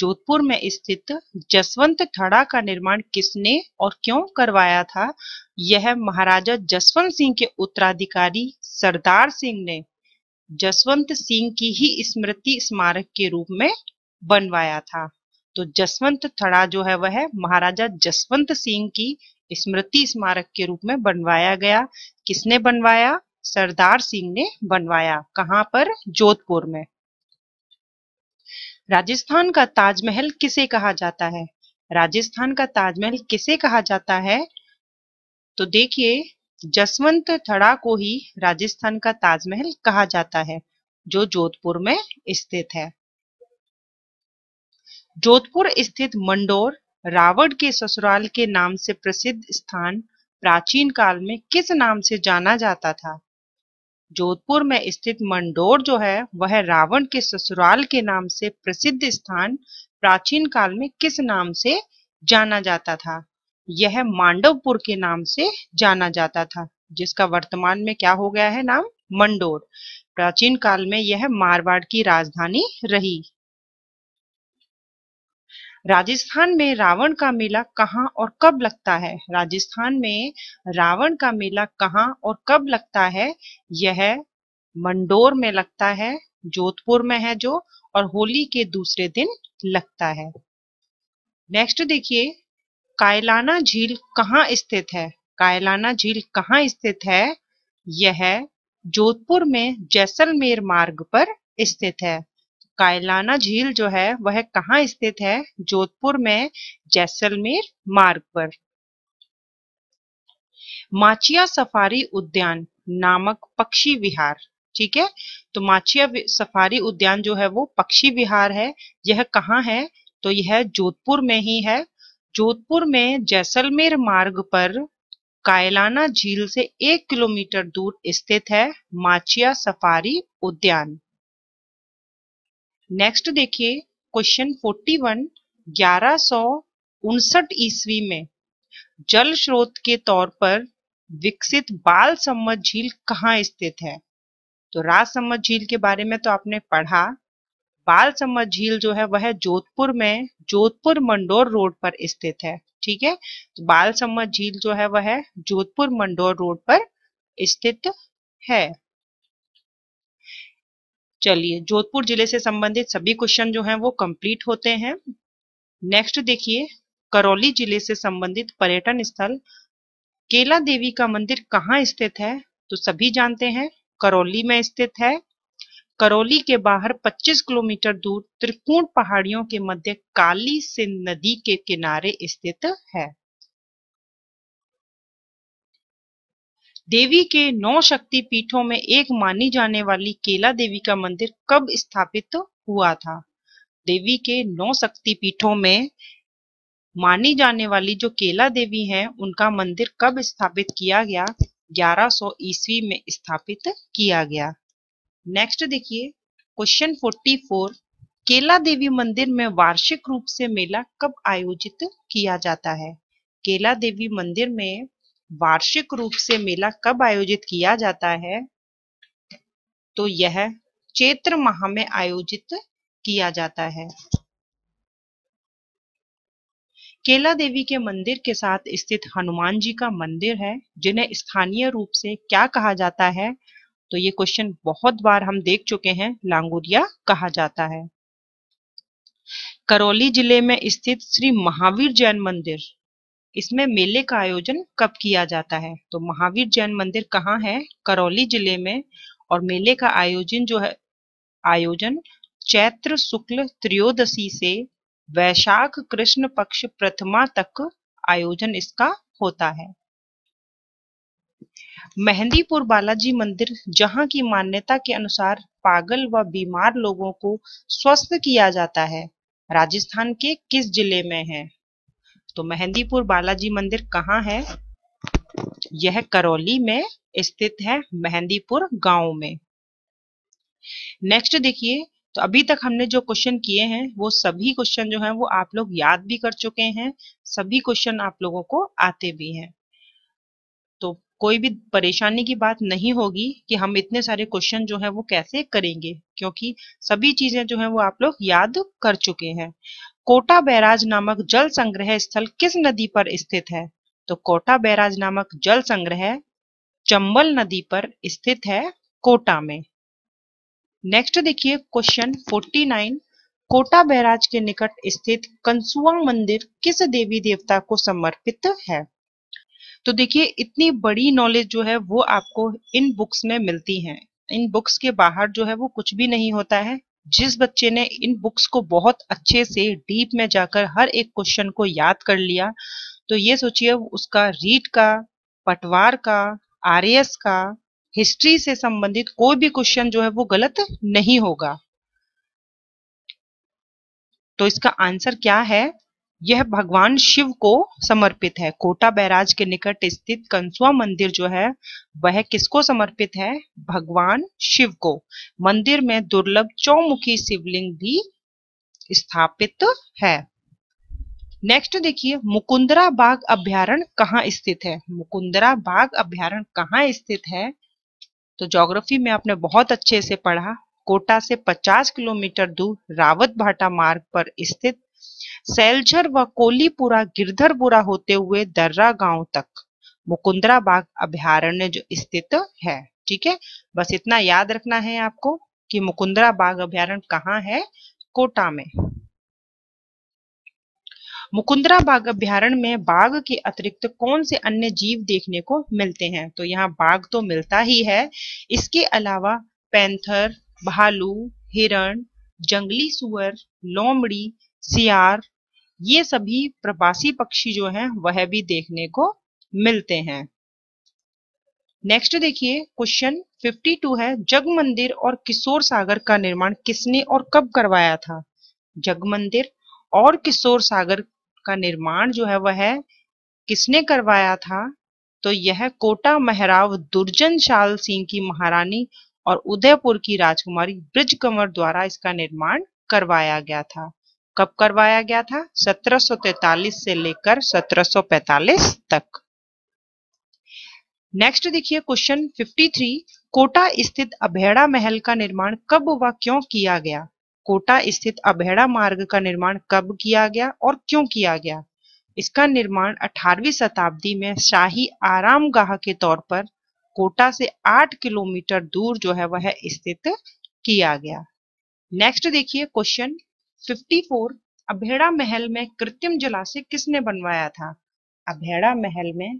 जोधपुर में स्थित जसवंत थड़ा का निर्माण किसने और क्यों करवाया था यह महाराजा जसवंत सिंह के उत्तराधिकारी सरदार सिंह ने जसवंत सिंह की ही स्मृति स्मारक के रूप में बनवाया था तो जसवंत थड़ा जो है वह महाराजा जसवंत सिंह की स्मृति स्मारक के रूप में बनवाया गया किसने बनवाया सरदार सिंह ने बनवाया कहां पर जोधपुर में राजस्थान का ताजमहल किसे कहा जाता है राजस्थान का ताजमहल किसे कहा जाता है तो देखिए जसवंत थड़ा को ही राजस्थान का ताजमहल कहा जाता है जो जोधपुर में स्थित है जोधपुर स्थित मंडोर रावण के ससुराल के नाम से प्रसिद्ध स्थान प्राचीन काल में किस नाम से जाना जाता था जोधपुर में स्थित मंडोर जो है वह रावण के ससुराल के नाम से प्रसिद्ध स्थान प्राचीन काल में किस नाम से जाना जाता था यह मांडवपुर के नाम से जाना जाता था जिसका वर्तमान में क्या हो गया है नाम मंडोर प्राचीन काल में यह मारवाड़ की राजधानी रही राजस्थान में रावण का मेला कहाँ और कब लगता है राजस्थान में रावण का मेला कहाँ और कब लगता है यह मंडोर में लगता है जोधपुर में है जो और होली के दूसरे दिन लगता है नेक्स्ट देखिए कायलाना झील कहाँ स्थित है कायलाना झील कहाँ स्थित है यह जोधपुर में जैसलमेर मार्ग पर स्थित है कायलाना झील जो है वह कहाँ स्थित है जोधपुर में जैसलमेर मार्ग पर माचिया सफारी उद्यान नामक पक्षी विहार ठीक है तो माचिया सफारी उद्यान जो है वो पक्षी विहार है यह कहाँ है तो यह जोधपुर में ही है जोधपुर में जैसलमेर मार्ग पर कायलाना झील से एक किलोमीटर दूर स्थित है माचिया सफारी उद्यान नेक्स्ट देखिए क्वेश्चन 41 ग्यारह ईस्वी में जल स्रोत के तौर पर विकसित बाल सम्मत झील कहाँ स्थित है तो राज सम्मत झील के बारे में तो आपने पढ़ा बाल सम्मत झील जो है वह जोधपुर में जोधपुर मंडोर रोड पर स्थित है ठीक है तो बाल सम्मत झील जो है वह जोधपुर मंडोर रोड पर स्थित है चलिए जोधपुर जिले से संबंधित सभी क्वेश्चन जो हैं वो कंप्लीट होते हैं नेक्स्ट देखिए करौली जिले से संबंधित पर्यटन स्थल केला देवी का मंदिर कहाँ स्थित है तो सभी जानते हैं करौली में स्थित है करौली के बाहर 25 किलोमीटर दूर त्रिकोण पहाड़ियों के मध्य काली सिंध नदी के किनारे स्थित है देवी के नौ शक्ति पीठों में एक मानी जाने वाली केला देवी का मंदिर कब स्थापित हुआ था देवी के नौ शक्ति पीठों में मानी जाने वाली जो केला देवी हैं उनका मंदिर कब स्थापित किया गया 1100 ईस्वी में स्थापित किया गया नेक्स्ट देखिए क्वेश्चन 44 केला देवी मंदिर में वार्षिक रूप से मेला कब आयोजित किया जाता है केला देवी मंदिर में वार्षिक रूप से मेला कब आयोजित किया जाता है तो यह चैत्र माह में आयोजित किया जाता है केला देवी के मंदिर के साथ स्थित हनुमान जी का मंदिर है जिन्हें स्थानीय रूप से क्या कहा जाता है तो ये क्वेश्चन बहुत बार हम देख चुके हैं लांगुरिया कहा जाता है करौली जिले में स्थित श्री महावीर जैन मंदिर इसमें मेले का आयोजन कब किया जाता है तो महावीर जैन मंदिर कहाँ है करौली जिले में और मेले का आयोजन जो है आयोजन चैत्र शुक्ल त्रियोदशी से वैशाख कृष्ण पक्ष प्रथमा तक आयोजन इसका होता है मेहंदीपुर बालाजी मंदिर जहां की मान्यता के अनुसार पागल व बीमार लोगों को स्वस्थ किया जाता है राजस्थान के किस जिले में है तो मेहंदीपुर बालाजी मंदिर कहाँ है यह करौली में स्थित है मेहंदीपुर गांव में नेक्स्ट देखिए तो अभी तक हमने जो क्वेश्चन किए हैं वो सभी क्वेश्चन जो है वो आप लोग याद भी कर चुके हैं सभी क्वेश्चन आप लोगों को आते भी हैं कोई भी परेशानी की बात नहीं होगी कि हम इतने सारे क्वेश्चन जो है वो कैसे करेंगे क्योंकि सभी चीजें जो है वो आप लोग याद कर चुके हैं कोटा बैराज नामक जल संग्रह स्थल किस नदी पर स्थित है तो कोटा बैराज नामक जल संग्रह चंबल नदी पर स्थित है कोटा में नेक्स्ट देखिए क्वेश्चन 49 कोटा बैराज के निकट स्थित कंसुआ मंदिर किस देवी देवता को समर्पित है तो देखिए इतनी बड़ी नॉलेज जो है वो आपको इन बुक्स में मिलती है इन बुक्स के बाहर जो है वो कुछ भी नहीं होता है जिस बच्चे ने इन बुक्स को बहुत अच्छे से डीप में जाकर हर एक क्वेश्चन को याद कर लिया तो ये सोचिए उसका रीट का पटवार का आर का हिस्ट्री से संबंधित कोई भी क्वेश्चन जो है वो गलत नहीं होगा तो इसका आंसर क्या है यह भगवान शिव को समर्पित है कोटा बैराज के निकट स्थित कंसुआ मंदिर जो है वह किसको समर्पित है भगवान शिव को मंदिर में दुर्लभ चौमुखी शिवलिंग भी स्थापित है नेक्स्ट देखिए मुकुंदरा बाग अभ्यारण कहाँ स्थित है मुकुंदरा बाग अभ्यारण कहाँ स्थित है तो ज्योग्राफी में आपने बहुत अच्छे से पढ़ा कोटा से 50 किलोमीटर दूर रावत भाटा मार्ग पर स्थित सैलझर व कोलीपुरा गिरधरपुरा होते हुए दर्रा गांव तक मुकुंदरा बाग अभ्यारण्य जो स्थित है ठीक है बस इतना याद रखना है आपको कि मुकुंदरा बाग अभ्यारण्य कहाँ है कोटा में मुकुंदरा बाघ अभ्यारण में बाघ के अतिरिक्त कौन से अन्य जीव देखने को मिलते हैं तो यहाँ बाघ तो मिलता ही है इसके अलावा पैंथर भालू हिरण जंगली सुअर लोमड़ी सियार ये सभी प्रवासी पक्षी जो हैं वह भी देखने को मिलते हैं नेक्स्ट देखिए क्वेश्चन 52 है जग मंदिर और किशोर सागर का निर्माण किसने और कब करवाया था जग मंदिर और किशोर सागर का निर्माण जो है वह किसने करवाया था तो यह कोटा मेहराव दुर्जन शाल सिंह की महारानी और उदयपुर की राजकुमारी ब्रिज कंवर द्वारा इसका निर्माण करवाया गया था कब करवाया गया था 1743 से लेकर 1745 तक नेक्स्ट देखिए क्वेश्चन 53 कोटा स्थित अभेड़ा महल का निर्माण कब व क्यों किया गया कोटा स्थित अभेड़ा मार्ग का निर्माण कब किया गया और क्यों किया गया इसका निर्माण 18वीं शताब्दी में शाही आराम गाह के तौर पर कोटा से 8 किलोमीटर दूर जो है वह स्थित किया गया नेक्स्ट देखिए क्वेश्चन 54 अभेड़ा महल में कृत्रिम जलाशय किसने बनवाया था अभेड़ा महल में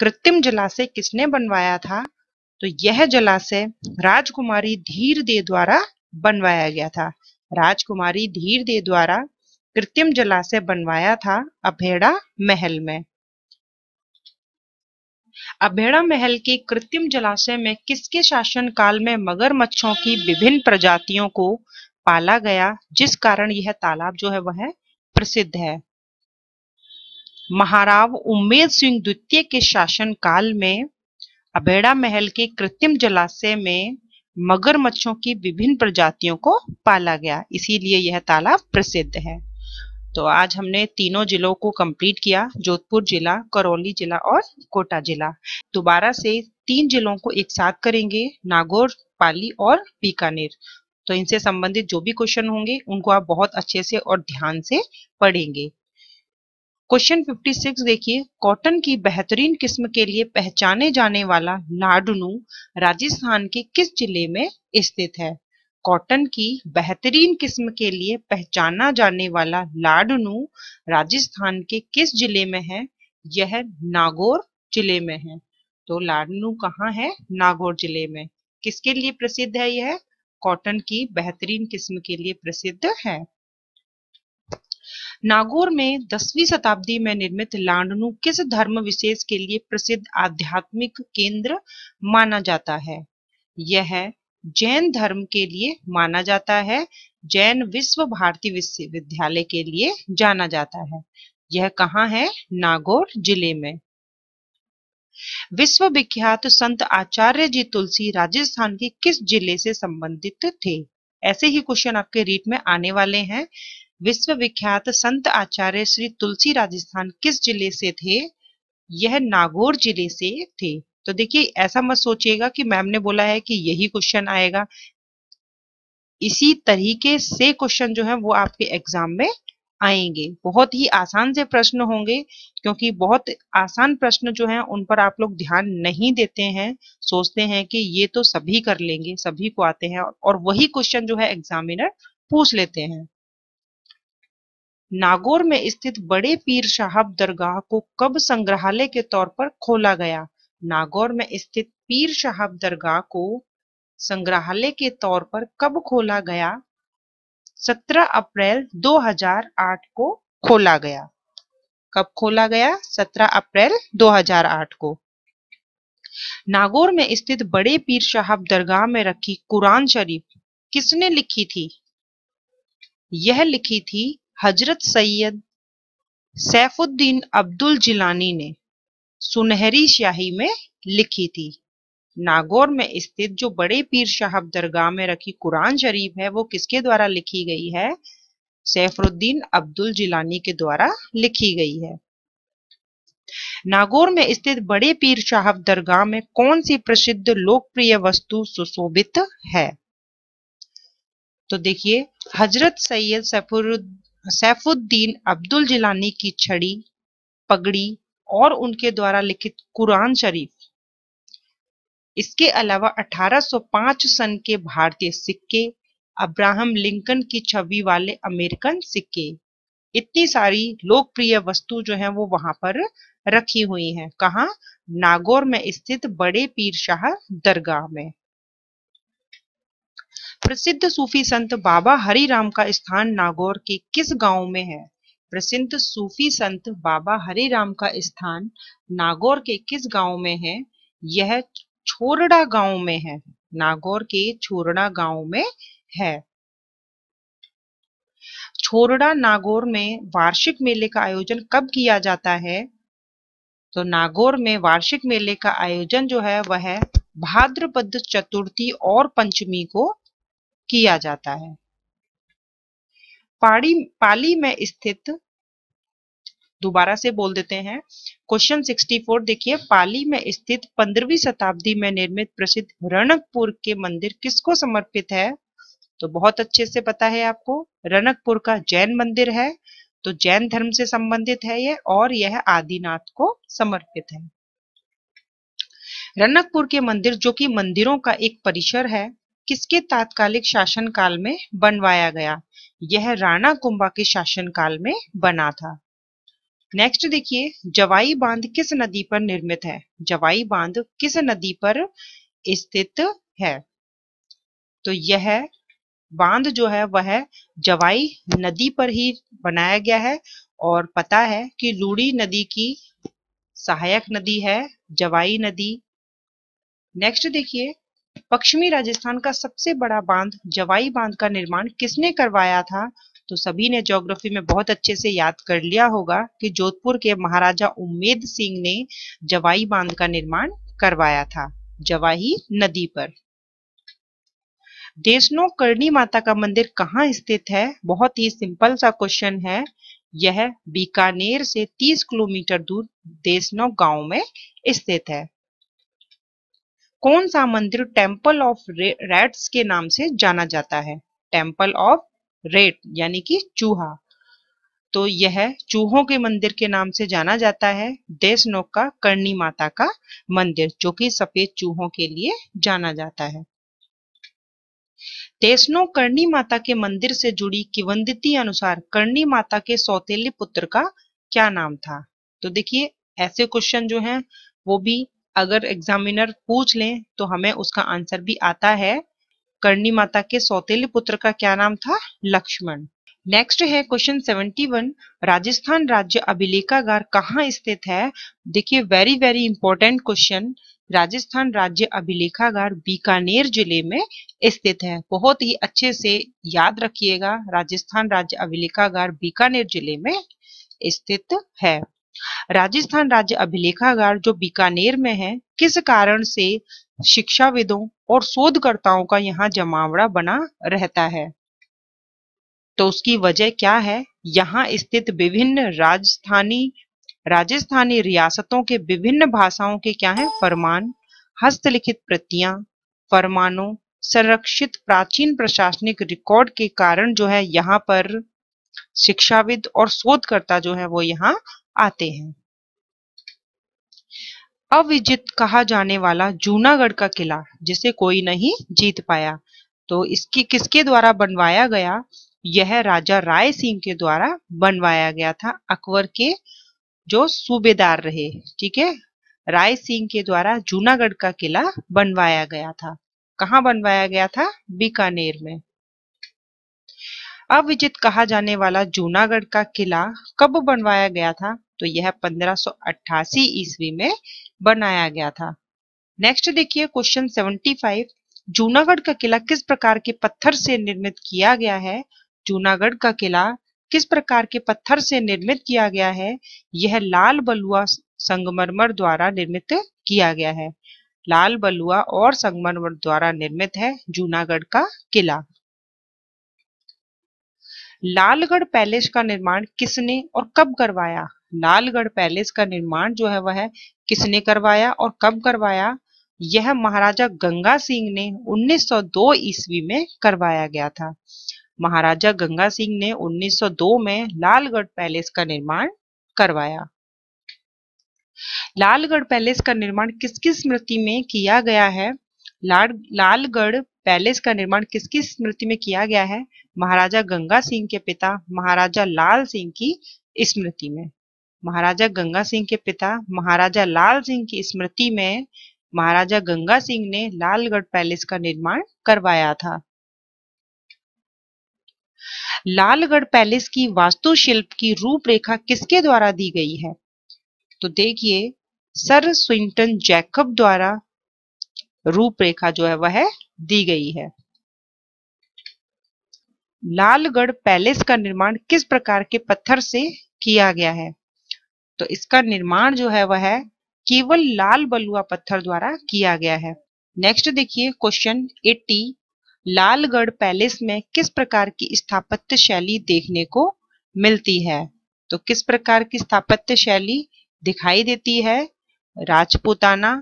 कृत्रिम जलाशय किसने बनवाया था तो यह जलाशय राजकुमारी धीर दे द्वारा बनवाया गया था राजकुमारी धीर दे द्वारा कृत्रिम जलाशय बनवाया था अभेड़ा महल में अभेड़ा महल के कृत्रिम जलाशय में किसके शासन काल में मगरमच्छों की विभिन्न प्रजातियों को पाला गया जिस कारण यह तालाब जो है वह प्रसिद्ध है महाराव उम्मेद सिंह द्वितीय के शासन काल में अबेड़ा महल के कृत्रिम जलाशय में मगरमच्छों की विभिन्न प्रजातियों को पाला गया इसीलिए यह तालाब प्रसिद्ध है तो आज हमने तीनों जिलों को कंप्लीट किया जोधपुर जिला करौली जिला और कोटा जिला दोबारा से तीन जिलों को एक साथ करेंगे नागौर पाली और बीकानेर तो इनसे संबंधित जो भी क्वेश्चन होंगे उनको आप बहुत अच्छे से और ध्यान से पढ़ेंगे क्वेश्चन 56 देखिए कॉटन की बेहतरीन किस्म के लिए पहचाने जाने वाला लाडनू राजस्थान के किस जिले में स्थित है कॉटन की बेहतरीन किस्म के लिए पहचाना जाने वाला लाडनू राजस्थान के किस जिले में है यह नागौर जिले में है तो लाडनू कहाँ है नागौर जिले में किसके लिए प्रसिद्ध है यह कॉटन की बेहतरीन किस्म के लिए प्रसिद्ध है नागौर में दसवीं शताब्दी में निर्मित लांडनू किस धर्म विशेष के लिए प्रसिद्ध आध्यात्मिक केंद्र माना जाता है यह जैन धर्म के लिए माना जाता है जैन विश्व भारती विश्वविद्यालय के लिए जाना जाता है यह कहाँ है नागौर जिले में विश्व विख्यात संत आचार्य जी तुलसी राजस्थान के किस जिले से संबंधित थे ऐसे ही क्वेश्चन आपके रीट में आने वाले हैं विश्व विख्यात संत आचार्य श्री तुलसी राजस्थान किस जिले से थे यह नागौर जिले से थे तो देखिए ऐसा मत सोचिएगा कि मैम ने बोला है कि यही क्वेश्चन आएगा इसी तरीके से क्वेश्चन जो है वो आपके एग्जाम में आएंगे बहुत ही आसान से प्रश्न होंगे क्योंकि बहुत आसान प्रश्न जो है उन पर आप लोग ध्यान नहीं देते हैं सोचते हैं कि ये तो सभी कर लेंगे सभी को आते हैं और वही क्वेश्चन जो है एग्जामिनर पूछ लेते हैं नागौर में स्थित बड़े पीर साहब दरगाह को कब संग्रहालय के तौर पर खोला गया नागौर में स्थित पीर साहब दरगाह को संग्रहालय के तौर पर कब खोला गया 17 अप्रैल 2008 को खोला गया कब खोला गया 17 अप्रैल 2008 को नागौर में स्थित बड़े पीर साहब दरगाह में रखी कुरान शरीफ किसने लिखी थी यह लिखी थी हजरत सैयद सैफुद्दीन अब्दुल जिलानी ने सुनहरी स्याही में लिखी थी नागौर में स्थित जो बड़े पीर साहब दरगाह में रखी कुरान शरीफ है वो किसके द्वारा लिखी गई है सैफरुद्दीन अब्दुल जिलानी के द्वारा लिखी गई है नागौर में स्थित बड़े पीर साहब दरगाह में कौन सी प्रसिद्ध लोकप्रिय वस्तु सुशोभित है तो देखिए हजरत सैयद सैफुद्दीन अब्दुल जिलानी की छड़ी पगड़ी और उनके द्वारा लिखित कुरान शरीफ इसके अलावा 1805 सन के भारतीय सिक्के अब्राहम लिंकन की छवि वाले अमेरिकन सिक्के इतनी सारी लोकप्रिय वस्तु जो है वो वहां पर रखी हुई है कहा नागौर में स्थित बड़े पीर शाह दरगाह में प्रसिद्ध सूफी संत बाबा हरिराम का स्थान नागौर के किस गांव में है प्रसिद्ध सूफी संत बाबा हरिराम का स्थान नागौर के किस गांव में है यह छोरड़ा गांव में है नागौर के छोरड़ा गांव में है छोरड़ा नागौर में वार्षिक मेले का आयोजन कब किया जाता है तो नागौर में वार्षिक मेले का आयोजन जो है वह है भाद्रपद चतुर्थी और पंचमी को किया जाता है पाड़ी पाली में स्थित दोबारा से बोल देते हैं क्वेश्चन 64 देखिए पाली में स्थित पंद्रहवीं शताब्दी में निर्मित प्रसिद्ध रणकपुर के मंदिर किसको समर्पित है तो बहुत अच्छे से पता है आपको रणकपुर का जैन मंदिर है तो जैन धर्म से संबंधित है यह और यह आदिनाथ को समर्पित है रनकपुर के मंदिर जो कि मंदिरों का एक परिसर है किसके तात्कालिक शासन काल में बनवाया गया यह राणा कुंभा के शासन काल में बना था नेक्स्ट देखिए जवाई बांध किस नदी पर निर्मित है जवाई बांध किस नदी पर स्थित है तो यह बांध जो है वह जवाई नदी पर ही बनाया गया है और पता है कि लूड़ी नदी की सहायक नदी है जवाई नदी नेक्स्ट देखिए पश्चिमी राजस्थान का सबसे बड़ा बांध जवाई बांध का निर्माण किसने करवाया था तो सभी ने ज्योग्राफी में बहुत अच्छे से याद कर लिया होगा कि जोधपुर के महाराजा उम्मेद सिंह ने जवाई बांध का निर्माण करवाया था जवाही नदी पर देशनो करणी माता का मंदिर कहाँ स्थित है बहुत ही सिंपल सा क्वेश्चन है यह बीकानेर से 30 किलोमीटर दूर देशनो गांव में स्थित है कौन सा मंदिर टेम्पल ऑफ रेड्स के नाम से जाना जाता है टेम्पल ऑफ रेट यानी कि चूहा तो यह चूहों के मंदिर के नाम से जाना जाता है देशनोक का करणी माता का मंदिर जो कि सफेद चूहों के लिए जाना जाता है देशनो करणी माता के मंदिर से जुड़ी किवंदिति अनुसार करणी माता के सौतेले पुत्र का क्या नाम था तो देखिए ऐसे क्वेश्चन जो हैं वो भी अगर एग्जामिनर पूछ लें तो हमें उसका आंसर भी आता है करणी माता के सौतेले पुत्र का क्या नाम था लक्ष्मण नेक्स्ट है क्वेश्चन 71 राजस्थान राज्य अभिलेखागार कहाँ स्थित है देखिए very very important question Rajasthan राज्य अभिलेखागार बीकानेर जिले में स्थित है बहुत ही अच्छे से याद रखिएगा राजस्थान राज्य अभिलेखागार बीकानेर जिले में स्थित है राजस्थान राज्य अभिलेखागार जो बीकानेर में है किस कारण से शिक्षाविदों और शोधकर्ताओं का यहाँ जमावड़ा बना रहता है तो उसकी वजह क्या है यहाँ स्थित विभिन्न राजस्थानी राजस्थानी रियासतों के विभिन्न भाषाओं के क्या है फरमान हस्तलिखित प्रतियां फरमानों संरक्षित प्राचीन प्रशासनिक रिकॉर्ड के कारण जो है यहाँ पर शिक्षाविद और शोधकर्ता जो है वो यहाँ आते हैं अविजित कहा जाने वाला जूनागढ़ का किला जिसे कोई नहीं जीत पाया तो इसकी किसके द्वारा बनवाया गया यह राजा राय सिंह के द्वारा बनवाया गया था अकबर के जो सूबेदार रहे ठीक है राय सिंह के द्वारा जूनागढ़ का किला बनवाया गया था कहा बनवाया गया था बीकानेर में अविजित कहा जाने वाला जूनागढ़ का किला कब बनवाया गया था तो यह 1588 ईस्वी में बनाया गया था नेक्स्ट देखिए क्वेश्चन 75 जूनागढ़ का किला किस प्रकार के पत्थर से निर्मित किया गया है जूनागढ़ का किला किस प्रकार के पत्थर से निर्मित किया गया है यह लाल बलुआ संगमरमर द्वारा निर्मित किया गया है लाल बलुआ और संगमरमर द्वारा निर्मित है जूनागढ़ का किला लालगढ़ पैलेस का निर्माण किसने और कब करवाया लालगढ़ पैलेस का निर्माण जो है वह किसने करवाया और कब करवाया यह महाराजा गंगा सिंह ने 1902 ईस्वी में करवाया गया था महाराजा गंगा सिंह ने 1902 में लालगढ़ पैलेस का निर्माण करवाया लालगढ़ पैलेस का निर्माण किसकी स्मृति में किया गया है लालगढ़ पैलेस का निर्माण किसकी स्मृति में किया गया है महाराजा गंगा सिंह के पिता महाराजा लाल सिंह की स्मृति में महाराजा गंगा सिंह के पिता महाराजा लाल सिंह की स्मृति में महाराजा गंगा सिंह ने लालगढ़ पैलेस का निर्माण करवाया था लालगढ़ पैलेस की वास्तुशिल्प की रूपरेखा किसके द्वारा दी गई है तो देखिए सर स्विंटन जैकब द्वारा रूपरेखा जो है वह दी गई है लालगढ़ पैलेस का निर्माण किस प्रकार के पत्थर से किया गया है तो इसका निर्माण जो है वह है केवल लाल बलुआ पत्थर द्वारा किया गया है नेक्स्ट देखिए क्वेश्चन 80 लालगढ़ पैलेस में किस प्रकार की स्थापत्य शैली देखने को मिलती है तो किस प्रकार की स्थापत्य शैली दिखाई देती है राजपूताना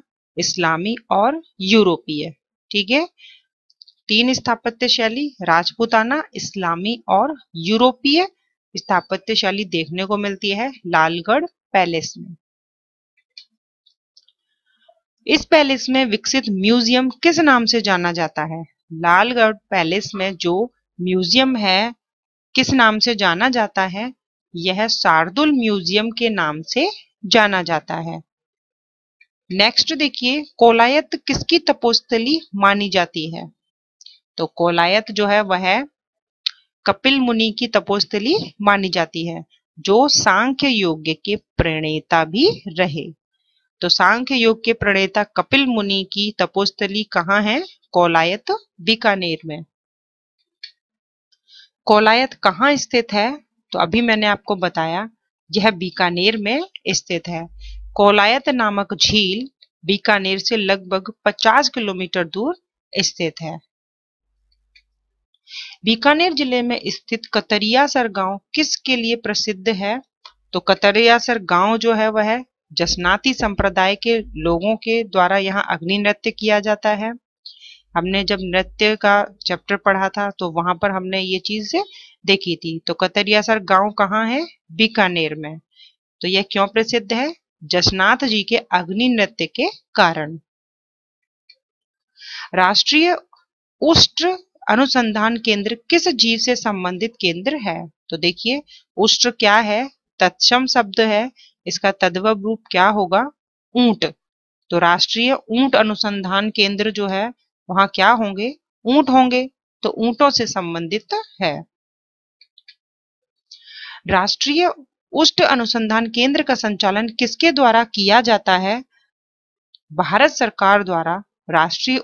इस्लामी और यूरोपीय ठीक है तीन स्थापत्य शैली राजपूताना इस्लामी और यूरोपीय स्थापत्य शैली देखने को मिलती है लालगढ़ पैलेस में इस पैलेस में विकसित म्यूजियम किस नाम से जाना जाता है लालगढ़ पैलेस में जो म्यूजियम है किस नाम से जाना जाता है यह शार्दुल म्यूजियम के नाम से जाना जाता है नेक्स्ट देखिए कोलायत किसकी तपोस्थली मानी जाती है तो कोलायत जो है वह कपिल मुनि की तपोस्थली मानी जाती है जो सांख्य योग्य के प्रणेता भी रहे तो सांख्य योग के प्रणेता कपिल मुनि की तपोस्थली कहाँ है कोलायत बीकानेर में कोलायत कहाँ स्थित है तो अभी मैंने आपको बताया यह बीकानेर में स्थित है कोलायत नामक झील बीकानेर से लगभग 50 किलोमीटर दूर स्थित है बीकानेर जिले में स्थित कतरियासर गांव किसके लिए प्रसिद्ध है तो कतरियासर गांव जो है वह जसनाती संप्रदाय के लोगों के द्वारा यहाँ अग्नि नृत्य किया जाता है हमने जब नृत्य का चैप्टर पढ़ा था तो वहां पर हमने ये चीज देखी थी तो कतरियासर गांव कहाँ है बीकानेर में तो यह क्यों प्रसिद्ध है जसनाथ जी के अग्नि नृत्य के कारण राष्ट्रीय उष्ट्र अनुसंधान केंद्र किस जीव से संबंधित केंद्र है तो देखिए उष्ट्र क्या है तत्सम शब्द है इसका तद्व रूप क्या होगा ऊंट तो राष्ट्रीय ऊंट अनुसंधान केंद्र जो है वहां क्या होंगे ऊंट होंगे तो ऊंटों से संबंधित है राष्ट्रीय उष्ट अनुसंधान केंद्र का संचालन किसके द्वारा किया जाता है भारत सरकार द्वारा राष्ट्रीय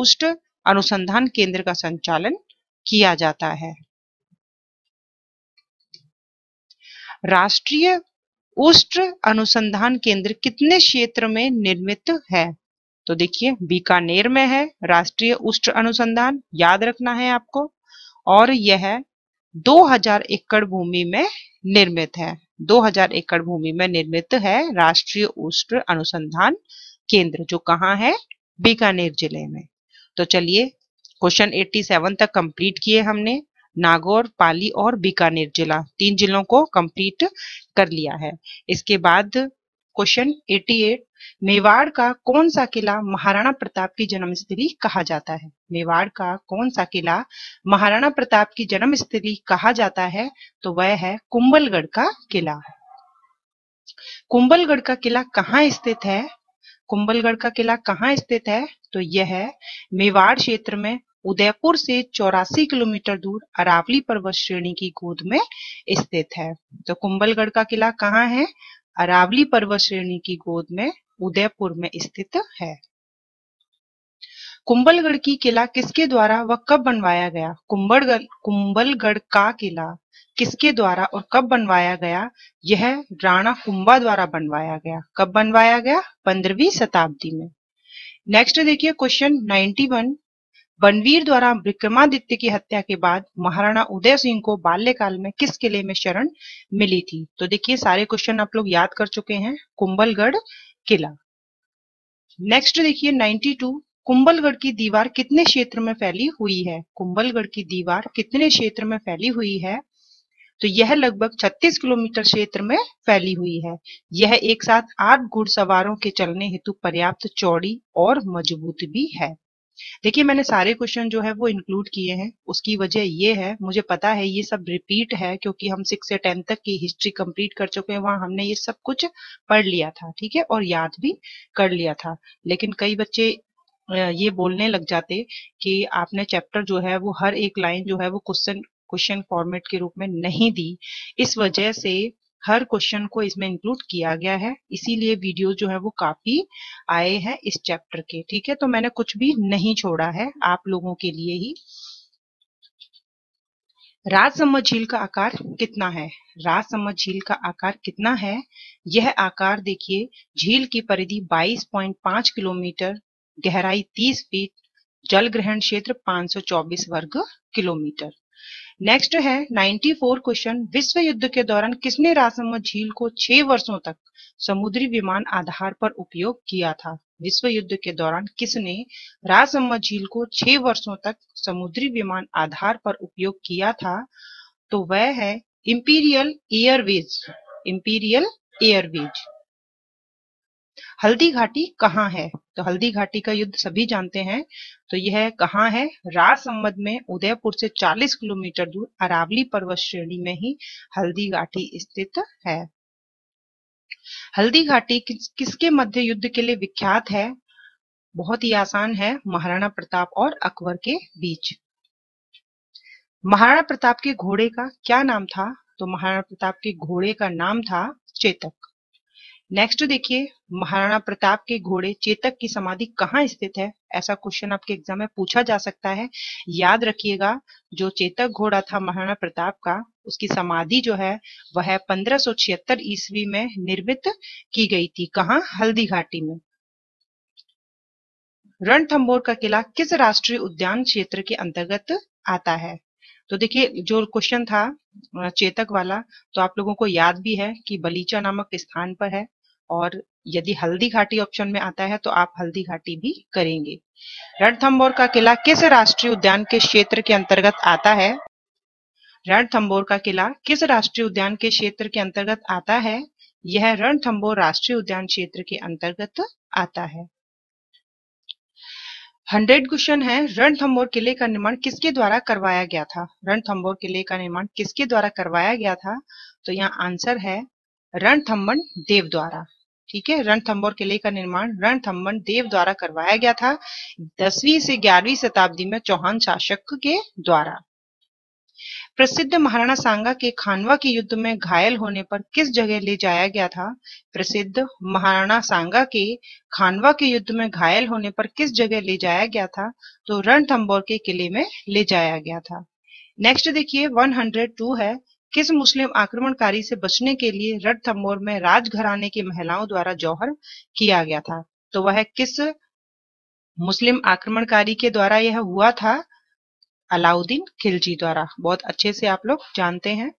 उष्ट अनुसंधान केंद्र का संचालन किया जाता है राष्ट्रीय उष्ट्र अनुसंधान केंद्र कितने क्षेत्र में निर्मित है तो देखिए बीकानेर में है राष्ट्रीय उष्ट्र अनुसंधान याद रखना है आपको और यह 2000 एकड़ भूमि में निर्मित है 2000 एकड़ भूमि में निर्मित है राष्ट्रीय उष्ट्र अनुसंधान केंद्र जो कहाँ है बीकानेर जिले में तो चलिए क्वेश्चन 87 तक कंप्लीट किए हमने नागौर पाली और बीकानेर जिला तीन जिलों को कंप्लीट कर लिया है इसके बाद क्वेश्चन 88 मेवाड़ का कौन सा किला महाराणा प्रताप की जन्मस्थली कहा जाता है मेवाड़ का कौन सा किला महाराणा प्रताप की जन्मस्थली कहा जाता है तो वह है कुंबलगढ़ का किला कुंबलगढ़ का किला कहाँ स्थित है कुंभलगढ़ का किला कहाँ स्थित है तो यह है मेवाड़ क्षेत्र में उदयपुर से चौरासी किलोमीटर दूर अरावली पर्वत श्रेणी की गोद में स्थित है तो कुंभलगढ़ का किला कहाँ है अरावली पर्वत श्रेणी की गोद में उदयपुर में स्थित है कुंभलगढ़ की किला किसके द्वारा व कब बनवाया गया कुंभलगढ़ कुंभलगढ़ का किला किसके द्वारा और कब बनवाया गया यह राणा कुंभा द्वारा बनवाया गया कब बनवाया गया पंद्रहवीं शताब्दी में नेक्स्ट देखिए क्वेश्चन 91 बनवीर द्वारा विक्रमादित्य की हत्या के बाद महाराणा उदय सिंह को बाल्यकाल में किस किले में शरण मिली थी तो देखिए सारे क्वेश्चन आप लोग याद कर चुके हैं कुंभलगढ़ किला नेक्स्ट देखिए 92 कुंभलगढ़ की दीवार कितने क्षेत्र में फैली हुई है कुंभलगढ़ की दीवार कितने क्षेत्र में फैली हुई है तो यह लगभग 36 किलोमीटर क्षेत्र में फैली हुई है यह एक साथ आठ घुड़सवारों के चलने हेतु पर्याप्त चौड़ी और मजबूत भी है देखिए मैंने सारे क्वेश्चन जो है वो इंक्लूड किए हैं उसकी वजह ये है मुझे पता है ये सब रिपीट है क्योंकि हम सिक्स से टेंथ तक की हिस्ट्री कंप्लीट कर चुके हैं वहां हमने ये सब कुछ पढ़ लिया था ठीक है और याद भी कर लिया था लेकिन कई बच्चे ये बोलने लग जाते कि आपने चैप्टर जो है वो हर एक लाइन जो है वो क्वेश्चन क्वेश्चन फॉर्मेट के रूप में नहीं दी इस वजह से हर क्वेश्चन को इसमें इंक्लूड किया गया है इसीलिए वीडियो जो है वो काफी आए हैं इस चैप्टर के ठीक है तो मैंने कुछ भी नहीं छोड़ा है आप लोगों के लिए ही राजसमंद झील का आकार कितना है राजसमंद झील का आकार कितना है यह आकार देखिए झील की परिधि 22.5 किलोमीटर गहराई 30 फीट जल ग्रहण क्षेत्र 524 वर्ग किलोमीटर नेक्स्ट है 94 क्वेश्चन विश्व युद्ध के दौरान किसने रासम झील को छह वर्षों तक समुद्री विमान आधार पर उपयोग किया था विश्व युद्ध के दौरान किसने रासम झील को छह वर्षों तक समुद्री विमान आधार पर उपयोग किया था तो वह है इंपीरियल एयरवेज इंपीरियल एयरवेज हल्दी घाटी कहाँ है तो हल्दी घाटी का युद्ध सभी जानते हैं तो यह कहाँ है राजसंबद में उदयपुर से 40 किलोमीटर दूर अरावली पर्वत श्रेणी में ही हल्दी घाटी स्थित है हल्दी घाटी किस, किसके मध्य युद्ध के लिए विख्यात है बहुत ही आसान है महाराणा प्रताप और अकबर के बीच महाराणा प्रताप के घोड़े का क्या नाम था तो महाराणा प्रताप के घोड़े का नाम था चेतक नेक्स्ट देखिए महाराणा प्रताप के घोड़े चेतक की समाधि कहाँ स्थित है ऐसा क्वेश्चन आपके एग्जाम में पूछा जा सकता है याद रखिएगा जो चेतक घोड़ा था महाराणा प्रताप का उसकी समाधि जो है वह पंद्रह ईस्वी में निर्मित की गई थी कहा हल्दी घाटी में रणथंबोर का किला किस राष्ट्रीय उद्यान क्षेत्र के अंतर्गत आता है तो देखिए जो क्वेश्चन था चेतक वाला तो आप लोगों को याद भी है कि बलीचा नामक स्थान पर है और यदि हल्दी घाटी ऑप्शन में आता है तो आप हल्दी घाटी भी करेंगे रणथम्बोर का किला किस राष्ट्रीय उद्यान के क्षेत्र के अंतर्गत आता है रणथम्बोर का किला किस राष्ट्रीय उद्यान के क्षेत्र के अंतर्गत आता है यह रणथम्बोर राष्ट्रीय उद्यान क्षेत्र के अंतर्गत आता है हंड्रेड क्वेश्चन है रणथम्बोर किले का निर्माण किसके द्वारा करवाया गया था रणथम्बोर किले का निर्माण किसके द्वारा करवाया गया था तो यहाँ आंसर है रणथम्बन देव द्वारा ठीक है रणथंबोर किले का निर्माण रणथंबन देव द्वारा करवाया गया था दसवीं से ग्यारहवीं शताब्दी में चौहान शासक के द्वारा प्रसिद्ध महाराणा सांगा के खानवा के युद्ध में घायल होने पर किस जगह ले जाया गया था प्रसिद्ध महाराणा सांगा के खानवा के युद्ध में घायल होने पर किस जगह ले जाया गया था तो रणथम्बोर के किले में ले जाया गया था नेक्स्ट देखिए 102 है किस मुस्लिम आक्रमणकारी से बचने के लिए रणथम्बोर में राजघराने की महिलाओं द्वारा जौहर किया गया था तो वह किस मुस्लिम आक्रमणकारी के द्वारा यह हुआ था अलाउद्दीन खिलजी द्वारा बहुत अच्छे से आप लोग जानते हैं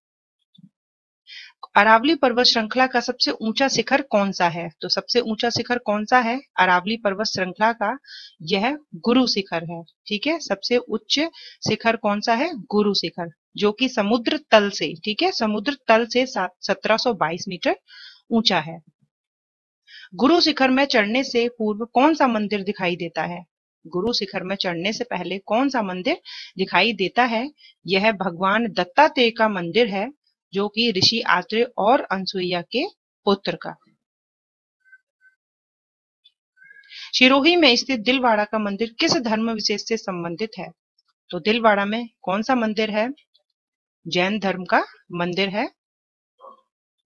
अरावली पर्वत श्रृंखला का सबसे ऊंचा शिखर कौन सा है तो सबसे ऊंचा शिखर कौन सा है अरावली पर्वत श्रृंखला का यह गुरु शिखर है ठीक है सबसे उच्च शिखर कौन सा है गुरु शिखर जो कि समुद्र तल से ठीक है समुद्र तल से 1722 मीटर ऊंचा है गुरु शिखर में चढ़ने से पूर्व कौन सा मंदिर दिखाई देता है गुरु शिखर में चढ़ने से पहले कौन सा मंदिर दिखाई देता है यह भगवान दत्तात्रेय का मंदिर है जो कि ऋषि आत्रेय और अनसुईया के पुत्र का शिरोही में स्थित दिलवाड़ा का मंदिर किस धर्म विशेष से संबंधित है तो दिलवाड़ा में कौन सा मंदिर है जैन धर्म का मंदिर है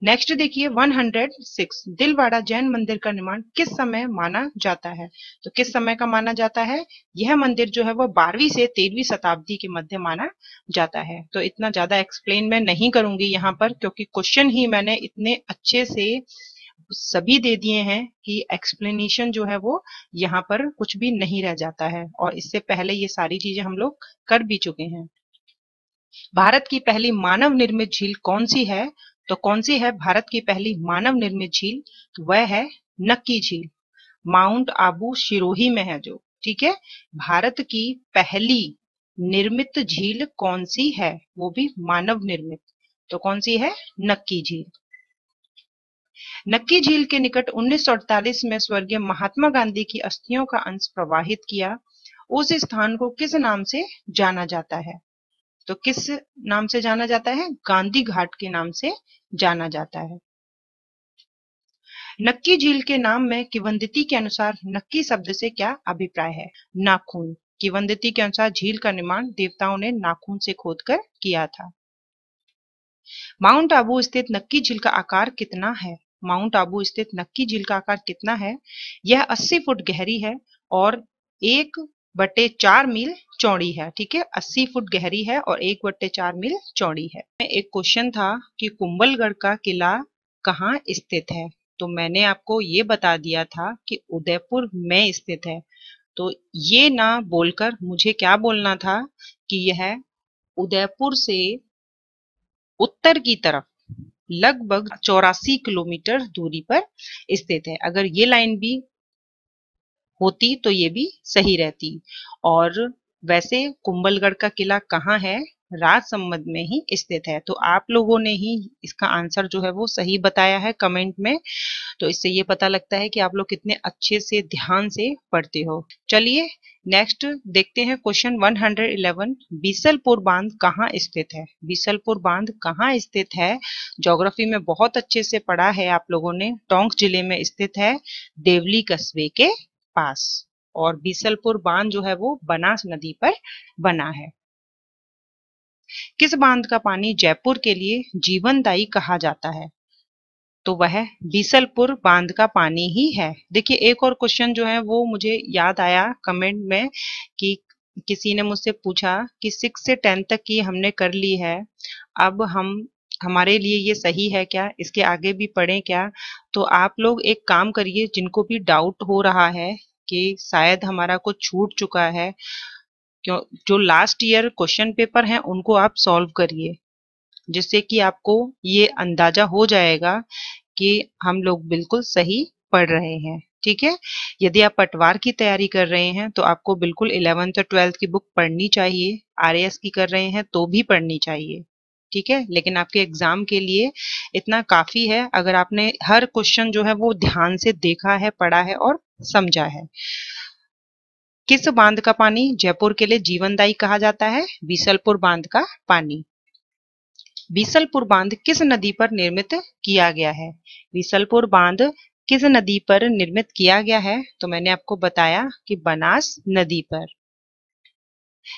नेक्स्ट देखिए 106 दिलवाड़ा जैन मंदिर का निर्माण किस समय माना जाता है तो किस समय का माना जाता है यह मंदिर जो है वह बारहवीं से तेरहवीं शताब्दी के मध्य माना जाता है तो इतना ज्यादा एक्सप्लेन मैं नहीं करूंगी यहाँ पर क्योंकि क्वेश्चन ही मैंने इतने अच्छे से सभी दे दिए हैं कि एक्सप्लेनेशन जो है वो यहाँ पर कुछ भी नहीं रह जाता है और इससे पहले ये सारी चीजें हम लोग कर भी चुके हैं भारत की पहली मानव निर्मित झील कौन सी है तो कौन सी है भारत की पहली मानव निर्मित झील वह है नक्की झील माउंट आबू शिरोही में है जो ठीक है भारत की पहली निर्मित झील कौन सी है वो भी मानव निर्मित तो कौन सी है नक्की झील नक्की झील के निकट 1948 में स्वर्गीय महात्मा गांधी की अस्थियों का अंश प्रवाहित किया उस स्थान को किस नाम से जाना जाता है तो किस नाम से जाना जाता है गांधी घाट के नाम से जाना जाता है नक्की झील के नाम में किवंदती के अनुसार नक्की शब्द से क्या अभिप्राय है नाखून किवंदती के अनुसार झील का निर्माण देवताओं ने नाखून से खोदकर किया था माउंट आबू स्थित नक्की झील का आकार कितना है माउंट आबू स्थित नक्की झील का आकार कितना है यह 80 फुट गहरी है और एक बटे चार मील चौड़ी है ठीक है अस्सी फुट गहरी है और एक बट्टे चार मील चौड़ी है एक क्वेश्चन था कि कुंभलगढ़ का किला कहाँ स्थित है तो मैंने आपको ये बता दिया था कि उदयपुर में स्थित है तो ये ना बोलकर मुझे क्या बोलना था कि यह उदयपुर से उत्तर की तरफ लगभग चौरासी किलोमीटर दूरी पर स्थित है अगर ये लाइन भी होती तो ये भी सही रहती और वैसे कुंभलगढ़ का किला कहाँ है राज संबंध में ही स्थित है तो आप लोगों ने ही इसका आंसर जो है वो सही बताया है कमेंट में तो इससे ये पता लगता है कि आप लोग कितने अच्छे से ध्यान से पढ़ते हो चलिए नेक्स्ट देखते हैं क्वेश्चन 111 बीसलपुर बांध कहाँ स्थित है बीसलपुर बांध कहाँ स्थित है ज्योग्राफी में बहुत अच्छे से पढ़ा है आप लोगों ने टोंक जिले में स्थित है देवली कस्बे के पास और बीसलपुर बांध जो है वो बनास नदी पर बना है किस बांध का पानी जयपुर के लिए जीवनदायी कहा जाता है तो वह बीसलपुर बांध का पानी ही है देखिए एक और क्वेश्चन जो है वो मुझे याद आया कमेंट में कि किसी ने मुझसे पूछा कि सिक्स से टेंथ तक की हमने कर ली है अब हम हमारे लिए ये सही है क्या इसके आगे भी पढ़ें क्या तो आप लोग एक काम करिए जिनको भी डाउट हो रहा है कि शायद हमारा कुछ छूट चुका है क्यों जो लास्ट ईयर क्वेश्चन पेपर हैं उनको आप सॉल्व करिए जिससे कि आपको ये अंदाजा हो जाएगा कि हम लोग बिल्कुल सही पढ़ रहे हैं ठीक है यदि आप पटवार की तैयारी कर रहे हैं तो आपको बिल्कुल इलेवेंथ और ट्वेल्थ की बुक पढ़नी चाहिए आर की कर रहे हैं तो भी पढ़नी चाहिए ठीक है लेकिन आपके एग्जाम के लिए इतना काफी है अगर आपने हर क्वेश्चन जो है वो ध्यान से देखा है पढ़ा है और समझा है किस बांध का पानी जयपुर के लिए जीवनदायी कहा जाता है बीसलपुर बांध का पानी बीसलपुर बांध किस नदी पर निर्मित किया गया है बीसलपुर बांध किस नदी पर निर्मित किया गया है तो मैंने आपको बताया कि बनास नदी पर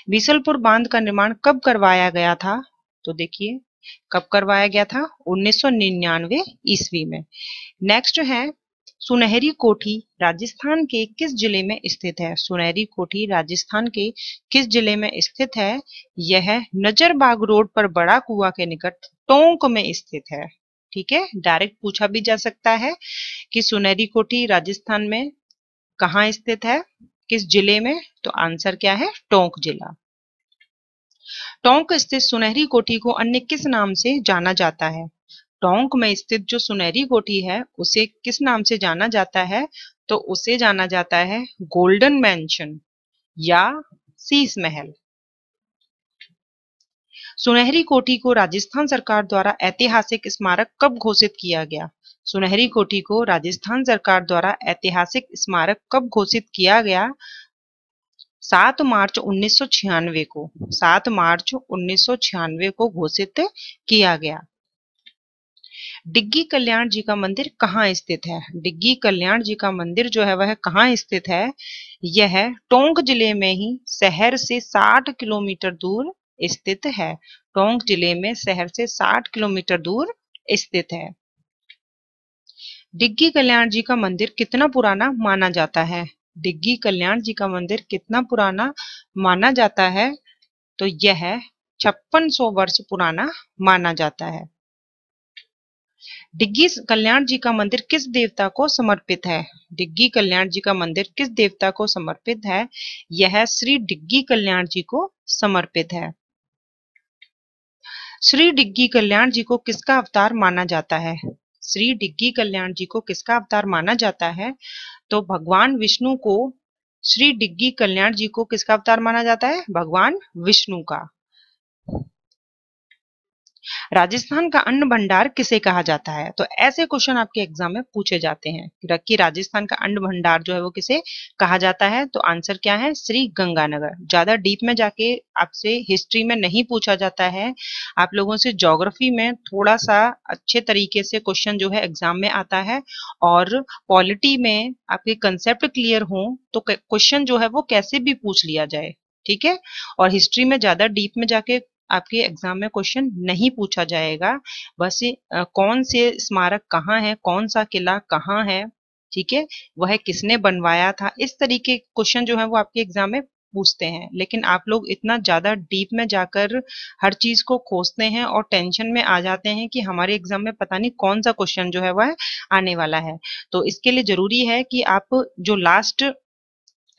बीसलपुर बांध का निर्माण कब करवाया गया था तो देखिए कब करवाया गया था 1999 ईस्वी में नेक्स्ट है सुनहरी कोठी राजस्थान के किस जिले में स्थित है सुनहरी कोठी राजस्थान के किस जिले में स्थित है यह नजरबाग रोड पर बड़ा कुआ के निकट टोंक में स्थित है ठीक है डायरेक्ट पूछा भी जा सकता है कि सुनहरी कोठी राजस्थान में कहा स्थित है किस जिले में तो आंसर क्या है टोंक जिला टोंक स्थित सुनहरी कोठी को अन्य किस नाम से जाना जाता है टोंक में स्थित जो सुनहरी कोठी है उसे किस नाम से जाना जाता है तो उसे जाना जाता है गोल्डन मैंशन या सीस महल सुनहरी कोठी को राजस्थान सरकार द्वारा ऐतिहासिक स्मारक कब घोषित किया गया सुनहरी कोठी को राजस्थान सरकार द्वारा ऐतिहासिक स्मारक कब घोषित किया गया सात मार्च उन्नीस को सात मार्च उन्नीस को घोषित किया गया डिग्गी कल्याण जी का मंदिर कहाँ स्थित है डिग्गी कल्याण जी का मंदिर जो है वह कहाँ स्थित है यह टोंक जिले में ही शहर से 60 किलोमीटर दूर स्थित है टोंक जिले में शहर से 60 किलोमीटर दूर स्थित है डिग्गी कल्याण जी का मंदिर कितना पुराना माना जाता है डिग्गी कल्याण जी का मंदिर कितना पुराना माना जाता है तो यह छप्पन सौ वर्ष पुराना माना जाता है डिग्गी कल्याण जी का मंदिर किस देवता को समर्पित है डिग्गी कल्याण जी का मंदिर किस देवता को समर्पित है यह श्री डिग्गी कल्याण जी को समर्पित है श्री डिग्गी कल्याण जी को किसका अवतार माना जाता है श्री डिग्गी कल्याण जी को किसका अवतार माना जाता है तो भगवान विष्णु को श्री डिग्गी कल्याण जी को किसका अवतार माना जाता है भगवान विष्णु का राजस्थान का अन्न भंडार किसे कहा जाता है तो ऐसे क्वेश्चन आपके एग्जाम में पूछे जाते हैं कि राजस्थान का अन्न भंडार जो है वो किसे कहा जाता है तो आंसर क्या है श्री गंगानगर ज्यादा डीप में जाके आपसे हिस्ट्री में नहीं पूछा जाता है आप लोगों से जोग्राफी में थोड़ा सा अच्छे तरीके से क्वेश्चन जो है एग्जाम में आता है और पॉलिटी में आपके कंसेप्ट क्लियर हो तो क्वेश्चन जो है वो कैसे भी पूछ लिया जाए ठीक है और हिस्ट्री में ज्यादा डीप में जाके आपके एग्जाम में क्वेश्चन नहीं पूछा जाएगा बस कौन से स्मारक कहाँ है कौन सा किला कहाँ है ठीक है वह किसने बनवाया था इस तरीके क्वेश्चन जो है वो आपके एग्जाम में पूछते हैं लेकिन आप लोग इतना ज्यादा डीप में जाकर हर चीज को खोजते हैं और टेंशन में आ जाते हैं कि हमारे एग्जाम में पता नहीं कौन सा क्वेश्चन जो है वह आने वाला है तो इसके लिए जरूरी है कि आप जो लास्ट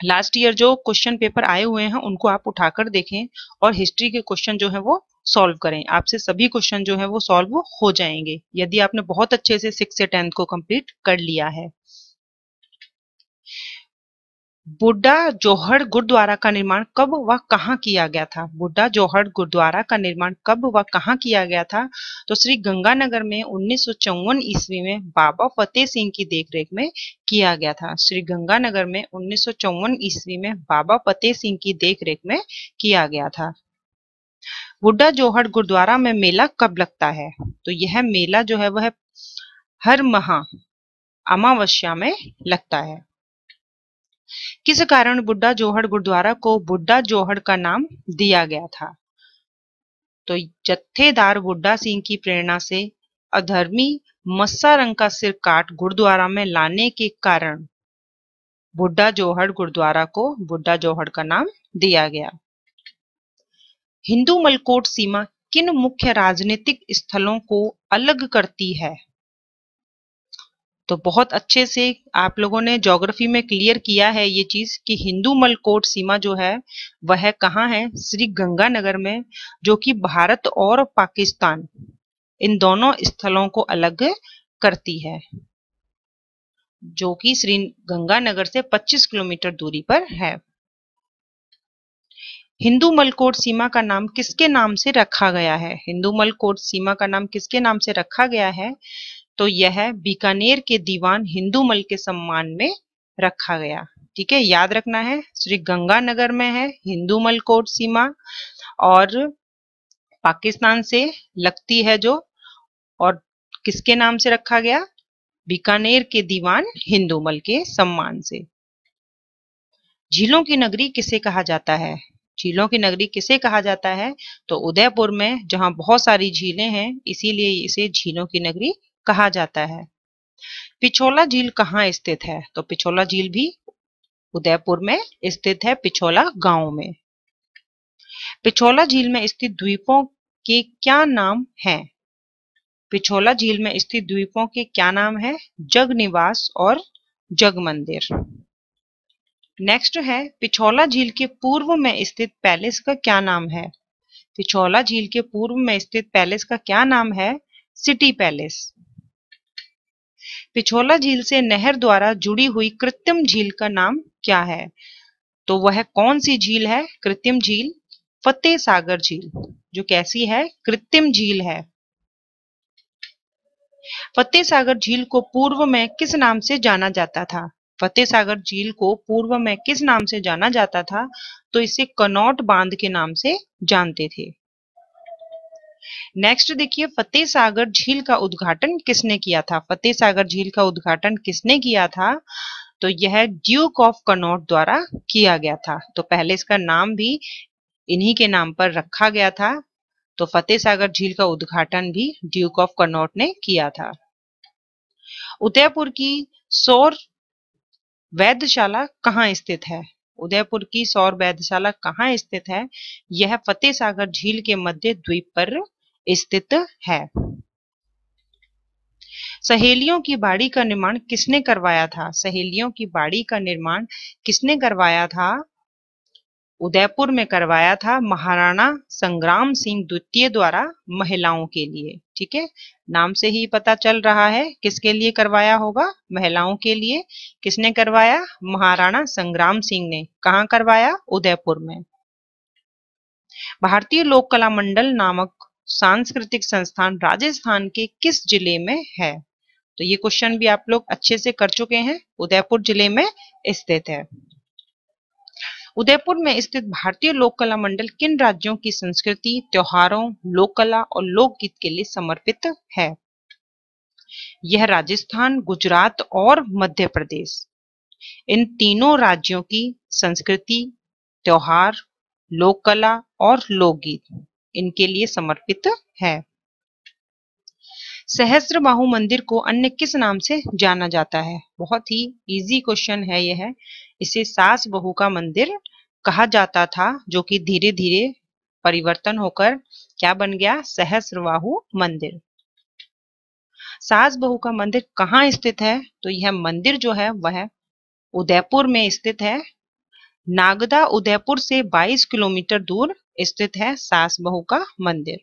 लास्ट ईयर जो क्वेश्चन पेपर आए हुए हैं उनको आप उठाकर देखें और हिस्ट्री के क्वेश्चन जो है वो सॉल्व करें आपसे सभी क्वेश्चन जो है वो सॉल्व हो जाएंगे यदि आपने बहुत अच्छे से सिक्स से टेंथ को कंप्लीट कर लिया है बुड्ढा जोहर गुरुद्वारा का निर्माण कब व कहाँ किया गया था बुड्ढा जोहर गुरुद्वारा का निर्माण कब व कहाँ किया गया था तो श्री गंगानगर में उन्नीस ईस्वी में बाबा फतेह सिंह की देखरेख में किया गया था श्री गंगानगर में उन्नीस ईस्वी में बाबा फतेह सिंह की देखरेख में किया गया था बुड्ढा जोहर गुरुद्वारा में मेला कब लगता है तो यह मेला जो है वह हर माह अमावस्या में लगता है किस कारण बुड्ढा जोहड़ गुरुद्वारा को बुड्ढा जोहड़ का नाम दिया गया था तो जत्थेदार बुड्ढा सिंह की प्रेरणा से अधर्मी मस्सा रंग का सिर काट गुरुद्वारा में लाने के कारण बुड्ढा जोहड़ गुरुद्वारा को बुड्ढा जोहड़ का नाम दिया गया हिंदू मलकोट सीमा किन मुख्य राजनीतिक स्थलों को अलग करती है तो बहुत अच्छे से आप लोगों ने जोग्राफी में क्लियर किया है ये चीज कि हिंदू मलकोट सीमा जो है वह कहाँ है श्री गंगानगर में जो कि भारत और पाकिस्तान इन दोनों स्थलों को अलग करती है जो कि श्री गंगानगर से 25 किलोमीटर दूरी पर है हिंदू मलकोट सीमा का नाम किसके नाम से रखा गया है हिंदू मलकोट सीमा का नाम किसके नाम से रखा गया है तो यह बीकानेर के दीवान हिंदू मल के सम्मान में रखा गया ठीक है याद रखना है श्री गंगानगर में है हिंदू मल कोट सीमा और पाकिस्तान से लगती है जो और किसके नाम से रखा गया बीकानेर के दीवान हिंदू मल के सम्मान से झीलों की नगरी किसे कहा जाता है झीलों की नगरी किसे कहा जाता है तो उदयपुर में जहां बहुत सारी झीलें हैं इसीलिए इसे झीलों की नगरी कहा जाता है पिछोला झील कहाँ स्थित है तो पिछोला झील भी उदयपुर में स्थित है पिछोला गांव में पिछोला झील में स्थित द्वीपों के क्या नाम हैं पिछोला झील में स्थित द्वीपों के क्या नाम है जग निवास और जग मंदिर नेक्स्ट है पिछोला झील के पूर्व में स्थित पैलेस का क्या नाम है पिछोला झील के पूर्व में स्थित पैलेस का क्या नाम है सिटी पैलेस पिछोला झील से नहर द्वारा जुड़ी हुई कृत्रिम झील का नाम क्या है तो वह कौन सी झील है कृत्रिम झील फतेह सागर झील जो कैसी है कृत्रिम झील है फतेह सागर झील को पूर्व में किस नाम से जाना जाता था फतेह सागर झील को पूर्व में किस नाम से जाना जाता था तो इसे कनौट बांध के नाम से जानते थे नेक्स्ट देखिए फतेह सागर झील का उद्घाटन किसने किया था फतेह सागर झील का उद्घाटन किसने किया था तो यह ड्यूक ऑफ कनौट द्वारा किया गया था तो पहले इसका नाम भी इन्हीं के नाम पर रखा गया था तो फतेह सागर झील का उद्घाटन भी ड्यूक ऑफ कनौट ने किया था उदयपुर की सौर वैद्यशाला कहाँ स्थित है उदयपुर की सौर वैद्यशाला कहाँ स्थित है यह फतेह सागर झील के मध्य द्वीप पर स्थित है सहेलियों की बाड़ी का निर्माण किसने करवाया था सहेलियों की बाड़ी का निर्माण किसने करवाया था उदयपुर में करवाया था महाराणा संग्राम सिंह द्वितीय द्वारा महिलाओं के लिए ठीक है नाम से ही पता चल रहा है किसके लिए करवाया होगा महिलाओं के लिए किसने करवाया महाराणा संग्राम सिंह ने कहा करवाया उदयपुर में भारतीय लोक कला मंडल नामक सांस्कृतिक संस्थान राजस्थान के किस जिले में है तो ये क्वेश्चन भी आप लोग अच्छे से कर चुके हैं उदयपुर जिले में स्थित है उदयपुर में स्थित भारतीय लोक कला मंडल किन राज्यों की संस्कृति त्योहारों लोक कला और लोकगीत के लिए समर्पित है यह राजस्थान गुजरात और मध्य प्रदेश इन तीनों राज्यों की संस्कृति त्योहार लोक कला और लोकगीत इनके लिए समर्पित है सहस्त्र बाहु मंदिर को अन्य किस नाम से जाना जाता है बहुत ही इजी क्वेश्चन है यह इसे सास बहु का मंदिर कहा जाता था जो कि धीरे धीरे परिवर्तन होकर क्या बन गया सहस्रबाहु मंदिर सास बहू का मंदिर कहाँ स्थित है तो यह मंदिर जो है वह उदयपुर में स्थित है नागदा उदयपुर से 22 किलोमीटर दूर स्थित है सास बहू का मंदिर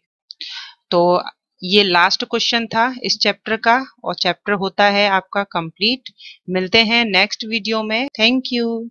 तो ये लास्ट क्वेश्चन था इस चैप्टर का और चैप्टर होता है आपका कंप्लीट मिलते हैं नेक्स्ट वीडियो में थैंक यू